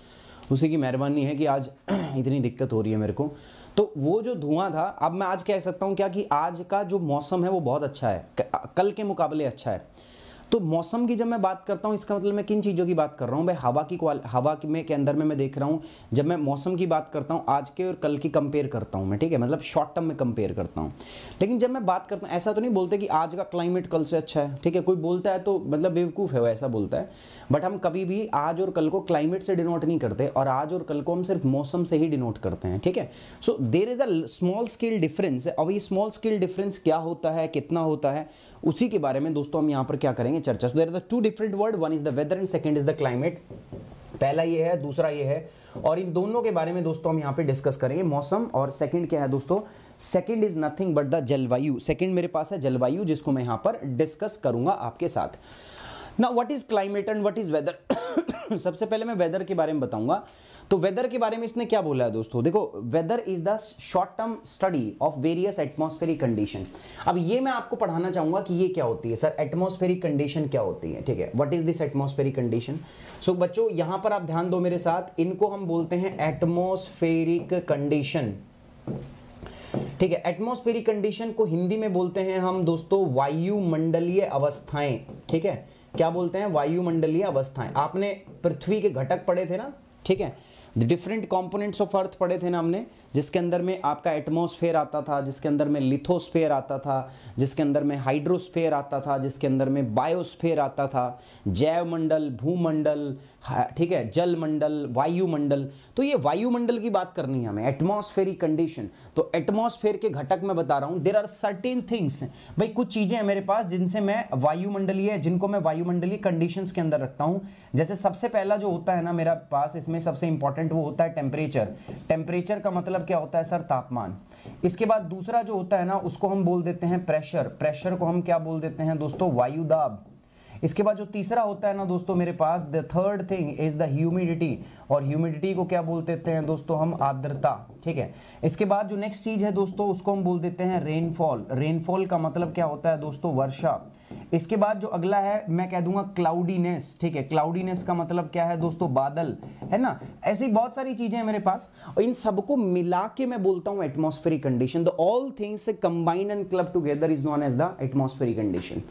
Speaker 1: उसी की मेहरबानी है कि आज [CLEARS THROAT] इतनी दिक्कत हो रही है मेरे को तो वो जो धुआं था अब मैं आज कह सकता हूँ क्या कि आज का जो मौसम है वो बहुत अच्छा है कल के मुकाबले अच्छा है तो मौसम की जब मैं बात करता हूँ इसका मतलब मैं किन चीज़ों की बात कर रहा हूँ भाई हवा की हवा की में के अंदर में मैं देख रहा हूँ जब मैं मौसम की बात करता हूँ आज के और कल की कंपेयर करता हूँ मैं ठीक है मतलब शॉर्ट टर्म में कंपेयर करता हूँ लेकिन जब मैं बात करता हूँ ऐसा तो नहीं बोलते कि आज का क्लाइमेट कल से अच्छा है ठीक है कोई बोलता है तो मतलब बेवकूफ़ है वो ऐसा बोलता है बट हम कभी भी आज और कल को क्लाइमेट से डिनोट नहीं करते और आज और कल को हम सिर्फ मौसम से ही डिनोट करते हैं ठीक है so there is a small scale difference अब ये स्मॉल स्केल डिफरेंस क्या होता है कितना होता है उसी के बारे में दोस्तों हम यहाँ पर क्या करेंगे करेंगे चर्चा so there the two different word one is the weather and second is the climate पहला ये है दूसरा ये है और इन दोनों के बारे में दोस्तों हम यहाँ पे डिस्कस करेंगे मौसम और सेकंड क्या है दोस्तों second is nothing but the जलवायु सेकंड मेरे पास है जलवायु जिसको मैं यहाँ पर डिस्कस करूंगा आपके साथ ना what is climate and what is weather सबसे पहले मैं वेदर के बारे में बताऊंगा तो वेदर के बारे में इसने क्या बोला है दोस्तों देखो weather is the short term study of various atmospheric condition अब ये मैं आपको पढ़ाना चाहूंगा कि ये क्या होती है सर एटमोस्फेरिक कंडीशन क्या होती है ठीक है what is this atmospheric condition so बच्चों यहां पर आप ध्यान दो मेरे साथ इनको हम बोलते हैं एटमोस्फेरिक कंडीशन ठीक है एटमोस्फेरिक कंडीशन को हिंदी में बोलते हैं हम दोस्तों वायुमंडलीय अवस्थाएं ठीक है क्या बोलते हैं वायुमंडलीय अवस्थाएं आपने पृथ्वी के घटक पढ़े थे ना ठीक है the different components of earth पढ़े थे ना हमने जिसके अंदर में आपका एटमोसफेयर आता था जिसके अंदर में लिथोस्फेयर आता था जिसके अंदर में हाइड्रोस्फेयर आता था जिसके अंदर में बायोस्फेयर आता था जैवमंडल भूमंडल ठीक है जल मंडल वायुमंडल तो ये वायुमंडल की बात करनी है हमें एटमॉस्फेरिक कंडीशन तो एटमोसफेयर के घटक में बता रहा हूँ देर आर सर्टेन थिंग्स भाई कुछ चीज़ें हैं मेरे पास जिनसे मैं वायुमंडलीय जिनको मैं वायुमंडलीय कंडीशन के अंदर रखता हूँ जैसे सबसे पहला जो होता है ना मेरा पास इसमें सबसे इंपॉर्टेंट वो होता है टेम्परेचर टेम्परेचर का मतलब मतलब क्या होता है सर तापमान इसके बाद दूसरा जो होता है ना उसको हम बोल देते हैं प्रेशर प्रेशर को हम क्या बोल देते हैं दोस्तों वायुदाब इसके बाद जो तीसरा होता है ना दोस्तों मेरे पास the third thing is the humidity और ह्यूमिडिटी को क्या बोल देते हैं दोस्तों हम आर्द्रता ठीक है इसके बाद जो नेक्स्ट चीज़ है दोस्तों उसको हम बोल देते हैं रेनफॉल रेनफॉल का मतलब क्या होता है दोस्तों वर्षा इसके बाद जो अगला है मैं कह दूंगा क्लाउडीनेस ठीक है क्लाउडीनेस का मतलब क्या है दोस्तों बादल है ना ऐसी बहुत सारी चीज़ें हैं मेरे पास और इन सबको मिला के मैं बोलता हूँ atmospheric condition the all things combine and club together is known as the atmospheric condition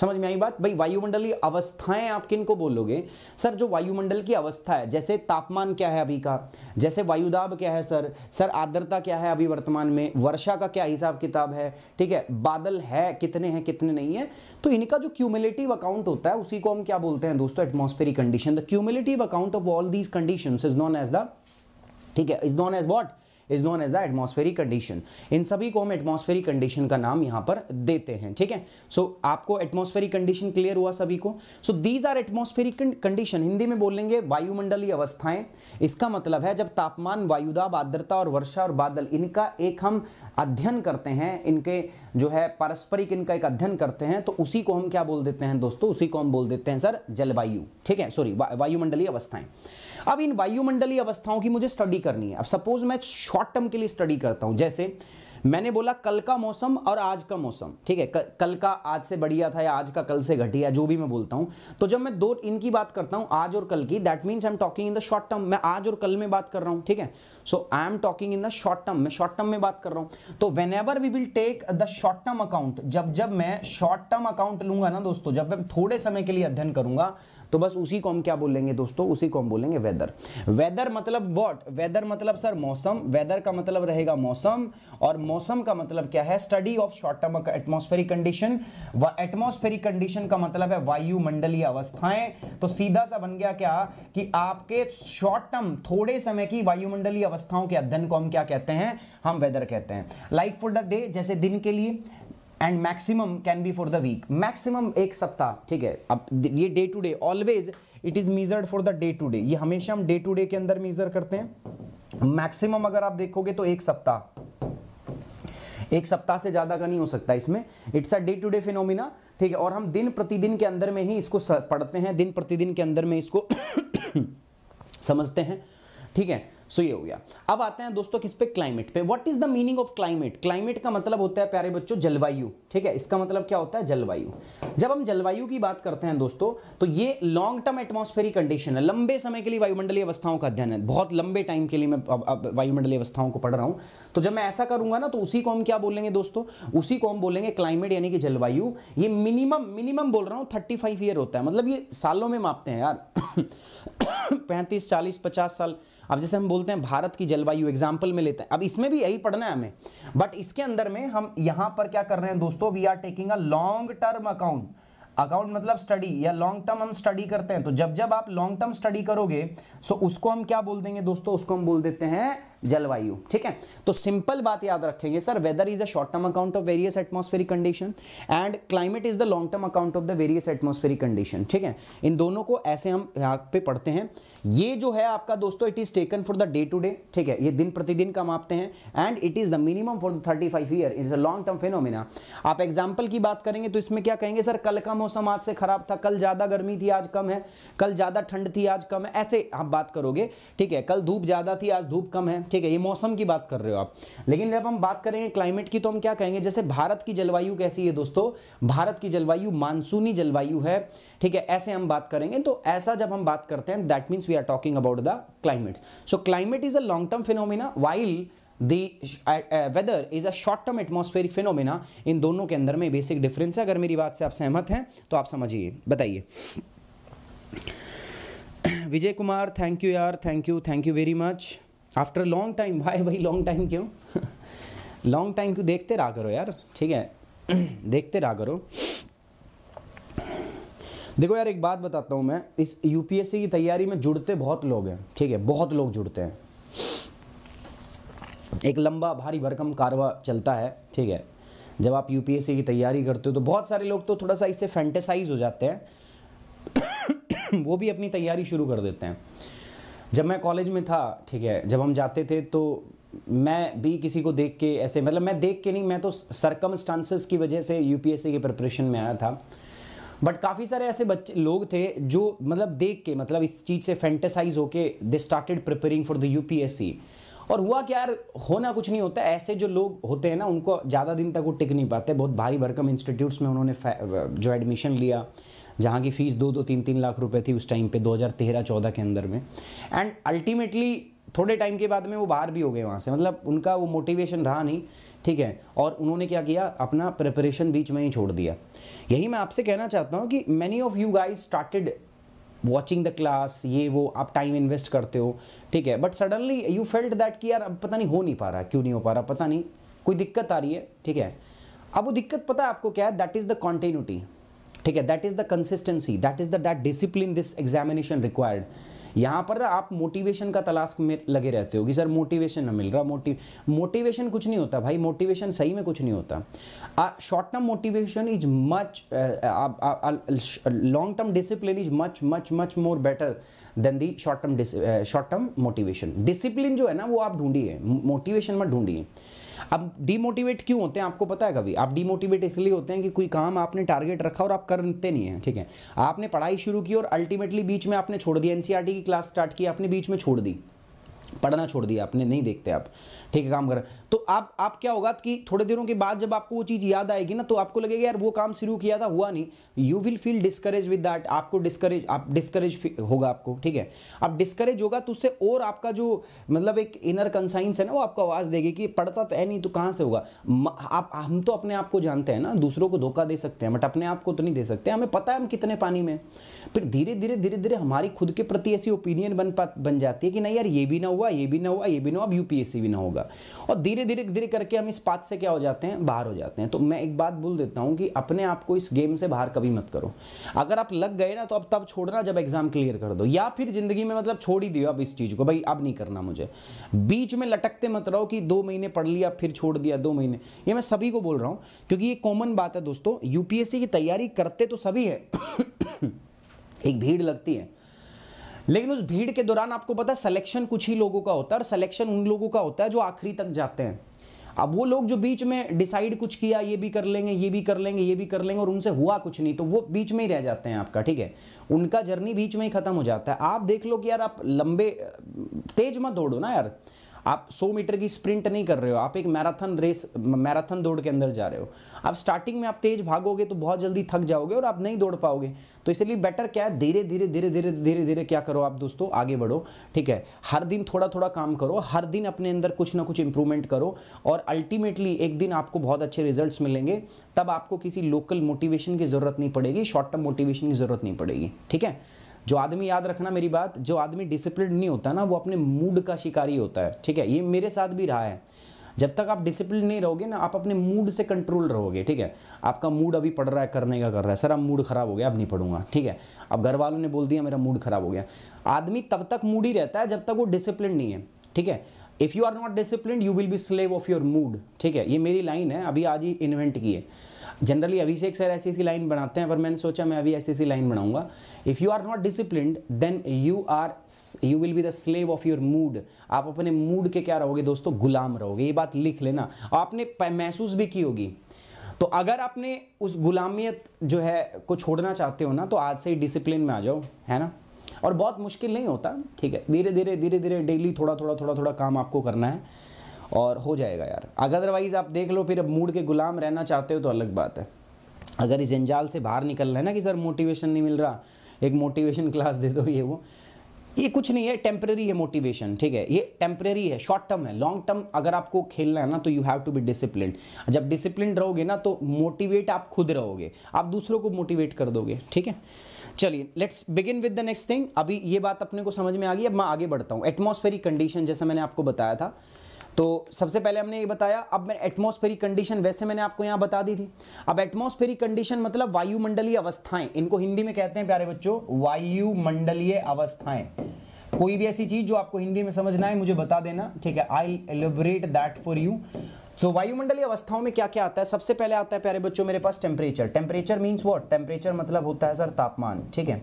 Speaker 1: समझ में आई बात भाई वायुमंडलीय अवस्थाएं आप किन को बोलोगे सर जो वायुमंडल की अवस्था है जैसे तापमान क्या है अभी का जैसे वायुदाब क्या है सर सर आर्द्रता क्या है अभी वर्तमान में वर्षा का क्या हिसाब किताब है ठीक है बादल है कितने हैं कितने नहीं है तो इनका जो क्यूमिलेटिव अकाउंट होता है उसी को हम क्या बोलते हैं दोस्तों atmospheric condition the cumulative account of all these condition is known as the ठीक है is known as what is known as the atmospheric condition इन सभी को हम एटमोस्फेरिक कंडीशन का नाम यहां पर देते हैं ठीक है सो so, आपको एटमोस्फेरिक कंडीशन क्लियर हुआ सभी को so these are atmospheric condition Hindi में बोलेंगे वायुमंडलीय अवस्थाएं इसका मतलब है जब तापमान वायुदाब आर्द्रता और वर्षा और बादल इनका एक हम अध्ययन करते हैं इनके जो है पारस्परिक इनका एक अध्ययन करते हैं तो उसी को हम क्या बोल देते हैं दोस्तों उसी को हम बोल देते हैं सर जलवायु ठीक है सॉरी वायुमंडलीय अवस्थाएं अब इन वायुमंडलीय अवस्थाओं की मुझे स्टडी करनी है अब सपोज मैं शॉर्ट टर्म के लिए स्टडी करता हूं जैसे मैंने बोला कल का मौसम और आज का मौसम ठीक है कल का आज से बढ़िया था या आज का कल से घटिया जो भी मैं बोलता हूं तो जब मैं दो इनकी बात करता हूं आज और कल की that means I am talking in the short term मैं आज और कल में बात कर रहा हूं ठीक है so I am talking in the short term मैं शॉर्ट टर्म में बात कर रहा हूं तो whenever we will take the short term account जब जब मैं शॉर्ट टर्म अकाउंट लूंगा ना दोस्तों जब मैं थोड़े समय के लिए अध्ययन करूंगा तो बस उसी को हम क्या बोलेंगे दोस्तों उसी को हम बोलेंगे वेदर वेदर मतलब वॉट वेदर मतलब सर मौसम वेदर का मतलब रहेगा मौसम और मौसम का मतलब क्या है study of short term atmospheric condition व एटमोस्फेरिक कंडीशन का मतलब है वायुमंडलीय अवस्थाएं तो सीधा सा बन गया क्या कि आपके शॉर्ट टर्म थोड़े समय की वायुमंडलीय अवस्थाओं के अध्ययन को हम क्या कहते हैं हम वेदर कहते हैं लाइक फॉर द डे जैसे दिन के लिए and maximum can be for the week maximum एक सप्ताह ठीक है अब ये day to day always it is measured for the day to day ये हमेशा हम डे टू डे के अंदर मीजर करते हैं मैक्सिमम अगर आप देखोगे तो एक सप्ताह एक सप्ताह से ज़्यादा का नहीं हो सकता इसमें it's a day to day phenomena ठीक है और हम दिन प्रतिदिन के अंदर में ही इसको पढ़ते हैं दिन प्रतिदिन के अंदर में इसको [COUGHS] समझते हैं ठीक है सो ये हो गया अब आते हैं दोस्तों किस पे क्लाइमेट पे what is the meaning of climate climate का मतलब होता है प्यारे बच्चों जलवायु ठीक है इसका मतलब क्या होता है जलवायु जब हम जलवायु की बात करते हैं दोस्तों तो ये लॉन्ग टर्म एटमोस्फेरिक कंडीशन है लंबे समय के लिए वायुमंडलीय अवस्थाओं का अध्ययन है बहुत लंबे टाइम के लिए मैं वायुमंडलीय अवस्थाओं को पढ़ रहा हूं तो जब मैं ऐसा करूंगा ना तो उसी को हम क्या बोलेंगे दोस्तों उसी को हम बोलेंगे क्लाइमेट यानी कि जलवायु ये मिनिमम मिनिमम बोल रहा हूँ थर्टी फाइव ईयर होता है मतलब ये सालों में मापते हैं यार [COUGHS] पैंतीस चालीस पचास साल अब जैसे हम बोल बोलते हैं भारत की जलवायु एग्जाम्पल में लेते हैं अब इसमें भी यही पढ़ना है हमें बट इसके अंदर में हम यहां पर क्या कर रहे हैं दोस्तों we are taking a long term account account मतलब स्टडी या लॉन्ग टर्म हम स्टडी करते हैं तो जब जब आप लॉन्ग टर्म स्टडी करोगे सो उसको हम क्या बोल देंगे दोस्तों उसको हम बोल देते हैं जलवायु ठीक है तो सिंपल बात याद रखेंगे sir weather is a short term account of various atmospheric condition and climate is the long term account of the various atmospheric condition ठीक है इन दोनों को ऐसे हम यहाँ पे पढ़ते हैं ये जो है आपका दोस्तों it is taken for the day to day ठीक है ये दिन प्रतिदिन का मापते हैं and it is the minimum for the thirty five year is a long term phenomena आप एग्जाम्पल की बात करेंगे तो इसमें क्या कहेंगे सर कल का मौसम आज से खराब था कल ज़्यादा गर्मी थी आज कम है कल ज़्यादा ठंड थी आज कम है ऐसे आप बात करोगे ठीक है कल धूप ज़्यादा थी आज धूप कम है ठीक है ये मौसम की बात कर रहे हो आप लेकिन जब हम बात करेंगे क्लाइमेट की तो हम क्या कहेंगे जैसे भारत की जलवायु कैसी है दोस्तों भारत की जलवायु मानसूनी जलवायु है ठीक है ऐसे हम बात करेंगे तो ऐसा जब हम बात करते हैं that means we are talking about the climate so climate is a long term phenomena while The uh, uh, weather is a short term atmospheric phenomena इन दोनों के अंदर में बेसिक डिफरेंस है अगर मेरी बात से आप सहमत हैं तो आप समझिए बताइए [CLEARS THROAT] विजय कुमार थैंक यू यार thank you thank you very much after long time भाई भाई लॉन्ग टाइम क्यों लॉन्ग टाइम क्यों देखते रहा करो यार ठीक है [CLEARS THROAT] देखते रहा करो देखो यार एक बात बताता हूँ मैं इस यूपीएससी की तैयारी में जुड़ते बहुत लोग हैं ठीक है बहुत लोग जुड़ते हैं एक लंबा भारी भरकम कारवा चलता है ठीक है जब आप यूपीएससी की तैयारी करते हो तो बहुत सारे लोग तो थोड़ा सा इससे फैंटेसाइज हो जाते हैं [COUGHS] वो भी अपनी तैयारी शुरू कर देते हैं जब मैं कॉलेज में था ठीक है जब हम जाते थे तो मैं भी किसी को देख के ऐसे मतलब मैं देख के नहीं मैं तो सरकम की वजह से यूपीएससी के प्रिपरेशन में आया था बट काफ़ी सारे ऐसे बच्चे लोग थे जो मतलब देख के मतलब इस चीज़ से फैंटेसाइज होके they started preparing for the UPSC और हुआ कि यार होना कुछ नहीं होता ऐसे जो लोग होते हैं ना उनको ज़्यादा दिन तक वो टिक नहीं पाते बहुत भारी भरकम इंस्टीट्यूट्स में उन्होंने जो एडमिशन लिया जहाँ की फ़ीस दो दो तीन तीन लाख रुपए थी उस टाइम पे 2013-14 के अंदर में एंड अल्टीमेटली थोड़े टाइम के बाद में वो बाहर भी हो गए वहाँ से मतलब उनका वो मोटिवेशन रहा नहीं ठीक है और उन्होंने क्या किया अपना प्रिपरेशन बीच में ही छोड़ दिया यही मैं आपसे कहना चाहता हूँ कि many of you guys started watching the class ये वो आप टाइम इन्वेस्ट करते हो ठीक है but suddenly you felt that कि यार अब पता नहीं हो नहीं पा रहा क्यों नहीं हो पा रहा पता नहीं कोई दिक्कत आ रही है ठीक है अब वो दिक्कत पता है आपको क्या है दैट इज़ द कॉन्टिन्यूटी ठीक है that is the consistency that is the that discipline this examination required यहाँ पर आप मोटिवेशन का तलाश में लगे रहते हो कि सर मोटिवेशन ना मिल रहा मोटिव मोटिवेशन कुछ नहीं होता भाई मोटिवेशन सही में कुछ नहीं होता short term motivation is much long term discipline is much much much more better than the short term short term motivation discipline जो है ना वो आप ढूंढिए मोटिवेशन मत ढूंढिए अब डीमोटिवेट क्यों होते हैं आपको पता है कभी आप डीमोटिवेट इसलिए होते हैं कि कोई काम आपने टारगेट रखा और आप करते नहीं हैं ठीक है आपने पढ़ाई शुरू की और अल्टीमेटली बीच में आपने छोड़ दी एनसीआर e की क्लास स्टार्ट की आपने बीच में छोड़ दी पढ़ना छोड़ दिया आपने नहीं देखते आप ठीक है काम कर तो आप आप क्या होगा कि थोड़े दिनों के बाद जब आपको वो चीज़ याद आएगी ना तो आपको लगेगा यार वो काम शुरू किया था हुआ नहीं you will feel discourage with that आपको डिस्करेज आप डिस्करेज होगा आपको ठीक है आप डिस्करेज होगा तो उससे और आपका जो मतलब एक इनर कंसाइंस है ना वो आपको आवाज़ देगी कि पढ़ता तो है नहीं तो कहाँ से होगा आप हम तो अपने आप को जानते हैं ना दूसरों को धोखा दे सकते हैं बट अपने आप को तो नहीं दे सकते हमें पता है हम कितने पानी में फिर धीरे धीरे धीरे धीरे हमारी खुद के प्रति ऐसी ओपिनियन बन बन जाती है कि नहीं यार ये भी ना हुआ ये भी ना हुआ ये भी ना हुआ अब यूपीएससी भी ना होगा और धीरे धीरे धीरे धीरे करके हम इस पात से क्या हो जाते हैं बाहर हो जाते हैं तो मैं एक बात बोल देता हूँ कि अपने आप को इस गेम से बाहर कभी मत करो अगर आप लग गए ना तो अब तब छोड़ना जब एग्जाम क्लियर कर दो या फिर ज़िंदगी में मतलब छोड़ ही दियो अब इस चीज़ को भाई अब नहीं करना मुझे बीच में लटकते मत रहो कि दो महीने पढ़ लिया फिर छोड़ दिया दो महीने ये मैं सभी को बोल रहा हूँ क्योंकि ये कॉमन बात है दोस्तों यूपीएससी की तैयारी करते तो सभी है [COUGHS] एक भीड़ लगती है लेकिन उस भीड़ के दौरान आपको पता है सलेक्शन कुछ ही लोगों का होता है और सलेक्शन उन लोगों का होता है जो आखिरी तक जाते हैं अब वो लोग जो बीच में डिसाइड कुछ किया ये भी कर लेंगे ये भी कर लेंगे ये भी कर लेंगे और उनसे हुआ कुछ नहीं तो वो बीच में ही रह जाते हैं आपका ठीक है उनका जर्नी बीच में ही खत्म हो जाता है आप देख लो कि यार आप लंबे तेज मत दौड़ो ना यार आप 100 मीटर की स्प्रिंट नहीं कर रहे हो आप एक मैराथन रेस मैराथन दौड़ के अंदर जा रहे हो आप स्टार्टिंग में आप तेज भागोगे तो बहुत जल्दी थक जाओगे और आप नहीं दौड़ पाओगे तो इसलिए बेटर क्या है धीरे धीरे धीरे धीरे धीरे धीरे क्या करो आप दोस्तों आगे बढ़ो ठीक है हर दिन थोड़ा थोड़ा काम करो हर दिन अपने अंदर कुछ ना कुछ इंप्रूवमेंट करो और अल्टीमेटली एक दिन आपको बहुत अच्छे रिजल्ट मिलेंगे तब आपको किसी लोकल मोटिवेशन की ज़रूरत नहीं पड़ेगी शॉर्ट टर्म मोटिवेशन की ज़रूरत नहीं पड़ेगी ठीक है जो आदमी याद रखना मेरी बात जो आदमी डिसिप्लिन नहीं होता ना वो अपने मूड का शिकारी होता है ठीक है ये मेरे साथ भी रहा है जब तक आप डिसिप्लिन नहीं रहोगे ना आप अपने मूड से कंट्रोल रहोगे ठीक है आपका मूड अभी पड़ रहा है करने का कर रहा है सर अब मूड ख़राब हो गया अब नहीं पढ़ूंगा ठीक है अब घर वालों ने बोल दिया मेरा मूड ख़राब हो गया आदमी तब तक मूड ही रहता है जब तक वो डिसिप्लिन नहीं है ठीक है if you are not discipline you will be slave of your mood ठीक है ये मेरी लाइन है अभी आज ही इन्वेंट की है जनरली अभिषेक सर ऐसी ऐसी लाइन बनाते हैं पर मैंने सोचा मैं अभी ऐसी ऐसी लाइन बनाऊंगा if you are not discipline then you are you will be the slave of your mood आप अपने मूड के क्या रहोगे दोस्तों गुलाम रहोगे ये बात लिख लेना आपने महसूस भी की होगी तो अगर आपने उस गुलामियत जो है को छोड़ना चाहते हो ना तो आज से ही डिसिप्लिन में आ जाओ है ना और बहुत मुश्किल नहीं होता ठीक है धीरे धीरे धीरे धीरे डेली थोड़ा थोड़ा थोड़ा थोड़ा काम आपको करना है और हो जाएगा यार अदरवाइज़ आप देख लो फिर अब मूड के गुलाम रहना चाहते हो तो अलग बात है अगर इस जंजाल से बाहर निकलना है ना कि सर मोटिवेशन नहीं मिल रहा एक मोटिवेशन क्लास दे दो ये वो ये कुछ नहीं है टेम्प्रेरी है मोटिवेशन ठीक है ये टेम्प्रेरी है शॉर्ट टर्म है लॉन्ग टर्म अगर आपको खेलना है ना तो you have to be discipline जब डिसिप्लिन रहोगे ना तो मोटिवेट आप खुद रहोगे आप दूसरों को मोटिवेट कर दोगे ठीक है चलिए let's begin with the next thing अभी ये बात अपने को समझ में आ गई अब मैं आगे बढ़ता हूँ एटमोस्फेरिक कंडीशन जैसा मैंने आपको बताया था तो सबसे पहले हमने ये बताया अब मैं एटमोस्फेरिक कंडीशन वैसे मैंने आपको यहाँ बता दी थी अब एटमोस्फेरिक कंडीशन मतलब वायुमंडलीय अवस्थाएं इनको हिंदी में कहते हैं प्यारे बच्चों वायुमंडलीय अवस्थाएं कोई भी ऐसी चीज जो आपको हिंदी में समझना है मुझे बता देना ठीक है I elaborate that for you so वायुमंडलीय अवस्थाओं में क्या क्या आता है सबसे पहले आता है प्यारे बच्चों मेरे पास temperature temperature means what temperature मतलब होता है सर तापमान ठीक है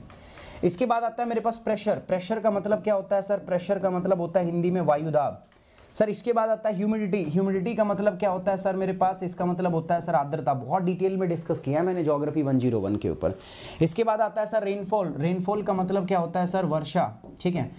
Speaker 1: इसके बाद आता है मेरे पास प्रेशर प्रेशर का मतलब क्या होता है सर प्रेशर का मतलब होता है हिंदी में वायुदाब सर इसके बाद आता है ह्यूमिडिटी ह्यूमिडिटी का मतलब क्या होता है सर मेरे पास इसका मतलब होता है सर आर्द्रता बहुत डिटेल में डिस्कस किया है मैंने जोग्राफी वन के ऊपर इसके बाद आता है सर रेनफॉल रेनफॉल का मतलब क्या होता है सर वर्षा ठीक है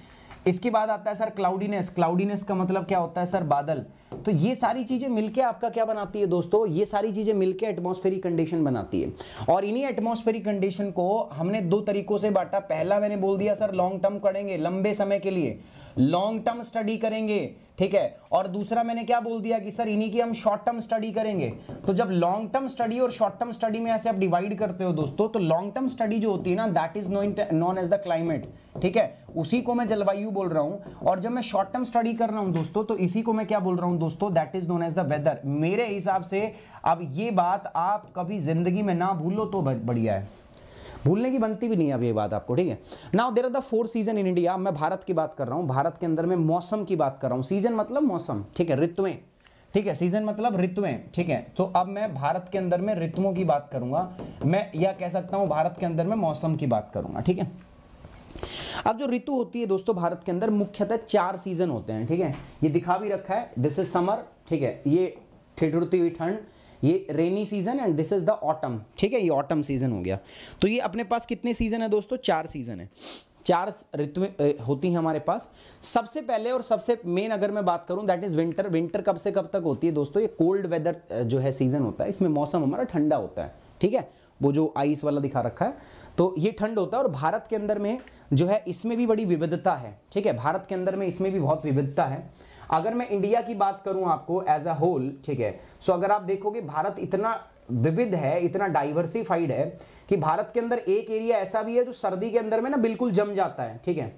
Speaker 1: इसके बाद आता है सर क्लाउडीनेस क्लाउडीनेस का मतलब क्या होता है सर बादल तो ये सारी चीज़ें मिलके आपका क्या बनाती है दोस्तों ये सारी चीज़ें मिलके एटमॉस्फेरिक कंडीशन बनाती है और इन्हीं एटमॉस्फेरिक कंडीशन को हमने दो तरीकों से बांटा पहला मैंने बोल दिया सर लॉन्ग टर्म करेंगे लंबे समय के लिए लॉन्ग टर्म स्टडी करेंगे ठीक है और दूसरा मैंने क्या बोल दिया कि सर इन्हीं की हम शॉर्ट टर्म स्टडी करेंगे तो जब लॉन्ग टर्म स्टडी और शॉर्ट टर्म स्टडी में ऐसे आप डिवाइड करते हो दोस्तों तो लॉन्ग टर्म स्टडी जो होती है ना that is known known as the climate ठीक है उसी को मैं जलवायु बोल रहा हूं और जब मैं शॉर्ट टर्म स्टडी कर रहा हूं दोस्तों तो इसी को मैं क्या बोल रहा हूँ दोस्तों that is known as the weather मेरे हिसाब से अब ये बात आप कभी जिंदगी में ना भूलो तो बढ़िया है भूलने की बनती भी नहीं है अब ये बात आपको ठीक है now there are the four season in India मैं भारत की बात कर रहा हूँ भारत के अंदर में मौसम की बात कर रहा हूँ सीजन मतलब मौसम ठीक है ऋतुएं ठीक है सीजन मतलब ऋतुएं ठीक है तो अब मैं भारत के अंदर में ऋतुओं की बात करूंगा मैं यह कह सकता हूँ भारत के अंदर में मौसम की बात करूंगा ठीक है अब जो ऋतु होती है दोस्तों भारत के अंदर मुख्यतः चार सीजन होते हैं ठीक है ये दिखा भी रखा है दिस इज समर ठीक है ये ठिठुरती हुई ठंड ये rainy season and this is the autumn ठीक है ये ऑटम सीजन हो गया तो ये अपने पास कितने सीजन है दोस्तों चार सीजन है चार ऋतु होती हैं हमारे पास सबसे पहले और सबसे मेन अगर मैं बात करूं दैट इज़ विंटर विंटर कब से कब तक होती है दोस्तों ये कोल्ड वेदर जो है सीज़न होता है इसमें मौसम हमारा ठंडा होता है ठीक है वो जो आइस वाला दिखा रखा है तो ये ठंड होता है और भारत के अंदर में जो है इसमें भी बड़ी विविधता है ठीक है भारत के अंदर में इसमें भी बहुत विविधता है अगर मैं इंडिया की बात करूं आपको एज अ होल ठीक है सो अगर आप देखोगे भारत इतना विविध है इतना डाइवर्सिफाइड है कि भारत के अंदर एक एरिया ऐसा भी है जो सर्दी के अंदर में ना बिल्कुल जम जाता है ठीक है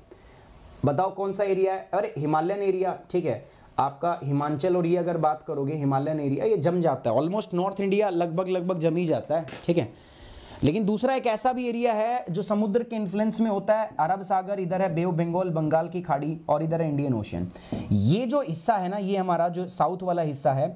Speaker 1: बताओ कौन सा एरिया है अरे हिमालयन एरिया ठीक है आपका हिमाचल और ये अगर बात करोगे हिमालयन एरिया ये जम जाता है ऑलमोस्ट नॉर्थ इंडिया लगभग लगभग जम ही जाता है ठीक है लेकिन दूसरा एक ऐसा भी एरिया है जो समुद्र के इन्फ्लुएंस में होता है अरब सागर इधर है बे ऑफ बंगाल बंगाल की खाड़ी और इधर है इंडियन ओशन ये जो हिस्सा है ना ये हमारा जो साउथ वाला हिस्सा है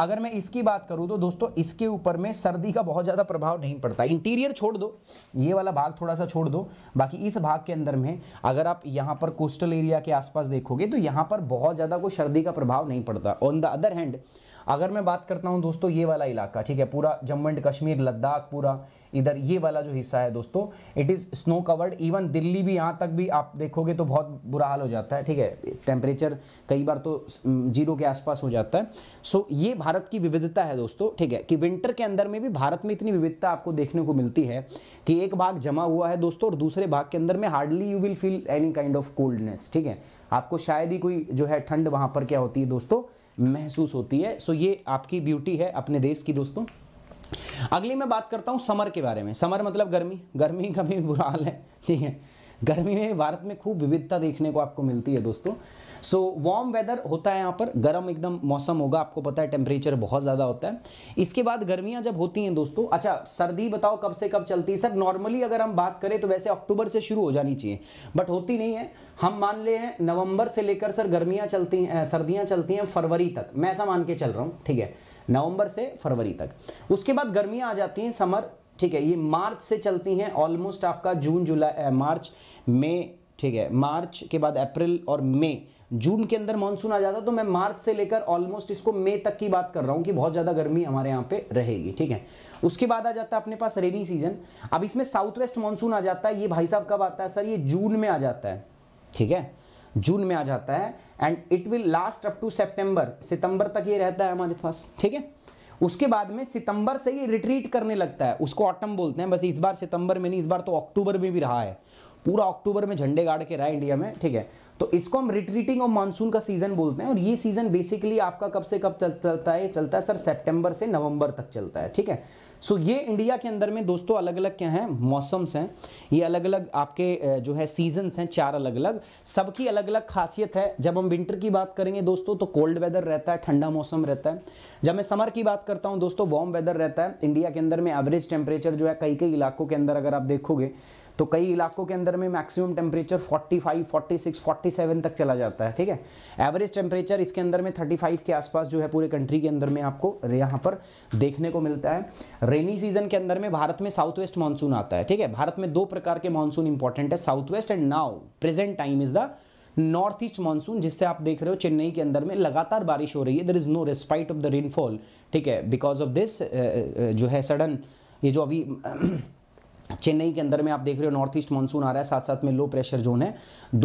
Speaker 1: अगर मैं इसकी बात करूँ तो दोस्तों इसके ऊपर में सर्दी का बहुत ज़्यादा प्रभाव नहीं पड़ता इंटीरियर छोड़ दो ये वाला भाग थोड़ा सा छोड़ दो बाकी इस भाग के अंदर में अगर आप यहाँ पर कोस्टल एरिया के आसपास देखोगे तो यहाँ पर बहुत ज़्यादा कोई सर्दी का प्रभाव नहीं पड़ता ऑन द अदर हैंड अगर मैं बात करता हूँ दोस्तों ये वाला इलाका ठीक है पूरा जम्मू एंड कश्मीर लद्दाख पूरा इधर ये वाला जो हिस्सा है दोस्तों it is snow covered even Delhi भी यहाँ तक भी आप देखोगे तो बहुत बुरा हाल हो जाता है ठीक है टेम्परेचर कई बार तो जीरो के आसपास हो जाता है सो so, ये भारत की विविधता है दोस्तों ठीक है कि विंटर के अंदर में भी भारत में इतनी विविधता आपको देखने को मिलती है कि एक भाग जमा हुआ है दोस्तों और दूसरे भाग के अंदर में hardly you will feel any kind of coldness ठीक है आपको शायद ही कोई जो है ठंड वहाँ पर क्या होती है दोस्तों महसूस होती है सो ये आपकी ब्यूटी है अपने देश की दोस्तों अगली मैं बात करता हूँ समर के बारे में समर मतलब गर्मी गर्मी का भी बुरा हाल है ठीक है गर्मी में भारत में खूब विविधता देखने को आपको मिलती है दोस्तों सो वार्म वेदर होता है यहाँ पर गर्म एकदम मौसम होगा आपको पता है टेम्परेचर बहुत ज़्यादा होता है इसके बाद गर्मियाँ जब होती हैं दोस्तों अच्छा सर्दी बताओ कब से कब चलती है सर नॉर्मली अगर हम बात करें तो वैसे अक्टूबर से शुरू हो जानी चाहिए बट होती नहीं है हम मान ले हैं नवंबर से लेकर सर गर्मियाँ चलती हैं सर्दियाँ चलती हैं फरवरी तक मैं ऐसा मान के चल रहा हूँ ठीक है नवंबर से फरवरी तक उसके बाद गर्मियाँ आ जाती हैं समर ठीक है ये मार्च से चलती हैं ऑलमोस्ट आपका जून जुलाई मार्च मई ठीक है मार्च के बाद अप्रैल और मई जून के अंदर मानसून आ जाता तो मैं मार्च से लेकर ऑलमोस्ट इसको मई तक की बात कर रहा हूं कि बहुत ज़्यादा गर्मी हमारे यहां पे रहेगी ठीक है उसके बाद आ जाता है अपने पास रेनी सीजन अब इसमें साउथ वेस्ट मानसून आ जाता है ये भाई साहब कब आता है सर ये जून में आ जाता है ठीक है जून में आ जाता है and it will last up to September सितंबर तक ये रहता है हमारे पास ठीक है उसके बाद में सितंबर से ये रिट्रीट करने लगता है उसको ऑटम बोलते हैं बस इस बार सितंबर में नहीं इस बार तो अक्टूबर में भी रहा है पूरा अक्टूबर में झंडे गाड़ के रहा है इंडिया में ठीक है तो इसको हम रिट्रीटिंग और मानसून का सीजन बोलते हैं और ये सीजन बेसिकली आपका कब से कब चलता है चलता है सर सेप्टेम्बर से नवंबर तक चलता है ठीक है सो ये इंडिया के अंदर में दोस्तों अलग अलग क्या हैं मौसम्स हैं ये अलग अलग आपके जो है सीजन्स हैं चार अलग अलग सबकी अलग अलग खासियत है जब हम विंटर की बात करेंगे दोस्तों तो कोल्ड वेदर रहता है ठंडा मौसम रहता है जब मैं समर की बात करता हूँ दोस्तों वार्म वेदर रहता है इंडिया के अंदर में एवरेज टेम्परेचर जो है कई कई इलाकों के अंदर अगर आप देखोगे तो कई इलाकों के अंदर में मैक्सिमम टेम्परेचर 45, 46, 47 तक चला जाता है ठीक है एवरेज टेम्परेचर इसके अंदर में 35 के आसपास जो है पूरे कंट्री के अंदर में आपको यहाँ पर देखने को मिलता है रेनी सीजन के अंदर में भारत में साउथ वेस्ट मानसून आता है ठीक है भारत में दो प्रकार के मानसून इंपॉर्टेंट है south west and now present time is the north east monsoon जिससे आप देख रहे हो चेन्नई के अंदर में लगातार बारिश हो रही है there is no respite of the rainfall ठीक है बिकॉज ऑफ दिस जो है सडन ये जो अभी चेन्नई के अंदर में आप देख रहे हो नॉर्थ ईस्ट मानसून आ रहा है साथ साथ में लो प्रेशर जोन है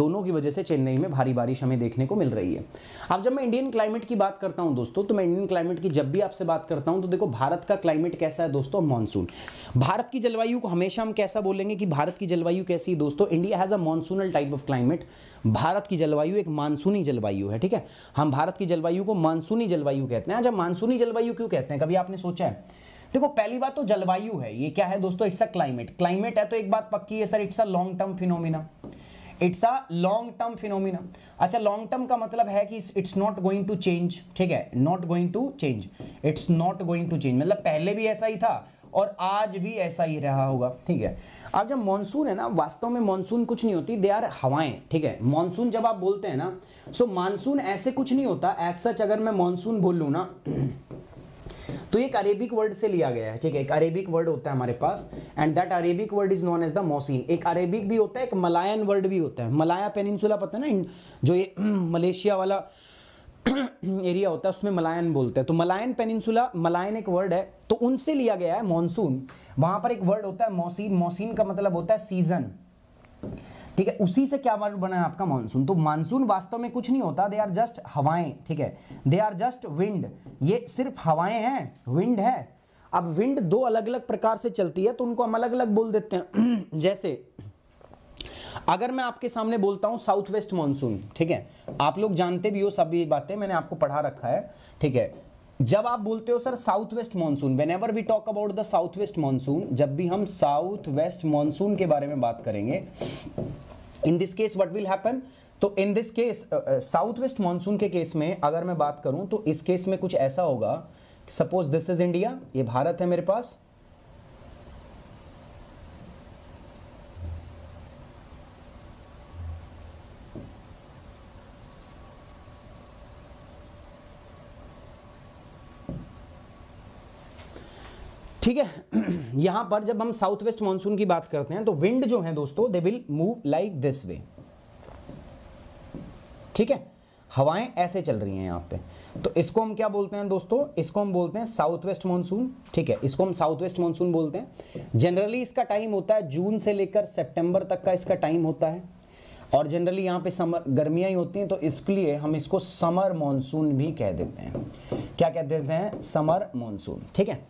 Speaker 1: दोनों की वजह से चेन्नई में भारी बारिश हमें देखने को मिल रही है अब जब मैं इंडियन क्लाइमेट की बात करता हूं दोस्तों तो मैं इंडियन क्लाइमेट की जब भी आपसे बात करता हूं तो देखो भारत का क्लाइमेट कैसा है दोस्तों मानसून भारत की जलवायु को हमेशा हम कैसा बोलेंगे कि भारत की जलवायु कैसी है दोस्तों India has a monsoonal type of climate भारत की जलवायु एक मानसूनी जलवायु है ठीक है हम भारत की जलवायु को मानसूनी जलवायु कहते हैं अच्छा मानसूनी जलवायु क्यों कहते हैं कभी आपने सोचा है देखो पहली बात तो जलवायु है ये क्या है दोस्तों इट्स अ क्लाइमेट क्लाइमेट है तो एक बात पक्की है sir it's a long term phenomena it's a long term phenomena अच्छा लॉन्ग टर्म का मतलब है कि it's not going to change ठीक है not going to change it's not going to change मतलब पहले भी ऐसा ही था और आज भी ऐसा ही रहा होगा ठीक है अब जब मानसून है ना वास्तव में मानसून कुछ नहीं होती दे आर हवाएं ठीक है मानसून जब आप बोलते हैं ना सो मानसून ऐसे कुछ नहीं होता एज सच अगर मैं मानसून बोल लू ना तो एक अरेबिक वर्ड से लिया गया है ठीक है एक अरेबिक वर्ड होता है हमारे पास and that Arabic word is known as the mausim एक अरेबिक भी होता है एक मलायन वर्ड भी होता है मलाया पेनिनसुला पता है ना जो ये मलेशिया [CLEARS THROAT] वाला एरिया [CLEARS THROAT] होता है उसमें मलायन बोलते हैं तो मलायन पेनिनसुला मलायन एक वर्ड है तो उनसे लिया गया है मानसून वहां पर एक वर्ड होता है मोसिन मोसिन का मतलब होता है सीज़न ठीक है उसी से क्या बना है आपका मानसून तो मानसून वास्तव में कुछ नहीं होता दे आर जस्ट हवाएं ठीक है दे आर जस्ट विंड ये सिर्फ हवाएं हैं विंड है अब विंड दो अलग अलग प्रकार से चलती है तो उनको हम अलग अलग बोल देते हैं [CLEARS THROAT] जैसे अगर मैं आपके सामने बोलता हूं साउथ वेस्ट मानसून ठीक है आप लोग जानते भी हो सभी बातें मैंने आपको पढ़ा रखा है ठीक है जब आप बोलते हो sir south west monsoon whenever we talk about the south west monsoon जब भी हम साउथ वेस्ट मानसून के बारे में बात करेंगे in this case what will happen तो in this case south west monsoon के केस में अगर मैं बात करूं तो इस केस में कुछ ऐसा होगा सपोज दिस इज इंडिया ये भारत है मेरे पास ठीक है [CLEARS THROAT] यहां पर जब हम साउथ वेस्ट मानसून की बात करते हैं तो विंड जो है दोस्तों they will move like this way ठीक है हवाएं ऐसे चल रही हैं यहां पे तो इसको हम क्या बोलते हैं दोस्तों इसको हम बोलते हैं साउथ वेस्ट मानसून ठीक है इसको हम साउथ वेस्ट मानसून बोलते हैं जनरली इसका टाइम होता है जून से लेकर सेप्टेंबर तक का इसका टाइम होता है और जनरली यहाँ पे समर गर्मियाँ ही होती हैं तो इसके लिए हम इसको समर मानसून भी कह देते हैं क्या कह देते हैं समर मानसून ठीक है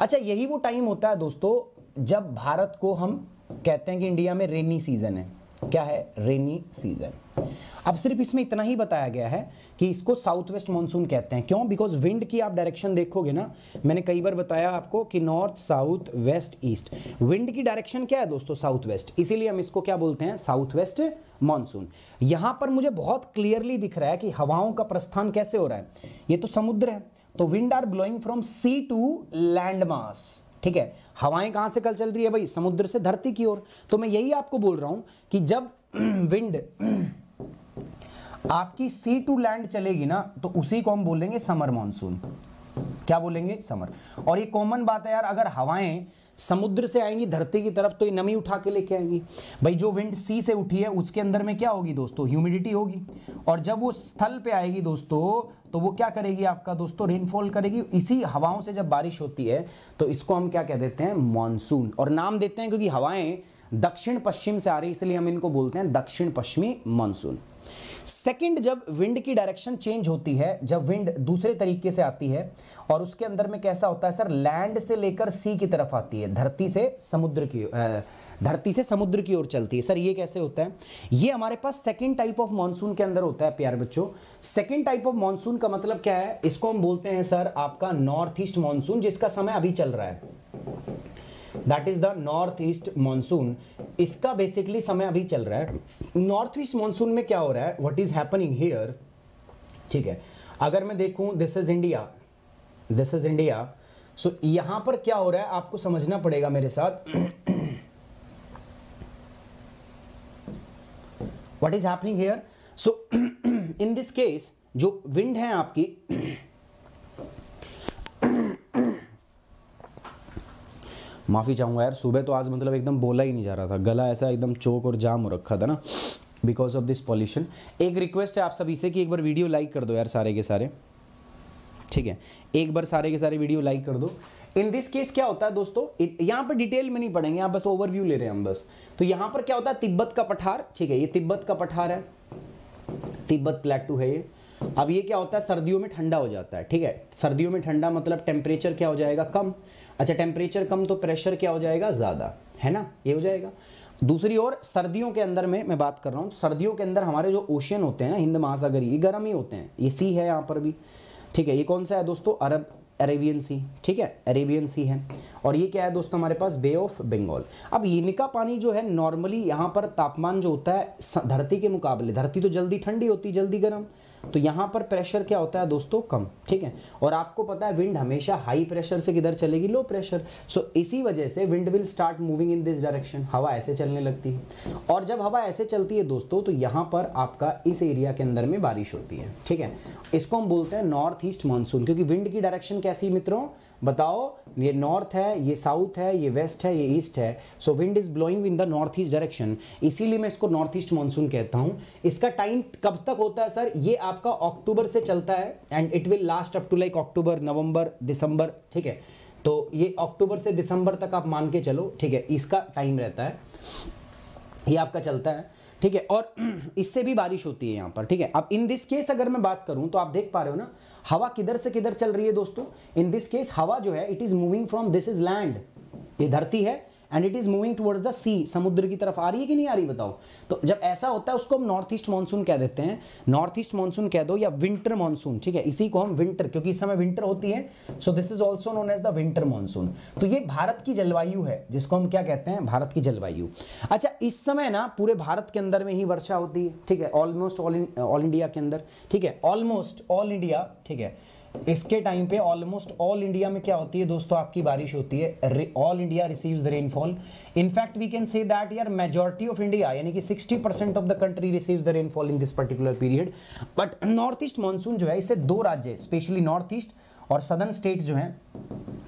Speaker 1: अच्छा यही वो टाइम होता है दोस्तों जब भारत को हम कहते हैं कि इंडिया में रेनी सीज़न है क्या है रेनी सीज़न अब सिर्फ इसमें इतना ही बताया गया है कि इसको साउथ वेस्ट मानसून कहते हैं क्यों बिकॉज विंड की आप डायरेक्शन देखोगे ना मैंने कई बार बताया आपको कि north south west east wind की डायरेक्शन क्या है दोस्तों साउथ वेस्ट इसीलिए हम इसको क्या बोलते हैं साउथ वेस्ट मानसून यहां पर मुझे बहुत क्लियरली दिख रहा है कि हवाओं का प्रस्थान कैसे हो रहा है ये तो समुद्र है तो wind are blowing from sea to land mass ठीक है हवाएं कहां से कल चल रही है भाई समुद्र से धरती की ओर तो मैं यही आपको बोल रहा हूं कि जब विंड [CLEARS THROAT] आपकी सी टू लैंड चलेगी ना तो उसी को हम बोलेंगे समर मानसून क्या बोलेंगे समर और ये कॉमन बात है यार अगर हवाएं समुद्र से आएंगी धरती की तरफ तो ये नमी उठा के लेके आएंगी भाई जो विंड सी से उठी है उसके अंदर में क्या होगी दोस्तों ह्यूमिडिटी होगी और जब वो स्थल पे आएगी दोस्तों तो वो क्या करेगी आपका दोस्तों रेनफॉल करेगी इसी हवाओं से जब बारिश होती है तो इसको हम क्या कह देते हैं मानसून और नाम देते हैं क्योंकि हवाएं दक्षिण पश्चिम से आ रही इसलिए हम इनको बोलते हैं दक्षिण पश्चिमी मानसून सेकंड जब विंड की डायरेक्शन चेंज होती है जब विंड दूसरे तरीके से आती है और उसके अंदर में कैसा होता है सर लैंड से लेकर सी की तरफ आती है धरती से समुद्र की धरती से समुद्र की ओर चलती है सर ये कैसे होता है ये हमारे पास सेकेंड टाइप ऑफ मानसून के अंदर होता है प्यार बच्चों सेकेंड टाइप ऑफ मानसून का मतलब क्या है इसको हम बोलते हैं सर आपका नॉर्थ ईस्ट मानसून जिसका समय अभी चल रहा है that is the north east monsoon इसका बेसिकली समय अभी चल रहा है नॉर्थ ईस्ट मानसून में क्या हो रहा है वट इज़ हैपनिंग हेयर ठीक है अगर मैं देखूं this is India this is India so यहां पर क्या हो रहा है आपको समझना पड़ेगा मेरे साथ what is happening here so in this case जो विंड है आपकी माफ़ी चाहूँगा यार सुबह तो आज मतलब एकदम बोला ही नहीं जा रहा था गला ऐसा एकदम चौक और जाम हो रखा था ना बिकॉज ऑफ दिस पॉल्यूशन एक रिक्वेस्ट है आप सभी से कि एक बार वीडियो लाइक कर दो यार सारे के सारे ठीक है एक बार सारे के सारे वीडियो लाइक कर दो इन दिस केस क्या होता है दोस्तों यहाँ पर डिटेल में नहीं पढ़ेंगे यहाँ बस ओवरव्यू ले रहे हैं हम बस तो यहाँ पर क्या होता है तिब्बत का पठार ठीक है ये तिब्बत का पठार है तिब्बत प्लेटू है ये अब ये क्या होता है सर्दियों में ठंडा हो जाता है ठीक है सर्दियों में ठंडा मतलब टेम्परेचर क्या हो जाएगा कम अच्छा टेम्परेचर कम तो प्रेशर क्या हो जाएगा ज़्यादा है ना ये हो जाएगा दूसरी ओर सर्दियों के अंदर में मैं बात कर रहा हूँ सर्दियों के अंदर हमारे जो ओशियन होते हैं ना हिंद महासागर ये गर्म ही होते हैं ये सी है यहाँ पर भी ठीक है ये कौन सा है दोस्तों अरब अरेबियन सी ठीक है अरेबियन सी है और ये क्या है दोस्तों हमारे पास बे ऑफ बंगाल अब इनका पानी जो है नॉर्मली यहाँ पर तापमान जो होता है धरती के मुकाबले धरती तो जल्दी ठंडी होती जल्दी गर्म तो यहाँ पर प्रेशर क्या होता है दोस्तों कम ठीक है और आपको पता है विंड हमेशा हाई प्रेशर से किधर चलेगी लो प्रेशर सो इसी वजह से wind will start moving in this direction हवा ऐसे चलने लगती है और जब हवा ऐसे चलती है दोस्तों तो यहाँ पर आपका इस एरिया के अंदर में बारिश होती है ठीक है इसको हम बोलते हैं नॉर्थ ईस्ट मानसून क्योंकि विंड की डायरेक्शन कैसी मित्रों बताओ ये नॉर्थ है ये साउथ है ये वेस्ट है ये ईस्ट है so wind is blowing in the north east direction इसीलिए मैं इसको नॉर्थ ईस्ट मानसून कहता हूँ इसका टाइम कब तक होता है सर ये आपका अक्टूबर से चलता है and it will last up to like October November December ठीक है तो ये अक्टूबर से दिसंबर तक आप मान के चलो ठीक है इसका टाइम रहता है ये आपका चलता है ठीक है और [CLEARS THROAT] इससे भी बारिश होती है यहाँ पर ठीक है अब इन दिस केस अगर मैं बात करूँ तो आप देख पा रहे हो ना हवा किधर से किधर चल रही है दोस्तों इन दिस केस हवा जो है it is moving from this is land ये धरती है and it is moving towards the sea समुद्र की तरफ आ रही है कि नहीं आ रही बताओ तो जब ऐसा होता है उसको हम नॉर्थ ईस्ट मानसून कह देते हैं नॉर्थ ईस्ट मानसून कह दो या विंटर मानसून ठीक है इसी को हम विंटर क्योंकि इस समय विंटर होती है so this is also known as the winter monsoon तो ये भारत की जलवायु है जिसको हम क्या कहते हैं भारत की जलवायु अच्छा इस समय ना पूरे भारत के अंदर में ही वर्षा होती है ठीक है ऑलमोस्ट ऑल ऑल इंडिया के अंदर ठीक है ऑलमोस्ट ऑल इंडिया ठीक है इसके टाइम पे ऑलमोस्ट ऑल इंडिया में क्या होती है दोस्तों आपकी बारिश होती है all India receives the rainfall in fact we can say that यार मेजॉरिटी ऑफ इंडिया यानी कि 60 percent of the country receives the rainfall in this particular period but north east monsoon जो है इसे दो राज्य स्पेशली नॉर्थ ईस्ट और southern state जो है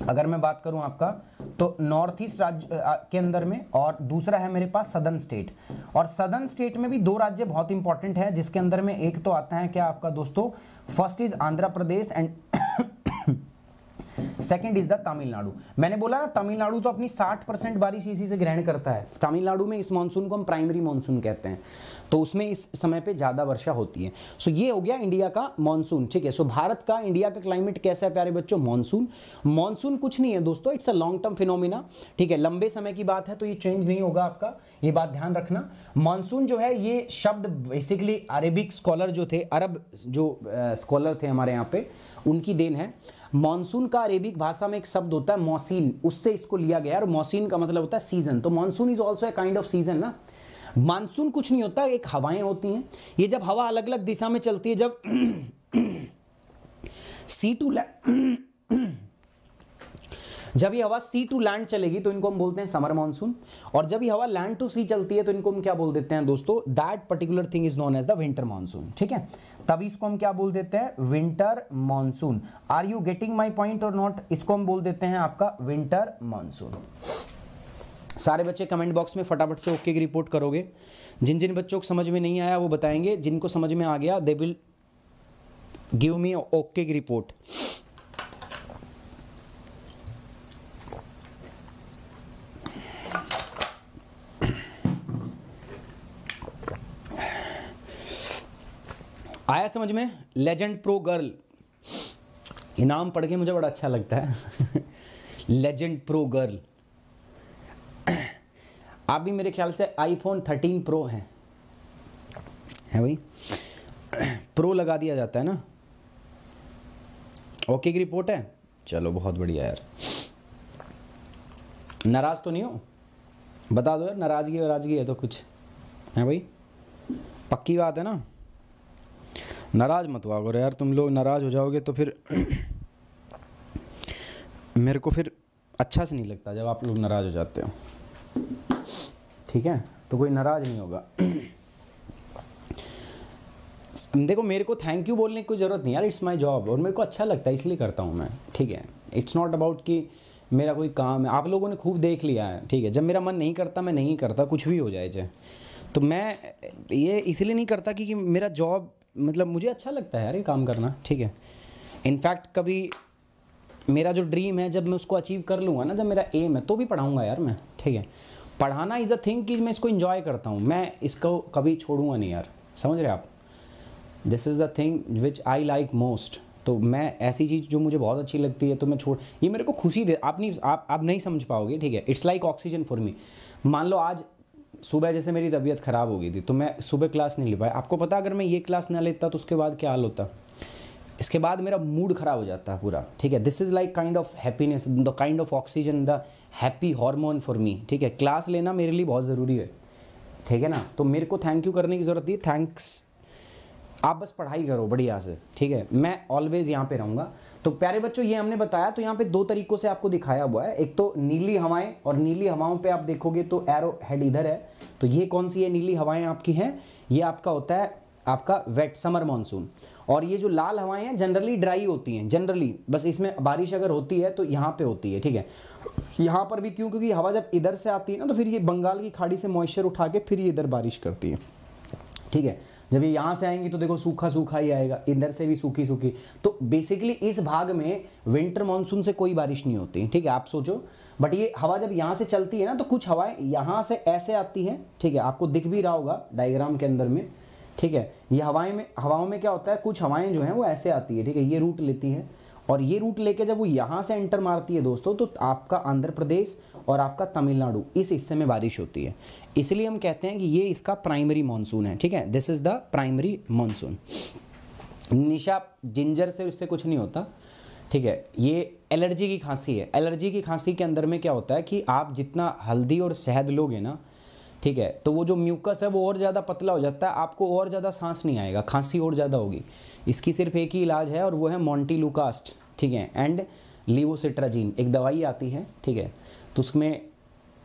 Speaker 1: अगर मैं बात करूं आपका तो नॉर्थ ईस्ट राज्य के अंदर में और दूसरा है मेरे पास सदर्न स्टेट और सदर्न स्टेट में भी दो राज्य बहुत इंपॉर्टेंट है जिसके अंदर में एक तो आता है क्या आपका दोस्तों First is Andhra Pradesh and second is the Tamil Nadu मैंने बोला ना तमिलनाडु तो अपनी 60 परसेंट बारिश इसी से ग्रहण करता है तमिलनाडु में इस मानसून को हम प्राइमरी मानसून कहते हैं तो उसमें इस समय पे ज़्यादा वर्षा होती है सो ये हो गया इंडिया का मानसून ठीक है सो भारत का इंडिया का क्लाइमेट कैसा है प्यारे बच्चों मानसून मानसून कुछ नहीं है दोस्तों it's a long term phenomena ठीक है लंबे समय की बात है तो ये चेंज नहीं होगा आपका ये बात ध्यान रखना मानसून जो है ये शब्द बेसिकली अरेबिक स्कॉलर जो थे अरब जो स्कॉलर थे हमारे यहाँ पे उनकी देन है मानसून का अरेबिक भाषा में एक शब्द होता है मौसीन उससे इसको लिया गया और मौसीन का मतलब होता है सीजन तो monsoon is also a kind of season ना मानसून कुछ नहीं होता एक हवाएं होती हैं ये जब हवा अलग अलग दिशा में चलती है जब सी [CLEARS THROAT] टू [CLEARS THROAT] जब ये हवा सी टू लैंड चलेगी तो इनको हम बोलते हैं समर मानसून और जब ये हवा लैंड टू सी चलती है तो इनको हम क्या बोल देते हैं दोस्तों that particular thing is known as the winter monsoon ठीक है तभी इसको हम क्या बोल देते हैं winter monsoon are you getting my point और नॉट इसको हम बोल देते हैं आपका विंटर मानसून सारे बच्चे कमेंट बॉक्स में फटाफट से ओके की रिपोर्ट करोगे जिन जिन बच्चों को समझ में नहीं आया वो बताएंगे जिनको समझ में आ गया they will give me okay की रिपोर्ट आया समझ में लेजेंड प्रो गर्ल ये नाम पढ़ के मुझे बड़ा अच्छा लगता है लेजेंड प्रो गर्ल आप भी मेरे ख्याल से आईफोन 13 प्रो हैं है भाई प्रो लगा दिया जाता है ना ओके की रिपोर्ट है चलो बहुत बढ़िया यार नाराज तो नहीं हो बता दो यार नाराजगी वाराजगी है तो कुछ है भाई पक्की बात है ना नाराज़ मत हुआ करो यार तुम लोग नाराज़ हो जाओगे तो फिर [CLEARS THROAT] मेरे को फिर अच्छा से नहीं लगता जब आप लोग नाराज़ हो जाते हो ठीक है तो कोई नाराज़ नहीं होगा [CLEARS THROAT] देखो मेरे को थैंक यू बोलने की कोई ज़रूरत नहीं यार इट्स माय जॉब और मेरे को अच्छा लगता है इसलिए करता हूँ मैं ठीक है इट्स नॉट अबाउट कि मेरा कोई काम है आप लोगों ने खूब देख लिया है ठीक है जब मेरा मन नहीं करता मैं नहीं करता कुछ भी हो जाए चाहे तो मैं ये इसलिए नहीं करता कि, कि मेरा जॉब मतलब मुझे अच्छा लगता है यार ये काम करना ठीक है इनफैक्ट कभी मेरा जो ड्रीम है जब मैं उसको अचीव कर लूँगा ना जब मेरा एम है तो भी पढ़ाऊँगा यार मैं ठीक है पढ़ाना इज़ अ थिंग कि मैं इसको इन्जॉय करता हूँ मैं इसको कभी छोड़ूंगा नहीं यार समझ रहे आप this is the thing which I like most तो मैं ऐसी चीज़ जो मुझे बहुत अच्छी लगती है तो मैं छोड़ ये मेरे को खुशी दे आप नहीं आप आप नहीं समझ पाओगे ठीक है it's like oxygen for me मान लो आज सुबह जैसे मेरी तबीयत ख़राब हो गई थी तो मैं सुबह क्लास नहीं ले पाया आपको पता अगर मैं ये क्लास ना लेता तो उसके बाद क्या हाल होता इसके बाद मेरा मूड ख़राब हो जाता है पूरा ठीक है this is like kind of happiness the kind of oxygen the happy hormone for me ठीक है क्लास लेना मेरे लिए बहुत ज़रूरी है ठीक है ना तो मेरे को थैंक यू करने की ज़रूरत थी थैंक्स आप बस पढ़ाई करो बढ़िया से ठीक है मैं ऑलवेज़ यहाँ पे रहूँगा तो प्यारे बच्चों ये हमने बताया तो यहाँ पे दो तरीकों से आपको दिखाया हुआ है एक तो नीली हवाएं और नीली हवाओं पे आप देखोगे तो एरो हेड इधर है तो ये कौन सी है नीली हवाएं आपकी हैं ये आपका होता है आपका वेट समर मानसून और ये जो लाल हवाएं हैं जनरली ड्राई होती हैं जनरली बस इसमें बारिश अगर होती है तो यहाँ पे होती है ठीक है यहाँ पर भी क्यों क्योंकि हवा जब इधर से आती है ना तो फिर ये बंगाल की खाड़ी से मॉइस्चर उठा के फिर ये इधर बारिश करती है ठीक है जब ये यहाँ से आएंगी तो देखो सूखा सूखा ही आएगा इधर से भी सूखी सूखी तो बेसिकली इस भाग में विंटर मानसून से कोई बारिश नहीं होती ठीक है आप सोचो बट ये हवा जब यहाँ से चलती है ना तो कुछ हवाएं यहाँ से ऐसे आती हैं ठीक है आपको दिख भी रहा होगा डायग्राम के अंदर में ठीक है ये हवाएं में हवाओं में क्या होता है कुछ हवाएं जो हैं वो ऐसे आती है ठीक है ये रूट लेती हैं और ये रूट लेके जब वो यहाँ से एंटर मारती है दोस्तों तो आपका आंध्र प्रदेश और आपका तमिलनाडु इस हिस्से में बारिश होती है इसलिए हम कहते हैं कि ये इसका प्राइमरी मानसून है ठीक है this is the primary monsoon निशा जिंजर से उससे कुछ नहीं होता ठीक है ये एलर्जी की खांसी है एलर्जी की खांसी के अंदर में क्या होता है कि आप जितना हल्दी और शहद लोगे ना ठीक है तो वो जो म्यूकस है वो और ज़्यादा पतला हो जाता है आपको और ज़्यादा सांस नहीं आएगा खांसी और ज़्यादा होगी इसकी सिर्फ एक ही इलाज है और वो है मोन्टी ठीक है एंड लिवोसिट्राजीन एक दवाई आती है ठीक है तो उसमें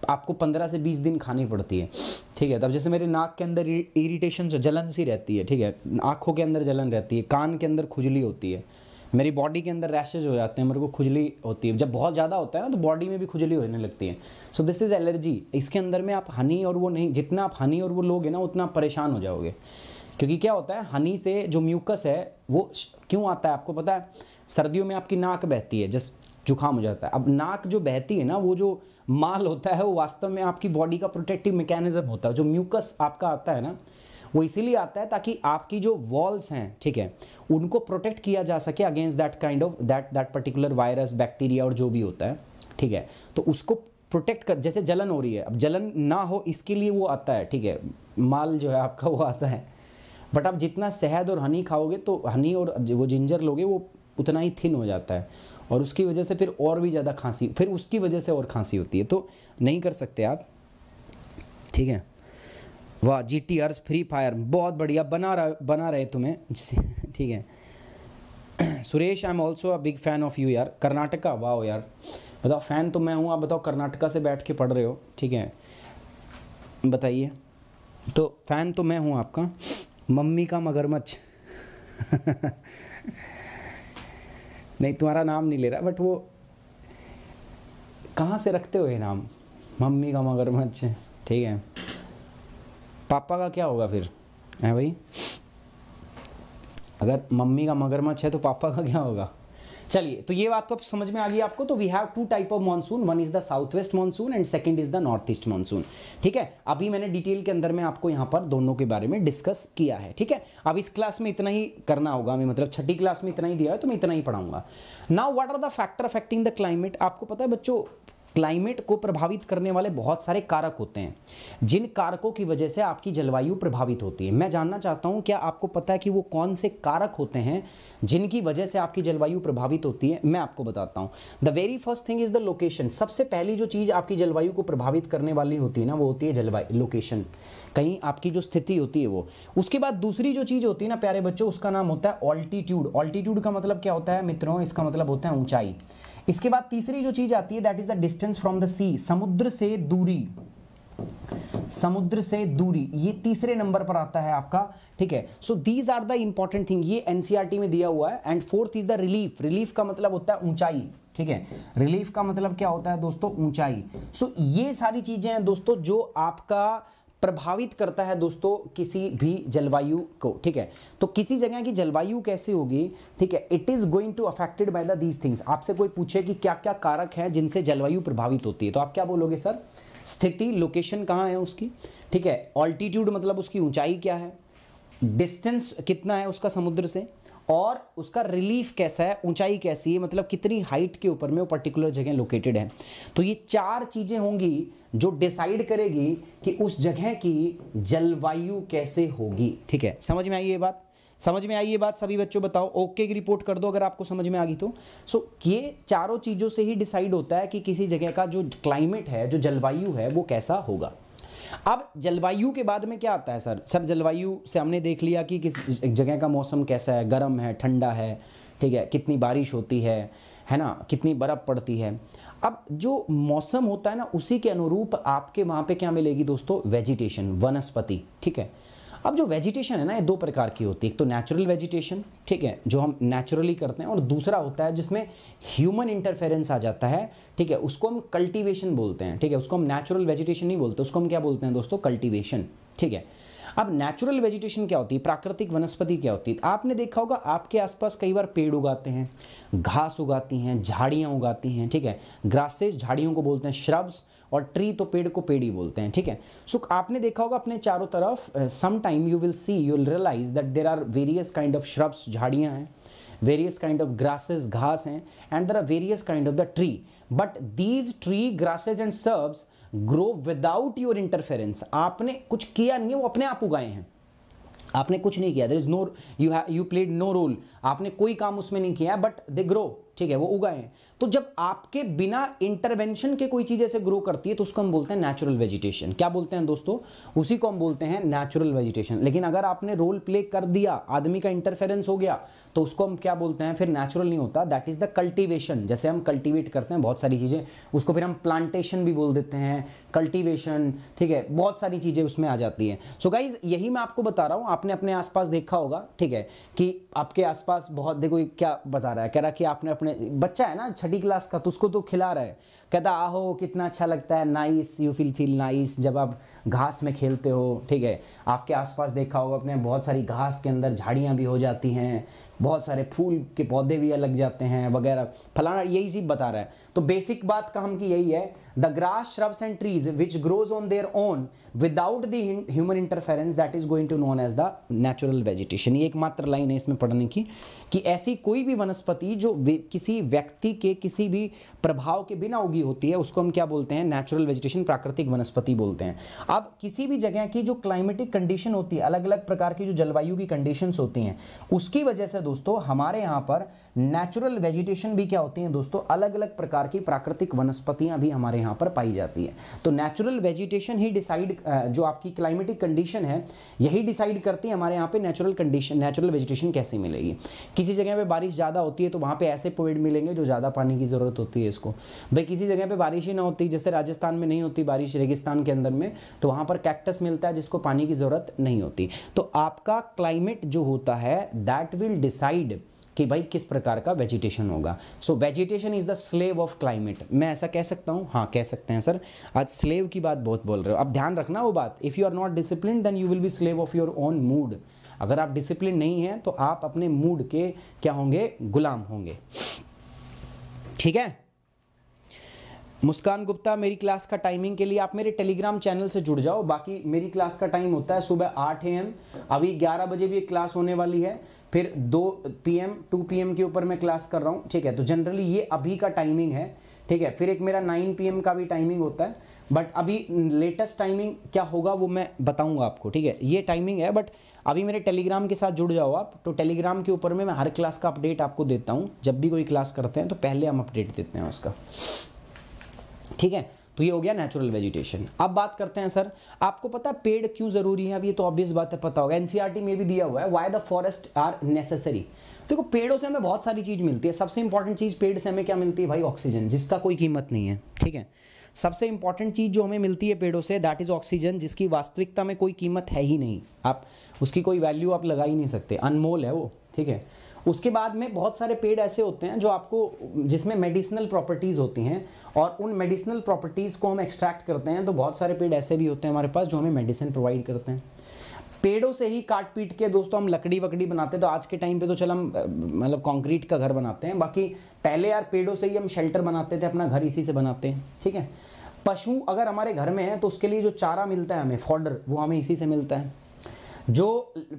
Speaker 1: आपको पंद्रह से बीस दिन खानी पड़ती है ठीक है तब तो जैसे मेरे नाक के अंदर इरीटेशन जलन सी रहती है ठीक है आँखों के अंदर जलन रहती है कान के अंदर खुजली होती है मेरी बॉडी के अंदर रैशेज हो जाते हैं मेरे को खुजली होती है जब बहुत ज़्यादा होता है ना तो बॉडी में भी खुजली होने लगती है सो दिस इज़ एलर्जी इसके अंदर में आप हनी और वो नहीं जितना आप हनी और वो लोगे ना उतना परेशान हो जाओगे क्योंकि क्या होता है हनी से जो म्यूकस है वो क्यों आता है आपको पता है सर्दियों में आपकी नाक बहती है जस्ट जुकाम हो जाता है अब नाक जो बहती है ना वो जो माल होता है वो वास्तव में आपकी बॉडी का प्रोटेक्टिव मैकेनिज्म होता है जो म्यूकस आपका आता है ना वो इसीलिए आता है ताकि आपकी जो वॉल्स हैं ठीक है उनको प्रोटेक्ट किया जा सके against that kind of that that particular virus bacteria और जो भी होता है ठीक है तो उसको प्रोटेक्ट कर जैसे जलन हो रही है अब जलन ना हो इसके लिए वो आता है ठीक है माल जो है आपका वो आता है बट आप जितना शहद और हनी खाओगे तो हनी और वो जिंजर लोगे वो उतना ही थिन हो जाता है और उसकी वजह से फिर और भी ज़्यादा खांसी फिर उसकी वजह से और खांसी होती है तो नहीं कर सकते आप ठीक है वाह जी टी आर्स फ्री फायर बहुत बढ़िया बना रहा बना रहे तुम्हें ठीक है [CLEARS THROAT] Suresh I am also a big fan of you यार कर्नाटका वाह यार बताओ फ़ैन तो मैं हूँ आप बताओ कर्नाटका से बैठ के पढ़ रहे हो ठीक है बताइए तो फ़ैन तो मैं हूँ आपका मम्मी का मगरमच्छ [LAUGHS] नहीं तुम्हारा नाम नहीं ले रहा बट वो कहाँ से रखते हुए नाम मम्मी का मगरमच्छ ठीक है पापा का क्या होगा फिर है भाई अगर मम्मी का मगरमच्छ है तो पापा का क्या होगा चलिए तो ये बात तो अब समझ में आ गई आपको तो we have two type of monsoon one is the south west monsoon and second is the north east monsoon ठीक है अभी मैंने डिटेल के अंदर में आपको यहाँ पर दोनों के बारे में डिस्कस किया है ठीक है अब इस क्लास में इतना ही करना होगा हमें मतलब छठी क्लास में इतना ही दिया है तो मैं इतना ही पढ़ाऊंगा now what are the factor affecting the climate आपको पता है बच्चों क्लाइमेट को प्रभावित करने वाले बहुत सारे कारक होते हैं जिन कारकों की वजह से आपकी जलवायु प्रभावित होती है मैं जानना चाहता हूं क्या आपको पता है कि वो कौन से कारक होते हैं जिनकी वजह से आपकी जलवायु प्रभावित होती है मैं आपको बताता हूं the very first thing is the location सबसे पहली जो चीज़ आपकी जलवायु को प्रभावित करने वाली होती है ना वो होती है जलवायु लोकेशन कहीं आपकी जो स्थिति होती है वो उसके बाद दूसरी जो चीज़ होती है ना प्यारे बच्चों उसका नाम होता है ऑल्टीट्यूड ऑल्टीट्यूड का मतलब क्या होता है मित्रों इसका मतलब होता है ऊंचाई इसके बाद तीसरी जो चीज आती है that is the distance from the sea समुद्र से दूरी समुद्र से दूरी ये तीसरे नंबर पर आता है आपका ठीक है so these are the important thing ये एनसीईआरटी e में दिया हुआ है and fourth is the relief relief का मतलब होता है ऊंचाई ठीक है रिलीफ का मतलब क्या होता है दोस्तों ऊंचाई सो so, ये सारी चीजें हैं दोस्तों जो आपका प्रभावित करता है दोस्तों किसी भी जलवायु को ठीक है तो किसी जगह की जलवायु कैसे होगी ठीक है it is going to affected by the these things आपसे कोई पूछे कि क्या क्या कारक हैं जिनसे जलवायु प्रभावित होती है तो आप क्या बोलोगे सर स्थिति लोकेशन कहाँ है उसकी ठीक है ऑल्टीट्यूड मतलब उसकी ऊंचाई क्या है डिस्टेंस कितना है उसका समुद्र से और उसका रिलीफ कैसा है ऊंचाई कैसी है मतलब कितनी हाइट के ऊपर में वो पर्टिकुलर जगह लोकेटेड है तो ये चार चीज़ें होंगी जो डिसाइड करेगी कि उस जगह की जलवायु कैसे होगी ठीक है समझ में आई ये बात समझ में आई ये बात सभी बच्चों बताओ ओके की रिपोर्ट कर दो अगर आपको समझ में आ गई तो सो ये चारों चीज़ों से ही डिसाइड होता है कि किसी जगह का जो क्लाइमेट है जो जलवायु है वो कैसा होगा अब जलवायु के बाद में क्या आता है सर सर जलवायु से हमने देख लिया कि किस जगह का मौसम कैसा है गर्म है ठंडा है ठीक है कितनी बारिश होती है है ना कितनी बर्फ़ पड़ती है अब जो मौसम होता है ना उसी के अनुरूप आपके वहाँ पे क्या मिलेगी दोस्तों वेजिटेशन वनस्पति ठीक है अब जो वेजिटेशन है ना ये दो प्रकार की होती है एक तो नेचुरल वेजिटेशन ठीक है जो हम नेचुरली करते हैं और दूसरा होता है जिसमें ह्यूमन इंटरफेरेंस आ जाता है ठीक है उसको हम कल्टीवेशन बोलते हैं ठीक है उसको हम नेचुरल वेजिटेशन नहीं बोलते उसको हम क्या बोलते हैं दोस्तों कल्टिवेशन ठीक है अब नेचुरल वेजिटेशन क्या होती है प्राकृतिक वनस्पति क्या होती है आपने देखा होगा आपके आसपास कई बार पेड़ उगाते हैं घास उगाती हैं झाड़ियाँ उगाती हैं ठीक है ग्रासेस झाड़ियों को बोलते हैं श्रब्स और ट्री तो पेड़ को पेड़ ही बोलते हैं ठीक है सो so, आपने देखा होगा अपने चारों तरफ some time you will see you will realise that there are various kind of shrubs झाड़ियाँ हैं वेरियस काइंड ऑफ grasses घास हैं and there are various kind of the tree but these tree grasses and shrubs grow without your interference आपने कुछ किया नहीं है वो अपने आप उगाए हैं आपने कुछ नहीं किया there is no you you played no role आपने कोई काम उसमें नहीं किया बट दे ग्रो ठीक है वो उगाए हैं तो जब आपके बिना इंटरवेंशन के कोई चीज़ ऐसे ग्रो करती है तो उसको हम बोलते हैं नेचुरल वेजिटेशन क्या बोलते हैं दोस्तों उसी को हम बोलते हैं नेचुरल वेजिटेशन लेकिन अगर आपने रोल प्ले कर दिया आदमी का इंटरफेरेंस हो गया तो उसको हम क्या बोलते हैं फिर नेचुरल नहीं होता दैट इज़ द कल्टिवेशन जैसे हम कल्टिवेट करते हैं बहुत सारी चीज़ें उसको फिर हम प्लांटेशन भी बोल देते हैं कल्टिवेशन ठीक है बहुत सारी चीज़ें उसमें आ जाती है सो so गाइज यही मैं आपको बता रहा हूं आपने अपने आसपास देखा होगा ठीक है कि आपके आसपास बहुत देखो क्या बता रहा है कह रहा कि आपने अपने बच्चा है ना छठी क्लास का तो उसको तो खिला रहा है कहता आहो कितना अच्छा लगता है nice you feel feel nice जब आप घास में खेलते हो ठीक है आपके आसपास देखा होगा अपने बहुत सारी घास के अंदर झाड़ियाँ भी हो जाती हैं बहुत सारे फूल के पौधे भी अलग जाते हैं वगैरह फलाना यही चीज बता रहा है तो बेसिक बात काम की यही है the grass shrubs and trees which grows on their own without the human interference that is going to known as the natural vegetation ये एकमात्र लाइन है इसमें पढ़ने की कि ऐसी कोई भी वनस्पति जो किसी व्यक्ति के किसी भी प्रभाव के बिना उगी होती है उसको हम क्या बोलते हैं नेचुरल वेजिटेशन प्राकृतिक वनस्पति बोलते हैं अब किसी भी जगह की जो क्लाइमेटिक कंडीशन होती है अलग अलग प्रकार की जो जलवायु की कंडीशन होती हैं उसकी वजह से दोस्तों हमारे यहाँ पर नेचुरल वेजिटेशन भी क्या होती हैं दोस्तों अलग अलग प्रकार की प्राकृतिक वनस्पतियां भी हमारे यहाँ पर पाई जाती हैं तो नेचुरल वेजिटेशन ही डिसाइड जो आपकी क्लाइमेटिक कंडीशन है यही डिसाइड करती है हमारे यहाँ पे नेचुरल कंडीशन नेचुरल वेजिटेशन कैसी मिलेगी किसी जगह पर बारिश ज़्यादा होती है तो वहाँ पे ऐसे पेड़ मिलेंगे जो ज़्यादा पानी की ज़रूरत होती है इसको भाई किसी जगह पर बारिश ही ना होती जैसे राजस्थान में नहीं होती बारिश रेगिस्तान के अंदर में तो वहाँ पर कैक्टस मिलता है जिसको पानी की ज़रूरत नहीं होती तो आपका क्लाइमेट जो होता है दैट विल डिसाइड कि भाई किस प्रकार का वेजिटेशन होगा so vegetation is the slave of climate मैं ऐसा कह सकता हूँ हाँ कह सकते हैं सर आज स्लेव की बात बहुत बोल रहे हो अब ध्यान रखना वो बात if you are not discipline then you will be slave of your own mood अगर आप डिसिप्लिन नहीं हैं तो आप अपने मूड के क्या होंगे गुलाम होंगे ठीक है मुस्कान गुप्ता मेरी क्लास का टाइमिंग के लिए आप मेरे टेलीग्राम चैनल से जुड़ जाओ बाकी मेरी क्लास का टाइम होता है सुबह आठ एम अभी ग्यारह बजे भी एक क्लास होने वाली है फिर दो P M two P M के ऊपर मैं क्लास कर रहा हूँ ठीक है तो जनरली ये अभी का टाइमिंग है ठीक है फिर एक मेरा नाइन पी एम का भी टाइमिंग होता है बट अभी लेटेस्ट टाइमिंग क्या होगा वो मैं बताऊंगा आपको ठीक है ये टाइमिंग है बट अभी मेरे टेलीग्राम के साथ जुड़ जाओ आप तो टेलीग्राम के ऊपर में मैं हर क्लास का अपडेट आपको देता हूँ जब भी कोई क्लास करते हैं तो पहले हम अपडेट देते हैं उसका ठीक है तो ये हो गया नेचुरल वेजिटेशन अब बात करते हैं सर आपको पता है पेड़ क्यों ज़रूरी है अब ये तो ऑब्वियस बात है पता होगा एनसीईआरटी e में भी दिया हुआ है why the forest are necessary देखो तो पेड़ों से हमें बहुत सारी चीज़ मिलती है सबसे इंपॉर्टेंट चीज़ पेड़ से हमें क्या मिलती है भाई ऑक्सीजन जिसका कोई कीमत नहीं है ठीक है सबसे इंपॉर्टेंट चीज़ जो हमें मिलती है पेड़ों से दैट इज़ ऑक्सीजन जिसकी वास्तविकता में कोई कीमत है ही नहीं आप उसकी कोई वैल्यू आप लगा ही नहीं सकते अनमोल है वो ठीक है उसके बाद में बहुत सारे पेड़ ऐसे होते हैं जो आपको जिसमें मेडिसिनल प्रॉपर्टीज़ होती हैं और उन मेडिसिनल प्रॉपर्टीज़ को हम एक्सट्रैक्ट करते हैं तो बहुत सारे पेड़ ऐसे भी होते हैं हमारे पास जो हमें मेडिसिन प्रोवाइड करते हैं पेड़ों से ही काट पीट के दोस्तों हम लकड़ी वकड़ी बनाते हैं तो आज के टाइम पे तो चल हम मतलब कंक्रीट का घर बनाते हैं बाकी पहले यार पेड़ों से ही हम शेल्टर बनाते थे अपना घर इसी से बनाते हैं ठीक है पशु अगर हमारे घर में है तो उसके लिए जो चारा मिलता है हमें फॉर्डर वो हमें इसी से मिलता है जो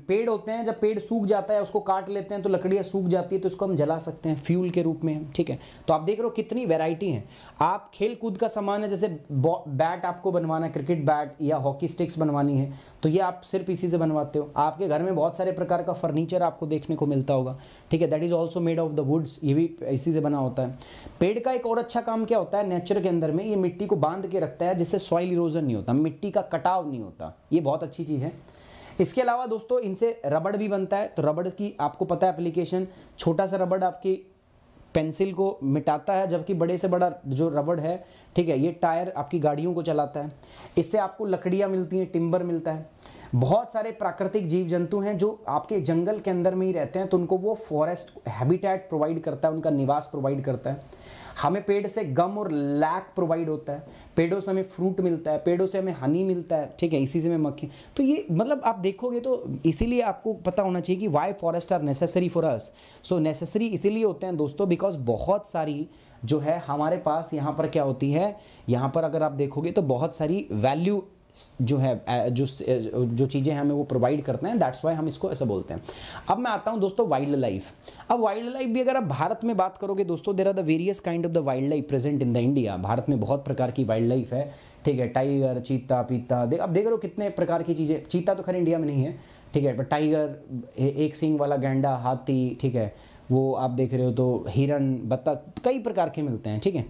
Speaker 1: पेड़ होते हैं जब पेड़ सूख जाता है उसको काट लेते हैं तो लकड़ियाँ सूख जाती है तो उसको हम जला सकते हैं फ्यूल के रूप में ठीक है तो आप देख रहे हो कितनी वेराइटी है आप खेल कूद का सामान है जैसे बैट आपको बनवाना है क्रिकेट बैट या हॉकी स्टिक्स बनवानी है तो ये आप सिर्फ इसी से बनवाते हो आपके घर में बहुत सारे प्रकार का फर्नीचर आपको देखने को मिलता होगा ठीक है that is also made of the woods ये भी इसी से बना होता है पेड़ का एक और अच्छा काम क्या होता है नेचर के अंदर में ये मिट्टी को बांध के रखता है जिससे सॉइल इरोजन नहीं होता मिट्टी का कटाव नहीं होता ये बहुत अच्छी चीज़ है इसके अलावा दोस्तों इनसे रबड़ भी बनता है तो रबड़ की आपको पता है एप्लीकेशन छोटा सा रबड़ आपकी पेंसिल को मिटाता है जबकि बड़े से बड़ा जो रबड़ है ठीक है ये टायर आपकी गाड़ियों को चलाता है इससे आपको लकड़ियाँ मिलती हैं टिम्बर मिलता है बहुत सारे प्राकृतिक जीव जंतु हैं जो आपके जंगल के अंदर में ही रहते हैं तो उनको वो फॉरेस्ट हैबिटेट प्रोवाइड करता है उनका निवास प्रोवाइड करता है हमें पेड़ से गम और लैक प्रोवाइड होता है पेड़ों से हमें फ्रूट मिलता है पेड़ों से हमें हनी मिलता है ठीक है इसी से हमें मक्खी तो ये मतलब आप देखोगे तो इसीलिए आपको पता होना चाहिए कि why forest are necessary for us so necessary इसीलिए होते हैं दोस्तों बिकॉज बहुत सारी जो है हमारे पास यहाँ पर क्या होती है यहाँ पर अगर आप देखोगे तो बहुत सारी वैल्यू जो है जो जो चीज़ें हमें वो प्रोवाइड करते हैं दैट्स वाई हम इसको ऐसा बोलते हैं अब मैं आता हूँ दोस्तों वाइल्ड लाइफ अब वाइल्ड लाइफ भी अगर आप भारत में बात करोगे दोस्तों there are the various kind of the wild life present in the India Bharat में बहुत प्रकार की वाइल्ड लाइफ है ठीक है टाइगर चीता पीता देख अब देख रहे हो कितने प्रकार की चीज़ें चीता तो खैर इंडिया में नहीं है ठीक है पर टाइगर एक सिंग वाला गेंडा हाथी ठीक है वो आप देख रहे हो तो हिरन बत्तख कई प्रकार के मिलते हैं ठीक है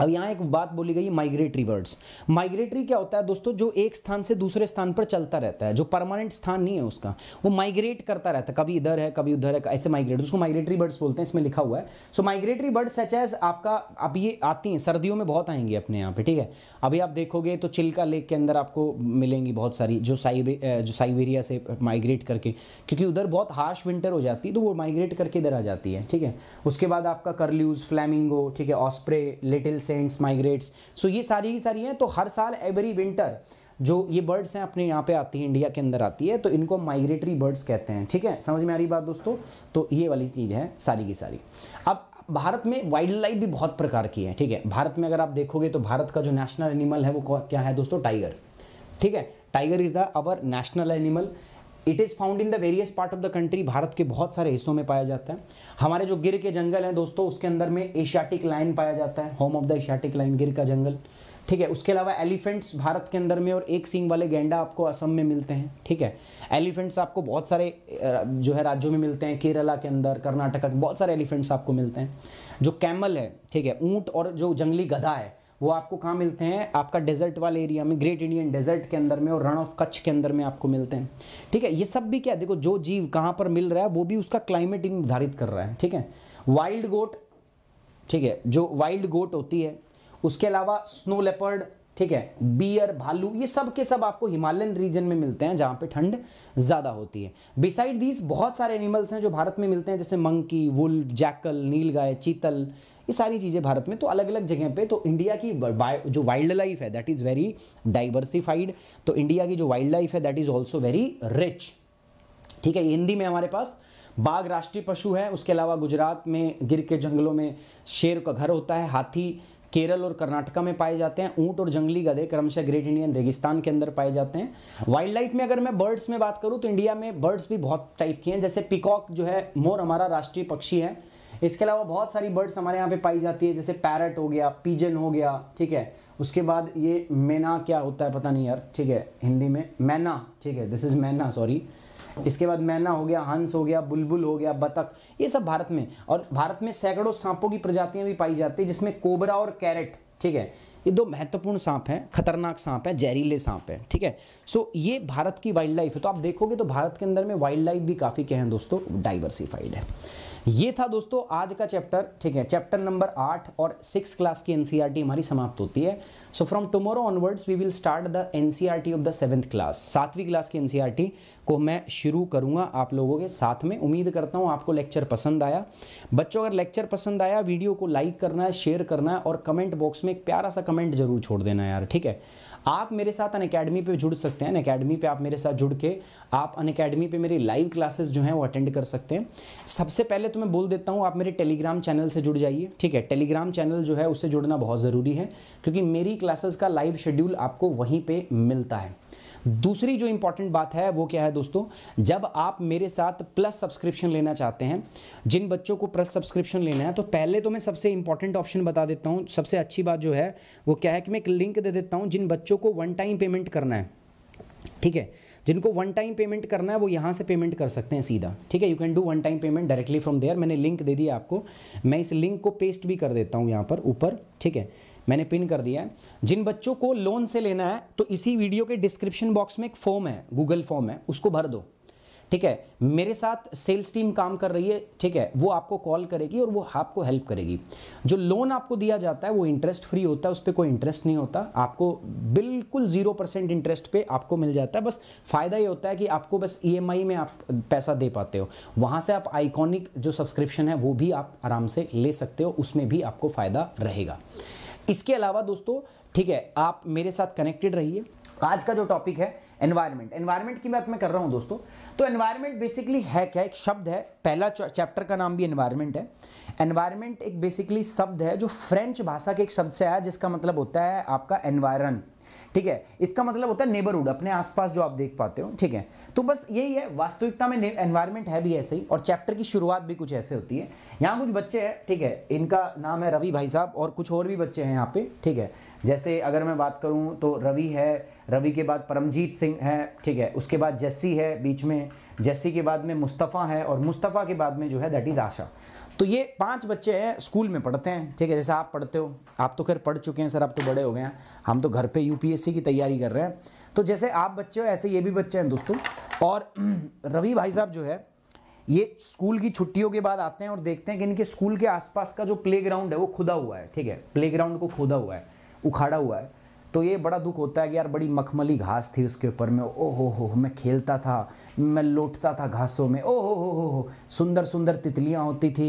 Speaker 1: अब यहाँ एक बात बोली गई माइग्रेटरी बर्ड्स माइग्रेटरी क्या होता है दोस्तों जो एक स्थान से दूसरे स्थान पर चलता रहता है जो परमानेंट स्थान नहीं है उसका वो माइग्रेट करता रहता है कभी इधर है कभी उधर है ऐसे माइग्रेट उसको माइग्रेटरी बर्ड्स बोलते हैं इसमें लिखा हुआ है so migratory birds such as आपका अब ये आती हैं सर्दियों में बहुत आएंगी अपने यहाँ पर ठीक है अभी आप देखोगे तो चिल्का लेक के अंदर आपको मिलेंगी बहुत सारी जो साइबे जो साइबेरिया से माइग्रेट करके क्योंकि उधर बहुत हार्श विंटर हो जाती है तो वो माइग्रेट करके इधर आ जाती है ठीक है उसके बाद आपका करल्यूज फ्लैमिंगो ठीक है osprey little stints migrates so ये सारी ही सारी हैं तो हर साल एवरी विंटर जो ये बर्ड्स हैं अपने यहाँ पे आती हैं इंडिया के अंदर आती है तो इनको माइग्रेटरी बर्ड्स कहते हैं ठीक है समझ में आ रही बात दोस्तों तो ये वाली चीज़ है सारी की सारी अब भारत में वाइल्ड लाइफ भी बहुत प्रकार की है ठीक है भारत में अगर आप देखोगे तो भारत का जो नेशनल एनिमल है वो क्या है दोस्तों टाइगर ठीक है tiger is the our national animal it is found in the various part of the country Bharat के बहुत सारे हिस्सों में पाया जाता है हमारे जो गिर के जंगल हैं दोस्तों उसके अंदर में एशियाटिक लाइन पाया जाता है home of the Asiatic lion Gir का जंगल ठीक है उसके अलावा एलिफेंट्स भारत के अंदर में और एक सींग वाले गेंडा आपको असम में मिलते हैं ठीक है एलिफेंट्स आपको बहुत सारे जो है राज्यों में मिलते हैं केरला के अंदर कर्नाटका बहुत सारे एलिफेंट्स आपको मिलते हैं जो कैमल है ठीक है ऊँट और जो जंगली गधा है वो आपको कहाँ मिलते हैं आपका डेजर्ट वाले एरिया में ग्रेट इंडियन डेजर्ट के अंदर में और रण ऑफ कच्छ के अंदर में आपको मिलते हैं ठीक है ये सब भी क्या देखो जो जीव कहाँ पर मिल रहा है वो भी उसका क्लाइमेट निर्धारित कर रहा है ठीक है वाइल्ड गोट ठीक है जो वाइल्ड गोट होती है उसके अलावा स्नो लेपर्ड ठीक है बियर भालू ये सब के सब आपको हिमालयन रीजन में मिलते हैं जहाँ पे ठंड ज़्यादा होती है बिसाइड दीज बहुत सारे एनिमल्स हैं जो भारत में मिलते हैं जैसे मंकी वुल्फ जैकल नीलगाय चीतल ये सारी चीज़ें भारत में तो अलग अलग जगह पे तो इंडिया तो की जो वाइल्ड लाइफ है दैट इज़ वेरी डाइवर्सिफाइड तो इंडिया की जो वाइल्ड लाइफ है that is also very rich ठीक है हिंदी में हमारे पास बाघ राष्ट्रीय पशु है उसके अलावा गुजरात में गिर के जंगलों में शेर का घर होता है हाथी केरल और कर्नाटका में पाए जाते हैं ऊंट और जंगली गधे क्रमशः ग्रेट इंडियन रेगिस्तान के अंदर पाए जाते हैं वाइल्ड लाइफ में अगर मैं बर्ड्स में बात करूँ तो इंडिया में बर्ड्स भी बहुत टाइप के हैं जैसे पिकॉक जो है मोर हमारा राष्ट्रीय पक्षी है इसके अलावा बहुत सारी बर्ड्स हमारे यहाँ पे पाई जाती है जैसे पैरट हो गया पीजन हो गया ठीक है उसके बाद ये मैना क्या होता है पता नहीं यार ठीक है हिंदी में मैना ठीक है दिस इज़ मैना सॉरी इसके बाद मैना हो गया हंस हो गया बुलबुल हो गया बतख ये सब भारत में और भारत में सैकड़ों सांपों की प्रजातियाँ भी पाई जाती है जिसमें कोबरा और कैरेट ठीक है ये दो महत्वपूर्ण सांप हैं खतरनाक सांप है जहरीले सांप है ठीक है सो ये भारत की वाइल्ड लाइफ है तो आप देखोगे तो भारत के अंदर में वाइल्ड लाइफ भी काफ़ी क्या है दोस्तों डाइवर्सिफाइड है ये था दोस्तों आज का चैप्टर ठीक है चैप्टर नंबर आठ और सिक्स क्लास की एनसीईआरटी e हमारी समाप्त होती है so from tomorrow onwards we will start the NCERT of the seventh class सातवीं क्लास की एनसीईआरटी e को मैं शुरू करूंगा आप लोगों के साथ में उम्मीद करता हूं आपको लेक्चर पसंद आया बच्चों अगर लेक्चर पसंद आया वीडियो को लाइक करना है शेयर करना है और कमेंट बॉक्स में एक प्यारा सा कमेंट जरूर छोड़ देना यार ठीक है आप मेरे साथ अन अकेडमी पर जुड़ सकते हैं अन अकेडमी पर आप मेरे साथ जुड़ के आप अन अकेडमी पर मेरी लाइव क्लासेस जो हैं वो अटेंड कर सकते हैं सबसे पहले तो मैं बोल देता हूँ आप मेरे टेलीग्राम चैनल से जुड़ जाइए ठीक है टेलीग्राम चैनल जो है उससे जुड़ना बहुत ज़रूरी है क्योंकि मेरी क्लासेस का लाइव शेड्यूल आपको वहीं पर मिलता है दूसरी जो इंपॉर्टेंट बात है वो क्या है दोस्तों जब आप मेरे साथ प्लस सब्सक्रिप्शन लेना चाहते हैं जिन बच्चों को प्लस सब्सक्रिप्शन लेना है तो पहले तो मैं सबसे इंपॉर्टेंट ऑप्शन बता देता हूँ सबसे अच्छी बात जो है वो क्या है कि मैं एक लिंक दे देता हूँ जिन बच्चों को वन टाइम पेमेंट करना है ठीक है जिनको वन टाइम पेमेंट करना है वो यहाँ से पेमेंट कर सकते हैं सीधा ठीक है you can do one time payment directly from there मैंने लिंक दे दिया आपको मैं इस लिंक को पेस्ट भी कर देता हूँ यहाँ पर ऊपर ठीक है मैंने पिन कर दिया है जिन बच्चों को लोन से लेना है तो इसी वीडियो के डिस्क्रिप्शन बॉक्स में एक फॉर्म है गूगल फॉर्म है उसको भर दो ठीक है मेरे साथ सेल्स टीम काम कर रही है ठीक है वो आपको कॉल करेगी और वो आपको हेल्प करेगी जो लोन आपको दिया जाता है वो इंटरेस्ट फ्री होता है उस पर कोई इंटरेस्ट नहीं होता आपको बिल्कुल जीरो परसेंट इंटरेस्ट पे आपको मिल जाता है बस फ़ायदा ये होता है कि आपको बस ई e में आप पैसा दे पाते हो वहाँ से आप आइकॉनिक जो सब्सक्रिप्शन है वो भी आप आराम से ले सकते हो उसमें भी आपको फ़ायदा रहेगा इसके अलावा दोस्तों ठीक है आप मेरे साथ कनेक्टेड रहिए आज का जो टॉपिक है एनवायरमेंट एनवायरमेंट की बात मैं कर रहा हूं दोस्तों तो एनवायरमेंट बेसिकली है क्या एक शब्द है पहला चैप्टर का नाम भी एनवायरमेंट है एनवायरमेंट एक बेसिकली शब्द है जो फ्रेंच भाषा के एक शब्द से आया जिसका मतलब होता है आपका एनवायरन ठीक है इसका मतलब होता है नेबरहुड अपने आसपास जो आप देख पाते हो ठीक है तो बस यही है वास्तविकता में एनवायरमेंट है भी ऐसे ही और चैप्टर की शुरुआत भी कुछ ऐसे होती है यहाँ कुछ बच्चे हैं ठीक है इनका नाम है रवि भाई साहब और कुछ और भी बच्चे हैं यहाँ पे ठीक है जैसे अगर मैं बात करूँ तो रवि है रवि के बाद परमजीत सिंह है ठीक है उसके बाद जस्सी है बीच में जस्सी के बाद में मुस्तफ़ा है और मुस्तफ़ा के बाद में जो है दैट इज़ आशा तो ये पांच बच्चे हैं स्कूल में पढ़ते हैं ठीक है जैसे आप पढ़ते हो आप तो खैर पढ़ चुके हैं सर आप तो बड़े हो गए हैं हम तो घर पे यूपीएससी की तैयारी कर रहे हैं तो जैसे आप बच्चे हो ऐसे ये भी बच्चे हैं दोस्तों और [CLEARS THROAT] रवि भाई साहब जो है ये स्कूल की छुट्टियों के बाद आते हैं और देखते हैं कि इनके स्कूल के आसपास का जो प्ले है वो खुदा हुआ है ठीक है प्ले को खोदा हुआ है उखाड़ा हुआ है तो ये बड़ा दुख होता है कि यार बड़ी मखमली घास थी उसके ऊपर में ओ हो हो मैं खेलता था मैं लौटता था घासों में ओ हो हो हो हो सुंदर सुंदर तितलियाँ होती थी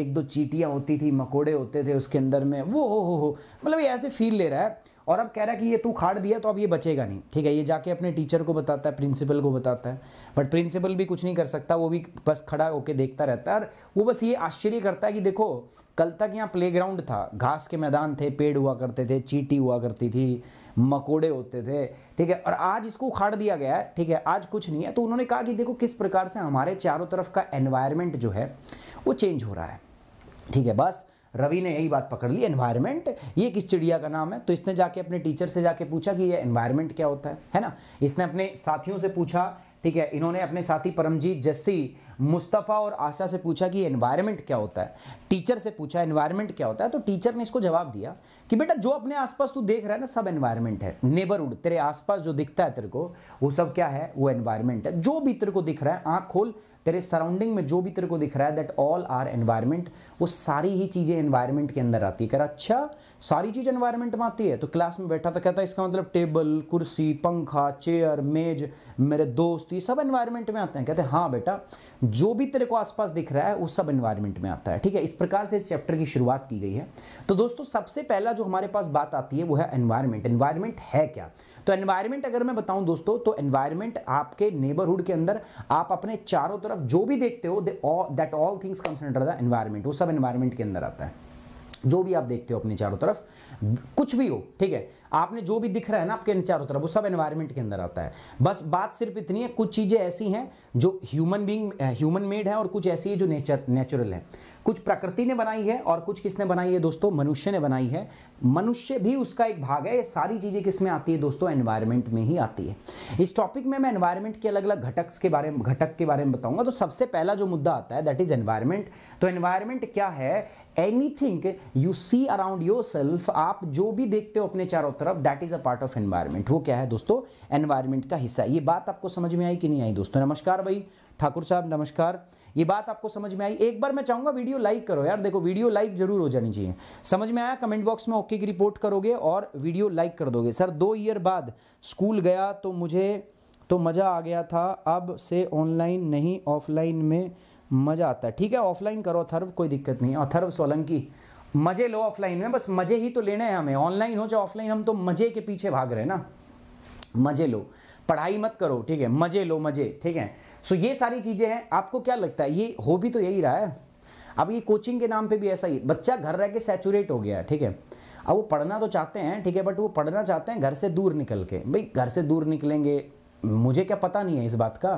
Speaker 1: एक दो चीटियाँ होती थी मकोड़े होते थे उसके अंदर में वो हो हो हो मतलब ये ऐसे फील ले रहा है और अब कह रहा है कि ये तू खाड़ दिया तो अब ये बचेगा नहीं ठीक है ये जाके अपने टीचर को बताता है प्रिंसिपल को बताता है बट प्रिंसिपल भी कुछ नहीं कर सकता वो भी बस खड़ा होकर देखता रहता है और वो बस ये आश्चर्य करता है कि देखो कल तक यहाँ प्ले था घास के मैदान थे पेड़ हुआ करते थे चीटी हुआ करती थी मकोड़े होते थे ठीक है और आज इसको उखाड़ दिया गया है ठीक है आज कुछ नहीं है तो उन्होंने कहा कि देखो किस प्रकार से हमारे चारों तरफ का एनवायरमेंट जो है वो चेंज हो रहा है ठीक है बस रवि ने यही बात पकड़ ली एनवायरमेंट ये किस चिड़िया का नाम है तो इसने जाके अपने टीचर से जाके पूछा कि ये एनवायरमेंट क्या होता है है ना इसने अपने साथियों से पूछा ठीक है इन्होंने अपने साथी परमजीत जस्सी मुस्तफ़ा और आशा से पूछा कि एनवायरमेंट क्या होता है टीचर से पूछा एनवायरमेंट क्या होता है तो टीचर ने इसको जवाब दिया कि बेटा जो अपने आसपास तू देख रहा है ना सब एनवायरमेंट है नेबरहुड तेरे आसपास जो दिखता है तेरे को वो सब क्या है वो एनवायरमेंट है जो भी तेरे को दिख रहा है आँख खोल तेरे सराउंडिंग में जो भी तेरे को दिख रहा है दैट ऑल आर एनवायरमेंट वो सारी ही चीज़ें एनवायरमेंट के अंदर आती है कर अच्छा सारी चीज़ एनवायरमेंट में आती है तो क्लास में बैठा तो कहता है इसका मतलब टेबल कुर्सी पंखा चेयर मेज मेरे दोस्त ये सब एनवायरमेंट में आते हैं कहते हैं हाँ बेटा जो भी तेरे को आसपास दिख रहा है वो सब एनवायरमेंट में आता है ठीक है इस प्रकार से इस चैप्टर की शुरुआत की गई है तो दोस्तों सबसे पहला जो हमारे पास बात आती है वो है एनवायरमेंट एनवायरमेंट है क्या तो एनवायरमेंट अगर मैं बताऊं दोस्तों तो एनवायरमेंट आपके नेबरहुड के अंदर आप अपने चारों तरफ जो भी देखते हो that all things consider the environment वो सब एनवायरमेंट के अंदर आता है जो भी आप देखते हो अपने चारों तरफ कुछ भी हो ठीक है आपने जो भी दिख रहा है ना आपके चारों तरफ वो सब एनवायरमेंट के अंदर आता है बस बात सिर्फ इतनी है कुछ चीज़ें ऐसी हैं जो ह्यूमन बींग ह्यूमन मेड है और कुछ ऐसी है जो नेचर नेचुरल है कुछ प्रकृति ने बनाई है और कुछ किसने बनाई है दोस्तों मनुष्य ने बनाई है मनुष्य भी उसका एक भाग है ये सारी चीज़ें किस में आती है दोस्तों एनवायरमेंट में ही आती है इस टॉपिक में मैं एनवायरमेंट के अलग अलग घटक के बारे में घटक के बारे में बताऊंगा तो सबसे पहला जो मुद्दा आता है दैट इज़ एनवायरमेंट तो एनवायरमेंट क्या है anything you see around yourself आप जो भी देखते हो अपने चारों तरफ that is a part of environment वो क्या है दोस्तों एनवायरमेंट का हिस्सा ये बात आपको समझ में आई कि नहीं आई दोस्तों नमस्कार भाई ठाकुर साहब नमस्कार ये बात आपको समझ में आई एक बार मैं चाहूंगा वीडियो लाइक करो यार देखो वीडियो लाइक जरूर हो जानी चाहिए समझ में आया कमेंट बॉक्स में ओके की रिपोर्ट करोगे और वीडियो लाइक कर दोगे सर दो ईयर बाद स्कूल गया तो मुझे तो मज़ा आ गया था अब से ऑनलाइन नहीं ऑफलाइन में मज़ा आता है ठीक है ऑफलाइन करो अथर्व कोई दिक्कत नहीं अथर्व सोलंकी मज़े लो ऑफलाइन में बस मज़े ही तो लेने हैं हमें ऑनलाइन हो चाहे ऑफलाइन हम तो मज़े के पीछे भाग रहे हैं ना मज़े लो पढ़ाई मत करो ठीक है मज़े लो मज़े ठीक है सो ये सारी चीज़ें हैं आपको क्या लगता है ये हो भी तो यही रहा है अब ये कोचिंग के नाम पे भी ऐसा ही बच्चा घर रह के सेचूरेट हो गया है ठीक है अब वो पढ़ना तो चाहते हैं ठीक है बट वो पढ़ना चाहते हैं घर से दूर निकल के भाई घर से दूर निकलेंगे मुझे क्या पता नहीं है इस बात का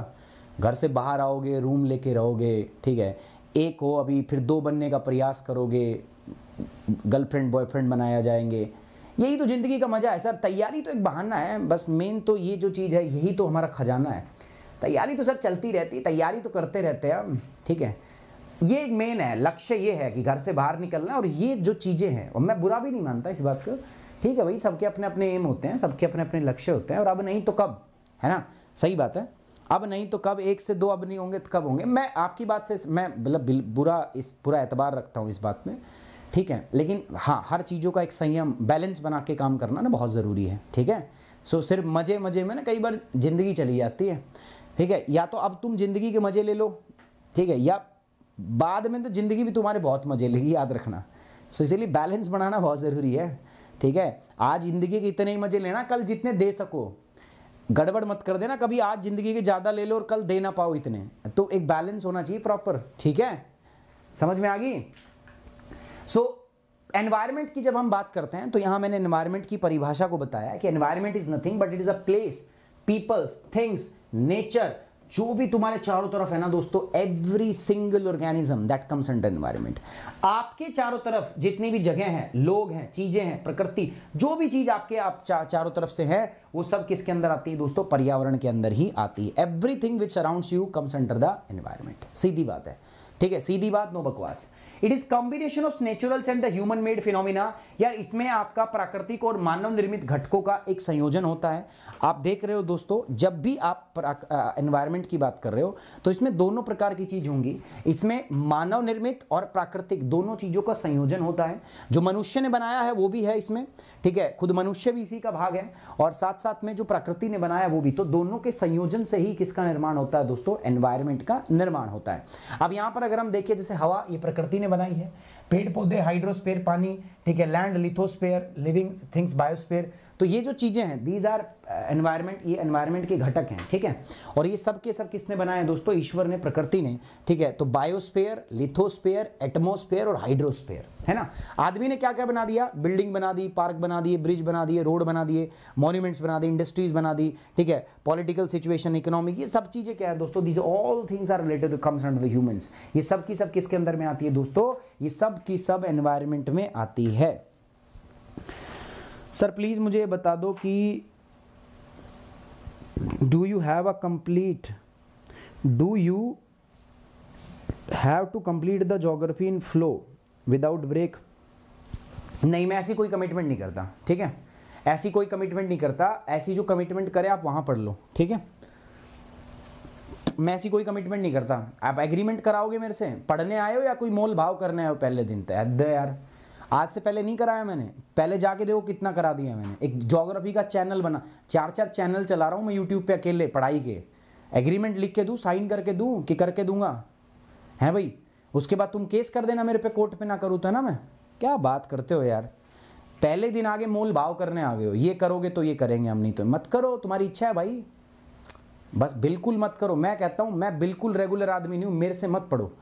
Speaker 1: घर से बाहर आओगे रूम लेके रहोगे ठीक है एक हो अभी फिर दो बनने का प्रयास करोगे गर्लफ्रेंड बॉयफ्रेंड बनाया जाएंगे यही तो ज़िंदगी का मज़ा है सर तैयारी तो एक बहाना है बस मेन तो ये जो चीज़ है यही तो हमारा ख़जाना है तैयारी तो सर चलती रहती है तैयारी तो करते रहते हैं हम ठीक है ये एक मेन है लक्ष्य ये है कि घर से बाहर निकलना और ये जो चीज़ें हैं और मैं बुरा भी नहीं मानता इस बात को ठीक है भाई सबके अपने अपने एम होते हैं सबके अपने अपने लक्ष्य होते हैं और अब नहीं तो कब है ना सही बात है अब नहीं तो कब एक से दो अब नहीं होंगे तो कब होंगे मैं आपकी बात से मैं मतलब बुरा इस पूरा एतबार रखता हूँ इस बात में ठीक है लेकिन हाँ हर चीज़ों का एक संयम बैलेंस बना के काम करना ना बहुत ज़रूरी है ठीक है सो सिर्फ मज़े मज़े में ना कई बार ज़िंदगी चली जाती है ठीक है या तो अब तुम ज़िंदगी के मज़े ले लो ठीक है या बाद में तो ज़िंदगी भी तुम्हारे बहुत मज़े लेगी याद रखना सो इसीलिए बैलेंस बनाना बहुत ज़रूरी है ठीक है आज ज़िंदगी के इतने ही मज़े लेना कल जितने दे सको गड़बड़ मत कर देना कभी आज ज़िंदगी के ज़्यादा ले लो और कल दे ना पाओ इतने तो एक बैलेंस होना चाहिए प्रॉपर ठीक है समझ में आ गई सो एनवायरमेंट की जब हम बात करते हैं तो यहां मैंने एनवायरमेंट की परिभाषा को बताया कि environment is nothing but it is a place peoples things nature जो भी तुम्हारे चारों तरफ है ना दोस्तों every single organism that comes under environment आपके चारों तरफ जितनी भी जगह हैं लोग हैं चीजें हैं प्रकृति जो भी चीज आपके आप चा, चारों तरफ से है वो सब किसके अंदर आती है दोस्तों पर्यावरण के अंदर ही आती है every thing which around you comes under the environment सीधी बात है ठीक है सीधी बात नो बकवास it is combination of naturals and the human made phenomena या इसमें आपका प्राकृतिक और मानव निर्मित घटकों का एक संयोजन होता है आप देख रहे हो दोस्तों जब भी आप एनवायरमेंट की बात कर रहे हो तो इसमें दोनों प्रकार की चीज़ होंगी इसमें मानव निर्मित और प्राकृतिक दोनों चीज़ों का संयोजन होता है जो मनुष्य ने बनाया है वो भी है इसमें ठीक है खुद मनुष्य भी इसी का भाग है और साथ साथ में जो प्रकृति ने बनाया वो भी तो दोनों के संयोजन से ही किसका निर्माण होता है दोस्तों एनवायरमेंट का निर्माण होता है अब यहाँ पर अगर हम देखिए जैसे हवा ये प्रकृति ने बनाई है पेड़ पौधे हाइड्रोस्पेयर पानी ठीक है land lithosphere living things biosphere तो ये जो चीज़ें हैं दीज आर एनवायरमेंट ये एनवायरमेंट के घटक हैं ठीक है और ये सब के सब किसने बनाए हैं दोस्तों ईश्वर ने प्रकृति ने ठीक है तो बायोस्पेयर लिथोस्पेयर एटमोस्पेयर और हाइड्रोस्पेयर है ना आदमी ने क्या क्या बना दिया बिल्डिंग बना दी पार्क बना दिए ब्रिज बना दिए रोड बना दिए मॉन्यूमेंट्स बना दिए इंडस्ट्रीज बना दी ठीक है पॉलिटिकल सिचुएशन इकोनॉमिक ये सब चीज़ें क्या है दोस्तों these all things are related comes under the humans ये सब की सब किसके अंदर में आती है दोस्तों ये सब की सब एनवायरमेंट में आती है सर प्लीज़ मुझे ये बता दो कि do you have a complete do you have to complete the geography in flow without break नहीं मैं ऐसी कोई कमिटमेंट नहीं करता ठीक है ऐसी कोई कमिटमेंट नहीं करता ऐसी जो कमिटमेंट करे आप वहाँ पढ़ लो ठीक है मैं ऐसी कोई कमिटमेंट नहीं करता आप एग्रीमेंट कराओगे मेरे से पढ़ने आए हो या कोई मोल भाव करने आए हो पहले दिन तो यार आज से पहले नहीं कराया मैंने पहले जाके देखो कितना करा दिया मैंने एक जोग्राफी का चैनल बना चार चार चैनल चला रहा हूँ मैं यूट्यूब पे अकेले पढ़ाई के एग्रीमेंट लिख के दूँ साइन करके दूँ कि करके दूंगा है भाई उसके बाद तुम केस कर देना मेरे पे कोर्ट पे ना करूँ तो ना मैं क्या बात करते हो यार पहले दिन आगे मोल भाव करने आ गए हो ये करोगे तो ये करेंगे हम नहीं तो मत करो तुम्हारी इच्छा है भाई बस बिल्कुल मत करो मैं कहता हूँ मैं बिल्कुल रेगुलर आदमी नहीं हूँ मेरे से मत पढ़ो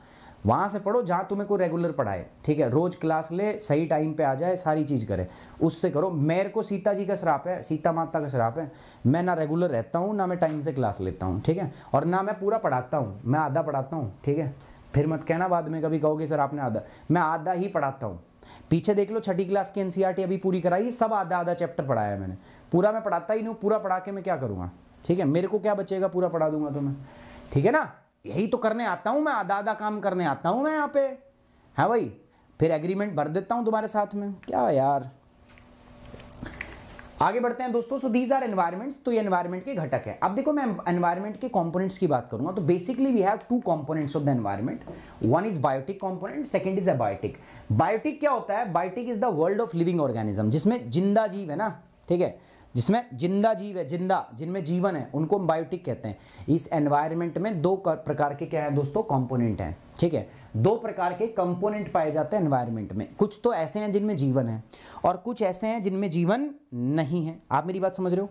Speaker 1: वहाँ से पढ़ो जहाँ तुम्हें कोई रेगुलर पढ़ाए ठीक है रोज़ क्लास ले सही टाइम पे आ जाए सारी चीज़ करे उससे करो मेरे को सीता जी का श्राप है सीता माता का श्राप है मैं ना रेगुलर रहता हूँ ना मैं टाइम से क्लास लेता हूँ ठीक है और ना मैं पूरा पढ़ाता हूँ मैं आधा पढ़ाता हूँ ठीक है फिर मत कहना बाद में कभी कहोगे सर आपने आधा मैं आधा ही पढ़ाता हूँ पीछे देख लो छठी क्लास की एनसीईआरटी e अभी पूरी कराई सब आधा आधा चैप्टर पढ़ाया मैंने पूरा मैं पढ़ाता ही नहीं हूँ पूरा पढ़ा के मैं क्या करूँगा ठीक है मेरे को क्या बचेगा पूरा पढ़ा दूंगा तो मैं ठीक है ना यही तो करने आता हूँ मैं आधा आधा काम करने आता हूँ मैं यहाँ पे है हाँ भाई फिर एग्रीमेंट भर देता हूँ तुम्हारे साथ में क्या यार आगे बढ़ते हैं दोस्तों सो दीज आर एनवायरमेंट्स तो ये एनवायरमेंट के घटक है अब देखो मैं एनवायरमेंट के कंपोनेंट्स की बात करूंगा तो basically we have two components of the environment one is biotic component second is abiotic biotic क्या होता है biotic is the world of living organism जिसमें जिंदा जीव है ना ठीक है जिसमें जिंदा जीव है जिंदा जिनमें जीवन है उनको हम बायोटिक कहते हैं इस एनवायरनमेंट में दो प्रकार के क्या है दोस्तों कंपोनेंट हैं ठीक है दो प्रकार के कंपोनेंट पाए जाते हैं एनवायरनमेंट में कुछ तो ऐसे हैं जिनमें जीवन है और कुछ ऐसे हैं जिनमें जीवन नहीं है आप मेरी बात समझ रहे हो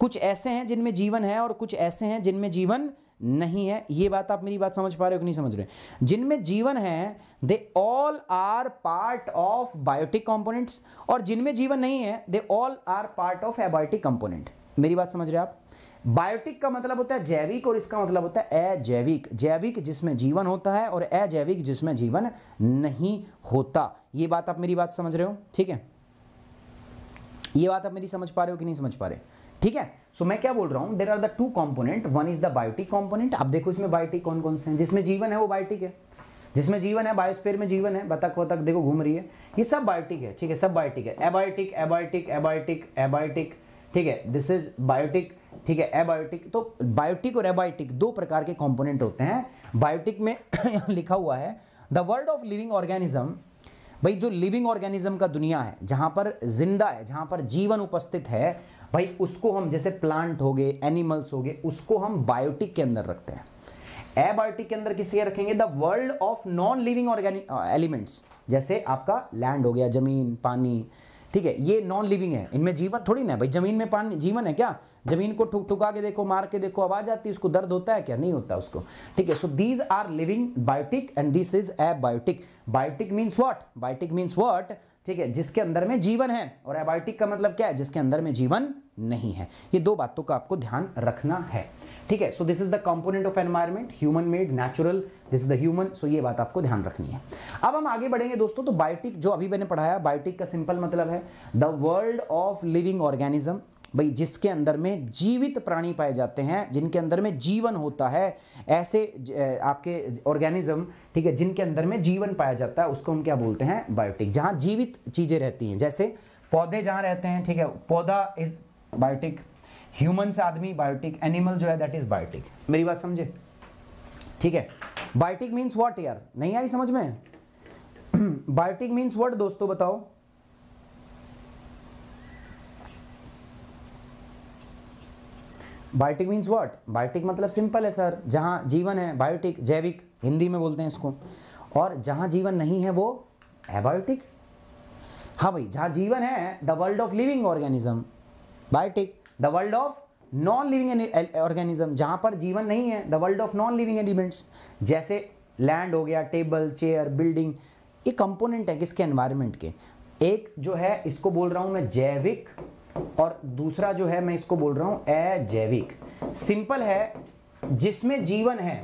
Speaker 1: कुछ ऐसे हैं जिनमें जीवन है और कुछ ऐसे हैं जिनमें जीवन नहीं है ये बात आप मेरी बात समझ पा रहे हो कि नहीं समझ रहे जिनमें जीवन है they all are part of biotic components और जिनमें जीवन नहीं है they all are part of abiotic component मेरी बात समझ रहे आप बायोटिक का मतलब होता है जैविक और इसका मतलब होता है अजैविक जैविक जिसमें जीवन होता है और अजैविक जिसमें जीवन नहीं होता ये बात आप मेरी बात समझ रहे हो ठीक है ये बात आप मेरी समझ पा रहे हो कि नहीं समझ पा रहे ठीक है सो so, मैं क्या बोल रहा हूँ there are the two component one is the biotic component आप देखो इसमें बायोटिक कौन कौन से हैं जिसमें जीवन है वो बायोटिक है जिसमें जीवन है बायोस्पेयर में जीवन है बतख वतक देखो घूम रही है ये सब बायोटिक है ठीक है सब बायोटिक है एबायोटिक एबायोटिक एबायोटिक एबायोटिक ठीक है दिस इज बायोटिक ठीक है एबायोटिक तो बायोटिक और एबायोटिक दो प्रकार के कॉम्पोनेंट होते हैं बायोटिक में [COUGHS] लिखा हुआ है the world of living organism भाई जो लिविंग ऑर्गेनिज्म का दुनिया है जहाँ पर जिंदा है जहाँ पर जीवन उपस्थित है भाई उसको हम जैसे प्लांट हो गए एनिमल्स हो गए उसको हम बायोटिक के अंदर रखते हैं एबायोटिक के अंदर किसके रखेंगे the world of non living organic elements जैसे आपका लैंड हो गया जमीन पानी ठीक है ये नॉन लिविंग है इनमें जीवन थोड़ी ना भाई जमीन में पानी जीवन है क्या जमीन को ठुक ठुका के देखो मार के देखो आवाज आती है उसको दर्द होता है क्या नहीं होता उसको ठीक है so these are living biotic and this is abiotic biotic means what biotic means what ठीक है जिसके अंदर में जीवन है और एबायोटिक का मतलब क्या है जिसके अंदर में जीवन नहीं है ये दो बातों का आपको ध्यान रखना है ठीक है so this is the component of environment human made natural this is the human so ये बात आपको ध्यान रखनी है अब हम आगे बढ़ेंगे दोस्तों तो बायोटिक जो अभी मैंने पढ़ाया बायोटिक का सिंपल मतलब है the world of living organism भाई जिसके अंदर में जीवित प्राणी पाए जाते हैं जिनके अंदर में जीवन होता है ऐसे आपके ऑर्गेनिज्म ठीक है जिनके अंदर में जीवन पाया जाता है उसको हम क्या बोलते हैं बायोटिक जहाँ जीवित चीज़ें रहती हैं जैसे पौधे जहाँ रहते हैं ठीक है पौधा इज बायोटिक ह्यूमन से आदमी बायोटिक एनिमल जो है दैट इज बायोटिक मेरी बात समझे ठीक है बायोटिक मीन्स वॉट यार नहीं आई समझ में [CLEARS THROAT] बायोटिक मीन्स व्हाट दोस्तों बताओ बायोटिक मीन्स वॉट बायोटिक मतलब सिंपल है सर जहाँ जीवन है बायोटिक जैविक हिंदी में बोलते हैं इसको और जहाँ जीवन नहीं है वो एबायोटिक हाँ भाई जहाँ जीवन है the world of living organism biotic the world of non living organism जहाँ पर जीवन नहीं है the world of non living elements जैसे लैंड हो गया टेबल चेयर बिल्डिंग ये कंपोनेंट है किसके एनवायरमेंट के एक जो है इसको बोल रहा हूँ मैं जैविक और दूसरा जो है मैं इसको बोल रहा हूं अजैविक सिंपल है जिसमें जीवन है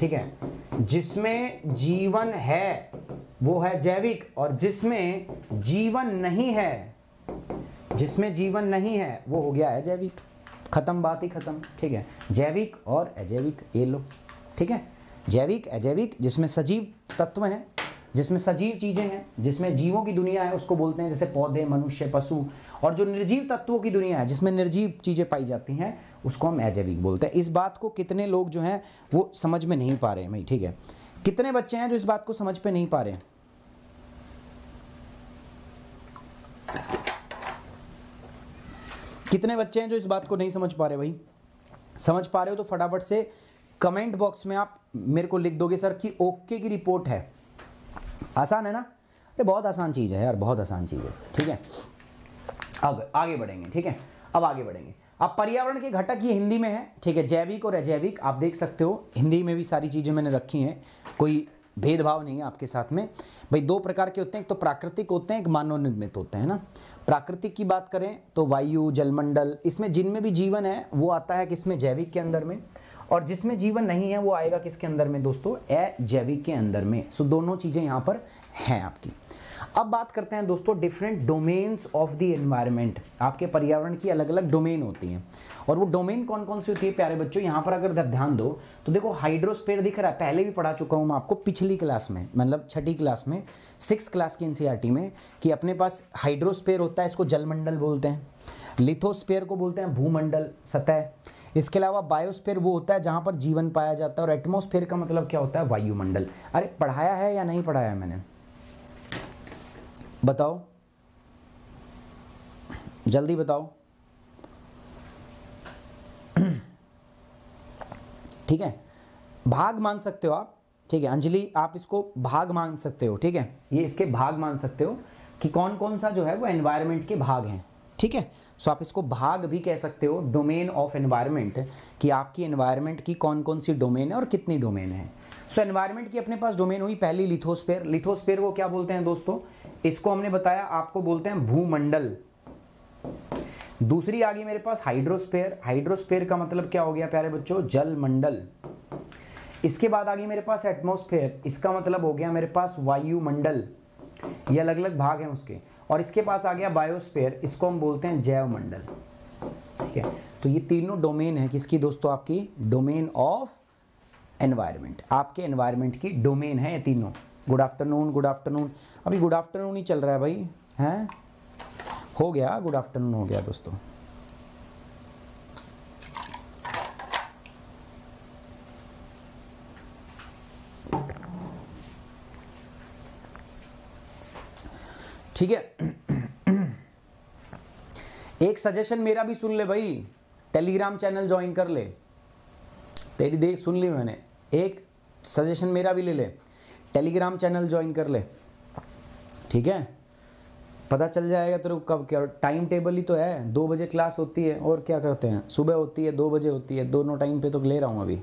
Speaker 1: ठीक है जिसमें जीवन है वो है जैविक और जिसमें जीवन नहीं है जिसमें जीवन नहीं है वो हो गया है जैविक खत्म बात ही खत्म ठीक है जैविक और अजैविक ये लो ठीक है जैविक अजैविक जिसमें सजीव तत्व हैं जिसमें सजीव चीज़ें हैं जिसमें जीवों की दुनिया है उसको बोलते हैं जैसे पौधे मनुष्य पशु और जो निर्जीव तत्वों की दुनिया है जिसमें निर्जीव चीज़ें पाई जाती हैं उसको हम एजैविक बोलते हैं इस बात को कितने लोग जो हैं वो समझ में नहीं पा रहे हैं भाई ठीक है कितने बच्चे हैं जो इस बात को समझ पे नहीं पा रहे हैं कितने बच्चे हैं जो इस बात को नहीं समझ पा रहे भाई समझ पा रहे हो तो फटाफट से कमेंट बॉक्स में आप मेरे को लिख दोगे सर कि ओके की रिपोर्ट है आसान है ना अरे बहुत आसान चीज़ है यार बहुत आसान चीज़ है ठीक है अब आगे बढ़ेंगे ठीक है अब आगे बढ़ेंगे अब पर्यावरण के घटक ये हिंदी में है ठीक है जैविक और अजैविक आप देख सकते हो हिंदी में भी सारी चीज़ें मैंने रखी हैं कोई भेदभाव नहीं है आपके साथ में भाई दो प्रकार के होते हैं एक तो प्राकृतिक होते हैं एक मानव निर्मित होते हैं ना प्राकृतिक की बात करें तो वायु जलमंडल इसमें जिनमें भी जीवन है वो आता है किसमें जैविक के अंदर में और जिसमें जीवन नहीं है वो आएगा किसके अंदर में दोस्तों अजैविक के अंदर में सो दोनों चीज़ें यहाँ पर हैं आपकी अब बात करते हैं दोस्तों different domains of the environment आपके पर्यावरण की अलग अलग डोमेन होती हैं और वो डोमेन कौन कौन सी होती है प्यारे बच्चों यहाँ पर अगर ध्यान दो तो देखो हाइड्रोस्पेयर दिख रहा है पहले भी पढ़ा चुका हूँ मैं आपको पिछली क्लास में मतलब छठी क्लास में सिक्स क्लास की एन e में कि अपने पास हाइड्रोस्पेयर होता है इसको जलमंडल बोलते हैं लिथोस्पेयर को बोलते हैं भूमंडल सतह इसके अलावा बायोस्पेयर वो होता है जहाँ पर जीवन पाया जाता है और एटमोस्फेयर का मतलब क्या होता है वायुमंडल अरे पढ़ाया है या नहीं पढ़ाया मैंने बताओ जल्दी बताओ ठीक है भाग मान सकते हो आप ठीक है अंजलि आप इसको भाग मान सकते हो ठीक है ये इसके भाग मान सकते हो कि कौन कौन सा जो है वो एनवायरनमेंट के भाग हैं ठीक है सो आप इसको भाग भी कह सकते हो डोमेन ऑफ एनवायरनमेंट कि आपकी एनवायरनमेंट की कौन कौन सी डोमेन है और कितनी डोमेन है सो so, एनवायरमेंट की अपने पास डोमेन हुई पहली लिथोस्फेयर लिथोस्फेयर को क्या बोलते हैं दोस्तों इसको हमने बताया आपको बोलते हैं भूमंडल दूसरी आ गई मेरे पास हाइड्रोस्फेयर हाइड्रोस्फेयर का मतलब क्या हो गया प्यारे बच्चों जल मंडल इसके बाद आ गई मेरे पास एटमोस्फेयर इसका मतलब हो गया मेरे पास वायुमंडल ये अलग अलग भाग हैं उसके और इसके पास आ गया बायोस्फेयर इसको हम बोलते हैं जैव मंडल ठीक है तो ये तीनों डोमेन है किसकी दोस्तों आपकी डोमेन ऑफ एनवायरनमेंट आपके एनवायरनमेंट की डोमेन है ये तीनों गुड आफ्टरनून गुड आफ्टरनून अभी गुड आफ्टरनून ही चल रहा है भाई हैं हो गया गुड आफ्टरनून हो गया दोस्तों ठीक है एक सजेशन मेरा भी सुन ले भाई टेलीग्राम चैनल ज्वाइन कर ले तेरी देख सुन ली मैंने एक सजेशन मेरा भी ले ले टेलीग्राम चैनल ज्वाइन कर ले ठीक है पता चल जाएगा तेरे को कब क्या टाइम टेबल ही तो है दो बजे क्लास होती है और क्या करते हैं सुबह होती है दो बजे होती है दोनों टाइम पे तो ले रहा हूँ अभी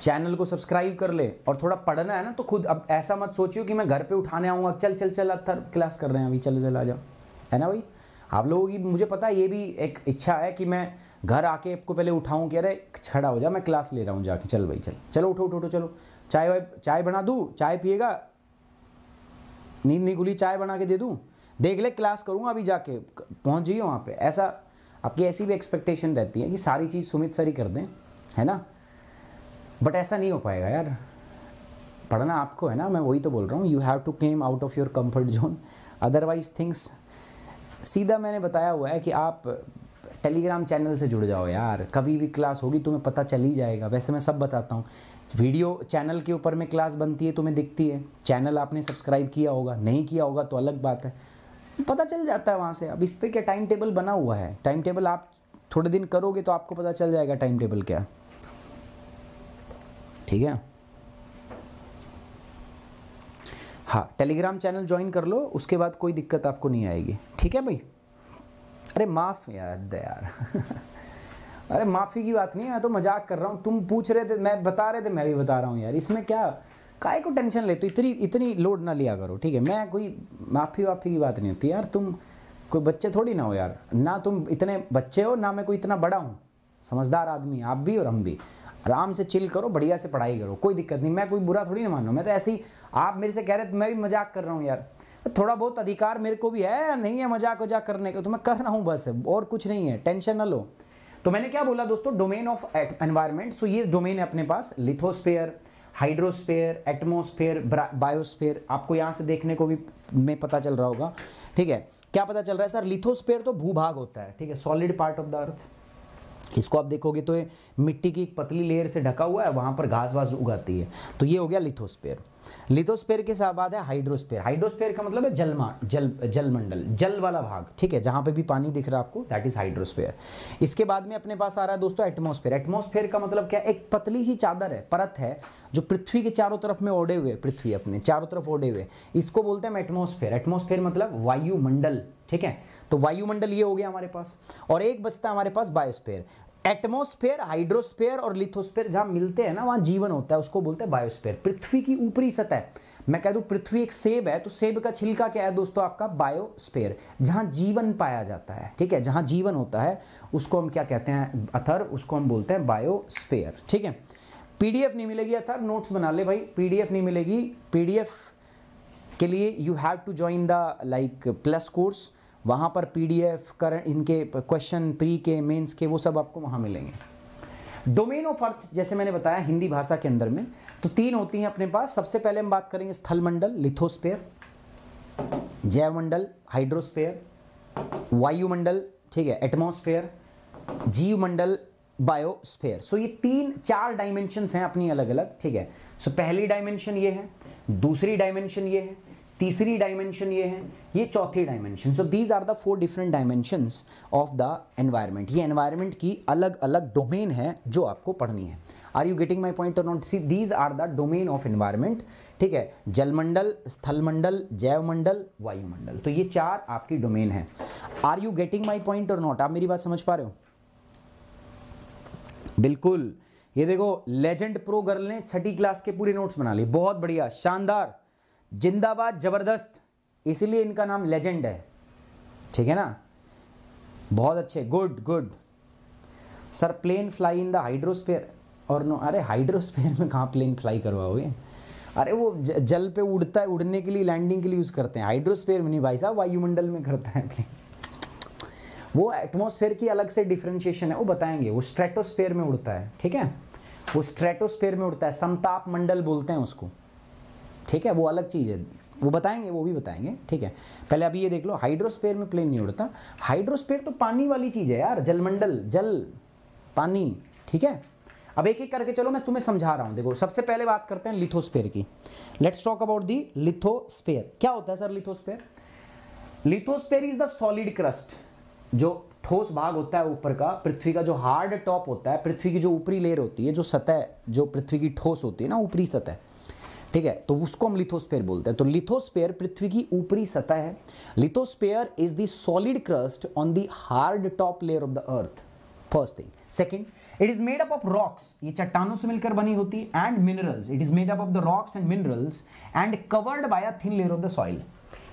Speaker 1: चैनल को सब्सक्राइब कर ले और थोड़ा पढ़ना है ना तो खुद अब ऐसा मत सोचियो कि मैं घर पे उठाने आऊँगा चल चल चल अब थर क्लास कर रहे हैं अभी चलो चल आ जाओ है ना भाई आप लोगों की मुझे पता है ये भी एक इच्छा है कि मैं घर आके आपको पहले उठाऊँ कि अरे खड़ा हो जा मैं क्लास ले रहा हूँ जाके चल भाई चल चलो उठो उठो उठो चलो चाय वाय चाय बना दूँ चाय पिएगा नींद नहीं खुली चाय बना के दे दूँ देख ले क्लास करूँगा अभी जाके पहुँच जाइए वहाँ पर ऐसा आपकी ऐसी भी एक्सपेक्टेशन रहती है कि सारी चीज़ सुमित सर ही कर दें है ना बट ऐसा नहीं हो पाएगा यार पढ़ना आपको है ना मैं वही तो बोल रहा हूँ you have to came out of your comfort zone otherwise things सीधा मैंने बताया हुआ है कि आप टेलीग्राम चैनल से जुड़ जाओ यार कभी भी क्लास होगी तुम्हें पता चल ही जाएगा वैसे मैं सब बताता हूँ वीडियो चैनल के ऊपर में क्लास बनती है तुम्हें दिखती है चैनल आपने सब्सक्राइब किया होगा नहीं किया होगा तो अलग बात है पता चल जाता है वहाँ से अब इस पर क्या टाइम टेबल बना हुआ है टाइम टेबल आप थोड़े दिन करोगे तो आपको पता चल जाएगा टाइम टेबल क्या ठीक है हाँ टेलीग्राम चैनल ज्वाइन कर लो उसके बाद कोई दिक्कत आपको नहीं आएगी ठीक है भाई अरे माफ़ यार यार [LAUGHS] अरे माफ़ी की बात नहीं मैं तो मजाक कर रहा हूँ तुम पूछ रहे थे मैं बता रहे थे मैं भी बता रहा हूँ यार इसमें क्या काय को टेंशन लेते तो इतनी इतनी लोड ना लिया करो ठीक है मैं कोई माफ़ी वाफ़ी की बात नहीं होती यार तुम कोई बच्चे थोड़ी ना हो यार ना तुम इतने बच्चे हो ना मैं कोई इतना बड़ा हूँ समझदार आदमी आप भी और हम भी आराम से चिल करो बढ़िया से पढ़ाई करो कोई दिक्कत नहीं मैं कोई बुरा थोड़ी ना मान रहा हूँ मैं तो ऐसे ही आप मेरे से कह रहे थे तो मैं भी मजाक कर रहा हूँ यार थोड़ा बहुत अधिकार मेरे को भी है नहीं है मजाक वजाक करने का तो मैं कर रहा हूँ बस और कुछ नहीं है टेंशन ना लो तो मैंने क्या बोला दोस्तों डोमेन ऑफ एनवायरमेंट सो ये डोमेन है अपने पास लिथोस्फेयर हाइड्रोस्फेयर एटमोस्फेयर बायोस्फेयर आपको यहाँ से देखने को भी में पता चल रहा होगा ठीक है क्या पता चल रहा है सर लिथोस्फेयर तो भूभाग होता है ठीक है solid part of the earth इसको आप देखोगे तो ये मिट्टी की पतली लेयर से ढका हुआ है वहाँ पर घास वास उगाती है तो ये हो गया लिथोस्पेयर लिथोस्पेयर के साथ बात है हाइड्रोस्पेयर हाइड्रोस्पेयर का मतलब है जलमा जल जलमंडल जल वाला भाग ठीक है जहाँ पे भी पानी दिख रहा है आपको दैट इज़ हाइड्रोस्पेयर इसके बाद में अपने पास आ रहा है दोस्तों एटमोस्फेयर एटमोस्फेयर का मतलब क्या है एक पतली सी चादर है परत है जो पृथ्वी के चारों तरफ में ओढ़े हुए पृथ्वी अपने चारों तरफ ओढ़े हुए इसको बोलते हैं एटमोस्फेयर एटमोस्फेयर मतलब वायुमंडल ठीक है तो वायुमंडल ये हो गया हमारे पास और एक बचता है हमारे पास बायोस्पेयर एटमोस्फेयर हाइड्रोस्फेयर और लिथोस्फेयर जहां मिलते हैं ना वहां जीवन होता है उसको बोलते हैं बायोस्फेयर पृथ्वी की ऊपरी सतह मैं कह दू पृथ्वी एक सेब है तो सेब का छिलका क्या है दोस्तों आपका बायोस्फेयर जहां जीवन पाया जाता है ठीक है जहां जीवन होता है उसको हम क्या कहते हैं अथर उसको हम बोलते हैं बायोस्फेयर ठीक है पीडीएफ नहीं मिलेगी अथर नोट्स बना ले भाई पीडीएफ नहीं मिलेगी पीडीएफ के लिए you have to join the like plus course वहाँ पर पीडीएफ कर इनके क्वेश्चन प्री के मेंस के वो सब आपको वहाँ मिलेंगे डोमेन ऑफ अर्थ जैसे मैंने बताया हिंदी भाषा के अंदर में तो तीन होती हैं अपने पास सबसे पहले हम बात करेंगे स्थलमंडल लिथोस्पेयर जैवमंडल हाइड्रोस्पेयर वायुमंडल ठीक है एटमोस्फेयर जीवमंडल बायोस्फेयर सो ये तीन चार डायमेंशन हैं अपनी अलग अलग ठीक है सो so, पहली डायमेंशन ये है दूसरी डायमेंशन ये है तीसरी डायमेंशन ये है ये चौथी dimension so these are the four different dimensions of the environment ये एनवायरनमेंट की अलग अलग डोमेन है जो आपको पढ़नी है are you getting my point not see these are the domain of environment ठीक है जलमंडल स्थलमंडल जैवमंडल वायुमंडल तो ये चार आपकी डोमेन है are you getting my point और नॉट आप मेरी बात समझ पा रहे हो बिल्कुल ये देखो लेजेंड प्रो गर्ल ने छठी क्लास के पूरे नोट्स बना लिए बहुत बढ़िया शानदार जिंदाबाद ज़बरदस्त इसलिए इनका नाम लेजेंड है ठीक है ना बहुत अच्छे good good sir plane fly in the hydrosphere और नो अरे हाइड्रोस्फेयर में कहाँ प्लेन फ्लाई करवाओगे अरे वो जल पे उड़ता है उड़ने के लिए लैंडिंग के लिए यूज़ करते हैं हाइड्रोस्फेयर में नहीं भाई साहब वायुमंडल में करता है प्लेन वो एटमोसफेयर की अलग से डिफ्रेंशिएशन है वो बताएंगे वो स्ट्रेटोस्फेयर में उड़ता है ठीक है वो स्ट्रेटोस्फेयर में उड़ता है समताप मंडल बोलते हैं उसको ठीक है वो अलग चीज़ है वो बताएंगे वो भी बताएंगे ठीक है पहले अभी ये देख लो हाइड्रोस्फेयर में प्लेन नहीं उड़ता हाइड्रोस्फेयर तो पानी वाली चीज़ है यार जलमंडल जल पानी ठीक है अब एक एक करके चलो मैं तुम्हें समझा रहा हूँ देखो सबसे पहले बात करते हैं लिथोस्पेयर की let's talk about the lithosphere क्या होता है sir lithosphere lithosphere is the solid crust जो ठोस भाग होता है ऊपर का पृथ्वी का जो हार्ड टॉप होता है पृथ्वी की जो ऊपरी लेयर होती है जो सतह जो पृथ्वी की ठोस होती है ना ऊपरी सतह ठीक है तो उसको हम लिथोस्पेयर बोलते हैं तो लिथोस्पेयर पृथ्वी की ऊपरी सतह है lithosphere is the solid crust on the hard top layer of the earth first thing second it is made up of rocks ये चट्टानों से मिलकर बनी होती है and minerals it is made up of the rocks and minerals and covered by a thin layer of the soil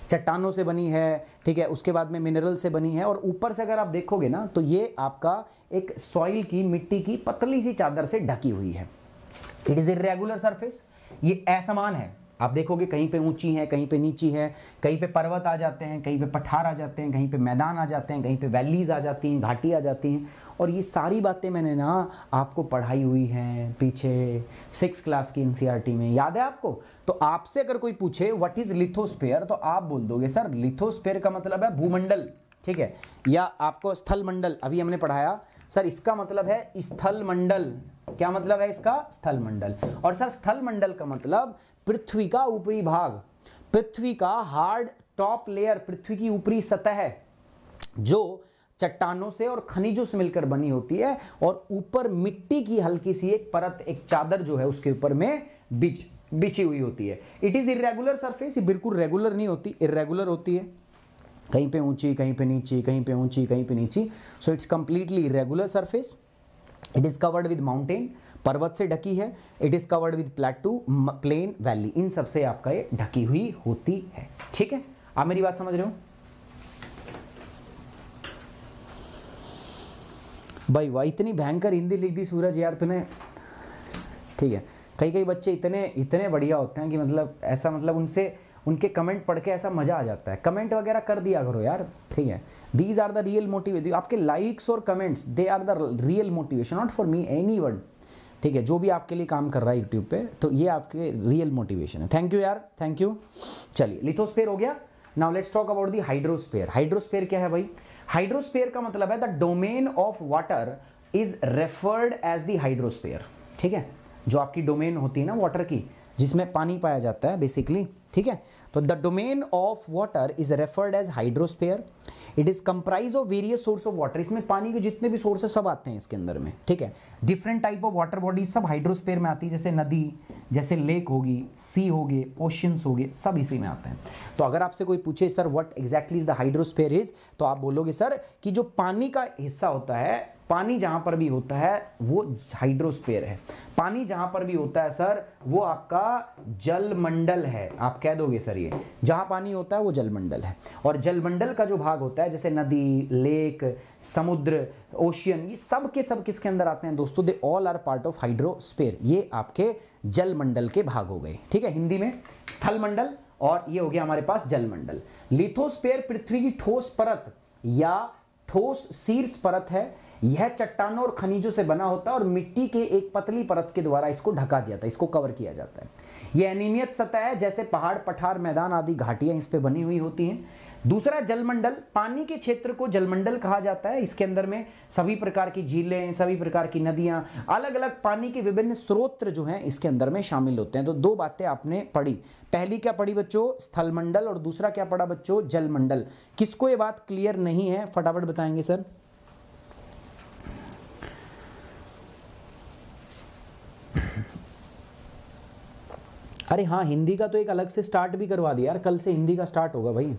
Speaker 1: चट्टानों से बनी है ठीक है उसके बाद में मिनरल से बनी है और ऊपर से अगर आप देखोगे ना तो ये आपका एक सॉइल की मिट्टी की पतली सी चादर से ढकी हुई है it is a regular surface ये असमान है आप देखोगे कहीं पे ऊंची है कहीं पे नीची है कहीं पे पर्वत आ जाते हैं कहीं पे पठार आ जाते हैं कहीं पे मैदान आ जाते हैं कहीं पे वैलीज आ जाती हैं घाटी आ जाती हैं और ये सारी बातें मैंने ना आपको पढ़ाई हुई हैं पीछे सिक्स क्लास की एनसीईआरटी e में याद है आपको तो आपसे अगर कोई पूछे व्हाट इज़ लिथोस्फेयर तो आप बोल दोगे सर लिथोस्पेयर का मतलब है भूमंडल ठीक है या आपको स्थल मंडल अभी हमने पढ़ाया सर इसका मतलब है स्थल मंडल क्या मतलब है इसका स्थल मंडल और सर स्थल मंडल का मतलब पृथ्वी का ऊपरी भाग पृथ्वी का हार्ड टॉप लेयर पृथ्वी की ऊपरी सतह जो चट्टानों से और खनिजों से मिलकर बनी होती है और ऊपर मिट्टी की हल्की सी एक परत एक चादर जो है उसके ऊपर में बिछ बिछी हुई होती है इट इज़ इरेगुलर सरफेस बिल्कुल रेगुलर नहीं होती इरेगुलर होती है कहीं पे ऊंची कहीं पे नीची कहीं पे ऊंची कहीं पे नीची so it's completely irregular surface it is covered with mountain पर्वत से ढकी है it is covered with plateau plain valley इन सबसे आपका ये ढकी हुई होती है ठीक है आप मेरी बात समझ रहे हो भाई वाह इतनी भयंकर हिंदी लिख दी सूरज यार तूने ठीक है कई कई बच्चे इतने इतने बढ़िया होते हैं कि मतलब ऐसा मतलब उनसे उनके कमेंट पढ़ के ऐसा मज़ा आ जाता है कमेंट वगैरह कर दिया करो यार ठीक है these are the real motivate आपके लाइक्स और comments they are the real motivation not for me anyone ठीक है जो भी आपके लिए काम कर रहा है यूट्यूब पे तो ये आपके रियल मोटिवेशन है थैंक यू यार थैंक यू चलिए लिथोस्पेयर हो गया now let's talk about the hydrosphere hydrosphere क्या है भाई हाइड्रोस्पेयर का मतलब है the domain of water is referred as the hydrosphere ठीक है जो आपकी डोमेन होती है ना वाटर की जिसमें पानी पाया जाता है बेसिकली ठीक है तो the domain of water is referred as hydrosphere it is comprise of various source of water इसमें पानी के जितने भी सोर्स है सब आते हैं इसके अंदर में ठीक है different type of water bodies सब हाइड्रोस्पेयर में आती है जैसे नदी जैसे लेक होगी सी होगी ओशंस गए सब इसी में आते हैं तो अगर आपसे कोई पूछे sir what exactly is the hydrosphere is तो आप बोलोगे सर कि जो पानी का हिस्सा होता है पानी जहां पर भी होता है वो हाइड्रोस्पेयर है पानी जहां पर भी होता है सर वो आपका जलमंडल है आप कह दोगे सर ये जहां पानी होता है वो जलमंडल है और जलमंडल का जो भाग होता है जैसे नदी लेक समुद्र ओशियन ये सब के सब किसके अंदर आते हैं दोस्तों they all are part of hydrosphere ये आपके जलमंडल के भाग हो गए ठीक है हिंदी में स्थलमंडल और ये हो गया हमारे पास जलमंडल लिथोस्पेयर पृथ्वी की ठोस परत या ठोस शीर्ष परत है यह चट्टानों और खनिजों से बना होता है और मिट्टी के एक पतली परत के द्वारा इसको ढका जाता है इसको कवर किया जाता है यह अनियमित सतह है जैसे पहाड़ पठार मैदान आदि घाटियां इस पर बनी हुई होती हैं दूसरा जलमंडल पानी के क्षेत्र को जलमंडल कहा जाता है इसके अंदर में सभी प्रकार की झीलें सभी प्रकार की नदियां अलग अलग पानी के विभिन्न स्रोत जो हैं इसके अंदर में शामिल होते हैं तो दो बातें आपने पढ़ी पहली क्या पढ़ी बच्चों स्थलमंडल और दूसरा क्या पढ़ा बच्चों जलमंडल किसको ये बात क्लियर नहीं है फटाफट बताएंगे सर अरे हाँ हिंदी का तो एक अलग से स्टार्ट भी करवा दिया यार कल से हिंदी का स्टार्ट होगा भाई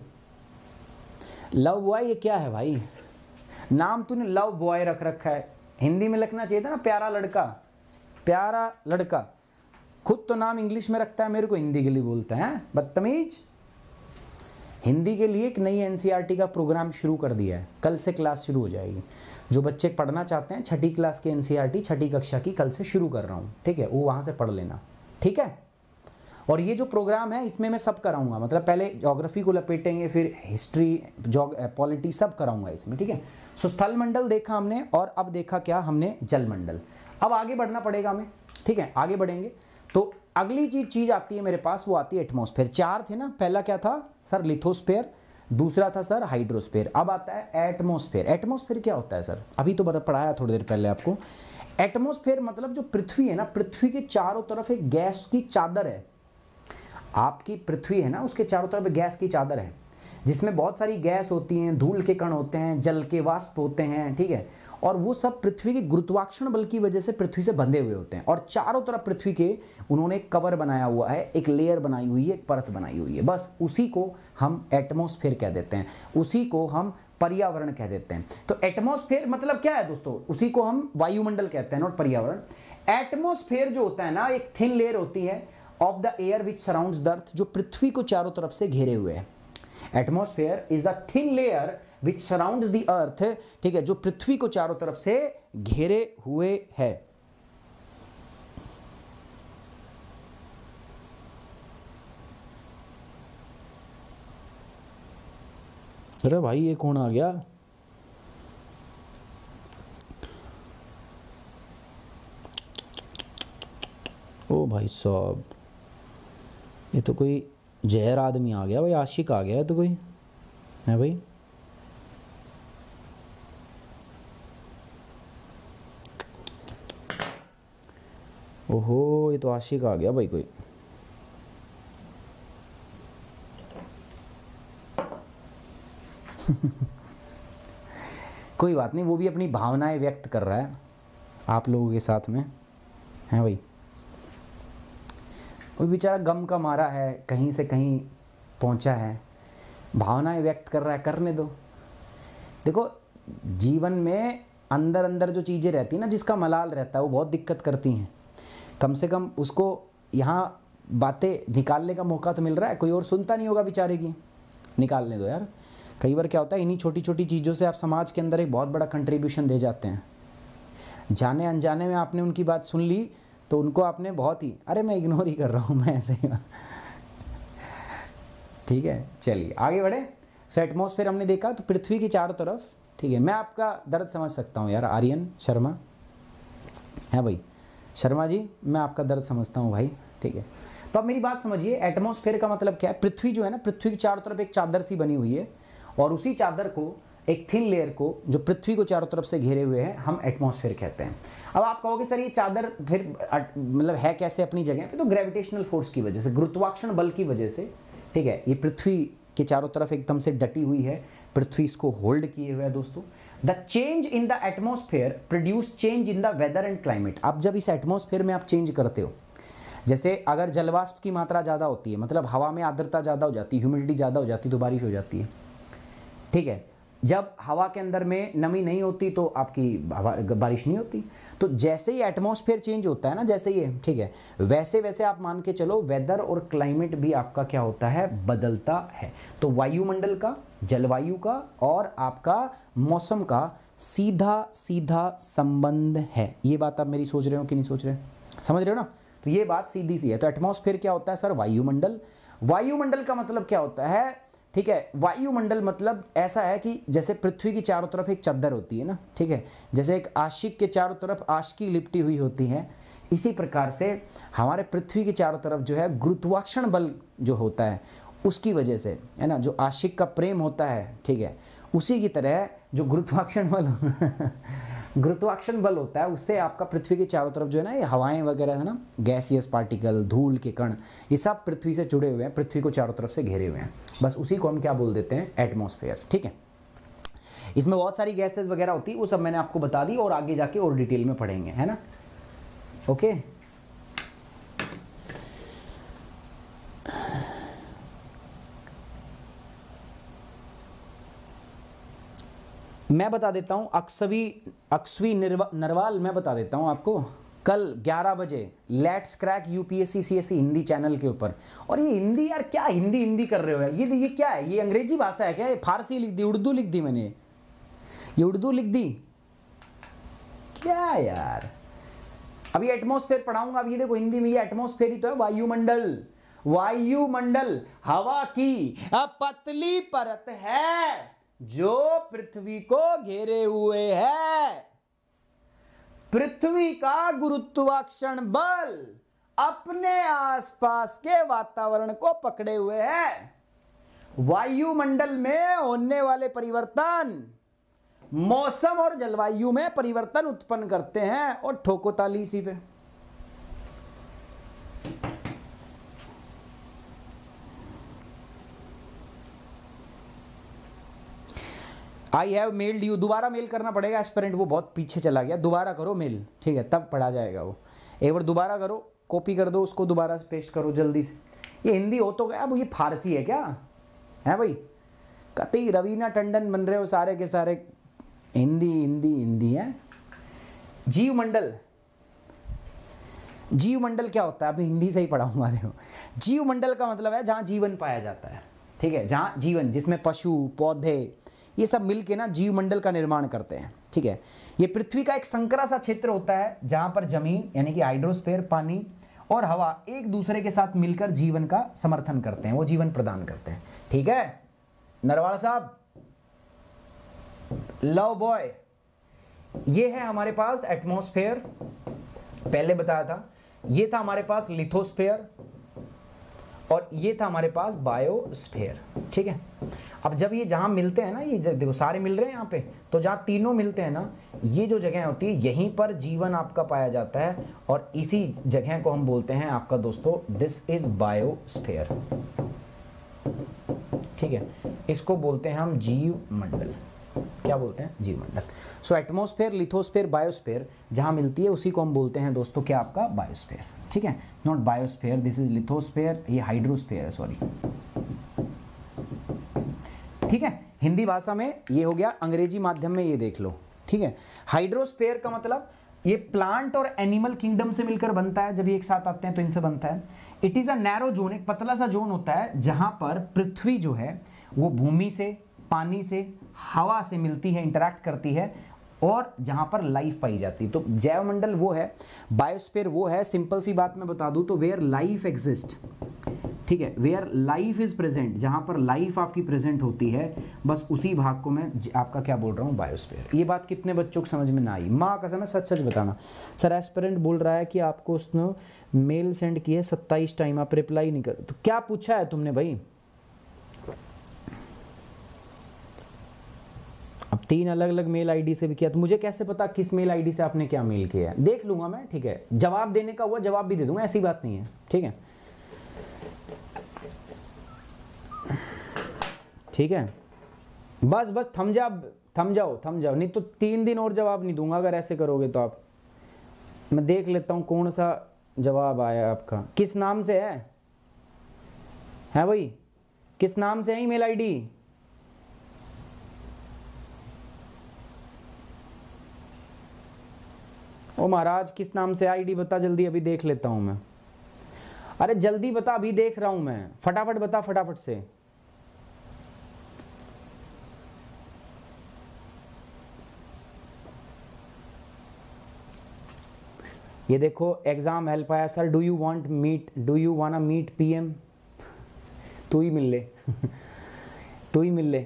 Speaker 1: लव बॉय ये क्या है भाई नाम तूने लव बॉय रख रखा है हिंदी में लिखना चाहिए था ना प्यारा लड़का प्यारा लड़का खुद तो नाम इंग्लिश में रखता है मेरे को हिंदी के लिए बोलता है हाँ? बदतमीज हिंदी के लिए एक नई एनसीईआरटी e का प्रोग्राम शुरू कर दिया है कल से क्लास शुरू हो जाएगी जो बच्चे पढ़ना चाहते हैं छठी क्लास की एनसीईआरटी छठी कक्षा की कल से शुरू कर रहा हूँ ठीक है वो वहाँ से पढ़ लेना ठीक है और ये जो प्रोग्राम है इसमें मैं सब कराऊंगा मतलब पहले जोग्राफी को लपेटेंगे फिर हिस्ट्री पॉलिटी सब कराऊंगा इसमें ठीक है सो स्थल मंडल देखा हमने और अब देखा क्या हमने जल मंडल अब आगे बढ़ना पड़ेगा हमें ठीक है आगे बढ़ेंगे तो अगली चीज चीज आती है मेरे पास वो आती है एटमोस्फेयर चार थे ना पहला क्या था सर लिथोस्फेयर दूसरा था सर हाइड्रोस्फेयर अब आता है एटमोस्फेयर एटमोस्फेयर क्या होता है सर अभी तो बता मतलब पढ़ाया थोड़ी देर पहले आपको एटमोस्फेयर मतलब जो पृथ्वी है ना पृथ्वी के चारों तरफ एक गैस की चादर है आपकी पृथ्वी है ना उसके चारों तरफ गैस की चादर है जिसमें बहुत सारी गैस होती हैं धूल के कण होते हैं जल के वाष्प होते हैं ठीक है और वो सब पृथ्वी के गुरुत्वाक्षण बल की वजह से पृथ्वी से बंधे हुए होते हैं और चारों तरफ पृथ्वी के उन्होंने एक कवर बनाया हुआ है एक लेयर बनाई हुई है एक परत बनाई हुई है बस उसी को हम एटमोस्फेयर कह देते हैं उसी को हम पर्यावरण कह देते हैं तो एटमोस्फेयर मतलब क्या है दोस्तों उसी को हम वायुमंडल कहते हैं नॉट पर्यावरण एटमोस्फेयर जो होता है ना एक थिन लेयर होती है of the air which surround the earth जो पृथ्वी को चारों तरफ से घेरे हुए है atmosphere is the thin layer which surround the earth ठीक है जो पृथ्वी को चारों तरफ से घेरे हुए है अरे भाई ये कौन आ गया ओ भाई साहब ये तो कोई जहर आदमी आ गया भाई आशिक आ गया तो कोई है भाई ओहो ये तो आशिक आ गया भाई कोई [LAUGHS] कोई बात नहीं वो भी अपनी भावनाएं व्यक्त कर रहा है आप लोगों के साथ में है भाई वो बेचारा गम का मारा है कहीं से कहीं पहुंचा है भावनाएं व्यक्त कर रहा है करने दो देखो जीवन में अंदर अंदर जो चीज़ें रहती हैं ना जिसका मलाल रहता है वो बहुत दिक्कत करती हैं कम से कम उसको यहाँ बातें निकालने का मौका तो मिल रहा है कोई और सुनता नहीं होगा बेचारे की निकालने दो यार कई बार क्या होता है इन्हीं छोटी छोटी चीज़ों से आप समाज के अंदर एक बहुत बड़ा कंट्रीब्यूशन दे जाते हैं जाने अनजाने में आपने उनकी बात सुन ली तो उनको आपने बहुत ही अरे मैं इग्नोर ही कर रहा हूँ मैं ऐसे ही ठीक है चलिए आगे बढ़े सो एटमोसफेयर हमने देखा तो पृथ्वी की चारों तरफ ठीक है मैं आपका दर्द समझ सकता हूँ यार आर्यन शर्मा है हाँ भाई शर्मा जी मैं आपका दर्द समझता हूँ भाई ठीक है तो अब मेरी बात समझिए एटमोसफेयर का मतलब क्या है पृथ्वी जो है ना पृथ्वी की चारों तरफ एक चादर सी बनी हुई है और उसी चादर को एक थिन लेयर को जो पृथ्वी को चारों तरफ से घेरे हुए हैं हम एटमोसफेयर कहते हैं अब आप कहोगे सर ये चादर फिर मतलब है कैसे अपनी जगह पे तो ग्रेविटेशनल फोर्स की वजह से गुरुत्वाकर्षण बल की वजह से ठीक है ये पृथ्वी के चारों तरफ एकदम से डटी हुई है पृथ्वी इसको होल्ड किए हुए है दोस्तों the change in the atmosphere produce change in the weather and climate आप जब इस एटमोसफेयर में आप चेंज करते हो जैसे अगर जलवाष्प की मात्रा ज़्यादा होती है मतलब हवा में आर्द्रता ज़्यादा हो जाती है ह्यूमिडिटी ज़्यादा हो जाती है तो बारिश हो जाती है ठीक है जब हवा के अंदर में नमी नहीं होती तो आपकी बारिश नहीं होती तो जैसे ही एटमोसफेयर चेंज होता है ना जैसे ये ठीक है वैसे वैसे आप मान के चलो वेदर और क्लाइमेट भी आपका क्या होता है बदलता है तो वायुमंडल का जलवायु का और आपका मौसम का सीधा सीधा संबंध है ये बात आप मेरी सोच रहे हो कि नहीं सोच रहे समझ रहे हो ना तो ये बात सीधी सी है तो एटमोसफेयर क्या होता है सर वायुमंडल वायुमंडल का मतलब क्या होता है ठीक है वायुमंडल मतलब ऐसा है कि जैसे पृथ्वी की चारों तरफ एक चद्दर होती है ना ठीक है जैसे एक आशिक के चारों तरफ आशिकी लिपटी हुई होती है इसी प्रकार से हमारे पृथ्वी के चारों तरफ जो है गुरुत्वाक्षण बल जो होता है उसकी वजह से है ना जो आशिक का प्रेम होता है ठीक है उसी की तरह जो गुरुत्वाक्षण बल [LAUGHS] गुरुत्वाक्षण बल होता है उससे आपका पृथ्वी के चारों तरफ जो है ना ये हवाएं वगैरह है ना गैसियस पार्टिकल धूल के कण ये सब पृथ्वी से जुड़े हुए हैं पृथ्वी को चारों तरफ से घेरे हुए हैं बस उसी को हम क्या बोल देते हैं एटमोसफेयर ठीक है इसमें बहुत सारी गैसेज वगैरह होती है वो सब मैंने आपको बता दी और आगे जाके और डिटेल में पढ़ेंगे है ना ओके मैं बता देता हूँ अक्सवी अक्सवी नरवाल मैं बता देता हूँ आपको कल 11 बजे let's crack UPSC CSC Hindi channel के ऊपर और ये हिंदी यार क्या हिंदी हिंदी कर रहे हो ये ये क्या है ये अंग्रेजी भाषा है क्या ये फारसी लिख दी उर्दू लिख दी मैंने ये उर्दू लिख दी क्या यार अभी एटमोसफेयर पढ़ाऊंगा अब ये देखो हिंदी में ये एटमोस्फेयर ही तो है वायुमंडल वायुमंडल हवा की पतली परत है जो पृथ्वी को घेरे हुए है पृथ्वी का गुरुत्वाकर्षण बल अपने आसपास के वातावरण को पकड़े हुए है वायुमंडल में होने वाले परिवर्तन मौसम और जलवायु में परिवर्तन उत्पन्न करते हैं और ठोको ताली इसी पे आई हैव मेल्ड यू दोबारा मेल करना पड़ेगा एस्पेरेंट वो बहुत पीछे चला गया दोबारा करो मेल ठीक है तब पढ़ा जाएगा वो एक बार दोबारा करो कॉपी कर दो उसको दोबारा पेस्ट करो जल्दी से ये हिंदी हो तो गया अब ये फारसी है क्या है भाई कतई रवीना टंडन बन रहे हो सारे के सारे हिंदी हिंदी हिंदी है जीव मंडल जीव मंडल क्या होता है अभी हिंदी से ही पढ़ाऊंगा देखो जीव मंडल का मतलब है जहाँ जीवन पाया जाता है ठीक है जहाँ जीवन जिसमें पशु पौधे ये सब मिलके ना जीव मंडल का निर्माण करते हैं ठीक है ये पृथ्वी का एक संकरा सा क्षेत्र होता है जहां पर जमीन यानी कि हाइड्रोस्फेयर पानी और हवा एक दूसरे के साथ मिलकर जीवन का समर्थन करते हैं वो जीवन प्रदान करते हैं ठीक है नरवाल साहब लव बॉय ये है हमारे पास एटमोस्फेयर पहले बताया था ये था हमारे पास लिथोस्फेयर और ये था हमारे पास बायोस्फेयर ठीक है अब जब ये जहाँ मिलते हैं ना ये देखो सारे मिल रहे हैं यहाँ पे तो जहाँ तीनों मिलते हैं ना ये जो जगह होती है यहीं पर जीवन आपका पाया जाता है और इसी जगह को हम बोलते हैं आपका दोस्तों दिस इज बायोस्फेयर ठीक है इसको बोलते हैं हम जीव मंडल क्या बोलते हैं जीव मंडल सो एटमोस्फेयर लिथोस्फेयर बायोस्फेयर जहां मिलती है उसी को हम बोलते हैं दोस्तों क्या आपका बायोस्फेयर ठीक है not biosphere this is lithosphere ये हाइड्रोस्फेयर है सॉरी ठीक है हिंदी भाषा में ये हो गया अंग्रेजी माध्यम में ये देख लो ठीक है हाइड्रोस्पेयर का मतलब ये प्लांट और एनिमल किंगडम से मिलकर बनता है जब ये एक साथ आते हैं तो इनसे बनता है इट इज़ अरो जोन एक पतला सा जोन होता है जहां पर पृथ्वी जो है वो भूमि से पानी से हवा से मिलती है इंटरेक्ट करती है और जहां पर लाइफ पाई जाती है तो जैवमंडल वो है बायोस्पेयर वो है सिंपल सी बात मैं बता दूं तो वेयर लाइफ एग्जिस्ट ठीक है वेयर लाइफ इज़ प्रेजेंट जहां पर लाइफ आपकी प्रेजेंट होती है बस उसी भाग को मैं आपका क्या बोल रहा हूँ बायोस्पेयर ये बात कितने बच्चों को समझ में ना आई माँ का समय सच सच बताना सर एस्पेरेंट बोल रहा है कि आपको उसने मेल सेंड किए सत्ताईस टाइम आप रिप्लाई नहीं कर तो क्या पूछा है तुमने भाई अब तीन अलग अलग मेल आईडी से भी किया तो मुझे कैसे पता किस मेल आईडी से आपने क्या मेल किया है देख लूंगा मैं ठीक है जवाब देने का हुआ जवाब भी दे दूंगा ऐसी बात नहीं है ठीक है ठीक है बस बस थम जा थम जाओ थम जाओ नहीं तो तीन दिन और जवाब नहीं दूंगा अगर ऐसे करोगे तो आप मैं देख लेता हूं कौन सा जवाब आया आपका किस नाम से है है भाई किस नाम से है ईमेल आईडी ओ महाराज किस नाम से आईडी बता जल्दी अभी देख लेता हूं मैं अरे जल्दी बता अभी देख रहा हूं मैं फटाफट बता फटाफट से ये देखो एग्ज़ाम हेल्प आया sir do you want meet do you wanna meet PM तू ही मिल ले [LAUGHS] तू ही मिल ले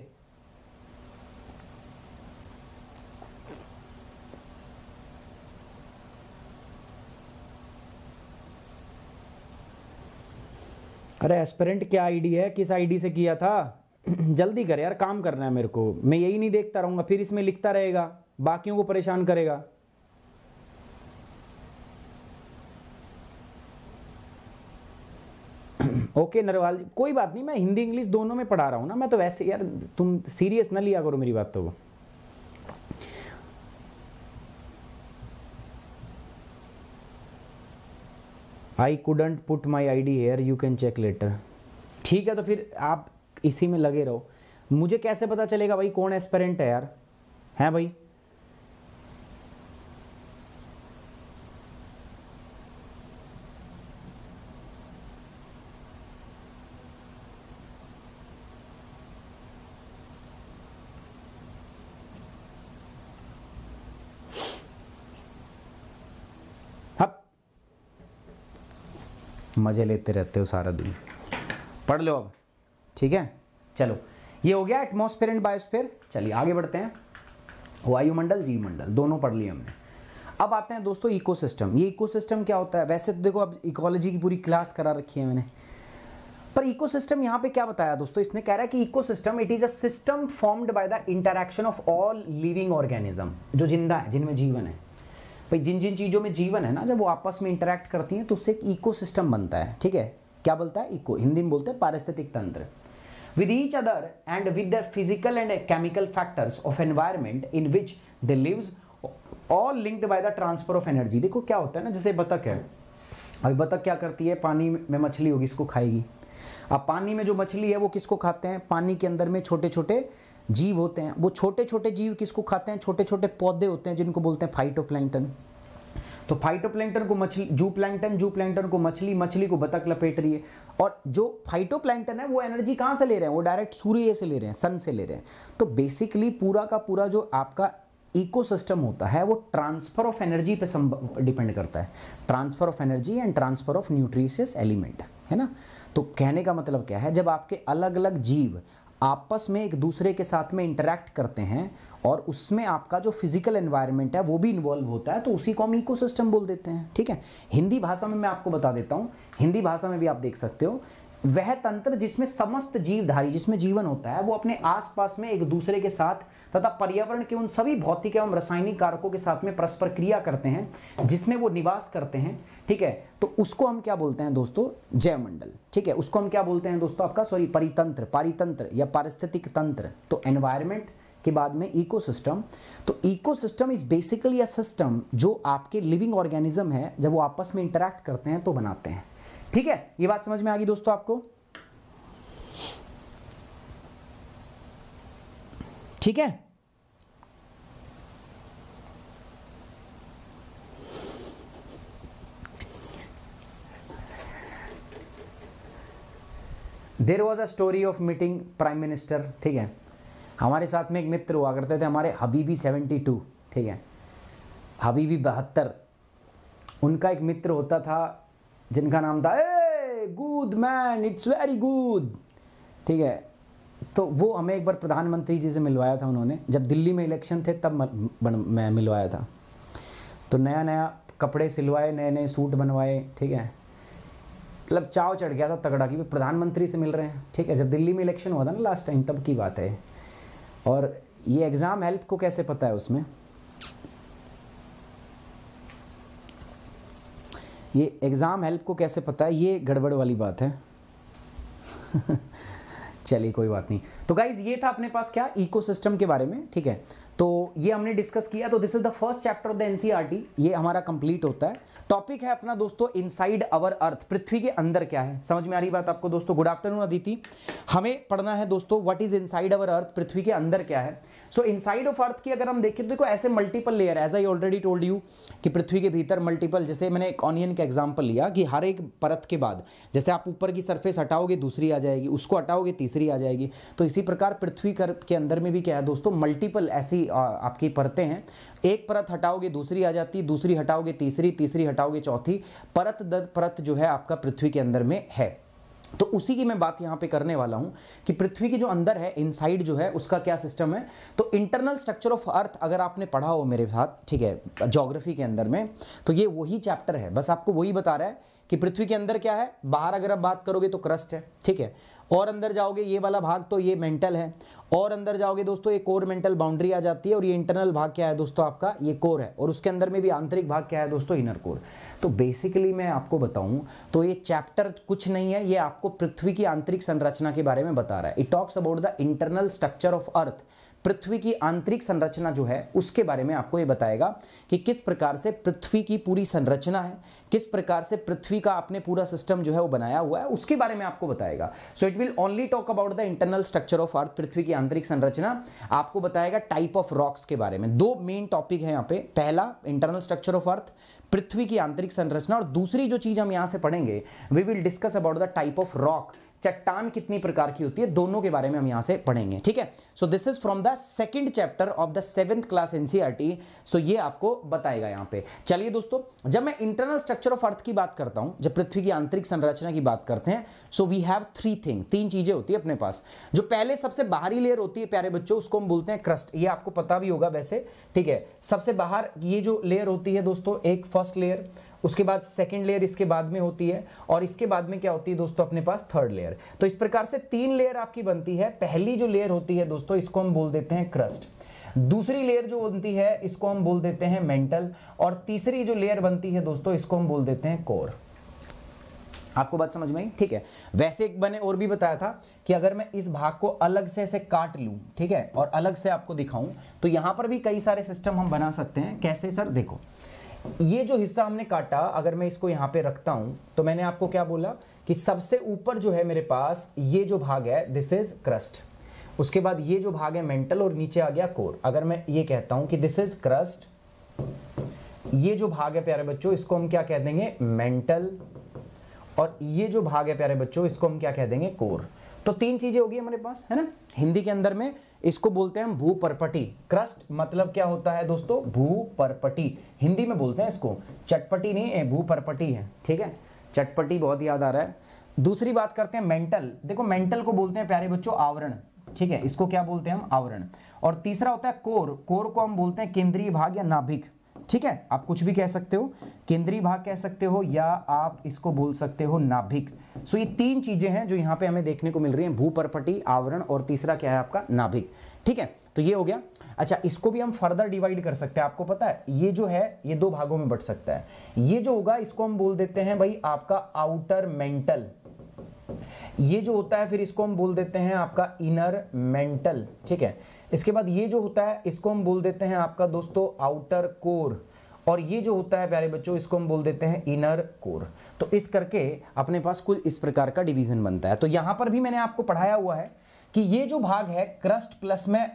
Speaker 1: अरे एस्परेंट क्या आईडी है किस आईडी से किया था [CLEARS THROAT] जल्दी करे यार काम करना है मेरे को मैं यही नहीं देखता रहूँगा फिर इसमें लिखता रहेगा बाकियों को परेशान करेगा ओके [CLEARS THROAT] नरवाल कोई बात नहीं मैं हिंदी इंग्लिश दोनों में पढ़ा रहा हूँ ना मैं तो वैसे यार तुम सीरियस ना लिया करो मेरी बात तो I couldn't put my ID here you can check later ठीक है तो फिर आप इसी में लगे रहो मुझे कैसे पता चलेगा भाई कौन एस्पेरेंट है यार हैं भाई मज़े लेते रहते हो सारा दिन पढ़ लो अब ठीक है चलो ये हो गया एटमोसफेयर एंड बायोस्फेयर चलिए आगे बढ़ते हैं वायुमंडल जीव मंडल दोनों पढ़ लिए हमने अब आते हैं दोस्तों इकोसिस्टम ये इकोसिस्टम क्या होता है वैसे तो देखो अब इकोलॉजी की पूरी क्लास करा रखी है मैंने पर इकोसिस्टम यहाँ पे क्या बताया दोस्तों इसने कह रहा है कि ecosystem it is a system formed by the interaction of all living organism जो जिंदा है जिनमें जीवन है भाई जिन जिन चीज़ों में जीवन है ना जब वो आपस में इंटरेक्ट करती हैं तो उससे एक इको बनता है ठीक है क्या बोलता है इको हिंदी में बोलते हैं पारिस्थितिक तंत्र with each other and with the physical and chemical factors of environment in which the lives all linked by the transfer of energy देखो क्या होता है ना जैसे बतख है अभी बतख क्या करती है पानी में मछली होगी इसको खाएगी अब पानी में जो मछली है वो किसको खाते हैं पानी के अंदर में छोटे छोटे जीव होते हैं वो छोटे छोटे जीव किसको खाते हैं छोटे छोटे पौधे होते हैं जिनको बोलते हैं फाइटो तो फाइटोप्लैंकटन को मछली जू प्लैंकटन जू प्लैंकटन को मछली मछली को बतख लपेट रही है और जो फाइटोप्लैंकटन है वो एनर्जी कहाँ से ले रहे हैं वो डायरेक्ट सूर्य से ले रहे हैं सन से ले रहे हैं तो बेसिकली पूरा का पूरा जो आपका इकोसिस्टम होता है वो ट्रांसफर ऑफ एनर्जी पे डिपेंड करता है transfer of energy and transfer of nutritious element है ना तो कहने का मतलब क्या है जब आपके अलग अलग जीव आपस में एक दूसरे के साथ में इंटरेक्ट करते हैं और उसमें आपका जो फिजिकल एनवायरनमेंट है वो भी इन्वॉल्व होता है तो उसी को हम इको बोल देते हैं ठीक है हिंदी भाषा में मैं आपको बता देता हूँ हिंदी भाषा में भी आप देख सकते हो वह तंत्र जिसमें समस्त जीवधारी जिसमें जीवन होता है वो अपने आसपास में एक दूसरे के साथ तथा पर्यावरण के उन सभी भौतिक एवं रासायनिक कारकों के साथ में परस्पर क्रिया करते हैं जिसमें वो निवास करते हैं ठीक है तो उसको हम क्या बोलते हैं दोस्तों जयमंडल ठीक है उसको हम क्या बोलते हैं दोस्तों आपका सॉरी परितंत्र पारितंत्र या पारिस्थितिक तंत्र तो एनवायरमेंट के बाद में इकोसिस्टम तो ecosystem is basically a system जो आपके लिविंग ऑर्गेनिज्म है जब वो आपस में इंटरेक्ट करते हैं तो बनाते हैं ठीक है ये बात समझ में आ गई दोस्तों आपको ठीक है there was a story of meeting prime minister ठीक है हमारे साथ में एक मित्र हुआ करते थे हमारे हबीबी सेवेंटी टू ठीक है हबीबी बहत्तर उनका एक मित्र होता था जिनका नाम था a good man it's very good ठीक है तो वो हमें एक बार प्रधानमंत्री जी से मिलवाया था उन्होंने जब दिल्ली में इलेक्शन थे तब मैं मिलवाया था तो नया नया कपड़े सिलवाए नए नए सूट बनवाए ठीक है मतलब चाव चढ़ गया था तगड़ा कि प्रधानमंत्री से मिल रहे हैं ठीक है जब दिल्ली में इलेक्शन हुआ था ना लास्ट टाइम तब की बात है और ये एग्ज़ाम हेल्प को कैसे पता है उसमें ये एग्ज़ाम हेल्प को कैसे पता है ये गड़बड़ वाली बात है [LAUGHS] चलिए कोई बात नहीं तो गाइज ये था अपने पास क्या इकोसिस्टम के बारे में ठीक है तो ये हमने डिस्कस किया तो this is the first chapter of the NCERT ये हमारा कंप्लीट होता है टॉपिक है अपना दोस्तों इनसाइड अवर अर्थ पृथ्वी के अंदर क्या है समझ में आ रही बात आपको दोस्तों गुड आफ्टरनून अदिति हमें पढ़ना है दोस्तों what is inside our earth पृथ्वी के अंदर क्या है सो इनसाइड ऑफ अर्थ की अगर हम देखें तो देखो ऐसे multiple layer as I already told you कि पृथ्वी के भीतर मल्टीपल जैसे मैंने एक ऑनियन का एग्जाम्पल लिया कि हर एक परत के बाद जैसे आप ऊपर की सर्फेस हटाओगे दूसरी आ जाएगी उसको हटाओगे तीसरी आ जाएगी तो इसी प्रकार पृथ्वी के अंदर में भी क्या है दोस्तों मल्टीपल ऐसी आपकी परतें हैं एक परत हटाओगे दूसरी आ जाती दूसरी हटाओगे तीसरी तीसरी हटाओगे चौथी परत दर परत जो है आपका पृथ्वी के अंदर में है तो उसी की मैं बात यहां पे करने वाला हूं कि पृथ्वी की जो अंदर है इनसाइड जो है उसका क्या सिस्टम है तो इंटरनल स्ट्रक्चर ऑफ अर्थ अगर आपने पढ़ा हो मेरे साथ ठीक है ज्योग्राफी के अंदर में तो ये वही चैप्टर है बस आपको वही बता रहा है कि पृथ्वी के अंदर क्या है बाहर अगर आप बात करोगे तो क्रस्ट है ठीक है और अंदर जाओगे ये वाला भाग तो ये मेंटल है और अंदर जाओगे दोस्तों एक कोर मेंटल बाउंड्री आ जाती है और ये इंटरनल भाग क्या है दोस्तों आपका ये कोर है और उसके अंदर में भी आंतरिक भाग क्या है दोस्तों इनर कोर तो बेसिकली मैं आपको बताऊं तो ये चैप्टर कुछ नहीं है ये आपको पृथ्वी की आंतरिक संरचना के बारे में बता रहा है it talks about the internal structure of earth पृथ्वी की आंतरिक संरचना जो है उसके बारे में आपको ये बताएगा कि किस प्रकार से पृथ्वी की पूरी संरचना है किस प्रकार से पृथ्वी का आपने पूरा सिस्टम जो है वो बनाया हुआ है उसके बारे में आपको बताएगा so it will only talk about the internal structure of earth पृथ्वी की आंतरिक संरचना आपको बताएगा टाइप ऑफ रॉक्स के बारे में दो मेन टॉपिक है यहाँ पे पहला इंटरनल स्ट्रक्चर ऑफ अर्थ पृथ्वी की आंतरिक संरचना और दूसरी जो चीज हम यहाँ से पढ़ेंगे we will discuss about the type of rock चट्टान कितनी प्रकार की होती है दोनों के बारे में हम यहाँ से पढ़ेंगे ठीक है so this is from the second chapter of the seventh class NCERT so ये आपको बताएगा यहां पे चलिए दोस्तों जब मैं इंटरनल स्ट्रक्चर ऑफ अर्थ की बात करता हूं जब पृथ्वी की आंतरिक संरचना की बात करते हैं so we have three thing तीन चीजें होती है अपने पास जो पहले सबसे बाहरी लेयर होती है प्यारे बच्चों उसको हम बोलते हैं क्रस्ट ये आपको पता भी होगा वैसे ठीक है सबसे बाहर ये जो लेयर होती है दोस्तों एक फर्स्ट लेयर उसके बाद सेकेंड लेयर इसके बाद में होती है और इसके बाद में क्या होती है दोस्तों अपने पास थर्ड लेयर तो इस प्रकार से तीन लेयर आपकी बनती है पहली जो लेयर होती है दोस्तों इसको हम बोल देते हैं क्रस्ट दूसरी लेयर जो बनती है इसको हम बोल देते हैं मेंटल और तीसरी जो लेयर बनती है दोस्तों इसको हम बोल देते हैं कोर आपको बात समझ में आई ठीक है वैसे एक मैंने और भी बताया था कि अगर मैं इस भाग को अलग से ऐसे काट लूं ठीक है और अलग से आपको दिखाऊं तो यहां पर भी कई सारे सिस्टम हम बना सकते हैं कैसे सर देखो ये जो हिस्सा हमने काटा अगर मैं इसको यहाँ पे रखता हूँ तो मैंने आपको क्या बोला कि सबसे ऊपर जो है मेरे पास ये जो भाग है दिस इज क्रस्ट उसके बाद ये जो भाग है मेंटल और नीचे आ गया कोर अगर मैं ये कहता हूँ कि दिस इज क्रस्ट ये जो भाग है प्यारे बच्चों इसको हम क्या कह देंगे मेंटल और ये जो भाग है प्यारे बच्चों इसको हम क्या कह देंगे कोर तो तीन चीज़ें होगी हमारे पास है ना हिंदी के अंदर में इसको बोलते हैं हम भू परपटी क्रस्ट मतलब क्या होता है दोस्तों भू परपटी हिंदी में बोलते हैं इसको चटपटी नहीं है भू परपटी है ठीक है चटपटी बहुत याद आ रहा है दूसरी बात करते हैं मेंटल देखो मेंटल को बोलते हैं प्यारे बच्चों आवरण ठीक है इसको क्या बोलते हैं हम आवरण और तीसरा होता है कोर कोर को हम बोलते हैं केंद्रीय भाग या नाभिक ठीक है आप कुछ भी कह सकते हो केंद्रीय भाग कह सकते हो या आप इसको बोल सकते हो नाभिक सो ये तीन चीजें हैं जो यहां पे हमें देखने को मिल रही हैं भूपरपटी आवरण और तीसरा क्या है आपका नाभिक ठीक है तो ये हो गया अच्छा इसको भी हम फर्दर डिवाइड कर सकते हैं आपको पता है ये जो है ये दो भागों में बट सकता है ये जो होगा इसको हम बोल देते हैं भाई आपका आउटर मेंटल ये जो होता है फिर इसको हम बोल देते हैं आपका इनर मेंटल ठीक है इसके बाद ये जो होता है इसको हम बोल देते हैं आपका दोस्तों आउटर कोर और ये जो होता है प्यारे बच्चों इसको हम बोल देते हैं इनर कोर तो इस करके अपने पास कुल इस प्रकार का डिवीजन बनता है तो यहां पर भी मैंने आपको पढ़ाया हुआ है कि ये जो भाग है क्रस्ट प्लस में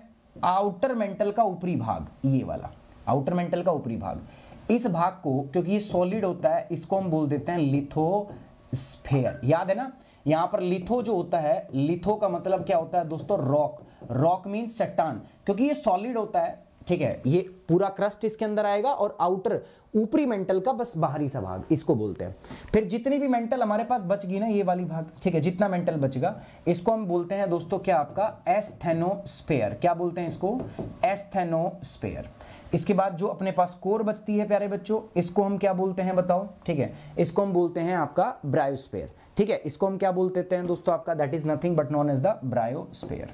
Speaker 1: आउटर मेंटल का ऊपरी भाग ये वाला आउटर मेंटल का ऊपरी भाग इस भाग को क्योंकि ये सॉलिड होता है इसको हम बोल देते हैं स्फेयर याद है ना यहाँ पर लिथो जो होता है लिथो का मतलब क्या होता है दोस्तों रॉक रॉक मीन्स चट्टान क्योंकि ये सॉलिड होता है ठीक है ये पूरा क्रस्ट इसके अंदर आएगा और आउटर ऊपरी मेंटल का बस बाहरी सा भाग इसको बोलते हैं फिर जितनी भी मेंटल हमारे पास बच गई ना ये वाली भाग ठीक है जितना मेंटल बचेगा इसको हम बोलते हैं दोस्तों क्या आपका एस्थेनोस्पेयर क्या बोलते हैं इसको एस्थेनोस्पेयर इसके बाद जो अपने पास कोर बचती है प्यारे बच्चों इसको हम क्या बोलते हैं बताओ ठीक है इसको हम बोलते हैं आपका ब्रायोस्पेयर ठीक है इसको हम क्या बोलते हैं दोस्तों आपका that is nothing but known as the biosphere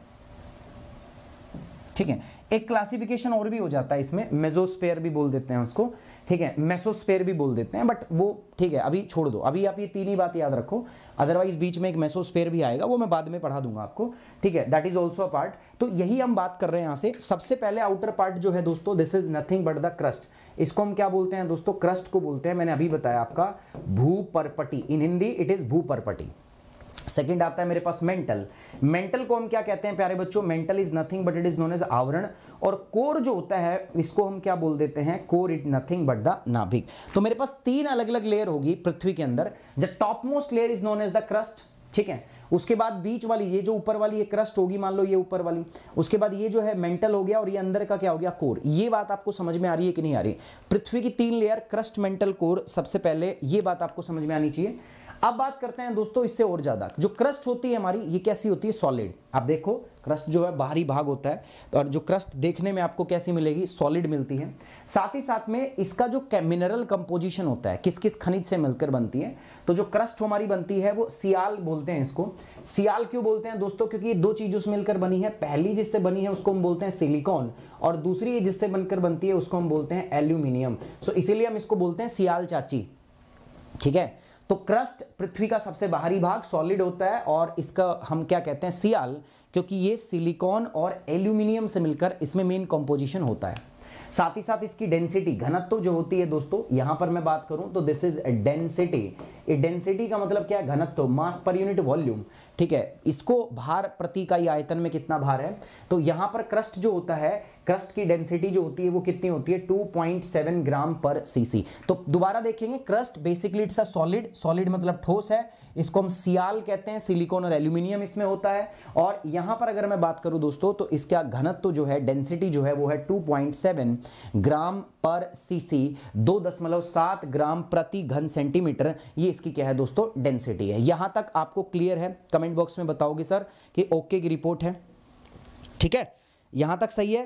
Speaker 1: ठीक है एक क्लासिफिकेशन और भी हो जाता है इसमें मेजोस्पेयर भी बोल देते हैं उसको ठीक है मेसोस्पेयर भी बोल देते हैं बट वो ठीक है अभी छोड़ दो अभी आप ये तीन ही बात याद रखो अदरवाइज बीच में एक मेसोस्पेयर भी आएगा वो मैं बाद में पढ़ा दूंगा आपको ठीक है that is also a part तो यही हम बात कर रहे हैं यहाँ से सबसे पहले आउटर पार्ट जो है दोस्तों this is nothing but the crust इसको हम क्या बोलते हैं दोस्तों क्रस्ट को बोलते हैं मैंने अभी बताया आपका भूपरपटी इन हिंदी इट इज भूपरपटी सेकंड आता है मेरे पास मेंटल मेंटल को हम क्या कहते हैं प्यारे बच्चों mantle is nothing but it is known as आवरण और कोर जो होता है इसको हम क्या बोल देते हैं core it nothing but the नाभिक तो मेरे पास तीन अलग अलग लेयर होगी पृथ्वी के अंदर जब top most layer is known as the crust ठीक है उसके बाद बीच वाली ये जो ऊपर वाली ये क्रस्ट होगी मान लो ये ऊपर वाली उसके बाद ये जो है मेंटल हो गया और ये अंदर का क्या हो गया कोर ये बात आपको समझ में आ रही है कि नहीं आ रही पृथ्वी की तीन लेयर क्रस्ट मेंटल कोर सबसे पहले ये बात आपको समझ में आनी चाहिए अब बात करते हैं दोस्तों इससे और ज़्यादा जो क्रस्ट होती है हमारी ये कैसी होती है सॉलिड आप देखो क्रस्ट जो है बाहरी भाग होता है तो और जो क्रस्ट देखने में आपको कैसी मिलेगी सॉलिड मिलती है साथ ही साथ में इसका जो मिनरल कंपोजिशन होता है किस किस खनिज से मिलकर बनती है तो जो क्रस्ट हमारी बनती है वो सियाल बोलते हैं इसको सियाल क्यों बोलते हैं दोस्तों क्योंकि ये दो चीज़ों से मिलकर बनी है पहली जिससे बनी है उसको हम बोलते हैं सिलिकॉन और दूसरी जिससे बनकर बनती है उसको हम बोलते हैं एल्यूमिनियम सो इसीलिए हम इसको बोलते हैं सियाल चाची ठीक है तो क्रस्ट पृथ्वी का सबसे बाहरी भाग सॉलिड होता है और इसका हम क्या कहते हैं सियाल क्योंकि ये सिलिकॉन और एल्यूमिनियम से मिलकर इसमें मेन कंपोजिशन होता है साथ ही साथ इसकी डेंसिटी घनत्व जो होती है दोस्तों यहां पर मैं बात करूं तो this is density a density का मतलब क्या है घनत्व मास पर यूनिट वॉल्यूम ठीक है इसको भार प्रति का आयतन में कितना भार है तो यहां पर क्रस्ट जो होता है क्रस्ट की डेंसिटी जो होती है वो कितनी होती है 2.7 ग्राम पर सीसी तो दोबारा देखेंगे crust basically it's a solid solid मतलब ठोस है इसको हम सियाल कहते हैं सिलिकॉन और एल्यूमिनियम इसमें होता है और यहां पर अगर मैं बात करूं दोस्तों तो इसका घनत्व जो है डेंसिटी जो है वो है 2.7 ग्राम पर सीसी 2.7 ग्राम प्रति घन सेंटीमीटर ये इसकी क्या है दोस्तों डेंसिटी है यहां तक आपको क्लियर है कमेंट बॉक्स में बताओगे सर कि ओके की रिपोर्ट है ठीक है यहां तक सही है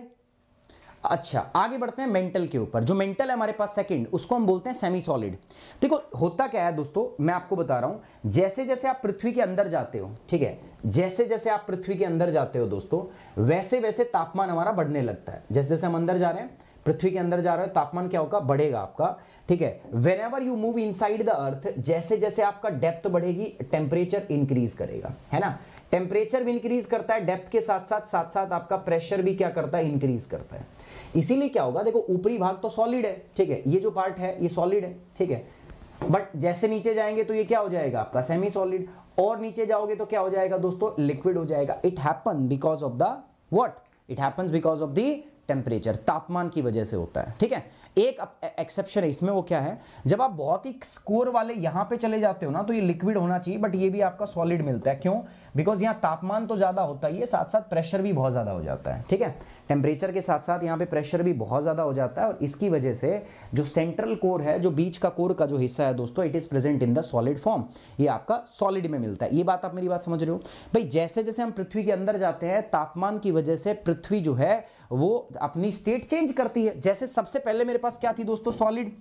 Speaker 1: अच्छा आगे बढ़ते हैं मेंटल के ऊपर जो मेंटल है हमारे पास सेकंड उसको हम बोलते हैं सेमी सॉलिड देखो होता क्या है दोस्तों मैं आपको बता रहा हूं जैसे जैसे आप पृथ्वी के अंदर जाते हो ठीक है जैसे जैसे आप पृथ्वी के अंदर जाते हो दोस्तों वैसे वैसे तापमान हमारा बढ़ने लगता है जैसे जैसे हम अंदर जा रहे हैं पृथ्वी के अंदर जा रहे हो तापमान क्या होगा बढ़ेगा आपका ठीक है whenever you move inside the earth जैसे जैसे आपका डेप्थ बढ़ेगी टेम्परेचर इंक्रीज करेगा है ना टेम्परेचर भी इंक्रीज करता है डेप्थ के साथ साथ साथ साथ आपका प्रेशर भी क्या करता है इंक्रीज करता है इसीलिए क्या होगा देखो ऊपरी भाग तो सॉलिड है ठीक है ये जो पार्ट है ये सॉलिड है ठीक है बट जैसे नीचे जाएंगे तो ये क्या हो जाएगा आपका सेमी सॉलिड और नीचे जाओगे तो क्या हो जाएगा दोस्तों लिक्विड हो जाएगा it happen because of the what it happens because of the temperature तापमान की वजह से होता है ठीक है एक एक्सेप्शन है इसमें वो क्या है जब आप बहुत ही स्कोर वाले यहां पे चले जाते हो ना तो ये लिक्विड होना चाहिए बट ये भी आपका सॉलिड मिलता है क्यों बिकॉज यहां तापमान तो ज़्यादा होता ही है साथ साथ प्रेशर भी बहुत ज़्यादा हो जाता है ठीक है टेम्परेचर के साथ साथ यहाँ पे प्रेशर भी बहुत ज़्यादा हो जाता है और इसकी वजह से जो सेंट्रल कोर है जो बीच का कोर का जो हिस्सा है दोस्तों it is present in the solid form ये आपका सॉलिड में मिलता है ये बात आप मेरी बात समझ रहे हो भाई जैसे जैसे हम पृथ्वी के अंदर जाते हैं तापमान की वजह से पृथ्वी जो है वो अपनी स्टेट चेंज करती है जैसे सबसे पहले मेरे पास क्या थी दोस्तों सॉलिड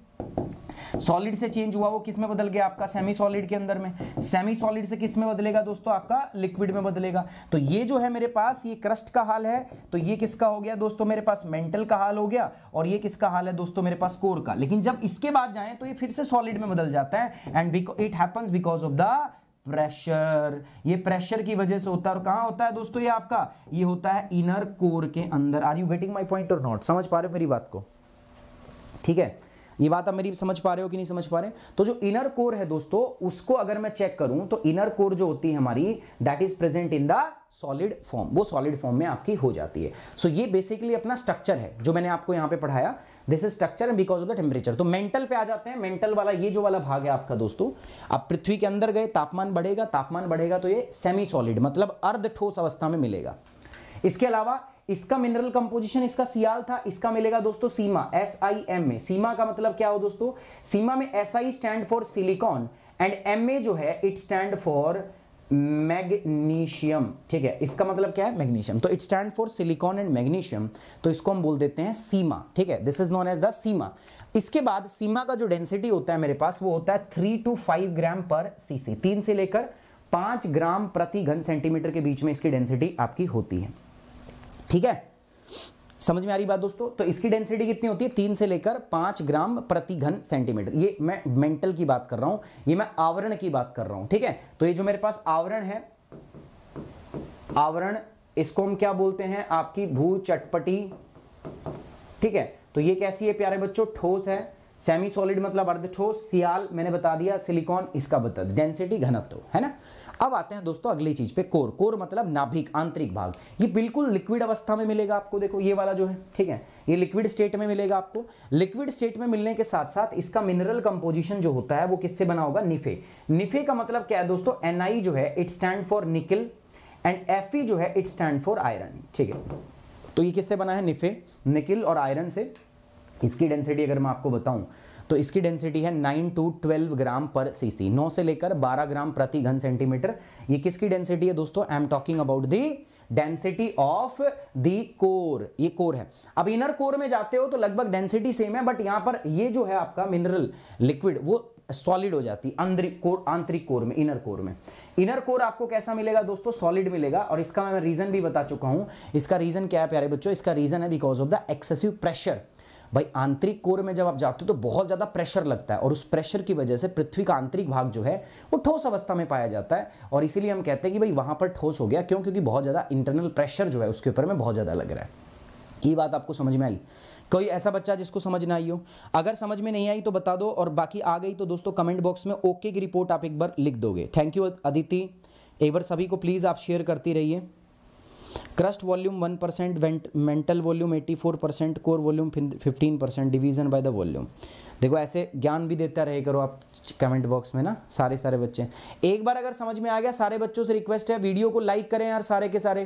Speaker 1: सॉलिड से चेंज हुआ वो किस में बदल गया आपका सेमी सॉलिड के अंदर में सेमी सॉलिड से किस में बदलेगा दोस्तों आपका लिक्विड में बदलेगा तो ये जो है मेरे पास ये क्रस्ट का हाल है तो ये किसका हो गया दोस्तों मेरे पास मेंटल का हाल हो गया और ये किसका हाल है दोस्तों मेरे पास कोर का लेकिन जब इसके बाद जाए तो ये फिर से सॉलिड में बदल जाता है and it happens because of the pressure ये प्रेशर की वजह से होता है और कहाँ होता है दोस्तों ये आपका ये होता है इनर कोर के अंदर are you getting my point और नॉट समझ पा रहे हो मेरी बात को ठीक है ये बात आप मेरी समझ पा रहे हो कि नहीं समझ पा रहे तो जो इनर कोर है दोस्तों उसको अगर मैं चेक करूं तो इनर कोर जो होती है हमारी that is present in the solid form वो सॉलिड फॉर्म में आपकी हो जाती है सो so, ये बेसिकली अपना स्ट्रक्चर है जो मैंने आपको यहां पे पढ़ाया this is structure and because of the temperature तो मेंटल पे आ जाते हैं मेंटल वाला ये जो वाला भाग है आपका दोस्तों आप पृथ्वी के अंदर गए तापमान बढ़ेगा तापमान बढ़ेगा तो ये सेमी सॉलिड मतलब अर्ध ठोस अवस्था में मिलेगा इसके अलावा इसका मिनरल कंपोजिशन इसका सियाल था इसका मिलेगा दोस्तों सीमा एस आई एम ए सीमा का मतलब क्या हो दोस्तों सीमा में S I stand for silicon and M A जो है इट स्टैंड फॉर मैग्नीशियम ठीक है इसका मतलब क्या है मैग्नीशियम तो it stand for silicon and magnesium तो इसको हम बोल देते हैं सीमा ठीक है this is known as the sima इसके बाद सीमा का जो डेंसिटी होता है मेरे पास वो होता है थ्री टू फाइव ग्राम पर सीसी तीन से लेकर पांच ग्राम प्रति घन सेंटीमीटर के बीच में इसकी डेंसिटी आपकी होती है ठीक है समझ में आ रही बात दोस्तों तो इसकी डेंसिटी कितनी होती है तीन से लेकर पांच ग्राम प्रति घन सेंटीमीटर ये मैं मेंटल की बात कर रहा हूं ये मैं आवरण की बात कर रहा हूं ठीक है तो ये जो मेरे पास आवरण है आवरण इसको हम क्या बोलते हैं आपकी भू चटपटी ठीक है तो ये कैसी है प्यारे बच्चों ठोस है सेमी सॉलिड मतलब अर्ध ठोस सियाल मैंने बता दिया सिलिकॉन इसका बता दिया डेंसिटी घनत्व है ना अब आते हैं दोस्तों अगली चीज पे कोर कोर मतलब नाभिक आंतरिक भाग ये बिल्कुल लिक्विड अवस्था में मिलेगा आपको देखो ये वाला जो है ठीक है ये लिक्विड स्टेट में मिलेगा आपको लिक्विड स्टेट में मिलने के साथ साथ इसका मिनरल कंपोजिशन जो होता है वो किससे बना होगा निफे निफे का मतलब क्या है दोस्तों एनआई जो है it stand for nickel and F जो है इट स्टैंड फॉर आयरन ठीक है तो ये किससे बना है निफे निकिल और आयरन से इसकी डेंसिटी अगर मैं आपको बताऊं तो इसकी डेंसिटी है नाइन टू ट्वेल्व ग्राम पर सीसी नौ से लेकर बारह ग्राम प्रति घन सेंटीमीटर ये किसकी डेंसिटी है दोस्तों I am talking about the density of the core ये कोर है अब इनर कोर में जाते हो तो लगभग डेंसिटी सेम है बट यहां पर ये जो है आपका मिनरल लिक्विड वो सॉलिड हो जाती है कोर आंतरिक कोर में इनर कोर में इनर कोर आपको कैसा मिलेगा दोस्तों सॉलिड मिलेगा और इसका मैं रीजन भी बता चुका हूं इसका रीजन क्या है प्यारे बच्चों इसका रीजन है because of the excessive pressure भाई आंतरिक कोर में जब आप जाते हो तो बहुत ज़्यादा प्रेशर लगता है और उस प्रेशर की वजह से पृथ्वी का आंतरिक भाग जो है वो ठोस अवस्था में पाया जाता है और इसीलिए हम कहते हैं कि भाई वहाँ पर ठोस हो गया क्यों क्योंकि बहुत ज़्यादा इंटरनल प्रेशर जो है उसके ऊपर में बहुत ज़्यादा लग रहा है ये बात आपको समझ में आई कोई ऐसा बच्चा जिसको समझ ना आई हो अगर समझ में नहीं आई तो बता दो और बाकी आ गई तो दोस्तों कमेंट बॉक्स में ओके की रिपोर्ट आप एक बार लिख दोगे थैंक यू अदिति एक बार सभी को प्लीज़ आप शेयर करती रहिए crust volume one percent mantle volume eighty four percent core volume fifteen percent division by the volume देखो ऐसे ज्ञान भी देता रहे करो आप कमेंट बॉक्स में ना सारे सारे बच्चे एक बार अगर समझ में आ गया सारे बच्चों से रिक्वेस्ट है वीडियो को लाइक करें यार सारे के सारे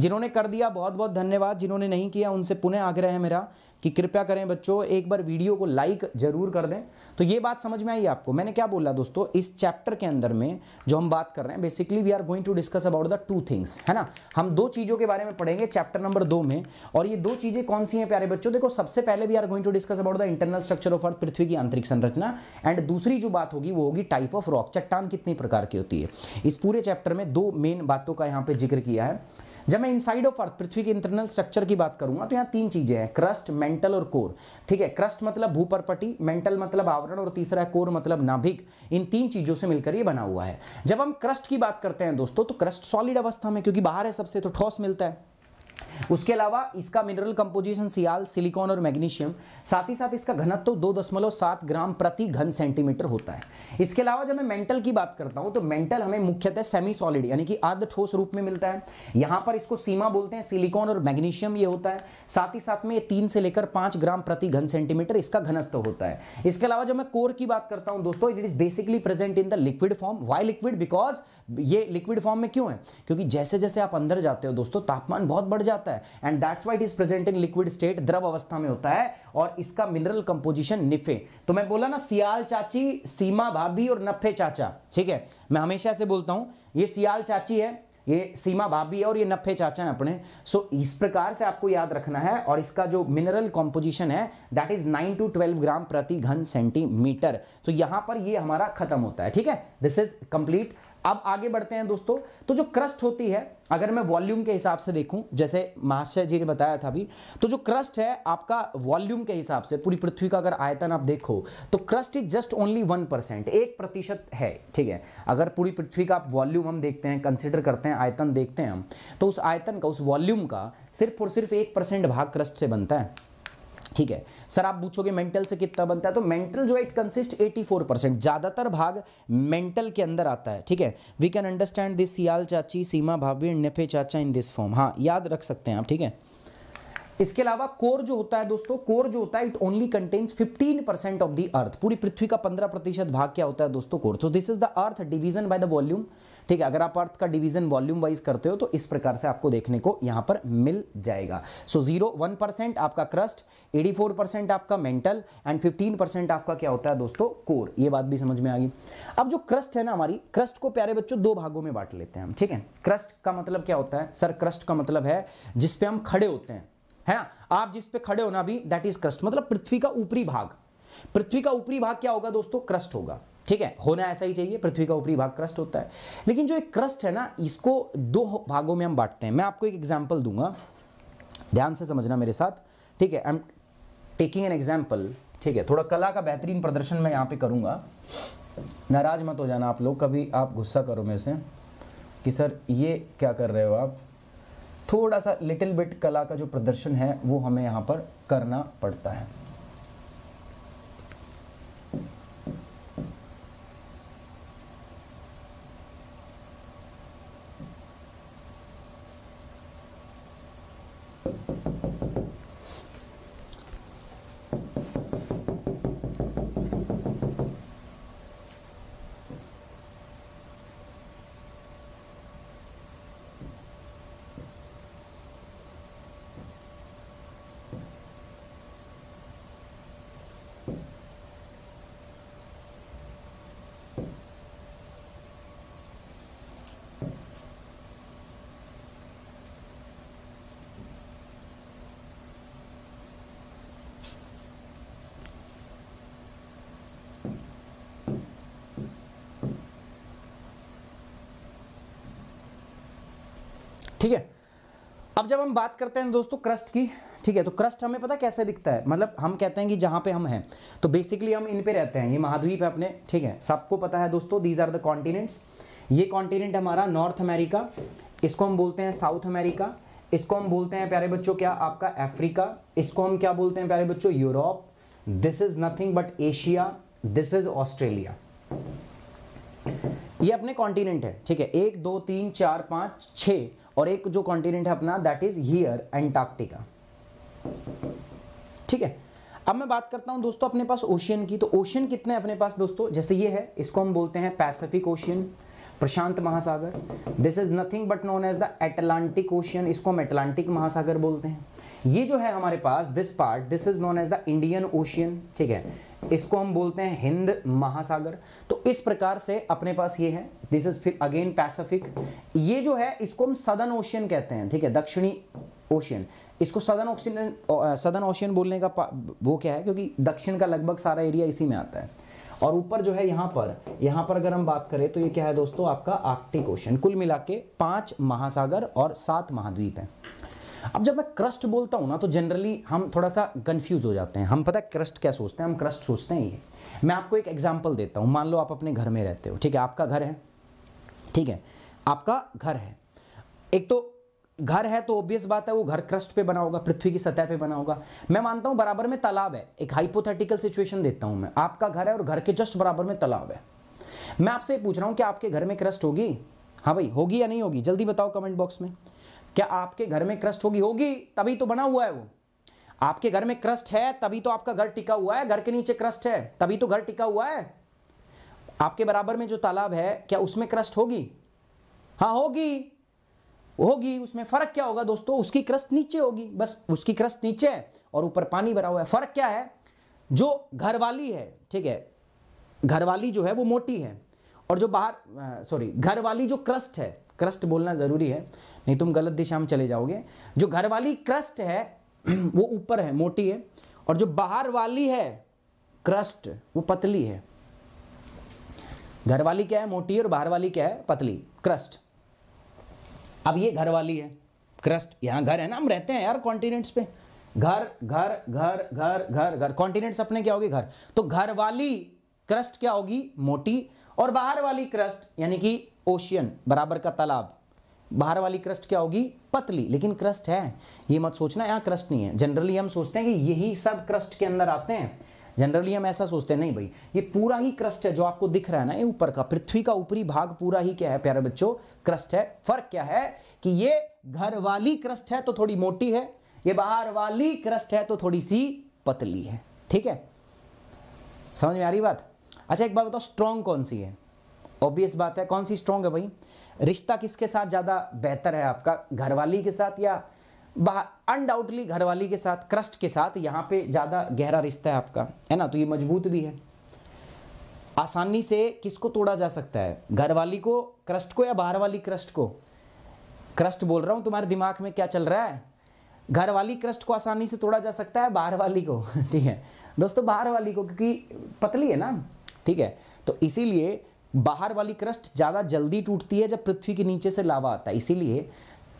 Speaker 1: जिन्होंने कर दिया बहुत बहुत धन्यवाद जिन्होंने नहीं किया उनसे पुनः आग्रह है मेरा कि कृपया करें बच्चों एक बार वीडियो को लाइक जरूर कर दें तो ये बात समझ में आई आपको मैंने क्या बोला दोस्तों इस चैप्टर के अंदर में जो हम बात कर रहे हैं basically we are going to discuss about the two things है ना हम दो चीज़ों के बारे में पढ़ेंगे चैप्टर नंबर दो में और ये दो चीज़ें कौन सी हैं प्यारे बच्चों देखो सबसे पहले we are going to discuss about the internal structure of earth पृथ्वी की आंतरिक संरचना एंड दूसरी जो बात होगी वो होगी टाइप ऑफ रॉक चट्टान कितनी प्रकार की होती है इस पूरे चैप्टर में दो मेन बातों का यहाँ पर जिक्र किया है जब मैं इनसाइड ऑफ अर्थ पृथ्वी के इंटरनल स्ट्रक्चर की बात करूंगा तो यहाँ तीन चीजें हैं क्रस्ट मेंटल और कोर ठीक है क्रस्ट मतलब भूपरपटी मेंटल मतलब आवरण और तीसरा कोर मतलब नाभिक इन तीन चीजों से मिलकर ये बना हुआ है जब हम क्रस्ट की बात करते हैं दोस्तों तो क्रस्ट सॉलिड अवस्था में क्योंकि बाहर है सबसे तो ठोस मिलता है उसके अलावा इसका मिनरल कंपोजिशन सियाल सिलिकॉन और मैग्नीशियम साथ ही साथ इसका घनत्व तो दो दशमलव सात ग्राम प्रति घन सेंटीमीटर होता है इसके अलावा जब मैं मेंटल की बात करता हूं तो मेंटल हमें मुख्यतः सेमी सॉलिड यानी कि अर्ध ठोस रूप में मिलता है यहां पर इसको सीमा बोलते हैं सिलिकॉन और मैग्नीशियम ये होता है साथ ही साथ में ये तीन से लेकर पांच ग्राम प्रति घन सेंटीमीटर इसका घनत्व होता है इसके अलावा जब मैं कोर की बात करता हूं दोस्तों it is basically present in the liquid form why liquid because ये लिक्विड फॉर्म में क्यों है क्योंकि जैसे जैसे आप अंदर जाते हो दोस्तों तापमान बहुत बढ़ जाता है जाता है and that's white is present in liquid state द्रव अवस्था में होता है और इसका मिनरल कंपोजिशन निफे तो मैं बोला ना सियाल चाची सीमा भाभी और नफे चाचा ठीक है मैं हमेशा से बोलता हूँ ये सियाल चाची है ये सीमा भाभी है और ये नफे चाचा है अपने सो so, इस प्रकार से आपको याद रखना है और इसका जो मिनरल कॉम्पोजिशन है दैट इज 9 टू 12 ग्राम प्रति घन सेंटीमीटर तो यहां पर ये हमारा खत्म होता है ठीक है दिस इज कंप्लीट अब आगे बढ़ते हैं दोस्तों तो जो क्रस्ट होती है अगर मैं वॉल्यूम के हिसाब से देखूं जैसे महाशय जी ने बताया था अभी तो जो क्रस्ट है आपका वॉल्यूम के हिसाब से पूरी पृथ्वी का अगर आयतन आप देखो तो crust is just only one percent एक प्रतिशत है ठीक है अगर पूरी पृथ्वी का आप वॉल्यूम हम देखते हैं कंसिडर करते हैं आयतन देखते हैं हम तो उस आयतन का उस वॉल्यूम का सिर्फ और सिर्फ एक परसेंट भाग क्रस्ट से बनता है ठीक है सर आप पूछोगे मेंटल से कितना बनता है तो मेंटल जो है इट कंसिस्ट 84 परसेंट ज़्यादातर भाग मेंटल के अंदर आता है ठीक है we can understand this sial चाची सीमा भाभी एंड नफे चाचा इन दिस फॉर्म हाँ याद रख सकते हैं आप ठीक है इसके अलावा कोर जो होता है दोस्तों कोर जो होता है it only contains 15 percent of the earth पूरी पृथ्वी का 15 प्रतिशत भाग क्या होता है दोस्तों कोर तो this is the earth division by the volume ठीक है अगर आप अर्थ का डिवीजन वॉल्यूम वाइज करते हो तो इस प्रकार से आपको देखने को यहां पर मिल जाएगा सो जीरो वन परसेंट आपका क्रस्ट एटी फोर परसेंट आपका मेंटल एंड फिफ्टीन परसेंट आपका क्या होता है दोस्तों कोर ये बात भी समझ में आ गई अब जो क्रस्ट है ना हमारी क्रस्ट को प्यारे बच्चों दो भागों में बांट लेते हैं हम ठीक है क्रस्ट का मतलब क्या होता है सर क्रस्ट का मतलब है जिसपे हम खड़े होते हैं है ना आप जिस पे खड़े होना भी दैट इज क्रस्ट मतलब पृथ्वी का ऊपरी भाग पृथ्वी का ऊपरी भाग क्या होगा दोस्तों क्रस्ट होगा ठीक है होना ऐसा ही चाहिए पृथ्वी का ऊपरी भाग क्रस्ट होता है लेकिन जो एक क्रस्ट है ना इसको दो भागों में हम बांटते हैं मैं आपको एक एग्जाम्पल दूंगा ध्यान से समझना मेरे साथ ठीक है I am taking an example ठीक है थोड़ा कला का बेहतरीन प्रदर्शन मैं यहाँ पे करूँगा नाराज मत हो जाना आप लोग कभी आप गुस्सा करो मेरे से कि सर ये क्या कर रहे हो आप थोड़ा सा लिटिल बिट कला का जो प्रदर्शन है वो हमें यहाँ पर करना पड़ता है ठीक है अब जब हम बात करते हैं दोस्तों क्रस्ट की ठीक है तो क्रस्ट हमें पता कैसे दिखता है मतलब हम कहते हैं कि जहां पे हम हैं तो बेसिकली हम इन पे रहते हैं ये महाद्वीप है अपने ठीक है सबको पता है दोस्तों दीज आर द कॉन्टिनेंट्स ये कॉन्टिनेंट हमारा नॉर्थ अमेरिका इसको हम बोलते हैं साउथ अमेरिका इसको हम बोलते हैं प्यारे बच्चों क्या आपका अफ्रीका इसको हम क्या बोलते हैं प्यारे बच्चों Europe this is nothing but Asia this is Australia ये अपने कॉन्टिनेंट है ठीक है एक दो तीन चार पाँच छः और एक जो कॉन्टिनेंट है अपना दैट इज हियर एंटार्क्टिका ठीक है अब मैं बात करता हूं दोस्तों अपने पास ओशियन की तो ओशियन कितने अपने पास दोस्तों जैसे ये है इसको हम बोलते हैं पैसिफिक ओशियन प्रशांत महासागर this is nothing but known as the Atlantic Ocean इसको हम एटलांटिक महासागर बोलते हैं ये जो है हमारे पास this part this is known as the Indian Ocean ठीक है इसको हम बोलते हैं हिंद महासागर तो इस प्रकार से अपने पास ये है दिस इज फिर अगेन पैसिफिक ये जो है इसको हम सदन ओशियन कहते हैं ठीक है दक्षिणी ओशियन इसको सदर्न ऑक्सीजन सदन ओशियन बोलने का वो क्या है क्योंकि दक्षिण का लगभग सारा एरिया इसी में आता है और ऊपर जो है यहाँ पर यहाँ पर अगर हम बात करें तो ये क्या है दोस्तों आपका आर्कटिक ओशन कुल मिला के पाँच महासागर और सात महाद्वीप हैं अब जब मैं क्रस्ट बोलता हूँ ना तो जनरली हम थोड़ा सा कन्फ्यूज हो जाते हैं हम पता है क्रस्ट क्या सोचते हैं हम क्रस्ट सोचते हैं ये मैं आपको एक एग्जाम्पल देता हूँ मान लो आप अपने घर में रहते हो ठीक है आपका घर है ठीक है आपका घर है एक तो घर है तो ऑब्वियस बात है वो घर क्रस्ट पे बना होगा पृथ्वी की सतह पे बना होगा मैं मानता हूँ बराबर में तालाब है एक हाइपोथेटिकल सिचुएशन देता हूँ मैं आपका घर है और घर के जस्ट बराबर में तालाब है मैं आपसे पूछ रहा हूँ कि आपके घर में क्रस्ट होगी हाँ भाई होगी या नहीं होगी जल्दी बताओ कमेंट बॉक्स में क्या आपके घर में क्रस्ट होगी होगी तभी तो बना हुआ है वो आपके घर में क्रस्ट है तभी तो आपका घर टिका हुआ है घर के नीचे क्रस्ट है तभी तो घर टिका हुआ है आपके बराबर में जो तालाब है क्या उसमें क्रस्ट होगी हाँ होगी होगी उसमें फर्क क्या होगा दोस्तों उसकी क्रस्ट नीचे होगी बस उसकी क्रस्ट नीचे है और ऊपर पानी भरा हुआ है फर्क क्या है जो घरवाली है ठीक है घरवाली जो है वो मोटी है और जो बाहर सॉरी घर वाली जो क्रस्ट है क्रस्ट बोलना ज़रूरी है नहीं तुम गलत दिशा में चले जाओगे जो घर वाली क्रस्ट है [CLEARS THROAT] वो ऊपर है मोटी है और जो बाहर वाली है क्रस्ट वो पतली है घर वाली क्या है मोटी और बाहर वाली क्या है पतली क्रस्ट अब ये घर वाली है क्रस्ट यहां घर है ना हम रहते हैं यार कॉन्टिनेंट्स पे घर घर घर घर घर घर कॉन्टिनेंट्स अपने क्या होगी घर तो घर वाली क्रस्ट क्या होगी मोटी और बाहर वाली क्रस्ट यानी कि ओशियन बराबर का तालाब बाहर वाली क्रस्ट क्या होगी पतली लेकिन क्रस्ट है ये मत सोचना यहाँ क्रस्ट नहीं है जनरली हम सोचते हैं कि यही सब क्रस्ट के अंदर आते हैं जनरली हम ऐसा सोचते हैं नहीं भाई ये पूरा ही क्रस्ट है जो आपको दिख रहा है ना ये ऊपर का पृथ्वी का ऊपरी भाग पूरा ही क्या है प्यारे बच्चों क्रस्ट है फर्क क्या है कि ये घर वाली क्रस्ट है तो थोड़ी मोटी है ये बाहर वाली क्रस्ट है तो थोड़ी सी पतली है ठीक है समझ में आ रही बात अच्छा एक बात बताओ स्ट्रॉन्ग कौन सी है ऑब्वियस बात है कौन सी स्ट्रांग है भाई रिश्ता किसके साथ ज़्यादा बेहतर है आपका घरवाली के साथ या अनडाउटली घरवाली के साथ क्रस्ट के साथ यहाँ पे ज़्यादा गहरा रिश्ता है आपका है ना तो ये मजबूत भी है आसानी से किसको तोड़ा जा सकता है घरवाली को क्रस्ट को या बाहर वाली क्रस्ट को क्रस्ट बोल रहा हूँ तुम्हारे दिमाग में क्या चल रहा है घर वाली क्रस्ट को आसानी से तोड़ा जा सकता है बाहर वाली को [LAUGHS] ठीक है दोस्तों बाहर वाली को क्योंकि पतली है ना ठीक है तो इसीलिए बाहर वाली क्रस्ट ज़्यादा जल्दी टूटती है जब पृथ्वी के नीचे से लावा आता है इसीलिए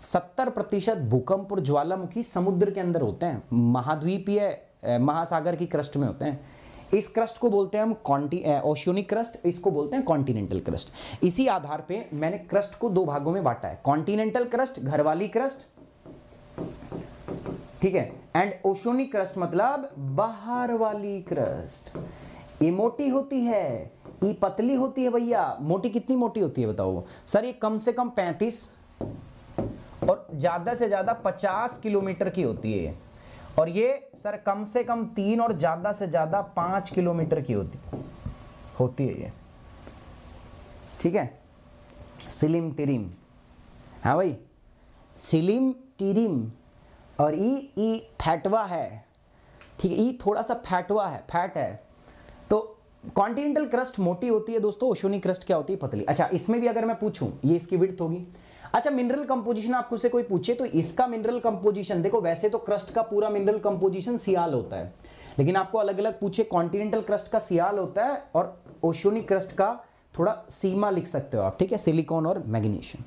Speaker 1: सत्तर प्रतिशत भूकंप और ज्वालामुखी समुद्र के अंदर होते हैं महाद्वीपीय महासागर की क्रस्ट में होते हैं इस क्रस्ट को बोलते हैं हम कॉन्टी ओशियोनिक क्रस्ट इसको बोलते हैं कॉन्टिनेंटल क्रस्ट इसी आधार पे मैंने क्रस्ट को दो भागों में बांटा है कॉन्टिनेंटल क्रस्ट घरवाली क्रस्ट ठीक है एंड ओशियोनिक क्रस्ट मतलब बाहर वाली क्रस्ट इमोटी होती है ये पतली होती है भैया मोटी कितनी मोटी होती है बताओ सर ये कम से कम पैंतीस और ज़्यादा से ज़्यादा पचास किलोमीटर की होती है और ये सर कम से कम तीन और ज़्यादा से ज़्यादा पांच किलोमीटर की होती होती है ये ठीक है सिलिम टिरिम हाँ भाई सिलिम टिरिम और ई ई फैटवा है ठीक है ई थोड़ा सा फैटवा है फैट है कॉन्टिनेंटल क्रस्ट मोटी होती है दोस्तों ओशोनी क्रस्ट क्या होती है पतली अच्छा इसमें भी अगर मैं पूछूं ये इसकी विड्थ होगी अच्छा मिनरल कंपोजिशन आपको से कोई पूछे तो इसका मिनरल कंपोजिशन देखो वैसे तो क्रस्ट का पूरा मिनरल कंपोजिशन सियाल होता है लेकिन आपको अलग अलग पूछे कॉन्टिनेंटल क्रस्ट का सियाल होता है और ओशोनी क्रस्ट का थोड़ा सीमा लिख सकते हो आप ठीक है सिलिकॉन और मैग्नीशियम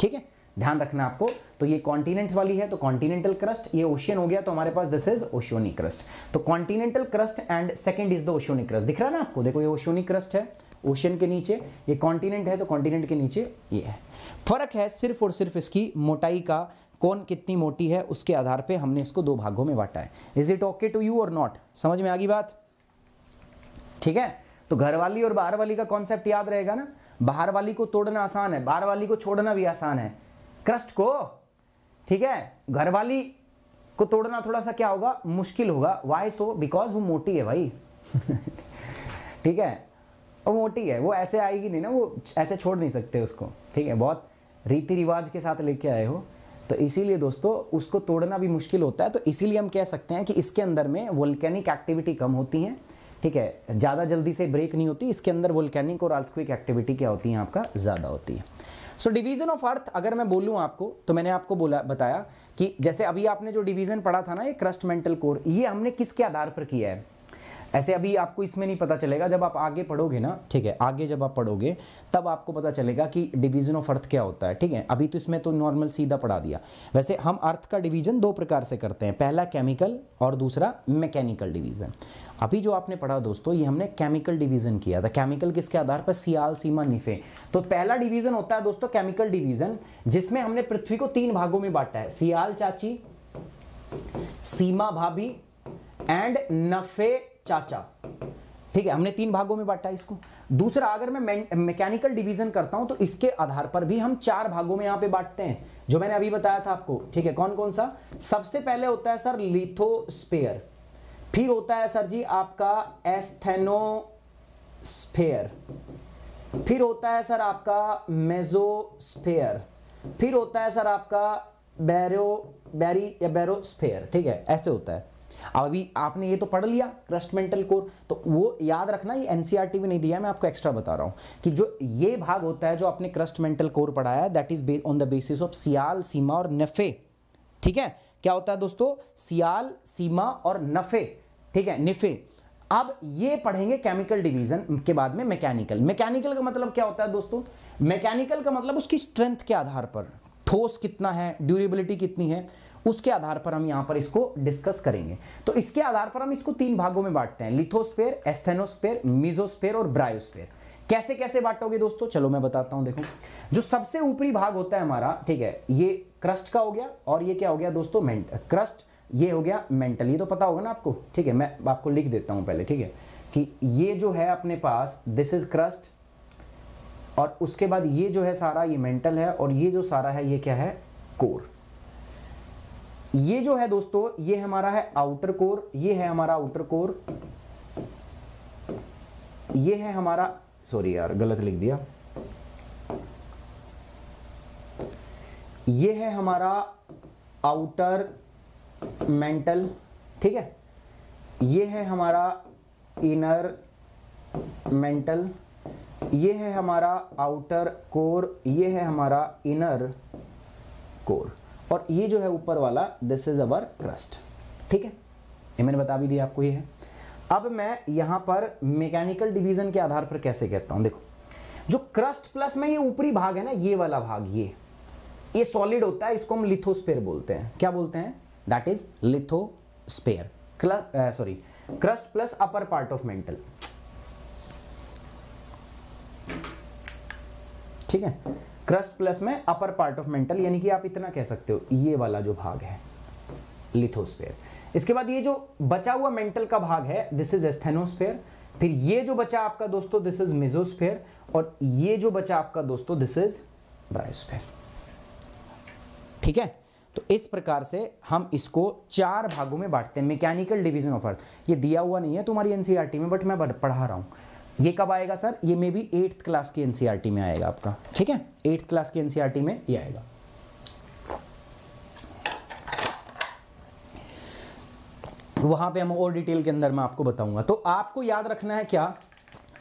Speaker 1: ठीक है ध्यान रखना आपको तो ये कॉन्टिनेंट्स वाली है तो कॉन्टिनेंटल क्रस्ट ये ओशियन हो गया तो हमारे पास दिस इज ओशियोनिक क्रस्ट तो continental crust and second is the oceanic crust दिख रहा है ना आपको देखो ये ओशियोनिक क्रस्ट है ओशियन के नीचे ये कॉन्टिनेंट है तो कॉन्टिनेंट के नीचे ये है फर्क है सिर्फ और सिर्फ इसकी मोटाई का कौन कितनी मोटी है उसके आधार पे हमने इसको दो भागों में बांटा है is it okay to you और नॉट समझ में आ गई बात ठीक है तो घर वाली और बाहर वाली का कॉन्सेप्ट याद रहेगा ना बाहर वाली को तोड़ना आसान है बाहर वाली को छोड़ना भी आसान है क्रस्ट को ठीक है घरवाली को तोड़ना थोड़ा सा क्या होगा मुश्किल होगा वाई सो बिकॉज वो मोटी है भाई [LAUGHS] ठीक है वो मोटी है वो ऐसे आएगी नहीं ना वो ऐसे छोड़ नहीं सकते उसको ठीक है बहुत रीति रिवाज के साथ लेके आए हो तो इसीलिए दोस्तों उसको तोड़ना भी मुश्किल होता है तो इसीलिए हम कह सकते हैं कि इसके अंदर में वोल्केनिक एक्टिविटी कम होती है ठीक है ज़्यादा जल्दी से ब्रेक नहीं होती इसके अंदर वोल्केनिक और आर्थक्विक एक्टिविटी क्या होती है आपका ज़्यादा होती है सो डिवीजन ऑफ अर्थ अगर मैं बोलूं आपको तो मैंने आपको बोला बताया कि जैसे अभी आपने जो डिवीजन पढ़ा था ना ये क्रस्ट मेंटल कोर ये हमने किसके आधार पर किया है ऐसे अभी आपको इसमें नहीं पता चलेगा जब आप आगे पढ़ोगे ना ठीक है आगे जब आप पढ़ोगे तब आपको पता चलेगा कि डिवीजन ऑफ अर्थ क्या होता है ठीक है अभी तो इसमें तो नॉर्मल सीधा पढ़ा दिया वैसे हम अर्थ का डिवीजन दो प्रकार से करते हैं पहला केमिकल और दूसरा मैकेनिकल डिवीजन अभी जो आपने पढ़ा दोस्तों ये हमने केमिकल डिवीजन किया था केमिकल किसके आधार पर सियाल सीमा निफे तो पहला डिवीजन होता है दोस्तों केमिकल डिवीजन जिसमें हमने पृथ्वी को तीन भागों में बांटा है सियाल चाची सीमा भाभी एंड नफे चाचा ठीक है हमने तीन भागों में बांटा इसको दूसरा अगर मैं मैकेनिकल डिवीजन करता हूं तो इसके आधार पर भी हम चार भागों में यहां पे बांटते हैं जो मैंने अभी बताया था आपको ठीक है कौन कौन सा सबसे पहले होता है सर लिथोस्पेयर फिर होता है सर जी आपका एस्थेनोस्फेयर फिर होता है सर आपका मेजोस्फेयर फिर होता है सर आपका बैरो बैरी या बैरोस्फेयर ठीक है ऐसे होता है अब अभी आपने ये तो पढ़ लिया क्रस्टमेंटल कोर तो वो याद रखना ये एनसीईआरटी e में नहीं दिया मैं आपको एक्स्ट्रा बता रहा हूं कि जो ये भाग होता है जो आपने क्रस्टमेंटल कोर पढ़ाया that is on the basis of sial sima और नेफे ठीक है क्या होता है दोस्तों सियाल सीमा और नफे ठीक है निफे अब ये पढ़ेंगे केमिकल डिवीजन के बाद में मैकेनिकल मैकेनिकल का मतलब क्या होता है दोस्तों मैकेनिकल का मतलब उसकी स्ट्रेंथ के आधार पर ठोस कितना है ड्यूरेबिलिटी कितनी है उसके आधार पर हम यहां पर इसको डिस्कस करेंगे तो इसके आधार पर हम इसको तीन भागों में बांटते हैं लिथोस्फेयर एस्थेनोस्फेयर मिजोस्फेयर और ब्रायोस्फेयर कैसे कैसे बांटोगे दोस्तों चलो मैं बताता हूं देखो जो सबसे ऊपरी भाग होता है हमारा ठीक है ये क्रस्ट का हो गया और ये क्या हो गया दोस्तों मेंट क्रस्ट ये हो गया मेंटल ये तो पता होगा ना आपको ठीक है मैं आपको लिख देता हूँ पहले ठीक है कि ये जो है अपने पास दिस इज क्रस्ट और उसके बाद ये जो है सारा ये मेंटल है और ये जो सारा है ये क्या है कोर ये जो है दोस्तों ये हमारा है आउटर कोर ये है हमारा आउटर कोर ये है हमारा सॉरी यार गलत लिख दिया ये है हमारा आउटर मेंटल ठीक है ये है हमारा इनर मेंटल ये है हमारा आउटर कोर ये है हमारा इनर कोर और ये जो है ऊपर वाला दिस इज अवर क्रस्ट ठीक है ये मैंने बता भी दिया आपको ये है अब मैं यहां पर मैकेनिकल डिवीजन के आधार पर कैसे कहता हूं देखो जो क्रस्ट प्लस में ये ऊपरी भाग है ना ये वाला भाग ये ये सॉलिड होता है इसको हम लिथोस्पेयर बोलते हैं क्या बोलते हैं that is lithosphere sorry crust plus upper part of mantle ठीक है क्रस्ट प्लस में अपर पार्ट ऑफ मेंटल यानी कि आप इतना कह सकते हो ये वाला जो भाग है लिथोस्पेयर इसके बाद ये जो बचा हुआ मेंटल का भाग है दिस इज एस्थेनोस्फेयर फिर ये जो बचा आपका दोस्तों दिस इज मिजोस्फेयर और ये जो बचा आपका दोस्तों दिस इज ब्रायोस्फेयर ठीक है तो इस प्रकार से हम इसको चार भागों में बांटते हैं मैकेनिकल डिवीजन ऑफ अर्थ ये दिया हुआ नहीं है तुम्हारी एनसीईआरटी e में बट मैं पढ़ा रहा हूँ ये कब आएगा सर ये मे बी एट्थ क्लास की एनसीईआरटी e में आएगा आपका ठीक है एट्थ क्लास की एनसीईआरटी e में ये आएगा वहां पे हम और डिटेल के अंदर मैं आपको बताऊंगा तो आपको याद रखना है क्या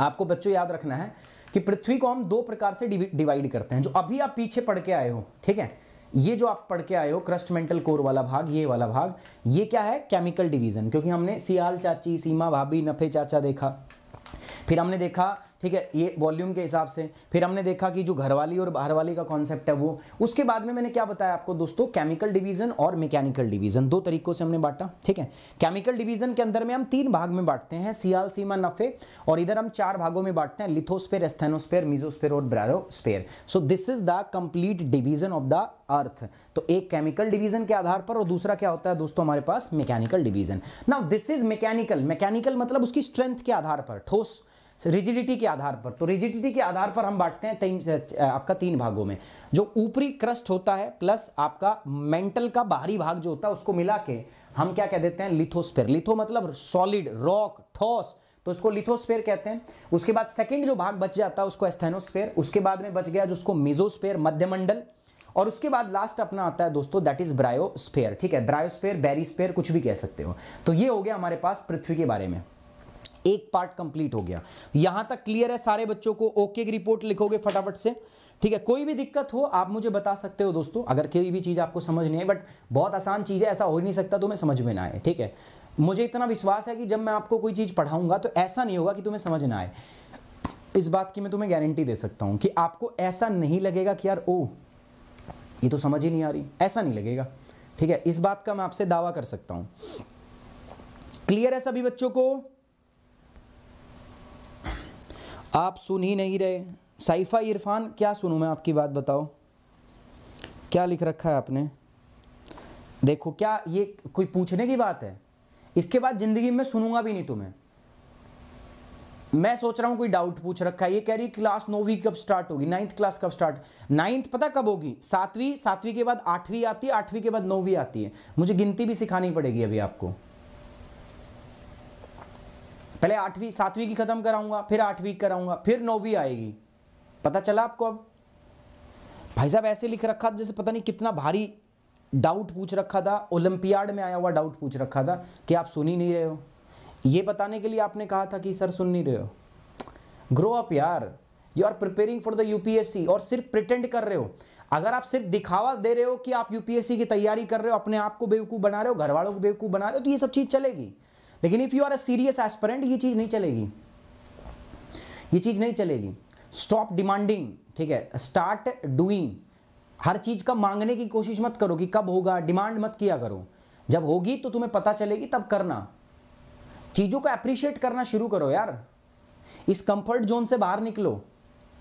Speaker 1: आपको बच्चों याद रखना है कि पृथ्वी को हम दो प्रकार से डिवाइड करते हैं जो अभी आप पीछे पढ़ के आए हो ठीक है ये जो आप पढ़ के आए हो क्रस्ट मेंटल कोर वाला भाग ये वाला भाग ये क्या है केमिकल डिवीजन क्योंकि हमने सियाल चाची सीमा भाभी नफे चाचा देखा फिर हमने देखा ठीक है ये वॉल्यूम के हिसाब से फिर हमने देखा कि जो घरवाली और बाहर वाली का कॉन्सेप्ट है वो उसके बाद में मैंने क्या बताया आपको दोस्तों केमिकल डिवीजन और मैकेनिकल डिवीजन दो तरीकों से हमने बांटा ठीक है केमिकल डिवीजन के अंदर में हम तीन भाग में बांटते हैं सियाल सीमा नफे और इधर हम चार भागों में बांटते हैं लिथोस्पेर एस्थेनोस्पेयर मिजोस्पेयर और barysphere so this is the complete division of the earth तो एक केमिकल डिवीजन के आधार पर और दूसरा क्या होता है दोस्तों हमारे पास mechanical division now this is mechanical mechanical मतलब उसकी स्ट्रेंथ के आधार पर ठोस रिजिडिटी के आधार पर तो रिजिडिटी के आधार पर हम बांटते हैं तीन आपका तीन भागों में जो ऊपरी क्रस्ट होता है प्लस आपका मेंटल का बाहरी भाग जो होता है उसको मिला के हम क्या कह देते हैं लिथोस्फेयर लिथो मतलब सॉलिड रॉक ठोस तो इसको लिथोस्फेयर कहते हैं उसके बाद सेकेंड जो भाग बच जाता है उसको एस्थेनोस्फेयर उसके बाद में बच गया जिसको मिजोस्फेयर मध्यमंडल और उसके बाद लास्ट अपना आता है दोस्तों दैट इज ब्रायोस्फेयर ठीक है ब्रायोस्फेयर बैरीस्फेयर कुछ भी कह सकते हो तो ये हो गया हमारे पास पृथ्वी के बारे में एक पार्ट कंप्लीट हो गया यहां तक क्लियर है सारे बच्चों को ओके की रिपोर्ट लिखोगे फटाफट से ठीक है कोई भी दिक्कत हो आप मुझे बता सकते हो दोस्तों अगर कोई भी चीज़ आपको समझ नहीं है बट बहुत आसान चीज़ है ऐसा हो ही नहीं सकता तुम्हें तो समझ में ना आए ठीक है मुझे इतना विश्वास है कि जब मैं आपको कोई चीज़ पढ़ाऊंगा तो ऐसा नहीं होगा कि तुम्हें समझ ना आए इस बात की मैं तुम्हें गारंटी दे सकता हूं कि आपको ऐसा नहीं लगेगा कि यार ओ ये तो समझ ही नहीं आ रही ऐसा नहीं लगेगा ठीक है इस बात का मैं आपसे दावा कर सकता हूं क्लियर है सभी बच्चों को आप सुन ही नहीं रहे साइफ़ा इरफान क्या सुनूँ मैं आपकी बात बताओ क्या लिख रखा है आपने देखो क्या ये कोई पूछने की बात है इसके बाद ज़िंदगी में सुनूंगा भी नहीं तुम्हें मैं सोच रहा हूँ कोई डाउट पूछ रखा है ये कह रही क्लास नौवीं कब स्टार्ट होगी नाइन्थ क्लास कब स्टार्ट नाइन्थ पता कब होगी सातवीं सातवीं के बाद आठवीं आती है आठवीं के बाद नौवीं आती है मुझे गिनती भी सिखानी पड़ेगी अभी आपको पहले आठवीं सातवीं की ख़त्म कराऊंगा फिर आठवीं कराऊंगा फिर नौवीं आएगी पता चला आपको अब भाई साहब ऐसे लिख रखा था जैसे पता नहीं कितना भारी डाउट पूछ रखा था ओलंपियाड में आया हुआ डाउट पूछ रखा था कि आप सुन ही नहीं रहे हो ये बताने के लिए आपने कहा था कि सर सुन नहीं रहे हो ग्रो अप यार you are preparing for the UPSC और सिर्फ प्रिटेंड कर रहे हो अगर आप सिर्फ दिखावा दे रहे हो कि आप यूपीएससी की तैयारी कर रहे हो अपने आप को बेवकूफ़ बना रहे हो घर वालों को बेवकूफ़ बना रहे हो तो ये सब चीज़ चलेगी लेकिन if you are a serious aspirant ये चीज़ नहीं चलेगी ये चीज़ नहीं चलेगी स्टॉप डिमांडिंग ठीक है स्टार्ट डूइंग हर चीज़ का मांगने की कोशिश मत करो कि कब होगा डिमांड मत किया करो जब होगी तो तुम्हें पता चलेगी तब करना चीज़ों को अप्रिशिएट करना शुरू करो यार इस कंफर्ट जोन से बाहर निकलो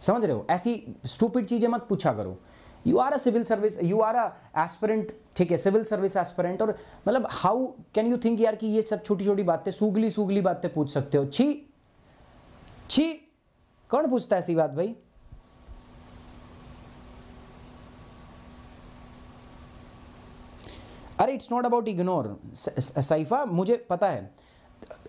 Speaker 1: समझ रहे हो ऐसी स्टूपिड चीज़ें मत पूछा करो you are a civil service you are a aspirant ठीक है सिविल सर्विस एस्पिरेंट और मतलब हाउ कैन यू थिंक यार कि ये सब छोटी छोटी बातें सूगली सूगली बातें पूछ सकते हो छी छी कौन पूछता है ऐसी बात भाई अरे इट्स नॉट अबाउट इग्नोर साइफा मुझे पता है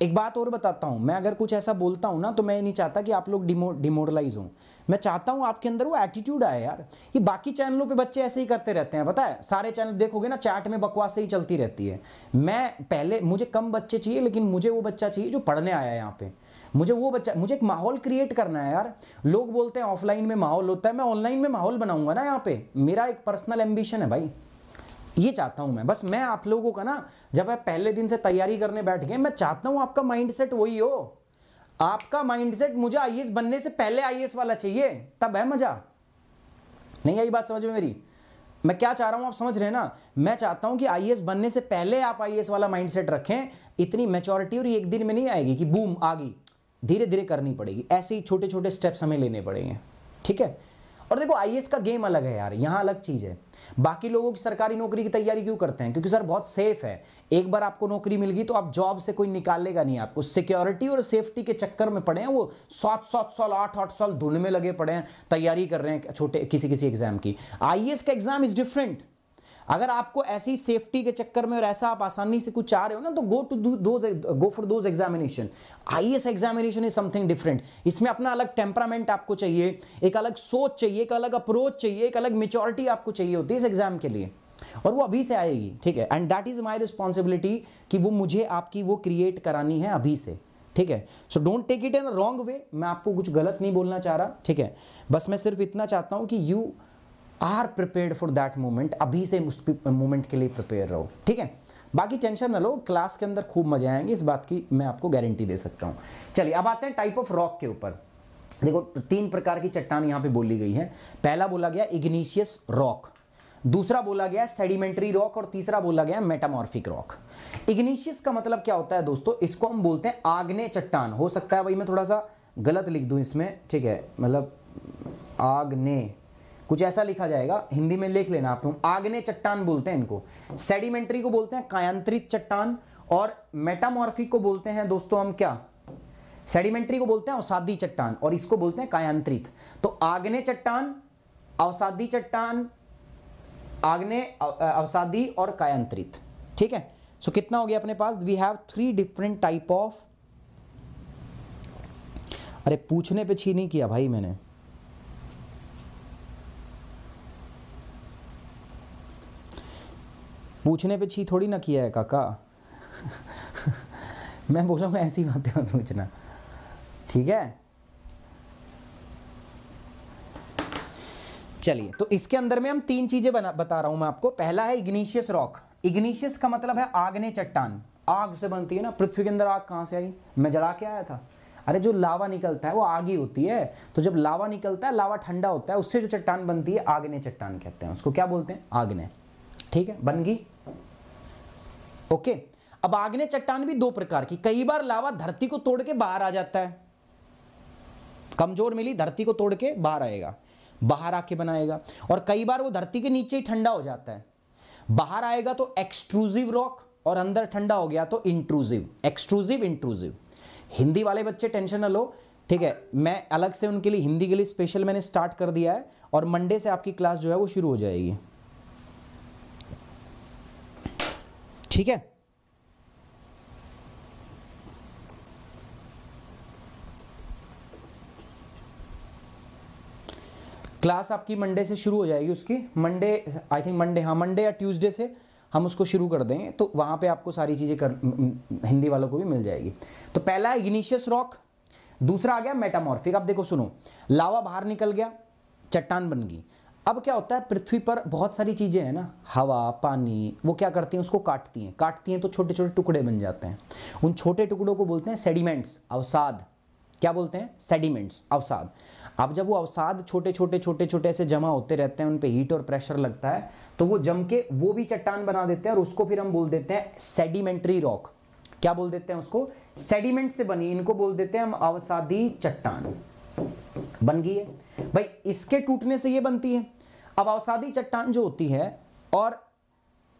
Speaker 1: एक बात और बताता हूँ मैं अगर कुछ ऐसा बोलता हूँ ना तो मैं नहीं चाहता कि आप लोग डिमो डिमोरलाइज हों मैं चाहता हूँ आपके अंदर वो एटीट्यूड आए यार ये बाकी चैनलों पे बच्चे ऐसे ही करते रहते हैं पता है सारे चैनल देखोगे ना चैट में बकवास ही चलती रहती है मैं पहले मुझे कम बच्चे चाहिए लेकिन मुझे वो बच्चा चाहिए जो पढ़ने आया है यहाँ पे मुझे वो बच्चा मुझे एक माहौल क्रिएट करना है यार लोग बोलते हैं ऑफलाइन में माहौल होता है मैं ऑनलाइन में माहौल बनाऊंगा ना यहाँ पे मेरा एक पर्सनल एम्बिशन है भाई ये चाहता हूं मैं बस मैं आप लोगों का ना जब आप पहले दिन से तैयारी करने बैठ गए मैं चाहता हूं आपका माइंडसेट वही हो आपका माइंडसेट मुझे आई बनने से पहले आई वाला चाहिए तब है मजा नहीं आई बात समझ में मेरी मैं क्या चाह रहा हूं आप समझ रहे हैं ना मैं चाहता हूं कि आई बनने से पहले आप आई वाला सेट रखें इतनी मेचोरिटी और एक दिन में नहीं आएगी कि बूम आ गई धीरे धीरे करनी पड़ेगी ऐसे ही छोटे छोटे स्टेप्स हमें लेने पड़ेंगे ठीक है और देखो आई का गेम अलग है यार यहाँ अलग चीज़ है बाकी लोगों की सरकारी नौकरी की तैयारी क्यों करते हैं क्योंकि सर बहुत सेफ है एक बार आपको नौकरी मिल गई तो आप जॉब से कोई निकालेगा नहीं आपको सिक्योरिटी और सेफ्टी के चक्कर में पड़े हैं वो सात सात साल आठ आठ साल धुन में लगे पड़े हैं तैयारी कर रहे हैं छोटे किसी किसी एग्जाम की आई का एग्जाम इज डिफरेंट अगर आपको ऐसी सेफ्टी के चक्कर में और ऐसा आप आसानी से कुछ चाह रहे हो ना तो गो टू दो go for those examination I S examination is something different इसमें अपना अलग टेम्परामेंट आपको चाहिए एक अलग सोच चाहिए एक अलग अप्रोच चाहिए एक अलग मेचोरिटी आपको चाहिए होती है इस एग्जाम के लिए और वो अभी से आएगी ठीक है and that is my responsibility कि वो मुझे आपकी वो क्रिएट करानी है अभी से ठीक है so don't take it in wrong way मैं आपको कुछ गलत नहीं बोलना चाह रहा ठीक है बस मैं सिर्फ इतना चाहता हूँ कि you are prepare for that moment अभी से उस मोमेंट के लिए प्रिपेयर रहो ठीक है बाकी टेंशन ना लो क्लास के अंदर खूब मजा आएंगे इस बात की मैं आपको गारंटी दे सकता हूं चलिए अब आते हैं टाइप ऑफ रॉक के ऊपर देखो तीन प्रकार की चट्टान यहाँ पे बोली गई है पहला बोला गया इग्निशियस रॉक दूसरा बोला गया सेडिमेंट्री रॉक और तीसरा बोला गया मेटामॉर्फिक रॉक इग्निशियस का मतलब क्या होता है दोस्तों इसको हम बोलते हैं आग्ने चट्टान हो सकता है भाई मैं थोड़ा सा गलत लिख दू इसमें ठीक है मतलब आग्ने कुछ ऐसा लिखा जाएगा हिंदी में लिख लेना आप तुम आग्ने चट्टान बोलते हैं इनको सेडिमेंट्री को बोलते हैं कायांत्रित चट्टान और मेटामॉर्फिक को बोलते हैं दोस्तों हम क्या सेडिमेंट्री को बोलते हैं औसादी चट्टान और इसको बोलते हैं कायांत्रित तो आग्ने चट्टान अवसादी चट्टान आग्ने अवसादी और कायांत्रित ठीक है सो so, कितना हो गया अपने पास we have three different type of अरे पूछने पे छी नहीं किया भाई मैंने पूछने पे छी थोड़ी ना किया है काका [LAUGHS] मैं बोल रहा हूँ ऐसी बातें मत पूछना ठीक है चलिए तो इसके अंदर में हम तीन चीजें बना बता रहा हूं मैं आपको पहला है इग्निशियस रॉक इग्निशियस का मतलब है आगने चट्टान आग से बनती है ना पृथ्वी के अंदर आग कहां से आई मैं जला के आया था अरे जो लावा निकलता है वो आग ही होती है तो जब लावा निकलता है लावा ठंडा होता है उससे जो चट्टान बनती है आगने चट्टान कहते हैं उसको क्या बोलते हैं आगने ठीक है बन गई ओके अब आग्ने चट्टान भी दो प्रकार की कई बार लावा धरती को तोड़ के बाहर आ जाता है कमजोर मिली धरती को तोड़ के बाहर आएगा बाहर आके बनाएगा और कई बार वो धरती के नीचे ही ठंडा हो जाता है बाहर आएगा तो एक्सट्रूजिव रॉक और अंदर ठंडा हो गया तो इंट्रूजिव एक्सट्रूजिव इंट्रूजिव हिंदी वाले बच्चे टेंशन ना लो ठीक है मैं अलग से उनके लिए हिंदी के लिए स्पेशल मैंने स्टार्ट कर दिया है और मंडे से आपकी क्लास जो है वो शुरू हो जाएगी ठीक है क्लास आपकी मंडे से शुरू हो जाएगी उसकी मंडे आई थिंक मंडे हाँ मंडे या ट्यूसडे से हम उसको शुरू कर देंगे तो वहाँ पे आपको सारी चीज़ें कर हिंदी वालों को भी मिल जाएगी तो पहला इग्निशियस रॉक दूसरा आ गया मेटामॉर्फिक आप देखो सुनो लावा बाहर निकल गया चट्टान बन गई अब क्या होता है पृथ्वी पर बहुत सारी चीज़ें हैं ना हवा पानी वो क्या करती हैं उसको काटती हैं काटती हैं तो छोटे छोटे टुकड़े बन जाते हैं उन छोटे टुकड़ों को बोलते हैं सेडिमेंट्स अवसाद क्या बोलते हैं सेडिमेंट्स अवसाद अब जब वो अवसाद छोटे छोटे छोटे छोटे ऐसे जमा होते रहते हैं उन पर हीट और प्रेशर लगता है तो वो जम के वो भी चट्टान बना देते हैं और उसको फिर हम बोल देते हैं सेडिमेंट्री रॉक क्या बोल देते हैं उसको सेडिमेंट से बनी इनको बोल देते हैं हम अवसादी चट्टान बन गई है भाई इसके टूटने से ये बनती है अब अवसादी चट्टान जो होती है और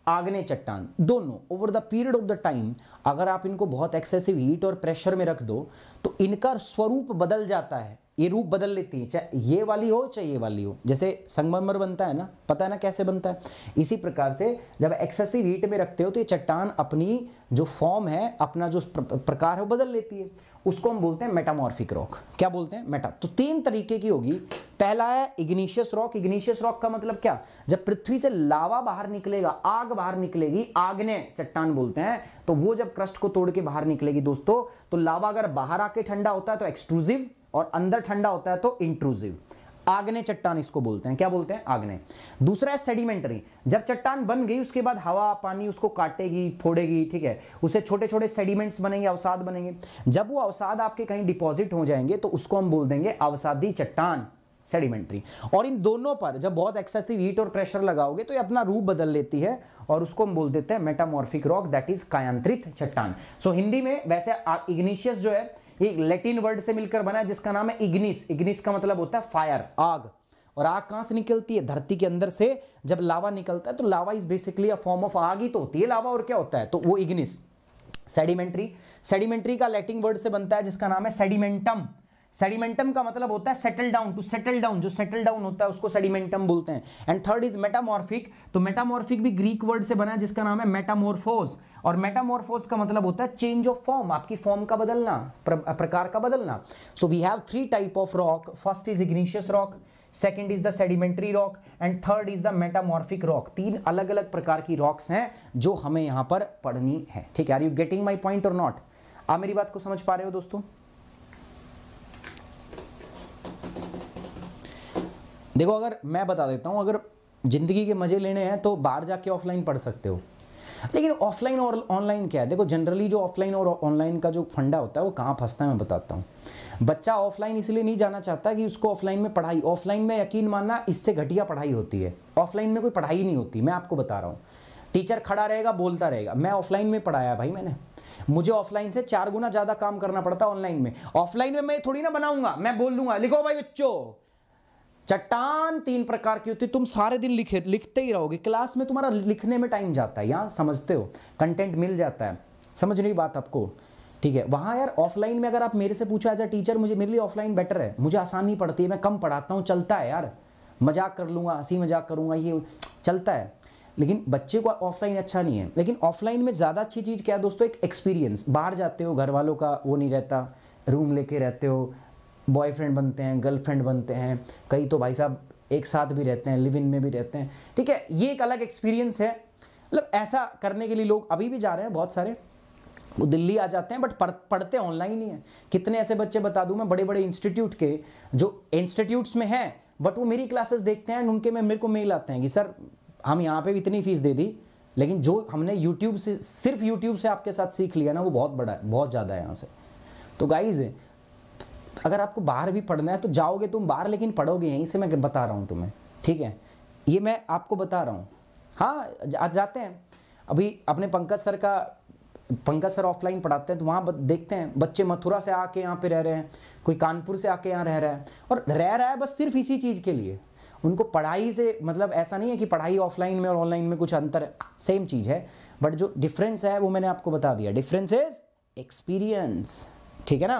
Speaker 1: आग्ने चट्टान दोनों over the period of the time अगर आप इनको बहुत एक्सेसिव हीट और प्रेशर में रख दो तो इनका स्वरूप बदल जाता है ये रूप बदल लेती है चाहे ये वाली हो चाहे ये वाली हो जैसे संगमरमर बनता है ना पता है ना कैसे बनता है इसी प्रकार से जब एक्सेसिव हीट में रखते हो तो ये चट्टान अपनी जो फॉर्म है अपना जो प्रकार है वो बदल लेती है उसको हम बोलते हैं मेटामॉर्फिक रॉक क्या बोलते हैं मेटा तो तीन तरीके की होगी पहला है इग्निशियस रॉक इग्निशियस रॉक का मतलब क्या जब पृथ्वी से लावा बाहर निकलेगा आग बाहर निकलेगी आगने चट्टान बोलते हैं तो वो जब क्रस्ट को तोड़ के बाहर निकलेगी दोस्तों तो लावा अगर बाहर आके ठंडा होता है तो एक्सक्लूसिव और अंदर ठंडा होता है तो इंट्रूसिव आग्ने चट्टान इसको बोलते हैं क्या बोलते हैं आग्ने दूसरा है सेडिमेंटरी जब चट्टान बन गई उसके बाद हवा पानी उसको काटेगी फोड़ेगी ठीक है उसे छोटे छोटे सेडिमेंट्स बनेंगे अवसाद बनेंगे जब वो अवसाद आपके कहीं डिपॉजिट हो जाएंगे तो उसको हम बोल देंगे अवसादी चट्टान सेडिमेंट्री और इन दोनों पर जब बहुत एक्सेसिव हीट और प्रेशर लगाओगे तो ये अपना रूप बदल लेती है और उसको हम बोल देते हैं मेटामॉर्फिक रॉक दैट इज कायांत्रित चट्टान सो so, हिंदी में वैसे इग्निशियस जो है एक लैटिन वर्ड से मिलकर बना है जिसका नाम है इग्निस इग्निस का मतलब होता है फायर आग और आग कहां से निकलती है धरती के अंदर से जब लावा निकलता है तो lava is basically a form of आग ही तो होती है लावा और क्या होता है तो वो इग्निस सेडिमेंट्री सेडिमेंट्री का लैटिन वर्ड से बनता है जिसका नाम है सेडिमेंटम सेडिमेंटम का मतलब होता है settle down to settle down जो सेटल डाउन होता है उसको सेडिमेंटम बोलते हैं एंड थर्ड इज मेटामॉर्फिक तो मेटामॉर्फिक भी ग्रीक वर्ड से बना जिसका नाम है मेटामोरफोज और मेटामोरफोज का मतलब होता है चेंज ऑफ फॉर्म आपकी फॉर्म का बदलना प्र, प्रकार का बदलना so we have three type of rock first is igneous rock second is the sedimentary rock and third is the metamorphic rock तीन अलग अलग प्रकार की रॉक्स हैं जो हमें यहाँ पर पढ़नी है ठीक है are you getting my point और नॉट आप मेरी बात को समझ पा रहे हो दोस्तों देखो अगर मैं बता देता हूँ अगर ज़िंदगी के मज़े लेने हैं तो बाहर जाके ऑफलाइन पढ़ सकते हो लेकिन ऑफलाइन और ऑनलाइन क्या है देखो जनरली जो ऑफलाइन और ऑनलाइन का जो फंडा होता है वो कहाँ फंसता है मैं बताता हूँ बच्चा ऑफलाइन इसलिए नहीं जाना चाहता कि उसको ऑफलाइन में पढ़ाई ऑफलाइन में यकीन मानना इससे घटिया पढ़ाई होती है ऑफलाइन में कोई पढ़ाई नहीं होती मैं आपको बता रहा हूँ टीचर खड़ा रहेगा बोलता रहेगा मैं ऑफलाइन में पढ़ाया भाई मैंने मुझे ऑफलाइन से चार गुना ज़्यादा काम करना पड़ता है ऑनलाइन में ऑफलाइन में मैं थोड़ी ना बनाऊंगा मैं बोल दूंगा लिखो भाई बच्चों चट्टान तीन प्रकार की होती है तुम सारे दिन लिखे लिखते ही रहोगे क्लास में तुम्हारा लिखने में टाइम जाता है यहाँ समझते हो कंटेंट मिल जाता है समझ नहीं बात आपको ठीक है वहाँ यार ऑफलाइन में अगर आप मेरे से पूछो एज अ टीचर मुझे मेरे लिए ऑफलाइन बेटर है मुझे आसानी पड़ती है मैं कम पढ़ाता हूँ चलता है यार मजाक कर लूँगा हंसी मजाक करूँगा ये चलता है लेकिन बच्चे को ऑफलाइन अच्छा नहीं है लेकिन ऑफलाइन में ज़्यादा अच्छी चीज़ क्या है दोस्तों एक एक्सपीरियंस बाहर जाते हो घर वालों का वो नहीं रहता रूम लेके रहते हो बॉयफ्रेंड बनते हैं गर्लफ्रेंड बनते हैं कई तो भाई साहब एक साथ भी रहते हैं लिव इन में भी रहते हैं ठीक है ये एक अलग एक्सपीरियंस है मतलब ऐसा करने के लिए लोग अभी भी जा रहे हैं बहुत सारे वो दिल्ली आ जाते हैं बट पढ़ पढ़ते ऑनलाइन ही हैं कितने ऐसे बच्चे बता दूं मैं बड़े बड़े इंस्टीट्यूट के जो इंस्टीट्यूट्स में हैं बट वो मेरी क्लासेस देखते हैं एंड उनके में मेरे को मेल आते हैं कि सर हम यहाँ पे भी इतनी फीस दे दी लेकिन जो हमने यूट्यूब से सिर्फ यूट्यूब से आपके साथ सीख लिया ना वो बहुत बड़ा है बहुत ज़्यादा है यहाँ से तो गाइज अगर आपको बाहर भी पढ़ना है तो जाओगे तुम बाहर लेकिन पढ़ोगे यहीं से मैं बता रहा हूँ तुम्हें ठीक है ये मैं आपको बता रहा हूँ हाँ आज जाते हैं अभी अपने पंकज सर का पंकज सर ऑफलाइन पढ़ाते हैं तो वहाँ देखते हैं बच्चे मथुरा से आके यहाँ पे रह रहे हैं कोई कानपुर से आके यहाँ रह रहा है और रह रहा है बस सिर्फ इसी चीज़ के लिए उनको पढ़ाई से मतलब ऐसा नहीं है कि पढ़ाई ऑफलाइन में और ऑनलाइन में कुछ अंतर है सेम चीज़ है बट जो डिफरेंस है वो मैंने आपको बता दिया डिफरेंस इज एक्सपीरियंस ठीक है ना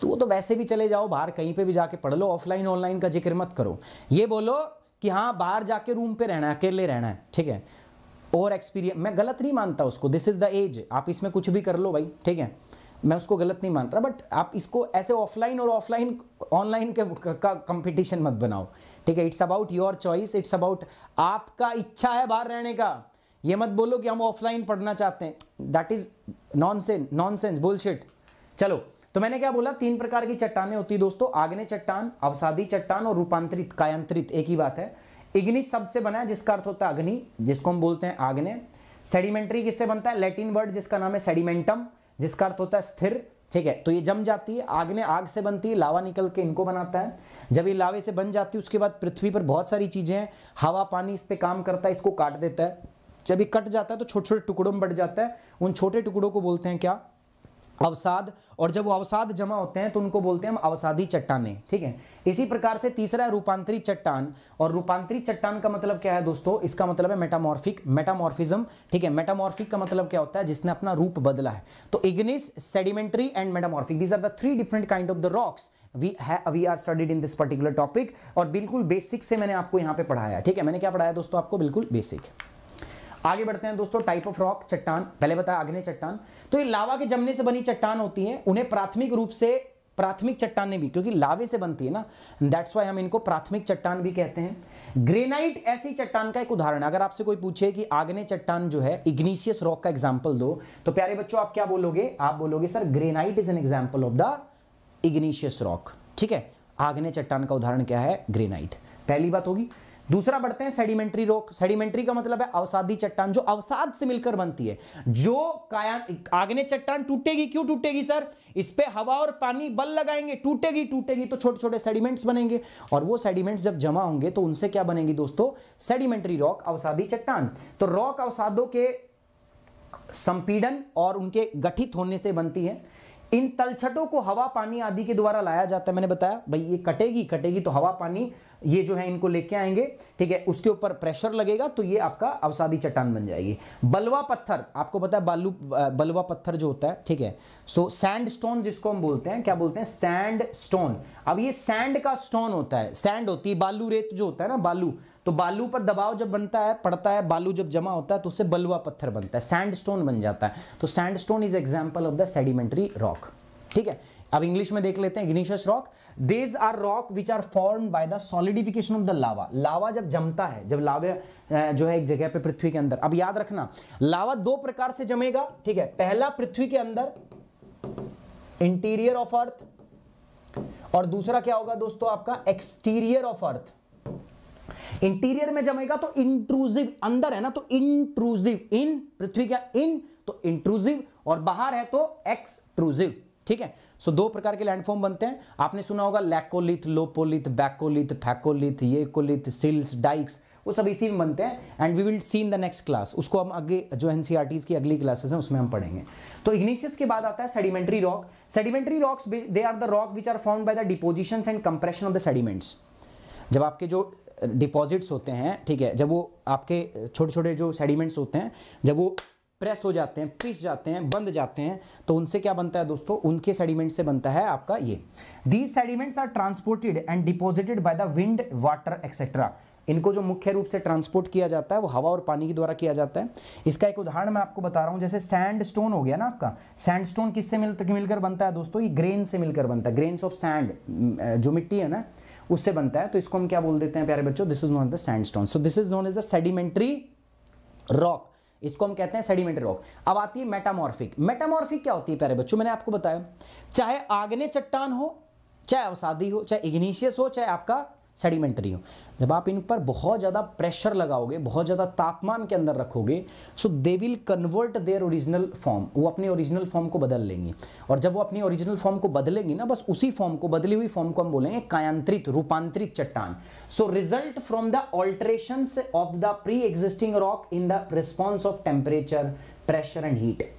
Speaker 1: तो वो तो वैसे भी चले जाओ बाहर कहीं पे भी जाके पढ़ लो ऑफलाइन ऑनलाइन का जिक्र मत करो ये बोलो कि हाँ बाहर जाके रूम पे रहना है अकेले रहना है ठीक है और एक्सपीरियंस मैं गलत नहीं मानता उसको दिस इज़ द एज आप इसमें कुछ भी कर लो भाई ठीक है मैं उसको गलत नहीं मानता बट आप इसको ऐसे ऑफलाइन और ऑफलाइन ऑनलाइन के का कंपटीशन मत बनाओ ठीक है it's about your choice it's about आपका इच्छा है बाहर रहने का ये मत बोलो कि हम ऑफलाइन पढ़ना चाहते हैं that is nonsense nonsense bullshit चलो तो मैंने क्या बोला तीन प्रकार की चट्टाने होती है दोस्तों आग्ने चट्टान अवसादी चट्टान और रूपांतरित कायांतरित एक ही बात है इग्नि शब्द से बना है जिसका अर्थ होता है अग्नि जिसको हम बोलते हैं आग्ने सेडिमेंट्री किससे बनता है लैटिन वर्ड जिसका नाम है सेडिमेंटम जिसका अर्थ होता है स्थिर ठीक है तो ये जम जाती है आग में आग से बनती है लावा निकल के इनको बनाता है जब ये लावे से बन जाती है उसके बाद पृथ्वी पर बहुत सारी चीज़ें हैं हवा पानी इस पर काम करता है इसको काट देता है जब ये कट जाता है तो छोटे छोटे टुकड़ों में बढ़ जाता है उन छोटे टुकड़ों को बोलते हैं क्या अवसाद और जब वो अवसाद जमा होते हैं तो उनको बोलते हैं हम अवसादी चट्टाने ठीक है इसी प्रकार से तीसरा है रूपांतरित चट्टान और रूपांतरित चट्टान का मतलब क्या है दोस्तों इसका मतलब है मेटामॉर्फिक मेटामॉर्फिज्म ठीक है मेटामॉर्फिक का मतलब क्या होता है जिसने अपना रूप बदला है तो igneous sedimentary and metamorphic these are the three different kind of the rocks we है we are studied in this particular topic और बिल्कुल बेसिक से मैंने आपको यहाँ पे पढ़ाया ठीक है मैंने क्या पढ़ाया दोस्तों आपको बिल्कुल बेसिक आगे बढ़ते हैं दोस्तों टाइप ऑफ रॉक चट्टान पहले बताया अग्नि चट्टान तो ये लावा के जमने से बनी चट्टान होती है उन्हें प्राथमिक रूप से प्राथमिक चट्टाने भी क्योंकि लावे से बनती है ना दैट्स वाई हम इनको प्राथमिक चट्टान भी कहते हैं ग्रेनाइट ऐसी चट्टान का एक उदाहरण अगर आपसे कोई पूछे कि आग्ने चट्टान जो है इग्नीशियस रॉक का एग्जाम्पल दो तो प्यारे बच्चों आप क्या बोलोगे आप बोलोगे sir granite is an example of the igneous rock ठीक है आग्ने चट्टान का उदाहरण क्या है ग्रेनाइट पहली बात होगी दूसरा बढ़ते हैं सेडिमेंट्री रोक सेडिमेंट्री का मतलब है अवसादी चट्टान जो अवसाद से मिलकर बनती है जो काया आग्ने चट्टान टूटेगी क्यों टूटेगी सर इस पर हवा और पानी बल लगाएंगे टूटेगी टूटेगी तो छोटे छोटे सेडिमेंट्स बनेंगे और वो सेडिमेंट्स जब जमा होंगे तो उनसे क्या बनेगी दोस्तों सेडिमेंट्री रॉक अवसादी चट्टान तो रॉक अवसादों के संपीडन और उनके गठित होने से बनती है इन तलछटों को हवा पानी आदि के द्वारा लाया जाता है मैंने बताया भाई ये कटेगी कटेगी तो हवा पानी ये जो है इनको लेके आएंगे ठीक है उसके ऊपर प्रेशर लगेगा तो ये आपका अवसादी चट्टान बन जाएगी बलवा पत्थर आपको पता है बालू बलवा पत्थर जो होता है ठीक है सो सैंड स्टोन जिसको हम बोलते हैं क्या बोलते हैं सैंड स्टोन अब ये सैंड का स्टोन होता है सैंड होती है बालू रेत जो होता है ना बालू तो बालू पर दबाव जब बनता है पड़ता है बालू जब जमा होता है तो उससे बलुआ पत्थर बनता है सैंड स्टोन बन जाता है तो sandstone is example of the sedimentary rock ठीक है अब इंग्लिश में देख लेते हैं igneous rock these are rock which are form by the solidification of the lava lava जब जमता है जब लावे जो है एक जगह पे पृथ्वी के अंदर अब याद रखना लावा दो प्रकार से जमेगा ठीक है पहला पृथ्वी के अंदर इंटीरियर ऑफ अर्थ और दूसरा क्या होगा दोस्तों आपका एक्सटीरियर ऑफ अर्थ इंटीरियर में जमेगा तो इंट्रूसिव अंदर है ना तो इंट्रूसिव इन पृथ्वी का इन तो इंट्रूसिव और बाहर है तो एक्सट्रूसिव ठीक है सो दो प्रकार के लैंडफॉर्म बनते हैं आपने सुना होगा लैकोलिथ लोपोलिथ बैकोलिथ फैकोलिथ येकोलिथ सिल्स डाइक्स वो सब इसी में बनते हैं and we will see in the next class उसको हम आगे जो एन e की अगली क्लासेस हैं उसमें हम पढ़ेंगे तो इग्निशियस के बाद आता है sedimentary rock sedimentary rocks they are the rock which are found by the deposition and compression of the sediments जब आपके जो डिपॉजिट्स uh, होते हैं ठीक है जब वो आपके छोटे छोटे जो सेडिमेंट्स होते हैं जब वो प्रेस हो जाते हैं पिस जाते हैं बंद जाते हैं तो उनसे क्या बनता है दोस्तों उनके सेडिमेंट से बनता है आपका ये these sediments are transported and deposited by the wind water etcetera इनको जो मुख्य रूप से ट्रांसपोर्ट किया जाता है वो हवा और पानी के द्वारा किया जाता है इसका एक उदाहरण मैं आपको बता रहा हूँ जैसे सैंड स्टोन हो गया ना आपका सैंड स्टोन किससे मिल मिलकर बनता है दोस्तों ये ग्रेन से मिलकर बनता है ग्रेन्स ऑफ सैंड जो मिट्टी है ना उससे बनता है तो इसको हम क्या बोल देते हैं प्यारे बच्चों this is known the sandstone so this is known as the sedimentary rock इसको हम कहते हैं सेडिमेंट रॉक अब आती है मेटामॉर्फिक मेटामॉर्फिक क्या होती है प्यारे बच्चों मैंने आपको बताया चाहे आग्ने चट्टान हो चाहे अवसादी हो चाहे इग्निशियस हो चाहे आपका सेडिमेंटरी हो जब आप इन पर बहुत ज़्यादा प्रेशर लगाओगे बहुत ज़्यादा तापमान के अंदर रखोगे so they will convert their original form वो अपने ओरिजिनल फॉर्म को बदल लेंगे और जब वो अपनी ओरिजिनल फॉर्म को बदलेंगी ना बस उसी फॉर्म को बदली हुई फॉर्म को हम बोलेंगे कायांत्रित रूपांतरित चट्टान so result from the alteration of the pre existing rock in the response of temperature pressure and heat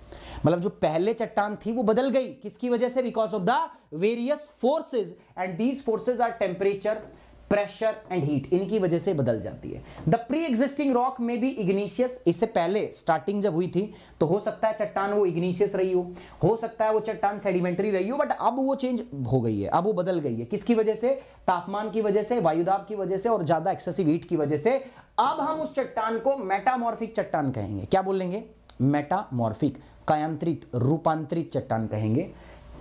Speaker 1: मतलब जो पहले चट्टान थी वो बदल गई किसकी वजह से because of the various forces and these forces are temperature pressure and heat इनकी वजह से बदल जाती है द प्री एग्जिस्टिंग रॉक में भी इग्निशियस इससे पहले स्टार्टिंग जब हुई थी तो हो सकता है चट्टान वो इग्निशियस रही हो हो सकता है वो चट्टान सेडिमेंटरी रही हो बट अब वो चेंज हो गई है अब वो बदल गई है किसकी वजह से तापमान की वजह से वायुदाब की वजह से और ज्यादा एक्सेसिव हीट की वजह से अब हम उस चट्टान को मेटामॉर्फिक चट्टान कहेंगे क्या बोलेंगे मेटामॉर्फिक कायांत्रित रूपांतरित चट्टान कहेंगे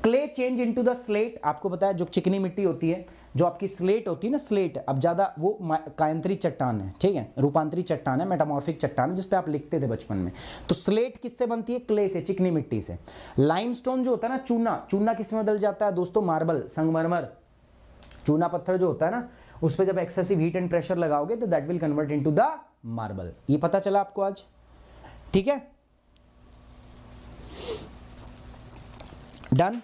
Speaker 1: clay change into the slate आपको बताया जो चिकनी मिट्टी होती है जो आपकी स्लेट होती है ना स्लेट अब ज़्यादा वो कायंत्री चट्टान है ठीक है रूपांतरी चट्टान है मेटामॉर्फिक चट्टान है जिसपे आप लिखते थे बचपन में तो स्लेट किससे बनती है क्ले से चिकनी मिट्टी से लाइमस्टोन जो होता है ना चूना चूना किस में बदल जाता है दोस्तों मार्बल संगमरमर चूना पत्थर जो होता है ना उस पर जब एक्सेसिव हीट एंड प्रेशर लगाओगे तो that will convert in the marble ये पता चला आपको आज ठीक है डन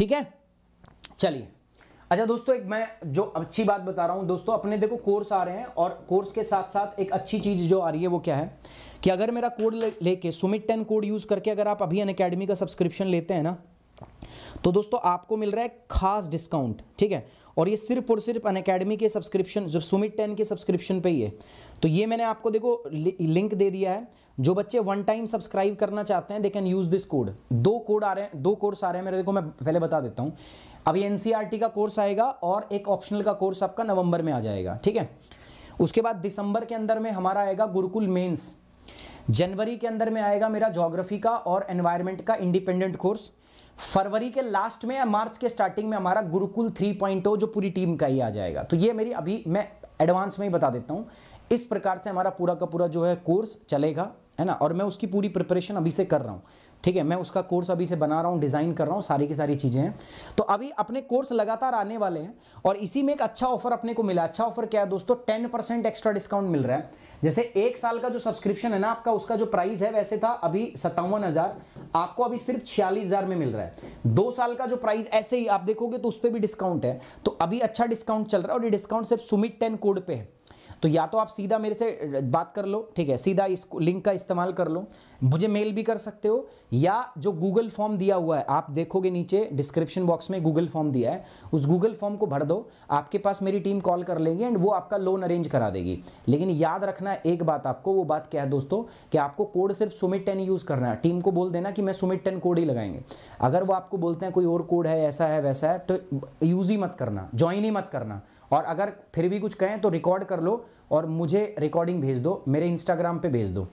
Speaker 1: ठीक है चलिए अच्छा दोस्तों एक मैं जो अच्छी बात बता रहा हूँ दोस्तों अपने देखो कोर्स आ रहे हैं और कोर्स के साथ साथ एक अच्छी चीज़ जो आ रही है वो क्या है कि अगर मेरा कोड लेके ले सुमित टेन कोड यूज़ करके अगर आप अभी अन अकेडमी का सब्सक्रिप्शन लेते हैं ना तो दोस्तों आपको मिल रहा है खास डिस्काउंट ठीक है और ये सिर्फ और सिर्फ अन के सब्सक्रिप्शन जो सुमित टेन के सब्सक्रिप्शन पे ही है तो ये मैंने आपको देखो लि, लिंक दे दिया है जो बच्चे वन टाइम सब्सक्राइब करना चाहते हैं they can use this code दो कोड आ रहे हैं दो कोर्स आ रहे हैं मेरे देखो मैं पहले बता देता हूँ अभी ये एन e का कोर्स आएगा और एक ऑप्शनल का कोर्स आपका नवंबर में आ जाएगा ठीक है उसके बाद दिसंबर के अंदर में हमारा आएगा गुरुकुल मेन्स जनवरी के अंदर में आएगा मेरा जोग्राफी का और एनवायरमेंट का इंडिपेंडेंट कोर्स फरवरी के लास्ट में या मार्च के स्टार्टिंग में हमारा गुरुकुल 3.0 जो पूरी टीम का ही आ जाएगा तो ये मेरी अभी मैं एडवांस में ही बता देता हूँ इस प्रकार से हमारा पूरा का पूरा जो है कोर्स चलेगा है ना और मैं उसकी पूरी प्रिपरेशन अभी से कर रहा हूँ ठीक है मैं उसका कोर्स अभी से बना रहा हूँ डिज़ाइन कर रहा हूँ सारी की सारी चीज़ें हैं तो अभी अपने कोर्स लगातार आने वाले हैं और इसी में एक अच्छा ऑफर अपने को मिला अच्छा ऑफर क्या है दोस्तों टेन परसेंट एक्स्ट्रा डिस्काउंट मिल रहा है जैसे एक साल का जो सब्सक्रिप्शन है ना आपका उसका जो प्राइस है वैसे था अभी सत्तावन हज़ार आपको अभी सिर्फ छियालीस हज़ार में मिल रहा है दो साल का जो प्राइस ऐसे ही आप देखोगे तो उस पर भी डिस्काउंट है तो अभी अच्छा डिस्काउंट चल रहा है और ये डिस्काउंट सिर्फ सुमित टेन कोड पर है तो या तो आप सीधा मेरे से बात कर लो ठीक है सीधा इस लिंक का इस्तेमाल कर लो मुझे मेल भी कर सकते हो या जो गूगल फॉर्म दिया हुआ है आप देखोगे नीचे डिस्क्रिप्शन बॉक्स में गूगल फॉर्म दिया है उस गूगल फॉर्म को भर दो आपके पास मेरी टीम कॉल कर लेंगे एंड वो आपका लोन अरेंज करा देगी लेकिन याद रखना एक बात आपको वो बात क्या है दोस्तों कि आपको कोड सिर्फ सुमिट टेन यूज़ करना है टीम को बोल देना कि मैं सुमिट टेन कोड ही लगाएंगे अगर वो आपको बोलते हैं कोई और कोड है ऐसा है वैसा है तो यूज़ ही मत करना ज्वाइन ही मत करना और अगर फिर भी कुछ कहें तो रिकॉर्ड कर लो और मुझे रिकॉर्डिंग भेज दो मेरे इंस्टाग्राम पे भेज दो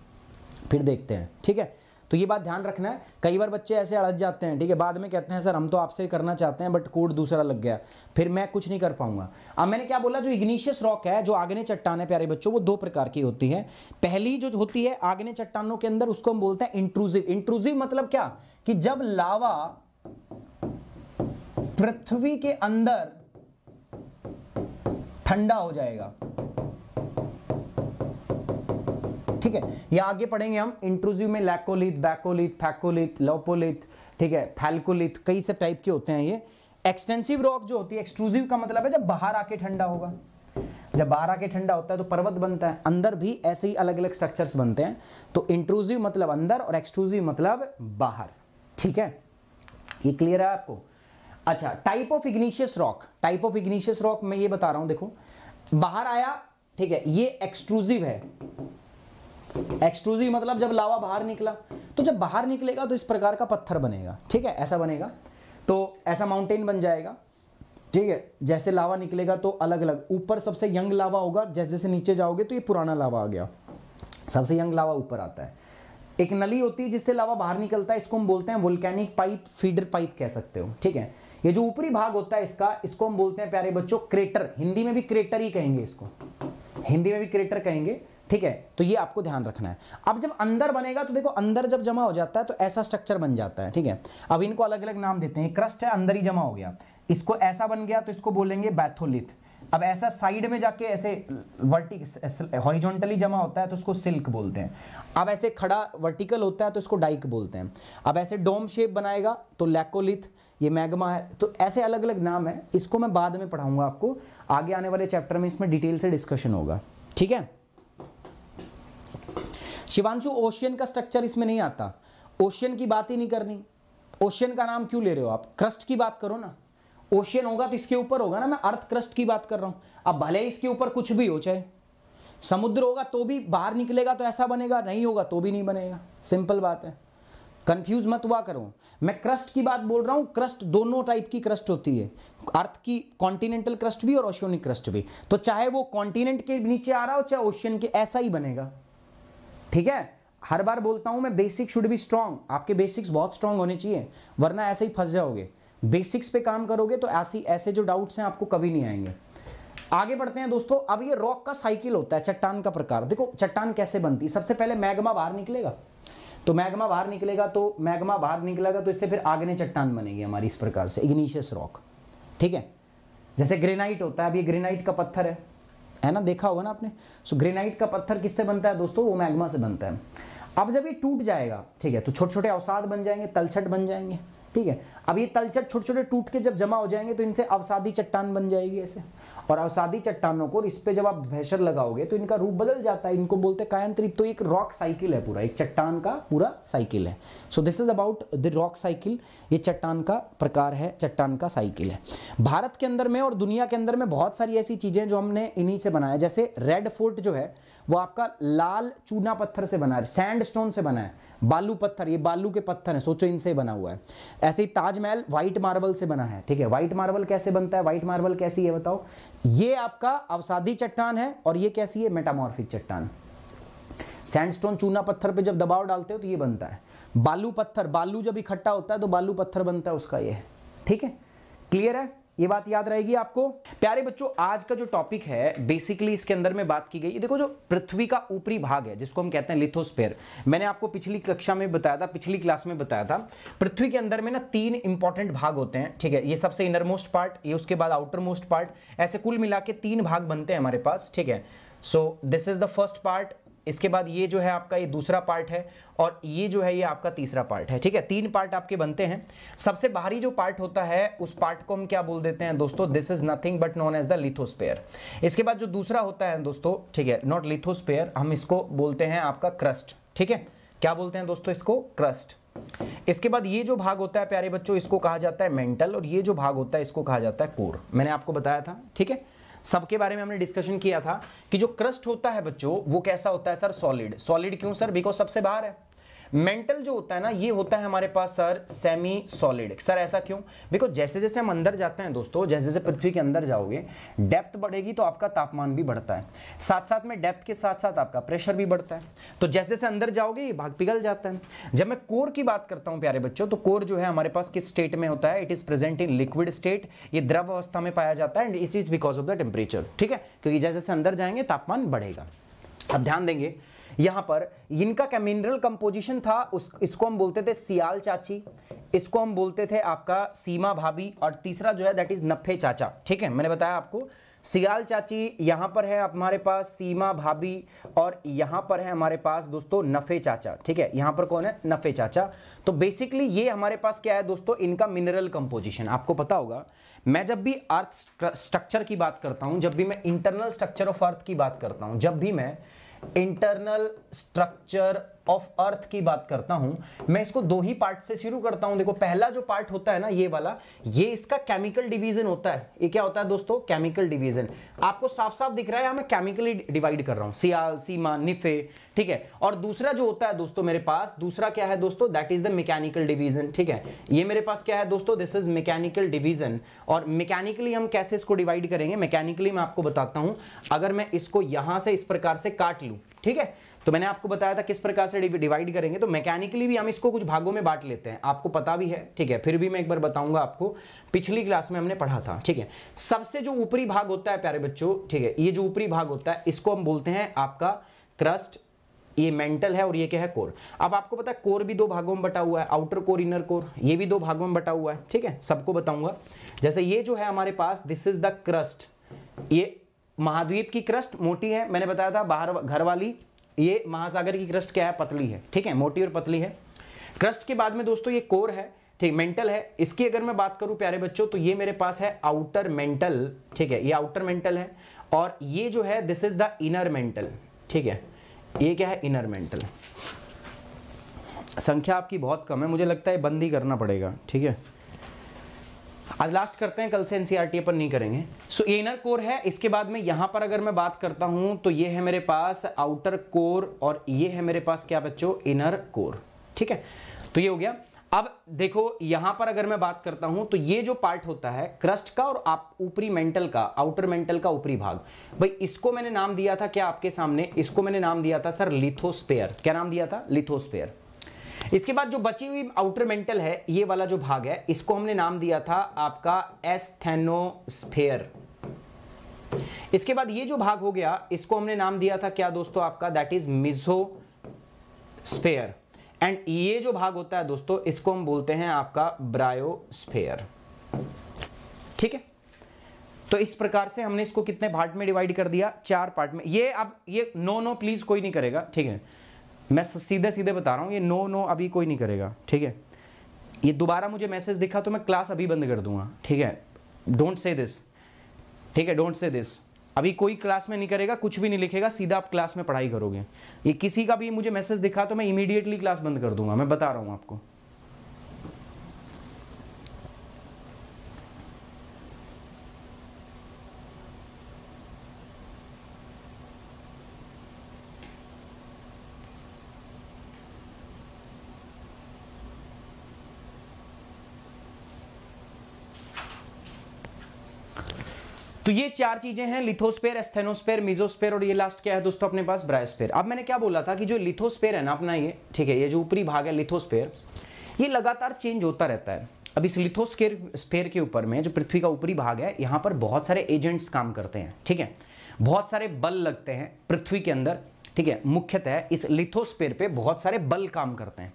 Speaker 1: फिर देखते हैं ठीक है तो ये बात ध्यान रखना है कई बार बच्चे ऐसे अड़ज जाते हैं ठीक है बाद में कहते हैं सर हम तो आपसे करना चाहते हैं बट कोड दूसरा लग गया फिर मैं कुछ नहीं कर पाऊंगा अब मैंने क्या बोला जो इग्निशियस रॉक है जो आगने चट्टान है प्यारे बच्चों वो दो प्रकार की होती है पहली जो होती है आगने चट्टानों के अंदर उसको हम बोलते हैं इंट्रूजिव इंट्रूजिव मतलब क्या कि जब लावा पृथ्वी के अंदर ठंडा हो जाएगा ठीक है या आगे पढ़ेंगे हम इंट्रोज्यू में लैकोलित बैकोलित फैकोलित लोपोलित ठीक है फैलकोलित कई सब टाइप के होते हैं ये एक्सटेंसिव रॉक जो होती है एक्सक्लूसिव का मतलब है जब बाहर आके ठंडा होगा जब बाहर आके ठंडा होता है तो पर्वत बनता है अंदर भी ऐसे ही अलग अलग स्ट्रक्चर्स बनते हैं तो इंट्रूसिव मतलब अंदर और एक्सक्लूसिव मतलब बाहर ठीक है ये क्लियर है आपको अच्छा type of igneous rock type of igneous rock मैं ये बता रहा हूं देखो बाहर आया ठीक है ये एक्सक्लूसिव है एक्सक्लूसिव मतलब जब लावा बाहर निकला तो जब बाहर निकलेगा तो इस प्रकार का पत्थर बनेगा ठीक है ऐसा बनेगा तो ऐसा माउंटेन बन जाएगा ठीक है जैसे लावा निकलेगा तो अलग अलग ऊपर सबसे यंग लावा होगा जैसे जैसे नीचे जाओगे तो ये पुराना लावा आ गया सबसे यंग लावा ऊपर आता है एक नली होती है जिससे लावा बाहर निकलता है इसको हम बोलते हैं वोल्केनिक पाइप फीडर पाइप कह सकते हो ठीक है ये जो ऊपरी भाग होता है इसका इसको हम बोलते हैं प्यारे बच्चों क्रेटर हिंदी में भी क्रेटर ही कहेंगे इसको हिंदी में भी क्रेटर कहेंगे ठीक है तो ये आपको ध्यान रखना है अब जब अंदर बनेगा तो देखो अंदर जब जमा हो जाता है तो ऐसा स्ट्रक्चर बन जाता है ठीक है अब इनको अलग अलग नाम देते हैं क्रस्ट है अंदर ही जमा हो गया इसको ऐसा बन गया तो इसको बोलेंगे बैथोलिथ अब ऐसा साइड में जाके ऐसे वर्टिक हॉरिजॉन्टली जमा होता है तो उसको सिल्क बोलते हैं अब ऐसे खड़ा वर्टिकल होता है तो इसको डाइक बोलते हैं अब ऐसे डोम शेप बनाएगा तो लैकोलिथ ये मैगमा है तो ऐसे अलग अलग नाम है इसको मैं बाद में पढ़ाऊंगा आपको आगे आने वाले चैप्टर में इसमें डिटेल से डिस्कशन होगा ठीक है शिवानशु ओशियन का स्ट्रक्चर इसमें नहीं आता ओशियन की बात ही नहीं करनी ओशियन का नाम क्यों ले रहे हो आप क्रस्ट की बात करो ना ओशियन होगा तो इसके ऊपर होगा ना मैं अर्थ क्रस्ट की बात कर रहा हूं अब भले इसके ऊपर कुछ भी हो चाहे समुद्र होगा तो भी बाहर निकलेगा तो ऐसा बनेगा नहीं होगा तो भी नहीं बनेगा सिंपल बात है कंफ्यूज मत हुआ करो मैं क्रस्ट की बात बोल रहा हूं क्रस्ट दोनों टाइप की क्रस्ट होती है अर्थ की कॉन्टिनेंटल क्रस्ट भी और ओशियोनिक क्रस्ट भी तो चाहे वो कॉन्टिनेंट के नीचे आ रहा हो चाहे ओशियन के ऐसा ही बनेगा ठीक है हर बार बोलता हूं मैं बेसिक शुड बी स्ट्रांग आपके बेसिक्स बहुत स्ट्रांग होने चाहिए वरना ऐसे ही फंस जाओगे बेसिक्स पे काम करोगे तो ऐसी ऐसे जो डाउट्स हैं आपको कभी नहीं आएंगे आगे बढ़ते हैं दोस्तों अब ये रॉक का साइकिल होता है चट्टान का प्रकार देखो चट्टान कैसे बनती सबसे पहले मैग्मा बाहर निकलेगा तो मैग्मा बाहर निकलेगा तो मैग्मा बाहर निकलेगा तो इससे फिर आगने चट्टान बनेगी हमारी इस प्रकार से इग्निशियस रॉक ठीक है जैसे ग्रेनाइट होता है अभी ग्रेनाइट का पत्थर है है ना देखा होगा ना आपने सो ग्रेनाइट का पत्थर किससे बनता है दोस्तों वो मैग्मा से बनता है अब जब ये टूट जाएगा ठीक है तो छोटे छोटे अवसाद बन जाएंगे तलछट बन जाएंगे ठीक है अब ये तलछट छोटे छोटे टूट के जब जमा हो जाएंगे तो इनसे अवसादी चट्टान बन जाएगी ऐसे और अवसादी चट्टानों को इस पर जब आप भैसर लगाओगे तो इनका रूप बदल जाता है इनको बोलते हैं कायांतरित तो एक रॉक साइकिल है पूरा एक चट्टान का पूरा साइकिल है so this is about the rock cycle ये चट्टान का प्रकार है चट्टान का साइकिल है भारत के अंदर में और दुनिया के अंदर में बहुत सारी ऐसी चीज़ें जो हमने इन्हीं से बनाया जैसे रेड फोर्ट जो है वो आपका लाल चूना पत्थर से बना है सैंड से बना है बालू पत्थर ये बालू के पत्थर हैं सोचो इनसे बना हुआ है ऐसे ही ताजमहल व्हाइट मार्बल से बना है ठीक है व्हाइट मार्बल कैसे बनता है व्हाइट मार्बल कैसी है बताओ ये आपका अवसादी चट्टान है और ये कैसी है मेटामॉर्फिक चट्टान सैंडस्टोन चूना पत्थर पे जब दबाव डालते हो तो ये बनता है बालू पत्थर बालू जब इकट्ठा होता है तो बालू पत्थर बनता है उसका ये ठीक है क्लियर है ये बात याद रहेगी आपको प्यारे बच्चों आज का जो टॉपिक है बेसिकली इसके अंदर में बात की गई देखो जो पृथ्वी का ऊपरी भाग है जिसको हम कहते हैं लिथोस्फेयर मैंने आपको पिछली कक्षा में बताया था पिछली क्लास में बताया था पृथ्वी के अंदर में ना तीन इंपॉर्टेंट भाग होते हैं ठीक है ये सबसे इनर मोस्ट पार्ट ये उसके बाद आउटर मोस्ट पार्ट ऐसे कुल मिला के तीन भाग बनते हैं हमारे पास ठीक है so this is the first part इसके बाद ये जो है आपका ये दूसरा पार्ट है और ये जो है ये आपका तीसरा पार्ट है ठीक है तीन पार्ट आपके बनते हैं सबसे बाहरी जो पार्ट होता है उस पार्ट को हम क्या बोल देते हैं दोस्तों this is nothing but known as the lithosphere इसके बाद जो दूसरा होता है दोस्तों ठीक है नॉट लिथोस्पेयर हम इसको बोलते हैं आपका क्रस्ट ठीक है क्या बोलते हैं दोस्तों इसको क्रस्ट इसके बाद ये जो भाग होता है प्यारे बच्चों इसको कहा जाता है मेंटल और ये जो भाग होता है इसको कहा जाता है कोर मैंने आपको बताया था ठीक है सबके बारे में हमने डिस्कशन किया था कि जो क्रस्ट होता है बच्चों वो कैसा होता है सर सॉलिड सॉलिड क्यों सर बिकॉज सबसे बाहर है मेंटल जो होता है ना ये होता है हमारे पास सर सेमी सॉलिड सर ऐसा क्यों देखो जैसे जैसे हम अंदर जाते हैं दोस्तों जैसे जैसे पृथ्वी के अंदर जाओगे डेप्थ बढ़ेगी तो आपका तापमान भी बढ़ता है साथ साथ में डेप्थ के साथ साथ आपका प्रेशर भी बढ़ता है तो जैसे जैसे अंदर जाओगे ये भाग पिघल जाता है जब मैं कोर की बात करता हूँ प्यारे बच्चों तो कोर जो है हमारे पास किस स्टेट में होता है it is present in liquid state ये द्रव अवस्था में पाया जाता है and it is because of the temperature ठीक है क्योंकि जैसे जैसे अंदर जाएंगे तापमान बढ़ेगा अब ध्यान देंगे यहाँ पर इनका क्या मिनरल कंपोजिशन था उस इसको हम बोलते थे सियाल चाची इसको हम बोलते थे आपका सीमा भाभी और तीसरा जो है दैट इज नफे चाचा ठीक है मैंने बताया आपको सियाल चाची यहां पर है हमारे पास सीमा भाभी और यहाँ पर है हमारे पास दोस्तों नफ़े चाचा ठीक है यहाँ पर कौन है नफ़े चाचा तो बेसिकली ये हमारे पास क्या है दोस्तों इनका मिनरल कंपोजिशन आपको पता होगा मैं जब भी अर्थ स्ट्रक्चर की बात करता हूँ जब भी मैं इंटरनल स्ट्रक्चर ऑफ अर्थ की बात करता हूँ जब भी मैं इंटरनल स्ट्रक्चर ऑफ अर्थ की बात करता हूं मैं इसको दो ही पार्ट से शुरू करता हूं देखो पहला जो पार्ट होता है ना ये वाला ये इसका केमिकल डिवीजन होता है ये क्या होता है दोस्तों केमिकल डिवीजन आपको साफ साफ दिख रहा है मैं केमिकली डिवाइड कर रहा हूं सियाल सीमा निफे ठीक है और दूसरा जो होता है दोस्तों मेरे पास दूसरा क्या है दोस्तों that is the mechanical division ठीक है ये मेरे पास क्या है दोस्तों दिस इज मैकेनिकल डिवीजन और मैकेनिकली हम कैसे इसको डिवाइड करेंगे मैकेनिकली मैं आपको बताता हूं अगर मैं इसको यहां से इस प्रकार से काट लूं ठीक है तो मैंने आपको बताया था किस प्रकार से डिवाइड करेंगे तो मैकेनिकली भी हम इसको कुछ भागों में बांट लेते हैं आपको पता भी है ठीक है फिर भी मैं एक बार बताऊंगा आपको पिछली क्लास में हमने पढ़ा था ठीक है सबसे जो ऊपरी भाग होता है प्यारे बच्चों ठीक है ये जो ऊपरी भाग होता है इसको हम बोलते हैं आपका क्रस्ट ये मेंटल है और ये क्या है कोर अब आपको पता है कोर भी दो भागों में बटा हुआ है आउटर कोर इनर कोर ये भी दो भागों में बटा हुआ है ठीक है सबको बताऊंगा जैसे ये जो है हमारे पास दिस इज द क्रस्ट ये महाद्वीप की क्रस्ट मोटी है मैंने बताया था बाहर घर वाली ये महासागर की क्रस्ट क्या है पतली है ठीक है मोटी और पतली है क्रस्ट के बाद में दोस्तों ये कोर है ठीक मेंटल है इसकी अगर मैं बात करूं प्यारे बच्चों तो ये मेरे पास है आउटर मेंटल ठीक है ये आउटर मेंटल है और ये जो है this is the inner mantle ठीक है ये क्या है इनर मेंटल संख्या आपकी बहुत कम है मुझे लगता है बंद ही करना पड़ेगा ठीक है आज लास्ट करते हैं कल से एनसीईआरटी e अपन नहीं करेंगे सो so, इनर कोर है इसके बाद में यहां पर अगर मैं बात करता हूं तो ये है मेरे पास आउटर कोर और ये है मेरे पास क्या बच्चों इनर कोर ठीक है तो ये हो गया अब देखो यहां पर अगर मैं बात करता हूं तो ये जो पार्ट होता है क्रस्ट का और आप ऊपरी मेंटल का आउटर मेंटल का ऊपरी भाग भाई इसको मैंने नाम दिया था क्या आपके सामने इसको मैंने नाम दिया था सर लिथोस्पेयर क्या नाम दिया था लिथोस्पेयर इसके बाद जो बची हुई आउटर मेंटल है ये वाला जो भाग है इसको हमने नाम दिया था आपका एस्थेनोस्फेयर इसके बाद ये जो भाग हो गया इसको हमने नाम दिया था क्या दोस्तों आपका that is mesosphere and ये जो भाग होता है दोस्तों इसको हम बोलते हैं आपका ब्रायोस्फेयर ठीक है तो इस प्रकार से हमने इसको कितने पार्ट में डिवाइड कर दिया चार पार्ट में ये अब ये नो नो प्लीज कोई नहीं करेगा ठीक है मैं सीधे सीधे बता रहा हूँ ये नो नो अभी कोई नहीं करेगा ठीक है ये दोबारा मुझे मैसेज दिखा तो मैं क्लास अभी बंद कर दूंगा ठीक है डोंट से दिस ठीक है डोंट से दिस अभी कोई क्लास में नहीं करेगा कुछ भी नहीं लिखेगा सीधा आप क्लास में पढ़ाई करोगे ये किसी का भी मुझे मैसेज दिखा तो मैं इमीडिएटली क्लास बंद कर दूंगा मैं बता रहा हूँ आपको तो ये चार चीजें हैं लिथोस्पेयर एस्थेनोस्पेयर मिजोस्पेयर और ये लास्ट क्या है दोस्तों अपने पास ब्रायोस्पेयर अब मैंने क्या बोला था कि जो लिथोस्पेयर है ना अपना ये ठीक है ये जो ऊपरी भाग है लिथोस्पेयर ये लगातार चेंज होता रहता है अब इस लिथोस्केयर स्पेयर के ऊपर में जो पृथ्वी का ऊपरी भाग है यहाँ पर बहुत सारे एजेंट्स काम करते हैं ठीक है बहुत सारे बल लगते हैं पृथ्वी के अंदर ठीक है मुख्यतः इस लिथोस्पेयर पे बहुत सारे बल काम करते हैं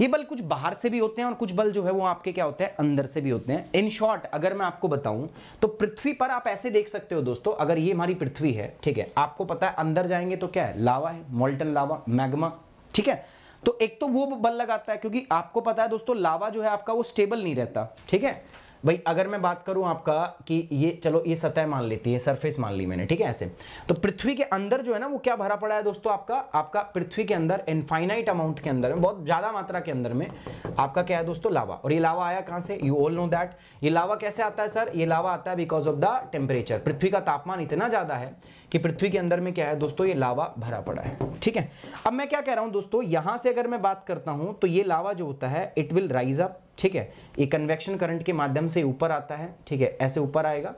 Speaker 1: ये बल कुछ बाहर से भी होते हैं और कुछ बल जो है वो आपके क्या होते हैं अंदर से भी होते हैं इन शॉर्ट अगर मैं आपको बताऊं तो पृथ्वी पर आप ऐसे देख सकते हो दोस्तों अगर ये हमारी पृथ्वी है ठीक है आपको पता है अंदर जाएंगे तो क्या है लावा है मोल्टन लावा मैग्मा ठीक है तो एक तो वो बल लगाता है क्योंकि आपको पता है दोस्तों लावा जो है आपका वो स्टेबल नहीं रहता ठीक है भाई अगर मैं बात करूं आपका कि ये चलो ये सतह मान लेती है सरफेस मान ली मैंने ठीक है ऐसे तो पृथ्वी के अंदर जो है ना वो क्या भरा पड़ा है दोस्तों आपका आपका पृथ्वी के अंदर इनफाइनाइट अमाउंट के अंदर में बहुत ज़्यादा मात्रा के अंदर में आपका क्या है दोस्तों लावा और ये लावा आया कहां से यू ऑल नो दैट ये लावा कैसे आता है सर ये लावा आता है बिकॉज ऑफ द टेम्परेचर पृथ्वी का तापमान इतना ज़्यादा है कि पृथ्वी के अंदर में क्या है दोस्तों ये लावा भरा पड़ा है ठीक है अब मैं क्या कह रहा हूं दोस्तों यहां से अगर मैं बात करता हूं तो ये लावा जो होता है इट विल राइज अप ठीक है ये कन्वेक्शन करंट के माध्यम से ऊपर आता है ठीक है ऐसे ऊपर आएगा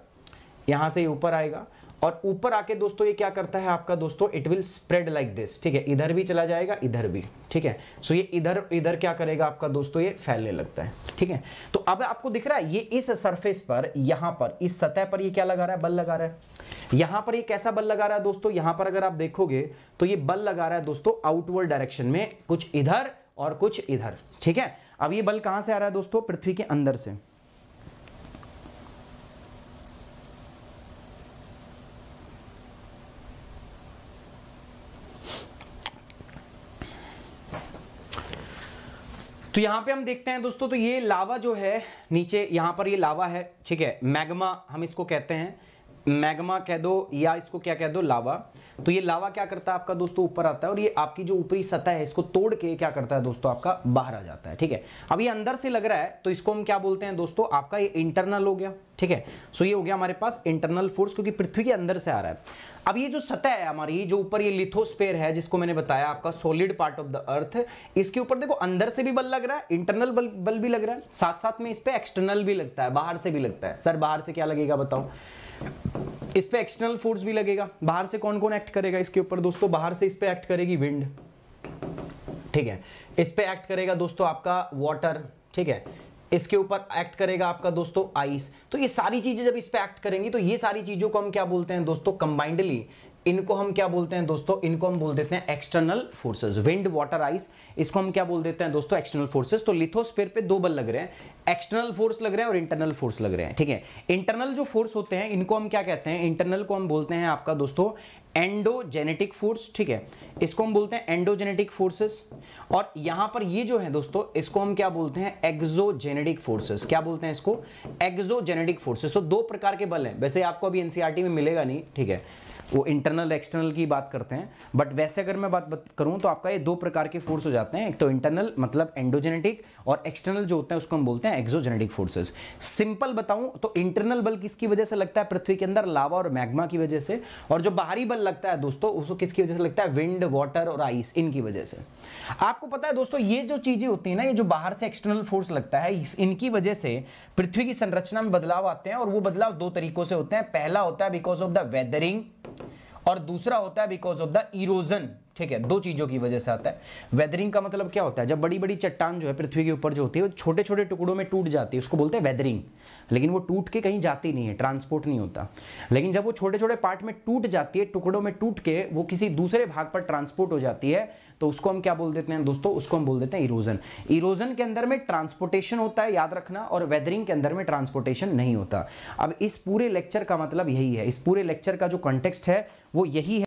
Speaker 1: यहां से ऊपर आएगा और ऊपर आके दोस्तों ये क्या करता है आपका दोस्तों it will spread like this ठीक है इधर भी चला जाएगा इधर भी ठीक है सो so ये इधर इधर क्या करेगा आपका दोस्तों ये फैलने लगता है ठीक है तो अब आपको दिख रहा है ये इस सरफेस पर यहां पर इस सतह पर ये क्या लगा रहा है बल लगा रहा है यहां पर ये कैसा बल लगा रहा है दोस्तों यहां पर अगर आप देखोगे तो ये बल लगा रहा है दोस्तों आउटवर्ड डायरेक्शन में कुछ इधर और कुछ इधर ठीक है अब ये बल कहां से आ रहा है दोस्तों पृथ्वी के अंदर से तो यहाँ पे हम देखते हैं दोस्तों तो ये लावा जो है नीचे यहाँ पर ये लावा है ठीक है मैग्मा हम इसको कहते हैं मैग्मा कह दो या इसको क्या कह दो लावा तो ये लावा क्या करता है आपका दोस्तों ऊपर आता है और ये आपकी जो ऊपरी सतह है इसको तोड़ के क्या करता है दोस्तों आपका बाहर आ जाता है ठीक है अब ये अंदर से लग रहा है तो इसको हम क्या बोलते हैं दोस्तों आपका ये इंटरनल हो गया ठीक है सो ये हो गया हमारे पास इंटरनल फोर्स क्योंकि पृथ्वी के अंदर से आ रहा है अब ये जो सतह है हमारी जो ऊपर ये लिथोस्पेयर है जिसको मैंने बताया आपका solid part of the earth इसके ऊपर देखो अंदर से भी बल लग रहा है इंटरनल बल बल भी लग रहा है साथ साथ में इस पर एक्सटर्नल भी लगता है बाहर से भी लगता है सर बाहर से क्या लगेगा बताओ इस पर एक्सटर्नल फोर्स भी लगेगा बाहर से कौन कौन एक्ट करेगा इसके ऊपर दोस्तों बाहर से इस पर एक्ट करेगी विंड ठीक है इस पर एक्ट करेगा दोस्तों आपका वाटर ठीक है इसके ऊपर एक्ट करेगा आपका दोस्तों आइस तो ये सारी चीज़ें जब इस पर एक्ट करेंगी तो ये सारी चीज़ों को हम क्या बोलते हैं दोस्तों कंबाइंडली इनको हम क्या बोलते हैं दोस्तों इनको हम बोल देते हैं external forces wind water ice इसको हम क्या बोल देते हैं दोस्तों एक्सटर्नल फोर्सेस तो लिथोस्फेयर पे दो बल लग रहे हैं एक्सटर्नल फोर्स लग रहे हैं और इंटरनल फोर्स लग रहे हैं ठीक है इंटरनल जो फोर्स होते हैं इनको हम क्या कहते हैं इंटरनल को हम बोलते हैं आपका दोस्तों एंडोजेनेटिक फोर्स ठीक है इसको हम बोलते हैं एंडोजेनेटिक फोर्सेस और यहां पर ये जो है दोस्तों इसको हम क्या बोलते हैं एक्सोजेनेटिक फोर्सेस क्या बोलते हैं इसको एक्सोजेनेटिक फोर्सेस तो दो प्रकार के बल हैं वैसे आपको अभी एनसीईआरटी e में मिलेगा नहीं ठीक है वो इंटरनल एक्सटर्नल की बात करते हैं बट वैसे अगर मैं बात करूं तो आपका ये दो प्रकार के फोर्स हो जाते हैं एक तो इंटरनल मतलब एंडोजेनेटिक और एक्सटर्नल जो होता है उसको हम बोलते हैं एक्सोजेनेटिक फोर्सेस सिंपल बताऊं तो इंटरनल बल किसकी वजह से लगता है पृथ्वी के अंदर लावा और मैग्मा की वजह से और जो बाहरी बल लगता है दोस्तों उसको किसकी वजह से लगता है विंड वाटर और आइस इनकी वजह से आपको पता है दोस्तों ये जो चीजें होती है ना ये जो बाहर से एक्सटर्नल फोर्स लगता है इनकी वजह से पृथ्वी की संरचना में बदलाव आते हैं और वो बदलाव दो तरीकों से होते हैं पहला होता है बिकॉज ऑफ द वेदरिंग और दूसरा होता है बिकॉज ऑफ द इरोजन ठीक है दो चीज़ों की वजह से आता है वेदरिंग का मतलब क्या होता है जब बड़ी बड़ी चट्टान जो है पृथ्वी के ऊपर जो होती है वो छोटे छोटे टुकड़ों में टूट जाती है उसको बोलते हैं वेदरिंग लेकिन वो टूट के कहीं जाती नहीं है ट्रांसपोर्ट नहीं होता लेकिन जब वो छोटे छोटे पार्ट में टूट जाती है टुकड़ों में टूट के वो किसी दूसरे भाग पर ट्रांसपोर्ट हो जाती है तो उसको हम क्या बोल देते हैं दोस्तों उसको हम बोल देते हैं इरोजन इरोजन के अंदर में ट्रांसपोर्टेशन होता है याद रखना और वेदरिंग के अंदर में ट्रांसपोर्टेशन नहीं होता अब इस पूरे लेक्चर का मतलब यही है इस पूरे लेक्चर का जो कॉन्टेक्स्ट है वो यही है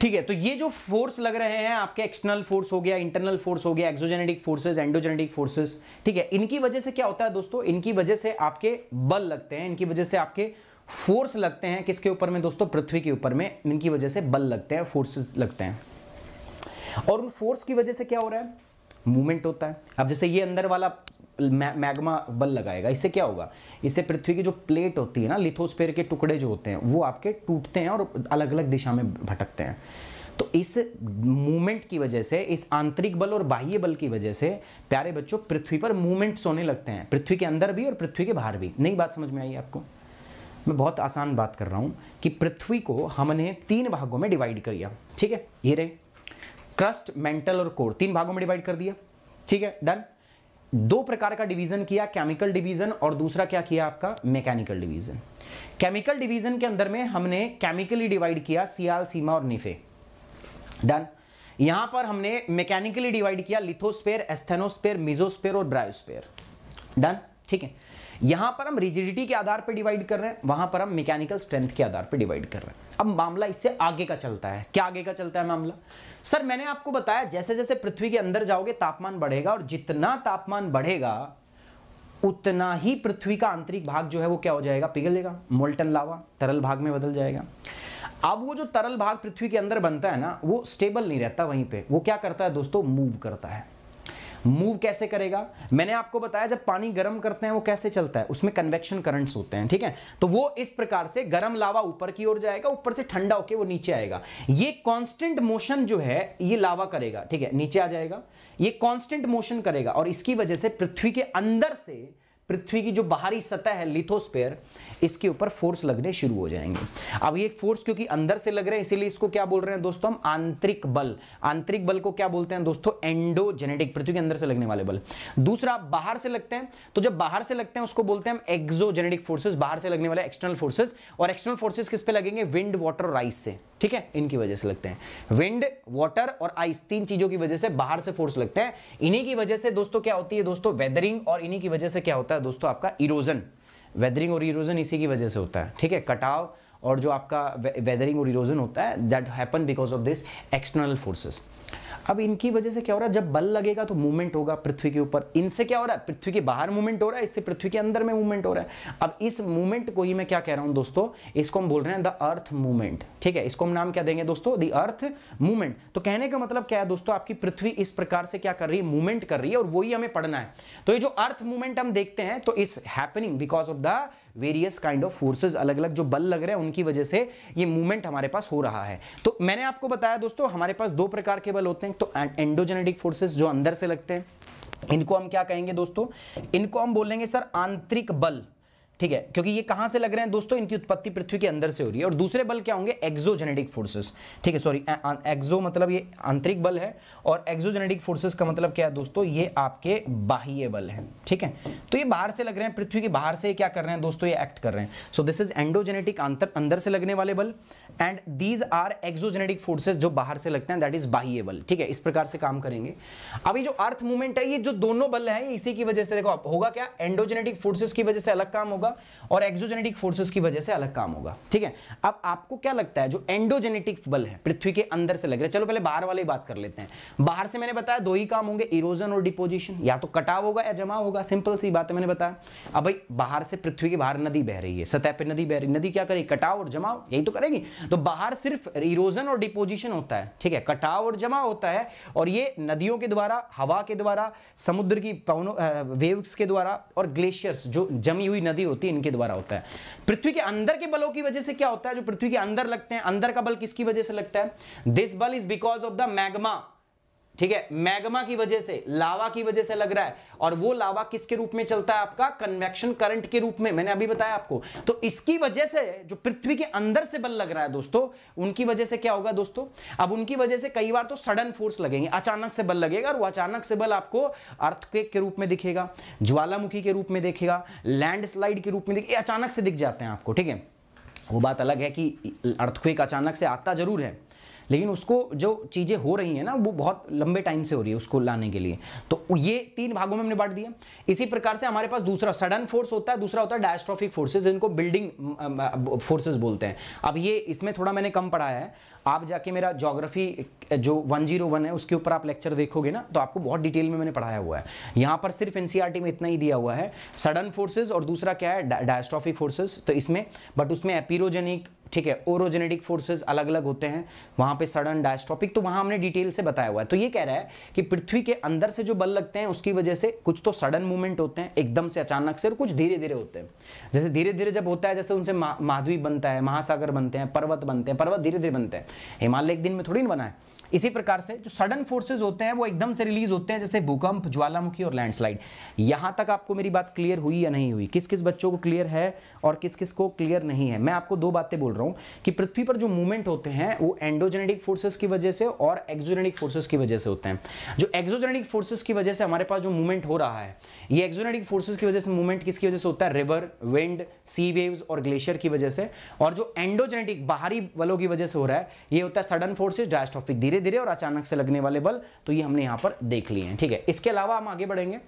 Speaker 1: ठीक है तो ये जो फोर्स लग रहे हैं आपके एक्सटर्नल फोर्स हो गया इंटरनल फोर्स हो गया एक्सोजेनेटिक फोर्सेस एंडोजेनेटिक फोर्सेस ठीक है इनकी वजह से क्या होता है दोस्तों इनकी वजह से आपके बल लगते हैं इनकी वजह से आपके फोर्स लगते हैं किसके ऊपर में दोस्तों पृथ्वी के ऊपर में इनकी वजह से बल लगते हैं फोर्सेस लगते हैं और उन फोर्स की वजह से क्या हो रहा है मूवमेंट होता है अब जैसे ये अंदर वाला मैग्मा बल लगाएगा इससे क्या होगा इससे पृथ्वी की जो प्लेट होती है ना लिथोस्फेयर के टुकड़े जो होते हैं वो आपके टूटते हैं और अलग अलग दिशा में भटकते हैं तो इस मूवमेंट की वजह से इस आंतरिक बल और बाह्य बल की वजह से प्यारे बच्चों पृथ्वी पर मूवमेंट्स होने लगते हैं पृथ्वी के अंदर भी और पृथ्वी के बाहर भी नई बात समझ में आई आपको मैं बहुत आसान बात कर रहा हूं कि पृथ्वी को हमने तीन भागों में डिवाइड कर दिया ठीक है ये रहे क्रस्ट मेंटल और कोर तीन भागों में डिवाइड कर दिया ठीक है डन दो प्रकार का डिवीजन किया केमिकल डिवीजन और दूसरा क्या किया आपका मैकेनिकल डिवीजन केमिकल डिवीजन के अंदर में हमने केमिकली डिवाइड किया सियाल सीमा और निफे डन यहां पर हमने मैकेनिकली डिवाइड किया लिथोस्पेयर एस्थेनोस्पेयर मिजोस्पेयर और ब्रायोस्पेयर डन ठीक है यहां पर हम रिजिडिटी के आधार पर डिवाइड कर रहे हैं वहां पर हम मैकेनिकल स्ट्रेंथ के आधार पर डिवाइड कर रहे हैं अब मामला इससे आगे का चलता है क्या आगे का चलता है मामला सर मैंने आपको बताया जैसे जैसे पृथ्वी के अंदर जाओगे तापमान बढ़ेगा और जितना तापमान बढ़ेगा उतना ही पृथ्वी का आंतरिक भाग जो है वो क्या हो जाएगा पिघलेगा मोल्टन लावा तरल भाग में बदल जाएगा अब वो जो तरल भाग पृथ्वी के अंदर बनता है ना वो स्टेबल नहीं रहता वहीं पे वो क्या करता है दोस्तों मूव करता है मूव कैसे करेगा मैंने आपको बताया जब पानी गर्म करते हैं वो कैसे चलता है उसमें कन्वेक्शन करंट्स होते हैं ठीक है तो वो इस प्रकार से गर्म लावा ऊपर की ओर जाएगा ऊपर से ठंडा होकर वो नीचे आएगा ये कॉन्स्टेंट मोशन जो है ये लावा करेगा ठीक है नीचे आ जाएगा ये कॉन्स्टेंट मोशन करेगा और इसकी वजह से पृथ्वी के अंदर से पृथ्वी की जो बाहरी सतह है लिथोस्पेयर इसके ऊपर फोर्स लगने शुरू हो जाएंगे अब ये फोर्स क्योंकि अंदर से लग रहे हैं इसीलिए इसको क्या बोल रहे हैं दोस्तों हम आंतरिक बल आंतरिक बल को क्या बोलते हैं दोस्तों एंडोजेनेटिक पृथ्वी के अंदर से लगने वाले बल दूसरा बाहर से लगते हैं तो जब बाहर से लगते हैं उसको बोलते हैं हम एक्सोजेनेटिक फोर्सेज बाहर से लगने वाले एक्सटर्नल फोर्सेज और एक्सटर्नल फोर्सेज किस पे लगेंगे विंड वाटर राइस से ठीक है इनकी वजह से लगते हैं विंड वाटर और आइस तीन चीजों की वजह से बाहर से फोर्स लगते हैं इन्हीं की वजह से दोस्तों क्या होती है दोस्तों वेदरिंग और इन्हीं की वजह से क्या होता है है दोस्तों आपका इरोजन वेदरिंग और इरोजन इसी की वजह से होता है ठीक है कटाव और जो आपका वेदरिंग और इरोजन होता है that happen because of this external forces अब इनकी वजह से क्या हो रहा है जब बल लगेगा तो मूवमेंट होगा पृथ्वी के ऊपर इनसे क्या हो रहा है पृथ्वी के बाहर मूवमेंट हो रहा है इससे पृथ्वी के अंदर में मूवमेंट हो रहा है अब इस मूवमेंट को ही मैं क्या कह रहा हूं दोस्तों इसको हम बोल रहे हैं द अर्थ मूवमेंट ठीक है इसको हम नाम क्या देंगे दोस्तों द अर्थ मूवमेंट तो कहने का मतलब क्या है दोस्तों आपकी पृथ्वी इस प्रकार से क्या कर रही है मूवमेंट कर रही है और वही हमें पढ़ना है तो ये जो अर्थ मूवमेंट हम देखते हैं तो it's happening because of the various kind of forces अलग अलग जो बल लग रहे हैं उनकी वजह से ये मूवमेंट हमारे पास हो रहा है तो मैंने आपको बताया दोस्तों हमारे पास दो प्रकार के बल होते हैं तो एंडोजेनेटिक फोर्सेज जो अंदर से लगते हैं इनको हम क्या कहेंगे दोस्तों इनको हम बोलेंगे सर आंतरिक बल ठीक है क्योंकि ये कहां से लग रहे हैं दोस्तों इनकी उत्पत्ति पृथ्वी के अंदर से हो रही है और दूसरे बल क्या होंगे एक्सोजेनेटिक फोर्सेस ठीक है सॉरी एक्सो मतलब ये आंतरिक बल है और एक्जोजेनेटिक फोर्सेस का मतलब क्या है दोस्तों ये आपके बाह्य बल हैं ठीक है तो ये बाहर से लग रहे हैं पृथ्वी के बाहर से क्या कर रहे हैं दोस्तों ये एक्ट कर रहे हैं सो दिस इज एंडोजेनेटिक अंदर से लगने वाले बल and these are exogenetic forces जो बाहर से लगते हैं दैट इज बाह्य बल ठीक है इस प्रकार से काम करेंगे अभी जो अर्थ मूवमेंट है ये जो दोनों बल है इसी की वजह से देखो होगा क्या एंडोजेनेटिक फोर्सेस की वजह से अलग काम होगा होगा और एक्सोजेनेटिक फोर्सेस की वजह से अलग काम होगा ठीक है अब आपको क्या लगता है जो एंडोजेनेटिक बल है पृथ्वी के अंदर से लग रहा है चलो पहले बाहर वाले बात कर लेते हैं बाहर से मैंने बताया दो ही काम होंगे इरोजन और डिपोजिशन या तो कटाव होगा या जमा होगा सिंपल सी बात है मैंने बताया अब भाई बाहर से पृथ्वी के बाहर नदी बह रही है सतह पर नदी बह रही नदी क्या करेगी कटाव और जमाव यही तो करेगी तो बाहर सिर्फ इरोजन और डिपोजिशन होता है ठीक है कटाव और जमा होता है और ये नदियों के द्वारा हवा के द्वारा समुद्र की वेव्स के द्वारा और ग्लेशियर्स जो जमी हुई नदी होती है इनके द्वारा होता है पृथ्वी के अंदर के बलों की वजह से क्या होता है जो पृथ्वी के अंदर लगते हैं अंदर का बल किसकी वजह से लगता है दिस बल is because of the magma ठीक है मैग्मा की वजह से लावा की वजह से लग रहा है और वो लावा किसके रूप में चलता है आपका कन्वेक्शन करंट के रूप में मैंने अभी बताया आपको तो इसकी वजह से जो पृथ्वी के अंदर से बल लग रहा है दोस्तों उनकी वजह से क्या होगा दोस्तों अब उनकी वजह से कई बार तो सडन फोर्स लगेंगे अचानक से बल लगेगा और वो अचानक से बल आपको अर्थक्वेक के रूप में दिखेगा ज्वालामुखी के रूप में देखेगा लैंडस्लाइड के रूप में दिखेगा अचानक से दिख जाते हैं आपको ठीक है वो बात अलग है कि अर्थक्वेक अचानक से आता जरूर है लेकिन उसको जो चीज़ें हो रही हैं ना वो बहुत लंबे टाइम से हो रही है उसको लाने के लिए तो ये तीन भागों में हमने बांट दिया इसी प्रकार से हमारे पास दूसरा सडन फोर्स होता है दूसरा होता है डायस्ट्रॉफिक फोर्सेज इनको बिल्डिंग फोर्सेज बोलते हैं अब ये इसमें थोड़ा मैंने कम पढ़ाया है आप जाके मेरा जोग्राफी जो 101 है उसके ऊपर आप लेक्चर देखोगे ना तो आपको बहुत डिटेल में मैंने पढ़ाया हुआ है यहाँ पर सिर्फ एनसीईआरटी e में इतना ही दिया हुआ है सडन फोर्सेज और दूसरा क्या है डायस्ट्रॉफिक फोर्सेज तो इसमें बट उसमें एपीरोजेनिक ठीक है ओरोजेनेटिक फोर्सेस अलग अलग होते हैं वहां पे सडन डायस्ट्रॉपिक तो वहां हमने डिटेल से बताया हुआ है तो ये कह रहा है कि पृथ्वी के अंदर से जो बल लगते हैं उसकी वजह से कुछ तो सडन मूवमेंट होते हैं एकदम से अचानक से और कुछ धीरे धीरे होते हैं जैसे धीरे धीरे जब होता है जैसे उनसे माधवी बनता है महासागर बनते हैं पर्वत बनते हैं पर्वत धीरे धीरे बनते हैं हिमालय एक दिन में थोड़ी ना बना है इसी प्रकार से जो सडन फोर्सेज होते हैं वो एकदम से रिलीज होते हैं जैसे भूकंप ज्वालामुखी और लैंडस्लाइड यहां तक आपको मेरी बात क्लियर हुई या नहीं हुई किस किस बच्चों को क्लियर है और किस किस को क्लियर नहीं है मैं आपको दो बातें बोल रहा हूं कि पृथ्वी पर जो मूवमेंट होते हैं वो एंडोजेनेटिक फोर्सेज की वजह से और एक्जोजेनेटिक फोर्सेज की वजह से होते हैं जो एक्जोजेनेटिक फोर्सेज की वजह से हमारे पास जो मूवमेंट हो रहा है ये एक्जोजेनेटिक फोर्सेज की वजह से मूवमेंट किसकी वजह से होता है रिवर विंड सी वेव्स और ग्लेशियर की वजह से और जो एंडोजेनेटिक बाहरी वालों की वजह से हो रहा है ये होता है सडन फोर्सेज डायस्टॉपिक धीरे धीरे धीरे और अचानक से लगने वाले बल तो ये हमने यहाँ पर देख लिए हैं ठीक है इसके अलावा हम आगे बढ़ेंगे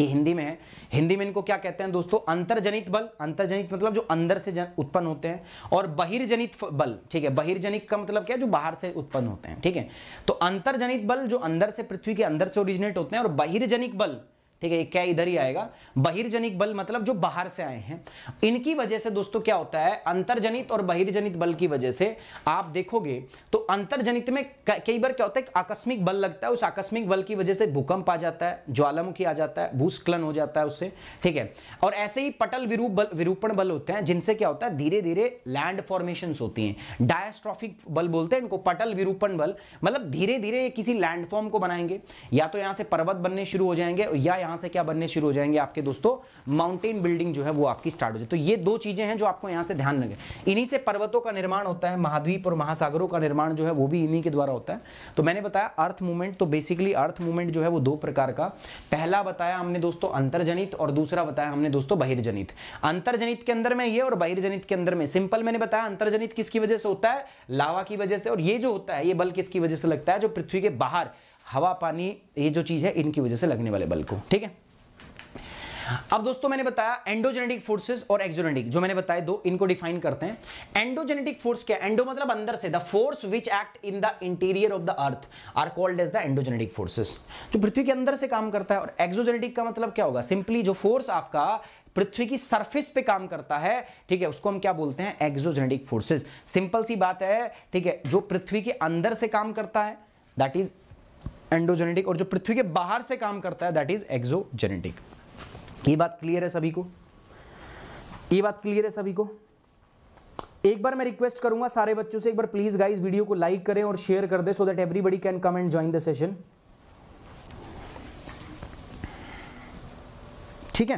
Speaker 1: ये हिंदी में है हिंदी में इनको क्या कहते हैं दोस्तों अंतर्जनित बल अंतर्जनित मतलब जो अंदर से उत्पन्न होते हैं और बहिर्जनित बल ठीक है बहिर्जनित का मतलब क्या है जो बाहर से उत्पन्न होते हैं ठीक है तो अंतर्जनित बल जो अंदर से पृथ्वी के अंदर से ओरिजिनेट होते हैं और बहिर्जनिक बल ठीक है क्या इधर ही आएगा बहिर्जनिक बल मतलब जो बाहर से आए हैं इनकी वजह से दोस्तों क्या होता है अंतर्जनित और बहिर्जनित बल की वजह से आप देखोगे तो अंतर्जनित में कई बार क्या होता है आकस्मिक बल लगता है उस आकस्मिक बल की वजह से भूकंप आ जाता है ज्वालामुखी आ जाता है भूस्खलन हो जाता है उससे ठीक है और ऐसे ही पटल विरूप बल विरूपण बल होते हैं जिनसे क्या होता है धीरे धीरे लैंड फॉर्मेशन होती है डायस्ट्रॉफिक बल बोलते हैं इनको पटल विरूपण बल मतलब धीरे धीरे किसी लैंडफॉर्म को बनाएंगे या तो यहां से पर्वत बनने शुरू हो जाएंगे या यहां यहां से क्या बनने शुरू हो जाएंगे आपके दोस्तों माउंटेन बिल्डिंग जो है वो आपकी स्टार्ट हो जाए तो ये दो चीज़ें हैं जो आपको यहां से ध्यान रखें इन्हीं से पर्वतों का निर्माण होता है महाद्वीप और महासागरों का निर्माण जो है वो भी इन्हीं के द्वारा होता है तो मैंने बताया अर्थ मूवमेंट तो बेसिकली अर्थ मूवमेंट जो है वो दो प्रकार का पहला बताया हमने दोस्तों अंतर्जनित और दूसरा बताया हमने दोस्तों बहिर्जनित अंतर्जनित के अंदर में ये और बहिर्जनित के अंदर में सिंपल मैंने बताया अंतर्जनित किसकी वजह से होता है लावा की वजह से और ये जो होता है ये बल किसकी वजह से लगता है जो पृथ्वी के बाहर हवा पानी ये जो चीज़ है इनकी वजह से लगने वाले बल को ठीक है अब दोस्तों मैंने बताया एंडोजेनेटिक फोर्सेस और एक्सोजेनेटिक जो मैंने बताया दो इनको डिफाइन करते हैं एंडोजेनेटिक फोर्स क्या एंडो मतलब अंदर से the force which act in the interior of the earth are called as the endogenetic forces जो पृथ्वी के अंदर से काम करता है और एक्सोजेनेटिक का मतलब क्या होगा सिंपली जो फोर्स आपका पृथ्वी की सरफेस पे काम करता है ठीक है उसको हम क्या बोलते हैं एक्सोजेनेटिक फोर्सेस सिंपल सी बात है ठीक है जो पृथ्वी के अंदर से काम करता है दैट इज एंडोजेनेटिक और जो पृथ्वी के बाहर से काम करता है दैट इज एक्सोजेनेटिक ये बात क्लियर है सभी को ये बात क्लियर है सभी को एक बार मैं रिक्वेस्ट करूंगा सारे बच्चों से एक बार प्लीज गाइस वीडियो को लाइक करें और शेयर कर दे so that everybody can come and join the session ठीक है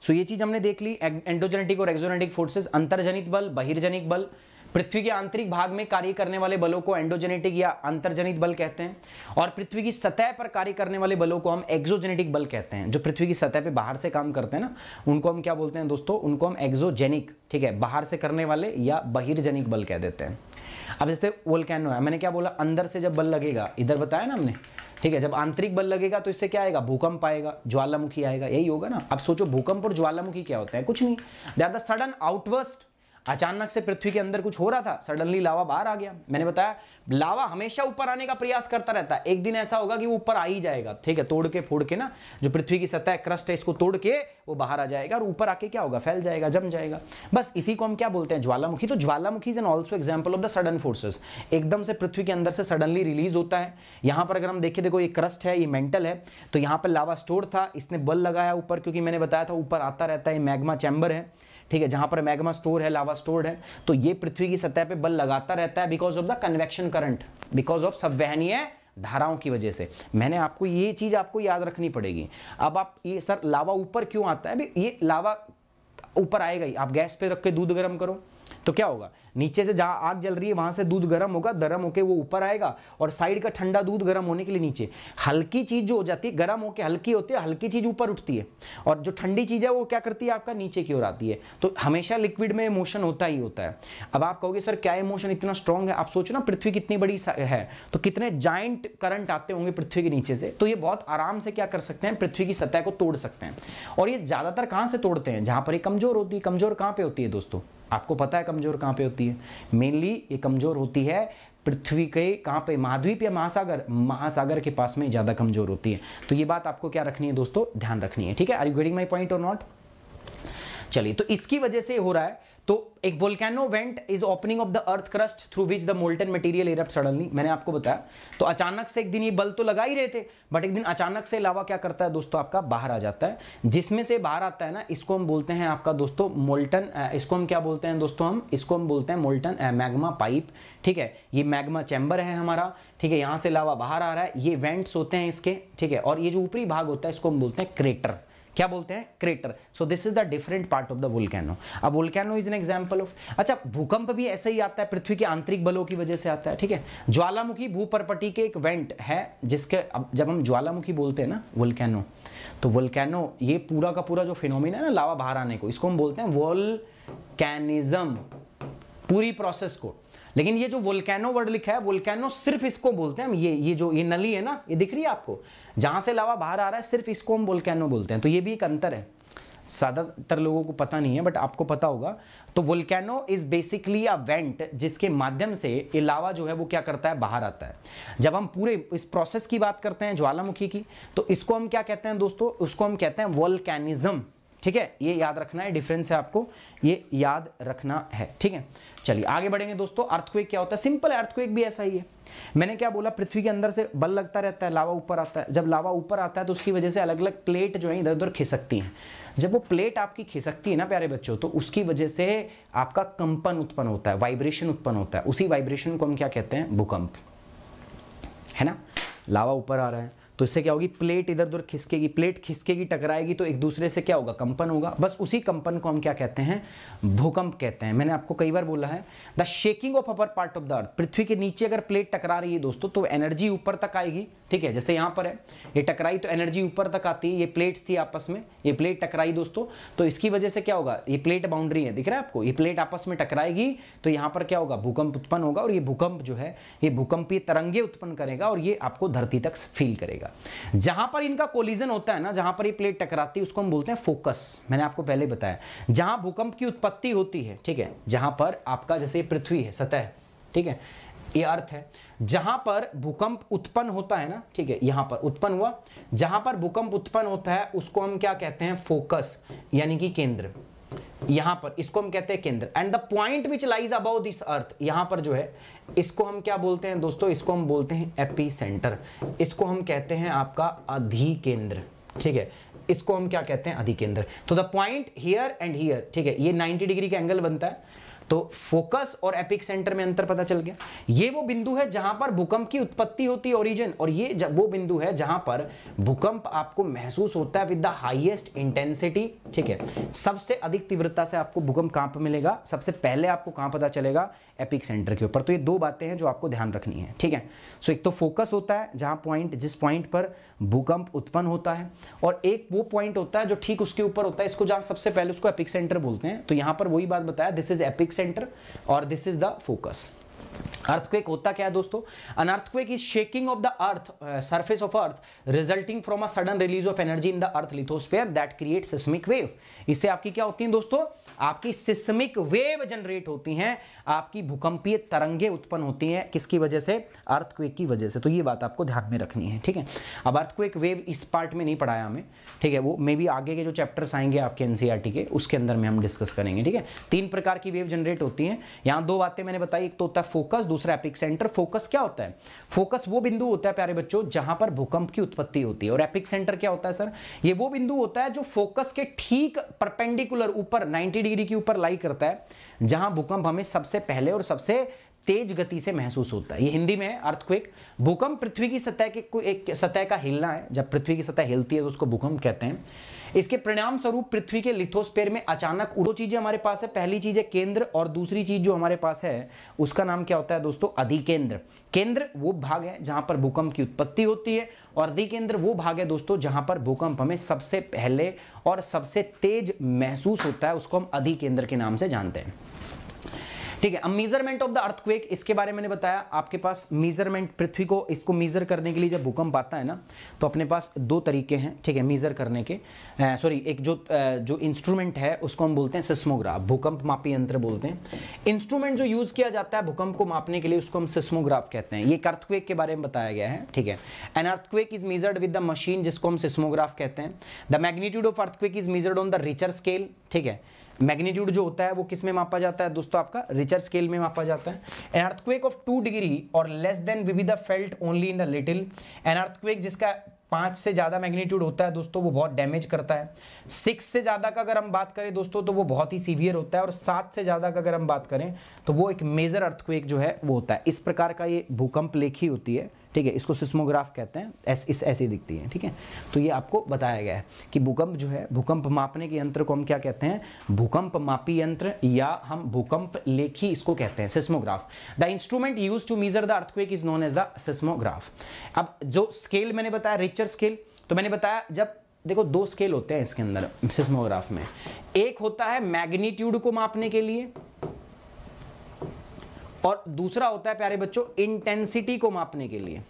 Speaker 1: सो so, ये चीज हमने देख ली एंडोजेनेटिक और एक्सोजेनेटिक फोर्सेस अंतरजनित बल बहिर्जनिक बल पृथ्वी के आंतरिक भाग में कार्य करने वाले बलों को एंडोजेनेटिक या अंतर्जनित बल कहते हैं और पृथ्वी की सतह पर कार्य करने वाले बलों को हम एक्जोजेनेटिक बल कहते हैं जो पृथ्वी की सतह पे बाहर से काम करते हैं ना उनको हम क्या बोलते हैं दोस्तों उनको हम एक्जोजेनिक ठीक है बाहर से करने वाले या बहिर्जनिक बल कह देते हैं अब जैसे वोल्केनो है मैंने क्या बोला अंदर से जब बल लगेगा इधर बताया ना हमने ठीक है जब आंतरिक बल लगेगा तो इससे क्या आएगा भूकंप आएगा ज्वालामुखी आएगा यही होगा ना अब सोचो भूकंप और ज्वालामुखी क्या होता है कुछ नहीं they are the sudden outburst अचानक से पृथ्वी के अंदर कुछ हो रहा था सडनली लावा बाहर आ गया मैंने बताया लावा हमेशा ऊपर आने का प्रयास करता रहता है एक दिन ऐसा होगा कि वो ऊपर आ ही जाएगा ठीक है तोड़ के फोड़ के ना जो पृथ्वी की सतह क्रस्ट है इसको तोड़ के वो बाहर आ जाएगा और ऊपर आके क्या होगा फैल जाएगा जम जाएगा बस इसी को हम क्या बोलते हैं ज्वालामुखी तो ज्वालामुखी is an also example of the sudden forces एकदम से पृथ्वी के अंदर से सडनली रिलीज होता है यहाँ पर अगर हम देखें देखो ये क्रस्ट है ये मेंटल है तो यहाँ पर लावा स्टोर था इसने बल लगाया ऊपर क्योंकि मैंने बताया था ऊपर आता रहता है मैग्मा चैम्बर है ठीक है जहां पर मैग्मा स्टोर है लावा स्टोर्ड है तो ये पृथ्वी की सतह पे बल लगाता रहता है because of the convection current because of संवहनीय धाराओं की वजह से मैंने आपको ये चीज आपको याद रखनी पड़ेगी अब आप ये सर लावा ऊपर क्यों आता है ये लावा ऊपर आएगा ही आप गैस पे रख के दूध गर्म करो तो क्या होगा नीचे से जहां आग जल रही है वहां से दूध गर्म होगा गर्म होकर वो ऊपर आएगा और साइड का ठंडा दूध गर्म होने के लिए नीचे हल्की चीज़ जो हो जाती है गर्म होकर हल्की होती है हल्की चीज़ ऊपर उठती है और जो ठंडी चीज़ है वो क्या करती है आपका नीचे की ओर आती है तो हमेशा लिक्विड में इमोशन होता ही होता है अब आप कहोगे सर क्या इमोशन इतना स्ट्रांग है आप सोचो ना पृथ्वी कितनी बड़ी है तो कितने जाइंट करंट आते होंगे पृथ्वी के नीचे से तो ये बहुत आराम से क्या कर सकते हैं पृथ्वी की सतह को तोड़ सकते हैं और ये ज़्यादातर कहां से तोड़ते हैं जहां पर ये कमज़ोर होती है कमज़ोर कहाँ पर होती है दोस्तों आपको पता है कमज़ोर कहाँ पे होती है मेनली ये कमज़ोर होती है पृथ्वी के कहाँ पे महाद्वीप या महासागर महासागर के पास में ज़्यादा कमज़ोर होती है तो ये बात आपको क्या रखनी है दोस्तों ध्यान रखनी है ठीक है are you getting my point और नॉट चलिए तो इसकी वजह से हो रहा है तो एक volcano vent is opening of the earth crust through which the molten material erupt suddenly मैंने आपको बताया तो अचानक से एक दिन ये बल तो लगा ही रहे थे बट एक दिन अचानक से लावा क्या करता है दोस्तों आपका बाहर आ जाता है जिसमें से बाहर आता है ना इसको हम बोलते हैं आपका दोस्तों मोल्टन इसको हम क्या बोलते हैं दोस्तों हम इसको हम बोलते हैं मोल्टन मैग्मा पाइप ठीक है ये मैग्मा चैम्बर है हमारा ठीक है यहाँ से लावा बाहर आ रहा है ये वेंट्स होते हैं इसके ठीक है और ये जो ऊपरी भाग होता है इसको हम बोलते हैं क्रेटर क्या बोलते हैं crater so this is the different part of the volcano अब volcano is an example of अच्छा भूकंप भी ऐसे ही आता है पृथ्वी के आंतरिक बलों की वजह से आता है ठीक है ज्वालामुखी भूपरपटी के एक वेंट है जिसके अब जब हम ज्वालामुखी बोलते हैं ना वुलकैनो तो वोल्केनो ये पूरा का पूरा जो फिनोमिना है ना लावा बाहर आने को इसको हम बोलते हैं वोल्केनिज्म पूरी प्रोसेस को लेकिन ये जो वोल्केनो वर्ड लिखा है वोल्केनो सिर्फ इसको बोलते हैं हम ये ये जो ये नली है ना ये दिख रही है आपको जहां से लावा बाहर आ रहा है सिर्फ इसको हम वोल्केनो बोलते हैं तो ये भी एक अंतर है ज़्यादातर लोगों को पता नहीं है बट आपको पता होगा तो volcano is basically a vent जिसके माध्यम से इलावा जो है वो क्या करता है बाहर आता है जब हम पूरे इस प्रोसेस की बात करते हैं ज्वालामुखी की तो इसको हम क्या कहते हैं दोस्तों उसको हम कहते हैं वोल्केनिज्म ठीक है ये याद रखना है डिफरेंस है आपको ये याद रखना है ठीक है चलिए आगे बढ़ेंगे दोस्तों अर्थक्वेक क्या होता है सिंपल अर्थक्वेक भी ऐसा ही है मैंने क्या बोला पृथ्वी के अंदर से बल लगता रहता है लावा ऊपर आता है जब लावा ऊपर आता है तो उसकी वजह से अलग अलग प्लेट जो है इधर उधर खिसकती हैं जब वो प्लेट आपकी खिसकती है ना प्यारे बच्चों तो उसकी वजह से आपका कंपन उत्पन्न होता है वाइब्रेशन उत्पन्न होता है उसी वाइब्रेशन को हम क्या कहते हैं भूकंप है ना लावा ऊपर आ रहा है तो इससे क्या होगी प्लेट इधर उधर खिसकेगी प्लेट खिसकेगी टकराएगी तो एक दूसरे से क्या होगा कंपन होगा बस उसी कंपन को हम क्या कहते हैं भूकंप कहते हैं मैंने आपको कई बार बोला है the shaking of upper part of the earth पृथ्वी के नीचे अगर प्लेट टकरा रही है दोस्तों तो एनर्जी ऊपर तक आएगी ठीक है जैसे यहां पर है ये टकराई तो एनर्जी ऊपर तक आती है ये प्लेट्स थी आपस में ये प्लेट टकराई दोस्तों तो इसकी वजह से क्या होगा ये प्लेट बाउंड्री है दिख रहा है आपको ये प्लेट आपस में टकराएगी तो यहां पर क्या होगा भूकंप उत्पन्न होगा और ये भूकंप जो है ये भूकंपीय तरंगे उत्पन्न करेगा और ये आपको धरती तक फील करेगा जाएगा जहां पर इनका कोलिजन होता है ना जहां पर ये प्लेट टकराती है उसको हम बोलते हैं फोकस मैंने आपको पहले बताया जहां भूकंप की उत्पत्ति होती है ठीक है जहां पर आपका जैसे पृथ्वी है सतह ठीक है ये अर्थ है जहां पर भूकंप उत्पन्न होता है ना ठीक है यहां पर उत्पन्न हुआ जहां पर भूकंप उत्पन्न होता है उसको हम क्या कहते हैं फोकस यानी कि केंद्र यहां पर इसको हम कहते हैं केंद्र and the point which lies above this earth यहां पर जो है इसको हम क्या बोलते हैं दोस्तों इसको हम बोलते हैं एपी सेंटर इसको हम कहते हैं आपका अधिकेंद्र ठीक है इसको हम क्या कहते हैं अधिकेंद्र तो the point here and here ठीक है ये 90 डिग्री का एंगल बनता है तो फोकस और एपिक सेंटर में अंतर पता चल गया ये वो बिंदु है जहां पर भूकंप की उत्पत्ति होती है ओरिजिन और ये वो बिंदु है जहां पर भूकंप आपको महसूस होता है विद द हाईएस्ट इंटेंसिटी ठीक है सबसे अधिक तीव्रता से आपको भूकंप कहां पर मिलेगा सबसे पहले आपको कहां पता चलेगा एपिक सेंटर के ऊपर तो ये दो बातें हैं जो आपको ध्यान रखनी है ठीक है सो so, एक तो फोकस होता है जहां पॉइंट जिस पॉइंट पर भूकंप उत्पन्न होता है और एक वो पॉइंट होता है जो ठीक उसके ऊपर होता है इसको जहां सबसे पहले उसको एपिक सेंटर बोलते हैं तो यहां पर वही बात बताया दिस इज एपिक सेंटर और this is the focus earthquake होता क्या है दोस्तों an earthquake is shaking of the earth surface of earth resulting from a sudden release of energy in the earth lithosphere that create seismic wave इससे आपकी क्या होती है दोस्तों आपकी सिस्मिक वेव जनरेट होती हैं आपकी भूकंपीय तरंगे उत्पन्न होती हैं किसकी वजह से अर्थक्वेक की वजह से तो ये बात आपको ध्यान में रखनी है ठीक है अब अर्थक्वेक वेव इस पार्ट में नहीं पढ़ाया हमें ठीक है वो मे बी आगे के जो चैप्टर्स आएंगे आपके एन e के उसके अंदर में हम डिस्कस करेंगे ठीक है तीन प्रकार की वेव जनरेट होती हैं यहाँ दो बातें मैंने बताई एक तो होता है फोकस दूसरा एपिक सेंटर फोकस क्या होता है फोकस वो बिंदु होता है प्यारे बच्चों जहां पर भूकंप की उत्पत्ति होती है और एपिक सेंटर क्या होता है सर ये वो बिंदु होता है जो फोकस के ठीक परपेंडिकुलर ऊपर 90 डिग्री के ऊपर लाई करता है जहां भूकंप हमें सबसे पहले और सबसे तेज गति से महसूस होता है ये हिंदी में है अर्थक्विक भूकंप पृथ्वी की सतह के कोई एक सतह का हिलना है जब पृथ्वी की सतह हिलती है तो उसको भूकंप कहते हैं इसके परिणाम स्वरूप पृथ्वी के लिथोस्पेयर में अचानक दो चीजें हमारे पास है पहली चीज है केंद्र और दूसरी चीज जो हमारे पास है उसका नाम क्या होता है दोस्तों अधिकेंद्र केंद्र वो भाग है जहां पर भूकंप की उत्पत्ति होती है और अधिकेंद्र वो भाग है दोस्तों जहां पर भूकंप हमें सबसे पहले और सबसे तेज महसूस होता है उसको हम अधिकेंद्र के नाम से जानते हैं ठीक है अब मीजरमेंट ऑफ द अर्थक्वेक इसके बारे में बताया आपके पास मीजरमेंट पृथ्वी को इसको मीजर करने के लिए जब भूकंप आता है ना तो अपने पास दो तरीके हैं ठीक है मीजर करने के सॉरी एक जो जो इंस्ट्रूमेंट है उसको हम बोलते हैं सिस्मोग्राफ भूकंप मापी यंत्र बोलते हैं इंस्ट्रूमेंट जो यूज किया जाता है भूकंप को मापने के लिए उसको हम सिस्मोग्राफ कहते हैं ये अर्थक्वेक के बारे में बताया गया है ठीक है an earthquake is measured with the machine जिसको हम सिस्मोग्राफ कहते हैं the magnitude of earthquake is measured on the Richter scale ठीक है मैग्नीट्यूड जो होता है वो किस में मापा जाता है दोस्तों आपका रिचर स्केल में मापा जाता है an earthquake of two degree or less than with the felt only in the little an earthquake जिसका पाँच से ज़्यादा मैग्नीट्यूड होता है दोस्तों वो बहुत डैमेज करता है सिक्स से ज़्यादा का अगर हम बात करें दोस्तों तो वो बहुत ही सीवियर होता है और सात से ज़्यादा का अगर हम बात करें तो वो एक मेजर अर्थक्वेक जो है वो होता है इस प्रकार का ये भूकंप लेखी होती है ठीक है इसको सिस्मोग्राफ कहते हैं ऐस, इस ऐसी दिखती है ठीक है तो ये आपको बताया गया है कि भूकंप जो है भूकंप मापने के यंत्र को हम क्या कहते हैं भूकंप मापी यंत्र या हम भूकंप लेखी इसको कहते हैं seismograph the instrument use to measure the earthquake is known as the seismograph अब जो स्केल मैंने बताया रिचर स्केल तो मैंने बताया जब देखो दो स्केल होते हैं इसके अंदर सिस्मोग्राफ में एक होता है मैग्नीट्यूड को मापने के लिए और दूसरा होता है प्यारे बच्चों इंटेंसिटी को मापने के लिए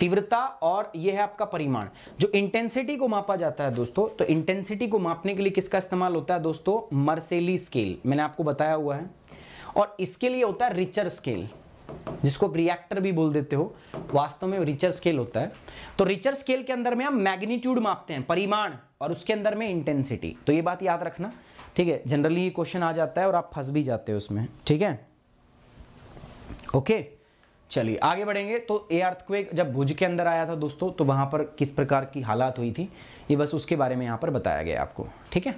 Speaker 1: तीव्रता और यह है आपका परिमाण जो इंटेंसिटी को मापा जाता है दोस्तों तो इंटेंसिटी को मापने के लिए किसका इस्तेमाल होता है दोस्तों मर्सेली स्केल मैंने आपको बताया हुआ है और इसके लिए होता है रिचर स्केल जिसको रिएक्टर भी बोल देते हो वास्तव में रिचर स्केल होता है तो रिचर स्केल के अंदर में हम मैग्नीट्यूड मापते हैं परिमाण और उसके अंदर में इंटेंसिटी तो ये बात याद रखना ठीक है जनरली ये क्वेश्चन आ जाता है और आप फंस भी जाते हो उसमें ठीक है ओके चलिए आगे बढ़ेंगे तो ए अर्थक्वेक जब भुज के अंदर आया था दोस्तों तो वहाँ पर किस प्रकार की हालात हुई थी ये बस उसके बारे में यहाँ पर बताया गया आपको ठीक है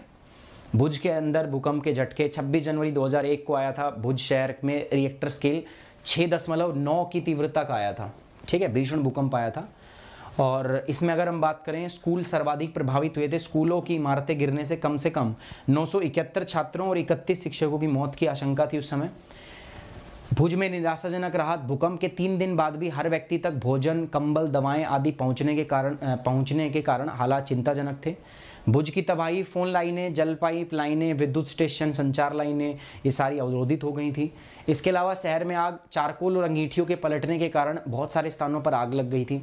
Speaker 1: भुज के अंदर भूकंप के झटके 26 जनवरी 2001 को आया था भुज शहर में रिएक्टर स्केल छः दशमलव नौ की तीव्रता का आया था ठीक है भीषण भूकंप आया था और इसमें अगर हम बात करें स्कूल सर्वाधिक प्रभावित हुए थे स्कूलों की इमारतें गिरने से कम से कम नौ छात्रों और इकतीस शिक्षकों की मौत की आशंका थी उस समय भुज में निराशाजनक राहत भूकंप के तीन दिन बाद भी हर व्यक्ति तक भोजन कंबल दवाएं आदि पहुंचने के कारण पहुंचने के कारण हालात चिंताजनक थे भुज की तबाही फोन लाइनें जल पाइप लाइनें विद्युत स्टेशन संचार लाइनें ये सारी अवरोधित हो गई थी इसके अलावा शहर में आग चारकोल और अंगीठियों के पलटने के कारण बहुत सारे स्थानों पर आग लग गई थी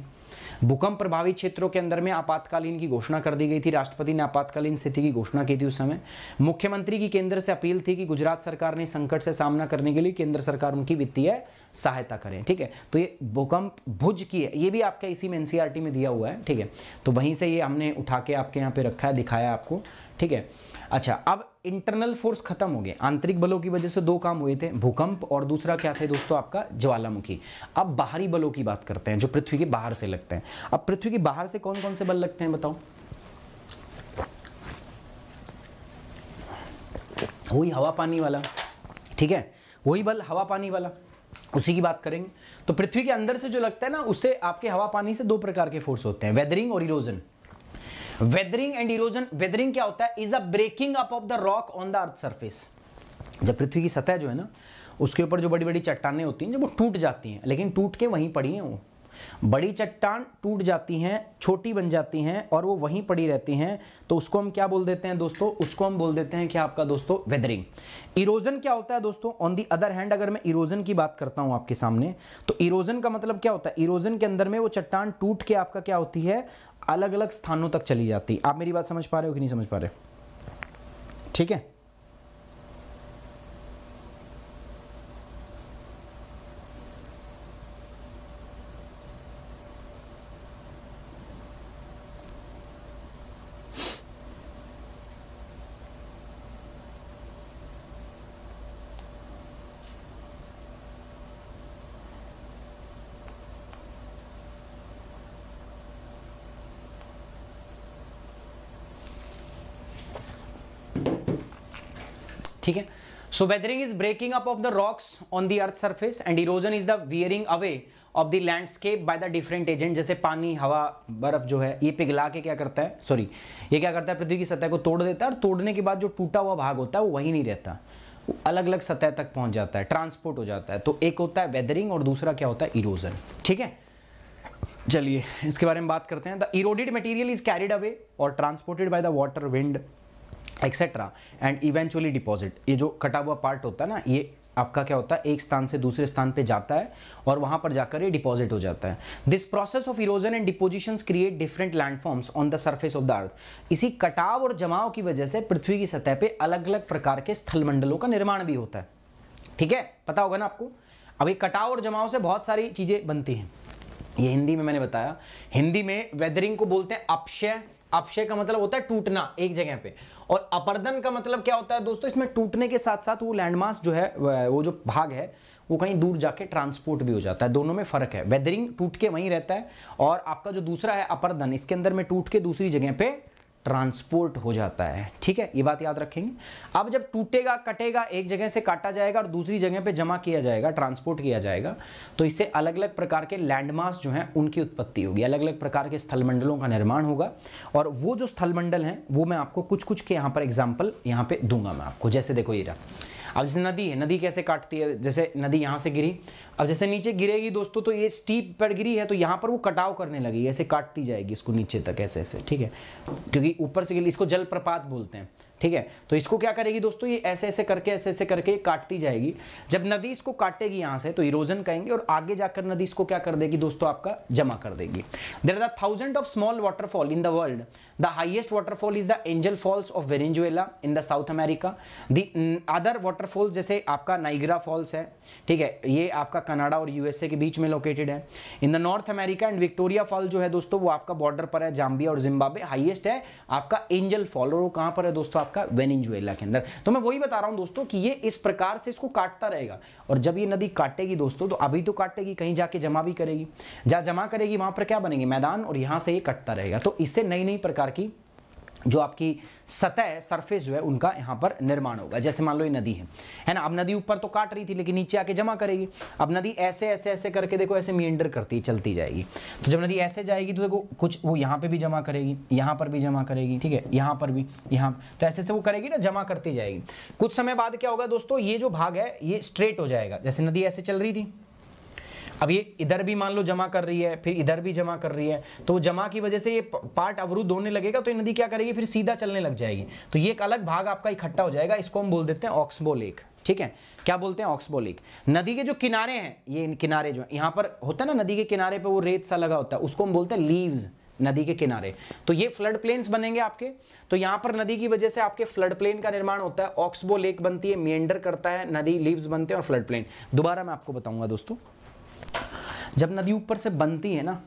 Speaker 1: भूकंप प्रभावित क्षेत्रों के अंदर में आपातकालीन की घोषणा कर दी गई थी राष्ट्रपति ने आपातकालीन स्थिति की घोषणा की थी उस समय मुख्यमंत्री की केंद्र से अपील थी कि गुजरात सरकार ने संकट से सामना करने के लिए केंद्र सरकार उनकी वित्तीय सहायता करें ठीक है तो ये भूकंप भुज की है ये भी आपका इसी में एनसीआरटी e में दिया हुआ है ठीक है तो वहीं से ये हमने उठा के आपके यहाँ पे रखा है दिखाया आपको ठीक है अच्छा अब इंटरनल फोर्स खत्म हो गए आंतरिक बलों की वजह से दो काम हुए थे भूकंप और दूसरा क्या थे दोस्तों आपका ज्वालामुखी अब बाहरी बलों की बात करते हैं जो पृथ्वी के बाहर से लगते हैं अब पृथ्वी के बाहर से कौन कौन से बल लगते हैं बताओ वही हवा पानी वाला ठीक है वही बल हवा पानी वाला उसी की बात करेंगे तो पृथ्वी के अंदर से जो लगता है ना उससे आपके हवा पानी से दो प्रकार के फोर्स होते हैं वेदरिंग और erosion weathering and erosion weathering क्या होता है is a breaking up of the rock on the earth surface जब पृथ्वी की सतह जो है ना उसके ऊपर जो बड़ी बड़ी चट्टाने होती हैं जब वो टूट जाती हैं लेकिन टूट के वहीं पड़ी हैं वो बड़ी चट्टान टूट जाती हैं छोटी बन जाती हैं और वो वहीं पड़ी रहती हैं तो उसको हम क्या बोल देते हैं दोस्तों उसको हम बोल देते हैं कि आपका दोस्तों वेदरिंग इरोजन क्या होता है दोस्तों ऑन दी अदर हैंड अगर मैं इरोजन की बात करता हूं आपके सामने तो इरोजन का मतलब क्या होता है इरोजन के अंदर में वो चट्टान टूट के आपका क्या होती है अलग अलग स्थानों तक चली जाती आप मेरी बात समझ पा रहे हो कि नहीं समझ पा रहे ठीक है ठीक है so weathering is breaking up of the rocks on the earth surface and erosion is the wearing away of the landscape by the different agent जैसे पानी हवा बर्फ जो है ये पिघला के क्या करता है सॉरी ये क्या करता है पृथ्वी की सतह को तोड़ देता है और तोड़ने के बाद जो टूटा हुआ भाग होता है वो वहीं नहीं रहता अलग अलग सतह तक पहुंच जाता है ट्रांसपोर्ट हो जाता है तो एक होता है वेदरिंग और दूसरा क्या होता है इरोजन ठीक है चलिए इसके बारे में बात करते हैं the eroded material is carried away और transported by the water wind etcetera and eventually deposit ये जो कटा हुआ पार्ट होता है ना ये आपका क्या होता है एक स्थान से दूसरे स्थान पे जाता है और वहां पर जाकर ये डिपॉजिट हो जाता है this process of erosion and deposition create different landforms on the surface of the earth इसी कटाव और जमाव की वजह से पृथ्वी की सतह पे अलग अलग प्रकार के स्थलमंडलों का निर्माण भी होता है ठीक है पता होगा ना आपको अब ये कटाव और जमाव से बहुत सारी चीज़ें बनती हैं ये हिंदी में मैंने बताया हिंदी में वेदरिंग को बोलते हैं अपशय अपशय का मतलब होता है टूटना एक जगह पे और अपर्दन का मतलब क्या होता है दोस्तों इसमें टूटने के साथ साथ वो लैंडमास जो है वो जो भाग है वो कहीं दूर जाके ट्रांसपोर्ट भी हो जाता है दोनों में फर्क है वेदरिंग टूट के वहीं रहता है और आपका जो दूसरा है अपर्दन इसके अंदर में टूट के दूसरी जगह पे ट्रांसपोर्ट हो जाता है ठीक है ये बात याद रखेंगे अब जब टूटेगा कटेगा एक जगह से काटा जाएगा और दूसरी जगह पे जमा किया जाएगा ट्रांसपोर्ट किया जाएगा तो इससे अलग अलग प्रकार के लैंडमार्क जो हैं उनकी उत्पत्ति होगी अलग अलग प्रकार के स्थलमंडलों का निर्माण होगा और वो जो स्थलमंडल हैं वो मैं आपको कुछ कुछ के यहाँ पर एग्जाम्पल यहाँ पर दूंगा मैं आपको जैसे देखो ये रहा अब जैसे नदी है नदी कैसे काटती है जैसे नदी यहाँ से गिरी अब जैसे नीचे गिरेगी दोस्तों तो ये स्टीप पर गिरी है तो यहाँ पर वो कटाव करने लगी ऐसे काटती जाएगी इसको नीचे तक ऐसे ऐसे ठीक है क्योंकि ऊपर से गिरी इसको जलप्रपात बोलते हैं ठीक है तो इसको क्या करेगी दोस्तों ये ऐसे ऐसे करके ऐसे ऐसे करके काटती जाएगी जब नदी इसको काटेगी यहां से तो इरोजन कहेंगे और आगे जाकर नदी इसको क्या कर देगी दोस्तों आपका जमा कर देगी there are thousand of small waterfall in the world the highest waterfall is the Angel Falls of Venezuela in the South America the other waterfalls जैसे आपका नाइग्रा फॉल्स है ठीक है ये आपका कनाडा और यूएसए के बीच में लोकेटेड है in the North America and Victoria fall जो है दोस्तों वो आपका बॉर्डर पर है जाम्बिया और जिम्बाबे हाइएस्ट है आपका एंजल फॉल और वो कहां पर है दोस्तों आपका वेनिजुएला के अंदर तो मैं वही बता रहा हूं दोस्तों कि ये इस प्रकार से इसको काटता रहेगा और जब ये नदी काटेगी दोस्तों तो अभी तो काटेगी कहीं जाके जमा भी करेगी जहां जमा करेगी वहां पर क्या बनेंगे मैदान और यहां से ये कटता रहेगा तो इससे नई नई प्रकार की जो आपकी सतह सरफेस जो है उनका यहाँ पर निर्माण होगा जैसे मान लो ये नदी है है ना अब नदी ऊपर तो काट रही थी लेकिन नीचे आके जमा करेगी अब नदी ऐसे ऐसे ऐसे करके देखो ऐसे मीएंडर करती चलती जाएगी तो जब नदी ऐसे जाएगी तो देखो कुछ वो यहाँ पे भी जमा करेगी यहाँ पर भी जमा करेगी ठीक है यहाँ पर भी यहाँ तो ऐसे ऐसे वो करेगी ना जमा करती जाएगी कुछ समय बाद क्या होगा दोस्तों ये जो भाग है ये स्ट्रेट हो जाएगा जैसे नदी ऐसे चल रही थी अब ये इधर भी मान लो जमा कर रही है फिर इधर भी जमा कर रही है तो जमा की वजह से ये पार्ट अवरुद्ध होने लगेगा तो ये नदी क्या करेगी फिर सीधा चलने लग जाएगी तो ये एक अलग भाग आपका इकट्ठा हो जाएगा इसको हम बोल देते हैं ऑक्सबो लेक ठीक है क्या बोलते हैं ऑक्सबो लेक नदी के जो किनारे हैं ये इन किनारे जो यहाँ पर होता है ना नदी के किनारे पर वो रेत सा लगा होता है उसको हम बोलते हैं लीव्स नदी के किनारे तो ये फ्लड प्लेन्स बनेंगे आपके तो यहाँ पर नदी की वजह से आपके फ्लड प्लेन का निर्माण होता है ऑक्सबो लेक बनती है मेंडर करता है नदी लीव्स बनते हैं और फ्लड प्लेन दोबारा मैं आपको बताऊंगा दोस्तों जब नदी ऊपर से बनती है ना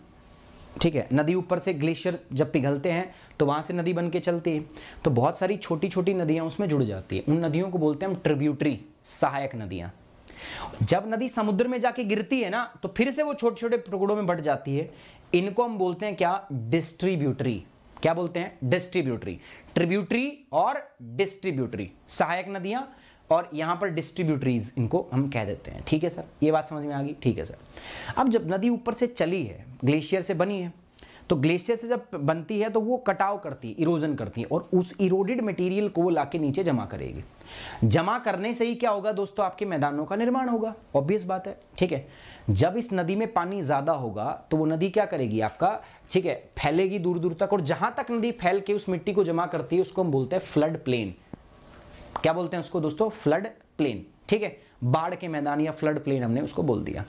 Speaker 1: ठीक है नदी ऊपर से ग्लेशियर जब पिघलते हैं तो वहां से नदी बन के चलती है तो बहुत सारी छोटी छोटी नदियां उसमें जुड़ जाती है उन नदियों को बोलते हैं हम ट्रिब्यूटरी सहायक नदियां जब नदी समुद्र में जाके गिरती है ना तो फिर से वो छोटे छोटे टुकड़ों में बढ़ जाती है इनको हम बोलते हैं क्या डिस्ट्रीब्यूटरी क्या बोलते हैं डिस्ट्रीब्यूटरी ट्रिब्यूटरी और डिस्ट्रीब्यूटरी सहायक नदियां और यहाँ पर डिस्ट्रीब्यूटरीज इनको हम कह देते हैं ठीक है सर ये बात समझ में आ गई ठीक है सर अब जब नदी ऊपर से चली है ग्लेशियर से बनी है तो ग्लेशियर से जब बनती है तो वो कटाव करती है इरोजन करती है और उस इरोडेड मटेरियल को वो लाके नीचे जमा करेगी जमा करने से ही क्या होगा दोस्तों आपके मैदानों का निर्माण होगा ऑब्वियस बात है ठीक है जब इस नदी में पानी ज़्यादा होगा तो वो नदी क्या करेगी आपका ठीक है फैलेगी दूर दूर तक और जहाँ तक नदी फैल के उस मिट्टी को जमा करती है उसको हम बोलते हैं फ्लड प्लेन क्या बोलते हैं उसको दोस्तों फ्लड प्लेन ठीक है बाढ़ के मैदान या फ्लड प्लेन हमने उसको बोल दिया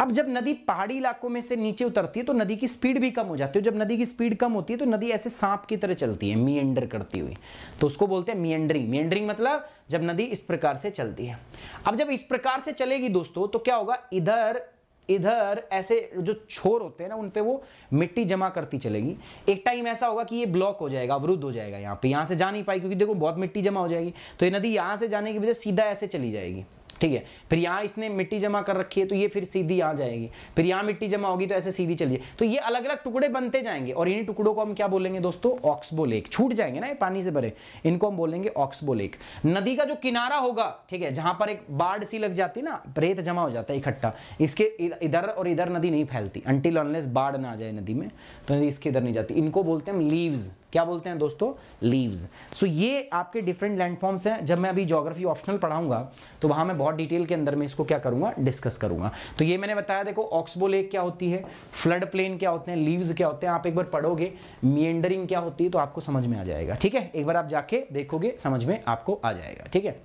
Speaker 1: अब जब नदी पहाड़ी इलाकों में से नीचे उतरती है तो नदी की स्पीड भी कम हो जाती है जब नदी की स्पीड कम होती है तो नदी ऐसे सांप की तरह चलती है मियंडर करती हुई तो उसको बोलते हैं मियंडरिंग मियंडरिंग मतलब जब नदी इस प्रकार से चलती है अब जब इस प्रकार से चलेगी दोस्तों तो क्या होगा इधर इधर ऐसे जो छोर होते हैं ना उन पे वो मिट्टी जमा करती चलेगी एक टाइम ऐसा होगा कि ये ब्लॉक हो जाएगा अवरुद्ध हो जाएगा यहाँ पे यहाँ से जा नहीं पाएगी क्योंकि देखो बहुत मिट्टी जमा हो जाएगी तो ये नदी यहाँ से जाने की वजह सीधा ऐसे चली जाएगी ठीक है फिर यहाँ इसने मिट्टी जमा कर रखी है तो ये फिर सीधी आ जाएगी फिर यहाँ मिट्टी जमा होगी तो ऐसे सीधी चलिए तो ये अलग अलग टुकड़े बनते जाएंगे और इन्हीं टुकड़ों को हम क्या बोलेंगे दोस्तों ऑक्सबो लेक छूट जाएंगे ना ये पानी से भरे इनको हम बोलेंगे ऑक्सबो लेक नदी का जो किनारा होगा ठीक है जहां पर एक बाढ़ सी लग जाती ना रेत जमा हो जाता है इकट्ठा इसके इधर और इधर नदी नहीं फैलती अंटिल बाढ़ ना आ जाए नदी में तो नदी इसके इधर नहीं जाती इनको बोलते हैं हम लीव्स क्या बोलते हैं दोस्तों लीव्स सो so, ये आपके डिफरेंट लैंडफॉर्म्स हैं जब मैं अभी ज्योग्राफी ऑप्शनल पढ़ाऊंगा तो वहां मैं बहुत डिटेल के अंदर में इसको क्या करूंगा डिस्कस करूंगा तो ये मैंने बताया देखो ऑक्सबो लेक क्या होती है फ्लड प्लेन क्या होते हैं लीव्स क्या होते हैं आप एक बार पढ़ोगे मियंडरिंग क्या होती है तो आपको समझ में आ जाएगा ठीक है एक बार आप जाके देखोगे समझ में आपको आ जाएगा ठीक है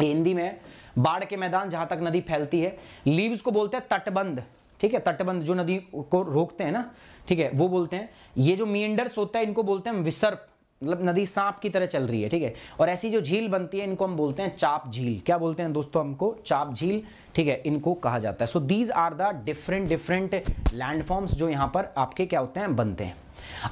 Speaker 1: हिंदी में बाढ़ के मैदान जहां तक नदी फैलती है लीव्स को बोलते हैं तटबंध ठीक है तटबंध जो नदी को रोकते हैं ना ठीक है वो बोलते हैं ये जो मीएंडर्स होता है इनको बोलते हैं विसर्प मतलब नदी सांप की तरह चल रही है ठीक है और ऐसी जो झील बनती है इनको हम बोलते हैं चाप झील क्या बोलते हैं दोस्तों हमको चाप झील ठीक है इनको कहा जाता है so these are the different different landforms जो यहाँ पर आपके क्या होते हैं बनते हैं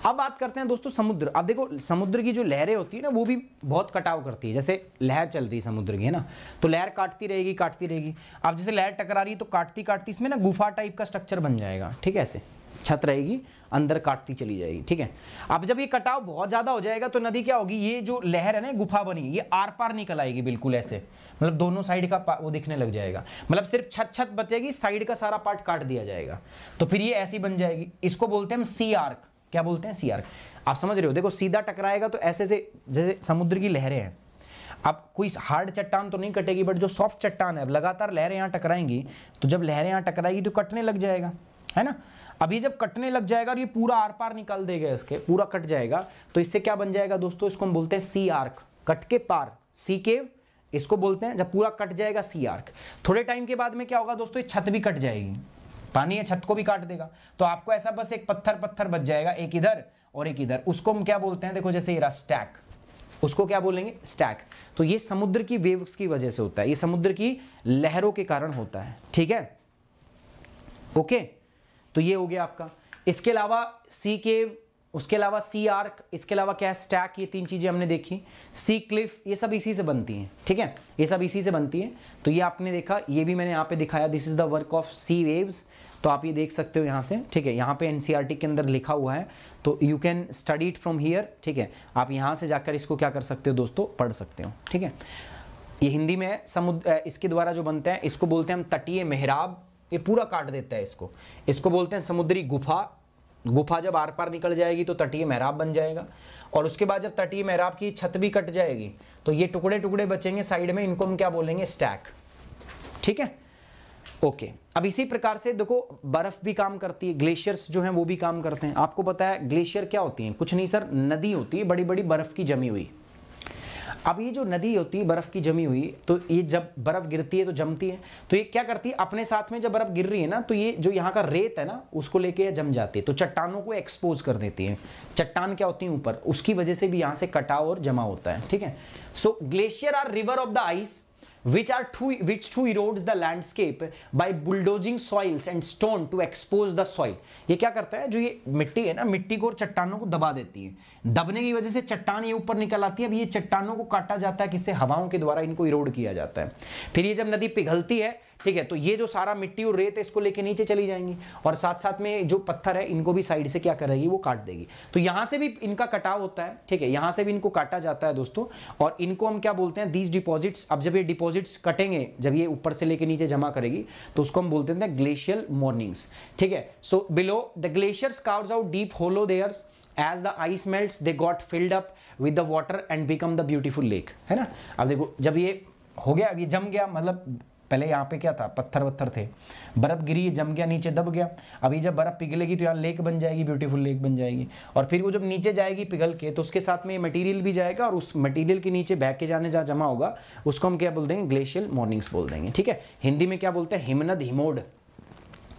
Speaker 1: अब बात करते हैं दोस्तों समुद्र अब देखो समुद्र की जो लहरें होती है ना वो भी बहुत कटाव करती है जैसे लहर चल रही है समुद्र की है ना तो लहर काटती रहेगी काटती रहेगी अब जैसे लहर टकरा रही है तो काटती काटती इसमें ना गुफा टाइप का स्ट्रक्चर बन जाएगा ठीक है ऐसे छत रहेगी अंदर काटती चली जाएगी ठीक है अब जब ये कटाव बहुत ज़्यादा हो जाएगा तो नदी क्या होगी ये जो लहर है ना गुफा बनी ये आर पार निकल आएगी बिल्कुल ऐसे मतलब दोनों साइड का वो दिखने लग जाएगा मतलब सिर्फ छत छत बचेगी साइड का सारा पार्ट काट दिया जाएगा तो फिर ये ऐसी बन जाएगी इसको बोलते हैं हम सी आर्क क्या बोलते हैं सी आर्क आप समझ रहे हो देखो सीधा टकराएगा तो ऐसे से जैसे समुद्र की लहरें हैं अब कोई हार्ड चट्टान तो नहीं कटेगी बट जो सॉफ्ट चट्टान है अब लगातार लहरें यहाँ टकराएंगी तो जब लहरें यहाँ टकराएगी तो कटने लग जाएगा है ना अभी जब कटने लग जाएगा और ये पूरा आर पार निकाल देगा इसके पूरा कट जाएगा तो इससे क्या बन जाएगा दोस्तों इसको हम बोलते हैं सी आर्क कट के पार सी के इसको बोलते हैं जब पूरा कट जाएगा सी आर्क थोड़े टाइम के बाद में क्या होगा दोस्तों ये छत भी कट जाएगी पानी या छत को भी काट देगा तो आपको ऐसा बस एक पत्थर पत्थर बच जाएगा एक इधर और एक इधर उसको हम क्या बोलते हैं देखो जैसे ये रहा स्टैक उसको क्या बोलेंगे स्टैक तो ये समुद्र की वेव्स की वजह से होता है ये समुद्र की लहरों के कारण होता है ठीक है ओके okay? तो ये हो गया आपका इसके अलावा सी केव उसके अलावा सी आर्क इसके अलावा क्या है स्टैक ये तीन चीज़ें हमने देखी सी क्लिफ ये सब इसी से बनती हैं ठीक है ये सब इसी से बनती है तो ये आपने देखा ये भी मैंने यहाँ पे दिखाया this is the work of sea waves तो आप ये देख सकते हो यहाँ से ठीक है यहाँ पे एन e के अंदर लिखा हुआ है तो you can study it from here ठीक है आप यहाँ से जाकर इसको क्या कर सकते हो दोस्तों पढ़ सकते हो ठीक है ये हिंदी में समुद्र इसके द्वारा जो बनते हैं इसको बोलते हैं हम तटीय मेहराब ये पूरा काट देता है इसको इसको बोलते हैं समुद्री गुफा गुफा जब आर पार निकल जाएगी तो तटीय मेहराब बन जाएगा और उसके बाद जब तटीय मेहराब की छत भी कट जाएगी तो ये टुकड़े टुकड़े बचेंगे साइड में इनको हम क्या बोलेंगे स्टैक ठीक है ओके अब इसी प्रकार से देखो बर्फ भी काम करती है ग्लेशियर्स जो हैं वो भी काम करते हैं आपको पता है ग्लेशियर क्या होती हैं कुछ नहीं सर नदी होती है बड़ी बड़ी बर्फ की जमी हुई अब ये जो नदी होती है बर्फ़ की जमी हुई तो ये जब बर्फ़ गिरती है तो जमती है तो ये क्या करती है अपने साथ में जब बर्फ़ गिर रही है ना तो ये जो यहाँ का रेत है ना उसको लेके जम जाती है तो चट्टानों को एक्सपोज कर देती है चट्टान क्या होती है ऊपर उसकी वजह से भी यहाँ से कटाव और जमा होता है ठीक है so glacier are river of the ice which are to which to erodes the landscape by bulldozing soils and stone to expose the soil ये क्या करता है जो ये मिट्टी है ना मिट्टी को और चट्टानों को दबा देती है दबने की वजह से चट्टान ये ऊपर निकल आती है अब ये चट्टानों को काटा जाता है किससे हवाओं के द्वारा इनको इरोड किया जाता है फिर ये जब नदी पिघलती है ठीक है तो ये जो सारा मिट्टी और रेत है इसको लेके नीचे चली जाएंगी और साथ साथ में जो पत्थर है इनको भी साइड से क्या करेगी वो काट देगी तो यहां से भी इनका कटाव होता है ठीक है यहां से भी इनको काटा जाता है दोस्तों और इनको हम क्या बोलते हैं दीज डिपॉजिट्स अब जब ये डिपॉजिट्स कटेंगे जब ये ऊपर से लेके नीचे जमा करेगी तो उसको हम बोलते हैं ग्लेशियल मॉर्निंग्स ठीक है so below the glaciers carve out deep hollow there's as the ice melt they got filled up with the water and become the beautiful lake है ना अब देखो जब ये हो गया अब ये जम गया मतलब पहले यहाँ पे क्या था पत्थर वत्थर थे बर्फ़ गिरी जम गया नीचे दब गया अभी जब बर्फ़ पिघलेगी तो यहाँ लेक बन जाएगी ब्यूटीफुल लेक बन जाएगी और फिर वो जब नीचे जाएगी पिघल के तो उसके साथ में ये मटेरियल भी जाएगा और उस मटेरियल के नीचे बह के जाने जहाँ जमा होगा उसको हम क्या बोल देंगे ग्लेशियल मॉर्निंग्स बोल देंगे ठीक है हिंदी में क्या बोलते हैं हिमनद हिमोड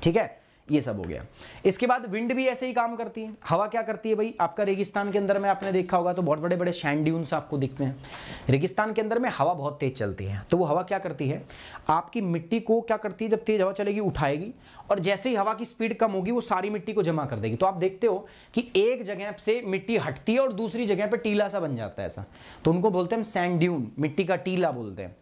Speaker 1: ठीक है ये सब हो गया इसके बाद विंड भी ऐसे ही काम करती है हवा क्या करती है भाई आपका रेगिस्तान के अंदर में आपने देखा होगा तो बहुत बड़े बड़े शैंड्यून्स आपको दिखते हैं रेगिस्तान के अंदर में हवा बहुत तेज चलती है तो वो हवा क्या करती है आपकी मिट्टी को क्या करती है जब तेज हवा चलेगी उठाएगी और जैसे ही हवा की स्पीड कम होगी वो सारी मिट्टी को जमा कर देगी तो आप देखते हो कि एक जगह से मिट्टी हटती है और दूसरी जगह पर टीला सा बन जाता है ऐसा तो उनको बोलते हैं हम सैंड्यून मिट्टी का टीला बोलते हैं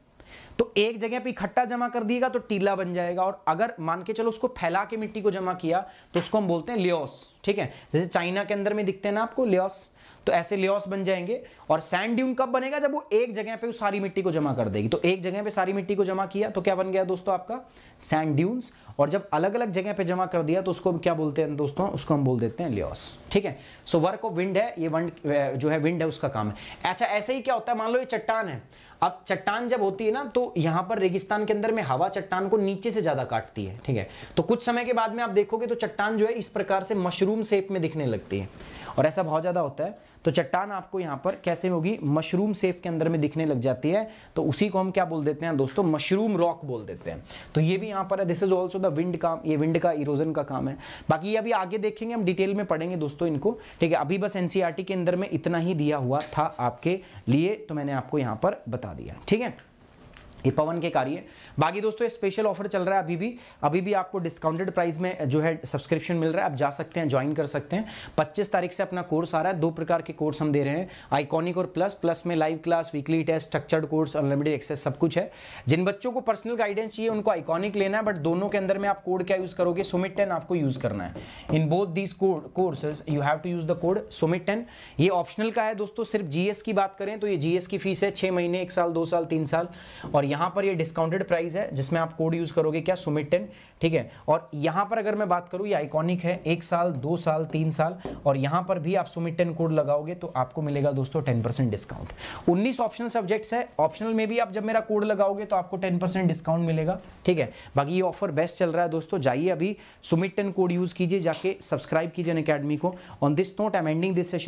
Speaker 1: तो एक जगह पे इकट्ठा जमा कर दिएगा तो टीला बन जाएगा और अगर मान के चलो उसको फैला के मिट्टी को जमा किया तो उसको हम बोलते हैं लियोस ठीक है जैसे चाइना के अंदर में दिखते हैं ना आपको लियोस तो ऐसे लियोस बन जाएंगे और सैंड ड्यून कब बनेगा जब वो एक जगह पे सारी मिट्टी को जमा कर देगी तो एक जगह पे सारी मिट्टी को जमा किया तो क्या बन गया दोस्तों आपका सैंड ड्यून्स और जब अलग अलग जगह पे जमा कर दिया तो उसको क्या बोलते हैं दोस्तों उसको हम बोल देते हैं लियोस ठीक है सो वर्क ऑफ विंड है ये वंड जो है विंड है उसका काम है अच्छा ऐसे ही क्या होता है मान लो ये चट्टान है अब चट्टान जब होती है ना तो यहाँ पर रेगिस्तान के अंदर में हवा चट्टान को नीचे से ज़्यादा काटती है ठीक है तो कुछ समय के बाद में आप देखोगे तो चट्टान जो है इस प्रकार से मशरूम शेप में दिखने लगती है और ऐसा बहुत ज़्यादा होता है तो चट्टान आपको यहां पर कैसे होगी मशरूम सेफ के अंदर में दिखने लग जाती है तो उसी को हम क्या बोल देते हैं दोस्तों मशरूम रॉक बोल देते हैं तो ये भी यहाँ पर है this is also the wind काम ये विंड का इरोजन का काम है बाकी ये अभी आगे देखेंगे हम डिटेल में पढ़ेंगे दोस्तों इनको ठीक है अभी बस एनसीआरटी e के अंदर में इतना ही दिया हुआ था आपके लिए तो मैंने आपको यहां पर बता दिया ठीक है ये पवन के कार्य बाकी दोस्तों स्पेशल ऑफर चल रहा है अभी भी अभी भी आपको डिस्काउंटेड प्राइस में जो है सब्सक्रिप्शन मिल रहा है आप जा सकते हैं ज्वाइन कर सकते हैं 25 तारीख से अपना कोर्स आ रहा है दो प्रकार के कोर्स हम दे रहे हैं आइकॉनिक और प्लस प्लस में live class weekly test structured course unlimited access सब कुछ है जिन बच्चों को पर्सनल गाइडेंस चाहिए उनको आइकॉनिक लेना है बट दोनों के अंदर में आप कोड क्या यूज़ करोगे सुमिट टेन आपको यूज़ करना है in both these course courses you have to use the code Sumit ten ये ऑप्शनल का है दोस्तों सिर्फ जीएस की बात करें तो ये जीएस की फीस है छह महीने एक साल दो साल तीन साल और यहां पर ये डिस्काउंटेड प्राइस है जिसमें आप कोड यूज़ करोगे क्या सुमित टेन ठीक है और यहां पर अगर मैं बात करूं ये आइकॉनिक है एक साल दो साल तीन साल और यहां पर भी आप सुमित टेन कोड लगाओगे तो आपको मिलेगा दोस्तों टेन परसेंट डिस्काउंट उन्नीस ऑप्शनल सब्जेक्ट्स है ऑप्शनल में भी आप जब मेरा कोड लगाओगे तो आपको टेन डिस्काउंट मिलेगा ठीक है बाकी ये ऑफर बेस्ट चल रहा है दोस्तों जाइए अभी सुमित टेन कोड यूज़ कीजिए जाके सब्सक्राइब कीजिए अकेडमी को on this note am ending this session